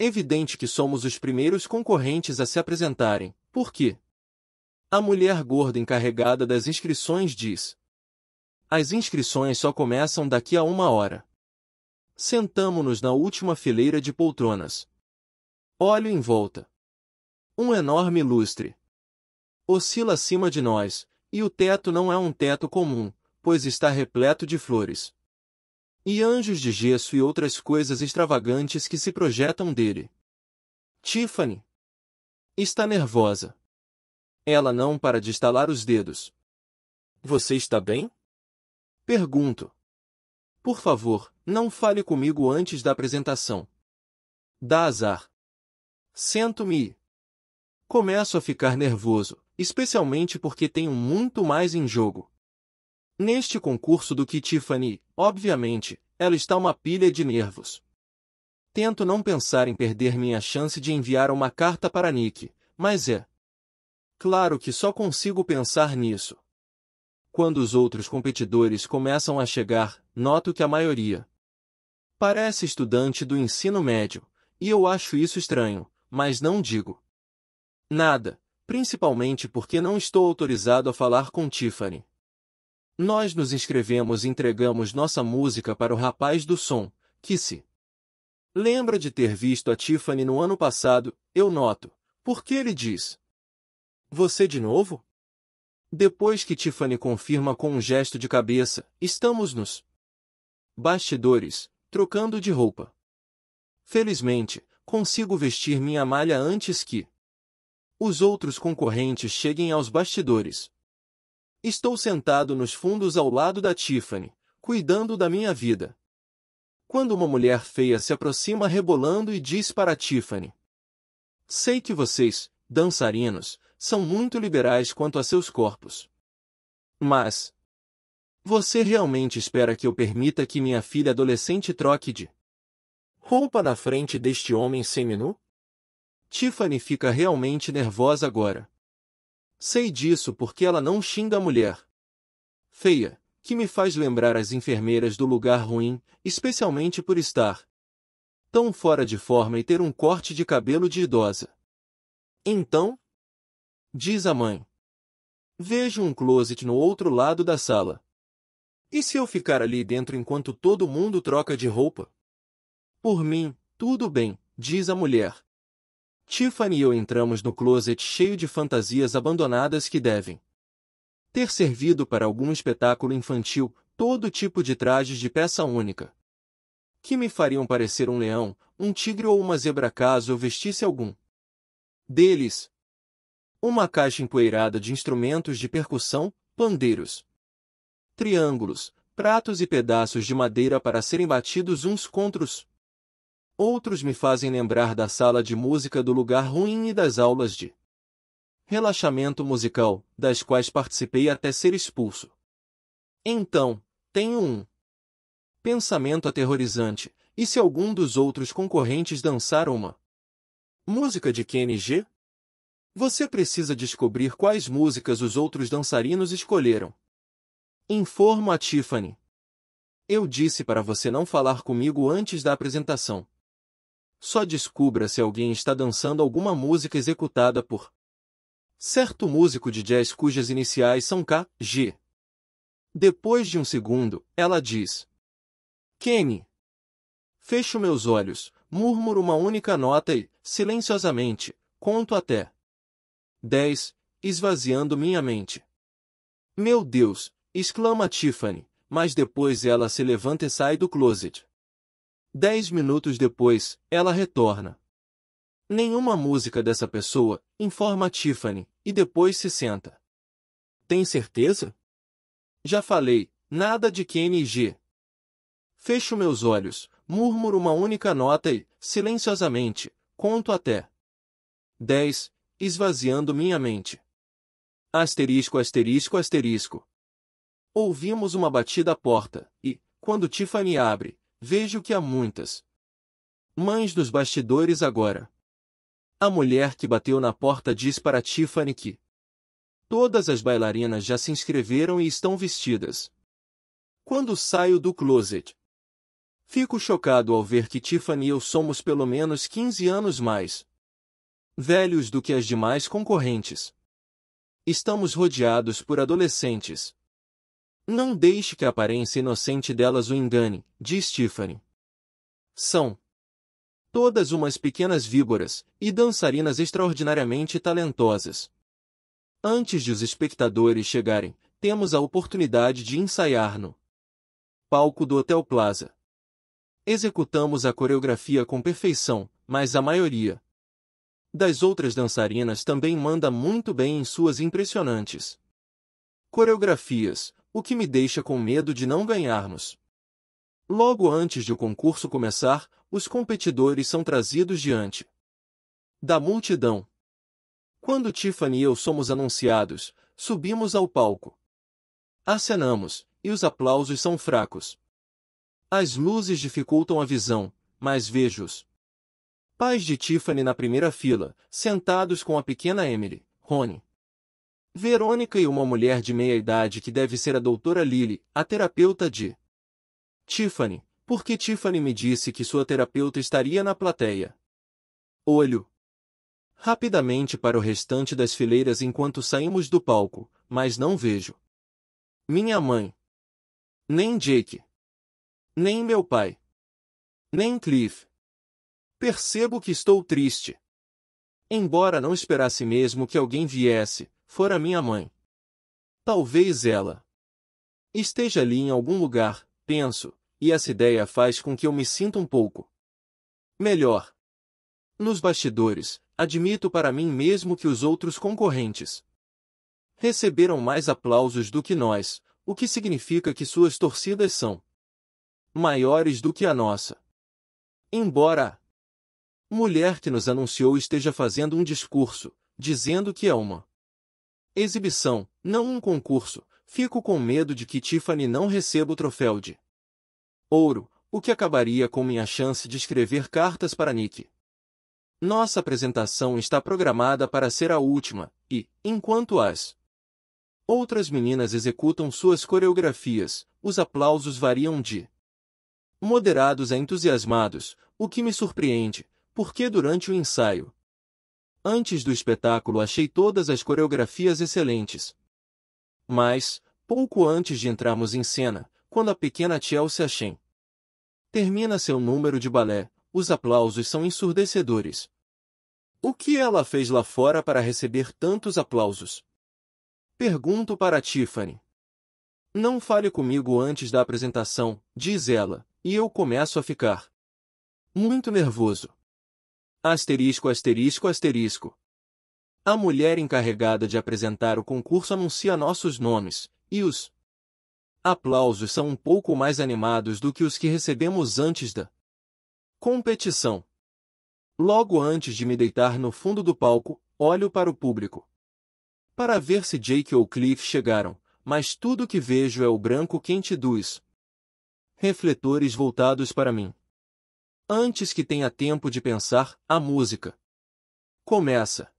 evidente que somos os primeiros concorrentes a se apresentarem, porque a mulher gorda encarregada das inscrições diz: As inscrições só começam daqui a uma hora. Sentamo-nos na última fileira de poltronas, Olho em volta. Um enorme lustre. Oscila acima de nós, e o teto não é um teto comum, pois está repleto de flores. E anjos de gesso e outras coisas extravagantes que se projetam dele. Tiffany está nervosa. Ela não para de estalar os dedos. Você está bem? Pergunto. Por favor, não fale comigo antes da apresentação. Dá azar. Sento-me. Começo a ficar nervoso, especialmente porque tenho muito mais em jogo. Neste concurso do que Tiffany, obviamente, ela está uma pilha de nervos. Tento não pensar em perder minha chance de enviar uma carta para Nick, mas é. Claro que só consigo pensar nisso. Quando os outros competidores começam a chegar, noto que a maioria parece estudante do ensino médio, e eu acho isso estranho, mas não digo nada, principalmente porque não estou autorizado a falar com Tiffany. Nós nos inscrevemos e entregamos nossa música para o rapaz do som, que se lembra de ter visto a Tiffany no ano passado, eu noto, porque ele diz: Você de novo? Depois que Tiffany confirma com um gesto de cabeça, estamos nos bastidores, trocando de roupa. Felizmente, consigo vestir minha malha antes que os outros concorrentes cheguem aos bastidores. Estou sentado nos fundos ao lado da Tiffany, cuidando da minha vida. Quando uma mulher feia se aproxima rebolando e diz para Tiffany: Sei que vocês, dançarinos, são muito liberais quanto a seus corpos. Mas. Você realmente espera que eu permita que minha filha adolescente troque de Rompa na frente deste homem seminu? Tiffany fica realmente nervosa agora. Sei disso porque ela não xinga a mulher. Feia, que me faz lembrar as enfermeiras do lugar ruim, especialmente por estar tão fora de forma e ter um corte de cabelo de idosa. Então? Diz a mãe. Vejo um closet no outro lado da sala. E se eu ficar ali dentro enquanto todo mundo troca de roupa? Por mim, tudo bem, diz a mulher. Tiffany e eu entramos no closet cheio de fantasias abandonadas que devem ter servido para algum espetáculo infantil, todo tipo de trajes de peça única. Que me fariam parecer um leão, um tigre ou uma zebra caso eu vestisse algum. Deles, uma caixa empoeirada de instrumentos de percussão, pandeiros, triângulos, pratos e pedaços de madeira para serem batidos uns contra os Outros me fazem lembrar da sala de música do lugar ruim e das aulas de relaxamento musical, das quais participei até ser expulso. Então, tenho um pensamento aterrorizante, e se algum dos outros concorrentes dançar uma música de KNG? Você precisa descobrir quais músicas os outros dançarinos escolheram. Informo a Tiffany. Eu disse para você não falar comigo antes da apresentação. Só descubra se alguém está dançando alguma música executada por certo músico de jazz cujas iniciais são K, G. Depois de um segundo, ela diz: Kenny. Fecho meus olhos, murmuro uma única nota e, silenciosamente, conto até 10, esvaziando minha mente. Meu Deus! exclama Tiffany, mas depois ela se levanta e sai do closet. Dez minutos depois, ela retorna. Nenhuma música dessa pessoa, informa Tiffany, e depois se senta. Tem certeza? Já falei, nada de KNG. Fecho meus olhos, murmuro uma única nota e, silenciosamente, conto até. 10, esvaziando minha mente. Asterisco, asterisco, asterisco. Ouvimos uma batida à porta, e, quando Tiffany abre, Vejo que há muitas. Mães dos bastidores agora. A mulher que bateu na porta diz para Tiffany que todas as bailarinas já se inscreveram e estão vestidas. Quando saio do closet, fico chocado ao ver que Tiffany e eu somos pelo menos 15 anos mais velhos do que as demais concorrentes. Estamos rodeados por adolescentes. Não deixe que a aparência inocente delas o engane, diz Tiffany. São todas umas pequenas víboras e dançarinas extraordinariamente talentosas. Antes de os espectadores chegarem, temos a oportunidade de ensaiar no palco do Hotel Plaza. Executamos a coreografia com perfeição, mas a maioria das outras dançarinas também manda muito bem em suas impressionantes coreografias, o que me deixa com medo de não ganharmos. Logo antes de o concurso começar, os competidores são trazidos diante da multidão. Quando Tiffany e eu somos anunciados, subimos ao palco. Acenamos, e os aplausos são fracos. As luzes dificultam a visão, mas vejo-os. Pais de Tiffany na primeira fila, sentados com a pequena Emily, Rony. Verônica e uma mulher de meia idade que deve ser a doutora Lily, a terapeuta de Tiffany, porque Tiffany me disse que sua terapeuta estaria na plateia. Olho rapidamente para o restante das fileiras enquanto saímos do palco, mas não vejo minha mãe, nem Jake, nem meu pai, nem Cliff. Percebo que estou triste. Embora não esperasse mesmo que alguém viesse, fora minha mãe. Talvez ela esteja ali em algum lugar, penso, e essa ideia faz com que eu me sinta um pouco melhor. Nos bastidores, admito para mim mesmo que os outros concorrentes receberam mais aplausos do que nós, o que significa que suas torcidas são maiores do que a nossa. Embora a mulher que nos anunciou esteja fazendo um discurso, dizendo que é uma Exibição, não um concurso. Fico com medo de que Tiffany não receba o troféu de ouro, o que acabaria com minha chance de escrever cartas para Nick. Nossa apresentação está programada para ser a última, e, enquanto as outras meninas executam suas coreografias, os aplausos variam de moderados a entusiasmados, o que me surpreende, porque durante o ensaio, Antes do espetáculo achei todas as coreografias excelentes. Mas, pouco antes de entrarmos em cena, quando a pequena Chelsea Shen termina seu número de balé, os aplausos são ensurdecedores. O que ela fez lá fora para receber tantos aplausos? Pergunto para Tiffany. Não fale comigo antes da apresentação, diz ela, e eu começo a ficar muito nervoso. Asterisco, asterisco, asterisco. A mulher encarregada de apresentar o concurso anuncia nossos nomes, e os aplausos são um pouco mais animados do que os que recebemos antes da competição. Logo antes de me deitar no fundo do palco, olho para o público. Para ver se Jake ou Cliff chegaram, mas tudo que vejo é o branco quente dos refletores voltados para mim antes que tenha tempo de pensar, a música começa.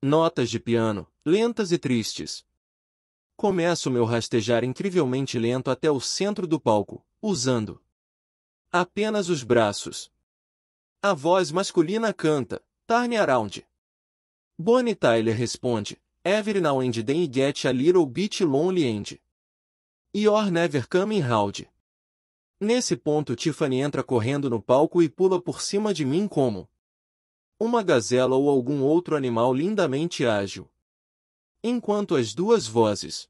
Notas de piano, lentas e tristes. Começo meu rastejar incrivelmente lento até o centro do palco, usando apenas os braços. A voz masculina canta, Turn Around. Bonnie Tyler responde, Every now and then you get a little bit lonely and you're never coming round. Nesse ponto Tiffany entra correndo no palco e pula por cima de mim como uma gazela ou algum outro animal lindamente ágil. Enquanto as duas vozes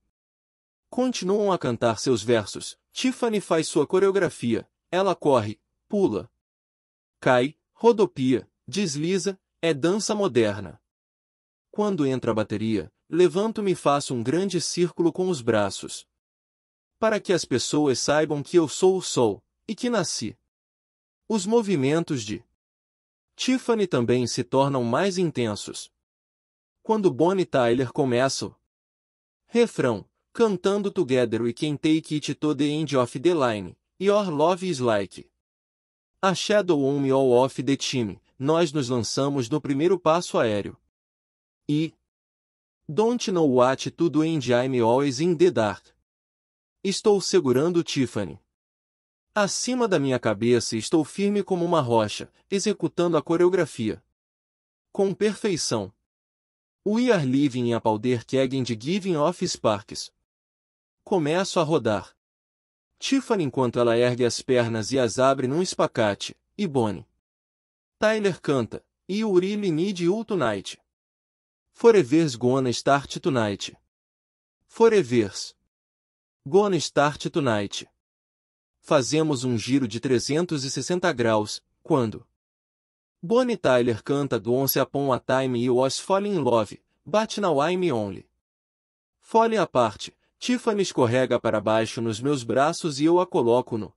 continuam a cantar seus versos, Tiffany faz sua coreografia, ela corre, pula, cai, rodopia, desliza, é dança moderna. Quando entra a bateria, levanto-me e faço um grande círculo com os braços, para que as pessoas saibam que eu sou o Sol, e que nasci. Os movimentos de Tiffany também se tornam mais intensos. Quando Bonnie Tyler começa o refrão, cantando Together We Can Take It To The End Of The Line, Your Love Is Like A Shadow On Me All Off The Team, nós nos lançamos no primeiro passo aéreo. E Don't Know What To Do And I'm Always In The Dark Estou segurando Tiffany. Acima da minha cabeça estou firme como uma rocha, executando a coreografia. Com perfeição. We are living in a powder keg de giving off sparks. Começo a rodar. Tiffany enquanto ela ergue as pernas e as abre num espacate, e Bonnie. Tyler canta, e Urili need you tonight. Forever's gonna start tonight. Forevers. Gonna Start Tonight. Fazemos um giro de 360 graus, quando Bonnie Tyler canta Do Once Upon a Time e Was Falling in Love, bate na I'm Only. Fole à parte, Tiffany escorrega para baixo nos meus braços e eu a coloco no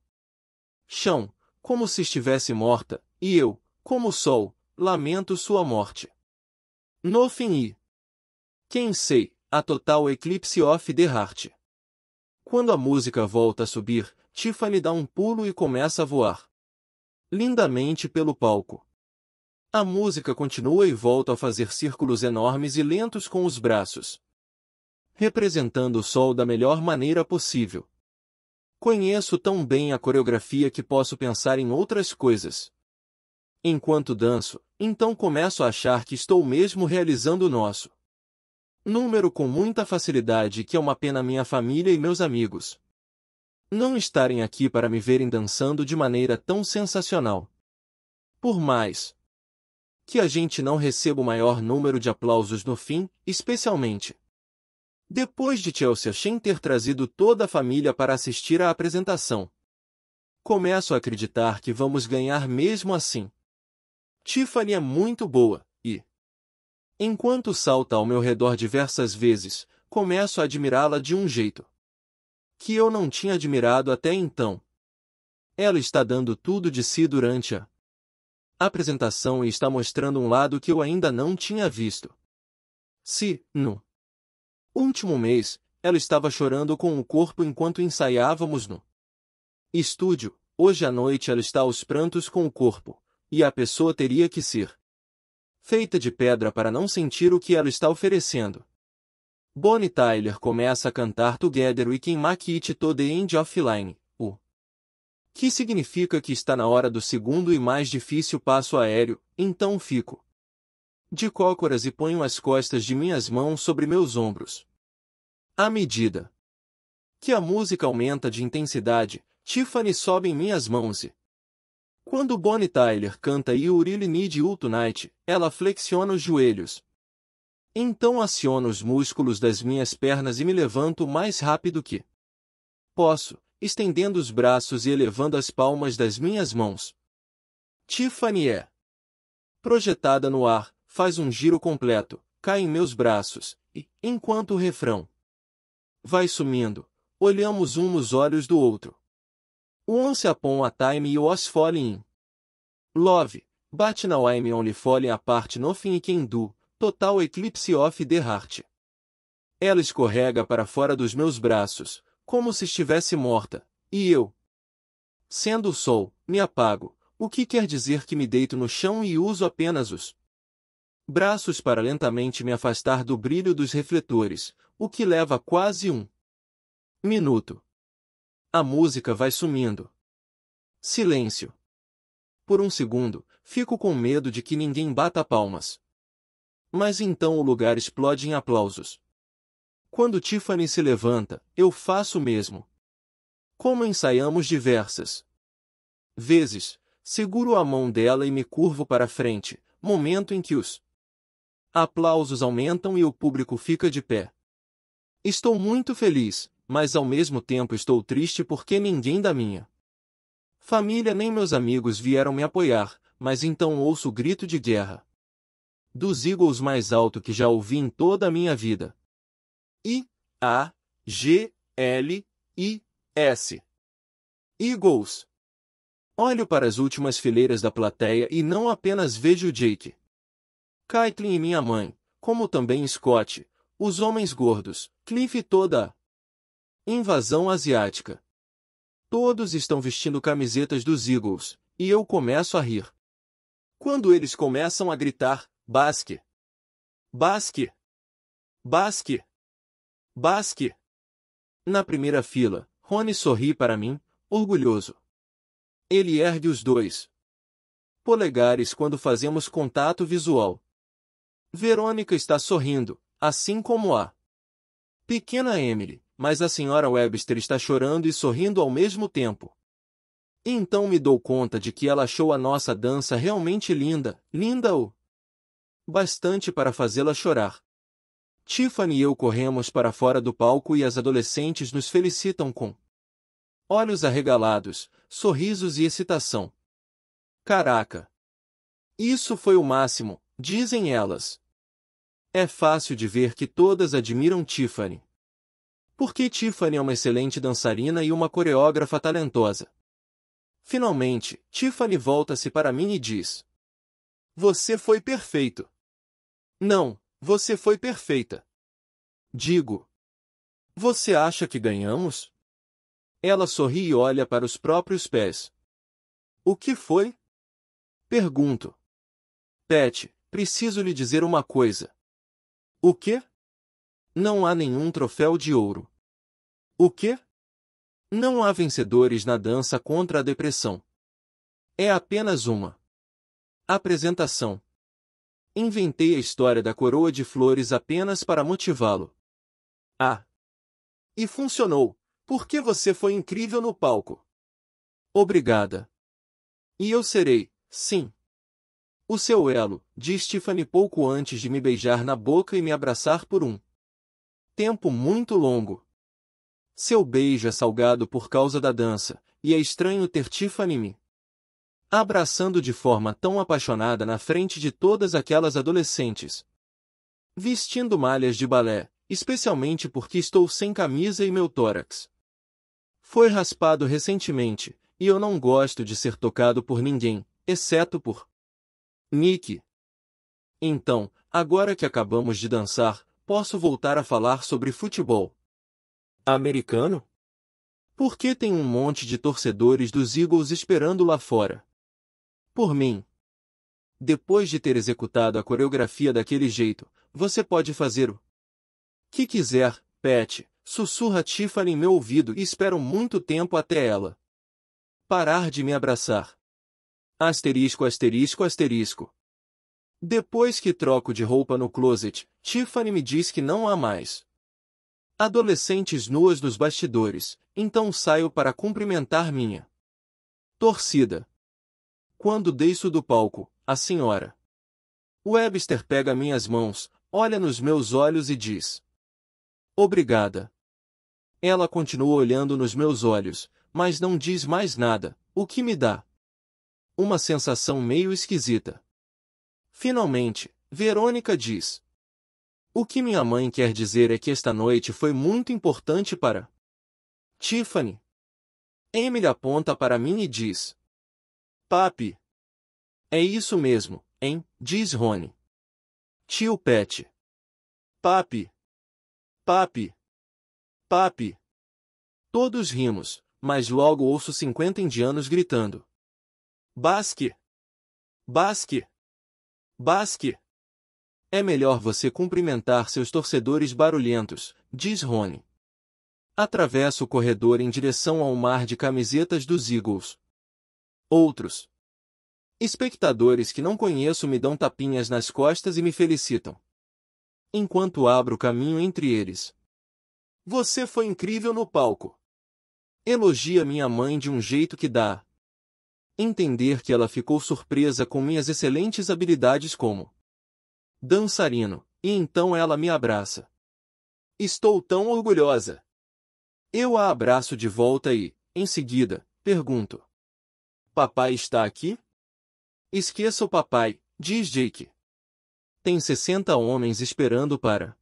chão, como se estivesse morta, e eu, como o sol, lamento sua morte. No fim e quem sei, a total eclipse of the heart. Quando a música volta a subir, Tiffany dá um pulo e começa a voar. Lindamente pelo palco. A música continua e volta a fazer círculos enormes e lentos com os braços. Representando o sol da melhor maneira possível. Conheço tão bem a coreografia que posso pensar em outras coisas. Enquanto danço, então começo a achar que estou mesmo realizando o nosso Número com muita facilidade que é uma pena minha família e meus amigos. Não estarem aqui para me verem dançando de maneira tão sensacional. Por mais que a gente não receba o maior número de aplausos no fim, especialmente depois de Chelsea Shin ter trazido toda a família para assistir à apresentação. Começo a acreditar que vamos ganhar mesmo assim. Tiffany é muito boa. Enquanto salta ao meu redor diversas vezes, começo a admirá-la de um jeito que eu não tinha admirado até então. Ela está dando tudo de si durante a apresentação e está mostrando um lado que eu ainda não tinha visto. Se, no último mês, ela estava chorando com o corpo enquanto ensaiávamos no estúdio, hoje à noite ela está aos prantos com o corpo, e a pessoa teria que ser feita de pedra para não sentir o que ela está oferecendo. Bonnie Tyler começa a cantar Together We Can Make It To The End Offline, o que significa que está na hora do segundo e mais difícil passo aéreo, então fico de cócoras e ponho as costas de minhas mãos sobre meus ombros. À medida que a música aumenta de intensidade, Tiffany sobe em minhas mãos e quando Bonnie Tyler canta You Really Need You Tonight, ela flexiona os joelhos. Então aciono os músculos das minhas pernas e me levanto mais rápido que posso, estendendo os braços e elevando as palmas das minhas mãos. Tiffany é projetada no ar, faz um giro completo, cai em meus braços, e, enquanto o refrão vai sumindo, olhamos um nos olhos do outro. Once upon a time you was falling in. Love, but now I'm only falling apart nothing can do, total eclipse of the heart. Ela escorrega para fora dos meus braços, como se estivesse morta, e eu, sendo o sol, me apago, o que quer dizer que me deito no chão e uso apenas os braços para lentamente me afastar do brilho dos refletores, o que leva quase um minuto, a música vai sumindo. Silêncio. Por um segundo, fico com medo de que ninguém bata palmas. Mas então o lugar explode em aplausos. Quando Tiffany se levanta, eu faço o mesmo. Como ensaiamos diversas vezes, seguro a mão dela e me curvo para frente, momento em que os aplausos aumentam e o público fica de pé. Estou muito feliz, mas ao mesmo tempo estou triste porque ninguém da minha família nem meus amigos vieram me apoiar, mas então ouço o grito de guerra dos Eagles mais alto que já ouvi em toda a minha vida. I A G L I S Eagles. Olho para as últimas fileiras da plateia e não apenas vejo Jake. Caitlin e minha mãe, como também Scott, os homens gordos, Cliff e toda a Invasão asiática. Todos estão vestindo camisetas dos Eagles, e eu começo a rir. Quando eles começam a gritar, Basque! Basque! Basque! Basque! Na primeira fila, Rony sorri para mim, orgulhoso. Ele ergue os dois polegares quando fazemos contato visual. Verônica está sorrindo, assim como a pequena Emily, mas a senhora Webster está chorando e sorrindo ao mesmo tempo. E então me dou conta de que ela achou a nossa dança realmente linda, linda o bastante para fazê-la chorar. Tiffany e eu corremos para fora do palco e as adolescentes nos felicitam com olhos arregalados, sorrisos e excitação. Caraca! Isso foi o máximo, dizem elas. É fácil de ver que todas admiram Tiffany porque Tiffany é uma excelente dançarina e uma coreógrafa talentosa. Finalmente, Tiffany volta-se para mim e diz: Você foi perfeito. Não, você foi perfeita. Digo: Você acha que ganhamos? Ela sorri e olha para os próprios pés. O que foi? Pergunto. Pet, preciso lhe dizer uma coisa. O quê? Não há nenhum troféu de ouro. O que? Não há vencedores na dança contra a depressão. É apenas uma. Apresentação. Inventei a história da coroa de flores apenas para motivá-lo. Ah! E funcionou, porque você foi incrível no palco. Obrigada. E eu serei, sim. O seu elo, diz Tiffany pouco antes de me beijar na boca e me abraçar por um tempo muito longo. Seu beijo é salgado por causa da dança, e é estranho ter Tiffany me abraçando de forma tão apaixonada na frente de todas aquelas adolescentes. Vestindo malhas de balé, especialmente porque estou sem camisa e meu tórax foi raspado recentemente, e eu não gosto de ser tocado por ninguém, exceto por Nick. Então, agora que acabamos de dançar, posso voltar a falar sobre futebol. Americano? Por que tem um monte de torcedores dos Eagles esperando lá fora? Por mim. Depois de ter executado a coreografia daquele jeito, você pode fazer o que quiser, Pet, sussurra Tiffany em meu ouvido e espero muito tempo até ela parar de me abraçar. Asterisco, asterisco, asterisco. Depois que troco de roupa no closet, Tiffany me diz que não há mais adolescentes nuas dos bastidores, então saio para cumprimentar minha torcida. Quando deixo do palco, a senhora Webster pega minhas mãos, olha nos meus olhos e diz: Obrigada. Ela continua olhando nos meus olhos, mas não diz mais nada, o que me dá uma sensação meio esquisita. Finalmente, Verônica diz: o que minha mãe quer dizer é que esta noite foi muito importante para Tiffany. Emily aponta para mim e diz: Papi. É isso mesmo, hein? Diz Rony. Tio Pet. Papi. Papi. Papi. Todos rimos, mas logo ouço 50 indianos gritando: Basque! Basque! Basque! É melhor você cumprimentar seus torcedores barulhentos, diz Rony. Atravessa o corredor em direção ao mar de camisetas dos Eagles. Outros espectadores que não conheço me dão tapinhas nas costas e me felicitam. Enquanto abro caminho entre eles. Você foi incrível no palco. Elogia minha mãe de um jeito que dá. Entender que ela ficou surpresa com minhas excelentes habilidades como dançarino, e então ela me abraça. Estou tão orgulhosa. Eu a abraço de volta e, em seguida, pergunto: Papai está aqui? Esqueça o papai, diz Jake. Tem 60 homens esperando para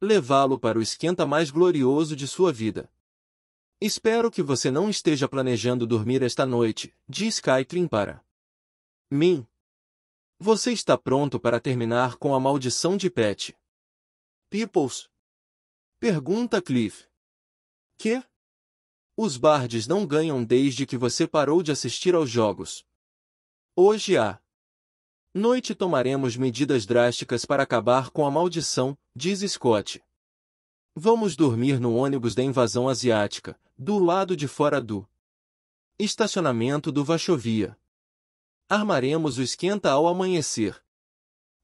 levá-lo para o esquenta mais glorioso de sua vida. Espero que você não esteja planejando dormir esta noite, diz Caitlin para mim, você está pronto para terminar com a maldição de Pet. Peoples? Pergunta Cliff. Que? Os bardes não ganham desde que você parou de assistir aos jogos. Hoje à noite tomaremos medidas drásticas para acabar com a maldição, diz Scott. Vamos dormir no ônibus da invasão asiática, do lado de fora do estacionamento do Vachovia. Armaremos o esquenta ao amanhecer.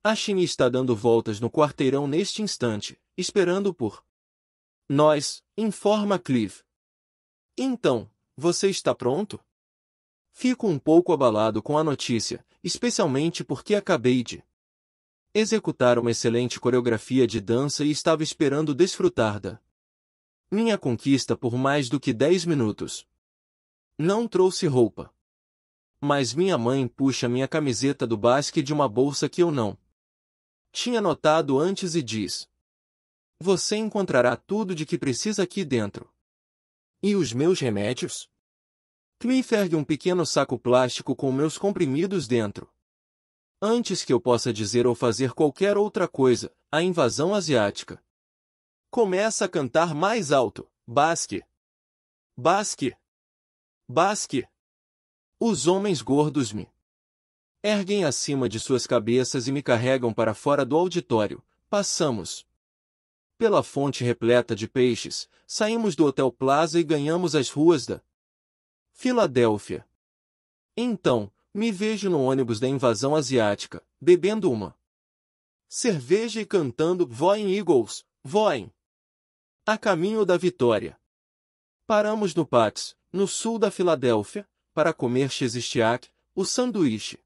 A Chini está dando voltas no quarteirão neste instante, esperando por nós, informa Clive. Então, você está pronto? Fico um pouco abalado com a notícia, especialmente porque acabei de executar uma excelente coreografia de dança e estava esperando desfrutar da minha conquista por mais do que 10 minutos. Não trouxe roupa mas minha mãe puxa minha camiseta do basque de uma bolsa que eu não tinha notado antes e diz: Você encontrará tudo de que precisa aqui dentro. E os meus remédios? Cliff ergue um pequeno saco plástico com meus comprimidos dentro. Antes que eu possa dizer ou fazer qualquer outra coisa, a invasão asiática começa a cantar mais alto: Basque! Basque! Basque! Os homens gordos me erguem acima de suas cabeças e me carregam para fora do auditório. Passamos pela fonte repleta de peixes, saímos do Hotel Plaza e ganhamos as ruas da Filadélfia. Então, me vejo no ônibus da invasão asiática, bebendo uma cerveja e cantando Voem Eagles, Voem! A caminho da vitória. Paramos no Pats, no sul da Filadélfia, para comer sheshistiak, o sanduíche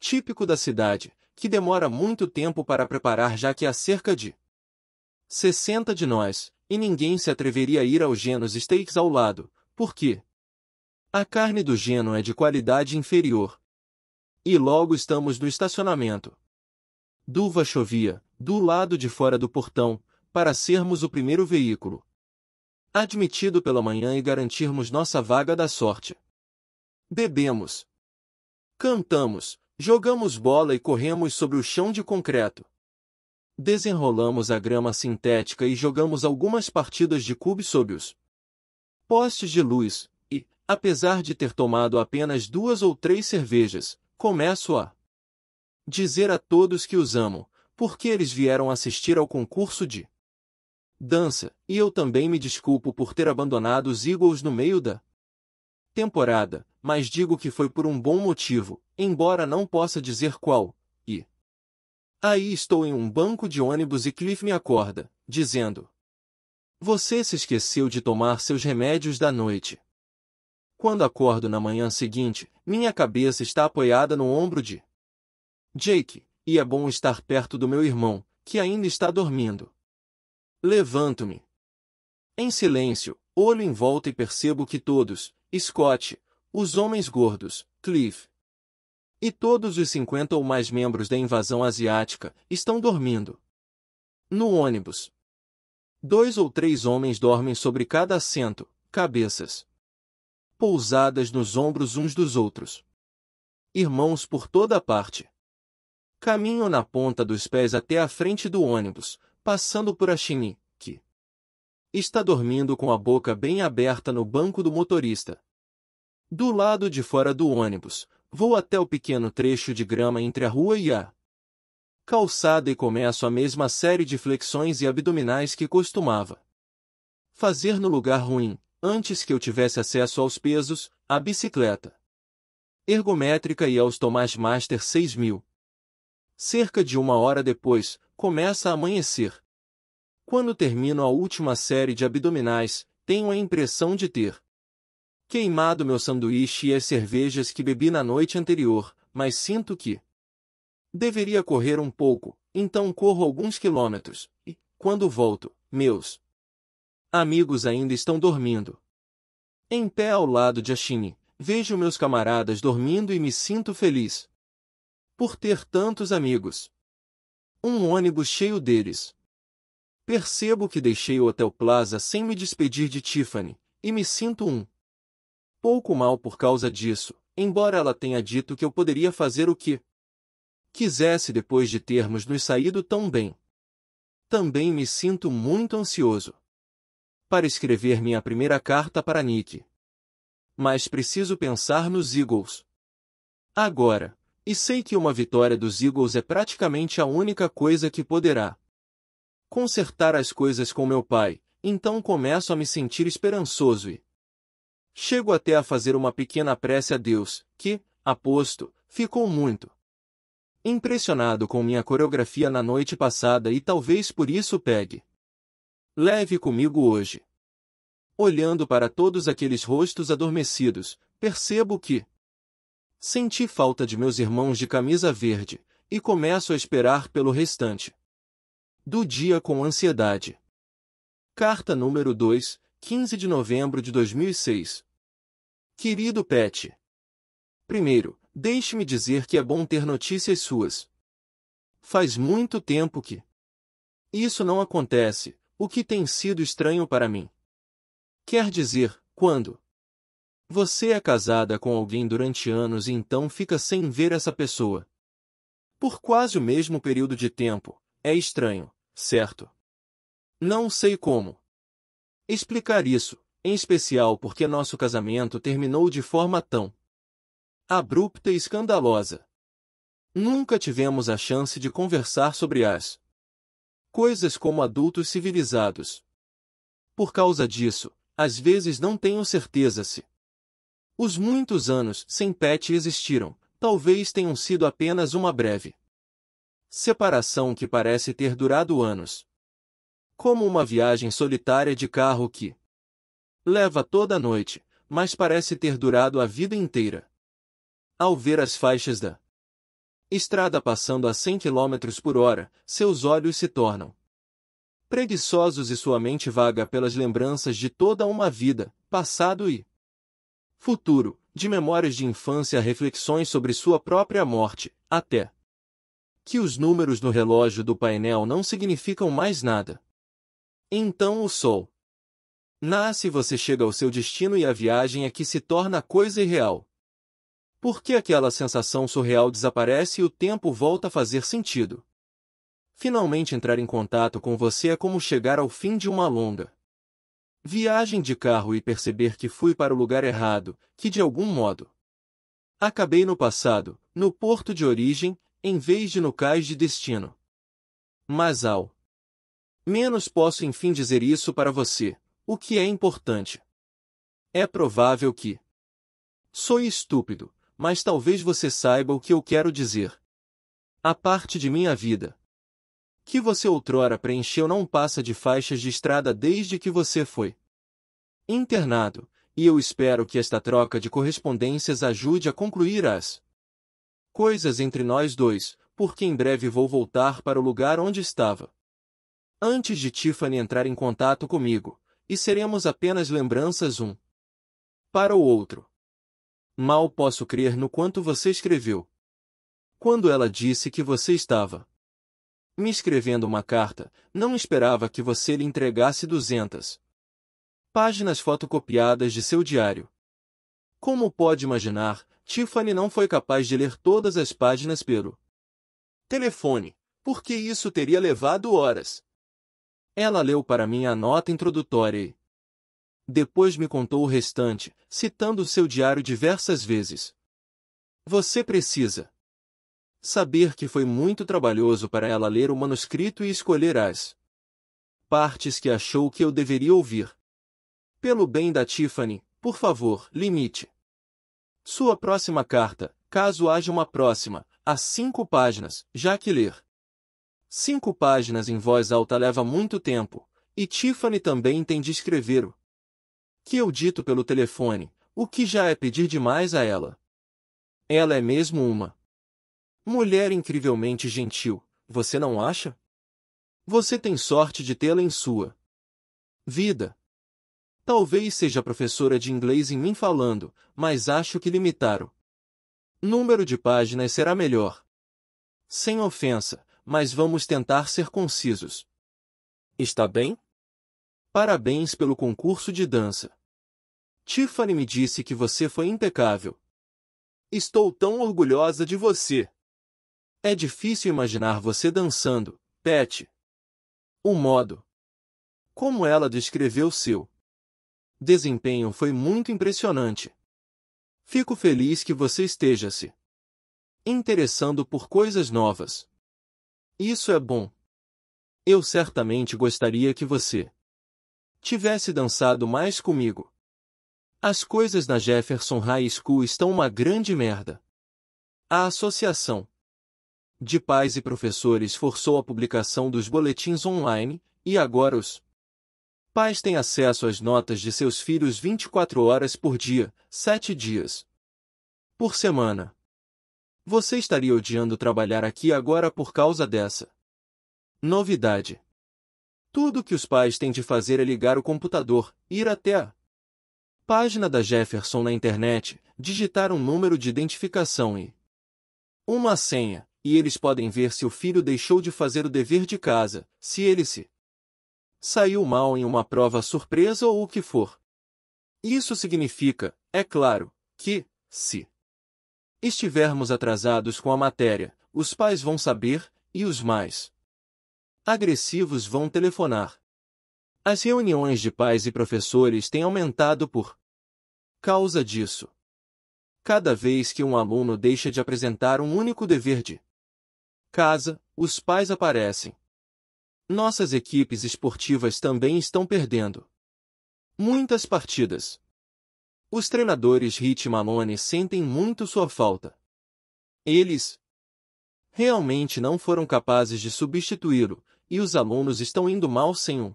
típico da cidade, que demora muito tempo para preparar já que há cerca de 60 de nós, e ninguém se atreveria a ir ao Genos Steaks ao lado, porque a carne do Geno é de qualidade inferior. E logo estamos no estacionamento. Duva chovia, do lado de fora do portão, para sermos o primeiro veículo admitido pela manhã e garantirmos nossa vaga da sorte bebemos, cantamos, jogamos bola e corremos sobre o chão de concreto. Desenrolamos a grama sintética e jogamos algumas partidas de cube sob os postes de luz, e, apesar de ter tomado apenas duas ou três cervejas, começo a dizer a todos que os amo, porque eles vieram assistir ao concurso de dança, e eu também me desculpo por ter abandonado os Eagles no meio da temporada, mas digo que foi por um bom motivo, embora não possa dizer qual, e. Aí estou em um banco de ônibus e Cliff me acorda, dizendo: Você se esqueceu de tomar seus remédios da noite. Quando acordo na manhã seguinte, minha cabeça está apoiada no ombro de Jake, e é bom estar perto do meu irmão, que ainda está dormindo. Levanto-me. Em silêncio, Olho em volta e percebo que todos, Scott, os homens gordos, Cliff e todos os 50 ou mais membros da invasão asiática estão dormindo. No ônibus. Dois ou três homens dormem sobre cada assento, cabeças pousadas nos ombros uns dos outros. Irmãos por toda parte. Caminho na ponta dos pés até a frente do ônibus, passando por Achini, Está dormindo com a boca bem aberta no banco do motorista. Do lado de fora do ônibus, vou até o pequeno trecho de grama entre a rua e a calçada e começo a mesma série de flexões e abdominais que costumava fazer no lugar ruim, antes que eu tivesse acesso aos pesos, à bicicleta ergométrica e aos Tomás Master 6000. Cerca de uma hora depois, começa a amanhecer. Quando termino a última série de abdominais, tenho a impressão de ter queimado meu sanduíche e as cervejas que bebi na noite anterior, mas sinto que deveria correr um pouco, então corro alguns quilômetros, e, quando volto, meus amigos ainda estão dormindo. Em pé ao lado de Ashini, vejo meus camaradas dormindo e me sinto feliz por ter tantos amigos. Um ônibus cheio deles. Percebo que deixei o Hotel Plaza sem me despedir de Tiffany, e me sinto um pouco mal por causa disso, embora ela tenha dito que eu poderia fazer o que quisesse depois de termos nos saído tão bem. Também me sinto muito ansioso para escrever minha primeira carta para Nick. Mas preciso pensar nos Eagles. Agora, e sei que uma vitória dos Eagles é praticamente a única coisa que poderá consertar as coisas com meu pai, então começo a me sentir esperançoso e chego até a fazer uma pequena prece a Deus, que, aposto, ficou muito impressionado com minha coreografia na noite passada e talvez por isso pegue. Leve comigo hoje. Olhando para todos aqueles rostos adormecidos, percebo que senti falta de meus irmãos de camisa verde e começo a esperar pelo restante do dia com ansiedade. Carta número 2, 15 de novembro de 2006. Querido Pet. Primeiro, deixe-me dizer que é bom ter notícias suas. Faz muito tempo que isso não acontece, o que tem sido estranho para mim. Quer dizer, quando você é casada com alguém durante anos e então fica sem ver essa pessoa. Por quase o mesmo período de tempo, é estranho certo? Não sei como explicar isso, em especial porque nosso casamento terminou de forma tão abrupta e escandalosa. Nunca tivemos a chance de conversar sobre as coisas como adultos civilizados. Por causa disso, às vezes não tenho certeza se os muitos anos sem Pet existiram, talvez tenham sido apenas uma breve Separação que parece ter durado anos. Como uma viagem solitária de carro que leva toda a noite, mas parece ter durado a vida inteira. Ao ver as faixas da estrada passando a 100 km por hora, seus olhos se tornam preguiçosos e sua mente vaga pelas lembranças de toda uma vida, passado e futuro, de memórias de infância a reflexões sobre sua própria morte, até que os números no relógio do painel não significam mais nada. Então o Sol nasce você chega ao seu destino e a viagem é que se torna coisa irreal. Porque aquela sensação surreal desaparece e o tempo volta a fazer sentido. Finalmente entrar em contato com você é como chegar ao fim de uma longa viagem de carro e perceber que fui para o lugar errado, que de algum modo acabei no passado, no porto de origem, em vez de no cais de destino. Mas ao menos posso enfim dizer isso para você, o que é importante. É provável que sou estúpido, mas talvez você saiba o que eu quero dizer. A parte de minha vida que você outrora preencheu não passa de faixas de estrada desde que você foi internado, e eu espero que esta troca de correspondências ajude a concluir as coisas entre nós dois, porque em breve vou voltar para o lugar onde estava. Antes de Tiffany entrar em contato comigo, e seremos apenas lembranças um para o outro. Mal posso crer no quanto você escreveu. Quando ela disse que você estava me escrevendo uma carta, não esperava que você lhe entregasse duzentas páginas fotocopiadas de seu diário. Como pode imaginar, Tiffany não foi capaz de ler todas as páginas pelo telefone, porque isso teria levado horas. Ela leu para mim a nota introdutória e depois me contou o restante, citando seu diário diversas vezes. Você precisa saber que foi muito trabalhoso para ela ler o manuscrito e escolher as partes que achou que eu deveria ouvir. Pelo bem da Tiffany, por favor, limite sua próxima carta, caso haja uma próxima, há cinco páginas, já que ler. Cinco páginas em voz alta leva muito tempo, e Tiffany também tem de escrever o que eu dito pelo telefone, o que já é pedir demais a ela. Ela é mesmo uma mulher incrivelmente gentil, você não acha? Você tem sorte de tê-la em sua vida. Talvez seja professora de inglês em mim falando, mas acho que limitaram. Número de páginas será melhor. Sem ofensa, mas vamos tentar ser concisos. Está bem? Parabéns pelo concurso de dança. Tiffany me disse que você foi impecável. Estou tão orgulhosa de você. É difícil imaginar você dançando, Pet. O modo como ela descreveu seu desempenho foi muito impressionante. Fico feliz que você esteja se interessando por coisas novas. Isso é bom. Eu certamente gostaria que você tivesse dançado mais comigo. As coisas na Jefferson High School estão uma grande merda. A associação de pais e professores forçou a publicação dos boletins online, e agora os pais têm acesso às notas de seus filhos 24 horas por dia, 7 dias por semana. Você estaria odiando trabalhar aqui agora por causa dessa novidade. Tudo que os pais têm de fazer é ligar o computador, ir até a página da Jefferson na internet, digitar um número de identificação e uma senha, e eles podem ver se o filho deixou de fazer o dever de casa, se ele se saiu mal em uma prova surpresa ou o que for. Isso significa, é claro, que, se estivermos atrasados com a matéria, os pais vão saber, e os mais agressivos vão telefonar. As reuniões de pais e professores têm aumentado por causa disso. Cada vez que um aluno deixa de apresentar um único dever de casa, os pais aparecem, nossas equipes esportivas também estão perdendo. Muitas partidas. Os treinadores Rich Malone sentem muito sua falta. Eles realmente não foram capazes de substituí-lo, e os alunos estão indo mal sem um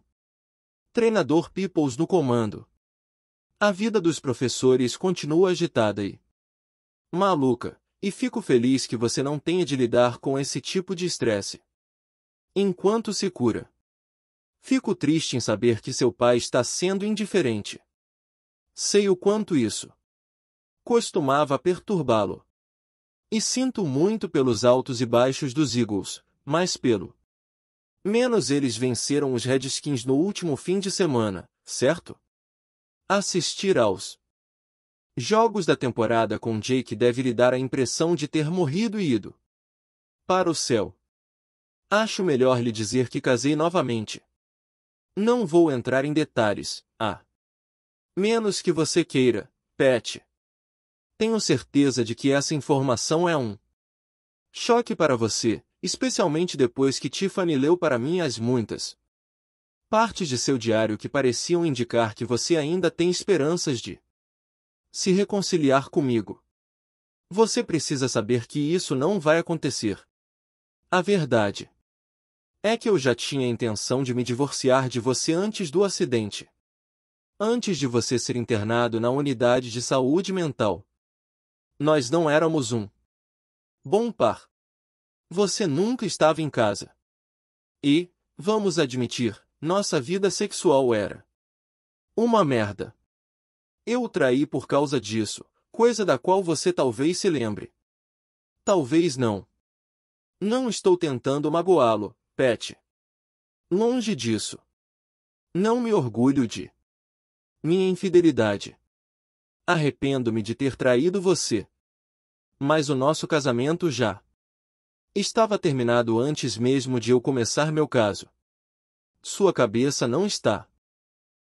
treinador Peoples no comando. A vida dos professores continua agitada e maluca, e fico feliz que você não tenha de lidar com esse tipo de estresse enquanto se cura. Fico triste em saber que seu pai está sendo indiferente. Sei o quanto isso costumava perturbá-lo. E sinto muito pelos altos e baixos dos Eagles, mas pelo menos eles venceram os Redskins no último fim de semana, certo? Assistir aos jogos da temporada com Jake deve lhe dar a impressão de ter morrido e ido para o céu. Acho melhor lhe dizer que casei novamente. Não vou entrar em detalhes, a ah. menos que você queira, Pet. Tenho certeza de que essa informação é um choque para você, especialmente depois que Tiffany leu para mim as muitas partes de seu diário que pareciam indicar que você ainda tem esperanças de se reconciliar comigo. Você precisa saber que isso não vai acontecer. A verdade é que eu já tinha a intenção de me divorciar de você antes do acidente. Antes de você ser internado na unidade de saúde mental. Nós não éramos um. Bom par. Você nunca estava em casa. E, vamos admitir, nossa vida sexual era. Uma merda. Eu o traí por causa disso, coisa da qual você talvez se lembre. Talvez não. Não estou tentando magoá-lo, Pet. Longe disso. Não me orgulho de minha infidelidade. Arrependo-me de ter traído você. Mas o nosso casamento já estava terminado antes mesmo de eu começar meu caso. Sua cabeça não está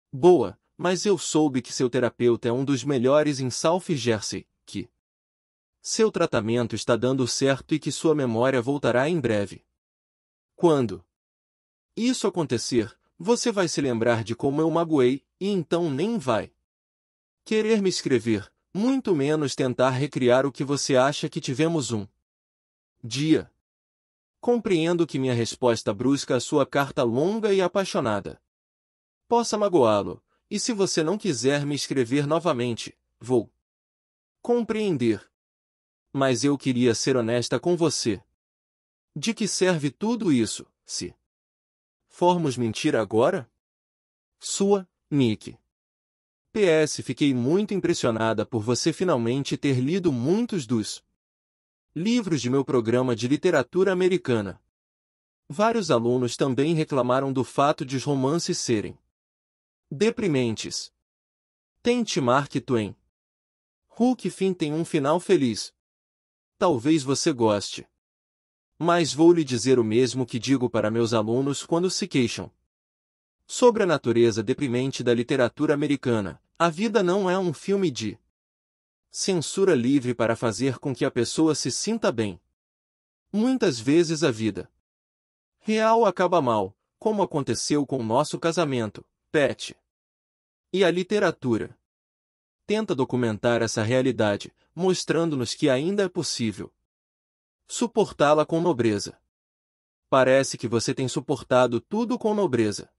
boa, mas eu soube que seu terapeuta é um dos melhores em South Jersey, que seu tratamento está dando certo e que sua memória voltará em breve. Quando isso acontecer, você vai se lembrar de como eu magoei, e então nem vai querer me escrever, muito menos tentar recriar o que você acha que tivemos um dia. Compreendo que minha resposta brusca à sua carta longa e apaixonada possa magoá-lo, e se você não quiser me escrever novamente, vou compreender. Mas eu queria ser honesta com você. De que serve tudo isso, se formos mentir agora? Sua, Nick. PS Fiquei muito impressionada por você finalmente ter lido muitos dos livros de meu programa de literatura americana. Vários alunos também reclamaram do fato de os romances serem deprimentes. Tente Mark Twain. Hulk Finn tem um final feliz. Talvez você goste mas vou lhe dizer o mesmo que digo para meus alunos quando se queixam. Sobre a natureza deprimente da literatura americana, a vida não é um filme de censura livre para fazer com que a pessoa se sinta bem. Muitas vezes a vida real acaba mal, como aconteceu com o nosso casamento, Pet. E a literatura tenta documentar essa realidade, mostrando-nos que ainda é possível Suportá-la com nobreza. Parece que você tem suportado tudo com nobreza.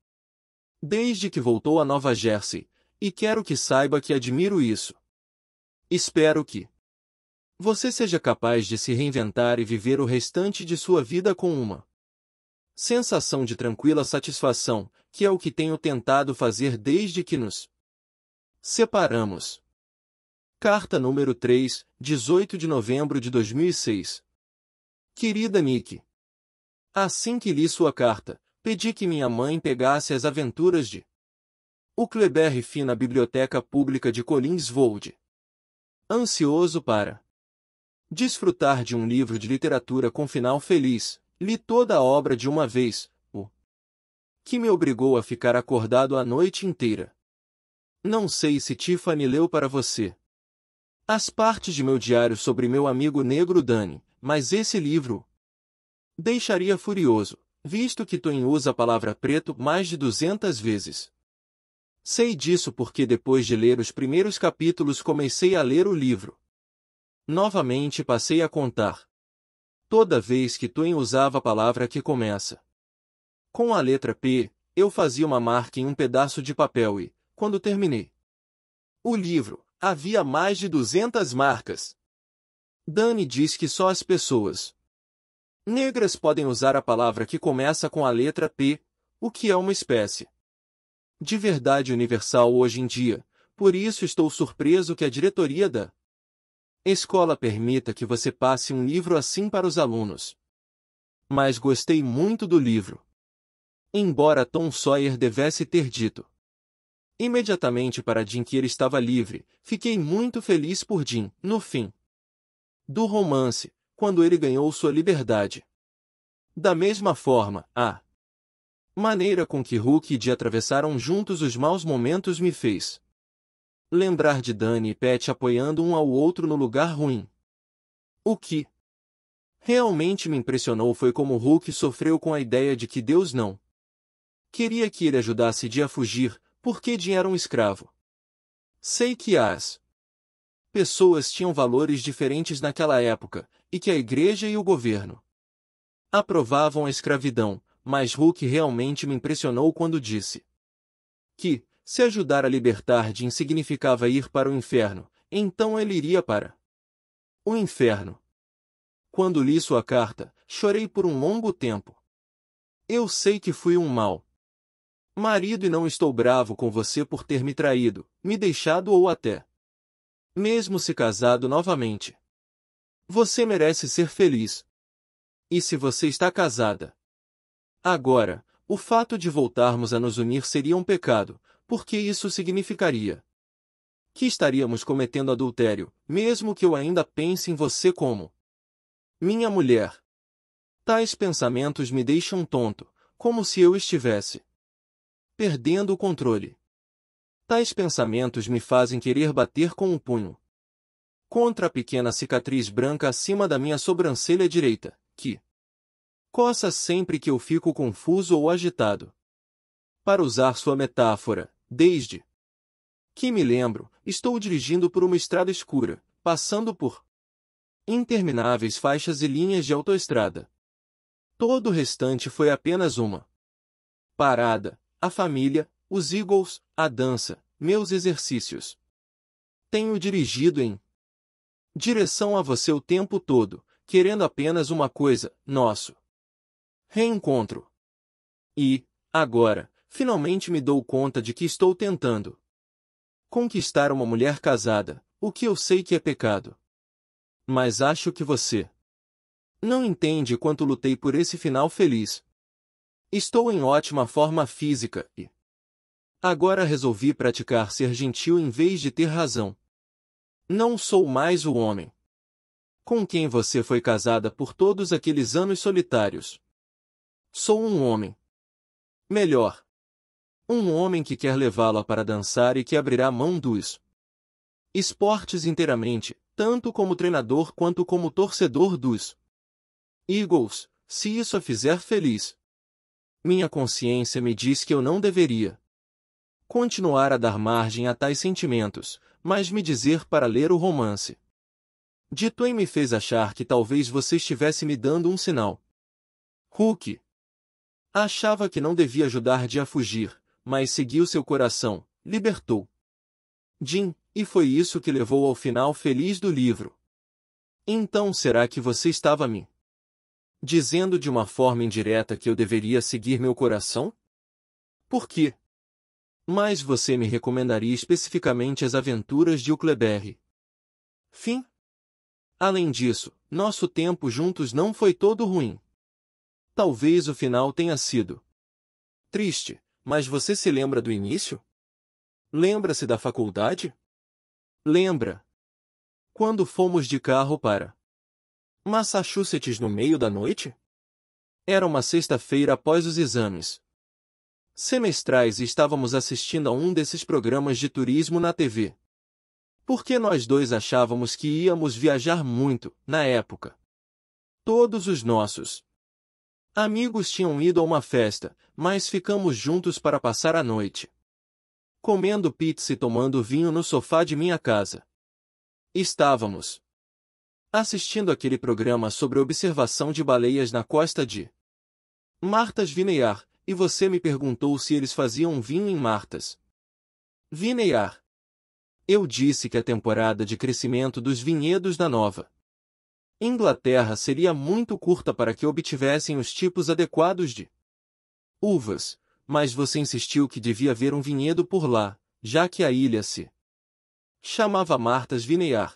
Desde que voltou a Nova Jersey, e quero que saiba que admiro isso. Espero que você seja capaz de se reinventar e viver o restante de sua vida com uma sensação de tranquila satisfação, que é o que tenho tentado fazer desde que nos separamos. Carta número 3, 18 de novembro de 2006. Querida Nick. Assim que li sua carta, pedi que minha mãe pegasse as aventuras de o Kleber Fi na Biblioteca Pública de Collinswold. Ansioso para desfrutar de um livro de literatura com final feliz, li toda a obra de uma vez, o que me obrigou a ficar acordado a noite inteira. Não sei se Tiffany leu para você. As partes de meu diário sobre meu amigo negro Dani, mas esse livro deixaria furioso, visto que Twain usa a palavra preto mais de duzentas vezes. Sei disso porque depois de ler os primeiros capítulos comecei a ler o livro. Novamente passei a contar. Toda vez que Twain usava a palavra que começa com a letra P, eu fazia uma marca em um pedaço de papel e, quando terminei o livro, havia mais de duzentas marcas. Dani diz que só as pessoas negras podem usar a palavra que começa com a letra P, o que é uma espécie de verdade universal hoje em dia, por isso estou surpreso que a diretoria da escola permita que você passe um livro assim para os alunos. Mas gostei muito do livro. Embora Tom Sawyer devesse ter dito imediatamente para Jim que ele estava livre, fiquei muito feliz por Jim, no fim do romance, quando ele ganhou sua liberdade. Da mesma forma, a maneira com que Hulk e Dee atravessaram juntos os maus momentos me fez lembrar de Dani e Pat apoiando um ao outro no lugar ruim. O que realmente me impressionou foi como Hulk sofreu com a ideia de que Deus não queria que ele ajudasse Dee a fugir, porque Dee era um escravo. Sei que as pessoas tinham valores diferentes naquela época, e que a igreja e o governo aprovavam a escravidão, mas Hulk realmente me impressionou quando disse que, se ajudar a libertar Jim significava ir para o inferno, então ele iria para o inferno. Quando li sua carta, chorei por um longo tempo. Eu sei que fui um mal. Marido e não estou bravo com você por ter me traído, me deixado ou até mesmo se casado novamente. Você merece ser feliz. E se você está casada? Agora, o fato de voltarmos a nos unir seria um pecado, porque isso significaria que estaríamos cometendo adultério, mesmo que eu ainda pense em você como minha mulher. Tais pensamentos me deixam tonto, como se eu estivesse perdendo o controle. Tais pensamentos me fazem querer bater com o um punho. Contra a pequena cicatriz branca acima da minha sobrancelha direita, que coça sempre que eu fico confuso ou agitado. Para usar sua metáfora, desde que me lembro, estou dirigindo por uma estrada escura, passando por intermináveis faixas e linhas de autoestrada. Todo o restante foi apenas uma parada, a família, os Eagles, a dança, meus exercícios. Tenho dirigido em direção a você o tempo todo, querendo apenas uma coisa, nosso reencontro. E, agora, finalmente me dou conta de que estou tentando conquistar uma mulher casada, o que eu sei que é pecado. Mas acho que você não entende quanto lutei por esse final feliz. Estou em ótima forma física e Agora resolvi praticar ser gentil em vez de ter razão. Não sou mais o homem. Com quem você foi casada por todos aqueles anos solitários. Sou um homem. Melhor. Um homem que quer levá-la para dançar e que abrirá mão dos esportes inteiramente, tanto como treinador quanto como torcedor dos Eagles, se isso a fizer feliz. Minha consciência me diz que eu não deveria continuar a dar margem a tais sentimentos, mas me dizer para ler o romance. De Twain me fez achar que talvez você estivesse me dando um sinal. Hulk. Achava que não devia ajudar de a fugir, mas seguiu seu coração, libertou. Jim, e foi isso que levou ao final feliz do livro. Então será que você estava a mim? Dizendo de uma forma indireta que eu deveria seguir meu coração? Por quê? Mas você me recomendaria especificamente as aventuras de Ucleberry. Fim. Além disso, nosso tempo juntos não foi todo ruim. Talvez o final tenha sido triste, mas você se lembra do início? Lembra-se da faculdade? Lembra? Quando fomos de carro para Massachusetts no meio da noite? Era uma sexta-feira após os exames, semestrais e estávamos assistindo a um desses programas de turismo na TV. Porque nós dois achávamos que íamos viajar muito, na época. Todos os nossos amigos tinham ido a uma festa, mas ficamos juntos para passar a noite. Comendo pizza e tomando vinho no sofá de minha casa. Estávamos assistindo aquele programa sobre observação de baleias na costa de Martas Vineyard, e você me perguntou se eles faziam vinho em Martas. Vineiar. Eu disse que a temporada de crescimento dos vinhedos da nova Inglaterra seria muito curta para que obtivessem os tipos adequados de uvas, mas você insistiu que devia haver um vinhedo por lá, já que a ilha se chamava Martas Vineyard.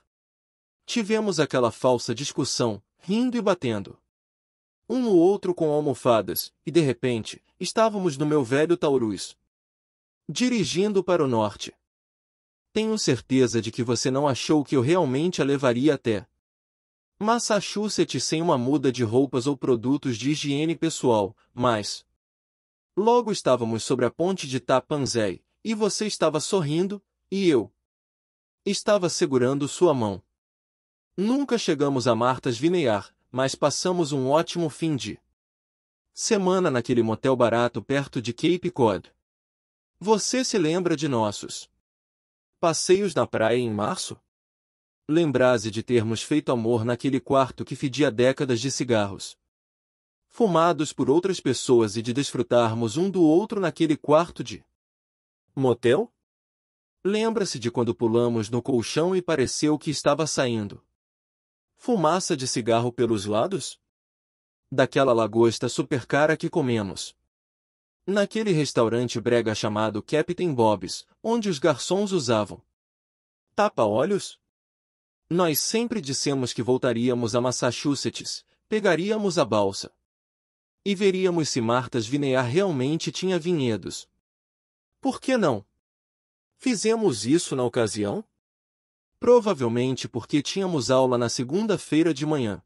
Tivemos aquela falsa discussão, rindo e batendo um no outro com almofadas, e de repente, estávamos no meu velho Taurus. Dirigindo para o norte. Tenho certeza de que você não achou que eu realmente a levaria até Massachusetts sem uma muda de roupas ou produtos de higiene pessoal, mas. Logo estávamos sobre a ponte de Tapanzei, e você estava sorrindo, e eu. Estava segurando sua mão. Nunca chegamos a Martas Vineyard, mas passamos um ótimo fim de semana naquele motel barato perto de Cape Cod. Você se lembra de nossos passeios na praia em março? Lembrase de termos feito amor naquele quarto que fedia décadas de cigarros fumados por outras pessoas e de desfrutarmos um do outro naquele quarto de motel? Lembra-se de quando pulamos no colchão e pareceu que estava saindo Fumaça de cigarro pelos lados? Daquela lagosta supercara que comemos. Naquele restaurante brega chamado Captain Bob's, onde os garçons usavam tapa-olhos? Nós sempre dissemos que voltaríamos a Massachusetts, pegaríamos a balsa. E veríamos se Martas Vinear realmente tinha vinhedos. Por que não? Fizemos isso na ocasião? provavelmente porque tínhamos aula na segunda-feira de manhã.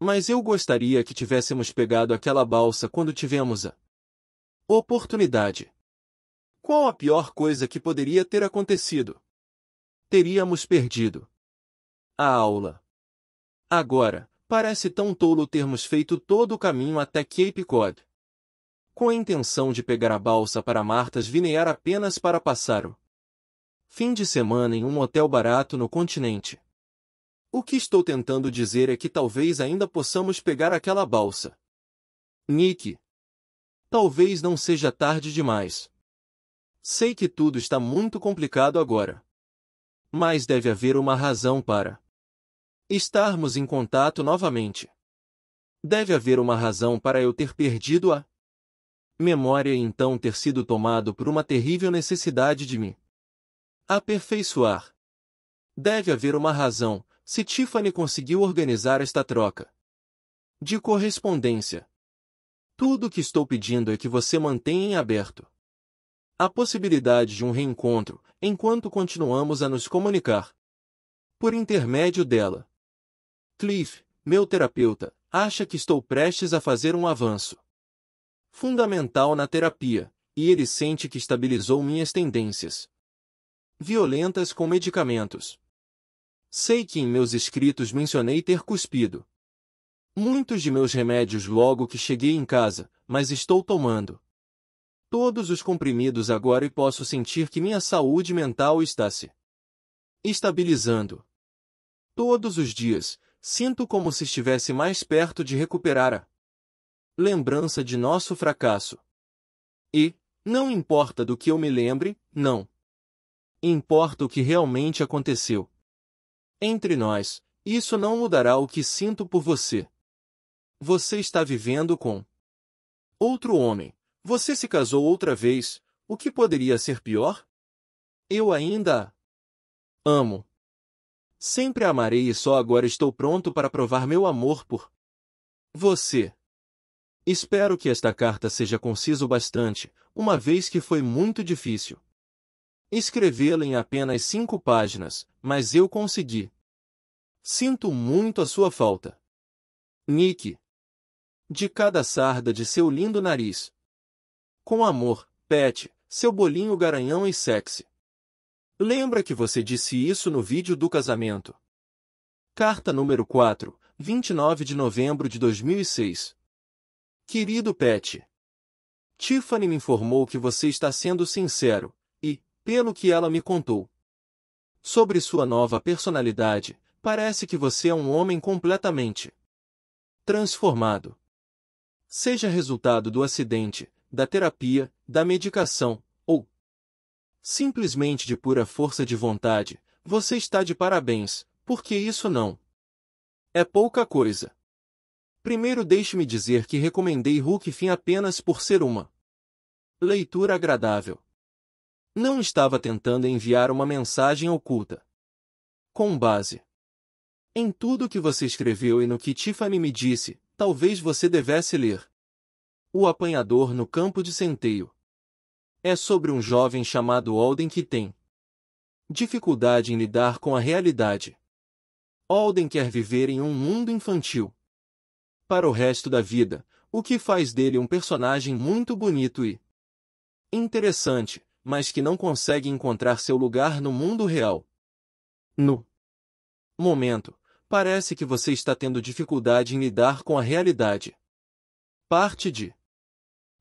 Mas eu gostaria que tivéssemos pegado aquela balsa quando tivemos a oportunidade. Qual a pior coisa que poderia ter acontecido? Teríamos perdido a aula. Agora, parece tão tolo termos feito todo o caminho até Cape Cod. Com a intenção de pegar a balsa para Martas Vinear apenas para passar o fim de semana em um hotel barato no continente. O que estou tentando dizer é que talvez ainda possamos pegar aquela balsa. Nick. Talvez não seja tarde demais. Sei que tudo está muito complicado agora. Mas deve haver uma razão para estarmos em contato novamente. Deve haver uma razão para eu ter perdido a memória e então ter sido tomado por uma terrível necessidade de me Aperfeiçoar. Deve haver uma razão, se Tiffany conseguiu organizar esta troca. De correspondência. Tudo o que estou pedindo é que você mantenha em aberto a possibilidade de um reencontro enquanto continuamos a nos comunicar. Por intermédio dela. Cliff, meu terapeuta, acha que estou prestes a fazer um avanço fundamental na terapia, e ele sente que estabilizou minhas tendências, violentas com medicamentos. Sei que em meus escritos mencionei ter cuspido. Muitos de meus remédios logo que cheguei em casa, mas estou tomando. Todos os comprimidos agora e posso sentir que minha saúde mental está se estabilizando. Todos os dias, sinto como se estivesse mais perto de recuperar a lembrança de nosso fracasso. E, não importa do que eu me lembre, não Importa o que realmente aconteceu. Entre nós, isso não mudará o que sinto por você. Você está vivendo com outro homem. Você se casou outra vez, o que poderia ser pior? Eu ainda amo. Sempre amarei e só agora estou pronto para provar meu amor por você. Espero que esta carta seja concisa o bastante, uma vez que foi muito difícil escrevê-la em apenas cinco páginas, mas eu consegui. Sinto muito a sua falta. Nick. De cada sarda de seu lindo nariz. Com amor, Pet, seu bolinho garanhão e sexy. Lembra que você disse isso no vídeo do casamento. Carta número 4, 29 de novembro de 2006. Querido Pet. Tiffany me informou que você está sendo sincero, pelo que ela me contou. Sobre sua nova personalidade, parece que você é um homem completamente transformado. Seja resultado do acidente, da terapia, da medicação, ou simplesmente de pura força de vontade, você está de parabéns, porque isso não é pouca coisa. Primeiro deixe-me dizer que recomendei Hulk Fim apenas por ser uma leitura agradável não estava tentando enviar uma mensagem oculta. Com base em tudo que você escreveu e no que Tiffany me disse, talvez você devesse ler O Apanhador no Campo de Centeio. É sobre um jovem chamado Alden que tem dificuldade em lidar com a realidade. Alden quer viver em um mundo infantil. Para o resto da vida, o que faz dele um personagem muito bonito e interessante, mas que não consegue encontrar seu lugar no mundo real. No momento, parece que você está tendo dificuldade em lidar com a realidade. Parte de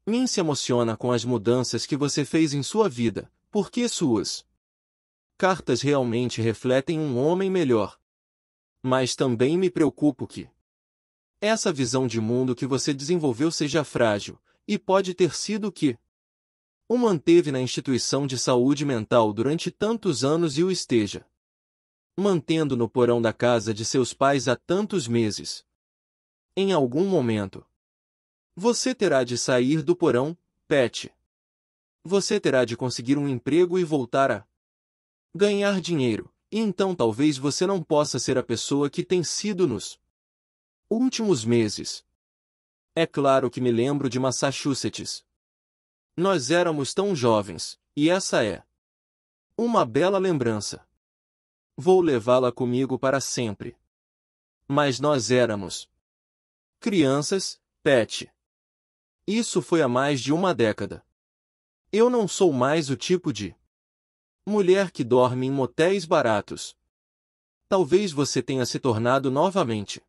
mim se emociona com as mudanças que você fez em sua vida, porque suas cartas realmente refletem um homem melhor. Mas também me preocupo que essa visão de mundo que você desenvolveu seja frágil, e pode ter sido que o manteve na instituição de saúde mental durante tantos anos e o esteja mantendo no porão da casa de seus pais há tantos meses. Em algum momento, você terá de sair do porão, Pet. Você terá de conseguir um emprego e voltar a ganhar dinheiro, e então talvez você não possa ser a pessoa que tem sido nos últimos meses. É claro que me lembro de Massachusetts. Nós éramos tão jovens, e essa é uma bela lembrança. Vou levá-la comigo para sempre. Mas nós éramos crianças, Pet. Isso foi há mais de uma década. Eu não sou mais o tipo de mulher que dorme em motéis baratos. Talvez você tenha se tornado novamente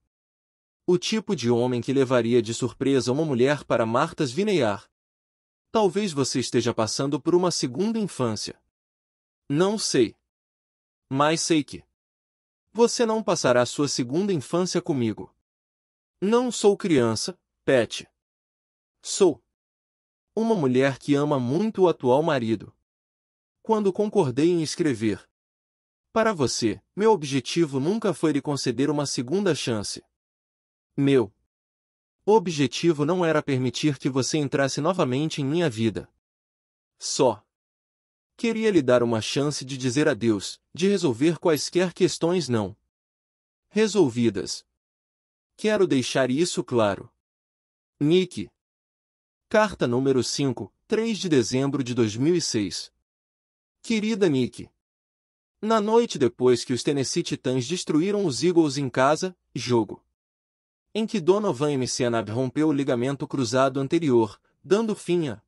o tipo de homem que levaria de surpresa uma mulher para Martas Vineyard, Talvez você esteja passando por uma segunda infância. Não sei. Mas sei que. Você não passará sua segunda infância comigo. Não sou criança, Pet. Sou. Uma mulher que ama muito o atual marido. Quando concordei em escrever. Para você, meu objetivo nunca foi lhe conceder uma segunda chance. Meu o objetivo não era permitir que você entrasse novamente em minha vida. Só. Queria lhe dar uma chance de dizer adeus, de resolver quaisquer questões não resolvidas. Quero deixar isso claro. Nick. Carta número 5, 3 de dezembro de 2006. Querida Nick. Na noite depois que os Tennessee Titans destruíram os Eagles em casa, jogo em que Donovan McNabb rompeu o ligamento cruzado anterior, dando fim a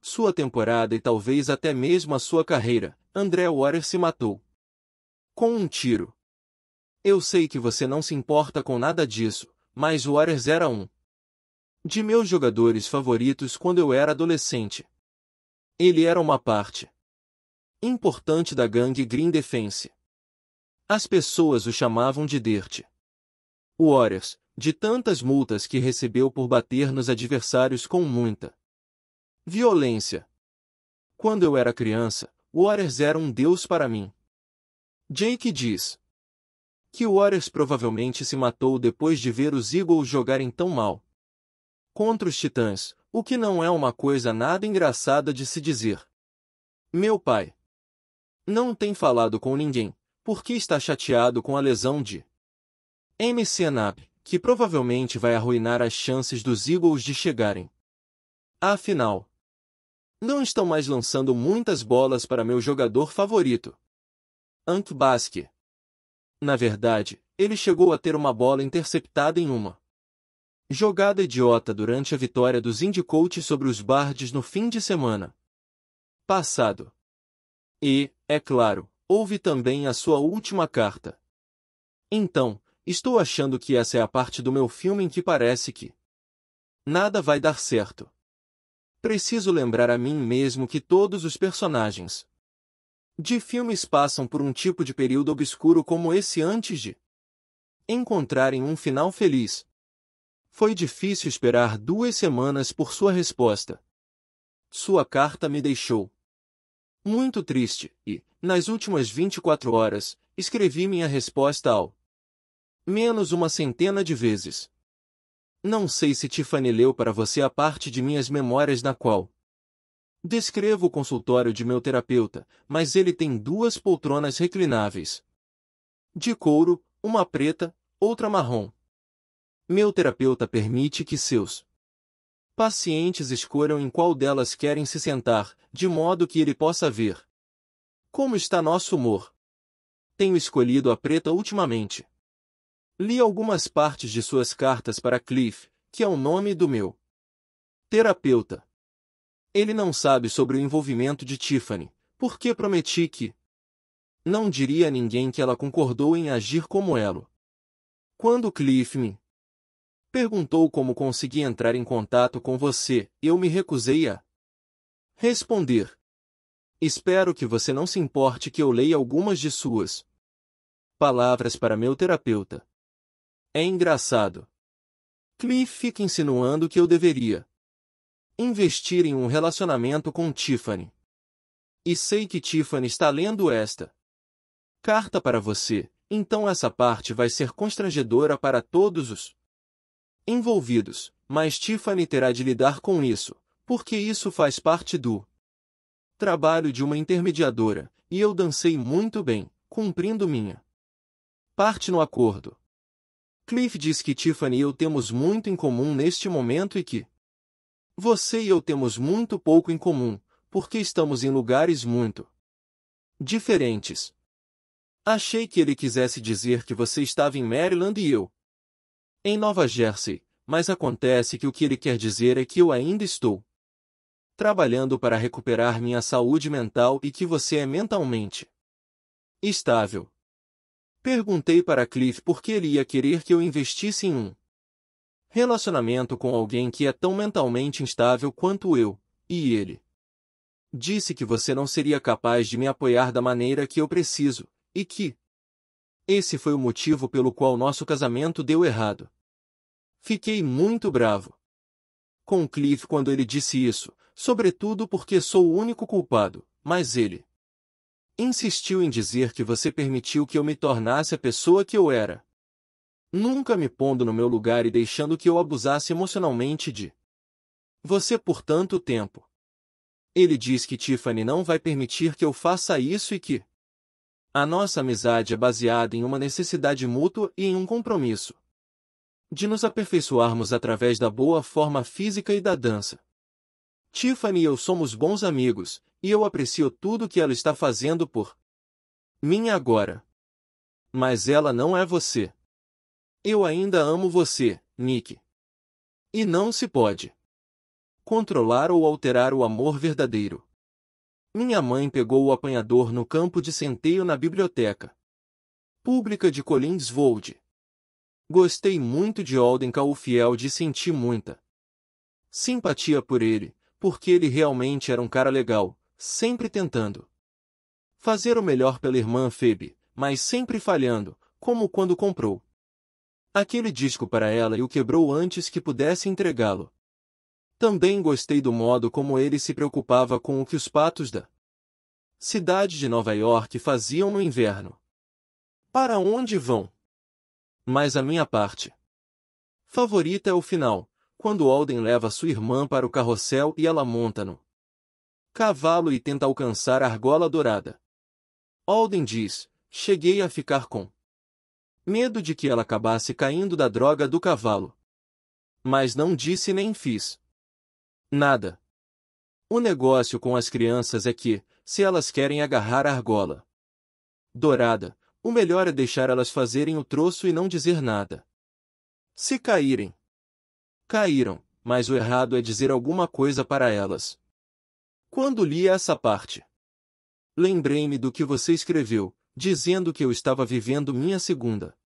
sua temporada e talvez até mesmo a sua carreira. André Warrior se matou com um tiro. Eu sei que você não se importa com nada disso, mas Warriors era um de meus jogadores favoritos quando eu era adolescente. Ele era uma parte importante da gangue Green Defense. As pessoas o chamavam de Dirt. Warriors, de tantas multas que recebeu por bater nos adversários com muita violência. Quando eu era criança, Waters era um deus para mim. Jake diz que Waters provavelmente se matou depois de ver os Eagles jogarem tão mal contra os Titãs, o que não é uma coisa nada engraçada de se dizer. Meu pai não tem falado com ninguém, porque está chateado com a lesão de MC Nab que provavelmente vai arruinar as chances dos Eagles de chegarem. Afinal, não estão mais lançando muitas bolas para meu jogador favorito, Ank Basque. Na verdade, ele chegou a ter uma bola interceptada em uma jogada idiota durante a vitória dos Indy Colts sobre os Bards no fim de semana passado. E, é claro, houve também a sua última carta. Então, Estou achando que essa é a parte do meu filme em que parece que nada vai dar certo. Preciso lembrar a mim mesmo que todos os personagens de filmes passam por um tipo de período obscuro como esse antes de encontrarem um final feliz. Foi difícil esperar duas semanas por sua resposta. Sua carta me deixou muito triste e, nas últimas 24 horas, escrevi minha resposta ao menos uma centena de vezes. Não sei se Tiffany leu para você a parte de minhas memórias na qual descrevo o consultório de meu terapeuta, mas ele tem duas poltronas reclináveis. De couro, uma preta, outra marrom. Meu terapeuta permite que seus pacientes escolham em qual delas querem se sentar, de modo que ele possa ver como está nosso humor. Tenho escolhido a preta ultimamente. Li algumas partes de suas cartas para Cliff, que é o nome do meu terapeuta. Ele não sabe sobre o envolvimento de Tiffany, porque prometi que não diria a ninguém que ela concordou em agir como ela. Quando Cliff me perguntou como consegui entrar em contato com você, eu me recusei a responder. Espero que você não se importe que eu leia algumas de suas palavras para meu terapeuta. É engraçado. Cliff fica insinuando que eu deveria investir em um relacionamento com Tiffany. E sei que Tiffany está lendo esta carta para você, então essa parte vai ser constrangedora para todos os envolvidos, mas Tiffany terá de lidar com isso, porque isso faz parte do trabalho de uma intermediadora, e eu dancei muito bem, cumprindo minha parte no acordo. Cliff diz que Tiffany e eu temos muito em comum neste momento e que você e eu temos muito pouco em comum, porque estamos em lugares muito diferentes. Achei que ele quisesse dizer que você estava em Maryland e eu em Nova Jersey, mas acontece que o que ele quer dizer é que eu ainda estou trabalhando para recuperar minha saúde mental e que você é mentalmente estável. Perguntei para Cliff por que ele ia querer que eu investisse em um relacionamento com alguém que é tão mentalmente instável quanto eu, e ele disse que você não seria capaz de me apoiar da maneira que eu preciso, e que esse foi o motivo pelo qual nosso casamento deu errado. Fiquei muito bravo com Cliff quando ele disse isso, sobretudo porque sou o único culpado, mas ele Insistiu em dizer que você permitiu que eu me tornasse a pessoa que eu era. Nunca me pondo no meu lugar e deixando que eu abusasse emocionalmente de você por tanto tempo. Ele diz que Tiffany não vai permitir que eu faça isso e que a nossa amizade é baseada em uma necessidade mútua e em um compromisso de nos aperfeiçoarmos através da boa forma física e da dança. Tiffany e eu somos bons amigos, e eu aprecio tudo que ela está fazendo por mim agora. Mas ela não é você. Eu ainda amo você, Nick. E não se pode controlar ou alterar o amor verdadeiro. Minha mãe pegou o apanhador no campo de centeio na biblioteca pública de Vold. Gostei muito de Alden Caulfield e senti muita simpatia por ele, porque ele realmente era um cara legal, sempre tentando fazer o melhor pela irmã Phoebe, mas sempre falhando, como quando comprou aquele disco para ela e o quebrou antes que pudesse entregá-lo. Também gostei do modo como ele se preocupava com o que os patos da cidade de Nova York faziam no inverno. Para onde vão? Mas a minha parte favorita é o final, quando Alden leva sua irmã para o carrossel e ela monta no cavalo e tenta alcançar a argola dourada. Alden diz, cheguei a ficar com medo de que ela acabasse caindo da droga do cavalo. Mas não disse nem fiz. Nada. O negócio com as crianças é que, se elas querem agarrar a argola dourada, o melhor é deixar elas fazerem o troço e não dizer nada. Se caírem, caíram, mas o errado é dizer alguma coisa para elas. Quando li essa parte, lembrei-me do que você escreveu, dizendo que eu estava vivendo minha segunda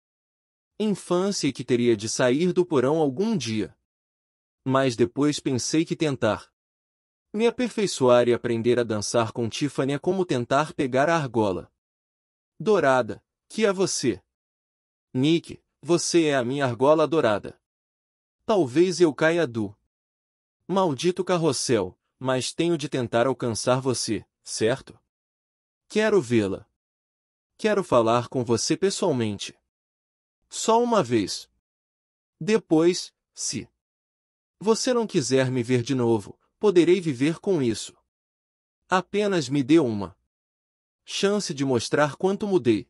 infância e que teria de sair do porão algum dia. Mas depois pensei que tentar me aperfeiçoar e aprender a dançar com Tiffany é como tentar pegar a argola dourada, que é você. Nick, você é a minha argola dourada. Talvez eu caia do maldito carrossel, mas tenho de tentar alcançar você, certo? Quero vê-la. Quero falar com você pessoalmente. Só uma vez. Depois, se você não quiser me ver de novo, poderei viver com isso. Apenas me dê uma chance de mostrar quanto mudei.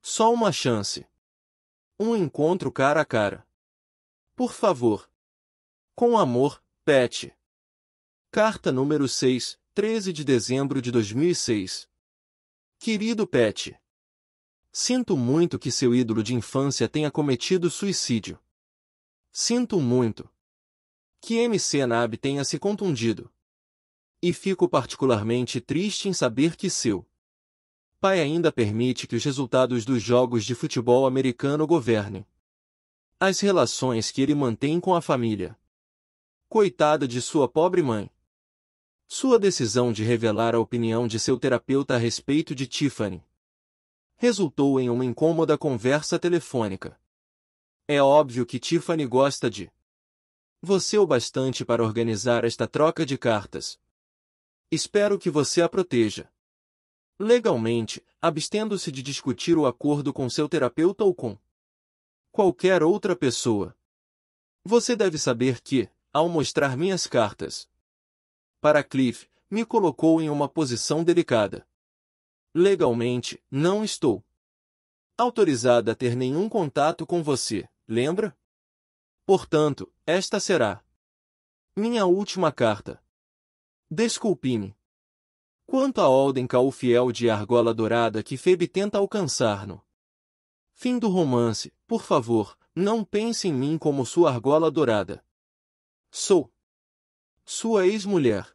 Só uma chance. Um encontro cara a cara. Por favor. Com amor, Pet. Carta número 6, 13 de dezembro de 2006. Querido Pet. Sinto muito que seu ídolo de infância tenha cometido suicídio. Sinto muito. Que MC Nab tenha se contundido. E fico particularmente triste em saber que seu pai ainda permite que os resultados dos jogos de futebol americano governem as relações que ele mantém com a família. Coitada de sua pobre mãe sua decisão de revelar a opinião de seu terapeuta a respeito de Tiffany resultou em uma incômoda conversa telefônica. É óbvio que Tiffany gosta de você o bastante para organizar esta troca de cartas. Espero que você a proteja. Legalmente, abstendo-se de discutir o acordo com seu terapeuta ou com qualquer outra pessoa. Você deve saber que, ao mostrar minhas cartas, para Cliff, me colocou em uma posição delicada. Legalmente, não estou autorizada a ter nenhum contato com você, lembra? Portanto, esta será minha última carta. Desculpe-me. Quanto a Oldenka, o fiel de argola dourada que Febe tenta alcançar-no. Fim do romance, por favor, não pense em mim como sua argola dourada. Sou sua ex-mulher.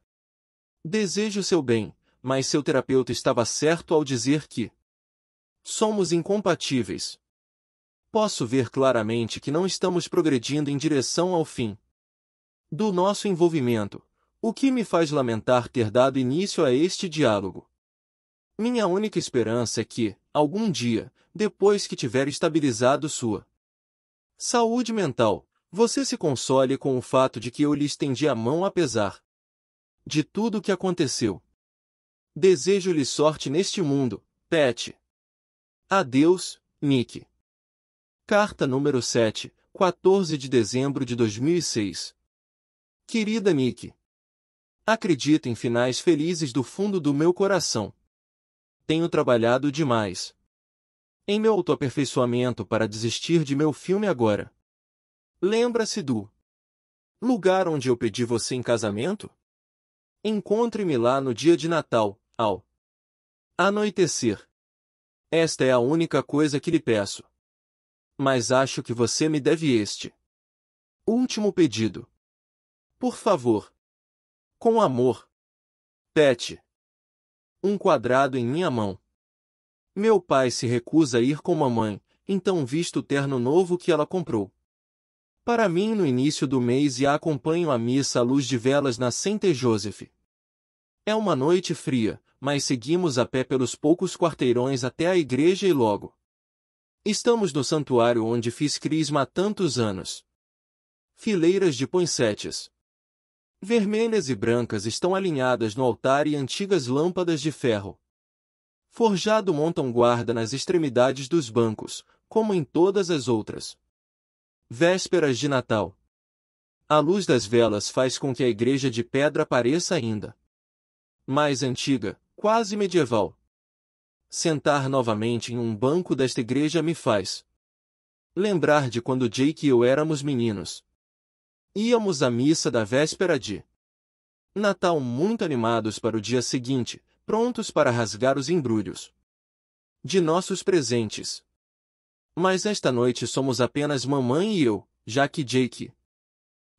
Desejo seu bem, mas seu terapeuta estava certo ao dizer que somos incompatíveis. Posso ver claramente que não estamos progredindo em direção ao fim do nosso envolvimento, o que me faz lamentar ter dado início a este diálogo. Minha única esperança é que, algum dia, depois que tiver estabilizado sua saúde mental, você se console com o fato de que eu lhe estendi a mão apesar de tudo o que aconteceu. Desejo-lhe sorte neste mundo, Pet. Adeus, Nick. Carta número 7, 14 de dezembro de 2006. Querida Nick, acredito em finais felizes do fundo do meu coração. Tenho trabalhado demais. Em meu autoaperfeiçoamento para desistir de meu filme agora. Lembra-se do lugar onde eu pedi você em casamento? Encontre-me lá no dia de Natal, ao anoitecer. Esta é a única coisa que lhe peço. Mas acho que você me deve este último pedido. Por favor. Com amor. Pet. Um quadrado em minha mão. Meu pai se recusa a ir com mamãe, então visto o terno novo que ela comprou para mim no início do mês e a acompanho à missa à luz de velas na Sainte Joseph. É uma noite fria, mas seguimos a pé pelos poucos quarteirões até a igreja e logo. Estamos no santuário onde fiz crisma há tantos anos. Fileiras de poinsetes. Vermelhas e brancas estão alinhadas no altar e antigas lâmpadas de ferro. Forjado montam guarda nas extremidades dos bancos, como em todas as outras. Vésperas de Natal. A luz das velas faz com que a igreja de pedra pareça ainda mais antiga, quase medieval. Sentar novamente em um banco desta igreja me faz lembrar de quando Jake e eu éramos meninos. Íamos à missa da véspera de Natal muito animados para o dia seguinte, prontos para rasgar os embrulhos de nossos presentes. Mas esta noite somos apenas mamãe e eu, já que Jake.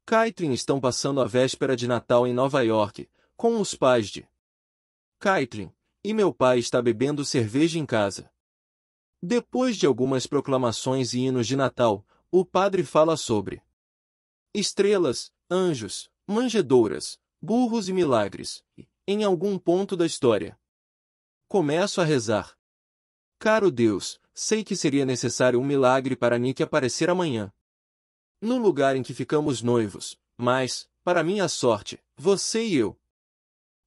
Caitlin estão passando a véspera de Natal em Nova York, com os pais de Caitlin, e meu pai está bebendo cerveja em casa. Depois de algumas proclamações e hinos de Natal, o padre fala sobre estrelas, anjos, manjedouras, burros e milagres, em algum ponto da história. Começo a rezar. Caro Deus, Sei que seria necessário um milagre para Nick aparecer amanhã. No lugar em que ficamos noivos, mas, para minha sorte, você e eu.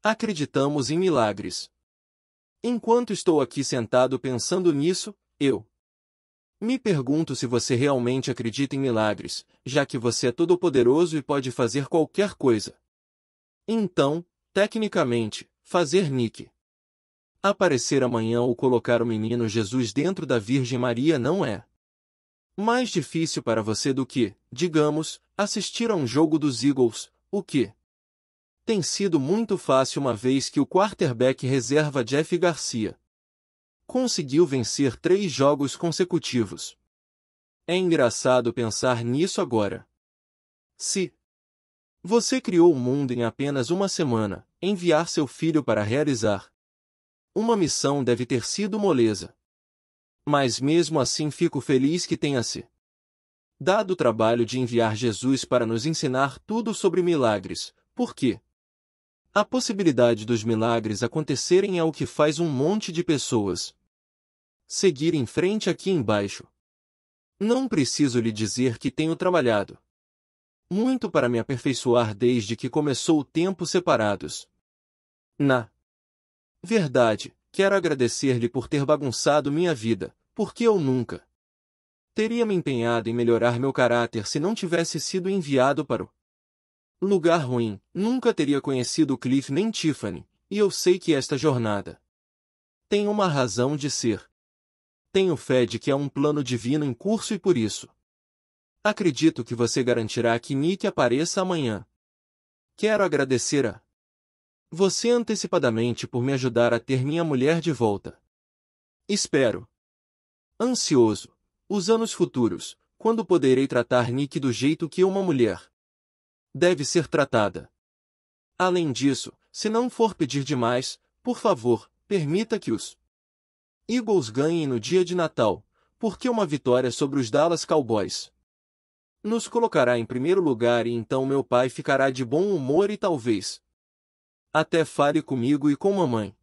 Acreditamos em milagres. Enquanto estou aqui sentado pensando nisso, eu. Me pergunto se você realmente acredita em milagres, já que você é todo-poderoso e pode fazer qualquer coisa. Então, tecnicamente, fazer Nick Aparecer amanhã ou colocar o menino Jesus dentro da Virgem Maria não é mais difícil para você do que, digamos, assistir a um jogo dos Eagles, o que tem sido muito fácil uma vez que o quarterback reserva Jeff Garcia conseguiu vencer três jogos consecutivos. É engraçado pensar nisso agora. Se você criou o mundo em apenas uma semana, enviar seu filho para realizar uma missão deve ter sido moleza. Mas mesmo assim fico feliz que tenha se dado o trabalho de enviar Jesus para nos ensinar tudo sobre milagres, porque a possibilidade dos milagres acontecerem é o que faz um monte de pessoas seguir em frente aqui embaixo. Não preciso lhe dizer que tenho trabalhado muito para me aperfeiçoar desde que começou o tempo separados. Na Verdade, quero agradecer-lhe por ter bagunçado minha vida, porque eu nunca teria me empenhado em melhorar meu caráter se não tivesse sido enviado para o lugar ruim. Nunca teria conhecido Cliff nem Tiffany, e eu sei que esta jornada tem uma razão de ser. Tenho fé de que há é um plano divino em curso e por isso acredito que você garantirá que Nick apareça amanhã. Quero agradecer a você antecipadamente por me ajudar a ter minha mulher de volta. Espero. Ansioso. Os anos futuros, quando poderei tratar Nick do jeito que uma mulher deve ser tratada. Além disso, se não for pedir demais, por favor, permita que os Eagles ganhem no dia de Natal, porque uma vitória sobre os Dallas Cowboys nos colocará em primeiro lugar e então meu pai ficará de bom humor e talvez até fale comigo e com mamãe.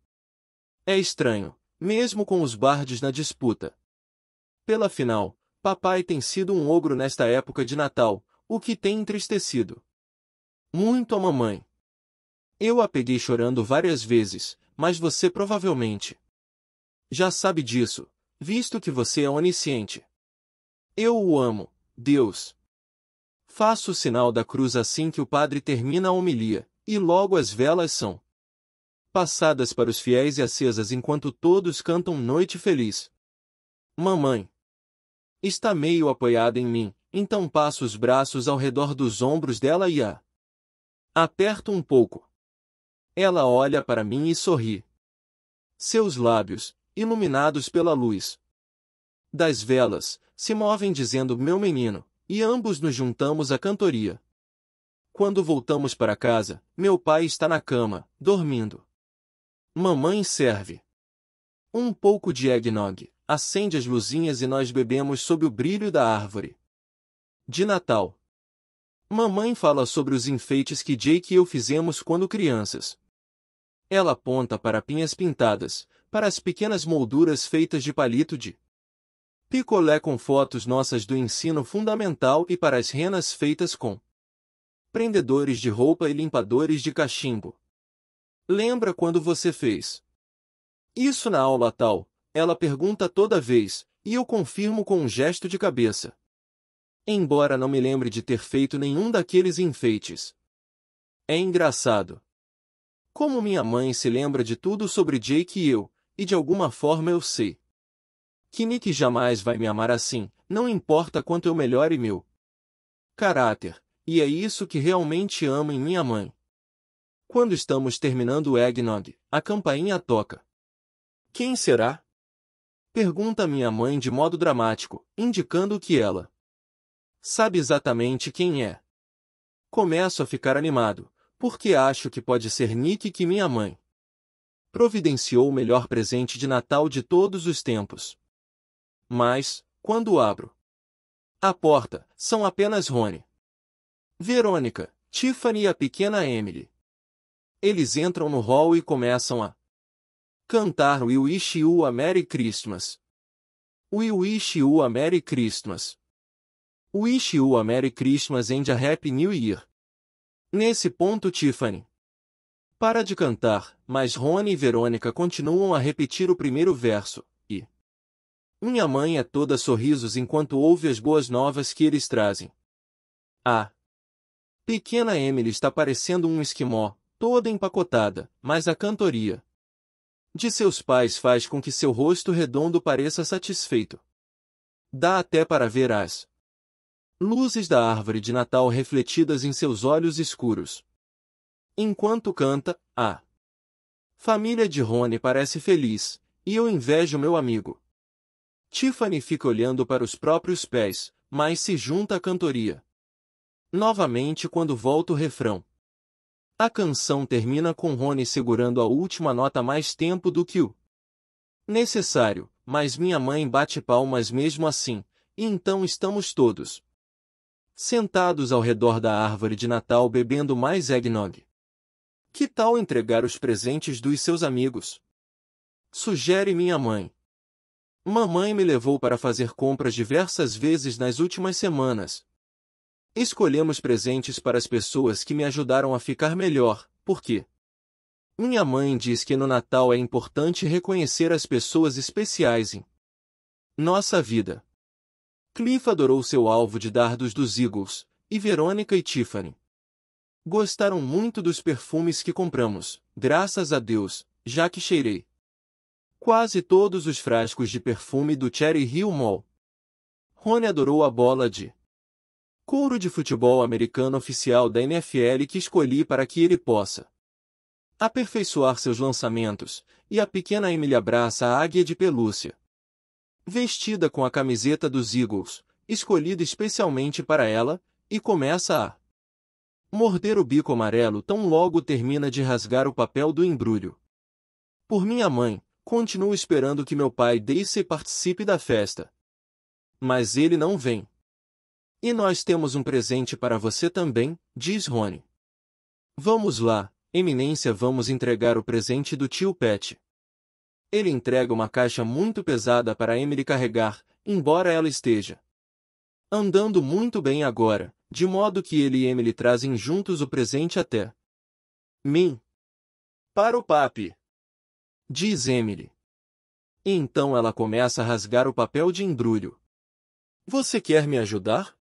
É estranho, mesmo com os bardes na disputa. Pela final, papai tem sido um ogro nesta época de Natal, o que tem entristecido. Muito a mamãe. Eu a peguei chorando várias vezes, mas você provavelmente já sabe disso, visto que você é onisciente. Eu o amo, Deus. Faço o sinal da cruz assim que o padre termina a homilia, e logo as velas são passadas para os fiéis e acesas enquanto todos cantam Noite Feliz. Mamãe está meio apoiada em mim, então passo os braços ao redor dos ombros dela e a aperto um pouco. Ela olha para mim e sorri. Seus lábios, iluminados pela luz das velas, se movem dizendo meu menino, e ambos nos juntamos à cantoria. Quando voltamos para casa, meu pai está na cama, dormindo. Mamãe serve. Um pouco de eggnog, acende as luzinhas e nós bebemos sob o brilho da árvore. De Natal. Mamãe fala sobre os enfeites que Jake e eu fizemos quando crianças. Ela aponta para pinhas pintadas, para as pequenas molduras feitas de palito de picolé com fotos nossas do ensino fundamental e para as renas feitas com prendedores de roupa e limpadores de cachimbo. Lembra quando você fez? Isso na aula tal, ela pergunta toda vez, e eu confirmo com um gesto de cabeça. Embora não me lembre de ter feito nenhum daqueles enfeites. É engraçado. Como minha mãe se lembra de tudo sobre Jake e eu, e de alguma forma eu sei. Que Nick jamais vai me amar assim, não importa quanto eu melhore meu caráter. E é isso que realmente amo em minha mãe. Quando estamos terminando o eggnog, a campainha toca. Quem será? Pergunta minha mãe de modo dramático, indicando que ela sabe exatamente quem é. Começo a ficar animado, porque acho que pode ser Nick que minha mãe providenciou o melhor presente de Natal de todos os tempos. Mas, quando abro a porta, são apenas Rony. Verônica, Tiffany e a pequena Emily. Eles entram no hall e começam a cantar We Wish You a Merry Christmas. We Wish You a Merry Christmas. Wish You a Merry Christmas and a Happy New Year. Nesse ponto Tiffany para de cantar, mas Rony e Verônica continuam a repetir o primeiro verso, e minha mãe é toda sorrisos enquanto ouve as boas novas que eles trazem. Ah, Pequena Emily está parecendo um esquimó, toda empacotada, mas a cantoria de seus pais faz com que seu rosto redondo pareça satisfeito. Dá até para ver as luzes da árvore de Natal refletidas em seus olhos escuros. Enquanto canta, a família de Rony parece feliz, e eu invejo meu amigo. Tiffany fica olhando para os próprios pés, mas se junta à cantoria. Novamente quando volta o refrão. A canção termina com Rony segurando a última nota mais tempo do que o necessário, mas minha mãe bate palmas mesmo assim, e então estamos todos sentados ao redor da árvore de Natal bebendo mais eggnog. Que tal entregar os presentes dos seus amigos? Sugere minha mãe. Mamãe me levou para fazer compras diversas vezes nas últimas semanas. Escolhemos presentes para as pessoas que me ajudaram a ficar melhor, porque minha mãe diz que no Natal é importante reconhecer as pessoas especiais em nossa vida. Cliff adorou seu alvo de dardos dos Eagles, e Verônica e Tiffany gostaram muito dos perfumes que compramos, graças a Deus, já que cheirei quase todos os frascos de perfume do Cherry Hill Mall. Rony adorou a bola de couro de futebol americano oficial da NFL que escolhi para que ele possa aperfeiçoar seus lançamentos, e a pequena Emily abraça a águia de pelúcia. Vestida com a camiseta dos Eagles, escolhida especialmente para ela, e começa a morder o bico amarelo tão logo termina de rasgar o papel do embrulho. Por minha mãe, continuo esperando que meu pai e participe da festa. Mas ele não vem. E nós temos um presente para você também, diz Rony. Vamos lá, eminência vamos entregar o presente do tio Pet. Ele entrega uma caixa muito pesada para Emily carregar, embora ela esteja andando muito bem agora, de modo que ele e Emily trazem juntos o presente até mim. Para o papi, diz Emily. E então ela começa a rasgar o papel de embrulho. Você quer me ajudar?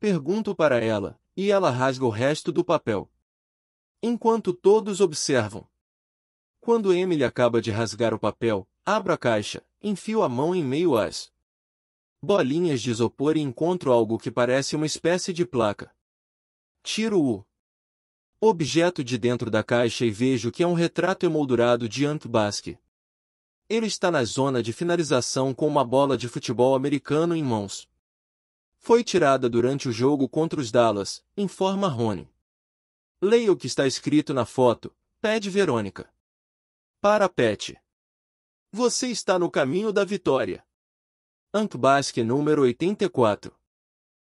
Pergunto para ela, e ela rasga o resto do papel. Enquanto todos observam. Quando Emily acaba de rasgar o papel, abro a caixa, enfio a mão em meio às bolinhas de isopor e encontro algo que parece uma espécie de placa. Tiro o objeto de dentro da caixa e vejo que é um retrato emoldurado de Ant Basque. Ele está na zona de finalização com uma bola de futebol americano em mãos foi tirada durante o jogo contra os Dallas, informa Rony. Leia o que está escrito na foto, pede Verônica. Para Pet. Você está no caminho da vitória. Basque número 84.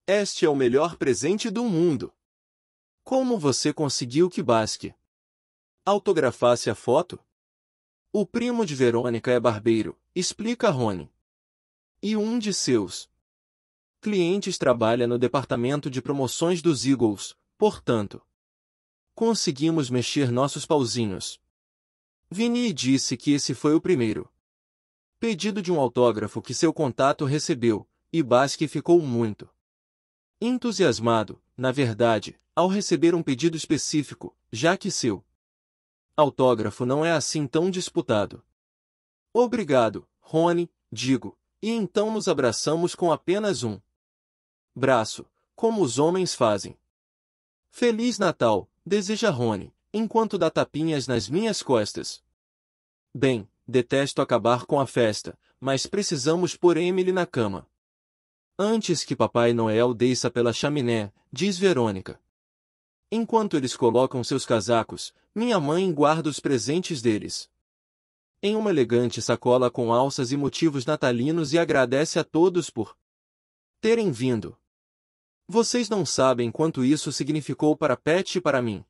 Este é o melhor presente do mundo. Como você conseguiu que Basque autografasse a foto? O primo de Verônica é barbeiro, explica Rony. E um de seus clientes trabalha no departamento de promoções dos Eagles, portanto, conseguimos mexer nossos pauzinhos. Vini disse que esse foi o primeiro pedido de um autógrafo que seu contato recebeu, e Basque ficou muito entusiasmado, na verdade, ao receber um pedido específico, já que seu autógrafo não é assim tão disputado. Obrigado, Rony, digo, e então nos abraçamos com apenas um braço, como os homens fazem. Feliz Natal, deseja Rony, enquanto dá tapinhas nas minhas costas. Bem, detesto acabar com a festa, mas precisamos pôr Emily na cama. Antes que Papai Noel desça pela chaminé, diz Verônica. Enquanto eles colocam seus casacos, minha mãe guarda os presentes deles. Em uma elegante sacola com alças e motivos natalinos e agradece a todos por terem vindo. Vocês não sabem quanto isso significou para Pet e para mim.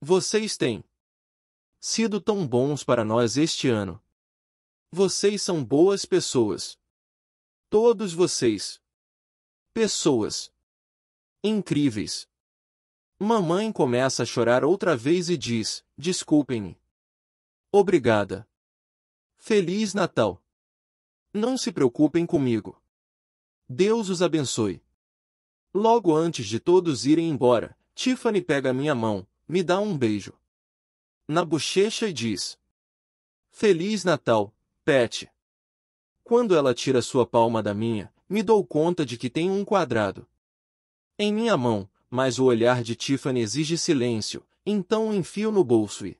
Vocês têm sido tão bons para nós este ano. Vocês são boas pessoas. Todos vocês. Pessoas. Incríveis. Mamãe começa a chorar outra vez e diz: Desculpem-me. Obrigada. Feliz Natal. Não se preocupem comigo. Deus os abençoe. Logo antes de todos irem embora, Tiffany pega minha mão, me dá um beijo na bochecha e diz: Feliz Natal, Pet. Quando ela tira sua palma da minha, me dou conta de que tem um quadrado em minha mão, mas o olhar de Tiffany exige silêncio, então enfio no bolso e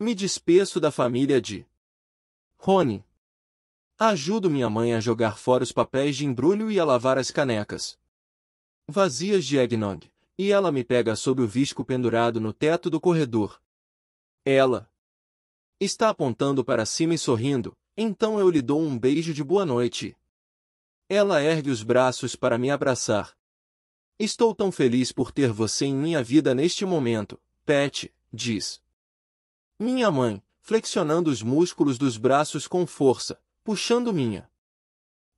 me despeço da família de Rony. Ajudo minha mãe a jogar fora os papéis de embrulho e a lavar as canecas vazias de eggnog, e ela me pega sob o visco pendurado no teto do corredor. Ela está apontando para cima e sorrindo, então eu lhe dou um beijo de boa noite. Ela ergue os braços para me abraçar. Estou tão feliz por ter você em minha vida neste momento, Pet, diz. Minha mãe, flexionando os músculos dos braços com força, puxando minha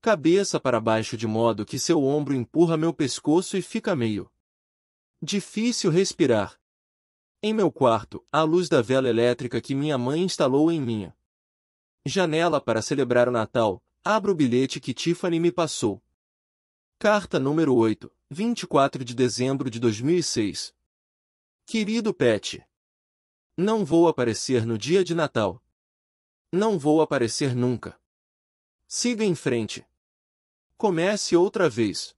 cabeça para baixo de modo que seu ombro empurra meu pescoço e fica meio difícil respirar. Em meu quarto, à luz da vela elétrica que minha mãe instalou em minha janela para celebrar o Natal, abro o bilhete que Tiffany me passou. Carta número 8, 24 de dezembro de 2006. Querido Pet, não vou aparecer no dia de Natal. Não vou aparecer nunca. Siga em frente. Comece outra vez.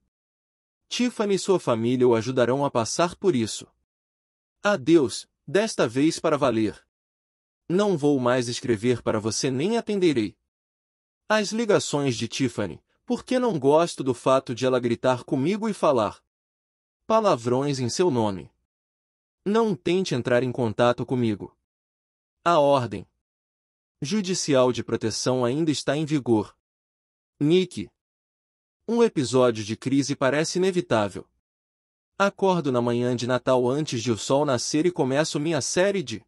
Tiffany e sua família o ajudarão a passar por isso. Adeus, desta vez para valer. Não vou mais escrever para você nem atenderei. As ligações de Tiffany, porque não gosto do fato de ela gritar comigo e falar palavrões em seu nome. Não tente entrar em contato comigo. A ordem judicial de proteção ainda está em vigor. Nick, um episódio de crise parece inevitável. Acordo na manhã de Natal antes de o sol nascer e começo minha série de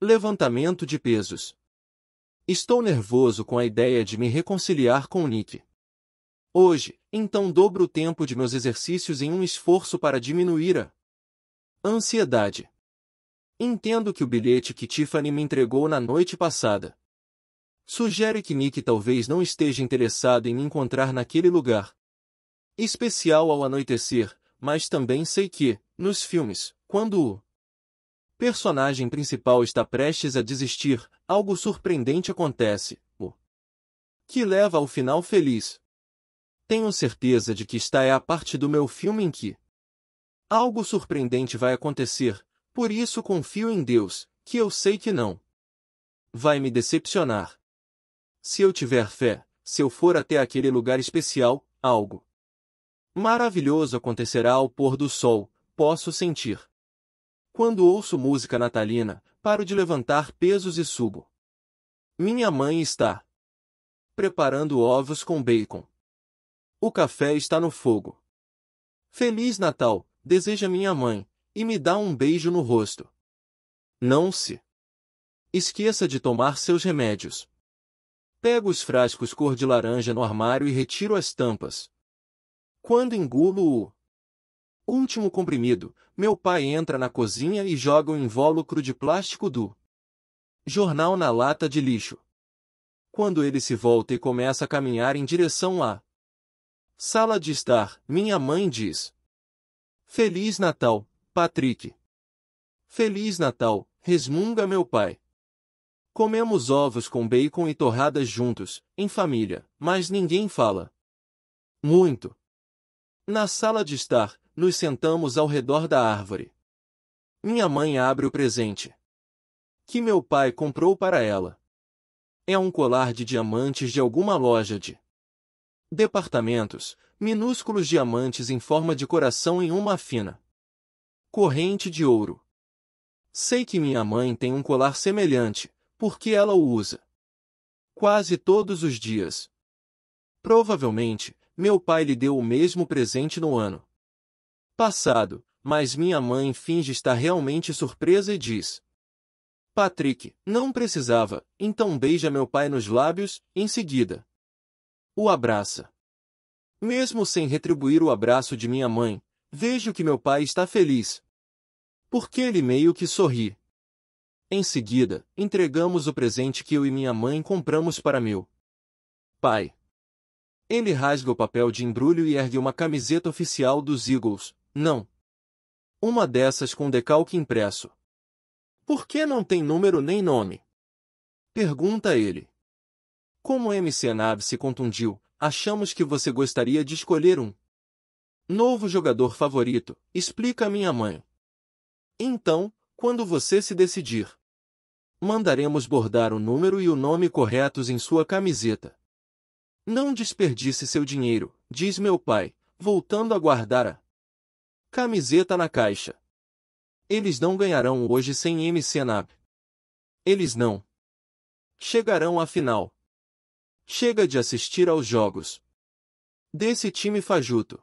levantamento de pesos. Estou nervoso com a ideia de me reconciliar com Nick. Hoje, então dobro o tempo de meus exercícios em um esforço para diminuir a ansiedade. Entendo que o bilhete que Tiffany me entregou na noite passada Sugere que Nick talvez não esteja interessado em me encontrar naquele lugar. Especial ao anoitecer, mas também sei que, nos filmes, quando o personagem principal está prestes a desistir, algo surpreendente acontece, o que leva ao final feliz. Tenho certeza de que esta é a parte do meu filme em que algo surpreendente vai acontecer, por isso confio em Deus, que eu sei que não vai me decepcionar se eu tiver fé, se eu for até aquele lugar especial, algo maravilhoso acontecerá ao pôr do sol, posso sentir. Quando ouço música natalina, paro de levantar pesos e subo. Minha mãe está preparando ovos com bacon. O café está no fogo. Feliz Natal, deseja minha mãe, e me dá um beijo no rosto. Não se esqueça de tomar seus remédios. Pego os frascos cor de laranja no armário e retiro as tampas. Quando engulo o último comprimido, meu pai entra na cozinha e joga o um invólucro de plástico do jornal na lata de lixo. Quando ele se volta e começa a caminhar em direção à sala de estar, minha mãe diz: Feliz Natal, Patrick. Feliz Natal, resmunga meu pai. Comemos ovos com bacon e torradas juntos, em família, mas ninguém fala. Muito. Na sala de estar, nos sentamos ao redor da árvore. Minha mãe abre o presente. Que meu pai comprou para ela. É um colar de diamantes de alguma loja de departamentos, minúsculos diamantes em forma de coração em uma fina corrente de ouro. Sei que minha mãe tem um colar semelhante, porque ela o usa. Quase todos os dias. Provavelmente, meu pai lhe deu o mesmo presente no ano passado, mas minha mãe finge estar realmente surpresa e diz: Patrick, não precisava, então beija meu pai nos lábios, em seguida. O abraça. Mesmo sem retribuir o abraço de minha mãe, vejo que meu pai está feliz. Porque ele meio que sorri. Em seguida, entregamos o presente que eu e minha mãe compramos para meu pai. Ele rasga o papel de embrulho e ergue uma camiseta oficial dos Eagles. Não. Uma dessas com decalque impresso. Por que não tem número nem nome? Pergunta ele. Como MC Nave se contundiu, achamos que você gostaria de escolher um novo jogador favorito, explica minha mãe. Então, quando você se decidir, Mandaremos bordar o número e o nome corretos em sua camiseta. Não desperdice seu dinheiro, diz meu pai, voltando a guardar a camiseta na caixa. Eles não ganharão hoje sem MCNAB. Eles não chegarão à final. Chega de assistir aos jogos desse time fajuto.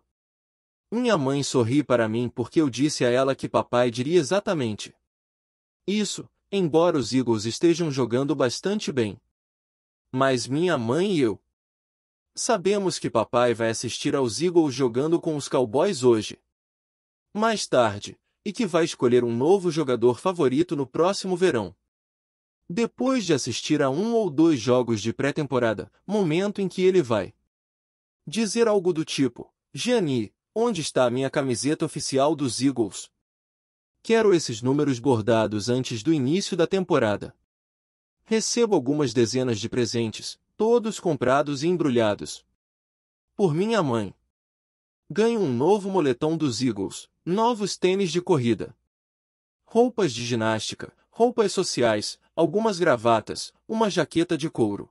Minha mãe sorri para mim porque eu disse a ela que papai diria exatamente isso. Embora os Eagles estejam jogando bastante bem. Mas minha mãe e eu. Sabemos que papai vai assistir aos Eagles jogando com os Cowboys hoje. Mais tarde, e que vai escolher um novo jogador favorito no próximo verão. Depois de assistir a um ou dois jogos de pré-temporada, momento em que ele vai dizer algo do tipo: Gianni, onde está a minha camiseta oficial dos Eagles? Quero esses números bordados antes do início da temporada. Recebo algumas dezenas de presentes, todos comprados e embrulhados. Por minha mãe. Ganho um novo moletom dos Eagles, novos tênis de corrida, roupas de ginástica, roupas sociais, algumas gravatas, uma jaqueta de couro.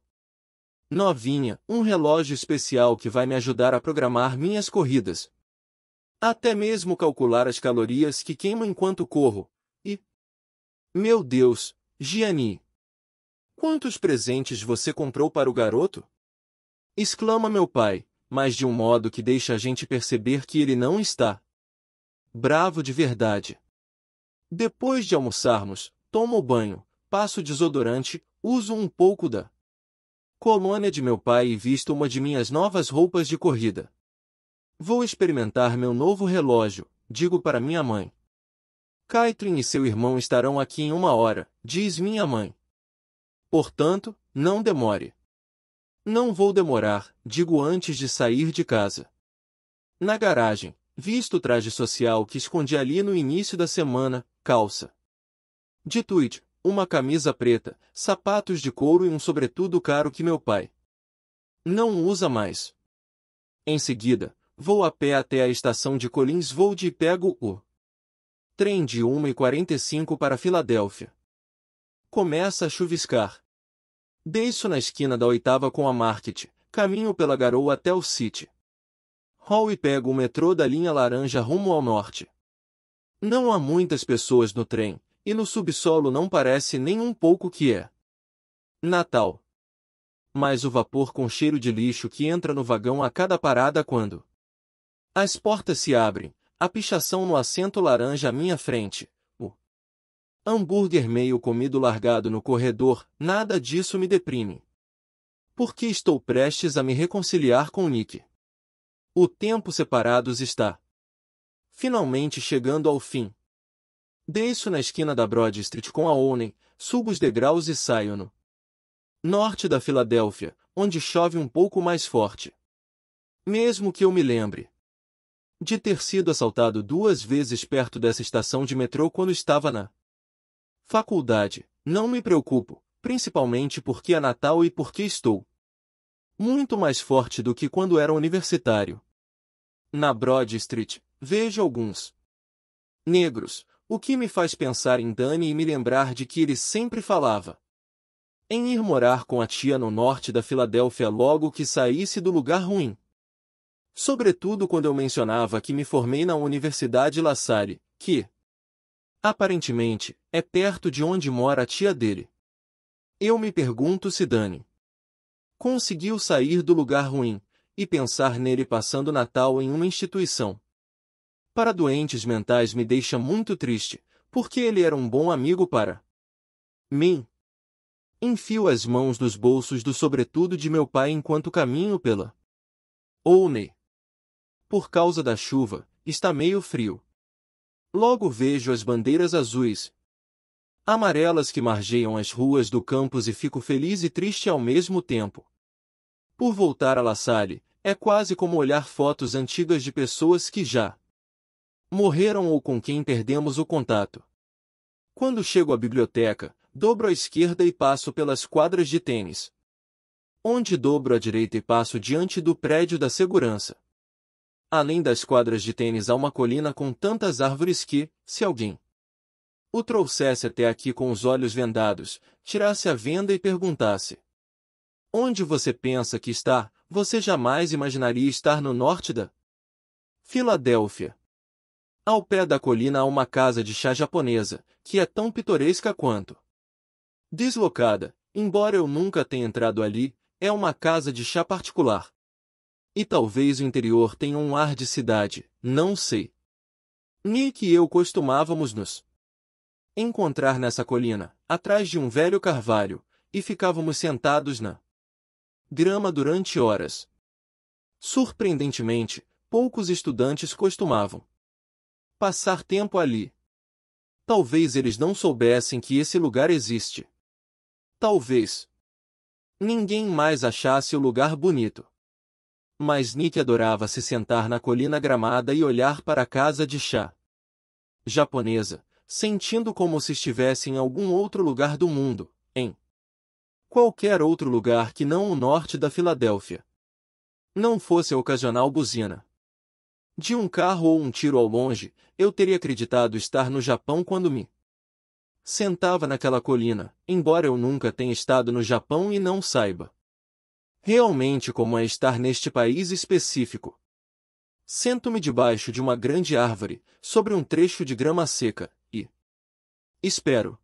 Novinha, um relógio especial que vai me ajudar a programar minhas corridas, até mesmo calcular as calorias que queimo enquanto corro. E. Meu Deus, Gianni! Quantos presentes você comprou para o garoto? Exclama meu pai, mas de um modo que deixa a gente perceber que ele não está. Bravo de verdade. Depois de almoçarmos, tomo o banho, passo desodorante, uso um pouco da colônia de meu pai e visto uma de minhas novas roupas de corrida. Vou experimentar meu novo relógio, digo para minha mãe. Kaitlyn e seu irmão estarão aqui em uma hora, diz minha mãe. Portanto, não demore. Não vou demorar, digo antes de sair de casa. Na garagem, visto o traje social que escondi ali no início da semana, calça. De tweed, uma camisa preta, sapatos de couro e um sobretudo caro que meu pai não usa mais. Em seguida, Vou a pé até a estação de Collinswood e pego o trem de 1h45 para Filadélfia. Começa a chuviscar. Deixo na esquina da oitava com a Market, caminho pela garoa até o City. Hall e pego o metrô da linha laranja rumo ao norte. Não há muitas pessoas no trem, e no subsolo não parece nem um pouco que é. Natal. Mas o vapor com cheiro de lixo que entra no vagão a cada parada quando as portas se abrem, a pichação no assento laranja à minha frente, o hambúrguer meio comido largado no corredor, nada disso me deprime. Porque estou prestes a me reconciliar com Nick. O tempo separados está finalmente chegando ao fim. Desço na esquina da Broad Street com a Owen, subo os degraus e saio no norte da Filadélfia, onde chove um pouco mais forte. Mesmo que eu me lembre, de ter sido assaltado duas vezes perto dessa estação de metrô quando estava na faculdade. Não me preocupo, principalmente porque é Natal e porque estou muito mais forte do que quando era universitário. Na Broad Street, vejo alguns negros, o que me faz pensar em Dani e me lembrar de que ele sempre falava em ir morar com a tia no norte da Filadélfia logo que saísse do lugar ruim. Sobretudo quando eu mencionava que me formei na Universidade La Salle, que, aparentemente, é perto de onde mora a tia dele. Eu me pergunto se Dani conseguiu sair do lugar ruim e pensar nele passando Natal em uma instituição. Para doentes mentais me deixa muito triste, porque ele era um bom amigo para mim. Enfio as mãos nos bolsos do sobretudo de meu pai enquanto caminho pela Oune. Por causa da chuva, está meio frio. Logo vejo as bandeiras azuis, amarelas que margeiam as ruas do campus e fico feliz e triste ao mesmo tempo. Por voltar a La Salle, é quase como olhar fotos antigas de pessoas que já morreram ou com quem perdemos o contato. Quando chego à biblioteca, dobro à esquerda e passo pelas quadras de tênis. Onde dobro à direita e passo diante do prédio da segurança. Além das quadras de tênis há uma colina com tantas árvores que, se alguém o trouxesse até aqui com os olhos vendados, tirasse a venda e perguntasse: Onde você pensa que está? Você jamais imaginaria estar no norte da Filadélfia. Ao pé da colina há uma casa de chá japonesa, que é tão pitoresca quanto deslocada. Embora eu nunca tenha entrado ali, é uma casa de chá particular. E talvez o interior tenha um ar de cidade, não sei. Nick e eu costumávamos nos encontrar nessa colina, atrás de um velho carvalho, e ficávamos sentados na grama durante horas. Surpreendentemente, poucos estudantes costumavam passar tempo ali. Talvez eles não soubessem que esse lugar existe. Talvez ninguém mais achasse o lugar bonito mas Nick adorava se sentar na colina gramada e olhar para a casa de chá japonesa, sentindo como se estivesse em algum outro lugar do mundo, em qualquer outro lugar que não o norte da Filadélfia. Não fosse a ocasional buzina de um carro ou um tiro ao longe, eu teria acreditado estar no Japão quando me sentava naquela colina, embora eu nunca tenha estado no Japão e não saiba. Realmente como é estar neste país específico. Sento-me debaixo de uma grande árvore, sobre um trecho de grama seca, e espero.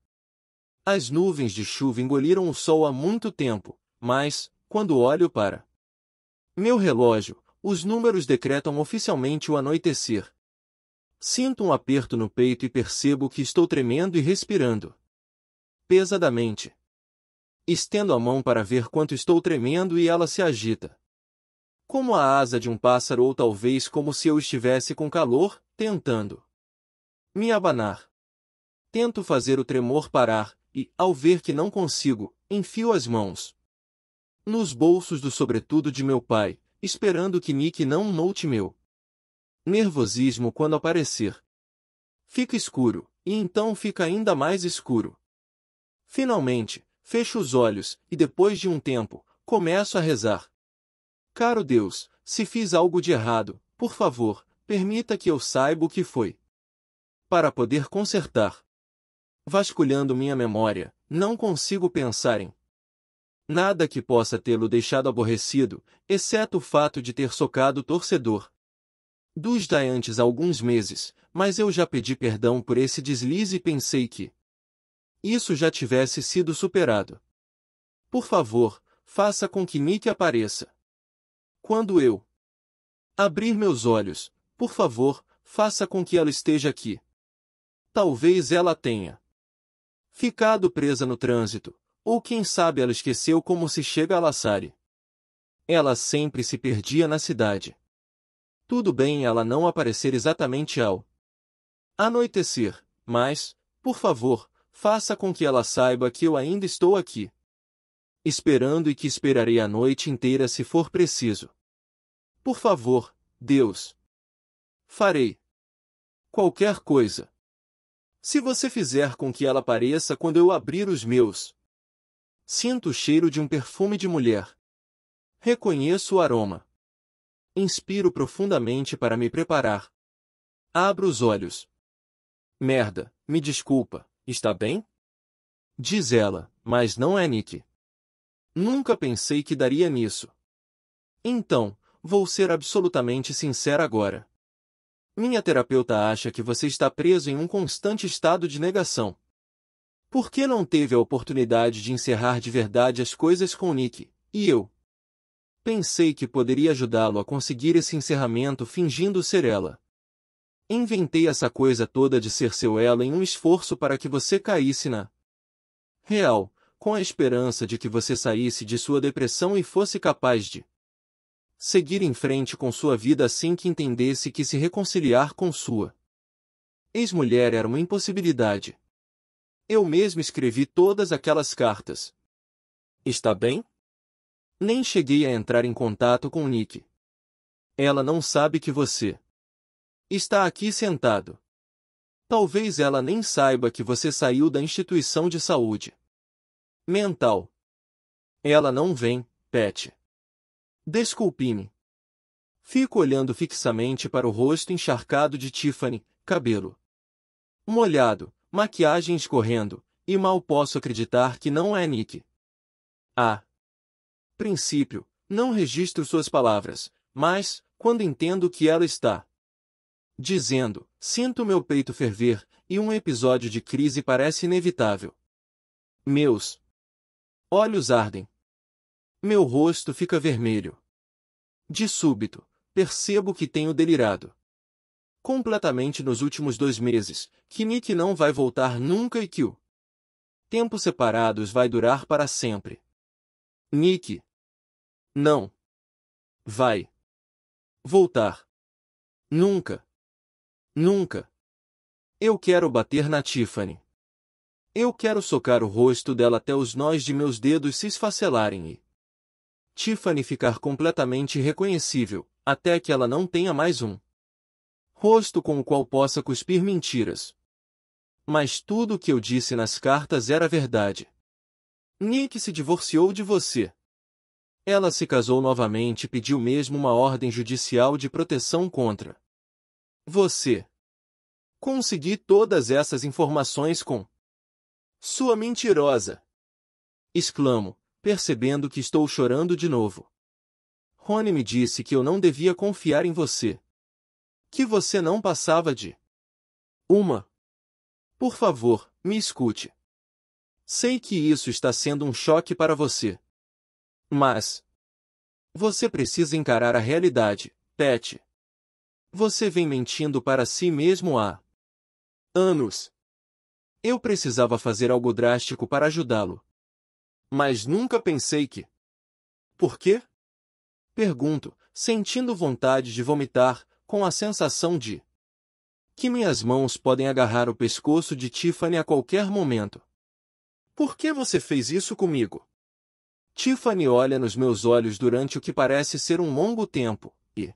As nuvens de chuva engoliram o sol há muito tempo, mas, quando olho para meu relógio, os números decretam oficialmente o anoitecer. Sinto um aperto no peito e percebo que estou tremendo e respirando pesadamente. Estendo a mão para ver quanto estou tremendo e ela se agita. Como a asa de um pássaro ou talvez como se eu estivesse com calor, tentando me abanar. Tento fazer o tremor parar e, ao ver que não consigo, enfio as mãos nos bolsos do sobretudo de meu pai, esperando que Nick não note meu nervosismo quando aparecer. Fica escuro, e então fica ainda mais escuro. Finalmente, fecho os olhos, e depois de um tempo, começo a rezar. Caro Deus, se fiz algo de errado, por favor, permita que eu saiba o que foi. Para poder consertar. Vasculhando minha memória, não consigo pensar em nada que possa tê-lo deixado aborrecido, exceto o fato de ter socado o torcedor. Dos Giants antes alguns meses, mas eu já pedi perdão por esse deslize e pensei que isso já tivesse sido superado. Por favor, faça com que Nick apareça. Quando eu abrir meus olhos, por favor, faça com que ela esteja aqui. Talvez ela tenha ficado presa no trânsito, ou quem sabe ela esqueceu como se chega a Lassari. Ela sempre se perdia na cidade. Tudo bem ela não aparecer exatamente ao anoitecer, mas, por favor, faça com que ela saiba que eu ainda estou aqui. Esperando e que esperarei a noite inteira se for preciso. Por favor, Deus. Farei. Qualquer coisa. Se você fizer com que ela apareça quando eu abrir os meus. Sinto o cheiro de um perfume de mulher. Reconheço o aroma. Inspiro profundamente para me preparar. Abro os olhos. Merda, me desculpa. Está bem? Diz ela, mas não é Nick. Nunca pensei que daria nisso. Então, vou ser absolutamente sincera agora. Minha terapeuta acha que você está preso em um constante estado de negação. Por que não teve a oportunidade de encerrar de verdade as coisas com Nick e eu? Pensei que poderia ajudá-lo a conseguir esse encerramento fingindo ser ela, Inventei essa coisa toda de ser seu ela em um esforço para que você caísse na real, com a esperança de que você saísse de sua depressão e fosse capaz de seguir em frente com sua vida assim que entendesse que se reconciliar com sua ex-mulher era uma impossibilidade. Eu mesmo escrevi todas aquelas cartas. Está bem? Nem cheguei a entrar em contato com Nick. Ela não sabe que você Está aqui sentado. Talvez ela nem saiba que você saiu da instituição de saúde mental. Ela não vem, Pet. Desculpe-me. Fico olhando fixamente para o rosto encharcado de Tiffany, cabelo molhado, maquiagem escorrendo, e mal posso acreditar que não é Nick. A princípio, não registro suas palavras, mas, quando entendo que ela está dizendo: Sinto meu peito ferver, e um episódio de crise parece inevitável. Meus olhos ardem. Meu rosto fica vermelho. De súbito, percebo que tenho delirado. Completamente nos últimos dois meses, que Nick não vai voltar nunca e que o tempo separados vai durar para sempre. Nick. Não. Vai. Voltar. Nunca. Nunca. Eu quero bater na Tiffany. Eu quero socar o rosto dela até os nós de meus dedos se esfacelarem e. Tiffany ficar completamente reconhecível, até que ela não tenha mais um rosto com o qual possa cuspir mentiras. Mas tudo o que eu disse nas cartas era verdade. Nick se divorciou de você. Ela se casou novamente e pediu mesmo uma ordem judicial de proteção contra você. Consegui todas essas informações com sua mentirosa! Exclamo, percebendo que estou chorando de novo. Rony me disse que eu não devia confiar em você. Que você não passava de uma. Por favor, me escute. Sei que isso está sendo um choque para você. Mas você precisa encarar a realidade, Pet. Você vem mentindo para si mesmo há anos. Eu precisava fazer algo drástico para ajudá-lo. Mas nunca pensei que. Por quê? Pergunto, sentindo vontade de vomitar, com a sensação de que minhas mãos podem agarrar o pescoço de Tiffany a qualquer momento. Por que você fez isso comigo? Tiffany olha nos meus olhos durante o que parece ser um longo tempo, e.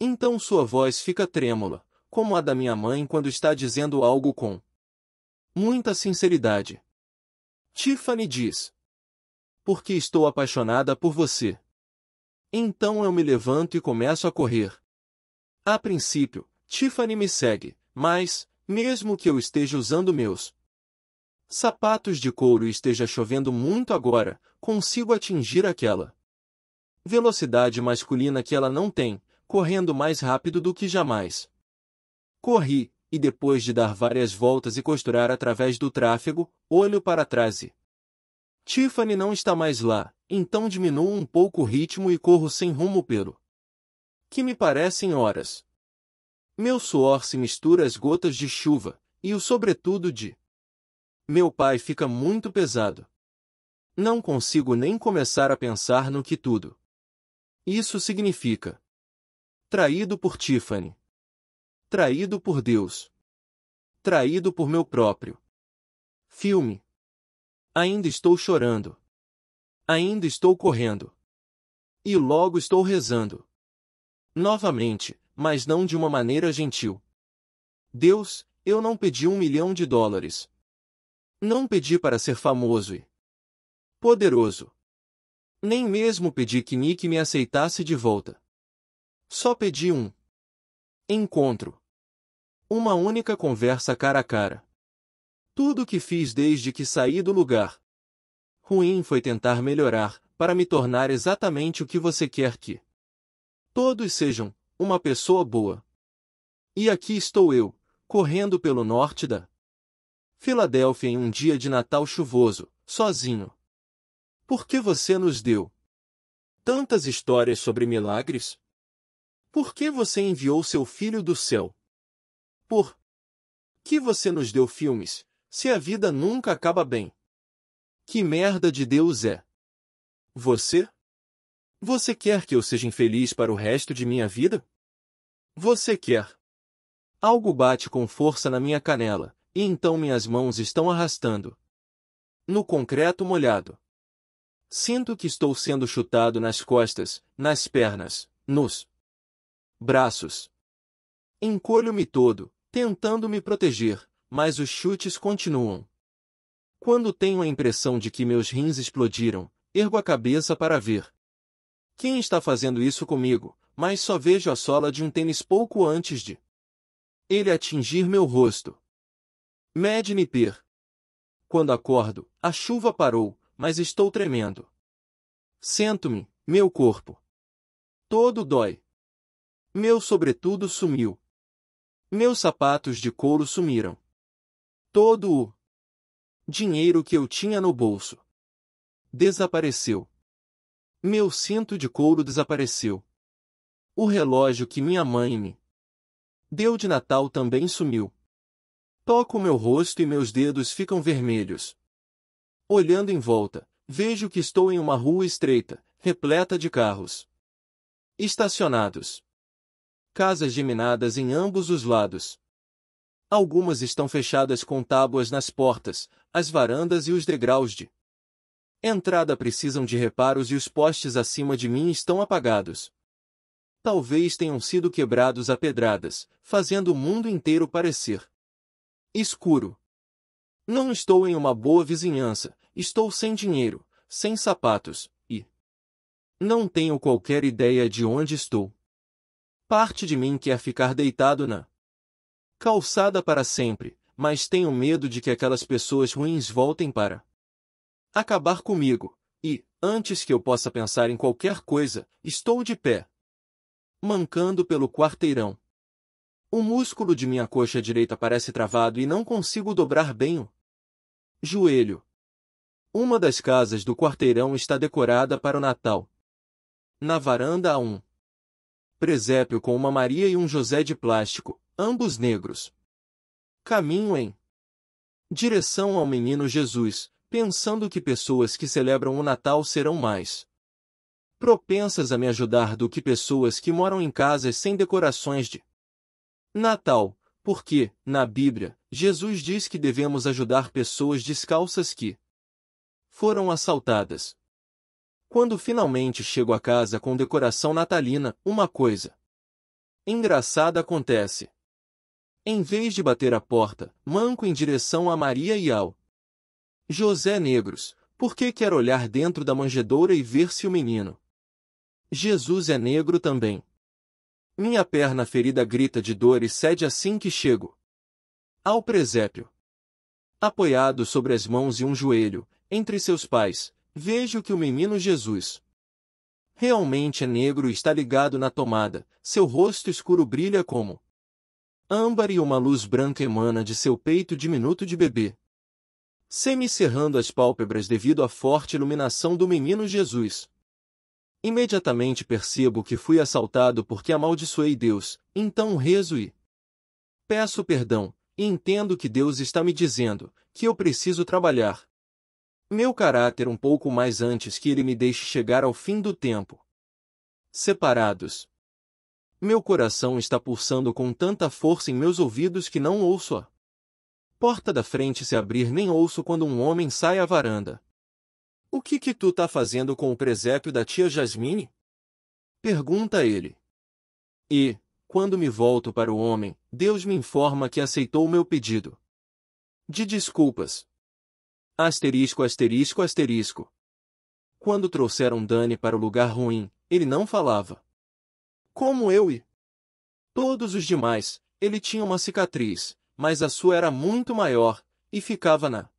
Então sua voz fica trêmula, como a da minha mãe quando está dizendo algo com muita sinceridade. Tiffany diz: Porque estou apaixonada por você. Então eu me levanto e começo a correr. A princípio, Tiffany me segue, mas, mesmo que eu esteja usando meus sapatos de couro e esteja chovendo muito agora, consigo atingir aquela velocidade masculina que ela não tem, correndo mais rápido do que jamais. Corri, e depois de dar várias voltas e costurar através do tráfego, olho para trás e... Tiffany não está mais lá, então diminuo um pouco o ritmo e corro sem rumo pelo... Que me parecem horas. Meu suor se mistura às gotas de chuva, e o sobretudo de... Meu pai fica muito pesado. Não consigo nem começar a pensar no que tudo. Isso significa. Traído por Tiffany. Traído por Deus. Traído por meu próprio. Filme. Ainda estou chorando. Ainda estou correndo. E logo estou rezando. Novamente, mas não de uma maneira gentil. Deus, eu não pedi um milhão de dólares. Não pedi para ser famoso e poderoso. Nem mesmo pedi que Nick me aceitasse de volta. Só pedi um encontro. Uma única conversa cara a cara. Tudo o que fiz desde que saí do lugar. Ruim foi tentar melhorar, para me tornar exatamente o que você quer que. Todos sejam, uma pessoa boa. E aqui estou eu, correndo pelo norte da Filadélfia em um dia de Natal chuvoso, sozinho. Por que você nos deu tantas histórias sobre milagres? Por que você enviou seu filho do céu? Por que você nos deu filmes, se a vida nunca acaba bem? Que merda de Deus é? Você? Você quer que eu seja infeliz para o resto de minha vida? Você quer? Algo bate com força na minha canela, e então minhas mãos estão arrastando. No concreto molhado. Sinto que estou sendo chutado nas costas, nas pernas, nos braços. Encolho-me todo, tentando me proteger, mas os chutes continuam. Quando tenho a impressão de que meus rins explodiram, ergo a cabeça para ver. Quem está fazendo isso comigo, mas só vejo a sola de um tênis pouco antes de ele atingir meu rosto. Medne Per. Quando acordo, a chuva parou, mas estou tremendo. Sento-me, meu corpo. Todo dói. Meu sobretudo sumiu. Meus sapatos de couro sumiram. Todo o dinheiro que eu tinha no bolso desapareceu. Meu cinto de couro desapareceu. O relógio que minha mãe me deu de Natal também sumiu. Toco meu rosto e meus dedos ficam vermelhos. Olhando em volta, vejo que estou em uma rua estreita, repleta de carros estacionados casas geminadas em ambos os lados. Algumas estão fechadas com tábuas nas portas, as varandas e os degraus de entrada precisam de reparos e os postes acima de mim estão apagados. Talvez tenham sido quebrados a pedradas, fazendo o mundo inteiro parecer escuro. Não estou em uma boa vizinhança, estou sem dinheiro, sem sapatos, e não tenho qualquer ideia de onde estou. Parte de mim quer ficar deitado na calçada para sempre, mas tenho medo de que aquelas pessoas ruins voltem para acabar comigo. E, antes que eu possa pensar em qualquer coisa, estou de pé, mancando pelo quarteirão. O músculo de minha coxa direita parece travado e não consigo dobrar bem o joelho. Uma das casas do quarteirão está decorada para o Natal. Na varanda há um presépio com uma Maria e um José de plástico, ambos negros. Caminho em direção ao menino Jesus, pensando que pessoas que celebram o Natal serão mais propensas a me ajudar do que pessoas que moram em casas sem decorações de Natal, porque, na Bíblia, Jesus diz que devemos ajudar pessoas descalças que foram assaltadas. Quando finalmente chego a casa com decoração natalina, uma coisa engraçada acontece. Em vez de bater a porta, manco em direção a Maria e ao José Negros, porque quer olhar dentro da manjedoura e ver se o menino Jesus é negro também. Minha perna ferida grita de dor e cede assim que chego ao presépio. Apoiado sobre as mãos e um joelho, entre seus pais, Vejo que o menino Jesus realmente é negro e está ligado na tomada, seu rosto escuro brilha como âmbar e uma luz branca emana de seu peito diminuto de bebê. cerrando as pálpebras devido à forte iluminação do menino Jesus. Imediatamente percebo que fui assaltado porque amaldiçoei Deus, então rezo e peço perdão, e entendo que Deus está me dizendo que eu preciso trabalhar meu caráter um pouco mais antes que ele me deixe chegar ao fim do tempo. Separados. Meu coração está pulsando com tanta força em meus ouvidos que não ouço a porta da frente se abrir nem ouço quando um homem sai à varanda. O que que tu tá fazendo com o presépio da tia Jasmine? Pergunta ele. E, quando me volto para o homem, Deus me informa que aceitou o meu pedido. De desculpas. Asterisco, asterisco, asterisco. Quando trouxeram Dani para o lugar ruim, ele não falava. Como eu e todos os demais, ele tinha uma cicatriz, mas a sua era muito maior, e ficava na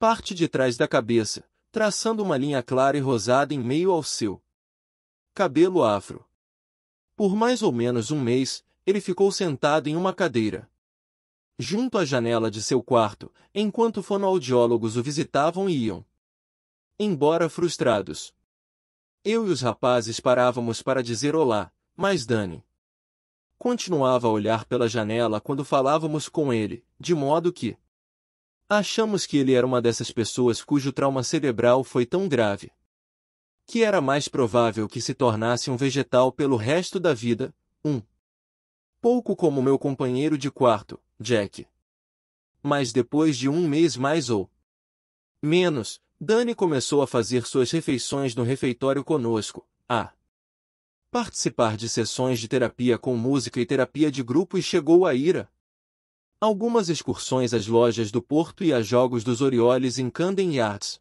parte de trás da cabeça, traçando uma linha clara e rosada em meio ao seu cabelo afro. Por mais ou menos um mês, ele ficou sentado em uma cadeira, junto à janela de seu quarto, enquanto fonoaudiólogos o visitavam e iam. Embora frustrados. Eu e os rapazes parávamos para dizer olá, mas Dani continuava a olhar pela janela quando falávamos com ele, de modo que achamos que ele era uma dessas pessoas cujo trauma cerebral foi tão grave que era mais provável que se tornasse um vegetal pelo resto da vida, um pouco como meu companheiro de quarto, Jack. Mas depois de um mês mais ou menos, Dani começou a fazer suas refeições no refeitório conosco, a participar de sessões de terapia com música e terapia de grupo e chegou a ira. Algumas excursões às lojas do Porto e a jogos dos Orioles em Camden Yards.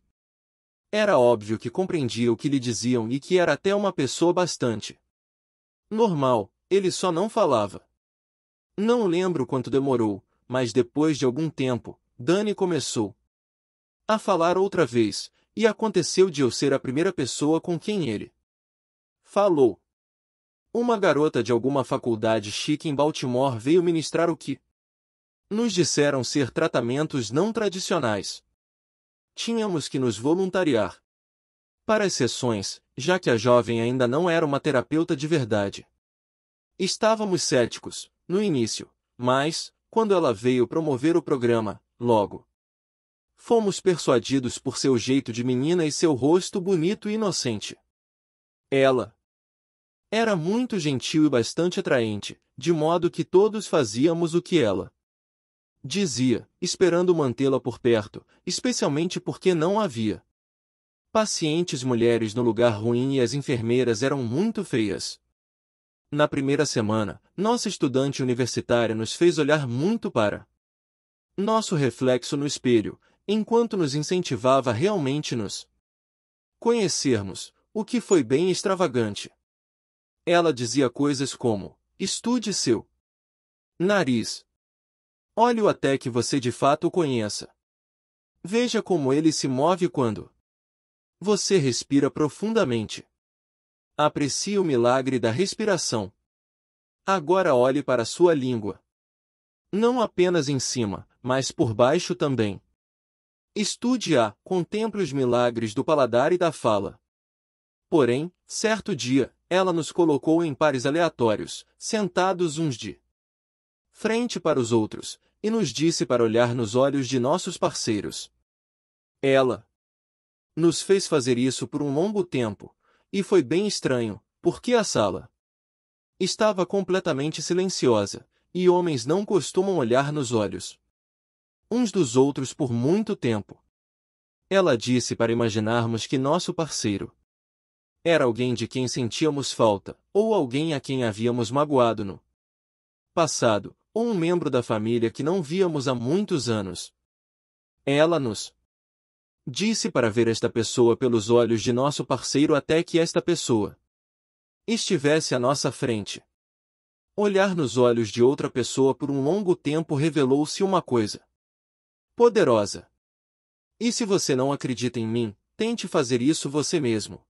Era óbvio que compreendia o que lhe diziam e que era até uma pessoa bastante normal, ele só não falava. Não lembro quanto demorou, mas depois de algum tempo, Dani começou a falar outra vez, e aconteceu de eu ser a primeira pessoa com quem ele falou. Uma garota de alguma faculdade chique em Baltimore veio ministrar o que nos disseram ser tratamentos não tradicionais. Tínhamos que nos voluntariar para as sessões, já que a jovem ainda não era uma terapeuta de verdade. Estávamos céticos, no início, mas, quando ela veio promover o programa, logo. Fomos persuadidos por seu jeito de menina e seu rosto bonito e inocente. Ela era muito gentil e bastante atraente, de modo que todos fazíamos o que ela dizia, esperando mantê-la por perto, especialmente porque não havia pacientes mulheres no lugar ruim e as enfermeiras eram muito feias. Na primeira semana, nossa estudante universitária nos fez olhar muito para nosso reflexo no espelho, enquanto nos incentivava a realmente nos conhecermos, o que foi bem extravagante. Ela dizia coisas como: estude seu nariz. Olhe-o até que você de fato o conheça. Veja como ele se move quando você respira profundamente. Aprecie o milagre da respiração. Agora olhe para sua língua. Não apenas em cima, mas por baixo também. Estude-a, contemple os milagres do paladar e da fala. Porém, certo dia, ela nos colocou em pares aleatórios, sentados uns de frente para os outros, e nos disse para olhar nos olhos de nossos parceiros. Ela nos fez fazer isso por um longo tempo, e foi bem estranho, porque a sala estava completamente silenciosa, e homens não costumam olhar nos olhos uns dos outros por muito tempo. Ela disse para imaginarmos que nosso parceiro era alguém de quem sentíamos falta, ou alguém a quem havíamos magoado no passado, ou um membro da família que não víamos há muitos anos. Ela nos Disse para ver esta pessoa pelos olhos de nosso parceiro até que esta pessoa estivesse à nossa frente. Olhar nos olhos de outra pessoa por um longo tempo revelou-se uma coisa poderosa. E se você não acredita em mim, tente fazer isso você mesmo.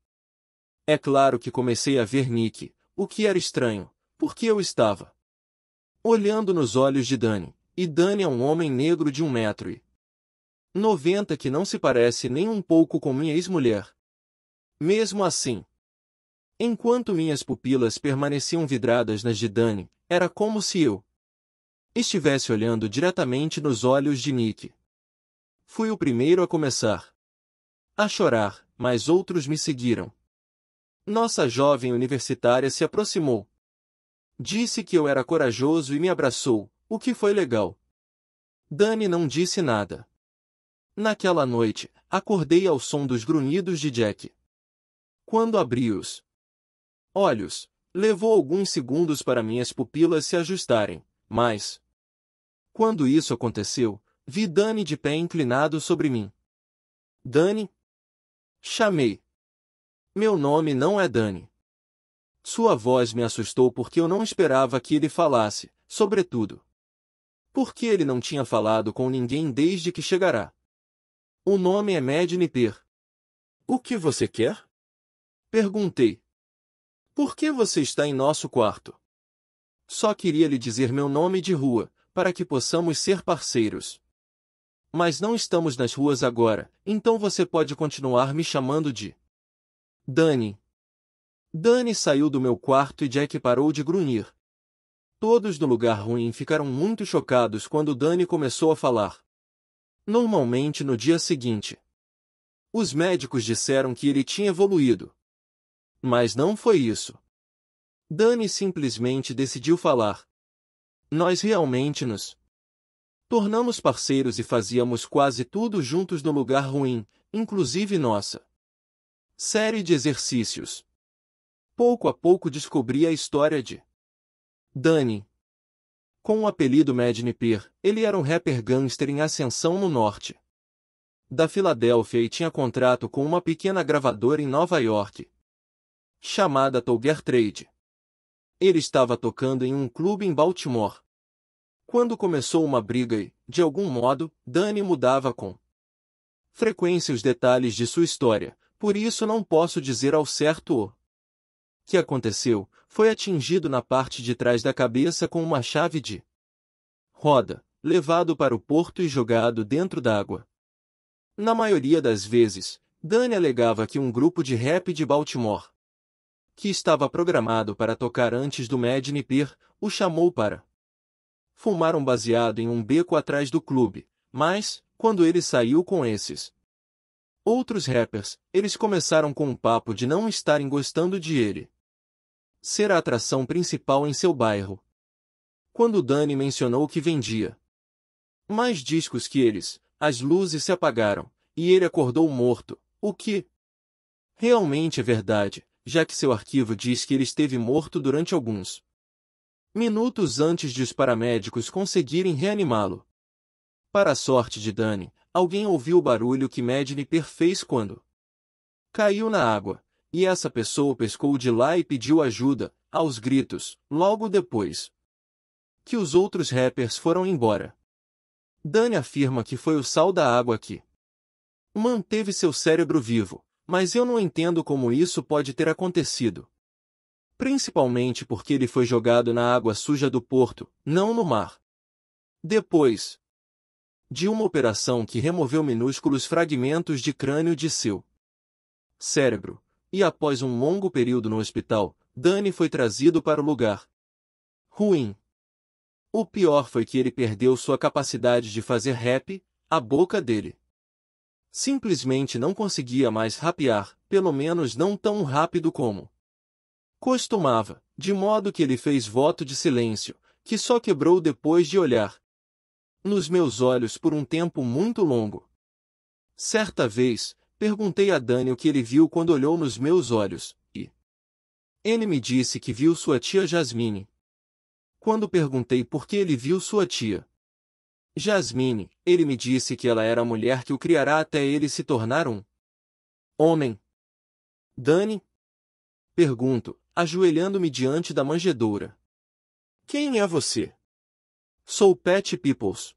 É claro que comecei a ver Nick, o que era estranho, porque eu estava olhando nos olhos de Dani, e Dani é um homem negro de um metro e 90 que não se parece nem um pouco com minha ex-mulher. Mesmo assim, enquanto minhas pupilas permaneciam vidradas nas de Dani, era como se eu estivesse olhando diretamente nos olhos de Nick. Fui o primeiro a começar a chorar, mas outros me seguiram. Nossa jovem universitária se aproximou. Disse que eu era corajoso e me abraçou, o que foi legal. Dani não disse nada. Naquela noite, acordei ao som dos grunhidos de Jack. Quando abri os olhos, levou alguns segundos para minhas pupilas se ajustarem, mas. Quando isso aconteceu, vi Dani de pé inclinado sobre mim. Dani? Chamei. Meu nome não é Dani. Sua voz me assustou porque eu não esperava que ele falasse, sobretudo. Porque ele não tinha falado com ninguém desde que chegará. O nome é Medniter. O que você quer? Perguntei. Por que você está em nosso quarto? Só queria lhe dizer meu nome de rua, para que possamos ser parceiros. Mas não estamos nas ruas agora, então você pode continuar me chamando de. Dani. Dani saiu do meu quarto e Jack parou de grunhir. Todos do lugar ruim ficaram muito chocados quando Dani começou a falar normalmente no dia seguinte. Os médicos disseram que ele tinha evoluído. Mas não foi isso. Dani simplesmente decidiu falar. Nós realmente nos tornamos parceiros e fazíamos quase tudo juntos no lugar ruim, inclusive nossa série de exercícios. Pouco a pouco descobri a história de Dani, com o apelido Madney Peer, ele era um rapper gangster em ascensão no norte da Filadélfia e tinha contrato com uma pequena gravadora em Nova York, chamada Tolger Trade. Ele estava tocando em um clube em Baltimore. Quando começou uma briga e, de algum modo, Danny mudava com frequência os detalhes de sua história, por isso não posso dizer ao certo o que aconteceu, foi atingido na parte de trás da cabeça com uma chave de roda, levado para o porto e jogado dentro d'água. Na maioria das vezes, Dani alegava que um grupo de rap de Baltimore, que estava programado para tocar antes do Madney Pier, o chamou para fumar um baseado em um beco atrás do clube, mas, quando ele saiu com esses outros rappers, eles começaram com um papo de não estarem gostando de ele ser a atração principal em seu bairro. Quando Dani mencionou que vendia mais discos que eles, as luzes se apagaram, e ele acordou morto, o que realmente é verdade, já que seu arquivo diz que ele esteve morto durante alguns minutos antes de os paramédicos conseguirem reanimá-lo. Para a sorte de Dani, alguém ouviu o barulho que Medniper fez quando caiu na água. E essa pessoa pescou de lá e pediu ajuda, aos gritos, logo depois que os outros rappers foram embora. Dani afirma que foi o sal da água que manteve seu cérebro vivo, mas eu não entendo como isso pode ter acontecido. Principalmente porque ele foi jogado na água suja do porto, não no mar. Depois de uma operação que removeu minúsculos fragmentos de crânio de seu cérebro, e após um longo período no hospital, Dani foi trazido para o lugar. Ruim. O pior foi que ele perdeu sua capacidade de fazer rap, a boca dele. Simplesmente não conseguia mais rapear, pelo menos não tão rápido como costumava, de modo que ele fez voto de silêncio, que só quebrou depois de olhar nos meus olhos por um tempo muito longo. Certa vez, Perguntei a Dani o que ele viu quando olhou nos meus olhos, e. Ele me disse que viu sua tia Jasmine. Quando perguntei por que ele viu sua tia Jasmine, ele me disse que ela era a mulher que o criará até ele se tornar um homem. Dani? Pergunto, ajoelhando-me diante da manjedoura. Quem é você? Sou Pat Peoples.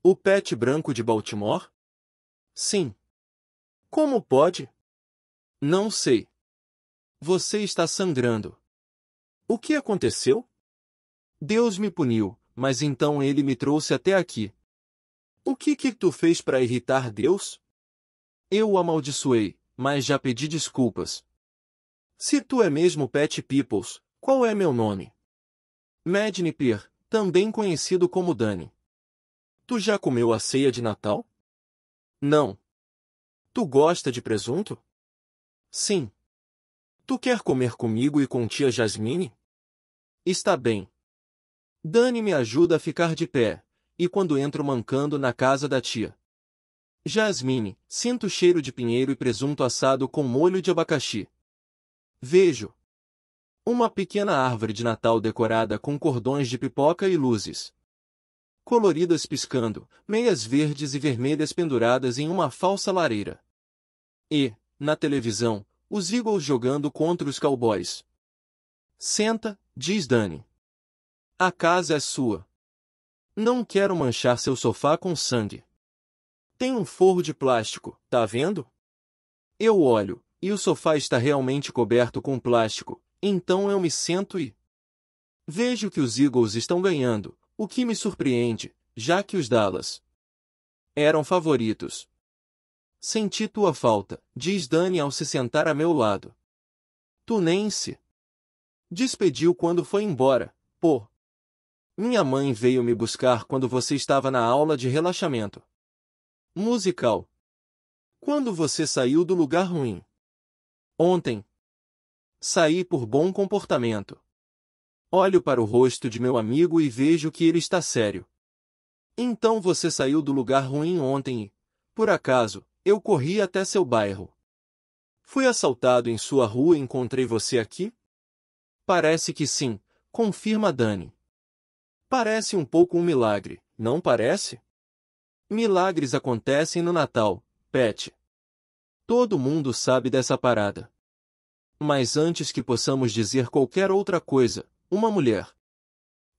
O Pat branco de Baltimore? Sim. Como pode? Não sei. Você está sangrando. O que aconteceu? Deus me puniu, mas então ele me trouxe até aqui. O que que tu fez para irritar Deus? Eu o amaldiçoei, mas já pedi desculpas. Se tu é mesmo Pet Peoples, qual é meu nome? Madney também conhecido como Dani. Tu já comeu a ceia de Natal? Não, Tu gosta de presunto? Sim. Tu quer comer comigo e com tia Jasmine? Está bem. Dani me ajuda a ficar de pé, e quando entro mancando na casa da tia. Jasmine, sinto o cheiro de pinheiro e presunto assado com molho de abacaxi. Vejo. Uma pequena árvore de Natal decorada com cordões de pipoca e luzes. Coloridas piscando, meias verdes e vermelhas penduradas em uma falsa lareira. E, na televisão, os Eagles jogando contra os Cowboys. Senta, diz Dani. A casa é sua. Não quero manchar seu sofá com sangue. Tem um forro de plástico, tá vendo? Eu olho, e o sofá está realmente coberto com plástico, então eu me sento e. Vejo que os Eagles estão ganhando, o que me surpreende, já que os Dallas eram favoritos, Senti tua falta, diz Dani ao se sentar a meu lado. Tu nem se despediu quando foi embora, pô. Minha mãe veio me buscar quando você estava na aula de relaxamento musical. Quando você saiu do lugar ruim? Ontem. Saí por bom comportamento. Olho para o rosto de meu amigo e vejo que ele está sério. Então você saiu do lugar ruim ontem e, por acaso, eu corri até seu bairro. Fui assaltado em sua rua e encontrei você aqui? Parece que sim, confirma Dani. Parece um pouco um milagre, não parece? Milagres acontecem no Natal, Pet. Todo mundo sabe dessa parada. Mas antes que possamos dizer qualquer outra coisa, uma mulher.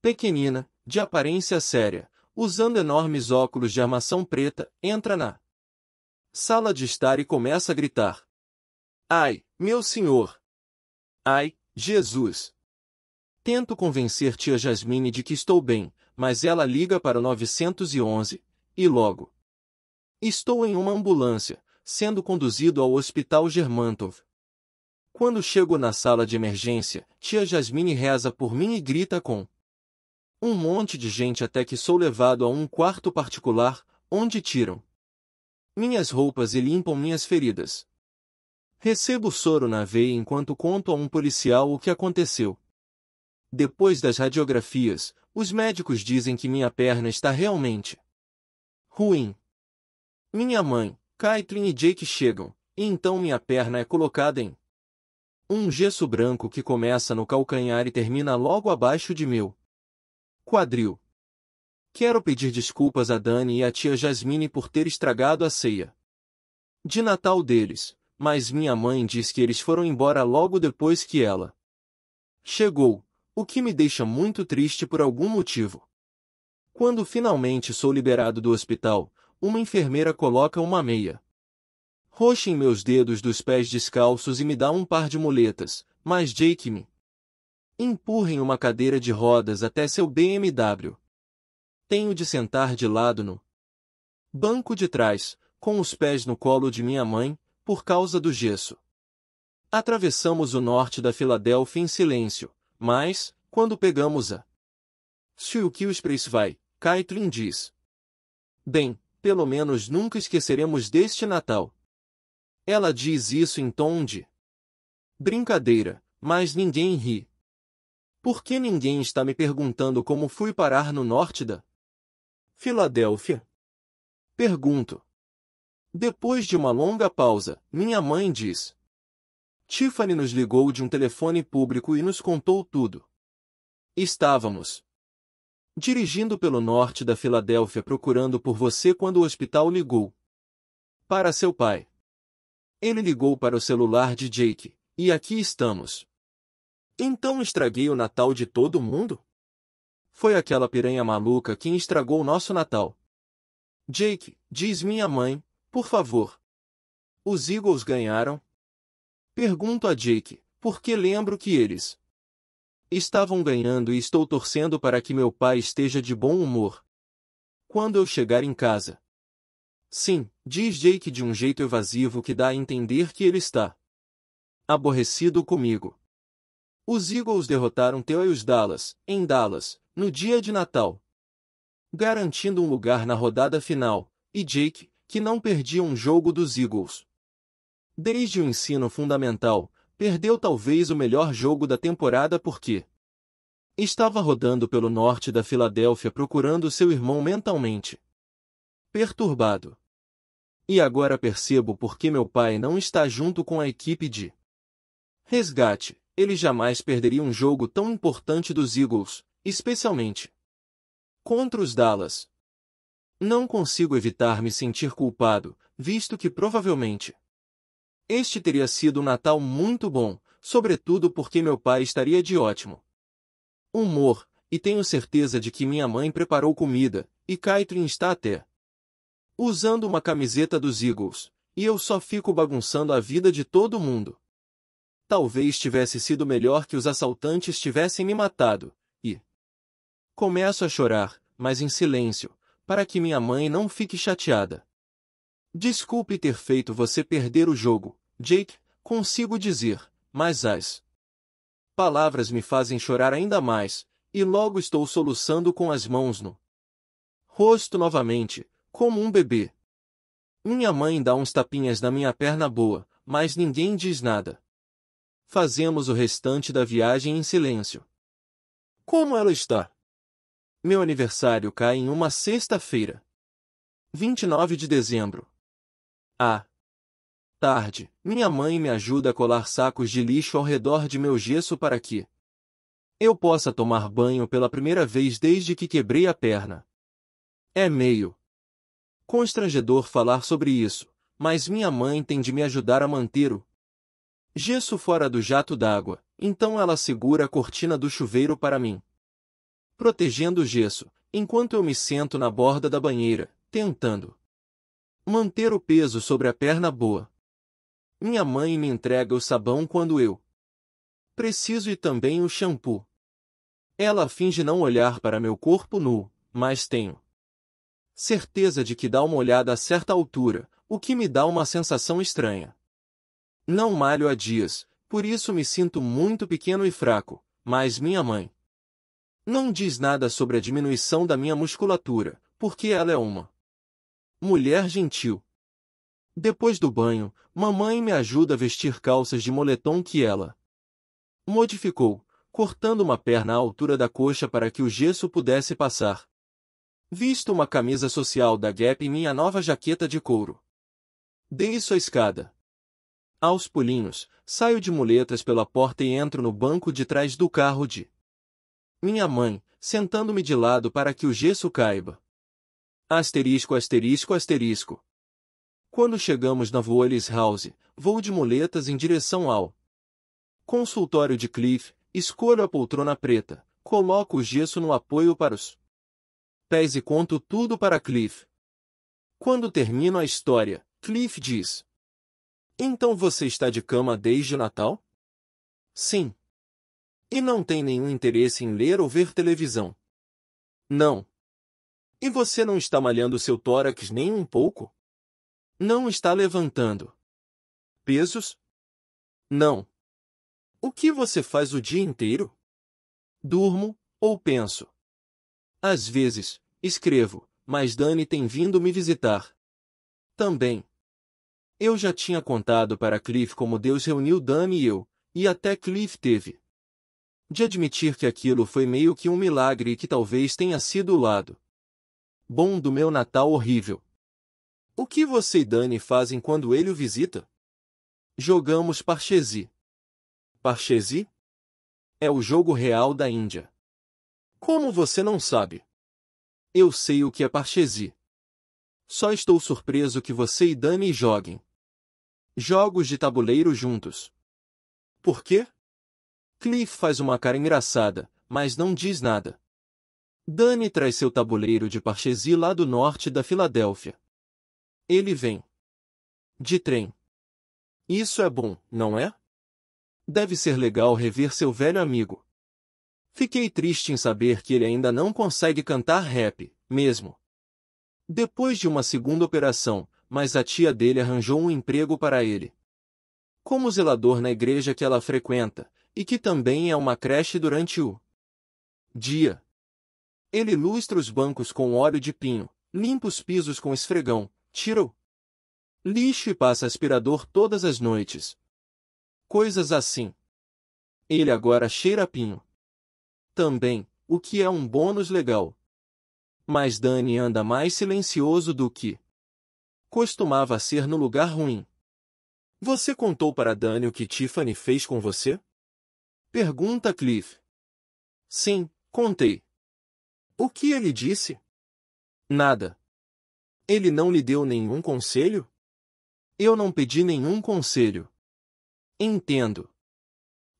Pequenina, de aparência séria, usando enormes óculos de armação preta, entra na sala de estar e começa a gritar. Ai, meu senhor! Ai, Jesus! Tento convencer tia Jasmine de que estou bem, mas ela liga para 911, e logo. Estou em uma ambulância, sendo conduzido ao Hospital Germantov. Quando chego na sala de emergência, tia Jasmine reza por mim e grita com um monte de gente até que sou levado a um quarto particular, onde tiram minhas roupas e limpam minhas feridas. Recebo soro na veia enquanto conto a um policial o que aconteceu. Depois das radiografias, os médicos dizem que minha perna está realmente ruim. Minha mãe, Caitlin e Jake chegam, e então minha perna é colocada em um gesso branco que começa no calcanhar e termina logo abaixo de meu quadril. Quero pedir desculpas a Dani e à tia Jasmine por ter estragado a ceia de Natal deles, mas minha mãe diz que eles foram embora logo depois que ela chegou, o que me deixa muito triste por algum motivo. Quando finalmente sou liberado do hospital, uma enfermeira coloca uma meia roxa em meus dedos dos pés descalços e me dá um par de muletas, mas Jake me empurra em uma cadeira de rodas até seu BMW tenho de sentar de lado no banco de trás, com os pés no colo de minha mãe, por causa do gesso. Atravessamos o norte da Filadélfia em silêncio, mas, quando pegamos a Schuylkill vai, Caitlin diz. Bem, pelo menos nunca esqueceremos deste Natal. Ela diz isso em tom de brincadeira, mas ninguém ri. Por que ninguém está me perguntando como fui parar no norte da Filadélfia? Pergunto. Depois de uma longa pausa, minha mãe diz. Tiffany nos ligou de um telefone público e nos contou tudo. Estávamos dirigindo pelo norte da Filadélfia procurando por você quando o hospital ligou. Para seu pai. Ele ligou para o celular de Jake, e aqui estamos. Então estraguei o Natal de todo mundo? Foi aquela piranha maluca quem estragou nosso Natal. Jake, diz minha mãe, por favor. Os Eagles ganharam? Pergunto a Jake, porque lembro que eles estavam ganhando e estou torcendo para que meu pai esteja de bom humor. Quando eu chegar em casa. Sim, diz Jake de um jeito evasivo que dá a entender que ele está aborrecido comigo. Os Eagles derrotaram Theo e os Dallas, em Dallas, no dia de Natal. Garantindo um lugar na rodada final, e Jake, que não perdia um jogo dos Eagles. Desde o ensino fundamental, perdeu talvez o melhor jogo da temporada porque estava rodando pelo norte da Filadélfia procurando seu irmão mentalmente. Perturbado. E agora percebo por que meu pai não está junto com a equipe de resgate ele jamais perderia um jogo tão importante dos Eagles, especialmente contra os Dallas. Não consigo evitar me sentir culpado, visto que provavelmente este teria sido um Natal muito bom, sobretudo porque meu pai estaria de ótimo humor, e tenho certeza de que minha mãe preparou comida, e Caitlin está até usando uma camiseta dos Eagles, e eu só fico bagunçando a vida de todo mundo. Talvez tivesse sido melhor que os assaltantes tivessem me matado, e. Começo a chorar, mas em silêncio, para que minha mãe não fique chateada. Desculpe ter feito você perder o jogo, Jake, consigo dizer, mas as palavras me fazem chorar ainda mais, e logo estou soluçando com as mãos no rosto novamente, como um bebê. Minha mãe dá uns tapinhas na minha perna boa, mas ninguém diz nada. Fazemos o restante da viagem em silêncio. Como ela está? Meu aniversário cai em uma sexta-feira. 29 de dezembro. Ah. Tarde, minha mãe me ajuda a colar sacos de lixo ao redor de meu gesso para que eu possa tomar banho pela primeira vez desde que quebrei a perna. É meio constrangedor falar sobre isso, mas minha mãe tem de me ajudar a manter o Gesso fora do jato d'água, então ela segura a cortina do chuveiro para mim. Protegendo o gesso, enquanto eu me sento na borda da banheira, tentando manter o peso sobre a perna boa. Minha mãe me entrega o sabão quando eu preciso e também o shampoo. Ela finge não olhar para meu corpo nu, mas tenho certeza de que dá uma olhada a certa altura, o que me dá uma sensação estranha. Não malho há dias, por isso me sinto muito pequeno e fraco, mas minha mãe. Não diz nada sobre a diminuição da minha musculatura, porque ela é uma mulher gentil. Depois do banho, mamãe me ajuda a vestir calças de moletom que ela modificou, cortando uma perna à altura da coxa para que o gesso pudesse passar. Visto uma camisa social da Gap e minha nova jaqueta de couro. Dei sua escada. Aos pulinhos, saio de muletas pela porta e entro no banco de trás do carro de minha mãe, sentando-me de lado para que o gesso caiba. Asterisco, asterisco, asterisco. Quando chegamos na Voelis House, vou de muletas em direção ao consultório de Cliff, escolho a poltrona preta, coloco o gesso no apoio para os pés e conto tudo para Cliff. Quando termino a história, Cliff diz: então você está de cama desde Natal? Sim. E não tem nenhum interesse em ler ou ver televisão? Não. E você não está malhando seu tórax nem um pouco? Não está levantando. Pesos? Não. O que você faz o dia inteiro? Durmo ou penso. Às vezes, escrevo, mas Dani tem vindo me visitar. Também. Eu já tinha contado para Cliff como Deus reuniu Dan e eu, e até Cliff teve de admitir que aquilo foi meio que um milagre e que talvez tenha sido o lado bom do meu Natal horrível. O que você e Dani fazem quando ele o visita? Jogamos Parchesi. Parchesi? É o jogo real da Índia. Como você não sabe? Eu sei o que é Parchesi. Só estou surpreso que você e Dani joguem jogos de tabuleiro juntos. Por quê? Cliff faz uma cara engraçada, mas não diz nada. Dani traz seu tabuleiro de Parchesi lá do norte da Filadélfia. Ele vem. De trem. Isso é bom, não é? Deve ser legal rever seu velho amigo. Fiquei triste em saber que ele ainda não consegue cantar rap, mesmo. Depois de uma segunda operação, mas a tia dele arranjou um emprego para ele. Como zelador na igreja que ela frequenta, e que também é uma creche durante o dia. Ele lustra os bancos com óleo de pinho, limpa os pisos com esfregão, tira o lixo e passa aspirador todas as noites. Coisas assim. Ele agora cheira a pinho. Também, o que é um bônus legal. Mas Dani anda mais silencioso do que costumava ser no lugar ruim. Você contou para Dani o que Tiffany fez com você? Pergunta Cliff. Sim, contei. O que ele disse? Nada. Ele não lhe deu nenhum conselho? Eu não pedi nenhum conselho. Entendo.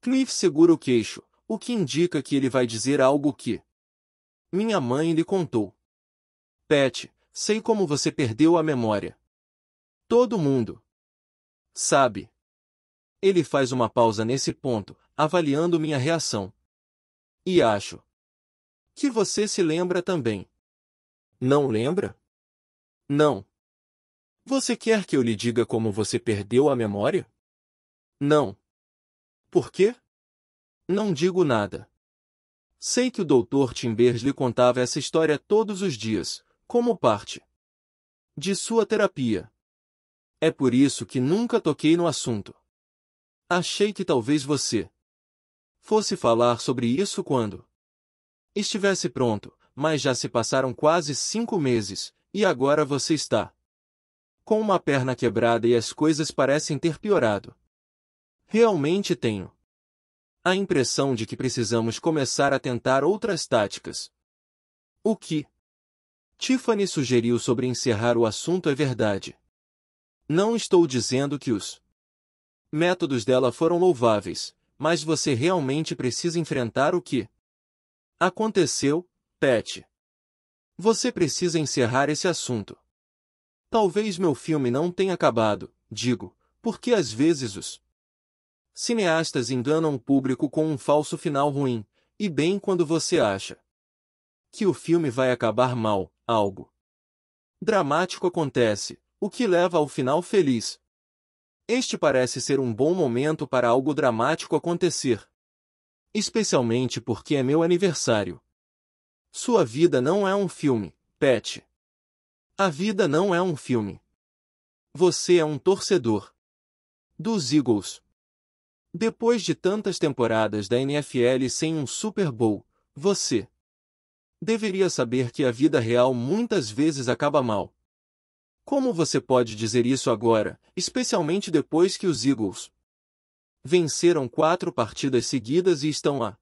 Cliff segura o queixo, o que indica que ele vai dizer algo que minha mãe lhe contou. Pet, Sei como você perdeu a memória. Todo mundo. Sabe. Ele faz uma pausa nesse ponto, avaliando minha reação. E acho. Que você se lembra também. Não lembra? Não. Você quer que eu lhe diga como você perdeu a memória? Não. Por quê? Não digo nada. Sei que o doutor Timbers lhe contava essa história todos os dias como parte de sua terapia. É por isso que nunca toquei no assunto. Achei que talvez você fosse falar sobre isso quando estivesse pronto, mas já se passaram quase cinco meses, e agora você está com uma perna quebrada e as coisas parecem ter piorado. Realmente tenho a impressão de que precisamos começar a tentar outras táticas. O que Tiffany sugeriu sobre encerrar o assunto é verdade. Não estou dizendo que os métodos dela foram louváveis, mas você realmente precisa enfrentar o que aconteceu, Pat. Você precisa encerrar esse assunto. Talvez meu filme não tenha acabado, digo, porque às vezes os cineastas enganam o público com um falso final ruim, e bem quando você acha que o filme vai acabar mal, algo dramático acontece, o que leva ao final feliz. Este parece ser um bom momento para algo dramático acontecer. Especialmente porque é meu aniversário. Sua vida não é um filme, Pet. A vida não é um filme. Você é um torcedor. Dos Eagles. Depois de tantas temporadas da NFL sem um Super Bowl, você deveria saber que a vida real muitas vezes acaba mal. Como você pode dizer isso agora, especialmente depois que os Eagles venceram quatro partidas seguidas e estão a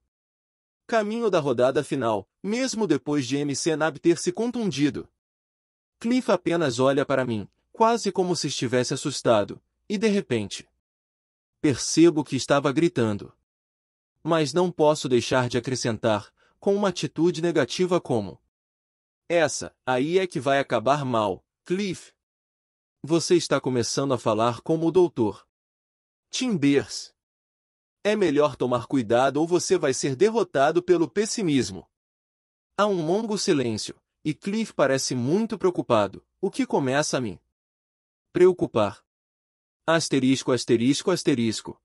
caminho da rodada final, mesmo depois de MC Nab ter se contundido? Cliff apenas olha para mim, quase como se estivesse assustado, e de repente percebo que estava gritando. Mas não posso deixar de acrescentar, com uma atitude negativa como: Essa, aí é que vai acabar mal, Cliff. Você está começando a falar como o doutor. Timbers É melhor tomar cuidado ou você vai ser derrotado pelo pessimismo. Há um longo silêncio, e Cliff parece muito preocupado, o que começa a me preocupar. Asterisco, asterisco, asterisco.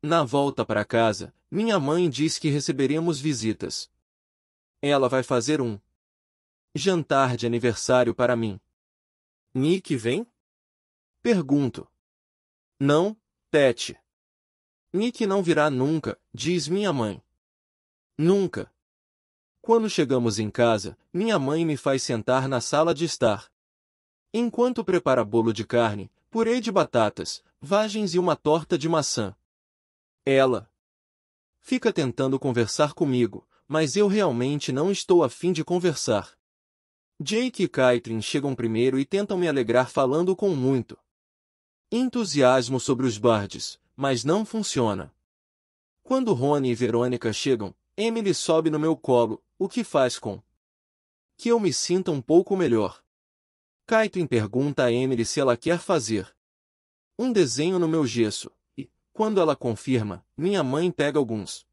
Na volta para casa, minha mãe diz que receberemos visitas. Ela vai fazer um jantar de aniversário para mim. Nick vem? Pergunto. Não, Tete. Nick não virá nunca, diz minha mãe. Nunca. Quando chegamos em casa, minha mãe me faz sentar na sala de estar. Enquanto prepara bolo de carne, purê de batatas, vagens e uma torta de maçã. Ela, Fica tentando conversar comigo, mas eu realmente não estou afim de conversar. Jake e Caitlin chegam primeiro e tentam me alegrar falando com muito entusiasmo sobre os bardes, mas não funciona. Quando Rony e Verônica chegam, Emily sobe no meu colo, o que faz com que eu me sinta um pouco melhor. Caitlin pergunta a Emily se ela quer fazer um desenho no meu gesso, quando ela confirma, minha mãe pega alguns.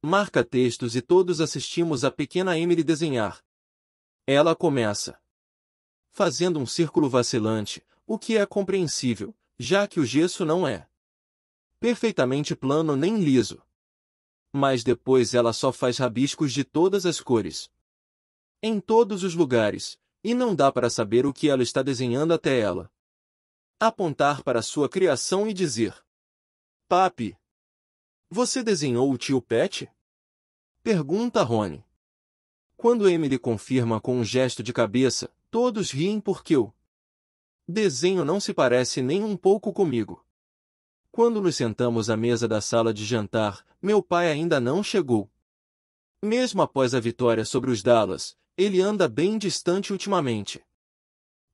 Marca textos e todos assistimos a pequena Emily desenhar. Ela começa fazendo um círculo vacilante, o que é compreensível, já que o gesso não é perfeitamente plano nem liso. Mas depois ela só faz rabiscos de todas as cores. Em todos os lugares, e não dá para saber o que ela está desenhando até ela. Apontar para sua criação e dizer: Papi! Você desenhou o tio Pet? Pergunta Rony. Quando Emily confirma com um gesto de cabeça, todos riem porque o desenho não se parece nem um pouco comigo. Quando nos sentamos à mesa da sala de jantar, meu pai ainda não chegou. Mesmo após a vitória sobre os Dallas, ele anda bem distante ultimamente.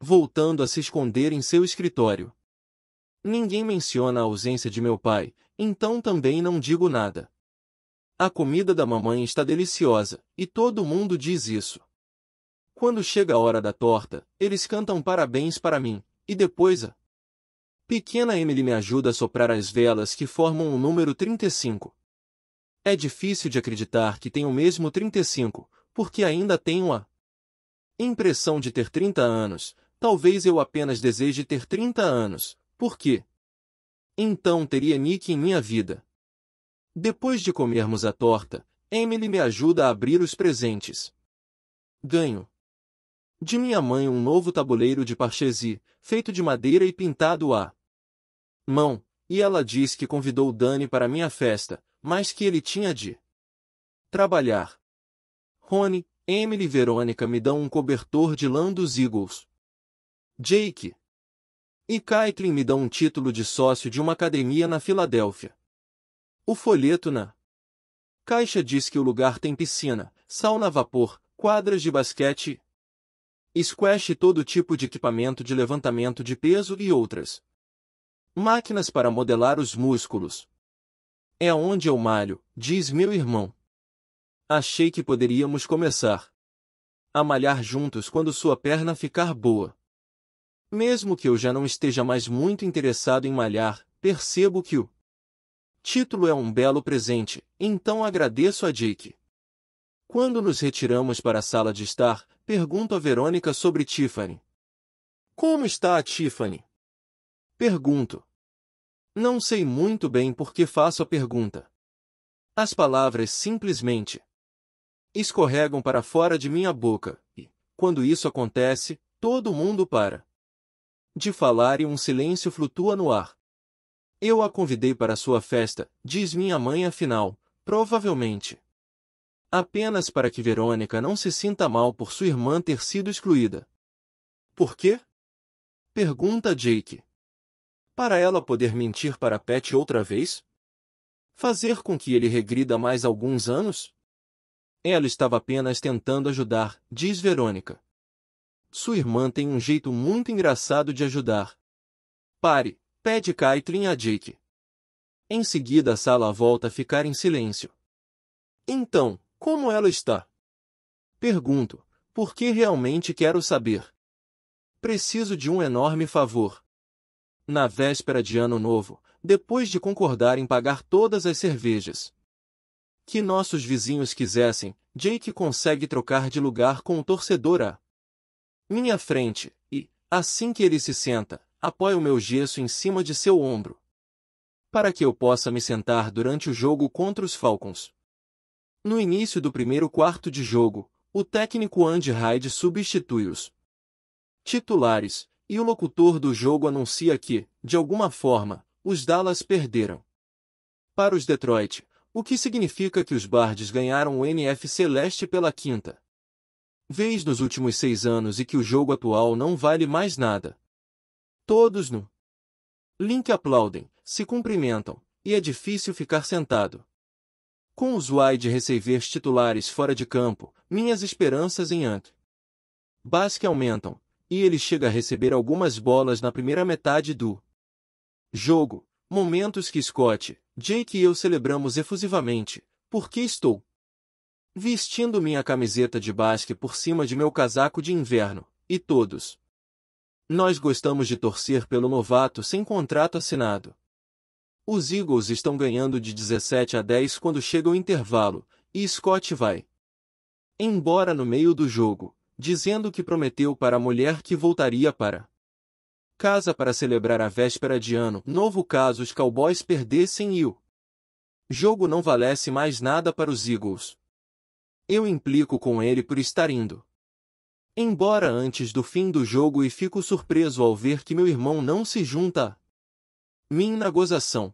Voltando a se esconder em seu escritório. Ninguém menciona a ausência de meu pai, então também não digo nada. A comida da mamãe está deliciosa, e todo mundo diz isso. Quando chega a hora da torta, eles cantam parabéns para mim, e depois a pequena Emily me ajuda a soprar as velas que formam o número 35. É difícil de acreditar que tenho mesmo 35, porque ainda tenho a impressão de ter 30 anos, talvez eu apenas deseje ter 30 anos, por quê? Então teria Nick em minha vida. Depois de comermos a torta, Emily me ajuda a abrir os presentes. Ganho. De minha mãe um novo tabuleiro de parchesi, feito de madeira e pintado a mão, e ela diz que convidou Dani para minha festa, mas que ele tinha de trabalhar. Rony, Emily e Verônica me dão um cobertor de lã dos Eagles. Jake, e Caitlin me dá um título de sócio de uma academia na Filadélfia. O folheto na caixa diz que o lugar tem piscina, sauna a vapor, quadras de basquete, squash e todo tipo de equipamento de levantamento de peso e outras. Máquinas para modelar os músculos. É onde eu malho, diz meu irmão. Achei que poderíamos começar a malhar juntos quando sua perna ficar boa. Mesmo que eu já não esteja mais muito interessado em malhar, percebo que o título é um belo presente, então agradeço a Dick. Quando nos retiramos para a sala de estar, pergunto a Verônica sobre Tiffany. Como está a Tiffany? Pergunto. Não sei muito bem por que faço a pergunta. As palavras simplesmente escorregam para fora de minha boca, e, quando isso acontece, todo mundo para de falar e um silêncio flutua no ar. Eu a convidei para sua festa, diz minha mãe afinal, provavelmente. Apenas para que Verônica não se sinta mal por sua irmã ter sido excluída. Por quê? Pergunta Jake. Para ela poder mentir para Pat outra vez? Fazer com que ele regrida mais alguns anos? Ela estava apenas tentando ajudar, diz Verônica. Sua irmã tem um jeito muito engraçado de ajudar. Pare, pede Caitlin a Jake. Em seguida a sala volta a ficar em silêncio. Então, como ela está? Pergunto, porque realmente quero saber. Preciso de um enorme favor. Na véspera de Ano Novo, depois de concordar em pagar todas as cervejas que nossos vizinhos quisessem, Jake consegue trocar de lugar com o torcedor A minha frente, e, assim que ele se senta, apoio o meu gesso em cima de seu ombro. Para que eu possa me sentar durante o jogo contra os Falcons. No início do primeiro quarto de jogo, o técnico Andy Hyde substitui os titulares, e o locutor do jogo anuncia que, de alguma forma, os Dallas perderam. Para os Detroit, o que significa que os Bards ganharam o NFC Leste pela quinta vez nos últimos seis anos e que o jogo atual não vale mais nada. Todos no link aplaudem, se cumprimentam, e é difícil ficar sentado. Com os wide receivers titulares fora de campo, minhas esperanças em Ant. Basque aumentam, e ele chega a receber algumas bolas na primeira metade do jogo, momentos que Scott, Jake e eu celebramos efusivamente, porque estou Vestindo minha camiseta de basque por cima de meu casaco de inverno, e todos. Nós gostamos de torcer pelo novato sem contrato assinado. Os Eagles estão ganhando de 17 a 10 quando chega o intervalo, e Scott vai embora no meio do jogo, dizendo que prometeu para a mulher que voltaria para casa para celebrar a véspera de ano novo caso os Cowboys perdessem e o jogo não valesse mais nada para os Eagles eu implico com ele por estar indo. Embora antes do fim do jogo e fico surpreso ao ver que meu irmão não se junta a mim na gozação.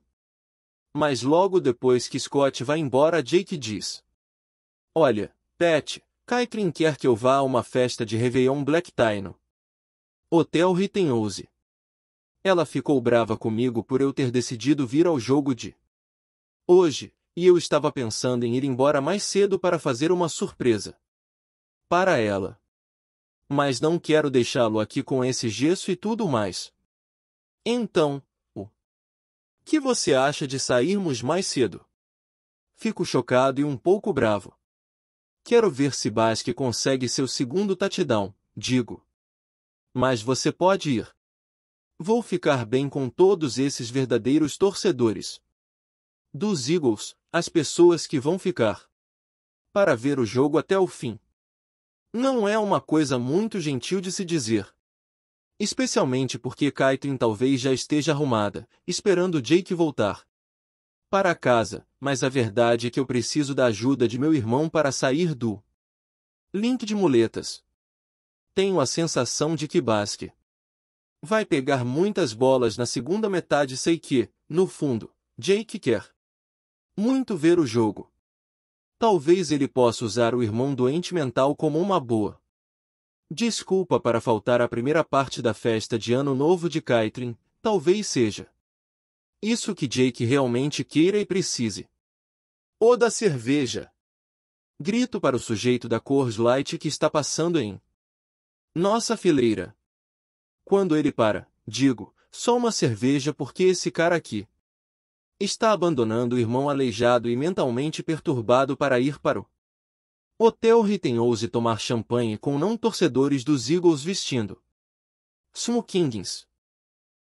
Mas logo depois que Scott vai embora, Jake diz: Olha, Pat, Kaitlin quer que eu vá a uma festa de Réveillon Black no Hotel Rittenhouse. Ela ficou brava comigo por eu ter decidido vir ao jogo de hoje, e eu estava pensando em ir embora mais cedo para fazer uma surpresa. Para ela. Mas não quero deixá-lo aqui com esse gesso e tudo mais. Então, o que você acha de sairmos mais cedo? Fico chocado e um pouco bravo. Quero ver se Basque consegue seu segundo tatidão, digo. Mas você pode ir. Vou ficar bem com todos esses verdadeiros torcedores. Dos Eagles, as pessoas que vão ficar para ver o jogo até o fim. Não é uma coisa muito gentil de se dizer. Especialmente porque Caitlyn talvez já esteja arrumada, esperando Jake voltar para casa, mas a verdade é que eu preciso da ajuda de meu irmão para sair do link de muletas. Tenho a sensação de que Basque vai pegar muitas bolas na segunda metade sei que, no fundo, Jake quer muito ver o jogo. Talvez ele possa usar o irmão doente mental como uma boa. Desculpa para faltar à primeira parte da festa de Ano Novo de Caitlin. talvez seja. Isso que Jake realmente queira e precise. O da cerveja. Grito para o sujeito da cor Light que está passando em nossa fileira. Quando ele para, digo, só uma cerveja porque esse cara aqui, Está abandonando o irmão aleijado e mentalmente perturbado para ir para o hotel Rittenhouse tomar champanhe com não-torcedores dos Eagles vestindo smokings.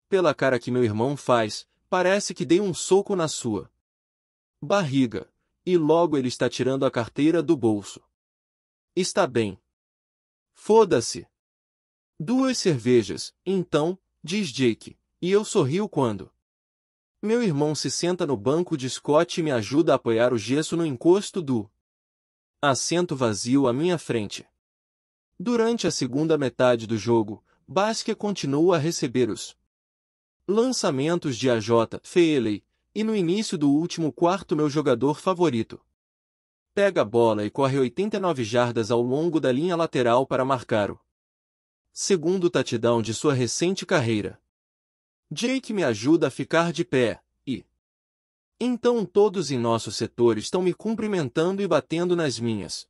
Pela cara que meu irmão faz, parece que dei um soco na sua barriga, e logo ele está tirando a carteira do bolso. Está bem. Foda-se. Duas cervejas, então, diz Jake, e eu sorrio quando meu irmão se senta no banco de Scott e me ajuda a apoiar o gesso no encosto do assento vazio à minha frente. Durante a segunda metade do jogo, Basque continua a receber os lançamentos de AJ Feeley, e no início do último quarto meu jogador favorito. Pega a bola e corre 89 jardas ao longo da linha lateral para marcar o segundo touchdown de sua recente carreira. Jake me ajuda a ficar de pé, e. Então todos em nosso setor estão me cumprimentando e batendo nas minhas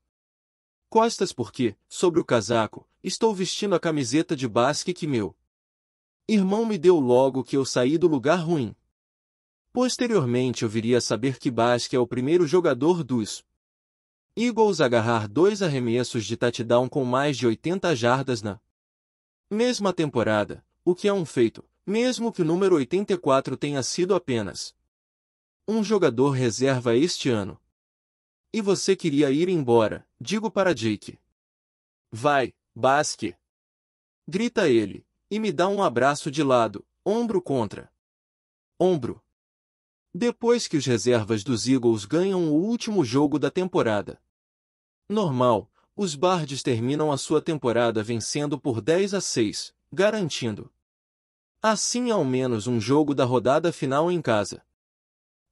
costas porque, sobre o casaco, estou vestindo a camiseta de basque que meu irmão me deu logo que eu saí do lugar ruim. Posteriormente eu viria a saber que Basque é o primeiro jogador dos Eagles a agarrar dois arremessos de touchdown com mais de 80 jardas na mesma temporada, o que é um feito, mesmo que o número 84 tenha sido apenas um jogador reserva este ano. E você queria ir embora, digo para Jake. Vai, Basque! Grita ele, e me dá um abraço de lado, ombro contra ombro. Depois que os reservas dos Eagles ganham o último jogo da temporada. Normal, os Bards terminam a sua temporada vencendo por 10 a 6, garantindo Assim ao menos um jogo da rodada final em casa.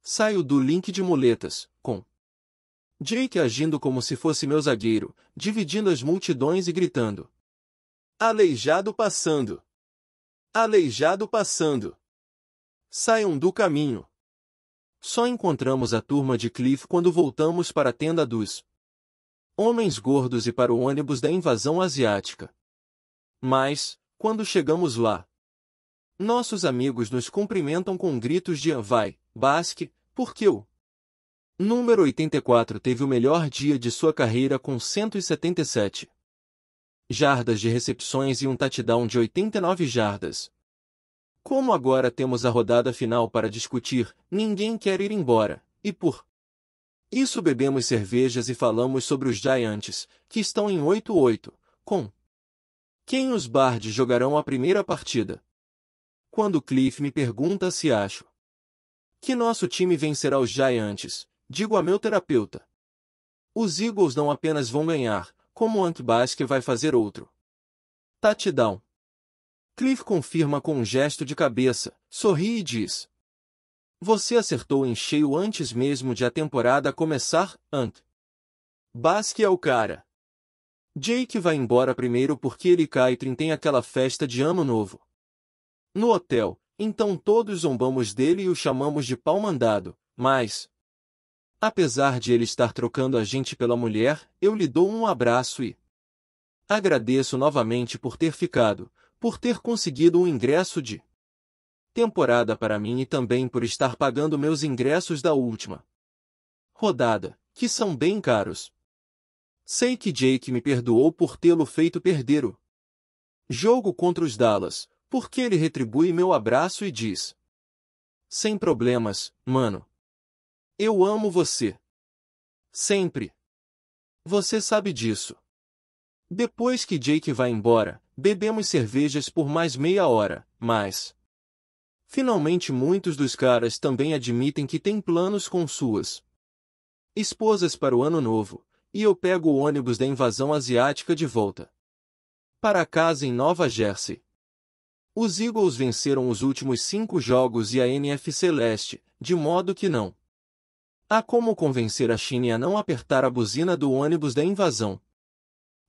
Saio do link de muletas, com Jake agindo como se fosse meu zagueiro, dividindo as multidões e gritando. Aleijado passando! Aleijado passando! Saiam do caminho! Só encontramos a turma de Cliff quando voltamos para a tenda dos homens gordos e para o ônibus da invasão asiática. Mas, quando chegamos lá, nossos amigos nos cumprimentam com gritos de vai, basque, porque o número 84 teve o melhor dia de sua carreira com 177 jardas de recepções e um touchdown de 89 jardas. Como agora temos a rodada final para discutir, ninguém quer ir embora, e por isso bebemos cervejas e falamos sobre os Giants, que estão em 8-8, com quem os Bards jogarão a primeira partida quando Cliff me pergunta se acho que nosso time vencerá os Giants, digo a meu terapeuta. Os Eagles não apenas vão ganhar, como o Antbasque vai fazer outro. Touchdown. Cliff confirma com um gesto de cabeça, sorri e diz. Você acertou em cheio antes mesmo de a temporada começar, Ant. Basque é o cara. Jake vai embora primeiro porque ele e Kaitrin têm aquela festa de ano novo no hotel, então todos zombamos dele e o chamamos de pau mandado, mas. Apesar de ele estar trocando a gente pela mulher, eu lhe dou um abraço e. Agradeço novamente por ter ficado, por ter conseguido um ingresso de temporada para mim e também por estar pagando meus ingressos da última rodada, que são bem caros. Sei que Jake me perdoou por tê-lo feito perder o jogo contra os Dallas, porque ele retribui meu abraço e diz: Sem problemas, mano. Eu amo você. Sempre. Você sabe disso. Depois que Jake vai embora, bebemos cervejas por mais meia hora, mas. Finalmente, muitos dos caras também admitem que têm planos com suas esposas para o ano novo, e eu pego o ônibus da invasão asiática de volta para casa em Nova Jersey. Os Eagles venceram os últimos cinco jogos e a NF Celeste, de modo que não. Há como convencer a China a não apertar a buzina do ônibus da invasão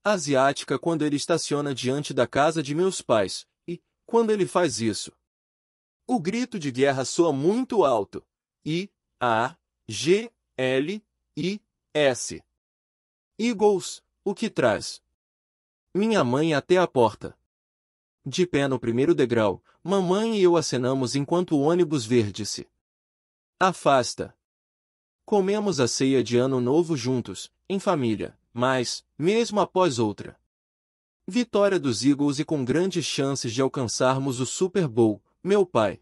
asiática quando ele estaciona diante da casa de meus pais, e, quando ele faz isso, o grito de guerra soa muito alto. I, A, G, L, I, S. Eagles, o que traz? Minha mãe até a porta. De pé no primeiro degrau, mamãe e eu acenamos enquanto o ônibus verde-se. Afasta. Comemos a ceia de ano novo juntos, em família, mas, mesmo após outra. Vitória dos Eagles e com grandes chances de alcançarmos o Super Bowl, meu pai.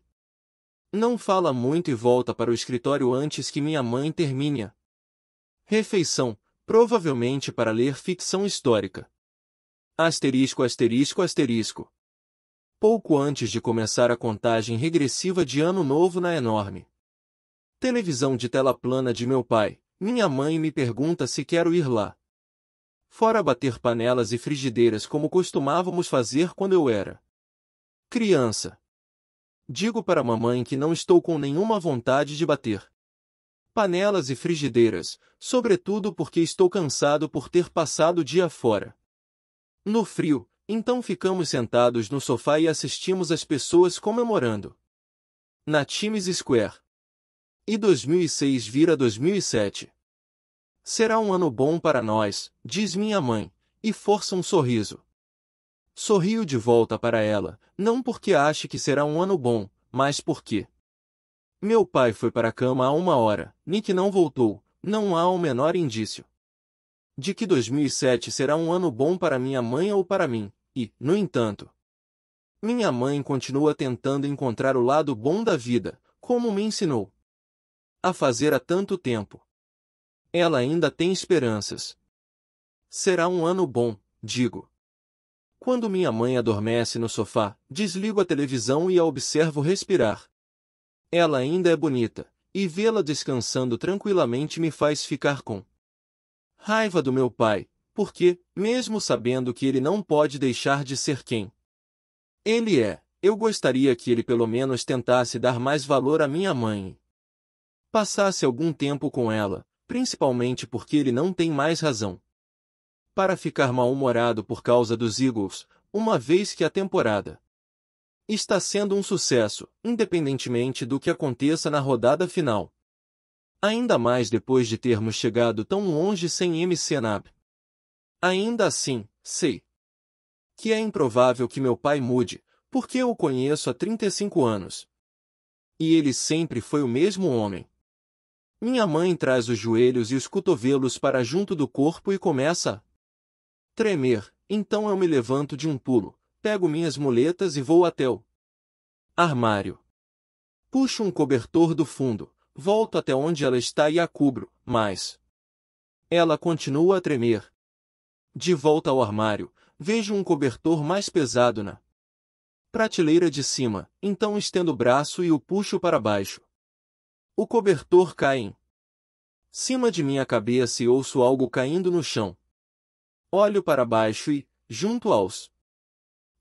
Não fala muito e volta para o escritório antes que minha mãe termine. Refeição, provavelmente para ler ficção histórica. Asterisco, asterisco, asterisco pouco antes de começar a contagem regressiva de Ano Novo na enorme televisão de tela plana de meu pai, minha mãe me pergunta se quero ir lá. Fora bater panelas e frigideiras como costumávamos fazer quando eu era criança. Digo para mamãe que não estou com nenhuma vontade de bater panelas e frigideiras, sobretudo porque estou cansado por ter passado o dia fora. No frio, então ficamos sentados no sofá e assistimos as pessoas comemorando. Na Times Square. E 2006 vira 2007. Será um ano bom para nós, diz minha mãe, e força um sorriso. Sorrio de volta para ela, não porque ache que será um ano bom, mas porque. Meu pai foi para a cama há uma hora, Nick não voltou, não há o menor indício de que 2007 será um ano bom para minha mãe ou para mim, e, no entanto, minha mãe continua tentando encontrar o lado bom da vida, como me ensinou a fazer há tanto tempo. Ela ainda tem esperanças. Será um ano bom, digo. Quando minha mãe adormece no sofá, desligo a televisão e a observo respirar. Ela ainda é bonita, e vê-la descansando tranquilamente me faz ficar com Raiva do meu pai, porque, mesmo sabendo que ele não pode deixar de ser quem ele é, eu gostaria que ele pelo menos tentasse dar mais valor à minha mãe. Passasse algum tempo com ela, principalmente porque ele não tem mais razão para ficar mal-humorado por causa dos Eagles, uma vez que a temporada está sendo um sucesso, independentemente do que aconteça na rodada final. Ainda mais depois de termos chegado tão longe sem MCNAB. Ainda assim, sei que é improvável que meu pai mude, porque eu o conheço há 35 anos. E ele sempre foi o mesmo homem. Minha mãe traz os joelhos e os cotovelos para junto do corpo e começa a tremer, então eu me levanto de um pulo, pego minhas muletas e vou até o armário. Puxo um cobertor do fundo, Volto até onde ela está e a cubro, mas. Ela continua a tremer. De volta ao armário, vejo um cobertor mais pesado na prateleira de cima, então estendo o braço e o puxo para baixo. O cobertor cai em cima de minha cabeça e ouço algo caindo no chão. Olho para baixo e, junto aos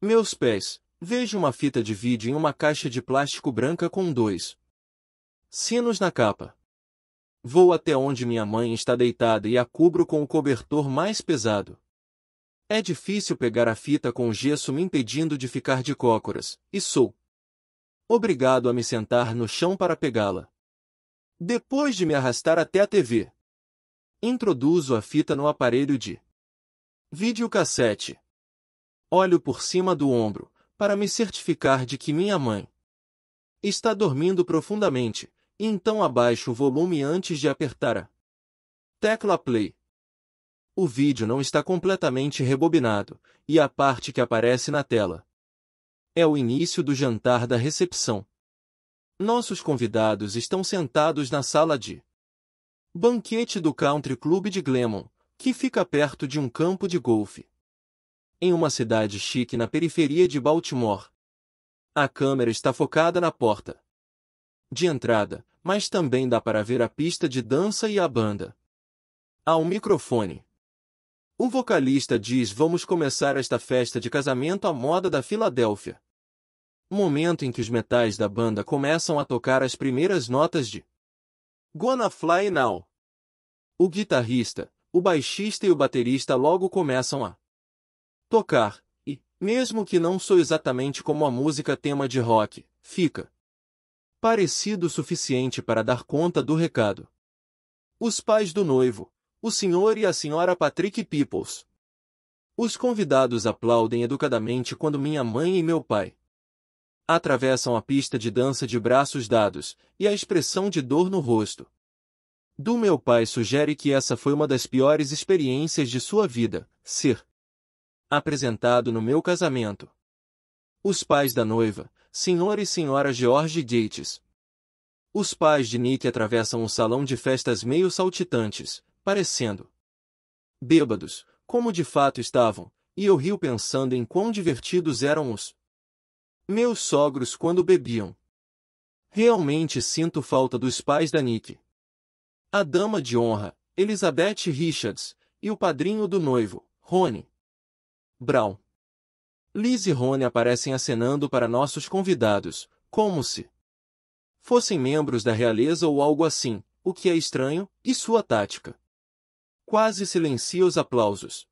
meus pés, vejo uma fita de vídeo em uma caixa de plástico branca com dois Sinos na capa. Vou até onde minha mãe está deitada e a cubro com o cobertor mais pesado. É difícil pegar a fita com gesso me impedindo de ficar de cócoras, e sou. Obrigado a me sentar no chão para pegá-la. Depois de me arrastar até a TV, introduzo a fita no aparelho de videocassete. Olho por cima do ombro, para me certificar de que minha mãe está dormindo profundamente, então abaixe o volume antes de apertar a tecla play. O vídeo não está completamente rebobinado, e a parte que aparece na tela é o início do jantar da recepção. Nossos convidados estão sentados na sala de banquete do Country Club de Glemon, que fica perto de um campo de golfe. Em uma cidade chique na periferia de Baltimore. A câmera está focada na porta de entrada, mas também dá para ver a pista de dança e a banda. Há um microfone. O vocalista diz: Vamos começar esta festa de casamento à moda da Filadélfia. Momento em que os metais da banda começam a tocar as primeiras notas de Gonna Fly Now. O guitarrista, o baixista e o baterista logo começam a tocar, e, mesmo que não sou exatamente como a música tema de rock, fica parecido o suficiente para dar conta do recado. Os pais do noivo, o senhor e a senhora Patrick Peoples. Os convidados aplaudem educadamente quando minha mãe e meu pai atravessam a pista de dança de braços dados e a expressão de dor no rosto. Do meu pai sugere que essa foi uma das piores experiências de sua vida, ser apresentado no meu casamento. Os pais da noiva, Sr. e Sra. George Gates. Os pais de Nick atravessam o salão de festas meio saltitantes, parecendo bêbados, como de fato estavam, e eu rio pensando em quão divertidos eram os meus sogros quando bebiam. Realmente sinto falta dos pais da Nick. A dama de honra, Elizabeth Richards, e o padrinho do noivo, Rony Brown. Liz e Rony aparecem acenando para nossos convidados, como se fossem membros da realeza ou algo assim, o que é estranho, e sua tática. Quase silencia os aplausos.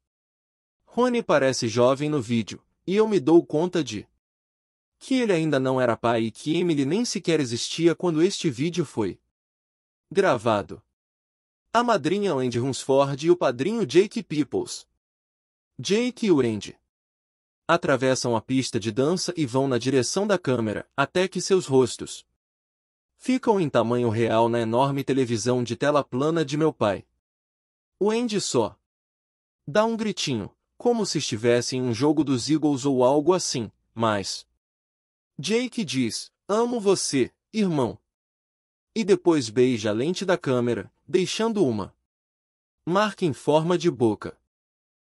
Rony parece jovem no vídeo, e eu me dou conta de que ele ainda não era pai e que Emily nem sequer existia quando este vídeo foi gravado. A madrinha Wendy Hunsford e o padrinho Jake Peoples. Jake e Wendy atravessam a pista de dança e vão na direção da câmera, até que seus rostos ficam em tamanho real na enorme televisão de tela plana de meu pai. O Andy só dá um gritinho, como se estivesse em um jogo dos Eagles ou algo assim, mas Jake diz: Amo você, irmão. E depois beija a lente da câmera, deixando uma marca em forma de boca.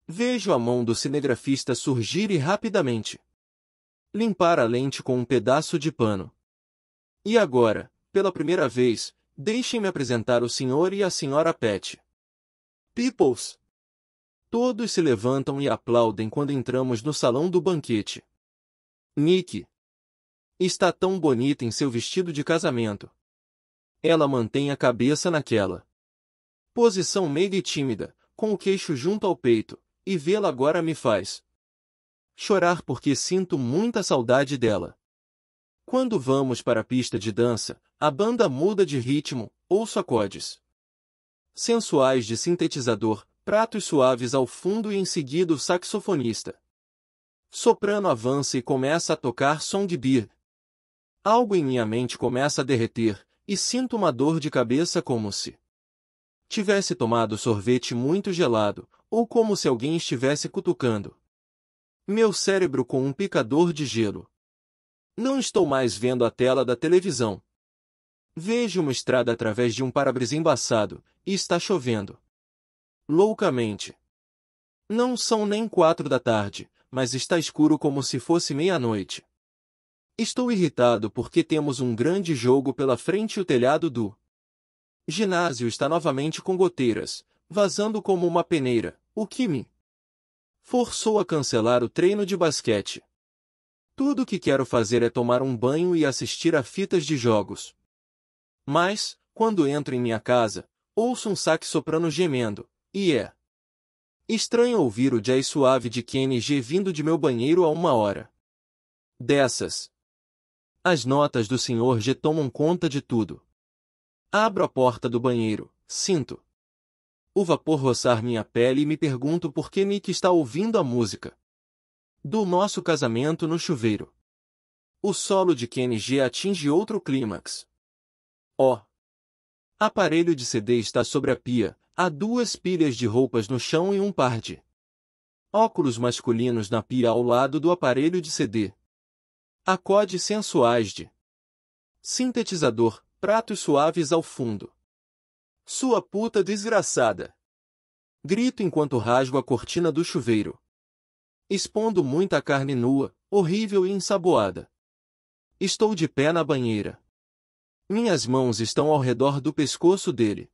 Vejo a mão do cinegrafista surgir e rapidamente. Limpar a lente com um pedaço de pano. E agora, pela primeira vez, deixem-me apresentar o senhor e a senhora Pet. Peoples! Todos se levantam e aplaudem quando entramos no salão do banquete. Nick! Está tão bonita em seu vestido de casamento. Ela mantém a cabeça naquela posição meiga e tímida, com o queixo junto ao peito, e vê-la agora me faz chorar porque sinto muita saudade dela. Quando vamos para a pista de dança, a banda muda de ritmo, ou acordes Sensuais de sintetizador, pratos suaves ao fundo e em seguida o saxofonista. Soprano avança e começa a tocar som de bir. Algo em minha mente começa a derreter, e sinto uma dor de cabeça como se tivesse tomado sorvete muito gelado, ou como se alguém estivesse cutucando. Meu cérebro com um picador de gelo. Não estou mais vendo a tela da televisão. Vejo uma estrada através de um para-brisa embaçado, e está chovendo. Loucamente. Não são nem quatro da tarde, mas está escuro como se fosse meia-noite. Estou irritado porque temos um grande jogo pela frente e o telhado do ginásio está novamente com goteiras, vazando como uma peneira o que me forçou a cancelar o treino de basquete. Tudo o que quero fazer é tomar um banho e assistir a fitas de jogos. Mas, quando entro em minha casa, ouço um sax soprano gemendo, e é estranho ouvir o jazz suave de G vindo de meu banheiro a uma hora. Dessas, as notas do Sr. G tomam conta de tudo. Abro a porta do banheiro, sinto o vapor roçar minha pele e me pergunto por que Nick está ouvindo a música. Do nosso casamento no chuveiro. O solo de KNG atinge outro clímax. Ó! Oh. Aparelho de CD está sobre a pia, há duas pilhas de roupas no chão e um par de óculos masculinos na pia ao lado do aparelho de CD. Acordes sensuais de sintetizador, pratos suaves ao fundo. Sua puta desgraçada! Grito enquanto rasgo a cortina do chuveiro. Expondo muita carne nua, horrível e ensaboada. Estou de pé na banheira. Minhas mãos estão ao redor do pescoço dele.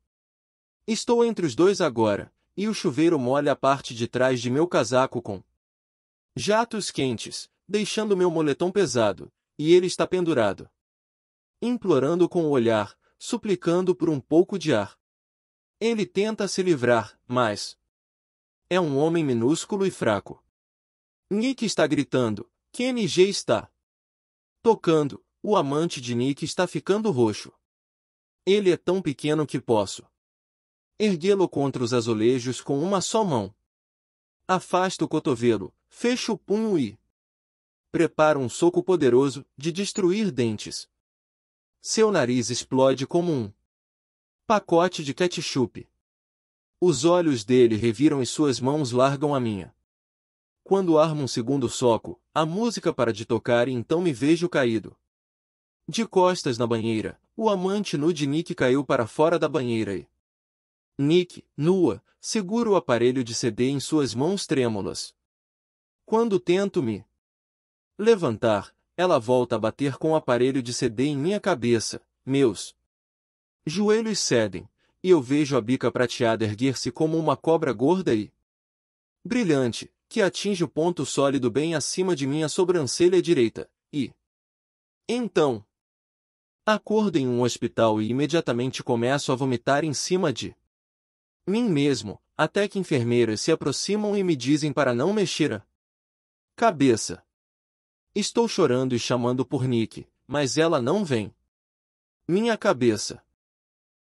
Estou entre os dois agora, e o chuveiro molha a parte de trás de meu casaco com jatos quentes, deixando meu moletom pesado, e ele está pendurado. Implorando com o olhar, suplicando por um pouco de ar. Ele tenta se livrar, mas. É um homem minúsculo e fraco. Nick está gritando, KNG está. Tocando, o amante de Nick está ficando roxo. Ele é tão pequeno que posso. Erguê-lo contra os azulejos com uma só mão. Afasta o cotovelo, fecha o punho e. Prepara um soco poderoso de destruir dentes. Seu nariz explode como um Pacote de ketchup. Os olhos dele reviram e suas mãos largam a minha. Quando armo um segundo soco, a música para de tocar e então me vejo caído. De costas na banheira, o amante nu de Nick caiu para fora da banheira e. Nick, nua, segura o aparelho de CD em suas mãos trêmulas. Quando tento me levantar, ela volta a bater com o aparelho de CD em minha cabeça. Meus Joelhos cedem, e eu vejo a bica prateada erguer-se como uma cobra gorda e brilhante, que atinge o ponto sólido bem acima de minha sobrancelha direita, e então acordo em um hospital e imediatamente começo a vomitar em cima de mim mesmo, até que enfermeiras se aproximam e me dizem para não mexer a cabeça. Estou chorando e chamando por Nick, mas ela não vem. Minha cabeça.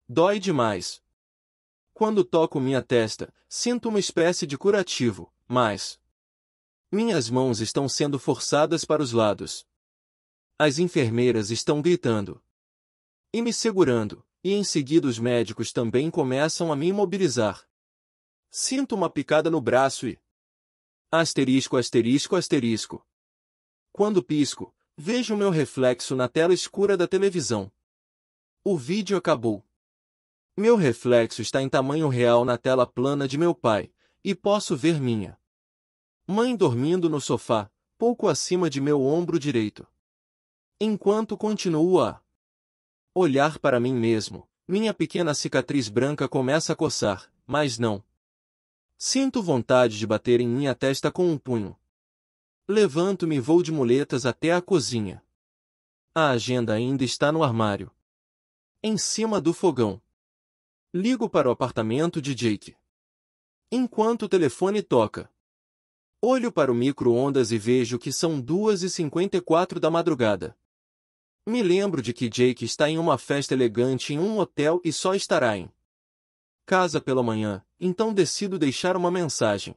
Dói demais. Quando toco minha testa, sinto uma espécie de curativo, mas. Minhas mãos estão sendo forçadas para os lados. As enfermeiras estão gritando. E me segurando, e em seguida os médicos também começam a me imobilizar. Sinto uma picada no braço e. Asterisco, asterisco, asterisco. Quando pisco, vejo meu reflexo na tela escura da televisão. O vídeo acabou. Meu reflexo está em tamanho real na tela plana de meu pai, e posso ver minha mãe dormindo no sofá, pouco acima de meu ombro direito. Enquanto continuo a olhar para mim mesmo, minha pequena cicatriz branca começa a coçar, mas não. Sinto vontade de bater em minha testa com um punho. Levanto-me e vou de muletas até a cozinha. A agenda ainda está no armário. Em cima do fogão. Ligo para o apartamento de Jake. Enquanto o telefone toca, olho para o micro-ondas e vejo que são 2h54 da madrugada. Me lembro de que Jake está em uma festa elegante em um hotel e só estará em casa pela manhã, então decido deixar uma mensagem.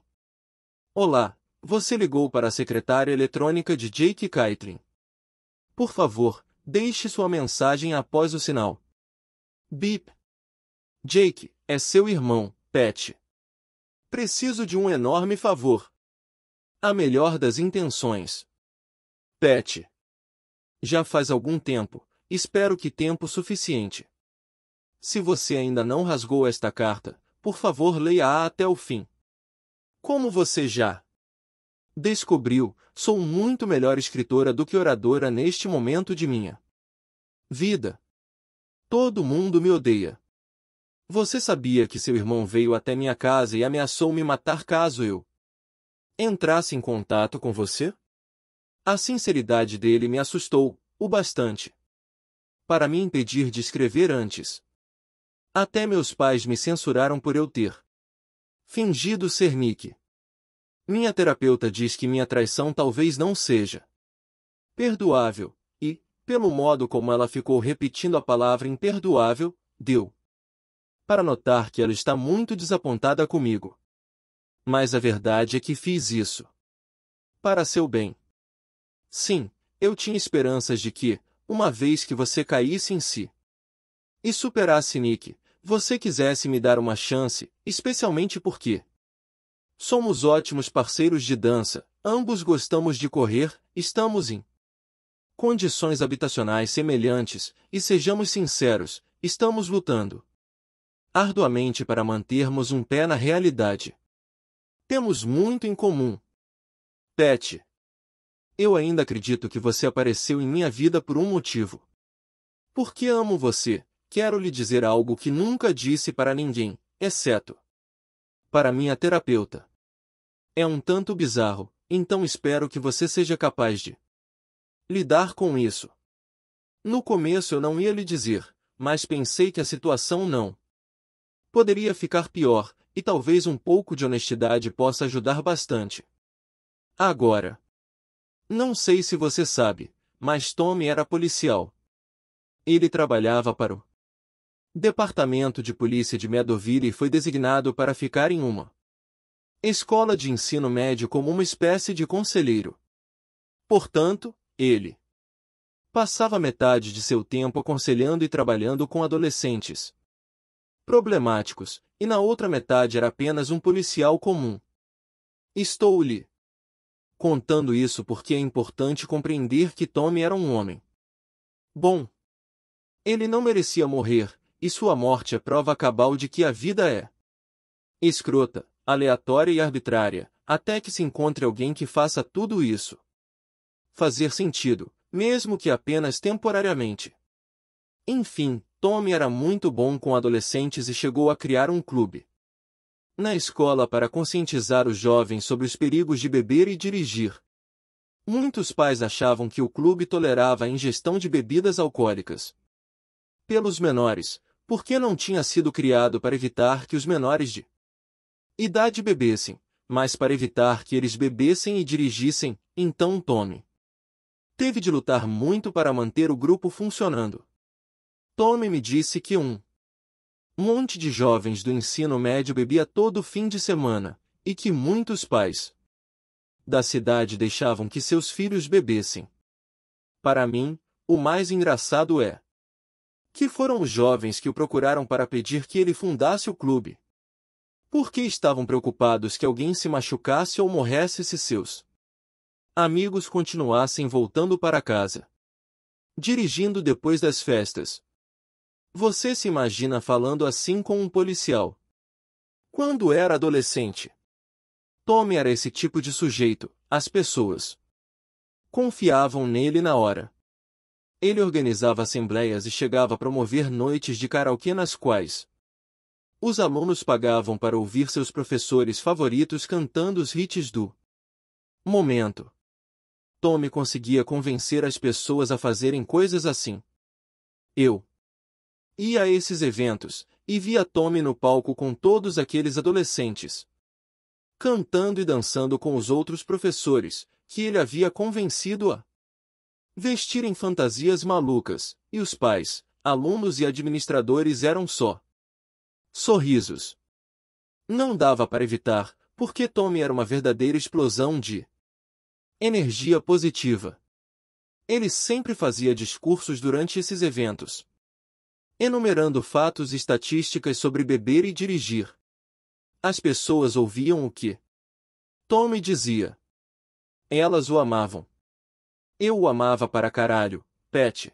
Olá, você ligou para a secretária eletrônica de Jake Kaitlin. Por favor, deixe sua mensagem após o sinal. Bip, Jake, é seu irmão, Pat. Preciso de um enorme favor. A melhor das intenções. Pat. Já faz algum tempo, espero que tempo suficiente. Se você ainda não rasgou esta carta, por favor leia-a até o fim. Como você já descobriu, sou muito melhor escritora do que oradora neste momento de minha vida. Todo mundo me odeia. Você sabia que seu irmão veio até minha casa e ameaçou me matar caso eu entrasse em contato com você? A sinceridade dele me assustou, o bastante. Para me impedir de escrever antes. Até meus pais me censuraram por eu ter fingido ser Nick. Minha terapeuta diz que minha traição talvez não seja perdoável, e, pelo modo como ela ficou repetindo a palavra imperdoável, deu para notar que ela está muito desapontada comigo. Mas a verdade é que fiz isso. Para seu bem. Sim, eu tinha esperanças de que, uma vez que você caísse em si e superasse Nick, você quisesse me dar uma chance, especialmente porque somos ótimos parceiros de dança, ambos gostamos de correr, estamos em condições habitacionais semelhantes e, sejamos sinceros, estamos lutando arduamente para mantermos um pé na realidade. Temos muito em comum. Pet. Eu ainda acredito que você apareceu em minha vida por um motivo. Porque amo você, quero lhe dizer algo que nunca disse para ninguém, exceto para minha terapeuta. É um tanto bizarro, então espero que você seja capaz de lidar com isso. No começo eu não ia lhe dizer, mas pensei que a situação não Poderia ficar pior, e talvez um pouco de honestidade possa ajudar bastante. Agora. Não sei se você sabe, mas Tommy era policial. Ele trabalhava para o Departamento de Polícia de Meadowville e foi designado para ficar em uma escola de ensino médio como uma espécie de conselheiro. Portanto, ele passava metade de seu tempo aconselhando e trabalhando com adolescentes problemáticos, e na outra metade era apenas um policial comum. Estou-lhe contando isso porque é importante compreender que Tommy era um homem. Bom, ele não merecia morrer, e sua morte é prova cabal de que a vida é escrota, aleatória e arbitrária, até que se encontre alguém que faça tudo isso fazer sentido, mesmo que apenas temporariamente. Enfim, Tommy era muito bom com adolescentes e chegou a criar um clube. Na escola para conscientizar os jovens sobre os perigos de beber e dirigir. Muitos pais achavam que o clube tolerava a ingestão de bebidas alcoólicas. Pelos menores, porque não tinha sido criado para evitar que os menores de idade bebessem, mas para evitar que eles bebessem e dirigissem, então Tommy teve de lutar muito para manter o grupo funcionando. Tommy me disse que um monte de jovens do ensino médio bebia todo fim de semana, e que muitos pais da cidade deixavam que seus filhos bebessem. Para mim, o mais engraçado é que foram os jovens que o procuraram para pedir que ele fundasse o clube. Porque estavam preocupados que alguém se machucasse ou morresse se seus amigos continuassem voltando para casa. Dirigindo depois das festas, você se imagina falando assim com um policial. Quando era adolescente, Tommy era esse tipo de sujeito, as pessoas confiavam nele na hora. Ele organizava assembleias e chegava a promover noites de karaokê nas quais os alunos pagavam para ouvir seus professores favoritos cantando os hits do momento. Tommy conseguia convencer as pessoas a fazerem coisas assim. Eu Ia a esses eventos, e via Tommy no palco com todos aqueles adolescentes. Cantando e dançando com os outros professores, que ele havia convencido a vestir em fantasias malucas, e os pais, alunos e administradores eram só sorrisos. Não dava para evitar, porque Tommy era uma verdadeira explosão de energia positiva. Ele sempre fazia discursos durante esses eventos enumerando fatos e estatísticas sobre beber e dirigir. As pessoas ouviam o que Tommy dizia. Elas o amavam. Eu o amava para caralho, Pet.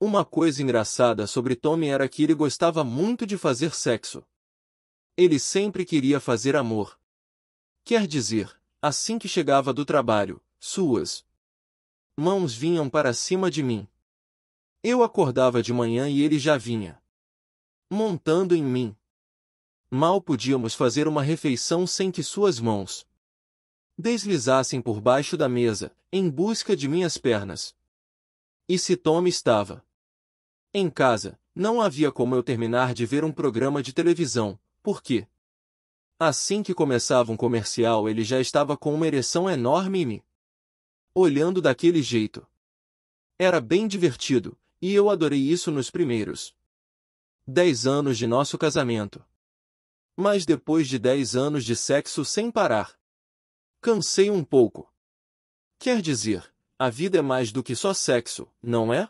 Uma coisa engraçada sobre Tommy era que ele gostava muito de fazer sexo. Ele sempre queria fazer amor. Quer dizer, assim que chegava do trabalho, suas mãos vinham para cima de mim. Eu acordava de manhã e ele já vinha. Montando em mim. Mal podíamos fazer uma refeição sem que suas mãos deslizassem por baixo da mesa, em busca de minhas pernas. E se Tom estava em casa, não havia como eu terminar de ver um programa de televisão, porque assim que começava um comercial ele já estava com uma ereção enorme e me olhando daquele jeito. Era bem divertido, e eu adorei isso nos primeiros dez anos de nosso casamento. Mas depois de dez anos de sexo sem parar, cansei um pouco. Quer dizer, a vida é mais do que só sexo, não é?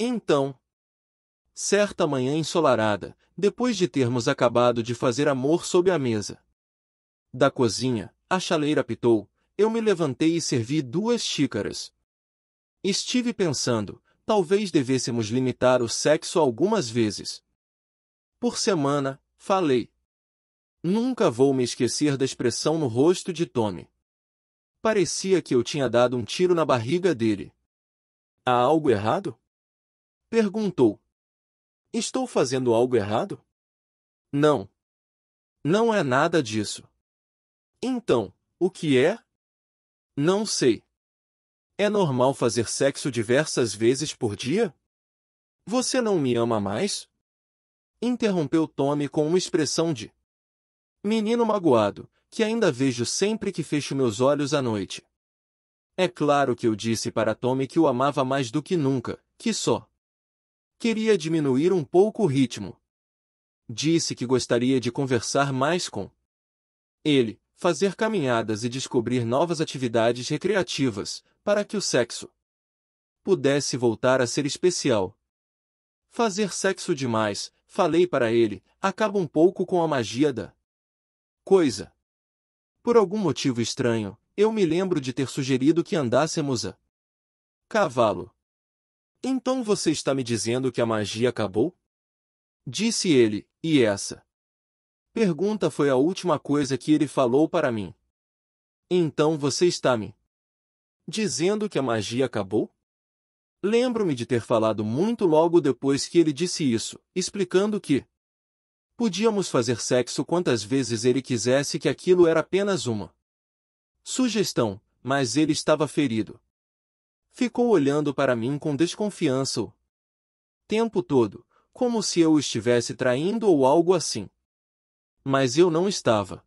Então, certa manhã ensolarada, depois de termos acabado de fazer amor sob a mesa da cozinha, a chaleira apitou, eu me levantei e servi duas xícaras. Estive pensando, talvez devêssemos limitar o sexo algumas vezes. Por semana, falei. Nunca vou me esquecer da expressão no rosto de Tommy. Parecia que eu tinha dado um tiro na barriga dele. Há algo errado? Perguntou. Estou fazendo algo errado? Não. Não é nada disso. Então, o que é? Não sei. É normal fazer sexo diversas vezes por dia? Você não me ama mais? Interrompeu Tommy com uma expressão de menino magoado, que ainda vejo sempre que fecho meus olhos à noite. É claro que eu disse para Tommy que o amava mais do que nunca, que só queria diminuir um pouco o ritmo. Disse que gostaria de conversar mais com ele, fazer caminhadas e descobrir novas atividades recreativas, para que o sexo pudesse voltar a ser especial. Fazer sexo demais, falei para ele, acaba um pouco com a magia da coisa. Por algum motivo estranho, eu me lembro de ter sugerido que andássemos a cavalo. Então você está me dizendo que a magia acabou? Disse ele, e essa pergunta foi a última coisa que ele falou para mim. Então você está me dizendo que a magia acabou? Lembro-me de ter falado muito logo depois que ele disse isso, explicando que podíamos fazer sexo quantas vezes ele quisesse que aquilo era apenas uma sugestão, mas ele estava ferido. Ficou olhando para mim com desconfiança o tempo todo, como se eu estivesse traindo ou algo assim. Mas eu não estava.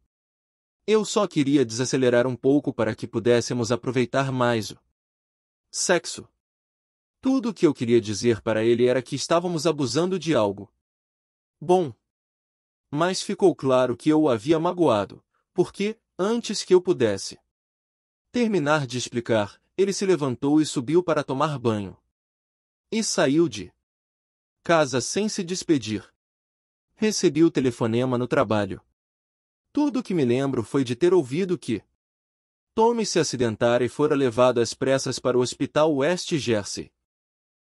Eu só queria desacelerar um pouco para que pudéssemos aproveitar mais o sexo. Tudo o que eu queria dizer para ele era que estávamos abusando de algo. Bom. Mas ficou claro que eu o havia magoado, porque, antes que eu pudesse terminar de explicar, ele se levantou e subiu para tomar banho. E saiu de casa sem se despedir. Recebi o telefonema no trabalho. Tudo o que me lembro foi de ter ouvido que Tommy se acidentara e fora levado às pressas para o hospital West Jersey.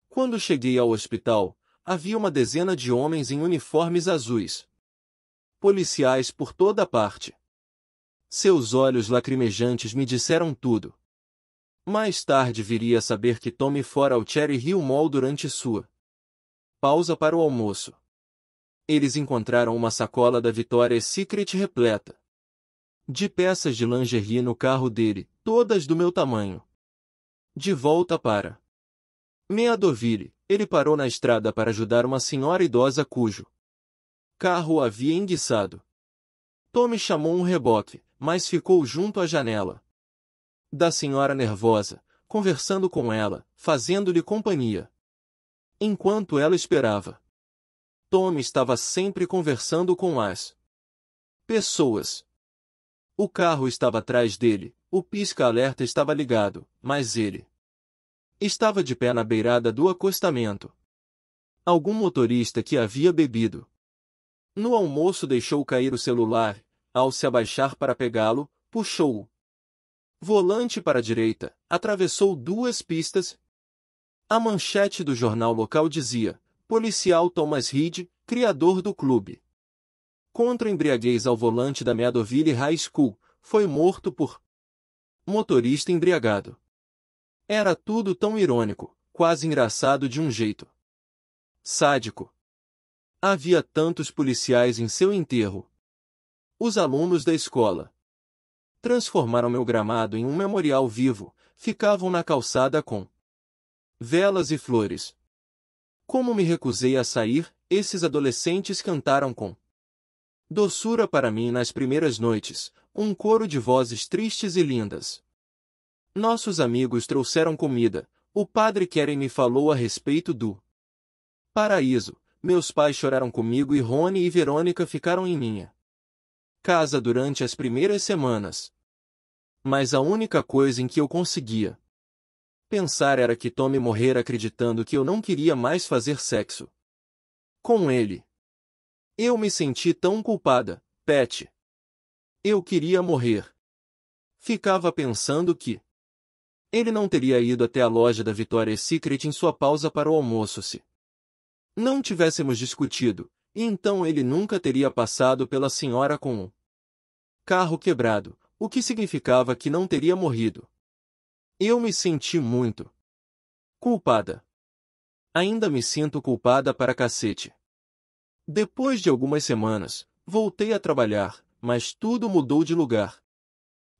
Quando cheguei ao hospital, havia uma dezena de homens em uniformes azuis. Policiais por toda parte. Seus olhos lacrimejantes me disseram tudo. Mais tarde viria a saber que Tommy fora ao Cherry Hill Mall durante sua pausa para o almoço eles encontraram uma sacola da Vitória Secret repleta de peças de lingerie no carro dele, todas do meu tamanho. De volta para Meadoville, ele parou na estrada para ajudar uma senhora idosa cujo carro havia enguiçado. Tommy chamou um reboque, mas ficou junto à janela da senhora nervosa, conversando com ela, fazendo-lhe companhia. Enquanto ela esperava Tom estava sempre conversando com as pessoas. O carro estava atrás dele, o pisca-alerta estava ligado, mas ele estava de pé na beirada do acostamento. Algum motorista que havia bebido. No almoço deixou cair o celular, ao se abaixar para pegá-lo, puxou-o. Volante para a direita, atravessou duas pistas. A manchete do jornal local dizia: policial Thomas Reed, criador do clube. Contra embriaguez ao volante da Meadowville High School, foi morto por motorista embriagado. Era tudo tão irônico, quase engraçado de um jeito. Sádico. Havia tantos policiais em seu enterro. Os alunos da escola transformaram meu gramado em um memorial vivo, ficavam na calçada com velas e flores, como me recusei a sair, esses adolescentes cantaram com doçura para mim nas primeiras noites, um coro de vozes tristes e lindas. Nossos amigos trouxeram comida, o padre Keren me falou a respeito do paraíso, meus pais choraram comigo e Rony e Verônica ficaram em minha casa durante as primeiras semanas. Mas a única coisa em que eu conseguia Pensar era que Tommy morrer acreditando que eu não queria mais fazer sexo. Com ele. Eu me senti tão culpada, Pet. Eu queria morrer. Ficava pensando que. Ele não teria ido até a loja da Victoria's Secret em sua pausa para o almoço se não tivéssemos discutido, e então ele nunca teria passado pela senhora com um carro quebrado, o que significava que não teria morrido. Eu me senti muito culpada. Ainda me sinto culpada para cacete. Depois de algumas semanas, voltei a trabalhar, mas tudo mudou de lugar.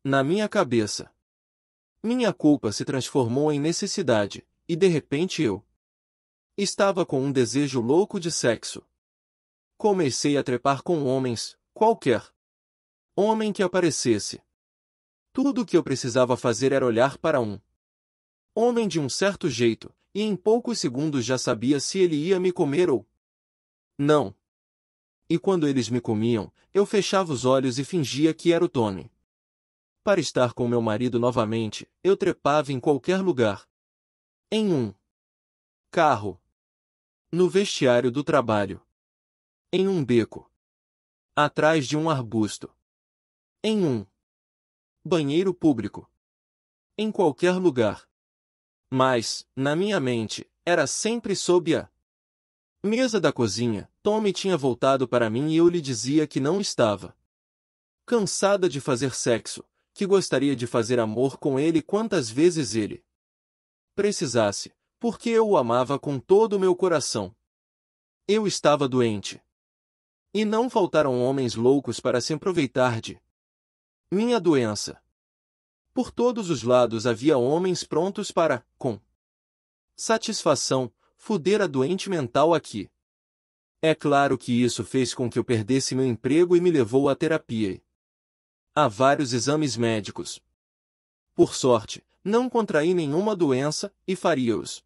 Na minha cabeça. Minha culpa se transformou em necessidade, e de repente eu estava com um desejo louco de sexo. Comecei a trepar com homens, qualquer homem que aparecesse. Tudo o que eu precisava fazer era olhar para um homem de um certo jeito, e em poucos segundos já sabia se ele ia me comer ou não. E quando eles me comiam, eu fechava os olhos e fingia que era o Tony. Para estar com meu marido novamente, eu trepava em qualquer lugar. Em um carro. No vestiário do trabalho. Em um beco. Atrás de um arbusto. Em um banheiro público. Em qualquer lugar. Mas, na minha mente, era sempre sob a mesa da cozinha. Tommy tinha voltado para mim e eu lhe dizia que não estava cansada de fazer sexo, que gostaria de fazer amor com ele quantas vezes ele precisasse, porque eu o amava com todo o meu coração. Eu estava doente. E não faltaram homens loucos para se aproveitar de minha doença. Por todos os lados havia homens prontos para, com satisfação, fuder a doente mental aqui. É claro que isso fez com que eu perdesse meu emprego e me levou à terapia e a vários exames médicos. Por sorte, não contraí nenhuma doença e faria-os.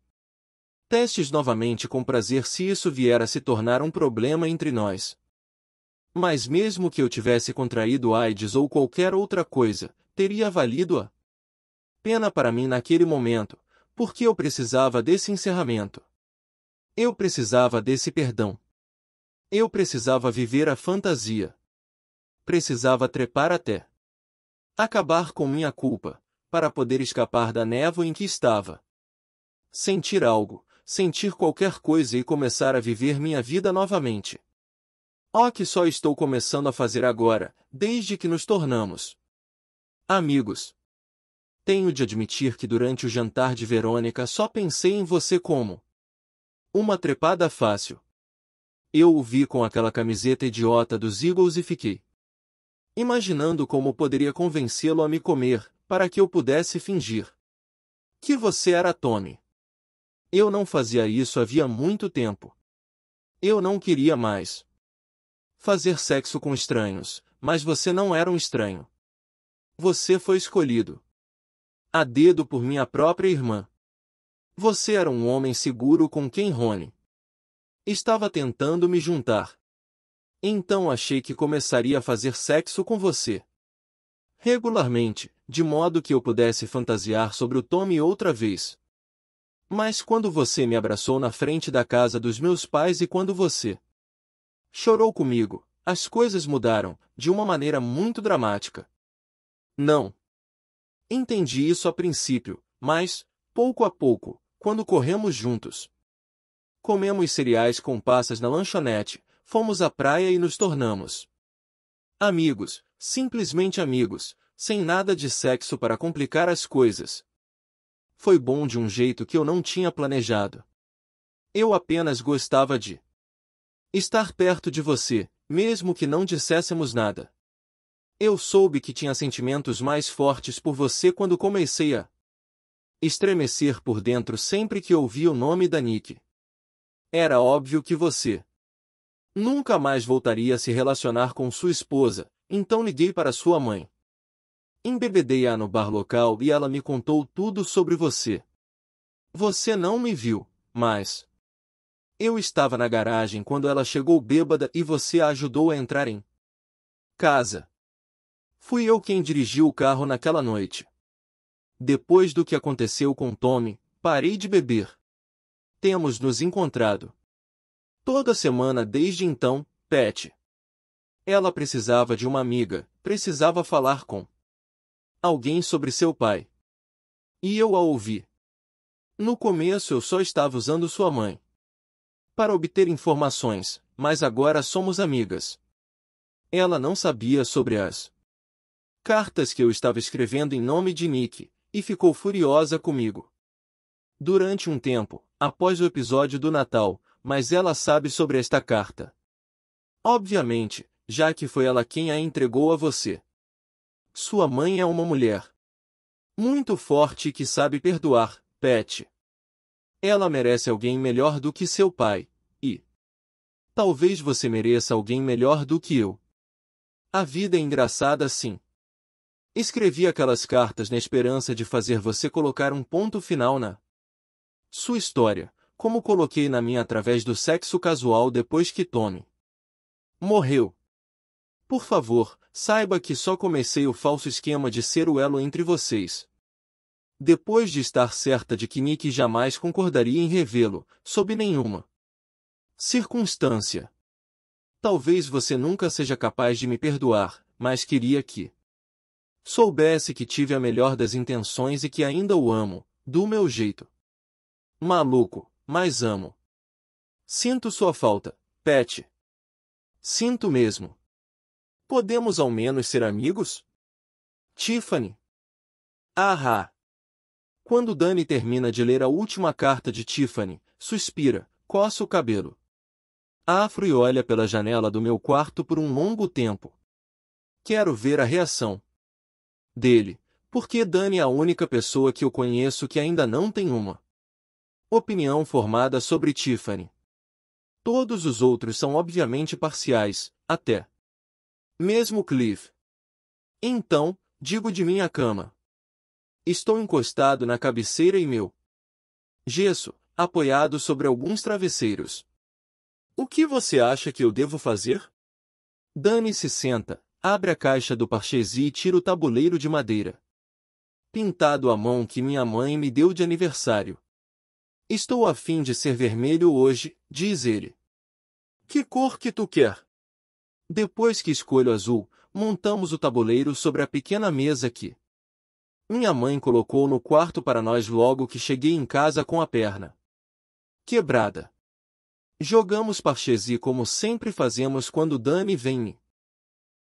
Testes novamente com prazer se isso vier a se tornar um problema entre nós. Mas mesmo que eu tivesse contraído AIDS ou qualquer outra coisa, teria valido a pena para mim naquele momento, porque eu precisava desse encerramento. Eu precisava desse perdão. Eu precisava viver a fantasia. Precisava trepar até acabar com minha culpa, para poder escapar da névoa em que estava. Sentir algo, sentir qualquer coisa e começar a viver minha vida novamente. Oh, que só estou começando a fazer agora, desde que nos tornamos amigos. Tenho de admitir que durante o jantar de Verônica só pensei em você como uma trepada fácil. Eu o vi com aquela camiseta idiota dos Eagles e fiquei imaginando como poderia convencê-lo a me comer, para que eu pudesse fingir que você era Tommy. Eu não fazia isso havia muito tempo. Eu não queria mais fazer sexo com estranhos, mas você não era um estranho. Você foi escolhido. A dedo por minha própria irmã. Você era um homem seguro com quem Rony. Estava tentando me juntar. Então achei que começaria a fazer sexo com você. Regularmente, de modo que eu pudesse fantasiar sobre o Tommy outra vez. Mas quando você me abraçou na frente da casa dos meus pais e quando você Chorou comigo. As coisas mudaram, de uma maneira muito dramática. Não. Entendi isso a princípio, mas, pouco a pouco, quando corremos juntos. Comemos cereais com passas na lanchonete, fomos à praia e nos tornamos amigos, simplesmente amigos, sem nada de sexo para complicar as coisas. Foi bom de um jeito que eu não tinha planejado. Eu apenas gostava de Estar perto de você, mesmo que não disséssemos nada. Eu soube que tinha sentimentos mais fortes por você quando comecei a estremecer por dentro sempre que ouvi o nome da Nick. Era óbvio que você nunca mais voltaria a se relacionar com sua esposa, então liguei para sua mãe. Embebedei-a no bar local e ela me contou tudo sobre você. Você não me viu, mas eu estava na garagem quando ela chegou bêbada e você a ajudou a entrar em casa. Fui eu quem dirigiu o carro naquela noite. Depois do que aconteceu com Tommy, parei de beber. Temos nos encontrado. Toda semana desde então, Pet. Ela precisava de uma amiga, precisava falar com alguém sobre seu pai. E eu a ouvi. No começo eu só estava usando sua mãe para obter informações, mas agora somos amigas. Ela não sabia sobre as cartas que eu estava escrevendo em nome de Nick, e ficou furiosa comigo. Durante um tempo, após o episódio do Natal, mas ela sabe sobre esta carta. Obviamente, já que foi ela quem a entregou a você. Sua mãe é uma mulher muito forte que sabe perdoar, Pet. Ela merece alguém melhor do que seu pai, e talvez você mereça alguém melhor do que eu. A vida é engraçada assim. Escrevi aquelas cartas na esperança de fazer você colocar um ponto final na sua história, como coloquei na minha através do sexo casual depois que Tony morreu. Por favor, saiba que só comecei o falso esquema de ser o elo entre vocês depois de estar certa de que Nick jamais concordaria em revê-lo, sob nenhuma circunstância. Talvez você nunca seja capaz de me perdoar, mas queria que soubesse que tive a melhor das intenções e que ainda o amo, do meu jeito. Maluco, mas amo. Sinto sua falta, Pet. Sinto mesmo. Podemos ao menos ser amigos? Tiffany. Ahá. Quando Dani termina de ler a última carta de Tiffany, suspira, coça o cabelo. Afro e olha pela janela do meu quarto por um longo tempo. Quero ver a reação dele, porque Dani é a única pessoa que eu conheço que ainda não tem uma opinião formada sobre Tiffany. Todos os outros são obviamente parciais, até mesmo Cliff. Então, digo de minha cama. Estou encostado na cabeceira e meu gesso, apoiado sobre alguns travesseiros. O que você acha que eu devo fazer? Dani se senta, abre a caixa do parchesi e tira o tabuleiro de madeira. Pintado à mão que minha mãe me deu de aniversário. Estou afim de ser vermelho hoje, diz ele. Que cor que tu quer? Depois que escolho azul, montamos o tabuleiro sobre a pequena mesa que minha mãe colocou no quarto para nós logo que cheguei em casa com a perna quebrada. Jogamos parchesi como sempre fazemos quando Dani vem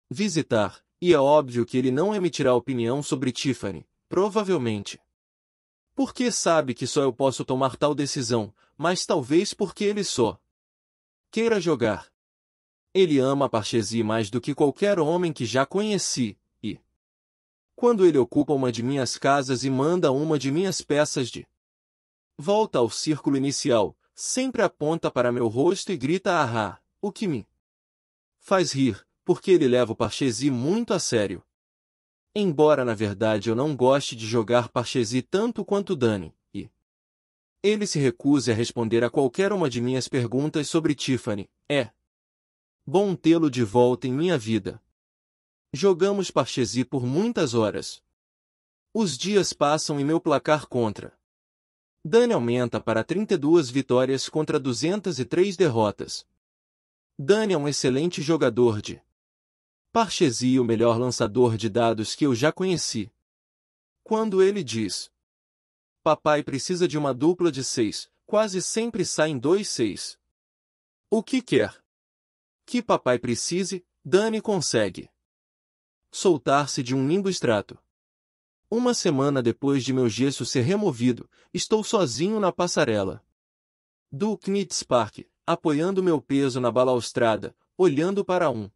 visitar, e é óbvio que ele não emitirá opinião sobre Tiffany, provavelmente. Porque sabe que só eu posso tomar tal decisão, mas talvez porque ele só queira jogar. Ele ama parchesi mais do que qualquer homem que já conheci, quando ele ocupa uma de minhas casas e manda uma de minhas peças de volta ao círculo inicial, sempre aponta para meu rosto e grita ahá, o que me faz rir, porque ele leva o Parchesi muito a sério. Embora na verdade eu não goste de jogar Parchesi tanto quanto Dani, e ele se recuse a responder a qualquer uma de minhas perguntas sobre Tiffany, é bom tê-lo de volta em minha vida. Jogamos parchesi por muitas horas. Os dias passam e meu placar contra. Dani aumenta para 32 vitórias contra 203 derrotas. Dani é um excelente jogador de parchesi, o melhor lançador de dados que eu já conheci. Quando ele diz: Papai precisa de uma dupla de seis, quase sempre saem dois seis. O que quer? Que papai precise, Dani consegue soltar-se de um limbo extrato. Uma semana depois de meu gesso ser removido, estou sozinho na passarela. Do Knitspark, apoiando meu peso na balaustrada, olhando para um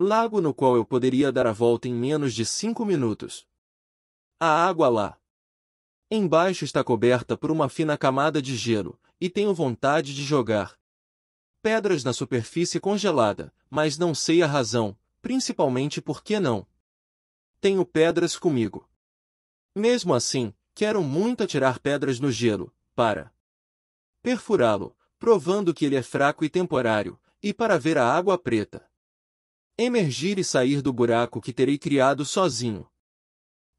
lago no qual eu poderia dar a volta em menos de cinco minutos. A água lá embaixo está coberta por uma fina camada de gelo, e tenho vontade de jogar pedras na superfície congelada, mas não sei a razão, principalmente porque não. Tenho pedras comigo. Mesmo assim, quero muito atirar pedras no gelo, para perfurá-lo, provando que ele é fraco e temporário, e para ver a água preta emergir e sair do buraco que terei criado sozinho.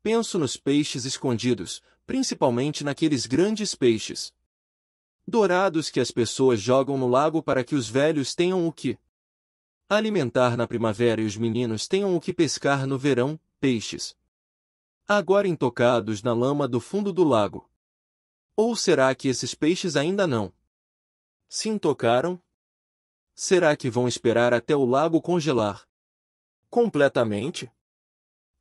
Penso nos peixes escondidos, principalmente naqueles grandes peixes dourados que as pessoas jogam no lago para que os velhos tenham o que alimentar na primavera e os meninos tenham o que pescar no verão, peixes. Agora intocados na lama do fundo do lago. Ou será que esses peixes ainda não? Se intocaram? Será que vão esperar até o lago congelar? Completamente?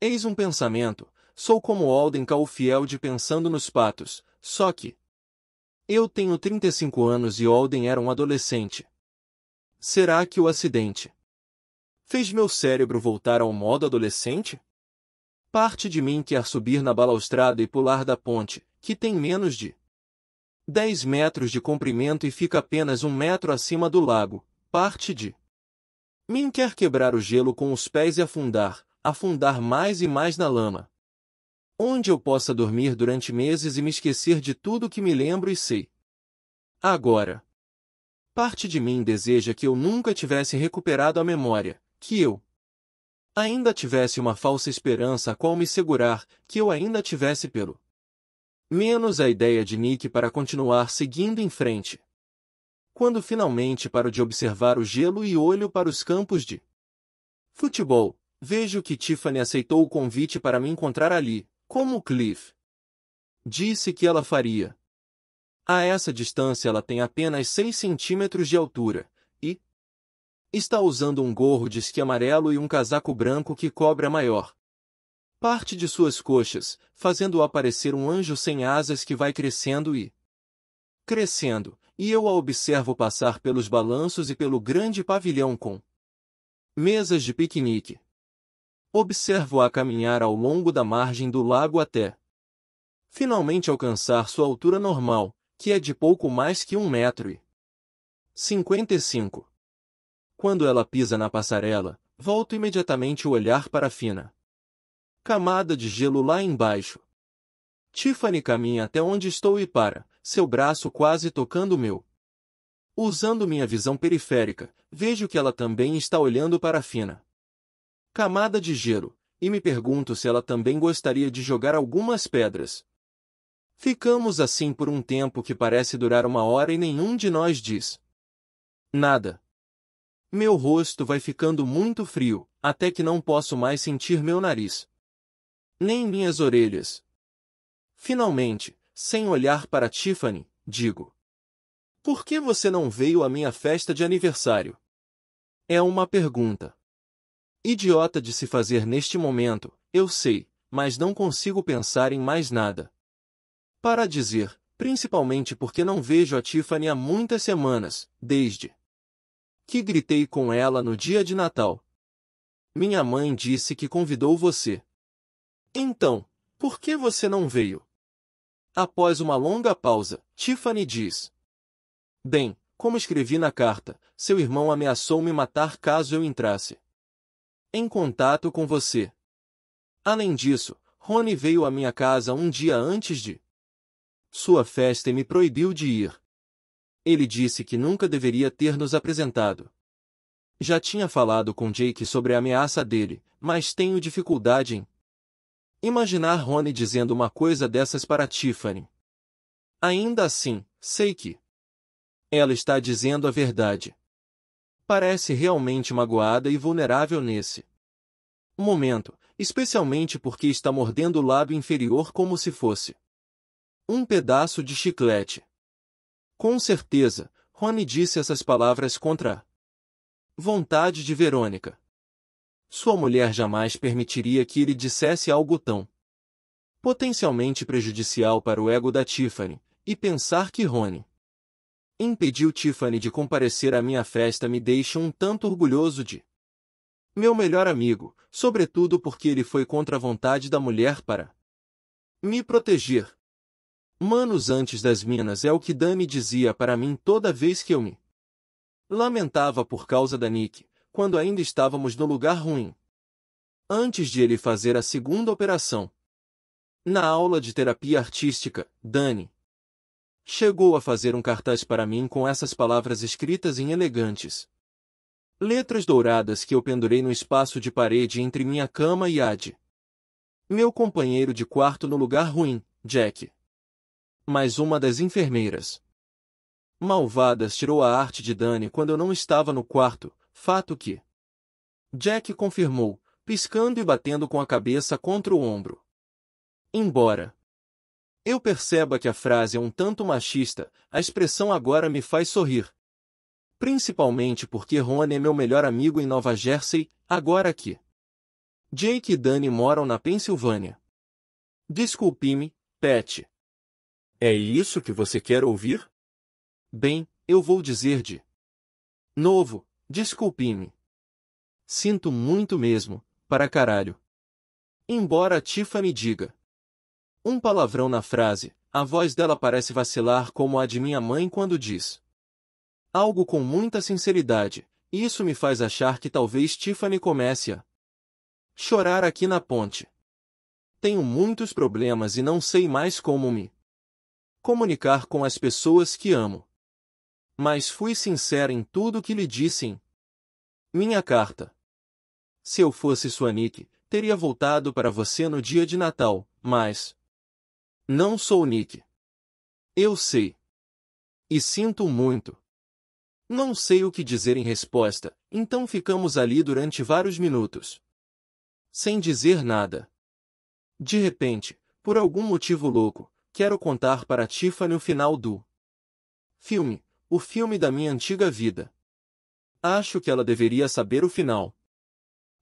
Eis um pensamento, sou como Alden Caulfield pensando nos patos, só que... Eu tenho 35 anos e Alden era um adolescente. Será que o acidente fez meu cérebro voltar ao modo adolescente? Parte de mim quer subir na balaustrada e pular da ponte, que tem menos de 10 metros de comprimento e fica apenas um metro acima do lago. Parte de mim quer quebrar o gelo com os pés e afundar, afundar mais e mais na lama. Onde eu possa dormir durante meses e me esquecer de tudo que me lembro e sei. Agora. Parte de mim deseja que eu nunca tivesse recuperado a memória, que eu ainda tivesse uma falsa esperança a qual me segurar, que eu ainda tivesse pelo menos a ideia de Nick para continuar seguindo em frente. Quando finalmente paro de observar o gelo e olho para os campos de futebol, vejo que Tiffany aceitou o convite para me encontrar ali, como Cliff disse que ela faria. A essa distância ela tem apenas 6 centímetros de altura, Está usando um gorro de esqui amarelo e um casaco branco que cobre a maior parte de suas coxas, fazendo-o aparecer um anjo sem asas que vai crescendo e crescendo, e eu a observo passar pelos balanços e pelo grande pavilhão com mesas de piquenique. Observo-a caminhar ao longo da margem do lago até finalmente alcançar sua altura normal, que é de pouco mais que um metro e 55. Quando ela pisa na passarela, volto imediatamente o olhar para a fina camada de gelo lá embaixo. Tiffany caminha até onde estou e para, seu braço quase tocando o meu. Usando minha visão periférica, vejo que ela também está olhando para a fina camada de gelo, e me pergunto se ela também gostaria de jogar algumas pedras. Ficamos assim por um tempo que parece durar uma hora e nenhum de nós diz nada. Meu rosto vai ficando muito frio, até que não posso mais sentir meu nariz. Nem minhas orelhas. Finalmente, sem olhar para Tiffany, digo. Por que você não veio à minha festa de aniversário? É uma pergunta. Idiota de se fazer neste momento, eu sei, mas não consigo pensar em mais nada. Para dizer, principalmente porque não vejo a Tiffany há muitas semanas, desde que gritei com ela no dia de Natal. Minha mãe disse que convidou você. Então, por que você não veio? Após uma longa pausa, Tiffany diz: Bem, como escrevi na carta, seu irmão ameaçou me matar caso eu entrasse em contato com você. Além disso, Rony veio à minha casa um dia antes de sua festa e me proibiu de ir ele disse que nunca deveria ter nos apresentado. Já tinha falado com Jake sobre a ameaça dele, mas tenho dificuldade em imaginar Rony dizendo uma coisa dessas para Tiffany. Ainda assim, sei que ela está dizendo a verdade. Parece realmente magoada e vulnerável nesse momento, especialmente porque está mordendo o lábio inferior como se fosse um pedaço de chiclete. Com certeza, Rony disse essas palavras contra a vontade de Verônica. Sua mulher jamais permitiria que ele dissesse algo tão potencialmente prejudicial para o ego da Tiffany, e pensar que Rony impediu Tiffany de comparecer à minha festa me deixa um tanto orgulhoso de meu melhor amigo, sobretudo porque ele foi contra a vontade da mulher para me proteger, Manos antes das minas é o que Dani dizia para mim toda vez que eu me lamentava por causa da Nick, quando ainda estávamos no lugar ruim. Antes de ele fazer a segunda operação. Na aula de terapia artística, Dani chegou a fazer um cartaz para mim com essas palavras escritas em elegantes letras douradas que eu pendurei no espaço de parede entre minha cama e a de meu companheiro de quarto no lugar ruim, Jack mas uma das enfermeiras. Malvadas tirou a arte de Dani quando eu não estava no quarto, fato que. Jack confirmou, piscando e batendo com a cabeça contra o ombro. Embora. Eu perceba que a frase é um tanto machista, a expressão agora me faz sorrir. Principalmente porque Rony é meu melhor amigo em Nova Jersey, agora que. Jake e Dani moram na Pensilvânia. Desculpe-me, Pet. É isso que você quer ouvir? Bem, eu vou dizer de novo, desculpe-me. Sinto muito mesmo, para caralho. Embora a Tiffany diga um palavrão na frase, a voz dela parece vacilar como a de minha mãe quando diz algo com muita sinceridade. Isso me faz achar que talvez Tiffany comece a chorar aqui na ponte. Tenho muitos problemas e não sei mais como me comunicar com as pessoas que amo. Mas fui sincera em tudo o que lhe disse. Em minha carta. Se eu fosse sua Nick, teria voltado para você no dia de Natal, mas. Não sou Nick. Eu sei. E sinto muito. Não sei o que dizer em resposta, então ficamos ali durante vários minutos. Sem dizer nada. De repente, por algum motivo louco, quero contar para Tiffany o final do filme, o filme da minha antiga vida. Acho que ela deveria saber o final.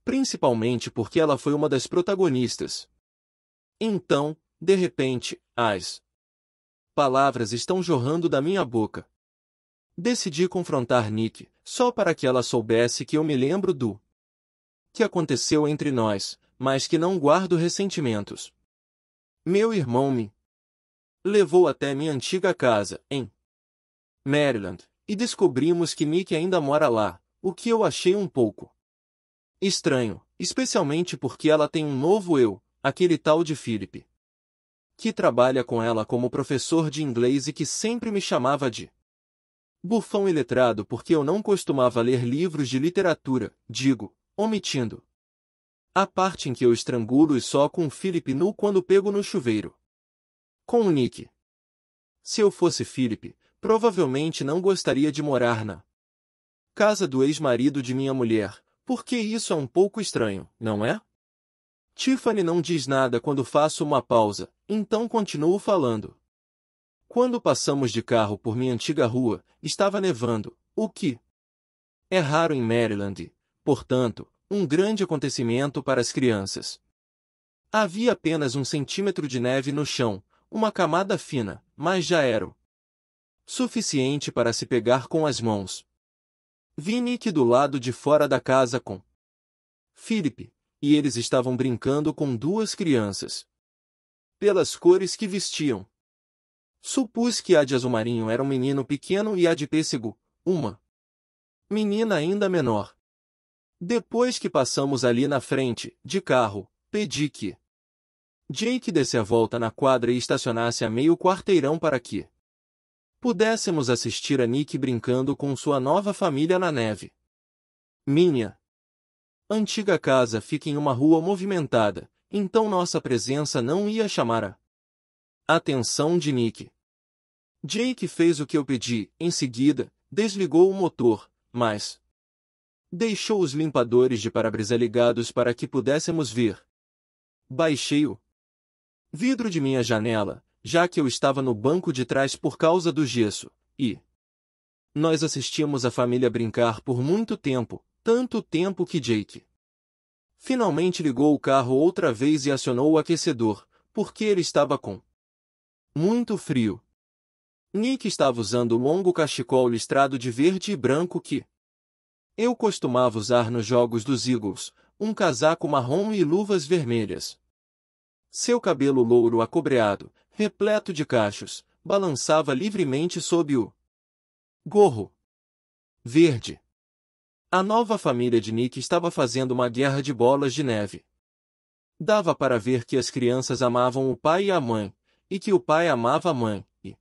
Principalmente porque ela foi uma das protagonistas. Então, de repente, as palavras estão jorrando da minha boca. Decidi confrontar Nick, só para que ela soubesse que eu me lembro do que aconteceu entre nós, mas que não guardo ressentimentos. Meu irmão me levou até minha antiga casa, em Maryland, e descobrimos que Mickey ainda mora lá, o que eu achei um pouco estranho, especialmente porque ela tem um novo eu, aquele tal de Philip. Que trabalha com ela como professor de inglês e que sempre me chamava de bufão iletrado porque eu não costumava ler livros de literatura, digo, omitindo a parte em que eu estrangulo e só com Philip nu quando pego no chuveiro. Comunique. Se eu fosse Philip, provavelmente não gostaria de morar na casa do ex-marido de minha mulher, porque isso é um pouco estranho, não é? Tiffany não diz nada quando faço uma pausa, então continuo falando. Quando passamos de carro por minha antiga rua, estava nevando, o que é raro em Maryland, portanto, um grande acontecimento para as crianças. Havia apenas um centímetro de neve no chão, uma camada fina, mas já era o suficiente para se pegar com as mãos. Vi Nick do lado de fora da casa com Philip, e eles estavam brincando com duas crianças. Pelas cores que vestiam. Supus que a de azul marinho era um menino pequeno e a de pêssego, uma menina ainda menor. Depois que passamos ali na frente, de carro, pedi que Jake desse a volta na quadra e estacionasse a meio quarteirão para que pudéssemos assistir a Nick brincando com sua nova família na neve. Minha antiga casa fica em uma rua movimentada, então nossa presença não ia chamar a atenção de Nick. Jake fez o que eu pedi, em seguida, desligou o motor, mas deixou os limpadores de para-brisa ligados para que pudéssemos vir. Baixei-o, vidro de minha janela, já que eu estava no banco de trás por causa do gesso, e. Nós assistimos a família brincar por muito tempo, tanto tempo que Jake. Finalmente ligou o carro outra vez e acionou o aquecedor, porque ele estava com muito frio. Nick estava usando o longo cachecol listrado de verde e branco que eu costumava usar nos jogos dos Eagles, um casaco marrom e luvas vermelhas. Seu cabelo louro acobreado, repleto de cachos, balançava livremente sob o gorro verde. A nova família de Nick estava fazendo uma guerra de bolas de neve. Dava para ver que as crianças amavam o pai e a mãe, e que o pai amava a mãe, e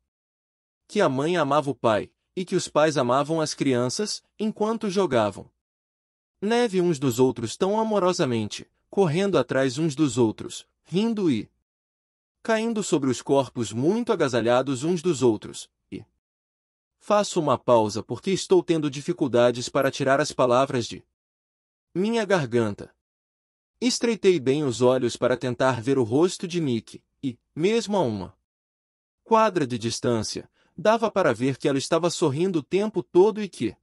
que a mãe amava o pai, e que os pais amavam as crianças, enquanto jogavam. Neve uns dos outros tão amorosamente, correndo atrás uns dos outros, rindo e caindo sobre os corpos muito agasalhados uns dos outros, e faço uma pausa porque estou tendo dificuldades para tirar as palavras de minha garganta. Estreitei bem os olhos para tentar ver o rosto de Nick, e, mesmo a uma quadra de distância, dava para ver que ela estava sorrindo o tempo todo e que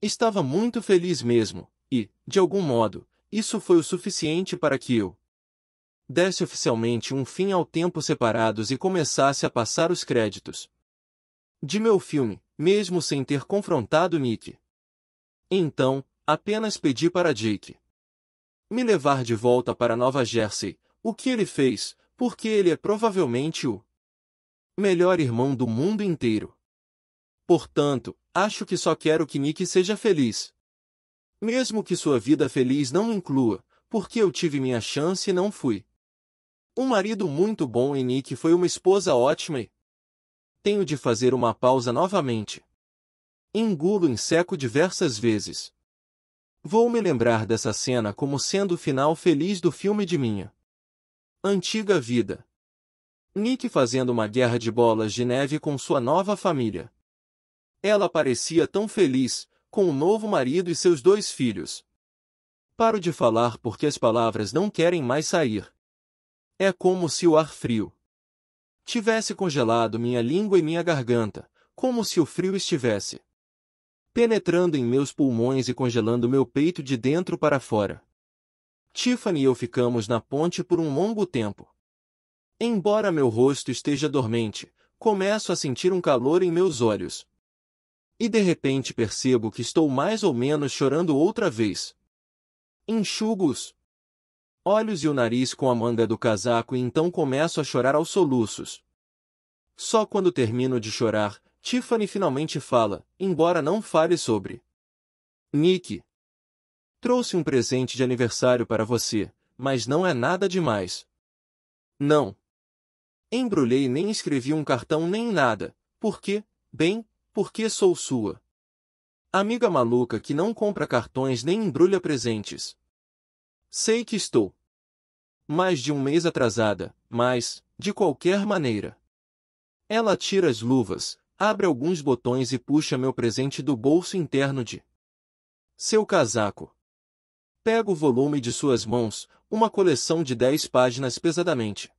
estava muito feliz mesmo, e, de algum modo, isso foi o suficiente para que eu desse oficialmente um fim ao tempo separados e começasse a passar os créditos de meu filme, mesmo sem ter confrontado Nick. Então, apenas pedi para Jake me levar de volta para Nova Jersey, o que ele fez, porque ele é provavelmente o melhor irmão do mundo inteiro. Portanto, acho que só quero que Nick seja feliz. Mesmo que sua vida feliz não inclua, porque eu tive minha chance e não fui. Um marido muito bom e Nick foi uma esposa ótima e... Tenho de fazer uma pausa novamente. Engulo em seco diversas vezes. Vou me lembrar dessa cena como sendo o final feliz do filme de minha antiga vida. Nick fazendo uma guerra de bolas de neve com sua nova família. Ela parecia tão feliz, com o novo marido e seus dois filhos. Paro de falar porque as palavras não querem mais sair. É como se o ar frio tivesse congelado minha língua e minha garganta, como se o frio estivesse penetrando em meus pulmões e congelando meu peito de dentro para fora. Tiffany e eu ficamos na ponte por um longo tempo. Embora meu rosto esteja dormente, começo a sentir um calor em meus olhos. E de repente percebo que estou mais ou menos chorando outra vez. Enxugo-os olhos e o nariz com a manga do casaco e então começo a chorar aos soluços. Só quando termino de chorar, Tiffany finalmente fala, embora não fale sobre. Nick. Trouxe um presente de aniversário para você, mas não é nada demais. Não. Embrulhei nem escrevi um cartão nem nada, porque, bem, porque sou sua. Amiga maluca que não compra cartões nem embrulha presentes. Sei que estou mais de um mês atrasada, mas, de qualquer maneira. Ela tira as luvas, abre alguns botões e puxa meu presente do bolso interno de seu casaco. Pega o volume de suas mãos, uma coleção de dez páginas pesadamente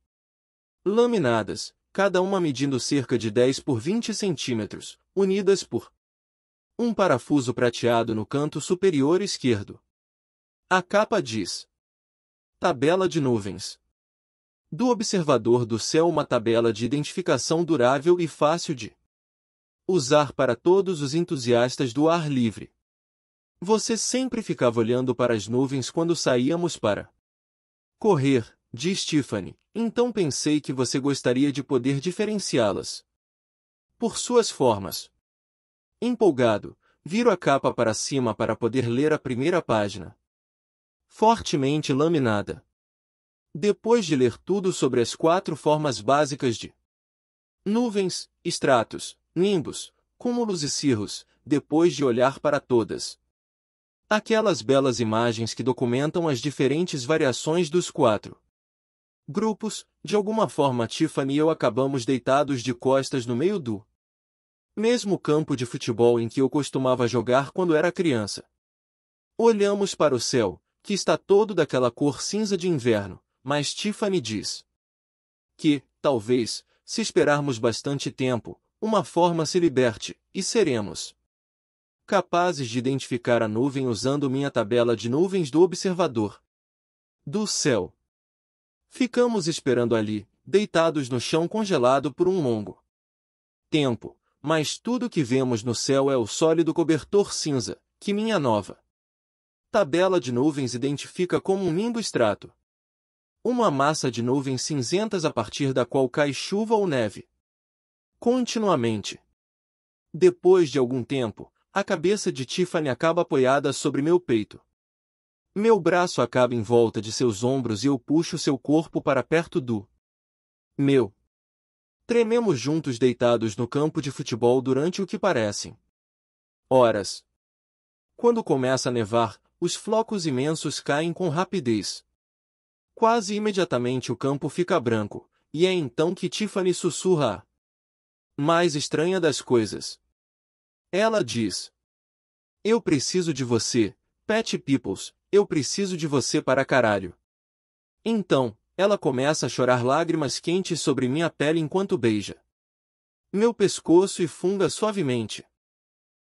laminadas, cada uma medindo cerca de 10 por 20 centímetros, unidas por um parafuso prateado no canto superior esquerdo. A capa diz: Tabela de nuvens. Do observador do céu, uma tabela de identificação durável e fácil de usar para todos os entusiastas do ar livre. Você sempre ficava olhando para as nuvens quando saíamos para correr, diz Tiffany. Então pensei que você gostaria de poder diferenciá-las por suas formas. Empolgado, viro a capa para cima para poder ler a primeira página fortemente laminada. Depois de ler tudo sobre as quatro formas básicas de nuvens, estratos, nimbos, cúmulos e cirros, depois de olhar para todas aquelas belas imagens que documentam as diferentes variações dos quatro grupos, de alguma forma Tiffany e eu acabamos deitados de costas no meio do mesmo campo de futebol em que eu costumava jogar quando era criança. Olhamos para o céu, que está todo daquela cor cinza de inverno, mas Tiffany diz que, talvez, se esperarmos bastante tempo, uma forma se liberte, e seremos capazes de identificar a nuvem usando minha tabela de nuvens do observador do céu. Ficamos esperando ali, deitados no chão congelado por um longo tempo, mas tudo que vemos no céu é o sólido cobertor cinza, que minha nova Tabela de nuvens identifica como um lindo extrato. Uma massa de nuvens cinzentas a partir da qual cai chuva ou neve. Continuamente. Depois de algum tempo, a cabeça de Tiffany acaba apoiada sobre meu peito. Meu braço acaba em volta de seus ombros e eu puxo seu corpo para perto do meu. Trememos juntos deitados no campo de futebol durante o que parecem horas. Quando começa a nevar, os flocos imensos caem com rapidez. Quase imediatamente o campo fica branco, e é então que Tiffany sussurra a mais estranha das coisas. Ela diz: Eu preciso de você, Pet Peoples, eu preciso de você para caralho. Então, ela começa a chorar lágrimas quentes sobre minha pele enquanto beija meu pescoço e funga suavemente.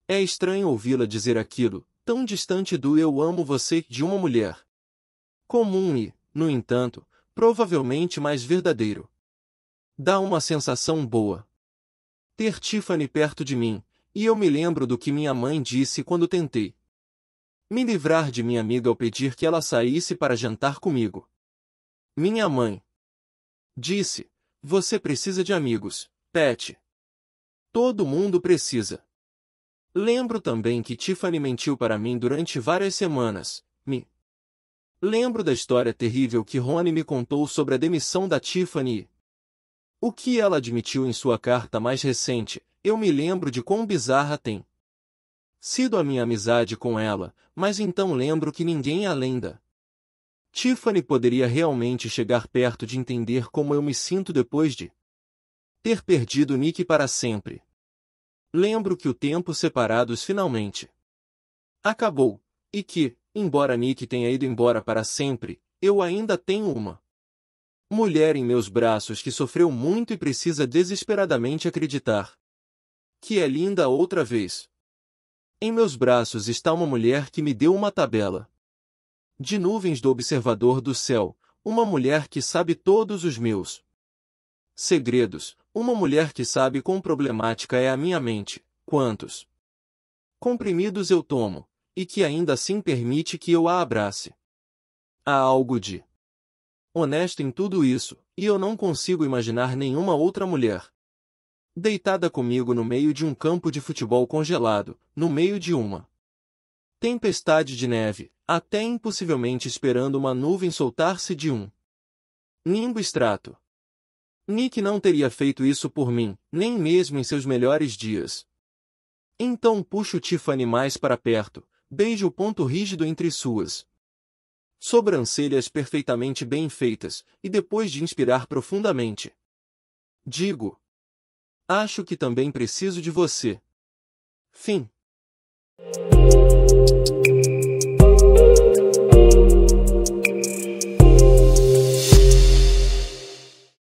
É estranho ouvi-la dizer aquilo, tão distante do eu amo você de uma mulher. Comum e, no entanto, provavelmente mais verdadeiro. Dá uma sensação boa. Ter Tiffany perto de mim, e eu me lembro do que minha mãe disse quando tentei me livrar de minha amiga ao pedir que ela saísse para jantar comigo. Minha mãe disse: Você precisa de amigos, Pet. Todo mundo precisa. Lembro também que Tiffany mentiu para mim durante várias semanas. Me lembro da história terrível que Rony me contou sobre a demissão da Tiffany. O que ela admitiu em sua carta mais recente, eu me lembro de quão bizarra tem sido a minha amizade com ela, mas então lembro que ninguém é além da Tiffany poderia realmente chegar perto de entender como eu me sinto depois de ter perdido Nick para sempre lembro que o tempo separados finalmente acabou, e que, embora Nick tenha ido embora para sempre, eu ainda tenho uma mulher em meus braços que sofreu muito e precisa desesperadamente acreditar que é linda outra vez. Em meus braços está uma mulher que me deu uma tabela de nuvens do observador do céu, uma mulher que sabe todos os meus segredos, uma mulher que sabe quão problemática é a minha mente, quantos comprimidos eu tomo, e que ainda assim permite que eu a abrace. Há algo de honesto em tudo isso, e eu não consigo imaginar nenhuma outra mulher. Deitada comigo no meio de um campo de futebol congelado, no meio de uma tempestade de neve, até impossivelmente esperando uma nuvem soltar-se de um nimbo extrato. Nick não teria feito isso por mim, nem mesmo em seus melhores dias. Então puxo Tiffany mais para perto, beijo o ponto rígido entre suas sobrancelhas perfeitamente bem feitas, e depois de inspirar profundamente. Digo. Acho que também preciso de você. Fim.